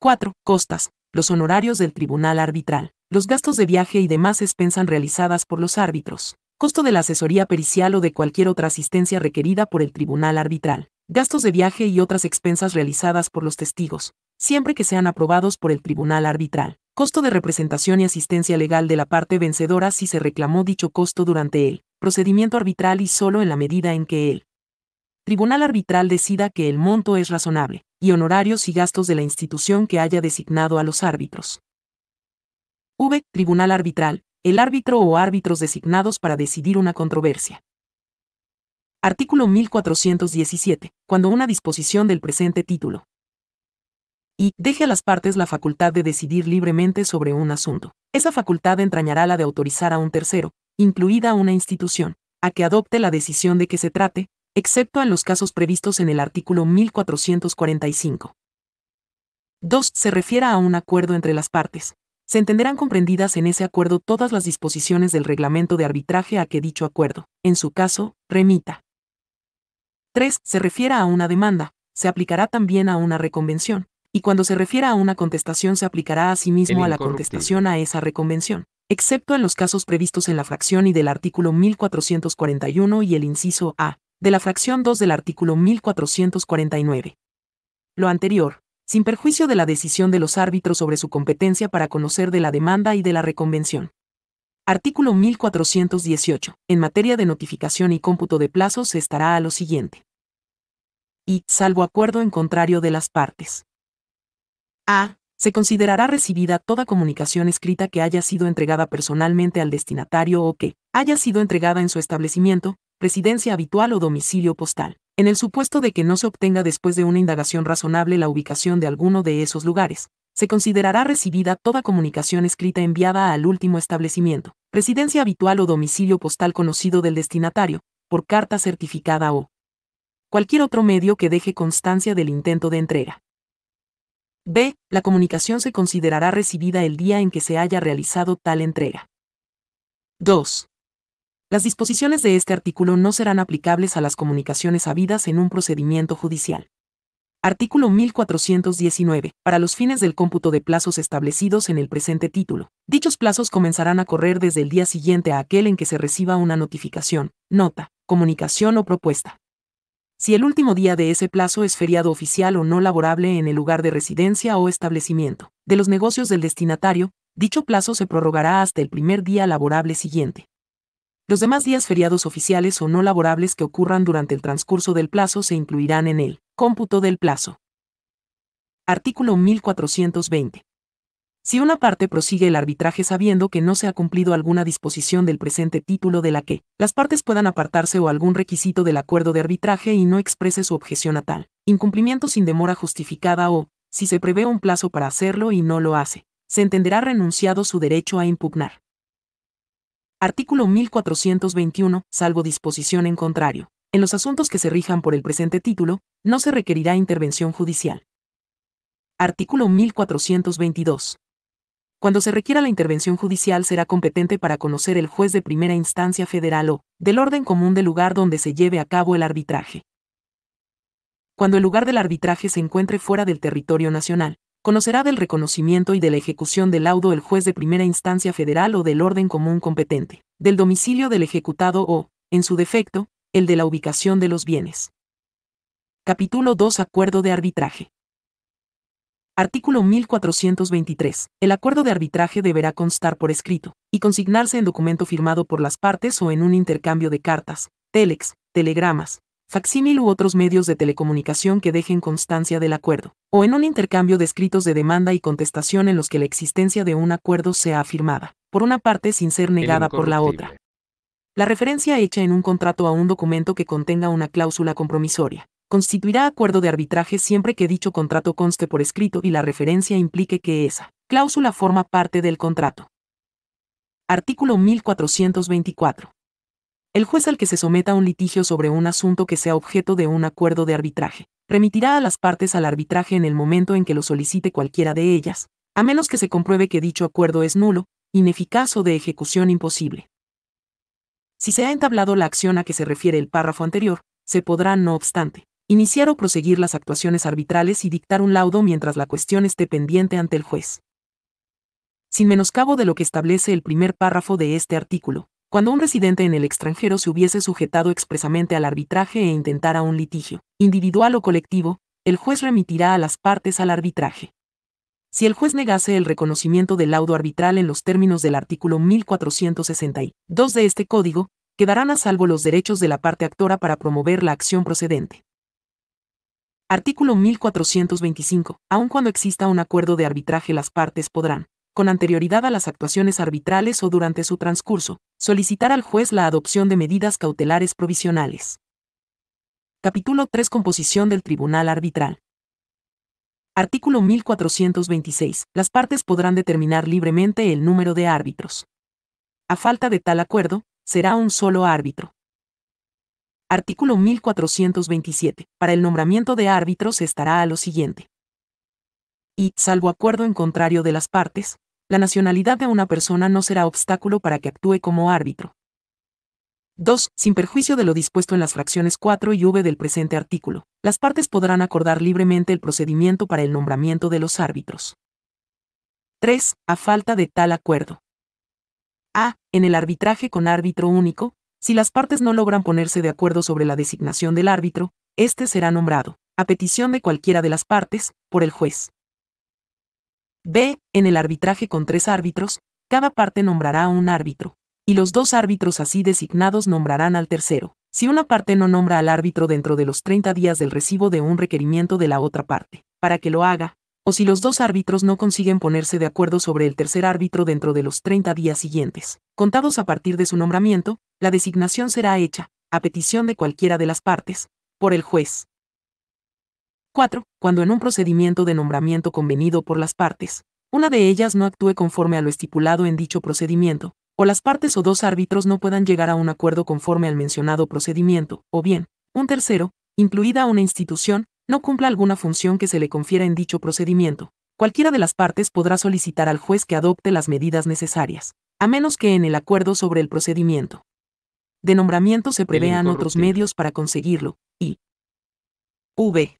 S1: 4. Costas. Los honorarios del tribunal arbitral, los gastos de viaje y demás expensas realizadas por los árbitros, costo de la asesoría pericial o de cualquier otra asistencia requerida por el tribunal arbitral, gastos de viaje y otras expensas realizadas por los testigos, siempre que sean aprobados por el tribunal arbitral, costo de representación y asistencia legal de la parte vencedora si se reclamó dicho costo durante el procedimiento arbitral y solo en la medida en que él, tribunal arbitral decida que el monto es razonable, y honorarios y gastos de la institución que haya designado a los árbitros. V. Tribunal arbitral, el árbitro o árbitros designados para decidir una controversia. Artículo 1417. Cuando una disposición del presente título. Y deje a las partes la facultad de decidir libremente sobre un asunto. Esa facultad entrañará la de autorizar a un tercero, incluida una institución, a que adopte la decisión de que se trate, excepto en los casos previstos en el artículo 1445. 2. Se refiere a un acuerdo entre las partes. Se entenderán comprendidas en ese acuerdo todas las disposiciones del reglamento de arbitraje a que dicho acuerdo, en su caso, remita. 3. Se refiere a una demanda. Se aplicará también a una reconvención. Y cuando se refiera a una contestación se aplicará asimismo sí a la contestación a esa reconvención, excepto en los casos previstos en la fracción y del artículo 1441 y el inciso A, de la fracción 2 del artículo 1449. Lo anterior, sin perjuicio de la decisión de los árbitros sobre su competencia para conocer de la demanda y de la reconvención. Artículo 1418. En materia de notificación y cómputo de plazos se estará a lo siguiente. Y, salvo acuerdo en contrario de las partes. A. Se considerará recibida toda comunicación escrita que haya sido entregada personalmente al destinatario o que haya sido entregada en su establecimiento, residencia habitual o domicilio postal, en el supuesto de que no se obtenga después de una indagación razonable la ubicación de alguno de esos lugares, se considerará recibida toda comunicación escrita enviada al último establecimiento, residencia habitual o domicilio postal conocido del destinatario, por carta certificada o cualquier otro medio que deje constancia del intento de entrega. B. La comunicación se considerará recibida el día en que se haya realizado tal entrega. 2. Las disposiciones de este artículo no serán aplicables a las comunicaciones habidas en un procedimiento judicial. Artículo 1419. Para los fines del cómputo de plazos establecidos en el presente título, dichos plazos comenzarán a correr desde el día siguiente a aquel en que se reciba una notificación, nota, comunicación o propuesta. Si el último día de ese plazo es feriado oficial o no laborable en el lugar de residencia o establecimiento de los negocios del destinatario, dicho plazo se prorrogará hasta el primer día laborable siguiente. Los demás días feriados oficiales o no laborables que ocurran durante el transcurso del plazo se incluirán en el cómputo del plazo. Artículo 1420. Si una parte prosigue el arbitraje sabiendo que no se ha cumplido alguna disposición del presente título de la que las partes puedan apartarse o algún requisito del acuerdo de arbitraje y no exprese su objeción a tal incumplimiento sin demora justificada o, si se prevé un plazo para hacerlo y no lo hace, se entenderá renunciado su derecho a impugnar. Artículo 1421, salvo disposición en contrario. En los asuntos que se rijan por el presente título, no se requerirá intervención judicial. Artículo 1422. Cuando se requiera la intervención judicial será competente para conocer el juez de primera instancia federal o, del orden común del lugar donde se lleve a cabo el arbitraje. Cuando el lugar del arbitraje se encuentre fuera del territorio nacional, conocerá del reconocimiento y de la ejecución del laudo el juez de primera instancia federal o del orden común competente, del domicilio del ejecutado o, en su defecto, el de la ubicación de los bienes. Capítulo 2 Acuerdo de arbitraje. Artículo 1423. El acuerdo de arbitraje deberá constar por escrito y consignarse en documento firmado por las partes o en un intercambio de cartas, telex, telegramas, facsímil u otros medios de telecomunicación que dejen constancia del acuerdo, o en un intercambio de escritos de demanda y contestación en los que la existencia de un acuerdo sea afirmada, por una parte sin ser negada por la otra. La referencia hecha en un contrato a un documento que contenga una cláusula compromisoria, constituirá acuerdo de arbitraje siempre que dicho contrato conste por escrito y la referencia implique que esa cláusula forma parte del contrato. Artículo 1424. El juez al que se someta un litigio sobre un asunto que sea objeto de un acuerdo de arbitraje, remitirá a las partes al arbitraje en el momento en que lo solicite cualquiera de ellas, a menos que se compruebe que dicho acuerdo es nulo, ineficaz o de ejecución imposible. Si se ha entablado la acción a que se refiere el párrafo anterior, se podrá, no obstante, iniciar o proseguir las actuaciones arbitrales y dictar un laudo mientras la cuestión esté pendiente ante el juez. Sin menoscabo de lo que establece el primer párrafo de este artículo, cuando un residente en el extranjero se hubiese sujetado expresamente al arbitraje e intentara un litigio, individual o colectivo, el juez remitirá a las partes al arbitraje. Si el juez negase el reconocimiento del laudo arbitral en los términos del artículo 1462 de este código, quedarán a salvo los derechos de la parte actora para promover la acción procedente. Artículo 1425. Aun cuando exista un acuerdo de arbitraje, las partes podrán, con anterioridad a las actuaciones arbitrales o durante su transcurso, solicitar al juez la adopción de medidas cautelares provisionales. Capítulo 3 Composición del Tribunal Arbitral. Artículo 1426. Las partes podrán determinar libremente el número de árbitros. A falta de tal acuerdo, será un solo árbitro. Artículo 1427. Para el nombramiento de árbitros estará a lo siguiente. Y, salvo acuerdo en contrario de las partes, la nacionalidad de una persona no será obstáculo para que actúe como árbitro. 2. Sin perjuicio de lo dispuesto en las fracciones 4 y V del presente artículo, las partes podrán acordar libremente el procedimiento para el nombramiento de los árbitros. 3. A falta de tal acuerdo. A. En el arbitraje con árbitro único, si las partes no logran ponerse de acuerdo sobre la designación del árbitro, éste será nombrado, a petición de cualquiera de las partes, por el juez. B. En el arbitraje con tres árbitros, cada parte nombrará a un árbitro, y los dos árbitros así designados nombrarán al tercero, si una parte no nombra al árbitro dentro de los 30 días del recibo de un requerimiento de la otra parte, para que lo haga, o si los dos árbitros no consiguen ponerse de acuerdo sobre el tercer árbitro dentro de los 30 días siguientes, contados a partir de su nombramiento, la designación será hecha, a petición de cualquiera de las partes, por el juez. 4. Cuando en un procedimiento de nombramiento convenido por las partes, una de ellas no actúe conforme a lo estipulado en dicho procedimiento, o las partes o dos árbitros no puedan llegar a un acuerdo conforme al mencionado procedimiento, o bien, un tercero, incluida una institución, no cumpla alguna función que se le confiera en dicho procedimiento, cualquiera de las partes podrá solicitar al juez que adopte las medidas necesarias, a menos que en el acuerdo sobre el procedimiento de nombramiento se prevean otros medios para conseguirlo, y v.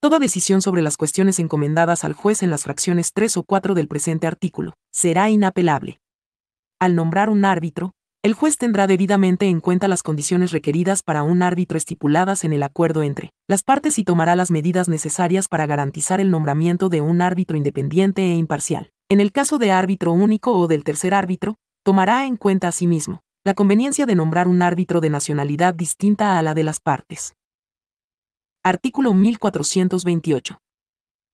S1: Toda decisión sobre las cuestiones encomendadas al juez en las fracciones 3 o 4 del presente artículo será inapelable. Al nombrar un árbitro, el juez tendrá debidamente en cuenta las condiciones requeridas para un árbitro estipuladas en el acuerdo entre las partes y tomará las medidas necesarias para garantizar el nombramiento de un árbitro independiente e imparcial. En el caso de árbitro único o del tercer árbitro, tomará en cuenta asimismo la conveniencia de nombrar un árbitro de nacionalidad distinta a la de las partes. Artículo 1428.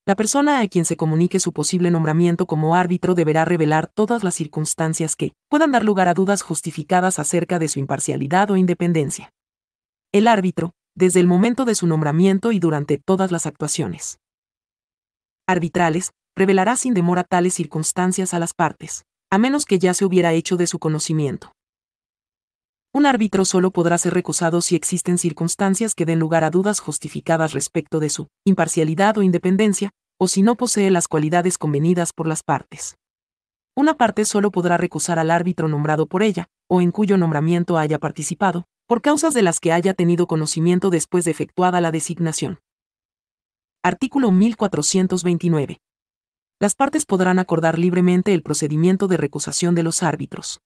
S1: La persona a quien se comunique su posible nombramiento como árbitro deberá revelar todas las circunstancias que puedan dar lugar a dudas justificadas acerca de su imparcialidad o independencia. El árbitro, desde el momento de su nombramiento y durante todas las actuaciones arbitrales, revelará sin demora tales circunstancias a las partes, a menos que ya se hubiera hecho de su conocimiento. Un árbitro solo podrá ser recusado si existen circunstancias que den lugar a dudas justificadas respecto de su imparcialidad o independencia, o si no posee las cualidades convenidas por las partes. Una parte solo podrá recusar al árbitro nombrado por ella, o en cuyo nombramiento haya participado, por causas de las que haya tenido conocimiento después de efectuada la designación. Artículo 1429. Las partes podrán acordar libremente el procedimiento de recusación de los árbitros.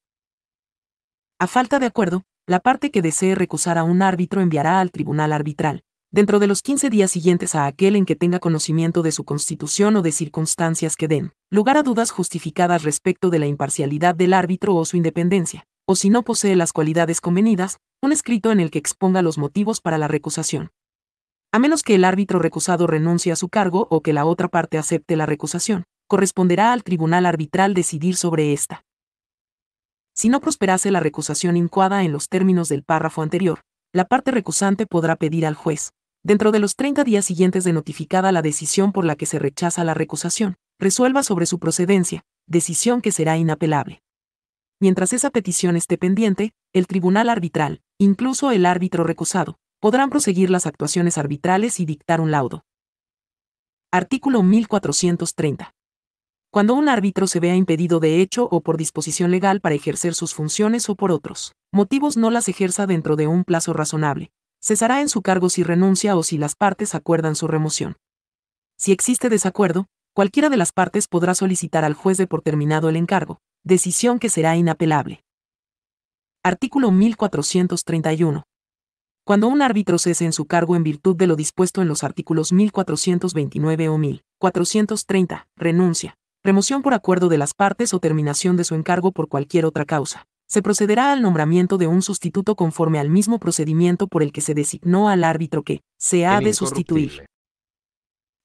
S1: A falta de acuerdo, la parte que desee recusar a un árbitro enviará al tribunal arbitral, dentro de los 15 días siguientes a aquel en que tenga conocimiento de su constitución o de circunstancias que den lugar a dudas justificadas respecto de la imparcialidad del árbitro o su independencia, o si no posee las cualidades convenidas, un escrito en el que exponga los motivos para la recusación. A menos que el árbitro recusado renuncie a su cargo o que la otra parte acepte la recusación, corresponderá al tribunal arbitral decidir sobre esta. Si no prosperase la recusación incoada en los términos del párrafo anterior, la parte recusante podrá pedir al juez, dentro de los 30 días siguientes de notificada la decisión por la que se rechaza la recusación, resuelva sobre su procedencia, decisión que será inapelable. Mientras esa petición esté pendiente, el tribunal arbitral, incluso el árbitro recusado, podrán proseguir las actuaciones arbitrales y dictar un laudo. Artículo 1430 cuando un árbitro se vea impedido de hecho o por disposición legal para ejercer sus funciones o por otros motivos no las ejerza dentro de un plazo razonable, cesará en su cargo si renuncia o si las partes acuerdan su remoción. Si existe desacuerdo, cualquiera de las partes podrá solicitar al juez de por terminado el encargo, decisión que será inapelable. Artículo 1431. Cuando un árbitro cese en su cargo en virtud de lo dispuesto en los artículos 1429 o 1430, renuncia, remoción por acuerdo de las partes o terminación de su encargo por cualquier otra causa. Se procederá al nombramiento de un sustituto conforme al mismo procedimiento por el que se designó al árbitro que se ha de sustituir.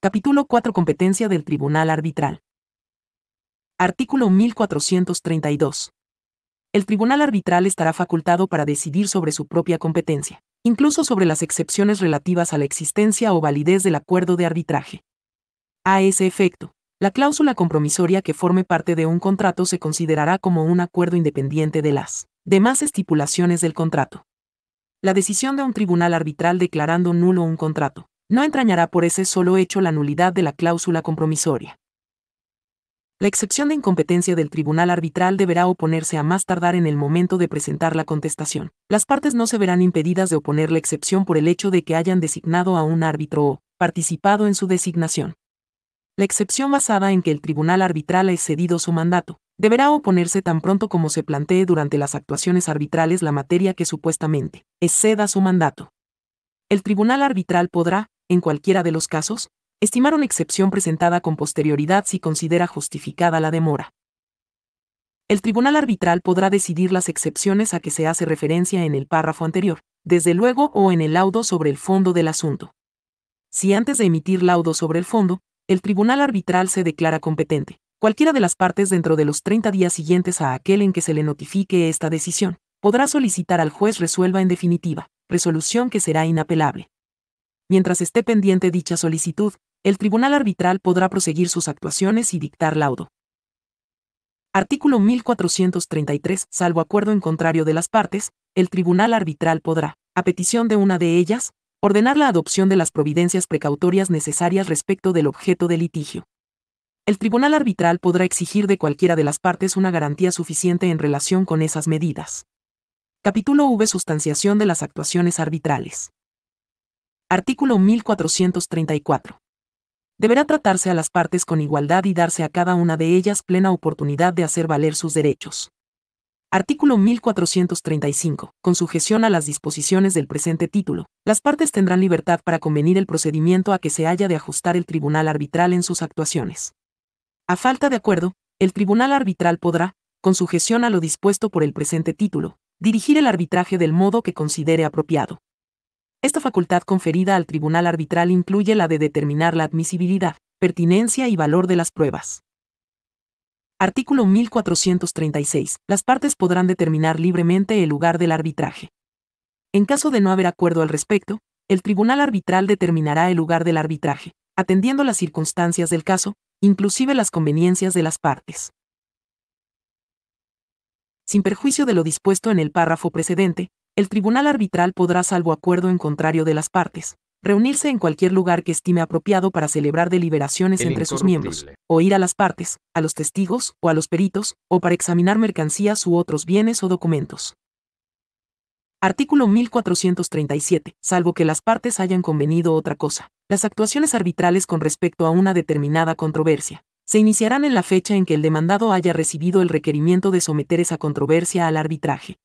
S1: Capítulo 4 Competencia del Tribunal Arbitral. Artículo 1432. El Tribunal Arbitral estará facultado para decidir sobre su propia competencia, incluso sobre las excepciones relativas a la existencia o validez del acuerdo de arbitraje. A ese efecto, la cláusula compromisoria que forme parte de un contrato se considerará como un acuerdo independiente de las demás estipulaciones del contrato. La decisión de un tribunal arbitral declarando nulo un contrato no entrañará por ese solo hecho la nulidad de la cláusula compromisoria. La excepción de incompetencia del tribunal arbitral deberá oponerse a más tardar en el momento de presentar la contestación. Las partes no se verán impedidas de oponer la excepción por el hecho de que hayan designado a un árbitro o participado en su designación la excepción basada en que el tribunal arbitral ha excedido su mandato, deberá oponerse tan pronto como se plantee durante las actuaciones arbitrales la materia que supuestamente exceda su mandato. El tribunal arbitral podrá, en cualquiera de los casos, estimar una excepción presentada con posterioridad si considera justificada la demora. El tribunal arbitral podrá decidir las excepciones a que se hace referencia en el párrafo anterior, desde luego o en el laudo sobre el fondo del asunto. Si antes de emitir laudo sobre el fondo, el tribunal arbitral se declara competente, cualquiera de las partes dentro de los 30 días siguientes a aquel en que se le notifique esta decisión, podrá solicitar al juez resuelva en definitiva, resolución que será inapelable. Mientras esté pendiente dicha solicitud, el tribunal arbitral podrá proseguir sus actuaciones y dictar laudo. Artículo 1433. Salvo acuerdo en contrario de las partes, el tribunal arbitral podrá, a petición de una de ellas, Ordenar la adopción de las providencias precautorias necesarias respecto del objeto de litigio. El tribunal arbitral podrá exigir de cualquiera de las partes una garantía suficiente en relación con esas medidas. Capítulo V. Sustanciación de las actuaciones arbitrales. Artículo 1434. Deberá tratarse a las partes con igualdad y darse a cada una de ellas plena oportunidad de hacer valer sus derechos. Artículo 1435. Con sujeción a las disposiciones del presente título, las partes tendrán libertad para convenir el procedimiento a que se haya de ajustar el tribunal arbitral en sus actuaciones. A falta de acuerdo, el tribunal arbitral podrá, con sujeción a lo dispuesto por el presente título, dirigir el arbitraje del modo que considere apropiado. Esta facultad conferida al tribunal arbitral incluye la de determinar la admisibilidad, pertinencia y valor de las pruebas. Artículo 1436. Las partes podrán determinar libremente el lugar del arbitraje. En caso de no haber acuerdo al respecto, el tribunal arbitral determinará el lugar del arbitraje, atendiendo las circunstancias del caso, inclusive las conveniencias de las partes. Sin perjuicio de lo dispuesto en el párrafo precedente, el tribunal arbitral podrá, salvo acuerdo en contrario de las partes, reunirse en cualquier lugar que estime apropiado para celebrar deliberaciones entre sus miembros, o ir a las partes, a los testigos, o a los peritos, o para examinar mercancías u otros bienes o documentos. Artículo 1437. Salvo que las partes hayan convenido otra cosa. Las actuaciones arbitrales con respecto a una determinada controversia se iniciarán en la fecha en que el demandado haya recibido el requerimiento de someter esa controversia al arbitraje.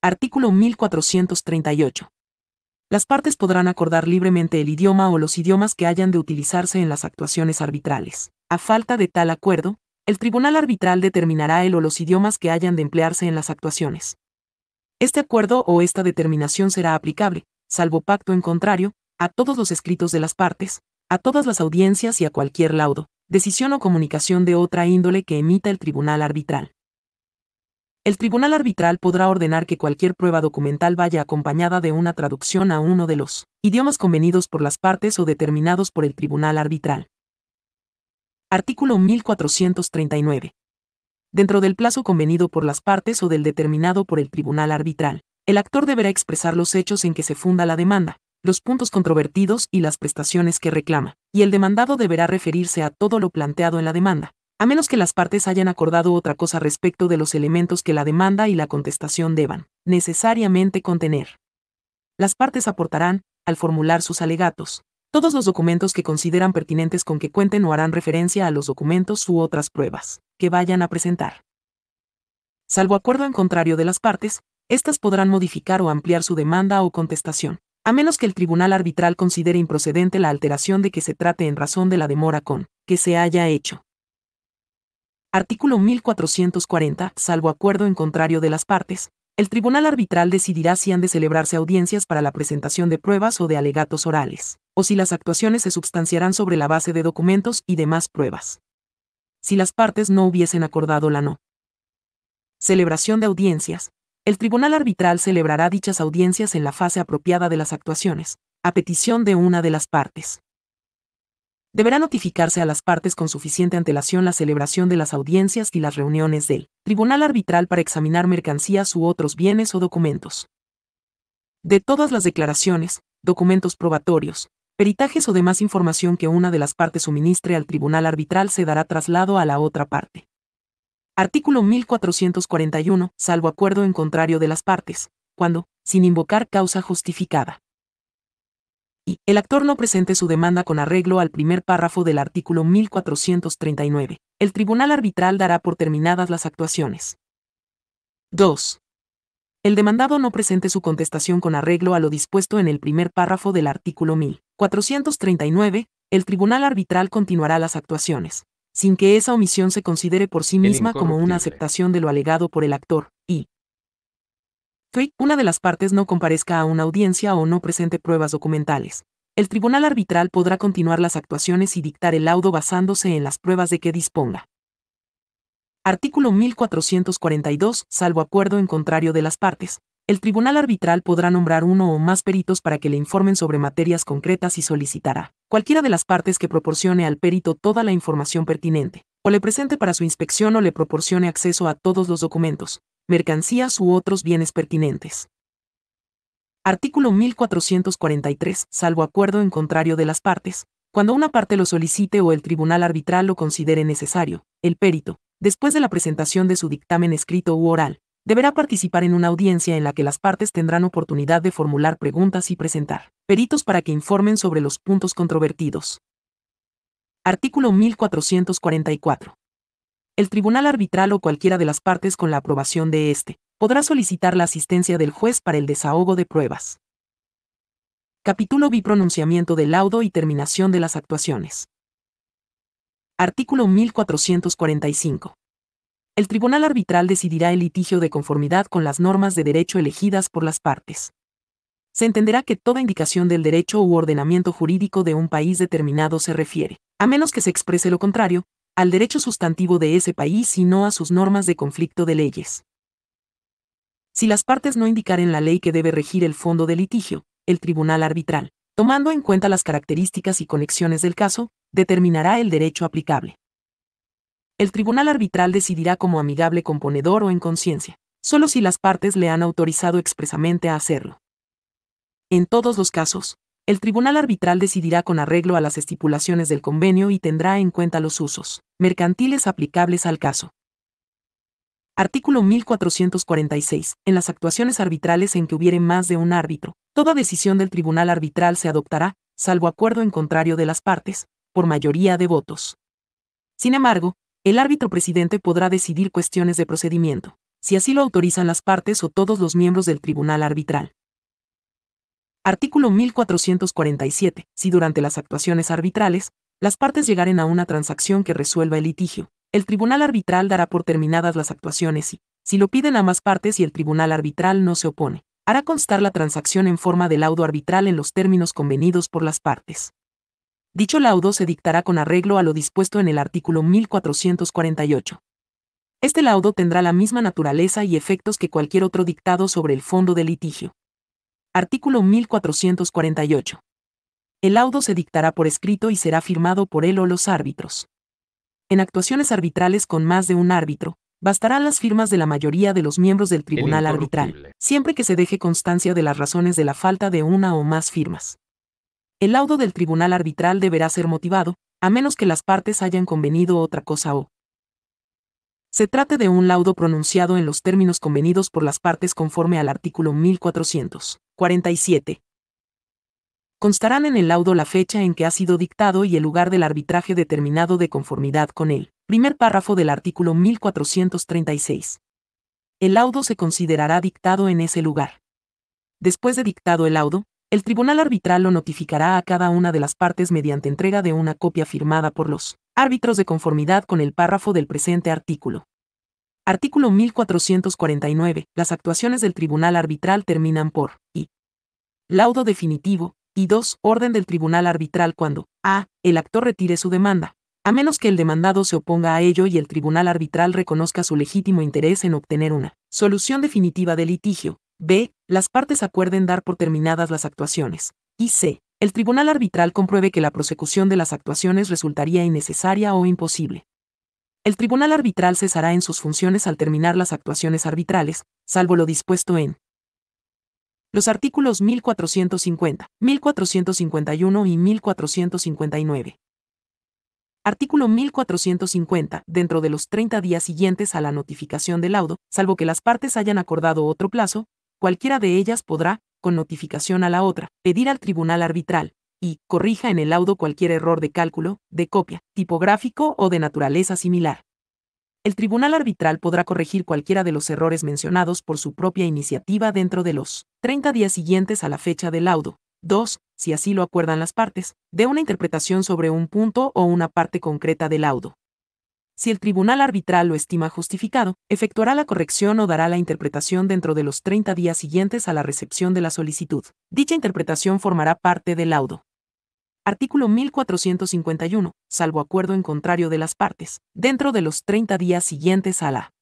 S1: Artículo 1438. Las partes podrán acordar libremente el idioma o los idiomas que hayan de utilizarse en las actuaciones arbitrales. A falta de tal acuerdo, el tribunal arbitral determinará el o los idiomas que hayan de emplearse en las actuaciones. Este acuerdo o esta determinación será aplicable, salvo pacto en contrario, a todos los escritos de las partes, a todas las audiencias y a cualquier laudo, decisión o comunicación de otra índole que emita el tribunal arbitral. El tribunal arbitral podrá ordenar que cualquier prueba documental vaya acompañada de una traducción a uno de los idiomas convenidos por las partes o determinados por el tribunal arbitral. Artículo 1439. Dentro del plazo convenido por las partes o del determinado por el tribunal arbitral, el actor deberá expresar los hechos en que se funda la demanda, los puntos controvertidos y las prestaciones que reclama, y el demandado deberá referirse a todo lo planteado en la demanda, a menos que las partes hayan acordado otra cosa respecto de los elementos que la demanda y la contestación deban necesariamente contener. Las partes aportarán, al formular sus alegatos, todos los documentos que consideran pertinentes con que cuenten o harán referencia a los documentos u otras pruebas que vayan a presentar. Salvo acuerdo en contrario de las partes, éstas podrán modificar o ampliar su demanda o contestación, a menos que el tribunal arbitral considere improcedente la alteración de que se trate en razón de la demora con que se haya hecho. Artículo 1440. Salvo acuerdo en contrario de las partes, el tribunal arbitral decidirá si han de celebrarse audiencias para la presentación de pruebas o de alegatos orales, o si las actuaciones se substanciarán sobre la base de documentos y demás pruebas. Si las partes no hubiesen acordado la no. Celebración de audiencias. El tribunal arbitral celebrará dichas audiencias en la fase apropiada de las actuaciones, a petición de una de las partes. Deberá notificarse a las partes con suficiente antelación la celebración de las audiencias y las reuniones del Tribunal Arbitral para examinar mercancías u otros bienes o documentos. De todas las declaraciones, documentos probatorios, peritajes o demás información que una de las partes suministre al tribunal arbitral se dará traslado a la otra parte. Artículo 1441, salvo acuerdo en contrario de las partes, cuando, sin invocar causa justificada, el actor no presente su demanda con arreglo al primer párrafo del artículo 1439, el tribunal arbitral dará por terminadas las actuaciones. 2. El demandado no presente su contestación con arreglo a lo dispuesto en el primer párrafo del artículo 1439, el tribunal arbitral continuará las actuaciones, sin que esa omisión se considere por sí misma como una aceptación de lo alegado por el actor, una de las partes no comparezca a una audiencia o no presente pruebas documentales. El tribunal arbitral podrá continuar las actuaciones y dictar el laudo basándose en las pruebas de que disponga. Artículo 1442, salvo acuerdo en contrario de las partes. El tribunal arbitral podrá nombrar uno o más peritos para que le informen sobre materias concretas y solicitará cualquiera de las partes que proporcione al perito toda la información pertinente, o le presente para su inspección o le proporcione acceso a todos los documentos, mercancías u otros bienes pertinentes. Artículo 1443, salvo acuerdo en contrario de las partes, cuando una parte lo solicite o el tribunal arbitral lo considere necesario, el perito, después de la presentación de su dictamen escrito u oral, deberá participar en una audiencia en la que las partes tendrán oportunidad de formular preguntas y presentar peritos para que informen sobre los puntos controvertidos. Artículo 1444 el tribunal arbitral o cualquiera de las partes con la aprobación de éste, podrá solicitar la asistencia del juez para el desahogo de pruebas. Capítulo B. Pronunciamiento del laudo y terminación de las actuaciones. Artículo 1445. El tribunal arbitral decidirá el litigio de conformidad con las normas de derecho elegidas por las partes se entenderá que toda indicación del derecho u ordenamiento jurídico de un país determinado se refiere, a menos que se exprese lo contrario, al derecho sustantivo de ese país, y no a sus normas de conflicto de leyes. Si las partes no indicaren la ley que debe regir el fondo de litigio, el tribunal arbitral, tomando en cuenta las características y conexiones del caso, determinará el derecho aplicable. El tribunal arbitral decidirá como amigable componedor o en conciencia, solo si las partes le han autorizado expresamente a hacerlo. En todos los casos, el Tribunal Arbitral decidirá con arreglo a las estipulaciones del convenio y tendrá en cuenta los usos mercantiles aplicables al caso. Artículo 1446. En las actuaciones arbitrales en que hubiere más de un árbitro, toda decisión del Tribunal Arbitral se adoptará, salvo acuerdo en contrario de las partes, por mayoría de votos. Sin embargo, el árbitro presidente podrá decidir cuestiones de procedimiento, si así lo autorizan las partes o todos los miembros del Tribunal Arbitral. Artículo 1447. Si durante las actuaciones arbitrales, las partes llegaren a una transacción que resuelva el litigio, el tribunal arbitral dará por terminadas las actuaciones y, si lo piden ambas partes y el tribunal arbitral no se opone, hará constar la transacción en forma de laudo arbitral en los términos convenidos por las partes. Dicho laudo se dictará con arreglo a lo dispuesto en el artículo 1448. Este laudo tendrá la misma naturaleza y efectos que cualquier otro dictado sobre el fondo del litigio. Artículo 1448. El laudo se dictará por escrito y será firmado por él o los árbitros. En actuaciones arbitrales con más de un árbitro, bastarán las firmas de la mayoría de los miembros del tribunal arbitral, siempre que se deje constancia de las razones de la falta de una o más firmas. El laudo del tribunal arbitral deberá ser motivado, a menos que las partes hayan convenido otra cosa o se trate de un laudo pronunciado en los términos convenidos por las partes conforme al artículo 1400. 47. Constarán en el laudo la fecha en que ha sido dictado y el lugar del arbitraje determinado de conformidad con el primer párrafo del artículo 1436. El laudo se considerará dictado en ese lugar. Después de dictado el laudo, el tribunal arbitral lo notificará a cada una de las partes mediante entrega de una copia firmada por los árbitros de conformidad con el párrafo del presente artículo. Artículo 1449. Las actuaciones del tribunal arbitral terminan por laudo definitivo, y 2. Orden del tribunal arbitral cuando, a. el actor retire su demanda, a menos que el demandado se oponga a ello y el tribunal arbitral reconozca su legítimo interés en obtener una solución definitiva del litigio, b. las partes acuerden dar por terminadas las actuaciones, y c. el tribunal arbitral compruebe que la prosecución de las actuaciones resultaría innecesaria o imposible. El tribunal arbitral cesará en sus funciones al terminar las actuaciones arbitrales, salvo lo dispuesto en los artículos 1450, 1451 y 1459. Artículo 1450. Dentro de los 30 días siguientes a la notificación del laudo, salvo que las partes hayan acordado otro plazo, cualquiera de ellas podrá, con notificación a la otra, pedir al tribunal arbitral, y corrija en el laudo cualquier error de cálculo, de copia, tipográfico o de naturaleza similar el tribunal arbitral podrá corregir cualquiera de los errores mencionados por su propia iniciativa dentro de los 30 días siguientes a la fecha del laudo. 2. Si así lo acuerdan las partes, de una interpretación sobre un punto o una parte concreta del laudo. Si el tribunal arbitral lo estima justificado, efectuará la corrección o dará la interpretación dentro de los 30 días siguientes a la recepción de la solicitud. Dicha interpretación formará parte del laudo. Artículo 1451, salvo acuerdo en contrario de las partes, dentro de los 30 días siguientes a la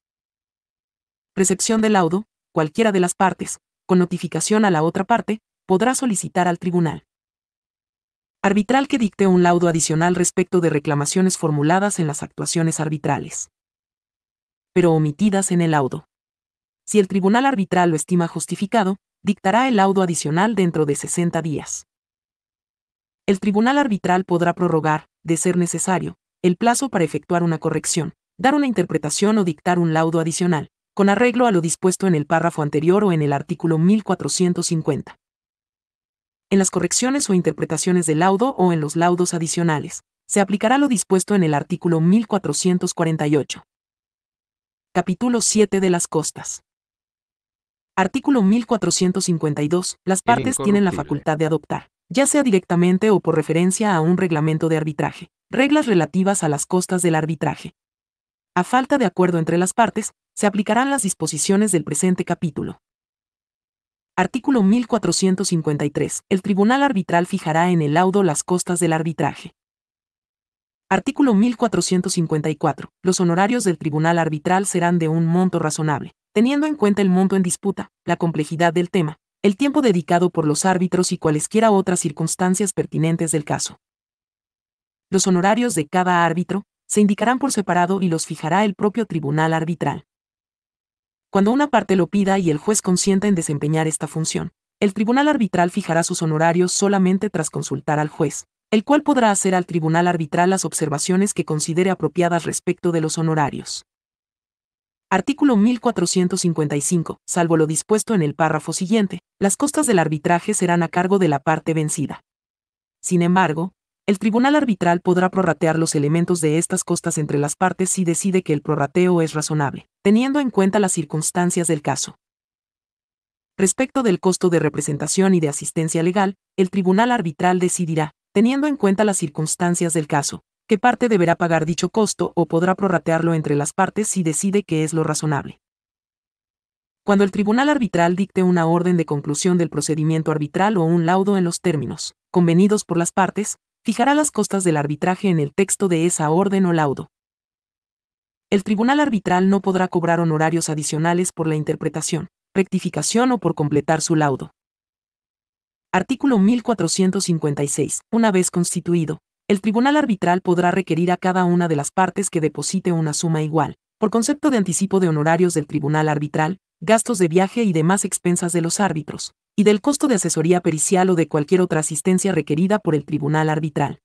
S1: recepción del laudo, cualquiera de las partes, con notificación a la otra parte, podrá solicitar al tribunal arbitral que dicte un laudo adicional respecto de reclamaciones formuladas en las actuaciones arbitrales, pero omitidas en el laudo. Si el tribunal arbitral lo estima justificado, dictará el laudo adicional dentro de 60 días. El tribunal arbitral podrá prorrogar, de ser necesario, el plazo para efectuar una corrección, dar una interpretación o dictar un laudo adicional, con arreglo a lo dispuesto en el párrafo anterior o en el artículo 1450. En las correcciones o interpretaciones del laudo o en los laudos adicionales, se aplicará lo dispuesto en el artículo 1448. Capítulo 7 de las costas. Artículo 1452. Las partes tienen la facultad de adoptar, ya sea directamente o por referencia a un reglamento de arbitraje, reglas relativas a las costas del arbitraje. A falta de acuerdo entre las partes, se aplicarán las disposiciones del presente capítulo. Artículo 1453. El Tribunal Arbitral fijará en el laudo las costas del arbitraje. Artículo 1454. Los honorarios del Tribunal Arbitral serán de un monto razonable, teniendo en cuenta el monto en disputa, la complejidad del tema, el tiempo dedicado por los árbitros y cualesquiera otras circunstancias pertinentes del caso. Los honorarios de cada árbitro se indicarán por separado y los fijará el propio tribunal arbitral. Cuando una parte lo pida y el juez consienta en desempeñar esta función, el tribunal arbitral fijará sus honorarios solamente tras consultar al juez, el cual podrá hacer al tribunal arbitral las observaciones que considere apropiadas respecto de los honorarios. Artículo 1455. Salvo lo dispuesto en el párrafo siguiente, las costas del arbitraje serán a cargo de la parte vencida. Sin embargo, el tribunal arbitral podrá prorratear los elementos de estas costas entre las partes si decide que el prorrateo es razonable, teniendo en cuenta las circunstancias del caso. Respecto del costo de representación y de asistencia legal, el tribunal arbitral decidirá, teniendo en cuenta las circunstancias del caso, qué parte deberá pagar dicho costo o podrá prorratearlo entre las partes si decide que es lo razonable. Cuando el tribunal arbitral dicte una orden de conclusión del procedimiento arbitral o un laudo en los términos convenidos por las partes, fijará las costas del arbitraje en el texto de esa orden o laudo. El tribunal arbitral no podrá cobrar honorarios adicionales por la interpretación, rectificación o por completar su laudo. Artículo 1456. Una vez constituido, el tribunal arbitral podrá requerir a cada una de las partes que deposite una suma igual, por concepto de anticipo de honorarios del tribunal arbitral, gastos de viaje y demás expensas de los árbitros, y del costo de asesoría pericial o de cualquier otra asistencia requerida por el tribunal arbitral.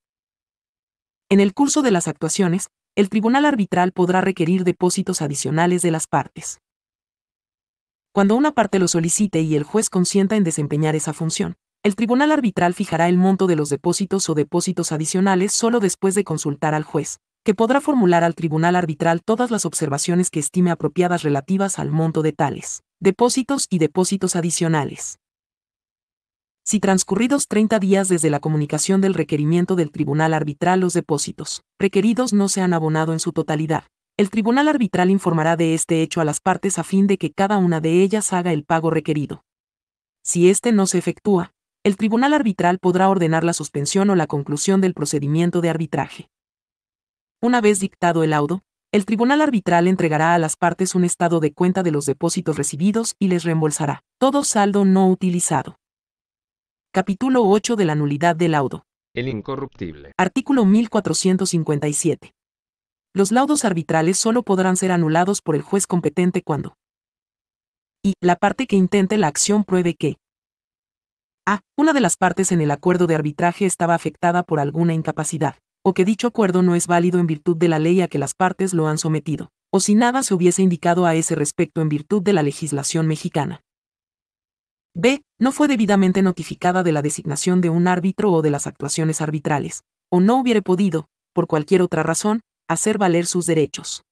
S1: En el curso de las actuaciones, el tribunal arbitral podrá requerir depósitos adicionales de las partes. Cuando una parte lo solicite y el juez consienta en desempeñar esa función, el tribunal arbitral fijará el monto de los depósitos o depósitos adicionales solo después de consultar al juez, que podrá formular al tribunal arbitral todas las observaciones que estime apropiadas relativas al monto de tales, depósitos y depósitos adicionales. Si transcurridos 30 días desde la comunicación del requerimiento del tribunal arbitral los depósitos requeridos no se han abonado en su totalidad, el tribunal arbitral informará de este hecho a las partes a fin de que cada una de ellas haga el pago requerido. Si este no se efectúa, el tribunal arbitral podrá ordenar la suspensión o la conclusión del procedimiento de arbitraje. Una vez dictado el laudo, el tribunal arbitral entregará a las partes un estado de cuenta de los depósitos recibidos y les reembolsará todo saldo no utilizado. Capítulo 8 de la nulidad del laudo.
S2: El incorruptible.
S1: Artículo 1457. Los laudos arbitrales solo podrán ser anulados por el juez competente cuando y la parte que intente la acción pruebe que a. Ah, una de las partes en el acuerdo de arbitraje estaba afectada por alguna incapacidad, o que dicho acuerdo no es válido en virtud de la ley a que las partes lo han sometido, o si nada se hubiese indicado a ese respecto en virtud de la legislación mexicana. B. No fue debidamente notificada de la designación de un árbitro o de las actuaciones arbitrales, o no hubiere podido, por cualquier otra razón, hacer valer sus derechos.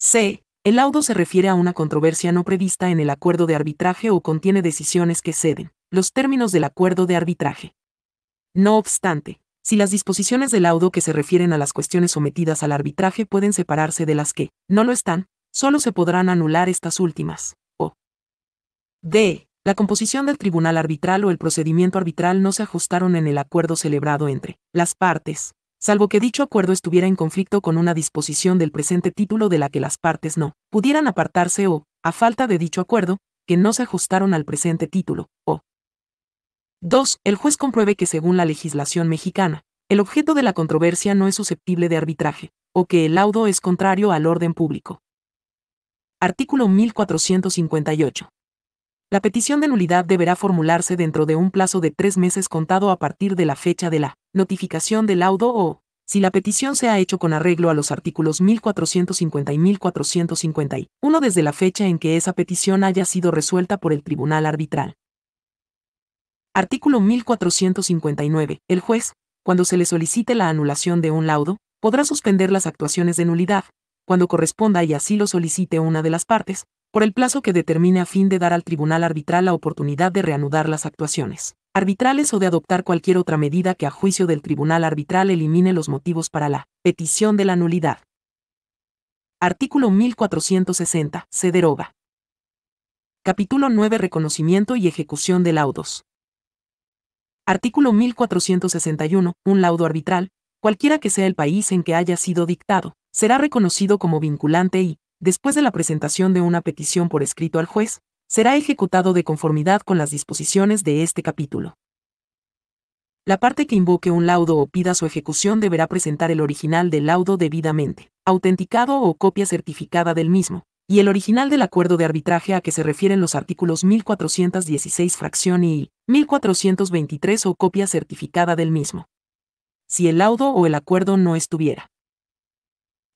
S1: C. El laudo se refiere a una controversia no prevista en el acuerdo de arbitraje o contiene decisiones que ceden, los términos del acuerdo de arbitraje. No obstante, si las disposiciones del laudo que se refieren a las cuestiones sometidas al arbitraje pueden separarse de las que no lo están, solo se podrán anular estas últimas, o d. La composición del tribunal arbitral o el procedimiento arbitral no se ajustaron en el acuerdo celebrado entre las partes, salvo que dicho acuerdo estuviera en conflicto con una disposición del presente título de la que las partes no pudieran apartarse o, a falta de dicho acuerdo, que no se ajustaron al presente título, o 2. El juez compruebe que según la legislación mexicana, el objeto de la controversia no es susceptible de arbitraje, o que el laudo es contrario al orden público. Artículo 1458. La petición de nulidad deberá formularse dentro de un plazo de tres meses contado a partir de la fecha de la notificación del laudo o, si la petición se ha hecho con arreglo a los artículos 1450 y 1451 desde la fecha en que esa petición haya sido resuelta por el tribunal arbitral. Artículo 1459. El juez, cuando se le solicite la anulación de un laudo, podrá suspender las actuaciones de nulidad, cuando corresponda y así lo solicite una de las partes, por el plazo que determine a fin de dar al tribunal arbitral la oportunidad de reanudar las actuaciones arbitrales o de adoptar cualquier otra medida que a juicio del tribunal arbitral elimine los motivos para la petición de la nulidad. Artículo 1460. Se deroga. Capítulo 9. Reconocimiento y ejecución de laudos. Artículo 1461. Un laudo arbitral, cualquiera que sea el país en que haya sido dictado, será reconocido como vinculante y, después de la presentación de una petición por escrito al juez, será ejecutado de conformidad con las disposiciones de este capítulo. La parte que invoque un laudo o pida su ejecución deberá presentar el original del laudo debidamente, autenticado o copia certificada del mismo, y el original del acuerdo de arbitraje a que se refieren los artículos 1416 fracción y 1423 o copia certificada del mismo. Si el laudo o el acuerdo no estuviera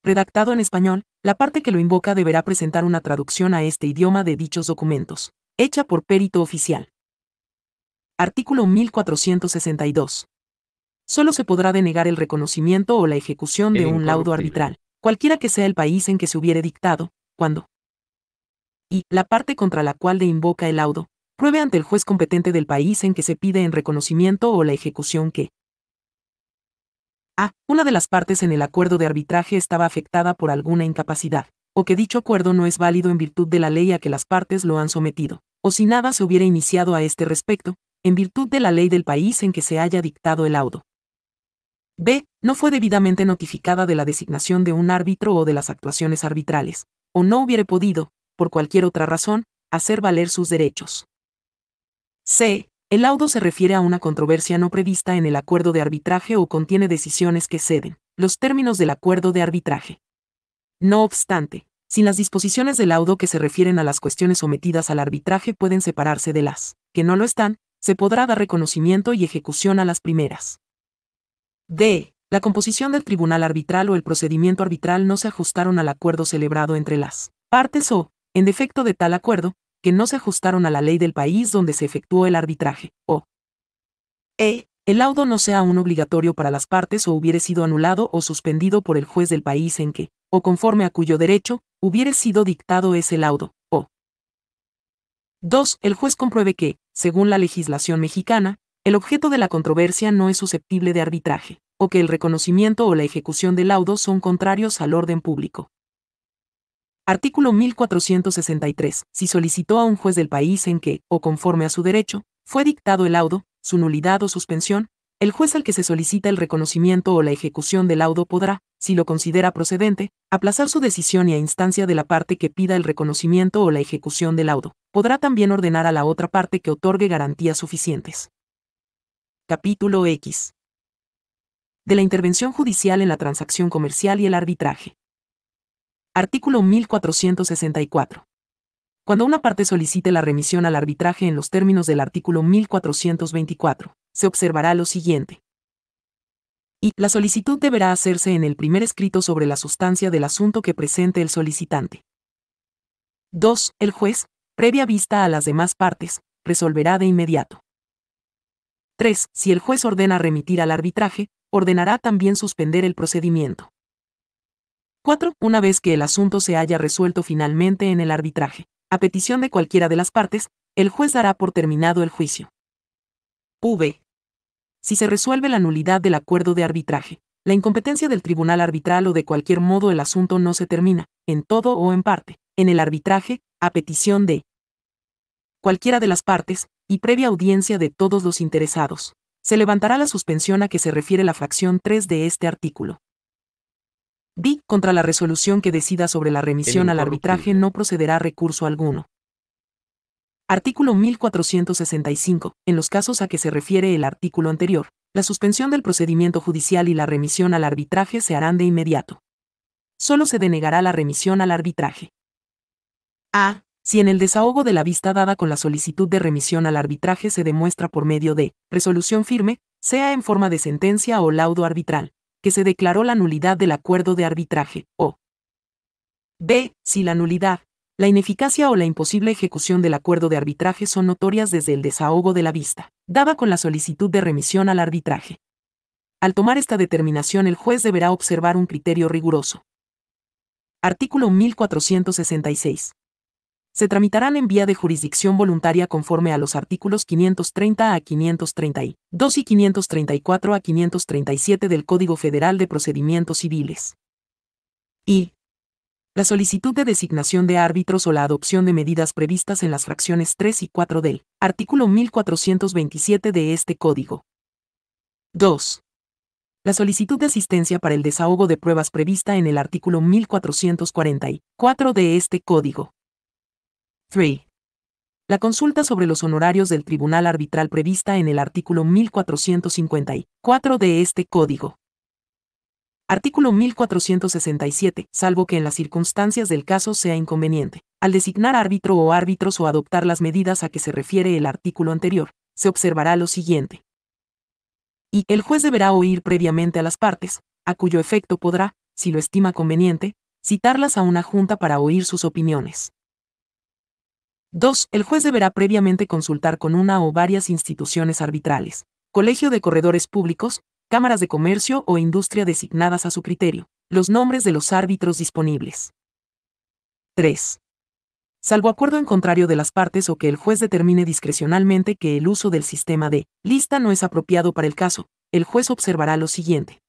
S1: redactado en español, la parte que lo invoca deberá presentar una traducción a este idioma de dichos documentos, hecha por perito oficial. Artículo 1462. Solo se podrá denegar el reconocimiento o la ejecución de un laudo arbitral, cualquiera que sea el país en que se hubiere dictado, cuando y la parte contra la cual le invoca el laudo, pruebe ante el juez competente del país en que se pide en reconocimiento o la ejecución que a. Una de las partes en el acuerdo de arbitraje estaba afectada por alguna incapacidad, o que dicho acuerdo no es válido en virtud de la ley a que las partes lo han sometido, o si nada se hubiera iniciado a este respecto, en virtud de la ley del país en que se haya dictado el laudo. B. No fue debidamente notificada de la designación de un árbitro o de las actuaciones arbitrales, no hubiere podido, por cualquier otra razón, hacer valer sus derechos. C. El laudo se refiere a una controversia no prevista en el acuerdo de arbitraje o contiene decisiones que ceden los términos del acuerdo de arbitraje. No obstante, sin las disposiciones del laudo que se refieren a las cuestiones sometidas al arbitraje pueden separarse de las que no lo están, se podrá dar reconocimiento y ejecución a las primeras. D. La composición del tribunal arbitral o el procedimiento arbitral no se ajustaron al acuerdo celebrado entre las partes o, en defecto de tal acuerdo, que no se ajustaron a la ley del país donde se efectuó el arbitraje, o e. el laudo no sea aún obligatorio para las partes o hubiere sido anulado o suspendido por el juez del país en que, o conforme a cuyo derecho, hubiere sido dictado ese laudo, o 2. El juez compruebe que, según la legislación mexicana, el objeto de la controversia no es susceptible de arbitraje o que el reconocimiento o la ejecución del laudo son contrarios al orden público. Artículo 1463. Si solicitó a un juez del país en que, o conforme a su derecho, fue dictado el laudo, su nulidad o suspensión, el juez al que se solicita el reconocimiento o la ejecución del laudo podrá, si lo considera procedente, aplazar su decisión y a instancia de la parte que pida el reconocimiento o la ejecución del laudo. Podrá también ordenar a la otra parte que otorgue garantías suficientes. Capítulo X de la intervención judicial en la transacción comercial y el arbitraje. Artículo 1464. Cuando una parte solicite la remisión al arbitraje en los términos del artículo 1424, se observará lo siguiente. Y la solicitud deberá hacerse en el primer escrito sobre la sustancia del asunto que presente el solicitante. 2. El juez, previa vista a las demás partes, resolverá de inmediato. 3. Si el juez ordena remitir al arbitraje, ordenará también suspender el procedimiento. 4. Una vez que el asunto se haya resuelto finalmente en el arbitraje, a petición de cualquiera de las partes, el juez dará por terminado el juicio. V. Si se resuelve la nulidad del acuerdo de arbitraje, la incompetencia del tribunal arbitral o de cualquier modo el asunto no se termina, en todo o en parte, en el arbitraje, a petición de cualquiera de las partes, y previa audiencia de todos los interesados se levantará la suspensión a que se refiere la fracción 3 de este artículo. D. Contra la resolución que decida sobre la remisión al arbitraje no procederá recurso alguno. Artículo 1465. En los casos a que se refiere el artículo anterior, la suspensión del procedimiento judicial y la remisión al arbitraje se harán de inmediato. Solo se denegará la remisión al arbitraje. A si en el desahogo de la vista dada con la solicitud de remisión al arbitraje se demuestra por medio de resolución firme, sea en forma de sentencia o laudo arbitral, que se declaró la nulidad del acuerdo de arbitraje, o b. si la nulidad, la ineficacia o la imposible ejecución del acuerdo de arbitraje son notorias desde el desahogo de la vista, dada con la solicitud de remisión al arbitraje. Al tomar esta determinación el juez deberá observar un criterio riguroso. Artículo 1466 se tramitarán en vía de jurisdicción voluntaria conforme a los artículos 530 a 532 y 534 a 537 del Código Federal de Procedimientos Civiles. Y. La solicitud de designación de árbitros o la adopción de medidas previstas en las fracciones 3 y 4 del artículo 1427 de este Código. 2 la solicitud de asistencia para el desahogo de pruebas prevista en el artículo 1444 de este Código. 3. La consulta sobre los honorarios del Tribunal Arbitral prevista en el artículo 1454 de este Código. Artículo 1467, salvo que en las circunstancias del caso sea inconveniente, al designar árbitro o árbitros o adoptar las medidas a que se refiere el artículo anterior, se observará lo siguiente. Y el juez deberá oír previamente a las partes, a cuyo efecto podrá, si lo estima conveniente, citarlas a una junta para oír sus opiniones. 2. El juez deberá previamente consultar con una o varias instituciones arbitrales, colegio de corredores públicos, cámaras de comercio o industria designadas a su criterio, los nombres de los árbitros disponibles. 3. Salvo acuerdo en contrario de las partes o que el juez determine discrecionalmente que el uso del sistema de lista no es apropiado para el caso, el juez observará lo siguiente.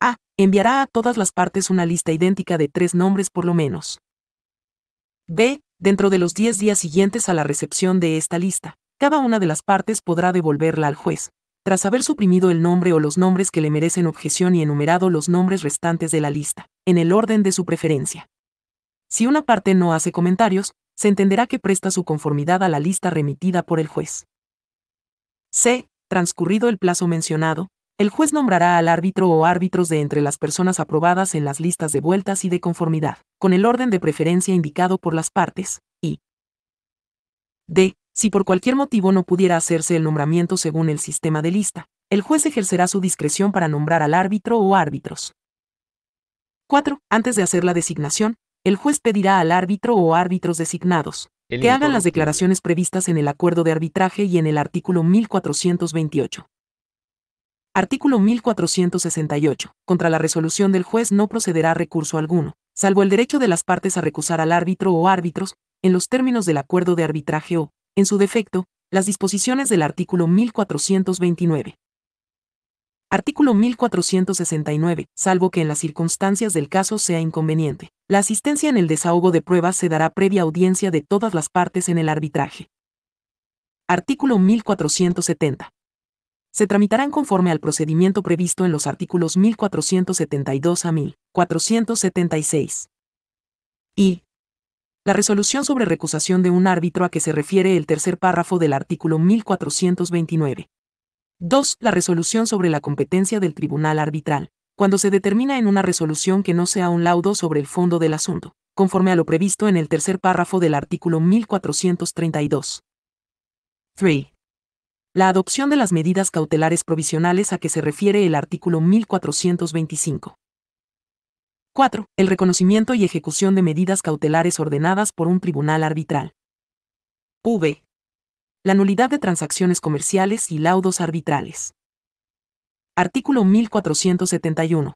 S1: A. Enviará a todas las partes una lista idéntica de tres nombres por lo menos. B dentro de los 10 días siguientes a la recepción de esta lista. Cada una de las partes podrá devolverla al juez, tras haber suprimido el nombre o los nombres que le merecen objeción y enumerado los nombres restantes de la lista, en el orden de su preferencia. Si una parte no hace comentarios, se entenderá que presta su conformidad a la lista remitida por el juez. C. Transcurrido el plazo mencionado, el juez nombrará al árbitro o árbitros de entre las personas aprobadas en las listas de vueltas y de conformidad, con el orden de preferencia indicado por las partes, y d. Si por cualquier motivo no pudiera hacerse el nombramiento según el sistema de lista, el juez ejercerá su discreción para nombrar al árbitro o árbitros. 4. Antes de hacer la designación, el juez pedirá al árbitro o árbitros designados que hagan las declaraciones previstas en el acuerdo de arbitraje y en el artículo 1428. Artículo 1468. Contra la resolución del juez no procederá recurso alguno, salvo el derecho de las partes a recusar al árbitro o árbitros, en los términos del acuerdo de arbitraje o, en su defecto, las disposiciones del artículo 1429. Artículo 1469. Salvo que en las circunstancias del caso sea inconveniente, la asistencia en el desahogo de pruebas se dará previa audiencia de todas las partes en el arbitraje. Artículo 1470 se tramitarán conforme al procedimiento previsto en los artículos 1472 a 1476. Y. La resolución sobre recusación de un árbitro a que se refiere el tercer párrafo del artículo 1429. 2. La resolución sobre la competencia del tribunal arbitral, cuando se determina en una resolución que no sea un laudo sobre el fondo del asunto, conforme a lo previsto en el tercer párrafo del artículo 1432. 3 la adopción de las medidas cautelares provisionales a que se refiere el artículo 1425. 4. El reconocimiento y ejecución de medidas cautelares ordenadas por un tribunal arbitral. V. La nulidad de transacciones comerciales y laudos arbitrales. Artículo 1471.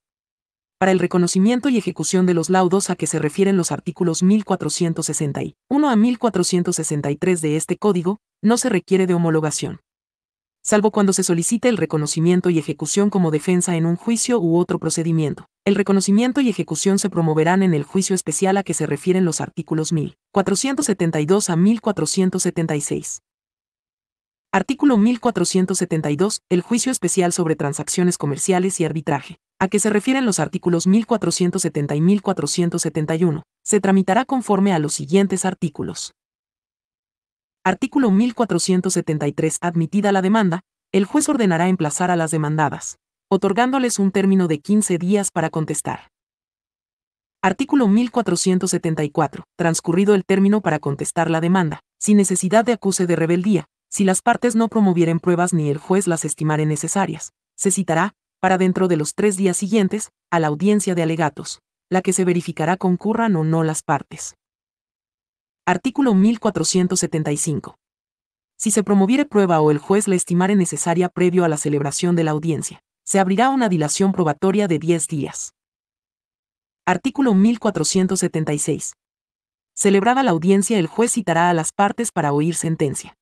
S1: Para el reconocimiento y ejecución de los laudos a que se refieren los artículos 1461 a 1463 de este Código, no se requiere de homologación salvo cuando se solicite el reconocimiento y ejecución como defensa en un juicio u otro procedimiento. El reconocimiento y ejecución se promoverán en el juicio especial a que se refieren los artículos 1472 a 1476. Artículo 1472. El juicio especial sobre transacciones comerciales y arbitraje, a que se refieren los artículos 1470 y 1471, se tramitará conforme a los siguientes artículos. Artículo 1473. Admitida la demanda, el juez ordenará emplazar a las demandadas, otorgándoles un término de 15 días para contestar. Artículo 1474. Transcurrido el término para contestar la demanda, sin necesidad de acuse de rebeldía, si las partes no promovieren pruebas ni el juez las estimare necesarias, se citará, para dentro de los tres días siguientes, a la audiencia de alegatos, la que se verificará concurran o no las partes. Artículo 1475. Si se promoviere prueba o el juez la estimare necesaria previo a la celebración de la audiencia, se abrirá una dilación probatoria de 10 días. Artículo 1476. Celebrada la audiencia, el juez citará a las partes para oír sentencia.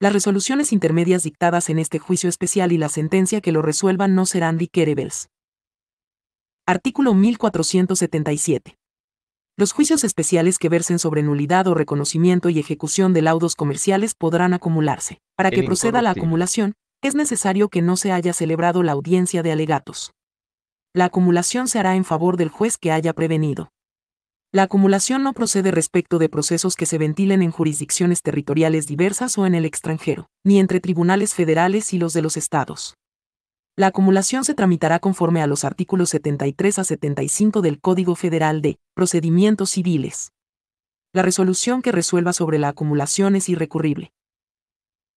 S1: Las resoluciones intermedias dictadas en este juicio especial y la sentencia que lo resuelvan no serán diquerebles. Artículo 1477. Los juicios especiales que versen sobre nulidad o reconocimiento y ejecución de laudos comerciales podrán acumularse. Para que proceda la acumulación, es necesario que no se haya celebrado la audiencia de alegatos. La acumulación se hará en favor del juez que haya prevenido. La acumulación no procede respecto de procesos que se ventilen en jurisdicciones territoriales diversas o en el extranjero, ni entre tribunales federales y los de los estados. La acumulación se tramitará conforme a los artículos 73 a 75 del Código Federal de Procedimientos Civiles. La resolución que resuelva sobre la acumulación es irrecurrible.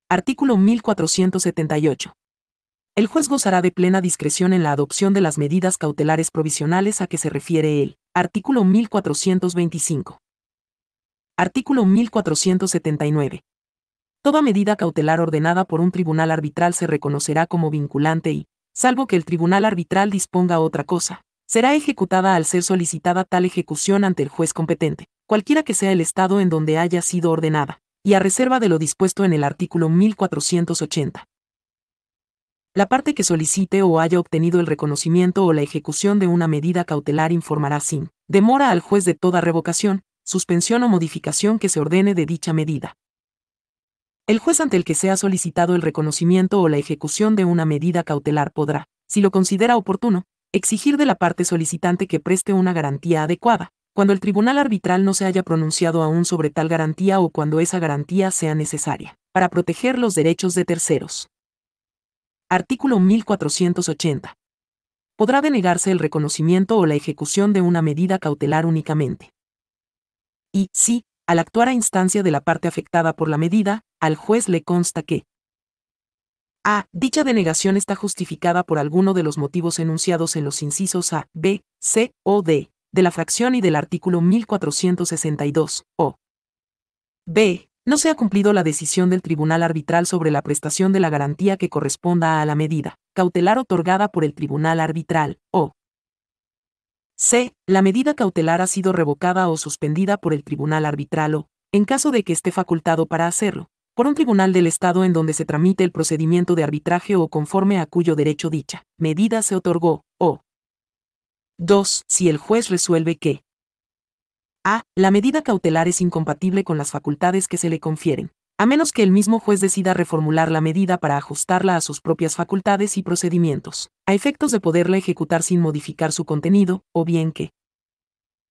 S1: Artículo 1478. El juez gozará de plena discreción en la adopción de las medidas cautelares provisionales a que se refiere el artículo 1425. Artículo 1479. Toda medida cautelar ordenada por un tribunal arbitral se reconocerá como vinculante y salvo que el tribunal arbitral disponga otra cosa. Será ejecutada al ser solicitada tal ejecución ante el juez competente, cualquiera que sea el estado en donde haya sido ordenada, y a reserva de lo dispuesto en el artículo 1480. La parte que solicite o haya obtenido el reconocimiento o la ejecución de una medida cautelar informará sin demora al juez de toda revocación, suspensión o modificación que se ordene de dicha medida, el juez ante el que se ha solicitado el reconocimiento o la ejecución de una medida cautelar podrá, si lo considera oportuno, exigir de la parte solicitante que preste una garantía adecuada, cuando el tribunal arbitral no se haya pronunciado aún sobre tal garantía o cuando esa garantía sea necesaria, para proteger los derechos de terceros. Artículo 1480. Podrá denegarse el reconocimiento o la ejecución de una medida cautelar únicamente. Y, si, al actuar a instancia de la parte afectada por la medida, al juez le consta que a. Dicha denegación está justificada por alguno de los motivos enunciados en los incisos A, B, C o D de la fracción y del artículo 1462, o b. No se ha cumplido la decisión del Tribunal Arbitral sobre la prestación de la garantía que corresponda a la medida cautelar otorgada por el Tribunal Arbitral, o C. La medida cautelar ha sido revocada o suspendida por el tribunal arbitral o, en caso de que esté facultado para hacerlo, por un tribunal del Estado en donde se tramite el procedimiento de arbitraje o conforme a cuyo derecho dicha medida se otorgó, o 2. Si el juez resuelve que a. La medida cautelar es incompatible con las facultades que se le confieren, a menos que el mismo juez decida reformular la medida para ajustarla a sus propias facultades y procedimientos, a efectos de poderla ejecutar sin modificar su contenido, o bien que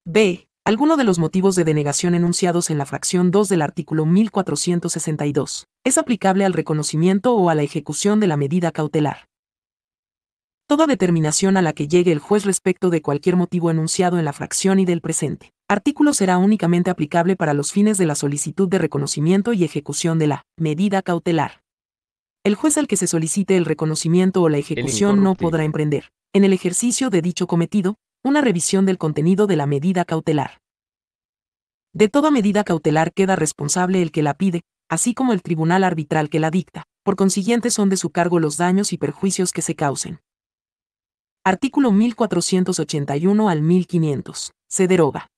S1: b. Alguno de los motivos de denegación enunciados en la fracción 2 del artículo 1462 es aplicable al reconocimiento o a la ejecución de la medida cautelar. Toda determinación a la que llegue el juez respecto de cualquier motivo enunciado en la fracción y del presente artículo será únicamente aplicable para los fines de la solicitud de reconocimiento y ejecución de la medida cautelar. El juez al que se solicite el reconocimiento o la ejecución no podrá emprender, en el ejercicio de dicho cometido, una revisión del contenido de la medida cautelar. De toda medida cautelar queda responsable el que la pide, así como el tribunal arbitral que la dicta, por consiguiente son de su cargo los daños y perjuicios que se causen. Artículo 1481
S4: al 1500. Se deroga.